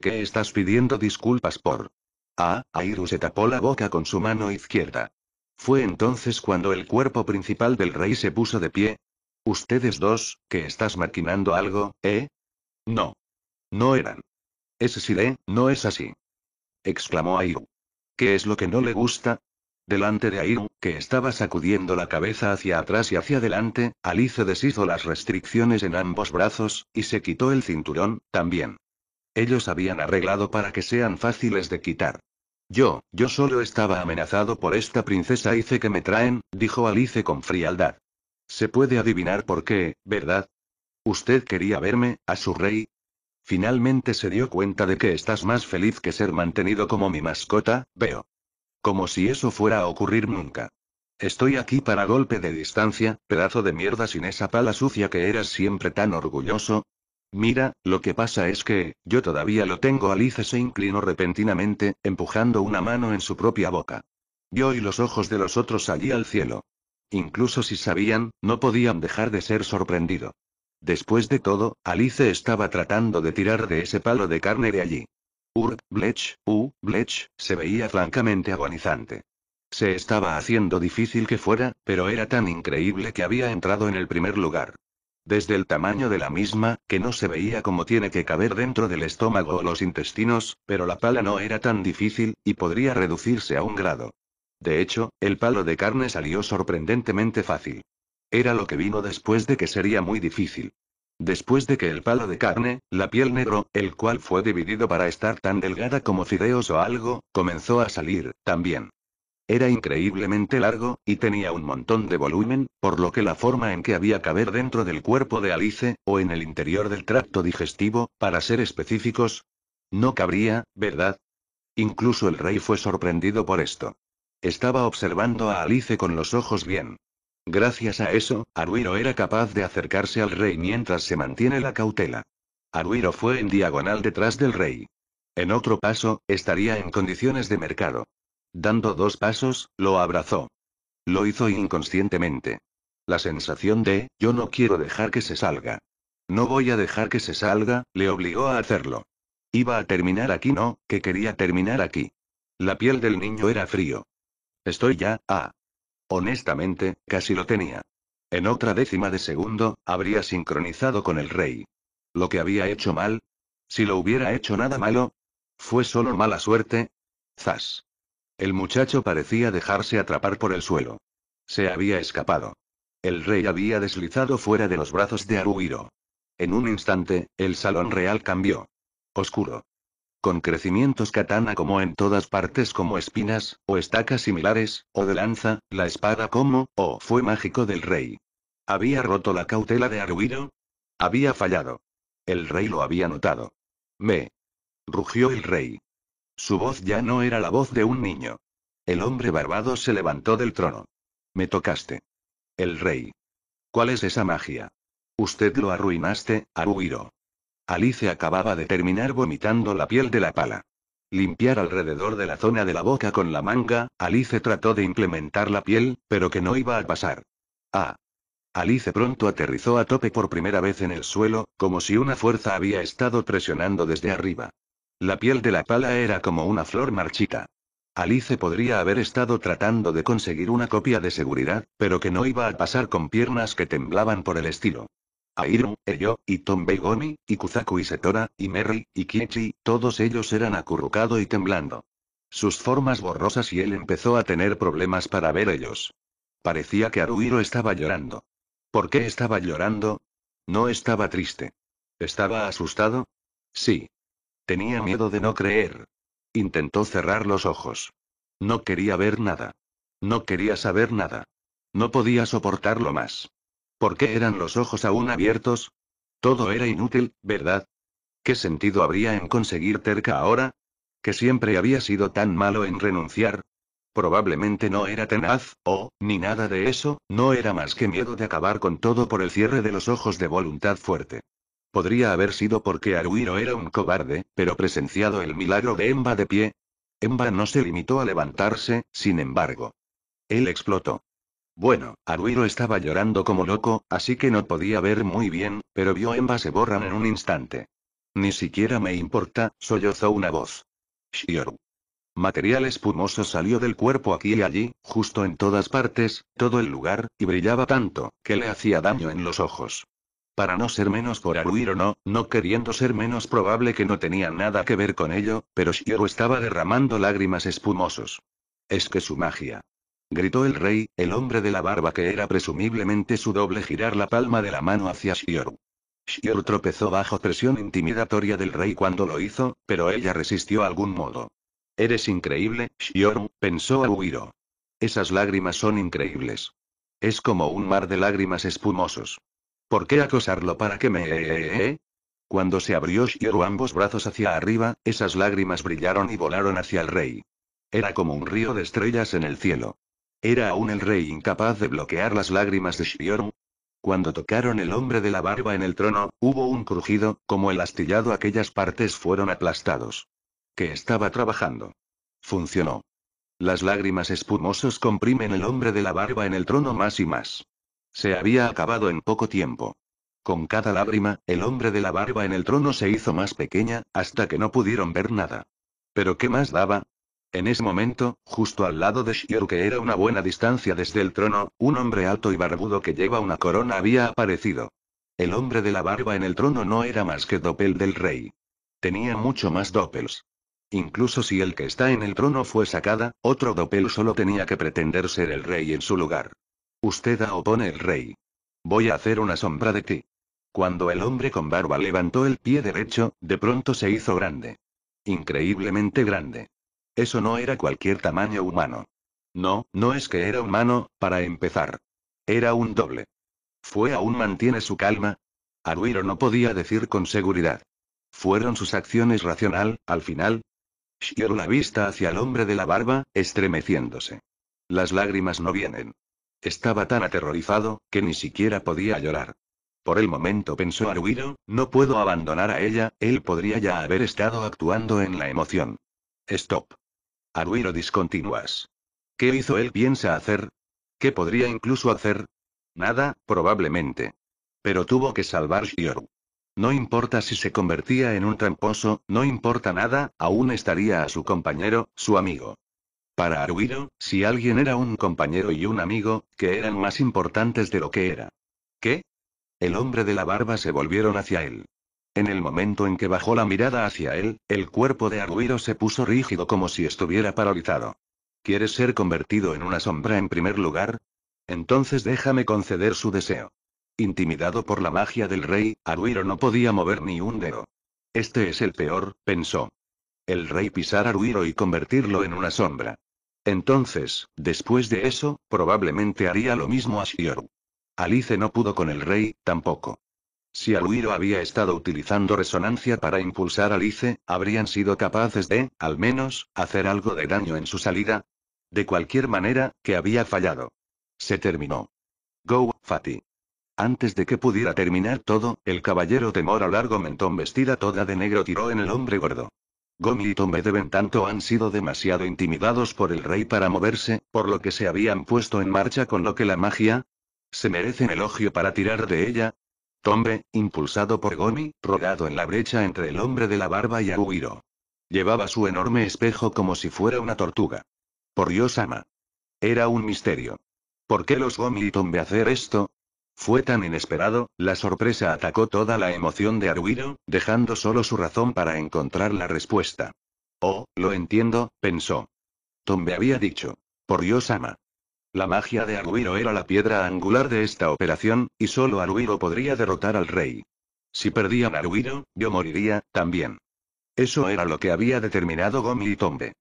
¿Qué estás pidiendo disculpas por? Ah, Airu se tapó la boca con su mano izquierda. Fue entonces cuando el cuerpo principal del rey se puso de pie. Ustedes dos, que estás maquinando algo, ¿eh? No. No eran. Es Sire, no es así exclamó Airu. ¿Qué es lo que no le gusta? Delante de Airu, que estaba sacudiendo la cabeza hacia atrás y hacia adelante, Alice deshizo las restricciones en ambos brazos, y se quitó el cinturón, también. Ellos habían arreglado para que sean fáciles de quitar. Yo, yo solo estaba amenazado por esta princesa hice que me traen, dijo Alice con frialdad. Se puede adivinar por qué, ¿verdad? Usted quería verme, a su rey, Finalmente se dio cuenta de que estás más feliz que ser mantenido como mi mascota, veo. Como si eso fuera a ocurrir nunca. Estoy aquí para golpe de distancia, pedazo de mierda sin esa pala sucia que eras siempre tan orgulloso. Mira, lo que pasa es que, yo todavía lo tengo. Alice se inclinó repentinamente, empujando una mano en su propia boca. Yo y los ojos de los otros allí al cielo. Incluso si sabían, no podían dejar de ser sorprendido. Después de todo, Alice estaba tratando de tirar de ese palo de carne de allí. Ur, Blech, U, Blech, se veía francamente agonizante. Se estaba haciendo difícil que fuera, pero era tan increíble que había entrado en el primer lugar. Desde el tamaño de la misma, que no se veía como tiene que caber dentro del estómago o los intestinos, pero la pala no era tan difícil, y podría reducirse a un grado. De hecho, el palo de carne salió sorprendentemente fácil. Era lo que vino después de que sería muy difícil. Después de que el palo de carne, la piel negro, el cual fue dividido para estar tan delgada como fideos o algo, comenzó a salir, también. Era increíblemente largo, y tenía un montón de volumen, por lo que la forma en que había caber dentro del cuerpo de Alice, o en el interior del tracto digestivo, para ser específicos, no cabría, ¿verdad? Incluso el rey fue sorprendido por esto. Estaba observando a Alice con los ojos bien Gracias a eso, Aruiro era capaz de acercarse al rey mientras se mantiene la cautela. Aruiro fue en diagonal detrás del rey. En otro paso, estaría en condiciones de mercado. Dando dos pasos, lo abrazó. Lo hizo inconscientemente. La sensación de, yo no quiero dejar que se salga. No voy a dejar que se salga, le obligó a hacerlo. Iba a terminar aquí, no, que quería terminar aquí. La piel del niño era frío. Estoy ya, ah. Honestamente, casi lo tenía. En otra décima de segundo, habría sincronizado con el rey. ¿Lo que había hecho mal? Si lo hubiera hecho nada malo. ¿Fue solo mala suerte? Zas. El muchacho parecía dejarse atrapar por el suelo. Se había escapado. El rey había deslizado fuera de los brazos de Aruhiro. En un instante, el salón real cambió. Oscuro con crecimientos katana como en todas partes como espinas, o estacas similares, o de lanza, la espada como, o fue mágico del rey. ¿Había roto la cautela de Aruiro? Había fallado. El rey lo había notado. Me. Rugió el rey. Su voz ya no era la voz de un niño. El hombre barbado se levantó del trono. Me tocaste. El rey. ¿Cuál es esa magia? Usted lo arruinaste, Aruiro. Alice acababa de terminar vomitando la piel de la pala. Limpiar alrededor de la zona de la boca con la manga, Alice trató de implementar la piel, pero que no iba a pasar. Ah. Alice pronto aterrizó a tope por primera vez en el suelo, como si una fuerza había estado presionando desde arriba. La piel de la pala era como una flor marchita. Alice podría haber estado tratando de conseguir una copia de seguridad, pero que no iba a pasar con piernas que temblaban por el estilo. Airon, Eyo, y Tom Gomi, y Kuzaku y Setora, y Merry, y Kichi, todos ellos eran acurrucado y temblando. Sus formas borrosas y él empezó a tener problemas para ver ellos. Parecía que Aruiro estaba llorando. ¿Por qué estaba llorando? No estaba triste. ¿Estaba asustado? Sí. Tenía miedo de no creer. Intentó cerrar los ojos. No quería ver nada. No quería saber nada. No podía soportarlo más. ¿Por qué eran los ojos aún abiertos? Todo era inútil, ¿verdad? ¿Qué sentido habría en conseguir terca ahora? ¿Que siempre había sido tan malo en renunciar? Probablemente no era tenaz, o, ni nada de eso, no era más que miedo de acabar con todo por el cierre de los ojos de voluntad fuerte. Podría haber sido porque Aruiro era un cobarde, pero presenciado el milagro de Emba de pie. Emba no se limitó a levantarse, sin embargo. Él explotó. Bueno, Aruiro estaba llorando como loco, así que no podía ver muy bien, pero vio en se borran en un instante. Ni siquiera me importa, sollozó una voz. Shioru. Material espumoso salió del cuerpo aquí y allí, justo en todas partes, todo el lugar, y brillaba tanto, que le hacía daño en los ojos. Para no ser menos por Aruiro no, no queriendo ser menos probable que no tenía nada que ver con ello, pero Shioru estaba derramando lágrimas espumosos. Es que su magia gritó el rey, el hombre de la barba que era presumiblemente su doble girar la palma de la mano hacia Shioru. Shioru tropezó bajo presión intimidatoria del rey cuando lo hizo, pero ella resistió algún modo. Eres increíble, Shioru», pensó Aguiro. Esas lágrimas son increíbles. Es como un mar de lágrimas espumosos. ¿Por qué acosarlo para que me... Eh, eh, eh, cuando se abrió Shioru ambos brazos hacia arriba, esas lágrimas brillaron y volaron hacia el rey. Era como un río de estrellas en el cielo. ¿Era aún el rey incapaz de bloquear las lágrimas de Shioru. Cuando tocaron el hombre de la barba en el trono, hubo un crujido, como el astillado aquellas partes fueron aplastados. Que estaba trabajando. Funcionó. Las lágrimas espumosos comprimen el hombre de la barba en el trono más y más. Se había acabado en poco tiempo. Con cada lágrima, el hombre de la barba en el trono se hizo más pequeña, hasta que no pudieron ver nada. Pero ¿qué más daba? En ese momento, justo al lado de Shiro, que era una buena distancia desde el trono, un hombre alto y barbudo que lleva una corona había aparecido. El hombre de la barba en el trono no era más que Doppel del rey. Tenía mucho más Doppels. Incluso si el que está en el trono fue sacada, otro Doppel solo tenía que pretender ser el rey en su lugar. Usted opone el rey. Voy a hacer una sombra de ti. Cuando el hombre con barba levantó el pie derecho, de pronto se hizo grande. Increíblemente grande. Eso no era cualquier tamaño humano. No, no es que era humano, para empezar. Era un doble. ¿Fue aún mantiene su calma? Aruiro no podía decir con seguridad. ¿Fueron sus acciones racional, al final? Shiro la vista hacia el hombre de la barba, estremeciéndose. Las lágrimas no vienen. Estaba tan aterrorizado, que ni siquiera podía llorar. Por el momento pensó Aruiro, no puedo abandonar a ella, él podría ya haber estado actuando en la emoción. Stop. Aruiro discontinuas. ¿Qué hizo él piensa hacer? ¿Qué podría incluso hacer? Nada, probablemente. Pero tuvo que salvar Shioru. No importa si se convertía en un tramposo, no importa nada, aún estaría a su compañero, su amigo. Para Aruiro, si alguien era un compañero y un amigo, que eran más importantes de lo que era. ¿Qué? El hombre de la barba se volvieron hacia él. En el momento en que bajó la mirada hacia él, el cuerpo de Aruiro se puso rígido como si estuviera paralizado. ¿Quieres ser convertido en una sombra en primer lugar? Entonces déjame conceder su deseo. Intimidado por la magia del rey, Aruiro no podía mover ni un dedo. Este es el peor, pensó. El rey pisar a y convertirlo en una sombra. Entonces, después de eso, probablemente haría lo mismo a Shioru. Alice no pudo con el rey, tampoco. Si Aluiro había estado utilizando resonancia para impulsar a Lice, habrían sido capaces de, al menos, hacer algo de daño en su salida. De cualquier manera, que había fallado. Se terminó. Go, Fati. Antes de que pudiera terminar todo, el caballero temor a largo mentón vestida toda de negro tiró en el hombre gordo. Gomi y Tombe deben tanto han sido demasiado intimidados por el rey para moverse, por lo que se habían puesto en marcha con lo que la magia se merecen elogio para tirar de ella, Tombe, impulsado por Gomi, rodado en la brecha entre el hombre de la barba y Aruiro. Llevaba su enorme espejo como si fuera una tortuga. Por Dios-ama. Era un misterio. ¿Por qué los Gomi y Tombe hacer esto? Fue tan inesperado, la sorpresa atacó toda la emoción de Aruiro, dejando solo su razón para encontrar la respuesta. Oh, lo entiendo, pensó. Tombe había dicho. Por Dios ama. La magia de Aruiro era la piedra angular de esta operación, y solo Aruiro podría derrotar al rey. Si perdían Aruiro, yo moriría, también. Eso era lo que había determinado Gomi y Tombe.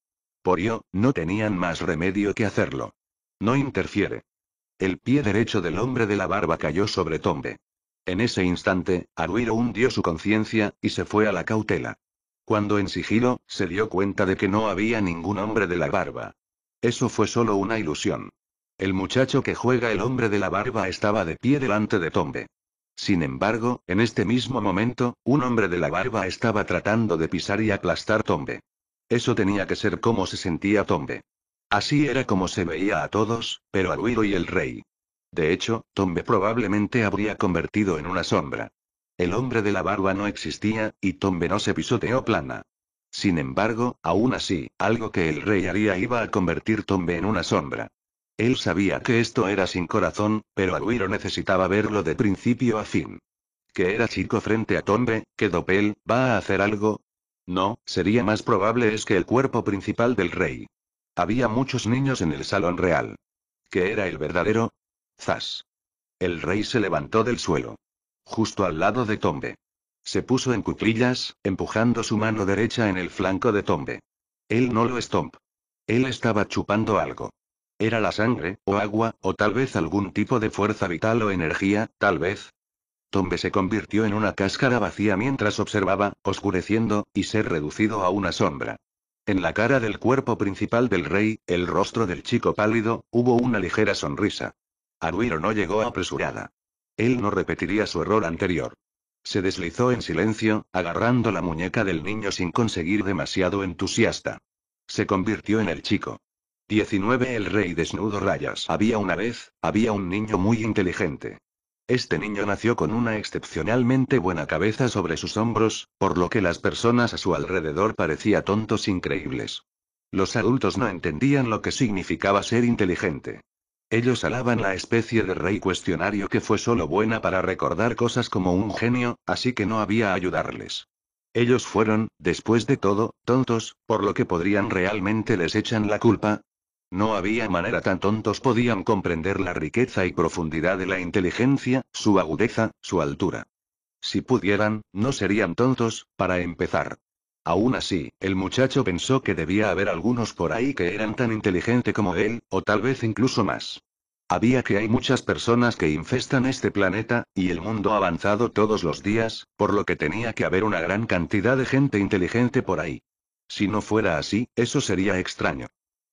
Por yo, no tenían más remedio que hacerlo. No interfiere. El pie derecho del hombre de la barba cayó sobre Tombe. En ese instante, Aruiro hundió su conciencia, y se fue a la cautela. Cuando en sigilo, se dio cuenta de que no había ningún hombre de la barba. Eso fue solo una ilusión. El muchacho que juega el hombre de la barba estaba de pie delante de Tombe. Sin embargo, en este mismo momento, un hombre de la barba estaba tratando de pisar y aplastar Tombe. Eso tenía que ser como se sentía Tombe. Así era como se veía a todos, pero a ruido y el rey. De hecho, Tombe probablemente habría convertido en una sombra. El hombre de la barba no existía, y Tombe no se pisoteó plana. Sin embargo, aún así, algo que el rey haría iba a convertir Tombe en una sombra. Él sabía que esto era sin corazón, pero Agüiro necesitaba verlo de principio a fin. Que era chico frente a Tombe, que Doppel, ¿va a hacer algo? No, sería más probable es que el cuerpo principal del rey. Había muchos niños en el salón real. ¿Que era el verdadero? Zas. El rey se levantó del suelo. Justo al lado de Tombe. Se puso en cuclillas, empujando su mano derecha en el flanco de Tombe. Él no lo estomp. Él estaba chupando algo. Era la sangre, o agua, o tal vez algún tipo de fuerza vital o energía, tal vez. Tombe se convirtió en una cáscara vacía mientras observaba, oscureciendo, y ser reducido a una sombra. En la cara del cuerpo principal del rey, el rostro del chico pálido, hubo una ligera sonrisa. Aruiro no llegó apresurada. Él no repetiría su error anterior. Se deslizó en silencio, agarrando la muñeca del niño sin conseguir demasiado entusiasta. Se convirtió en el chico. 19 El rey desnudo rayas. Había una vez, había un niño muy inteligente. Este niño nació con una excepcionalmente buena cabeza sobre sus hombros, por lo que las personas a su alrededor parecía tontos increíbles. Los adultos no entendían lo que significaba ser inteligente. Ellos alaban la especie de rey cuestionario que fue solo buena para recordar cosas como un genio, así que no había ayudarles. Ellos fueron, después de todo, tontos, por lo que podrían realmente les echan la culpa, no había manera tan tontos podían comprender la riqueza y profundidad de la inteligencia, su agudeza, su altura. Si pudieran, no serían tontos, para empezar. Aún así, el muchacho pensó que debía haber algunos por ahí que eran tan inteligente como él, o tal vez incluso más. Había que hay muchas personas que infestan este planeta, y el mundo ha avanzado todos los días, por lo que tenía que haber una gran cantidad de gente inteligente por ahí. Si no fuera así, eso sería extraño.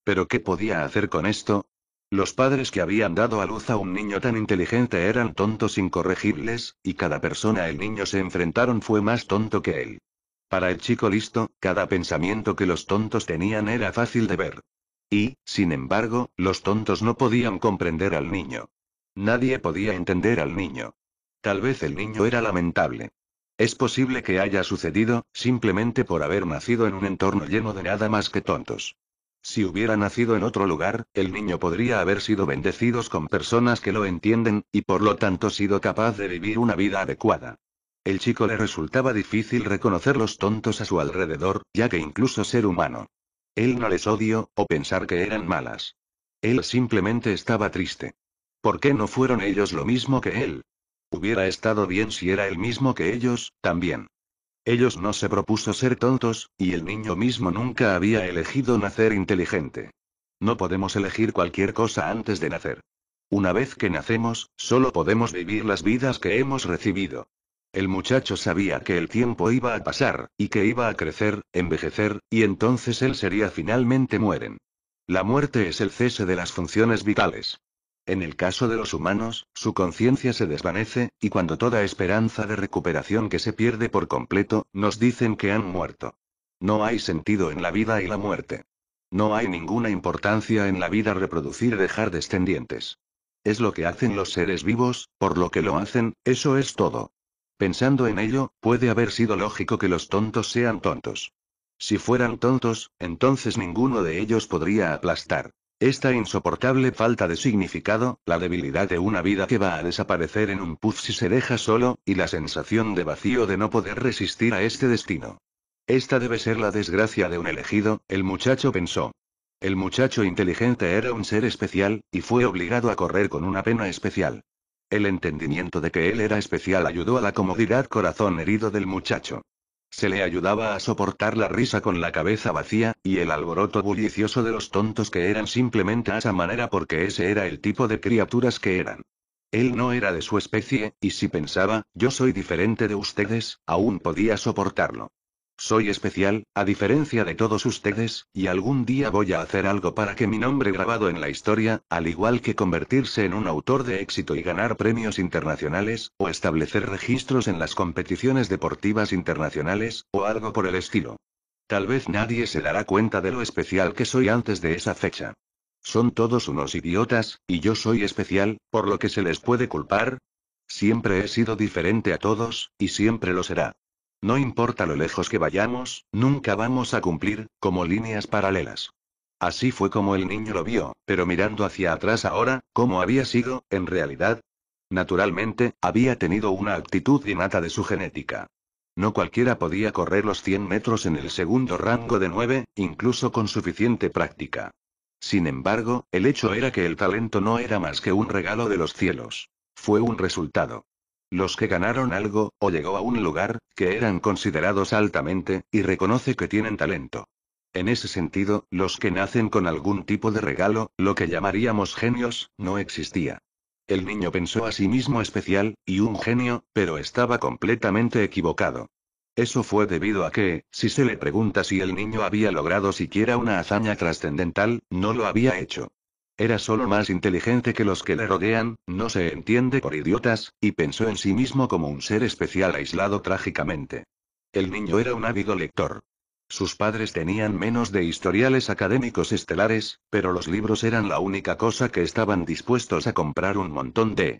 ¿Pero qué podía hacer con esto? Los padres que habían dado a luz a un niño tan inteligente eran tontos incorregibles, y cada persona el niño se enfrentaron fue más tonto que él. Para el chico listo, cada pensamiento que los tontos tenían era fácil de ver. Y, sin embargo, los tontos no podían comprender al niño. Nadie podía entender al niño. Tal vez el niño era lamentable. Es posible que haya sucedido, simplemente por haber nacido en un entorno lleno de nada más que tontos. Si hubiera nacido en otro lugar, el niño podría haber sido bendecidos con personas que lo entienden, y por lo tanto sido capaz de vivir una vida adecuada. El chico le resultaba difícil reconocer los tontos a su alrededor, ya que incluso ser humano. Él no les odió, o pensar que eran malas. Él simplemente estaba triste. ¿Por qué no fueron ellos lo mismo que él? Hubiera estado bien si era el mismo que ellos, también. Ellos no se propuso ser tontos, y el niño mismo nunca había elegido nacer inteligente. No podemos elegir cualquier cosa antes de nacer. Una vez que nacemos, solo podemos vivir las vidas que hemos recibido. El muchacho sabía que el tiempo iba a pasar, y que iba a crecer, envejecer, y entonces él sería finalmente mueren. La muerte es el cese de las funciones vitales. En el caso de los humanos, su conciencia se desvanece, y cuando toda esperanza de recuperación que se pierde por completo, nos dicen que han muerto. No hay sentido en la vida y la muerte. No hay ninguna importancia en la vida reproducir y dejar descendientes. Es lo que hacen los seres vivos, por lo que lo hacen, eso es todo. Pensando en ello, puede haber sido lógico que los tontos sean tontos. Si fueran tontos, entonces ninguno de ellos podría aplastar. Esta insoportable falta de significado, la debilidad de una vida que va a desaparecer en un puff si se deja solo, y la sensación de vacío de no poder resistir a este destino. Esta debe ser la desgracia de un elegido, el muchacho pensó. El muchacho inteligente era un ser especial, y fue obligado a correr con una pena especial. El entendimiento de que él era especial ayudó a la comodidad corazón herido del muchacho. Se le ayudaba a soportar la risa con la cabeza vacía, y el alboroto bullicioso de los tontos que eran simplemente a esa manera porque ese era el tipo de criaturas que eran. Él no era de su especie, y si pensaba, yo soy diferente de ustedes, aún podía soportarlo. Soy especial, a diferencia de todos ustedes, y algún día voy a hacer algo para que mi nombre grabado en la historia, al igual que convertirse en un autor de éxito y ganar premios internacionales, o establecer registros en las competiciones deportivas internacionales, o algo por el estilo. Tal vez nadie se dará cuenta de lo especial que soy antes de esa fecha. Son todos unos idiotas, y yo soy especial, por lo que se les puede culpar. Siempre he sido diferente a todos, y siempre lo será. No importa lo lejos que vayamos, nunca vamos a cumplir, como líneas paralelas. Así fue como el niño lo vio, pero mirando hacia atrás ahora, ¿cómo había sido, en realidad? Naturalmente, había tenido una actitud innata de su genética. No cualquiera podía correr los 100 metros en el segundo rango de 9, incluso con suficiente práctica. Sin embargo, el hecho era que el talento no era más que un regalo de los cielos. Fue un resultado los que ganaron algo, o llegó a un lugar, que eran considerados altamente, y reconoce que tienen talento. En ese sentido, los que nacen con algún tipo de regalo, lo que llamaríamos genios, no existía. El niño pensó a sí mismo especial, y un genio, pero estaba completamente equivocado. Eso fue debido a que, si se le pregunta si el niño había logrado siquiera una hazaña trascendental, no lo había hecho. Era solo más inteligente que los que le rodean, no se entiende por idiotas, y pensó en sí mismo como un ser especial aislado trágicamente. El niño era un ávido lector. Sus padres tenían menos de historiales académicos estelares, pero los libros eran la única cosa que estaban dispuestos a comprar un montón de.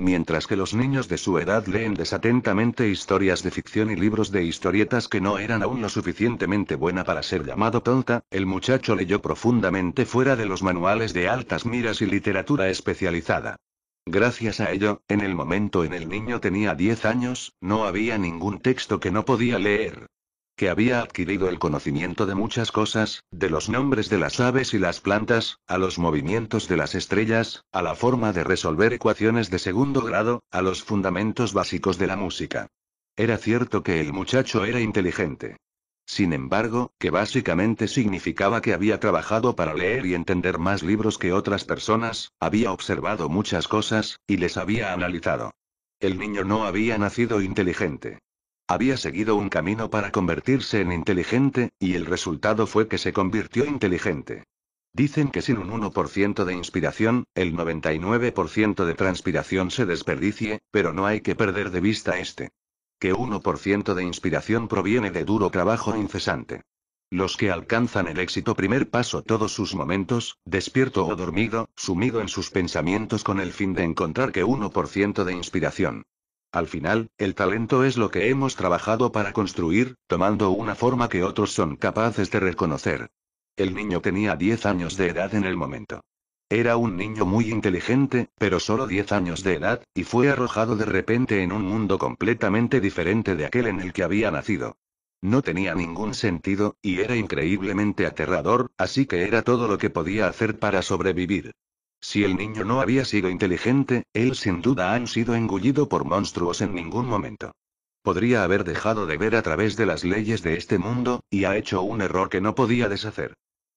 Mientras que los niños de su edad leen desatentamente historias de ficción y libros de historietas que no eran aún lo suficientemente buena para ser llamado tonta, el muchacho leyó profundamente fuera de los manuales de altas miras y literatura especializada. Gracias a ello, en el momento en el niño tenía 10 años, no había ningún texto que no podía leer que había adquirido el conocimiento de muchas cosas, de los nombres de las aves y las plantas, a los movimientos de las estrellas, a la forma de resolver ecuaciones de segundo grado, a los fundamentos básicos de la música. Era cierto que el muchacho era inteligente. Sin embargo, que básicamente significaba que había trabajado para leer y entender más libros que otras personas, había observado muchas cosas, y les había analizado. El niño no había nacido inteligente. Había seguido un camino para convertirse en inteligente, y el resultado fue que se convirtió inteligente. Dicen que sin un 1% de inspiración, el 99% de transpiración se desperdicie, pero no hay que perder de vista este. Que 1% de inspiración proviene de duro trabajo incesante. Los que alcanzan el éxito primer paso todos sus momentos, despierto o dormido, sumido en sus pensamientos con el fin de encontrar que 1% de inspiración. Al final, el talento es lo que hemos trabajado para construir, tomando una forma que otros son capaces de reconocer. El niño tenía 10 años de edad en el momento. Era un niño muy inteligente, pero solo 10 años de edad, y fue arrojado de repente en un mundo completamente diferente de aquel en el que había nacido. No tenía ningún sentido, y era increíblemente aterrador, así que era todo lo que podía hacer para sobrevivir. Si el niño no había sido inteligente, él sin duda han sido engullido por monstruos en ningún momento. Podría haber dejado de ver a través de las leyes de este mundo, y ha hecho un error que no podía deshacer.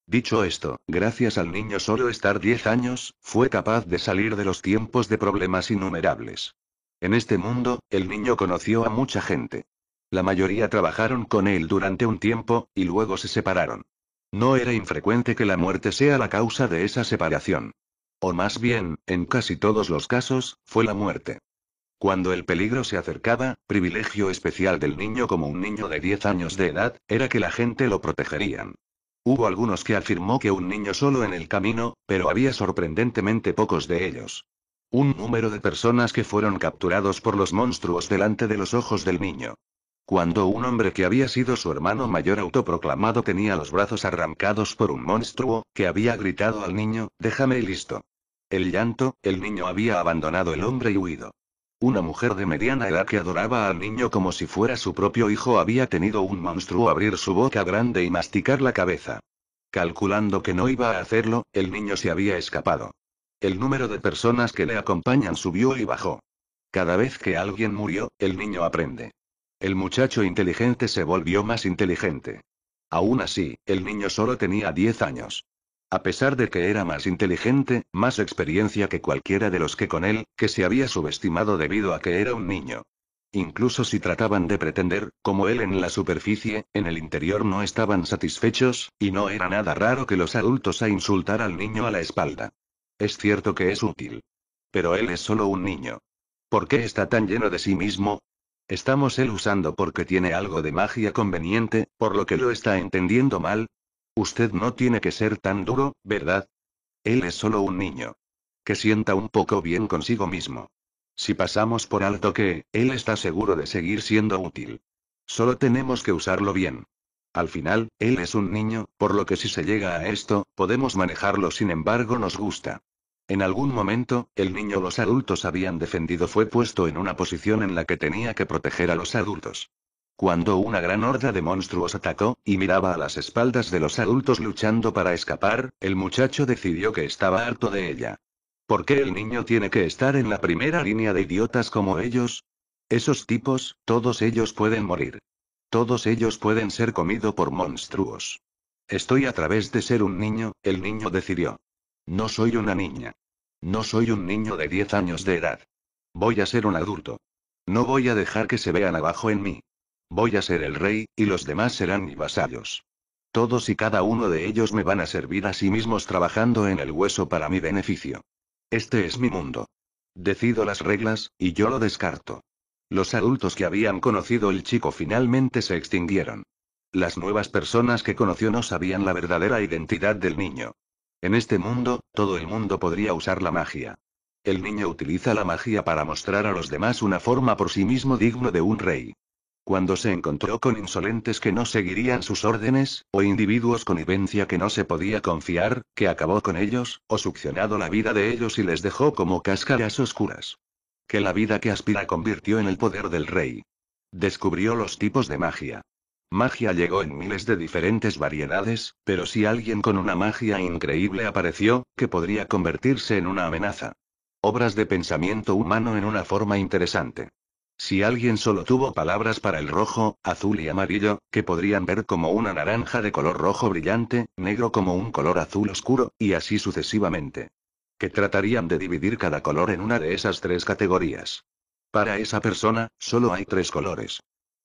Dicho esto, gracias al niño solo estar 10 años, fue capaz de salir de los tiempos de problemas innumerables. En este mundo, el niño conoció a mucha gente. La mayoría trabajaron con él durante un tiempo, y luego se separaron. No era infrecuente que la muerte sea la causa de esa separación o más bien, en casi todos los casos, fue la muerte. Cuando el peligro se acercaba, privilegio especial del niño como un niño de 10 años de edad, era que la gente lo protegerían. Hubo algunos que afirmó que un niño solo en el camino, pero había sorprendentemente pocos de ellos. Un número de personas que fueron capturados por los monstruos delante de los ojos del niño. Cuando un hombre que había sido su hermano mayor autoproclamado tenía los brazos arrancados por un monstruo, que había gritado al niño, déjame y listo. El llanto, el niño había abandonado el hombre y huido. Una mujer de mediana edad que adoraba al niño como si fuera su propio hijo había tenido un monstruo abrir su boca grande y masticar la cabeza. Calculando que no iba a hacerlo, el niño se había escapado. El número de personas que le acompañan subió y bajó. Cada vez que alguien murió, el niño aprende. El muchacho inteligente se volvió más inteligente. Aún así, el niño solo tenía 10 años. A pesar de que era más inteligente, más experiencia que cualquiera de los que con él, que se había subestimado debido a que era un niño. Incluso si trataban de pretender, como él en la superficie, en el interior no estaban satisfechos, y no era nada raro que los adultos a insultar al niño a la espalda. Es cierto que es útil. Pero él es solo un niño. ¿Por qué está tan lleno de sí mismo? Estamos él usando porque tiene algo de magia conveniente, por lo que lo está entendiendo mal, Usted no tiene que ser tan duro, ¿verdad? Él es solo un niño. Que sienta un poco bien consigo mismo. Si pasamos por alto que, él está seguro de seguir siendo útil. Solo tenemos que usarlo bien. Al final, él es un niño, por lo que si se llega a esto, podemos manejarlo, sin embargo nos gusta. En algún momento, el niño los adultos habían defendido fue puesto en una posición en la que tenía que proteger a los adultos. Cuando una gran horda de monstruos atacó, y miraba a las espaldas de los adultos luchando para escapar, el muchacho decidió que estaba harto de ella. ¿Por qué el niño tiene que estar en la primera línea de idiotas como ellos? Esos tipos, todos ellos pueden morir. Todos ellos pueden ser comido por monstruos. Estoy a través de ser un niño, el niño decidió. No soy una niña. No soy un niño de 10 años de edad. Voy a ser un adulto. No voy a dejar que se vean abajo en mí. Voy a ser el rey, y los demás serán mis vasallos. Todos y cada uno de ellos me van a servir a sí mismos trabajando en el hueso para mi beneficio. Este es mi mundo. Decido las reglas, y yo lo descarto. Los adultos que habían conocido el chico finalmente se extinguieron. Las nuevas personas que conoció no sabían la verdadera identidad del niño. En este mundo, todo el mundo podría usar la magia. El niño utiliza la magia para mostrar a los demás una forma por sí mismo digno de un rey. Cuando se encontró con insolentes que no seguirían sus órdenes, o individuos con ivencia que no se podía confiar, que acabó con ellos, o succionado la vida de ellos y les dejó como cáscaras oscuras. Que la vida que aspira convirtió en el poder del rey. Descubrió los tipos de magia. Magia llegó en miles de diferentes variedades, pero si alguien con una magia increíble apareció, que podría convertirse en una amenaza. Obras de pensamiento humano en una forma interesante. Si alguien solo tuvo palabras para el rojo, azul y amarillo, que podrían ver como una naranja de color rojo brillante, negro como un color azul oscuro, y así sucesivamente. Que tratarían de dividir cada color en una de esas tres categorías. Para esa persona, solo hay tres colores.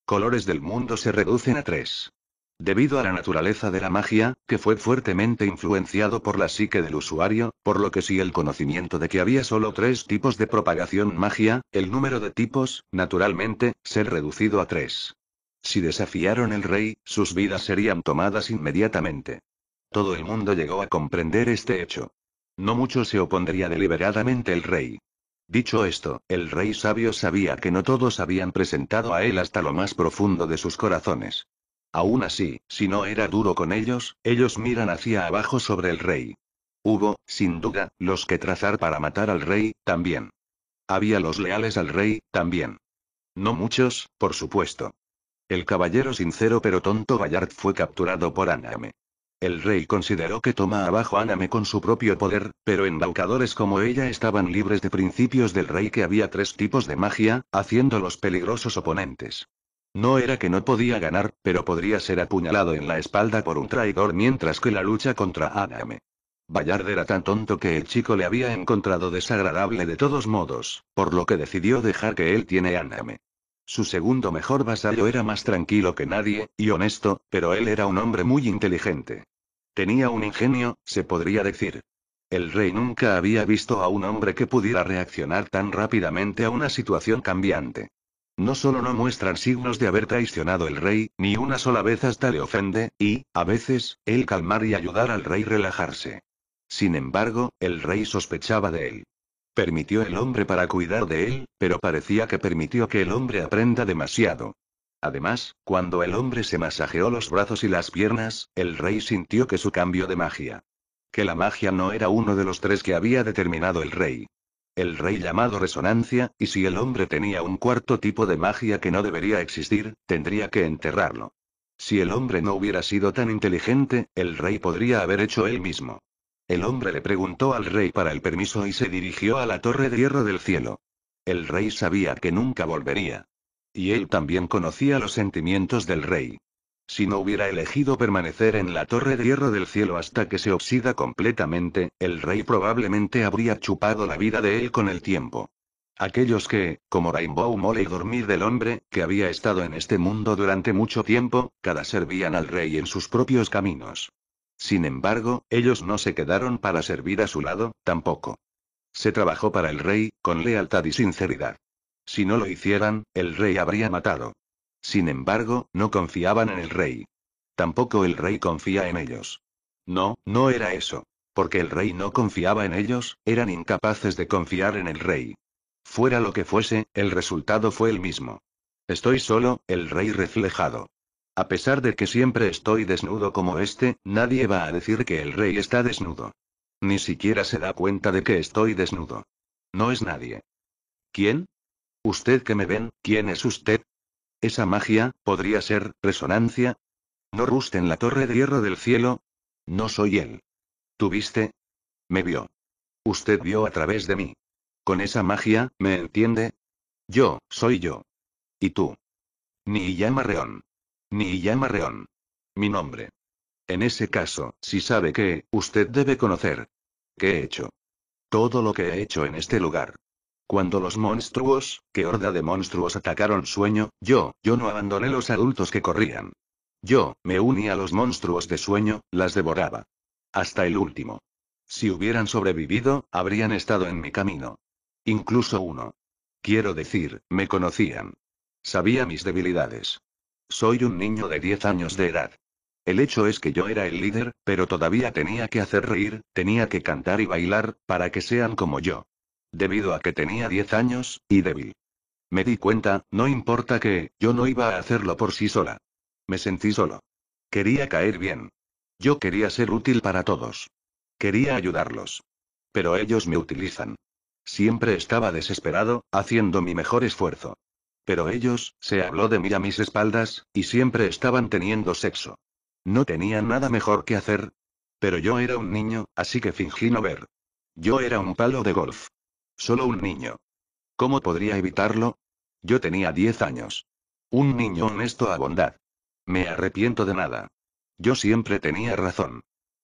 Colores del mundo se reducen a tres. Debido a la naturaleza de la magia, que fue fuertemente influenciado por la psique del usuario, por lo que si el conocimiento de que había solo tres tipos de propagación magia, el número de tipos, naturalmente, ser reducido a tres. Si desafiaron el rey, sus vidas serían tomadas inmediatamente. Todo el mundo llegó a comprender este hecho. No mucho se opondría deliberadamente el rey. Dicho esto, el rey sabio sabía que no todos habían presentado a él hasta lo más profundo de sus corazones. Aún así, si no era duro con ellos, ellos miran hacia abajo sobre el rey. Hubo, sin duda, los que trazar para matar al rey, también. Había los leales al rey, también. No muchos, por supuesto. El caballero sincero pero tonto Bayard fue capturado por Aname. El rey consideró que toma abajo Aname con su propio poder, pero embaucadores como ella estaban libres de principios del rey que había tres tipos de magia, haciéndolos peligrosos oponentes. No era que no podía ganar, pero podría ser apuñalado en la espalda por un traidor mientras que la lucha contra Aname. Bayard era tan tonto que el chico le había encontrado desagradable de todos modos, por lo que decidió dejar que él tiene Aname. Su segundo mejor vasallo era más tranquilo que nadie, y honesto, pero él era un hombre muy inteligente. Tenía un ingenio, se podría decir. El rey nunca había visto a un hombre que pudiera reaccionar tan rápidamente a una situación cambiante. No solo no muestran signos de haber traicionado el rey, ni una sola vez hasta le ofende, y, a veces, él calmar y ayudar al rey relajarse. Sin embargo, el rey sospechaba de él. Permitió el hombre para cuidar de él, pero parecía que permitió que el hombre aprenda demasiado. Además, cuando el hombre se masajeó los brazos y las piernas, el rey sintió que su cambio de magia. Que la magia no era uno de los tres que había determinado el rey el rey llamado Resonancia, y si el hombre tenía un cuarto tipo de magia que no debería existir, tendría que enterrarlo. Si el hombre no hubiera sido tan inteligente, el rey podría haber hecho él mismo. El hombre le preguntó al rey para el permiso y se dirigió a la torre de hierro del cielo. El rey sabía que nunca volvería. Y él también conocía los sentimientos del rey. Si no hubiera elegido permanecer en la torre de hierro del cielo hasta que se oxida completamente, el rey probablemente habría chupado la vida de él con el tiempo. Aquellos que, como Rainbow Mole y Dormir del Hombre, que había estado en este mundo durante mucho tiempo, cada servían al rey en sus propios caminos. Sin embargo, ellos no se quedaron para servir a su lado, tampoco. Se trabajó para el rey, con lealtad y sinceridad. Si no lo hicieran, el rey habría matado. Sin embargo, no confiaban en el rey. Tampoco el rey confía en ellos. No, no era eso. Porque el rey no confiaba en ellos, eran incapaces de confiar en el rey. Fuera lo que fuese, el resultado fue el mismo. Estoy solo, el rey reflejado. A pesar de que siempre estoy desnudo como este, nadie va a decir que el rey está desnudo. Ni siquiera se da cuenta de que estoy desnudo. No es nadie. ¿Quién? Usted que me ven, ¿quién es usted? Esa magia, podría ser, resonancia. No ruste en la torre de hierro del cielo. No soy él. ¿Tuviste? Me vio. Usted vio a través de mí. Con esa magia, ¿me entiende? Yo, soy yo. ¿Y tú? Ni llama Reón. Ni llama Reón. Mi nombre. En ese caso, si sabe que, usted debe conocer. ¿Qué he hecho? Todo lo que he hecho en este lugar. Cuando los monstruos, que horda de monstruos atacaron sueño, yo, yo no abandoné los adultos que corrían. Yo, me uní a los monstruos de sueño, las devoraba. Hasta el último. Si hubieran sobrevivido, habrían estado en mi camino. Incluso uno. Quiero decir, me conocían. Sabía mis debilidades. Soy un niño de 10 años de edad. El hecho es que yo era el líder, pero todavía tenía que hacer reír, tenía que cantar y bailar, para que sean como yo. Debido a que tenía 10 años, y débil. Me di cuenta, no importa que, yo no iba a hacerlo por sí sola. Me sentí solo. Quería caer bien. Yo quería ser útil para todos. Quería ayudarlos. Pero ellos me utilizan. Siempre estaba desesperado, haciendo mi mejor esfuerzo. Pero ellos, se habló de mí a mis espaldas, y siempre estaban teniendo sexo. No tenían nada mejor que hacer. Pero yo era un niño, así que fingí no ver. Yo era un palo de golf. Solo un niño. ¿Cómo podría evitarlo? Yo tenía 10 años. Un niño honesto a bondad. Me arrepiento de nada. Yo siempre tenía razón.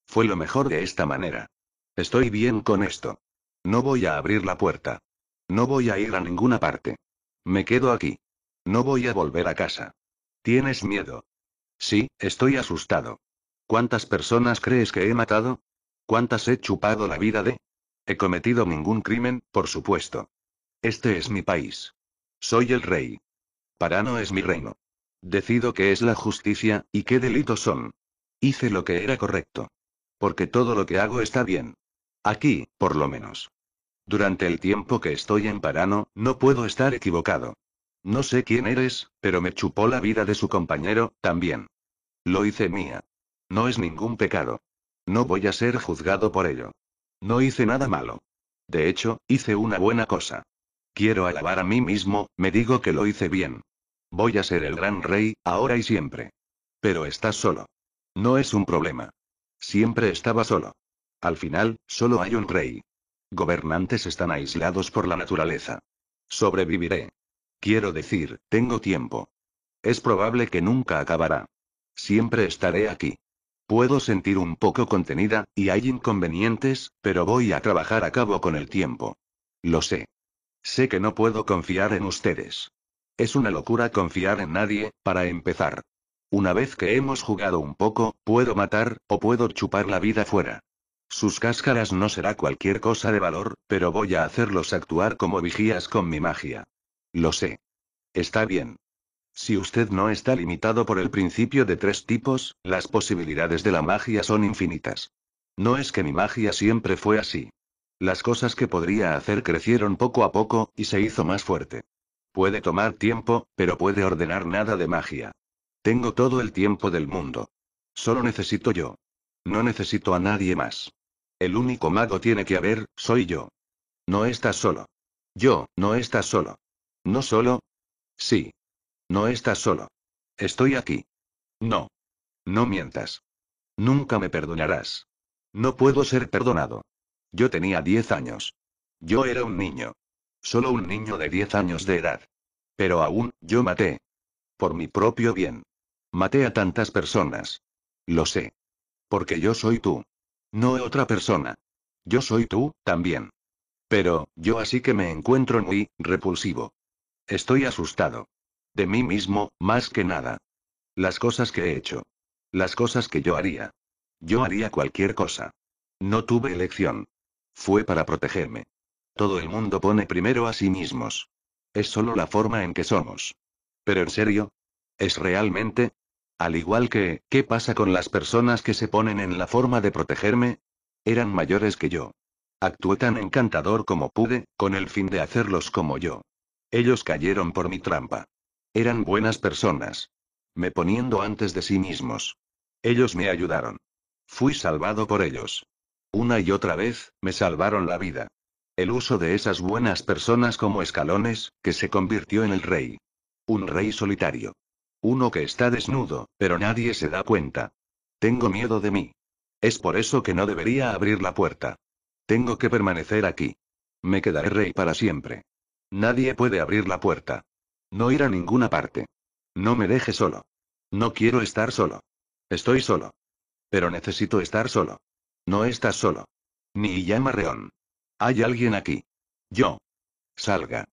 Fue lo mejor de esta manera. Estoy bien con esto. No voy a abrir la puerta. No voy a ir a ninguna parte. Me quedo aquí. No voy a volver a casa. ¿Tienes miedo? Sí, estoy asustado. ¿Cuántas personas crees que he matado? ¿Cuántas he chupado la vida de? He cometido ningún crimen, por supuesto. Este es mi país. Soy el rey. Parano es mi reino. Decido qué es la justicia, y qué delitos son. Hice lo que era correcto. Porque todo lo que hago está bien. Aquí, por lo menos. Durante el tiempo que estoy en Parano, no puedo estar equivocado. No sé quién eres, pero me chupó la vida de su compañero, también. Lo hice mía. No es ningún pecado. No voy a ser juzgado por ello. No hice nada malo. De hecho, hice una buena cosa. Quiero alabar a mí mismo, me digo que lo hice bien. Voy a ser el gran rey, ahora y siempre. Pero estás solo. No es un problema. Siempre estaba solo. Al final, solo hay un rey. Gobernantes están aislados por la naturaleza. Sobreviviré. Quiero decir, tengo tiempo. Es probable que nunca acabará. Siempre estaré aquí. Puedo sentir un poco contenida, y hay inconvenientes, pero voy a trabajar a cabo con el tiempo. Lo sé. Sé que no puedo confiar en ustedes. Es una locura confiar en nadie, para empezar. Una vez que hemos jugado un poco, puedo matar, o puedo chupar la vida fuera. Sus cáscaras no será cualquier cosa de valor, pero voy a hacerlos actuar como vigías con mi magia. Lo sé. Está bien. Si usted no está limitado por el principio de tres tipos, las posibilidades de la magia son infinitas. No es que mi magia siempre fue así. Las cosas que podría hacer crecieron poco a poco, y se hizo más fuerte. Puede tomar tiempo, pero puede ordenar nada de magia. Tengo todo el tiempo del mundo. Solo necesito yo. No necesito a nadie más. El único mago tiene que haber, soy yo. No estás solo. Yo, no estás solo. No solo. Sí, no estás solo. Estoy aquí. No. No mientas. Nunca me perdonarás. No puedo ser perdonado. Yo tenía 10 años. Yo era un niño. Solo un niño de 10 años de edad. Pero aún, yo maté. Por mi propio bien. Maté a tantas personas. Lo sé. Porque yo soy tú. No otra persona. Yo soy tú, también. Pero, yo así que me encuentro muy repulsivo. Estoy asustado. De mí mismo, más que nada. Las cosas que he hecho. Las cosas que yo haría. Yo haría cualquier cosa. No tuve elección. Fue para protegerme. Todo el mundo pone primero a sí mismos. Es solo la forma en que somos. Pero en serio, ¿es realmente? Al igual que, ¿qué pasa con las personas que se ponen en la forma de protegerme? Eran mayores que yo. Actué tan encantador como pude, con el fin de hacerlos como yo. Ellos cayeron por mi trampa. Eran buenas personas. Me poniendo antes de sí mismos. Ellos me ayudaron. Fui salvado por ellos. Una y otra vez, me salvaron la vida. El uso de esas buenas personas como escalones, que se convirtió en el rey. Un rey solitario. Uno que está desnudo, pero nadie se da cuenta. Tengo miedo de mí. Es por eso que no debería abrir la puerta. Tengo que permanecer aquí. Me quedaré rey para siempre. Nadie puede abrir la puerta. No ir a ninguna parte. No me deje solo. No quiero estar solo. Estoy solo. Pero necesito estar solo. No estás solo. Ni llama Reón. Hay alguien aquí. Yo. Salga.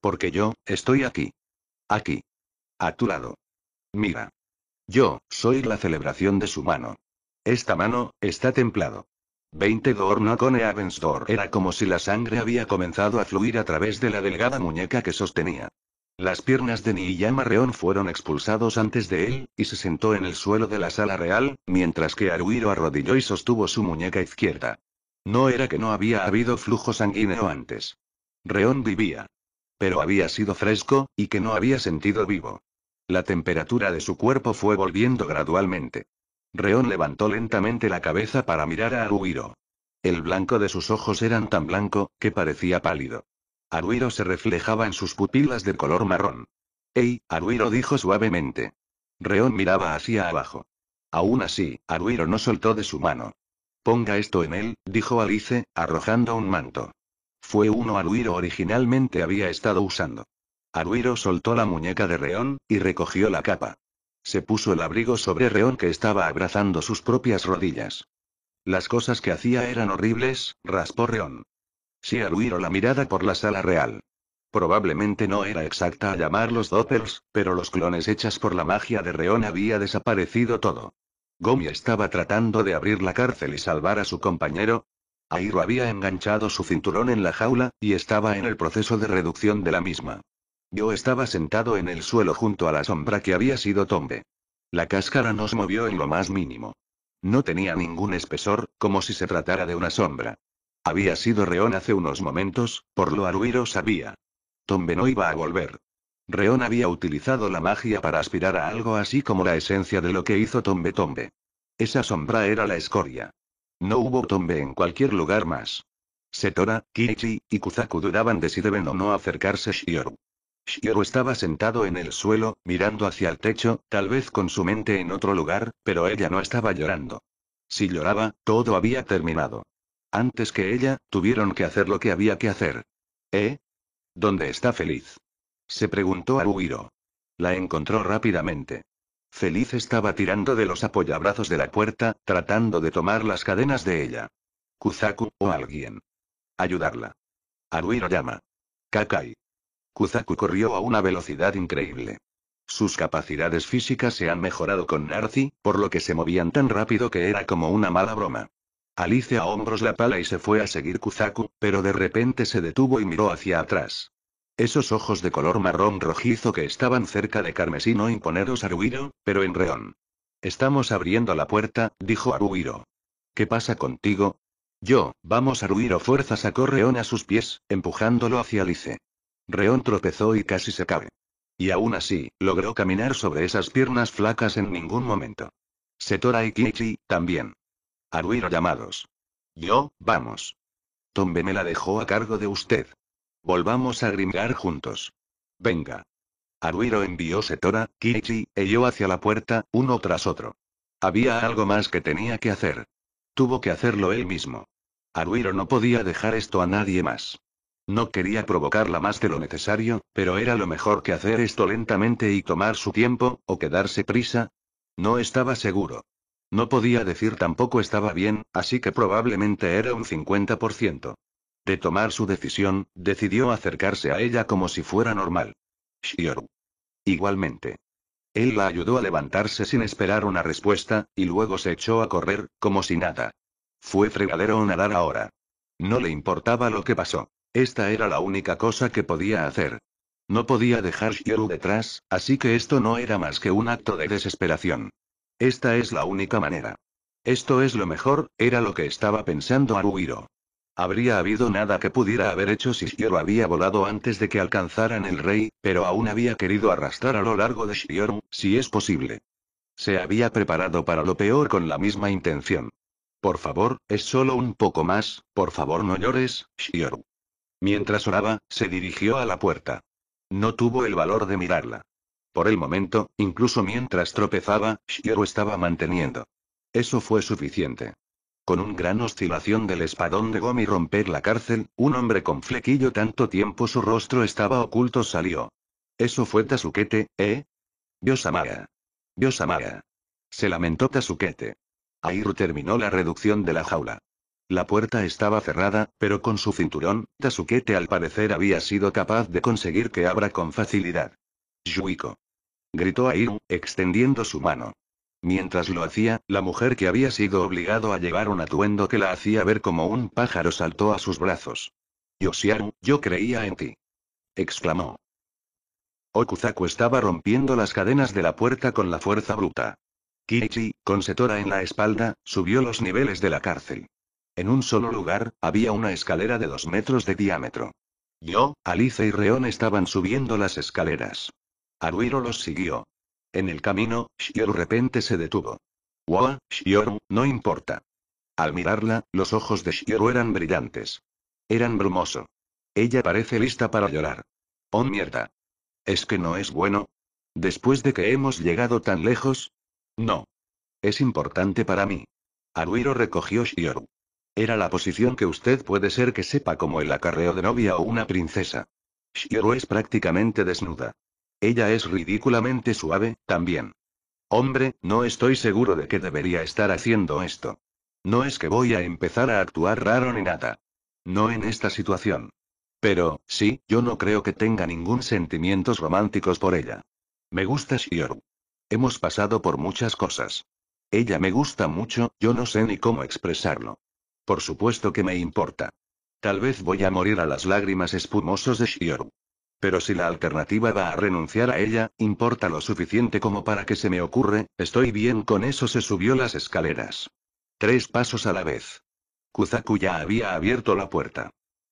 Porque yo, estoy aquí. Aquí. A tu lado. Mira. Yo, soy la celebración de su mano. Esta mano, está templado. 20 Dor no Avensdor. Era como si la sangre había comenzado a fluir a través de la delgada muñeca que sostenía. Las piernas de Niyama Reón fueron expulsados antes de él, y se sentó en el suelo de la sala real, mientras que Aruiro arrodilló y sostuvo su muñeca izquierda. No era que no había habido flujo sanguíneo antes. Reón vivía. Pero había sido fresco, y que no había sentido vivo. La temperatura de su cuerpo fue volviendo gradualmente. Reón levantó lentamente la cabeza para mirar a Aruiro. El blanco de sus ojos eran tan blanco, que parecía pálido. Aruiro se reflejaba en sus pupilas de color marrón. ¡Ey! Aruiro dijo suavemente. Reón miraba hacia abajo. Aún así, Aruiro no soltó de su mano. Ponga esto en él, dijo Alice, arrojando un manto. Fue uno Aruiro originalmente había estado usando. Aruiro soltó la muñeca de Reón, y recogió la capa. Se puso el abrigo sobre Reón que estaba abrazando sus propias rodillas. Las cosas que hacía eran horribles, raspó Reón. Si al o la mirada por la sala real. Probablemente no era exacta a los doppels, pero los clones hechas por la magia de Reón había desaparecido todo. Gomi estaba tratando de abrir la cárcel y salvar a su compañero. Airo había enganchado su cinturón en la jaula, y estaba en el proceso de reducción de la misma. Yo estaba sentado en el suelo junto a la sombra que había sido Tombe. La cáscara nos movió en lo más mínimo. No tenía ningún espesor, como si se tratara de una sombra. Había sido Reón hace unos momentos, por lo Aruiro sabía. Tombe no iba a volver. Reon había utilizado la magia para aspirar a algo así como la esencia de lo que hizo Tombe Tombe. Esa sombra era la escoria. No hubo Tombe en cualquier lugar más. Setora, Kichi y Kuzaku dudaban de si deben o no acercarse a Shioru. Shioru estaba sentado en el suelo, mirando hacia el techo, tal vez con su mente en otro lugar, pero ella no estaba llorando. Si lloraba, todo había terminado. Antes que ella, tuvieron que hacer lo que había que hacer. ¿Eh? ¿Dónde está Feliz? Se preguntó Aruiro. La encontró rápidamente. Feliz estaba tirando de los apoyabrazos de la puerta, tratando de tomar las cadenas de ella. Kuzaku, o alguien. Ayudarla. Aruiro llama. Kakai. Kuzaku corrió a una velocidad increíble. Sus capacidades físicas se han mejorado con Narci, por lo que se movían tan rápido que era como una mala broma. Alice a hombros la pala y se fue a seguir Kuzaku, pero de repente se detuvo y miró hacia atrás. Esos ojos de color marrón rojizo que estaban cerca de carmesí no imponeros Ruiro, pero en reón. Estamos abriendo la puerta, dijo Aruiro. ¿Qué pasa contigo? Yo, vamos a Ruiro» fuerza sacó Reón a sus pies, empujándolo hacia Alice. Reón tropezó y casi se cae. Y aún así, logró caminar sobre esas piernas flacas en ningún momento. Setora y Kichi, también. Aruiro llamados. Yo, vamos. Tombe me la dejó a cargo de usted. Volvamos a gringar juntos. Venga. Aruiro envió Setora, Kichi, e yo hacia la puerta, uno tras otro. Había algo más que tenía que hacer. Tuvo que hacerlo él mismo. Aruiro no podía dejar esto a nadie más. No quería provocarla más de lo necesario, pero era lo mejor que hacer esto lentamente y tomar su tiempo, o quedarse prisa. No estaba seguro. No podía decir tampoco estaba bien, así que probablemente era un 50%. De tomar su decisión, decidió acercarse a ella como si fuera normal. Shioru. Igualmente. Él la ayudó a levantarse sin esperar una respuesta, y luego se echó a correr, como si nada. Fue fregadero o nadar ahora. No le importaba lo que pasó. Esta era la única cosa que podía hacer. No podía dejar Shioru detrás, así que esto no era más que un acto de desesperación. Esta es la única manera. Esto es lo mejor, era lo que estaba pensando Aruhiro. Habría habido nada que pudiera haber hecho si Shioru había volado antes de que alcanzaran el rey, pero aún había querido arrastrar a lo largo de Shioru, si es posible. Se había preparado para lo peor con la misma intención. Por favor, es solo un poco más, por favor no llores, Shioru. Mientras oraba, se dirigió a la puerta. No tuvo el valor de mirarla. Por el momento, incluso mientras tropezaba, Shiro estaba manteniendo. Eso fue suficiente. Con un gran oscilación del espadón de Gomi romper la cárcel, un hombre con flequillo tanto tiempo su rostro estaba oculto salió. Eso fue Tasukete, ¿eh? Yosamara. Yosamara. Se lamentó Tasukete. Ahí terminó la reducción de la jaula. La puerta estaba cerrada, pero con su cinturón, Tasukete al parecer había sido capaz de conseguir que abra con facilidad. Yuiko. Gritó a Iru, extendiendo su mano. Mientras lo hacía, la mujer que había sido obligado a llevar un atuendo que la hacía ver como un pájaro saltó a sus brazos. Yoshiaru, yo creía en ti. exclamó. Okuzaku estaba rompiendo las cadenas de la puerta con la fuerza bruta. Kichi, con Setora en la espalda, subió los niveles de la cárcel. En un solo lugar, había una escalera de dos metros de diámetro. Yo, Alice y Reón estaban subiendo las escaleras. Aruiro los siguió. En el camino, Shioru repente se detuvo. Wow, Shioru, no importa. Al mirarla, los ojos de Shioru eran brillantes. Eran brumoso. Ella parece lista para llorar. Oh mierda. ¿Es que no es bueno? Después de que hemos llegado tan lejos? No. Es importante para mí. Aruiro recogió Shioru. Era la posición que usted puede ser que sepa como el acarreo de novia o una princesa. Shioru es prácticamente desnuda. Ella es ridículamente suave, también. Hombre, no estoy seguro de que debería estar haciendo esto. No es que voy a empezar a actuar raro ni nada. No en esta situación. Pero, sí, yo no creo que tenga ningún sentimientos románticos por ella. Me gusta Shioru. Hemos pasado por muchas cosas. Ella me gusta mucho, yo no sé ni cómo expresarlo. Por supuesto que me importa. Tal vez voy a morir a las lágrimas espumosos de Shioru. Pero si la alternativa va a renunciar a ella, importa lo suficiente como para que se me ocurre, estoy bien con eso. Se subió las escaleras. Tres pasos a la vez. Kuzaku ya había abierto la puerta.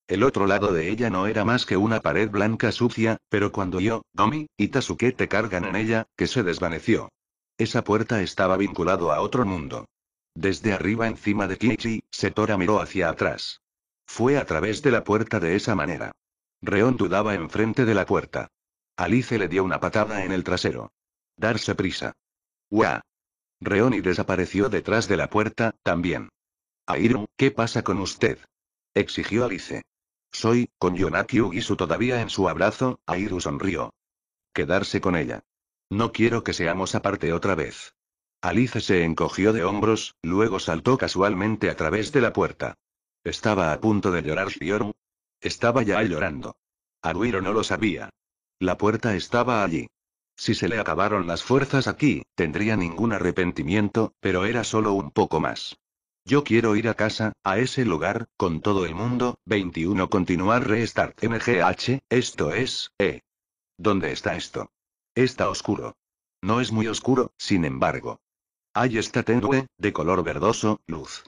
El otro lado de ella no era más que una pared blanca sucia, pero cuando yo, Domi y Tasuke te cargan en ella, que se desvaneció. Esa puerta estaba vinculado a otro mundo. Desde arriba encima de Kichi, Setora miró hacia atrás. Fue a través de la puerta de esa manera. Reón dudaba enfrente de la puerta. Alice le dio una patada en el trasero. Darse prisa. ¡Guau! Reón y desapareció detrás de la puerta, también. Airu, ¿qué pasa con usted? exigió Alice. Soy, con Yonaki Ugisu todavía en su abrazo, Airu sonrió. Quedarse con ella. No quiero que seamos aparte otra vez. Alice se encogió de hombros, luego saltó casualmente a través de la puerta. Estaba a punto de llorar Shioru, estaba ya llorando. Aduiro no lo sabía. La puerta estaba allí. Si se le acabaron las fuerzas aquí, tendría ningún arrepentimiento, pero era solo un poco más. Yo quiero ir a casa, a ese lugar, con todo el mundo. 21 Continuar Restart MGH, esto es, eh. ¿Dónde está esto? Está oscuro. No es muy oscuro, sin embargo. Ahí está tenue, de color verdoso, luz.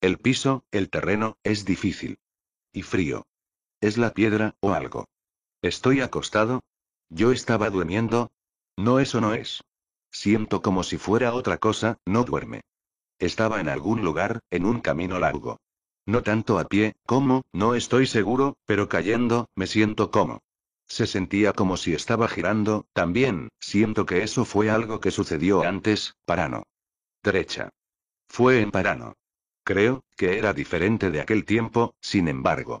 El piso, el terreno, es difícil. Y frío es la piedra, o algo. ¿Estoy acostado? ¿Yo estaba durmiendo? No, eso no es. Siento como si fuera otra cosa, no duerme. Estaba en algún lugar, en un camino largo. No tanto a pie, como, no estoy seguro, pero cayendo, me siento como. Se sentía como si estaba girando, también, siento que eso fue algo que sucedió antes, Parano. Derecha. Fue en Parano. Creo, que era diferente de aquel tiempo, sin embargo.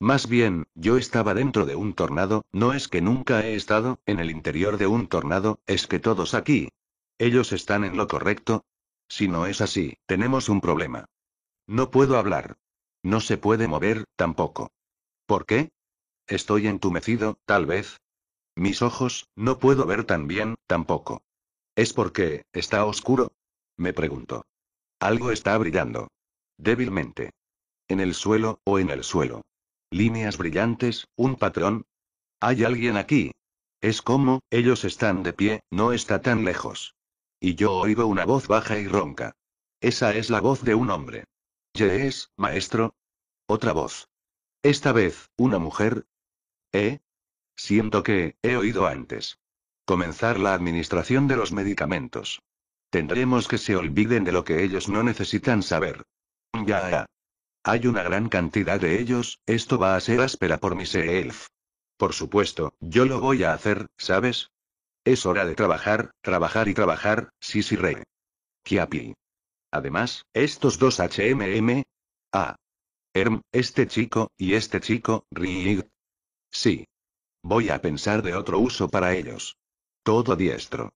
Más bien, yo estaba dentro de un tornado, no es que nunca he estado en el interior de un tornado, es que todos aquí. Ellos están en lo correcto. Si no es así, tenemos un problema. No puedo hablar. No se puede mover, tampoco. ¿Por qué? Estoy entumecido, tal vez. Mis ojos, no puedo ver tan bien, tampoco. ¿Es porque, está oscuro? Me pregunto. Algo está brillando. Débilmente. En el suelo, o en el suelo. Líneas brillantes, un patrón. Hay alguien aquí. Es como, ellos están de pie, no está tan lejos. Y yo oigo una voz baja y ronca. Esa es la voz de un hombre. es, maestro. Otra voz. Esta vez, una mujer. ¿Eh? Siento que, he oído antes. Comenzar la administración de los medicamentos. Tendremos que se olviden de lo que ellos no necesitan saber. Ya, ya. Hay una gran cantidad de ellos, esto va a ser áspera por mi elf. Por supuesto, yo lo voy a hacer, ¿sabes? Es hora de trabajar, trabajar y trabajar, sí sí rey. Kiapi. Además, estos dos HMM. Ah. Erm, este chico, y este chico, Rig. Sí. Voy a pensar de otro uso para ellos. Todo diestro.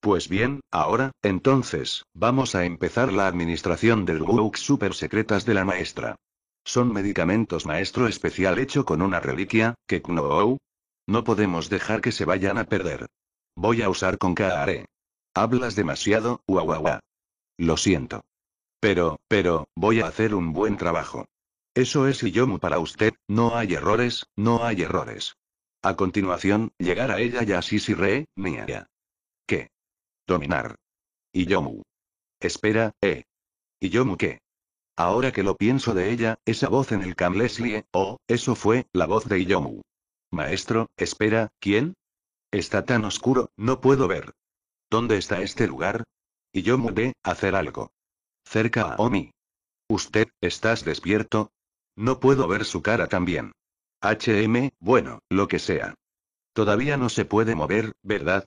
Pues bien, ahora, entonces, vamos a empezar la administración del Wook super secretas de la maestra. Son medicamentos maestro especial hecho con una reliquia, que No podemos dejar que se vayan a perder. Voy a usar con Kaare. Hablas demasiado, guau Lo siento. Pero, pero, voy a hacer un buen trabajo. Eso es Iyomu para usted, no hay errores, no hay errores. A continuación, llegar a ella y sí re, Mia. ¿Qué? Dominar. Iyomu. Espera, eh. ¿Iyomu qué? Ahora que lo pienso de ella, esa voz en el Cam Leslie, eh, oh, eso fue, la voz de Iyomu. Maestro, espera, ¿quién? Está tan oscuro, no puedo ver. ¿Dónde está este lugar? Iyomu de, hacer algo. Cerca a Omi. ¿Usted, estás despierto? No puedo ver su cara también. HM, bueno, lo que sea. Todavía no se puede mover, ¿verdad?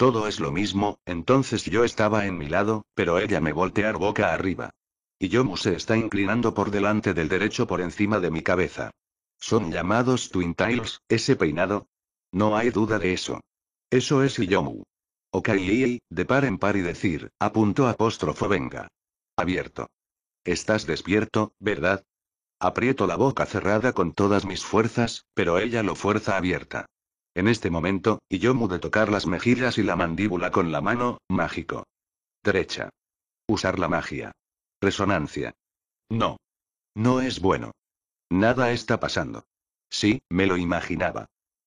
Todo es lo mismo, entonces yo estaba en mi lado, pero ella me voltear boca arriba. Y se está inclinando por delante del derecho por encima de mi cabeza. Son llamados Twin Tails, ese peinado. No hay duda de eso. Eso es Yomu. Okay, de par en par y decir, apunto apóstrofo venga. Abierto. Estás despierto, ¿verdad? Aprieto la boca cerrada con todas mis fuerzas, pero ella lo fuerza abierta. En este momento, y yo mude tocar las mejillas y la mandíbula con la mano, mágico. Derecha. Usar la magia. Resonancia. No. No es bueno. Nada está pasando. Sí, me lo imaginaba.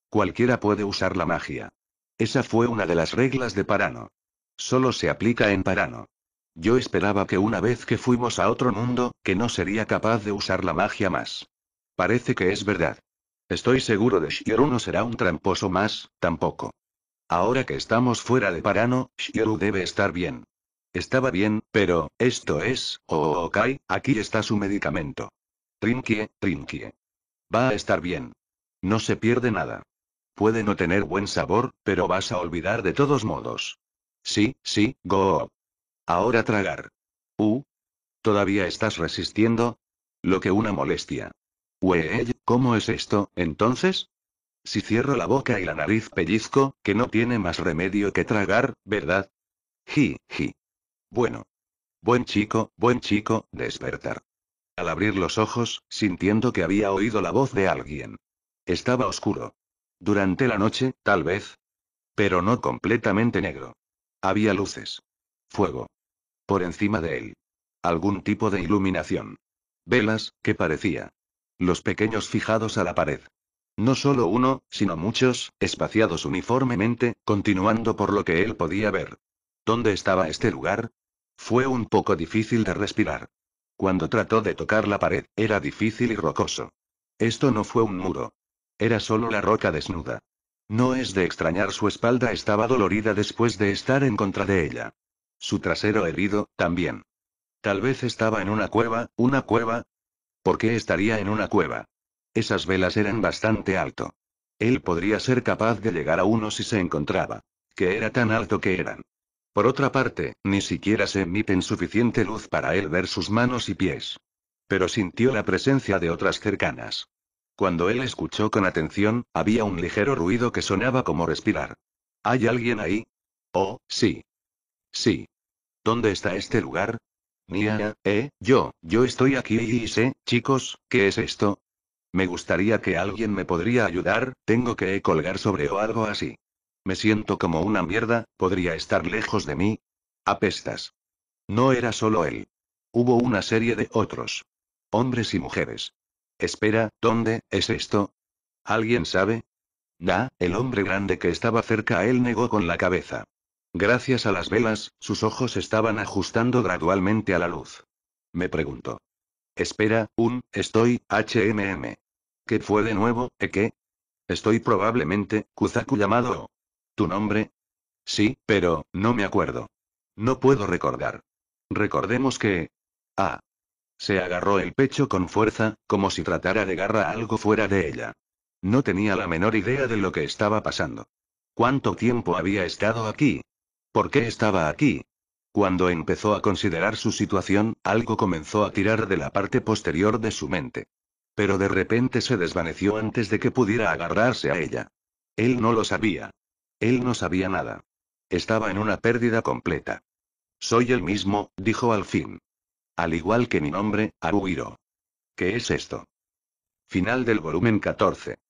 Cualquiera puede usar la magia. Esa fue una de las reglas de Parano. Solo se aplica en Parano. Yo esperaba que una vez que fuimos a otro mundo, que no sería capaz de usar la magia más. Parece que es verdad. Estoy seguro de Shioru no será un tramposo más, tampoco. Ahora que estamos fuera de Parano, Shioru debe estar bien. Estaba bien, pero, esto es, oh, ok, oh, oh, aquí está su medicamento. Trinkie, trinkie. Va a estar bien. No se pierde nada. Puede no tener buen sabor, pero vas a olvidar de todos modos. Sí, sí, go. Oh, Ahora tragar. Uh. ¿Todavía estás resistiendo? Lo que una molestia. Pues, ¿cómo es esto, entonces? Si cierro la boca y la nariz pellizco, que no tiene más remedio que tragar, ¿verdad? Ji, ji. Bueno. Buen chico, buen chico, despertar. Al abrir los ojos, sintiendo que había oído la voz de alguien. Estaba oscuro. Durante la noche, tal vez. Pero no completamente negro. Había luces. Fuego. Por encima de él. Algún tipo de iluminación. Velas, que parecía. Los pequeños fijados a la pared. No solo uno, sino muchos, espaciados uniformemente, continuando por lo que él podía ver. ¿Dónde estaba este lugar? Fue un poco difícil de respirar. Cuando trató de tocar la pared, era difícil y rocoso. Esto no fue un muro. Era solo la roca desnuda. No es de extrañar su espalda estaba dolorida después de estar en contra de ella. Su trasero herido, también. Tal vez estaba en una cueva, una cueva, ¿Por qué estaría en una cueva? Esas velas eran bastante alto. Él podría ser capaz de llegar a uno si se encontraba. Que era tan alto que eran. Por otra parte, ni siquiera se emiten suficiente luz para él ver sus manos y pies. Pero sintió la presencia de otras cercanas. Cuando él escuchó con atención, había un ligero ruido que sonaba como respirar. ¿Hay alguien ahí? Oh, sí. Sí. ¿Dónde está este lugar? Nia, eh, yo, yo estoy aquí y sé, chicos, ¿qué es esto? Me gustaría que alguien me podría ayudar, tengo que colgar sobre o algo así. Me siento como una mierda, podría estar lejos de mí. Apestas. No era solo él. Hubo una serie de otros. Hombres y mujeres. Espera, ¿dónde es esto? ¿Alguien sabe? Da, el hombre grande que estaba cerca a él negó con la cabeza. Gracias a las velas, sus ojos estaban ajustando gradualmente a la luz. Me preguntó. Espera, un, estoy, HMM. ¿Qué fue de nuevo, e qué? Estoy probablemente, Kuzaku llamado. ¿Tu nombre? Sí, pero, no me acuerdo. No puedo recordar. Recordemos que... Ah. Se agarró el pecho con fuerza, como si tratara de agarrar algo fuera de ella. No tenía la menor idea de lo que estaba pasando. ¿Cuánto tiempo había estado aquí? ¿Por qué estaba aquí? Cuando empezó a considerar su situación, algo comenzó a tirar de la parte posterior de su mente. Pero de repente se desvaneció antes de que pudiera agarrarse a ella. Él no lo sabía. Él no sabía nada. Estaba en una pérdida completa. Soy el mismo, dijo al fin. Al igual que mi nombre, Aruiro. ¿Qué es esto? Final del volumen 14.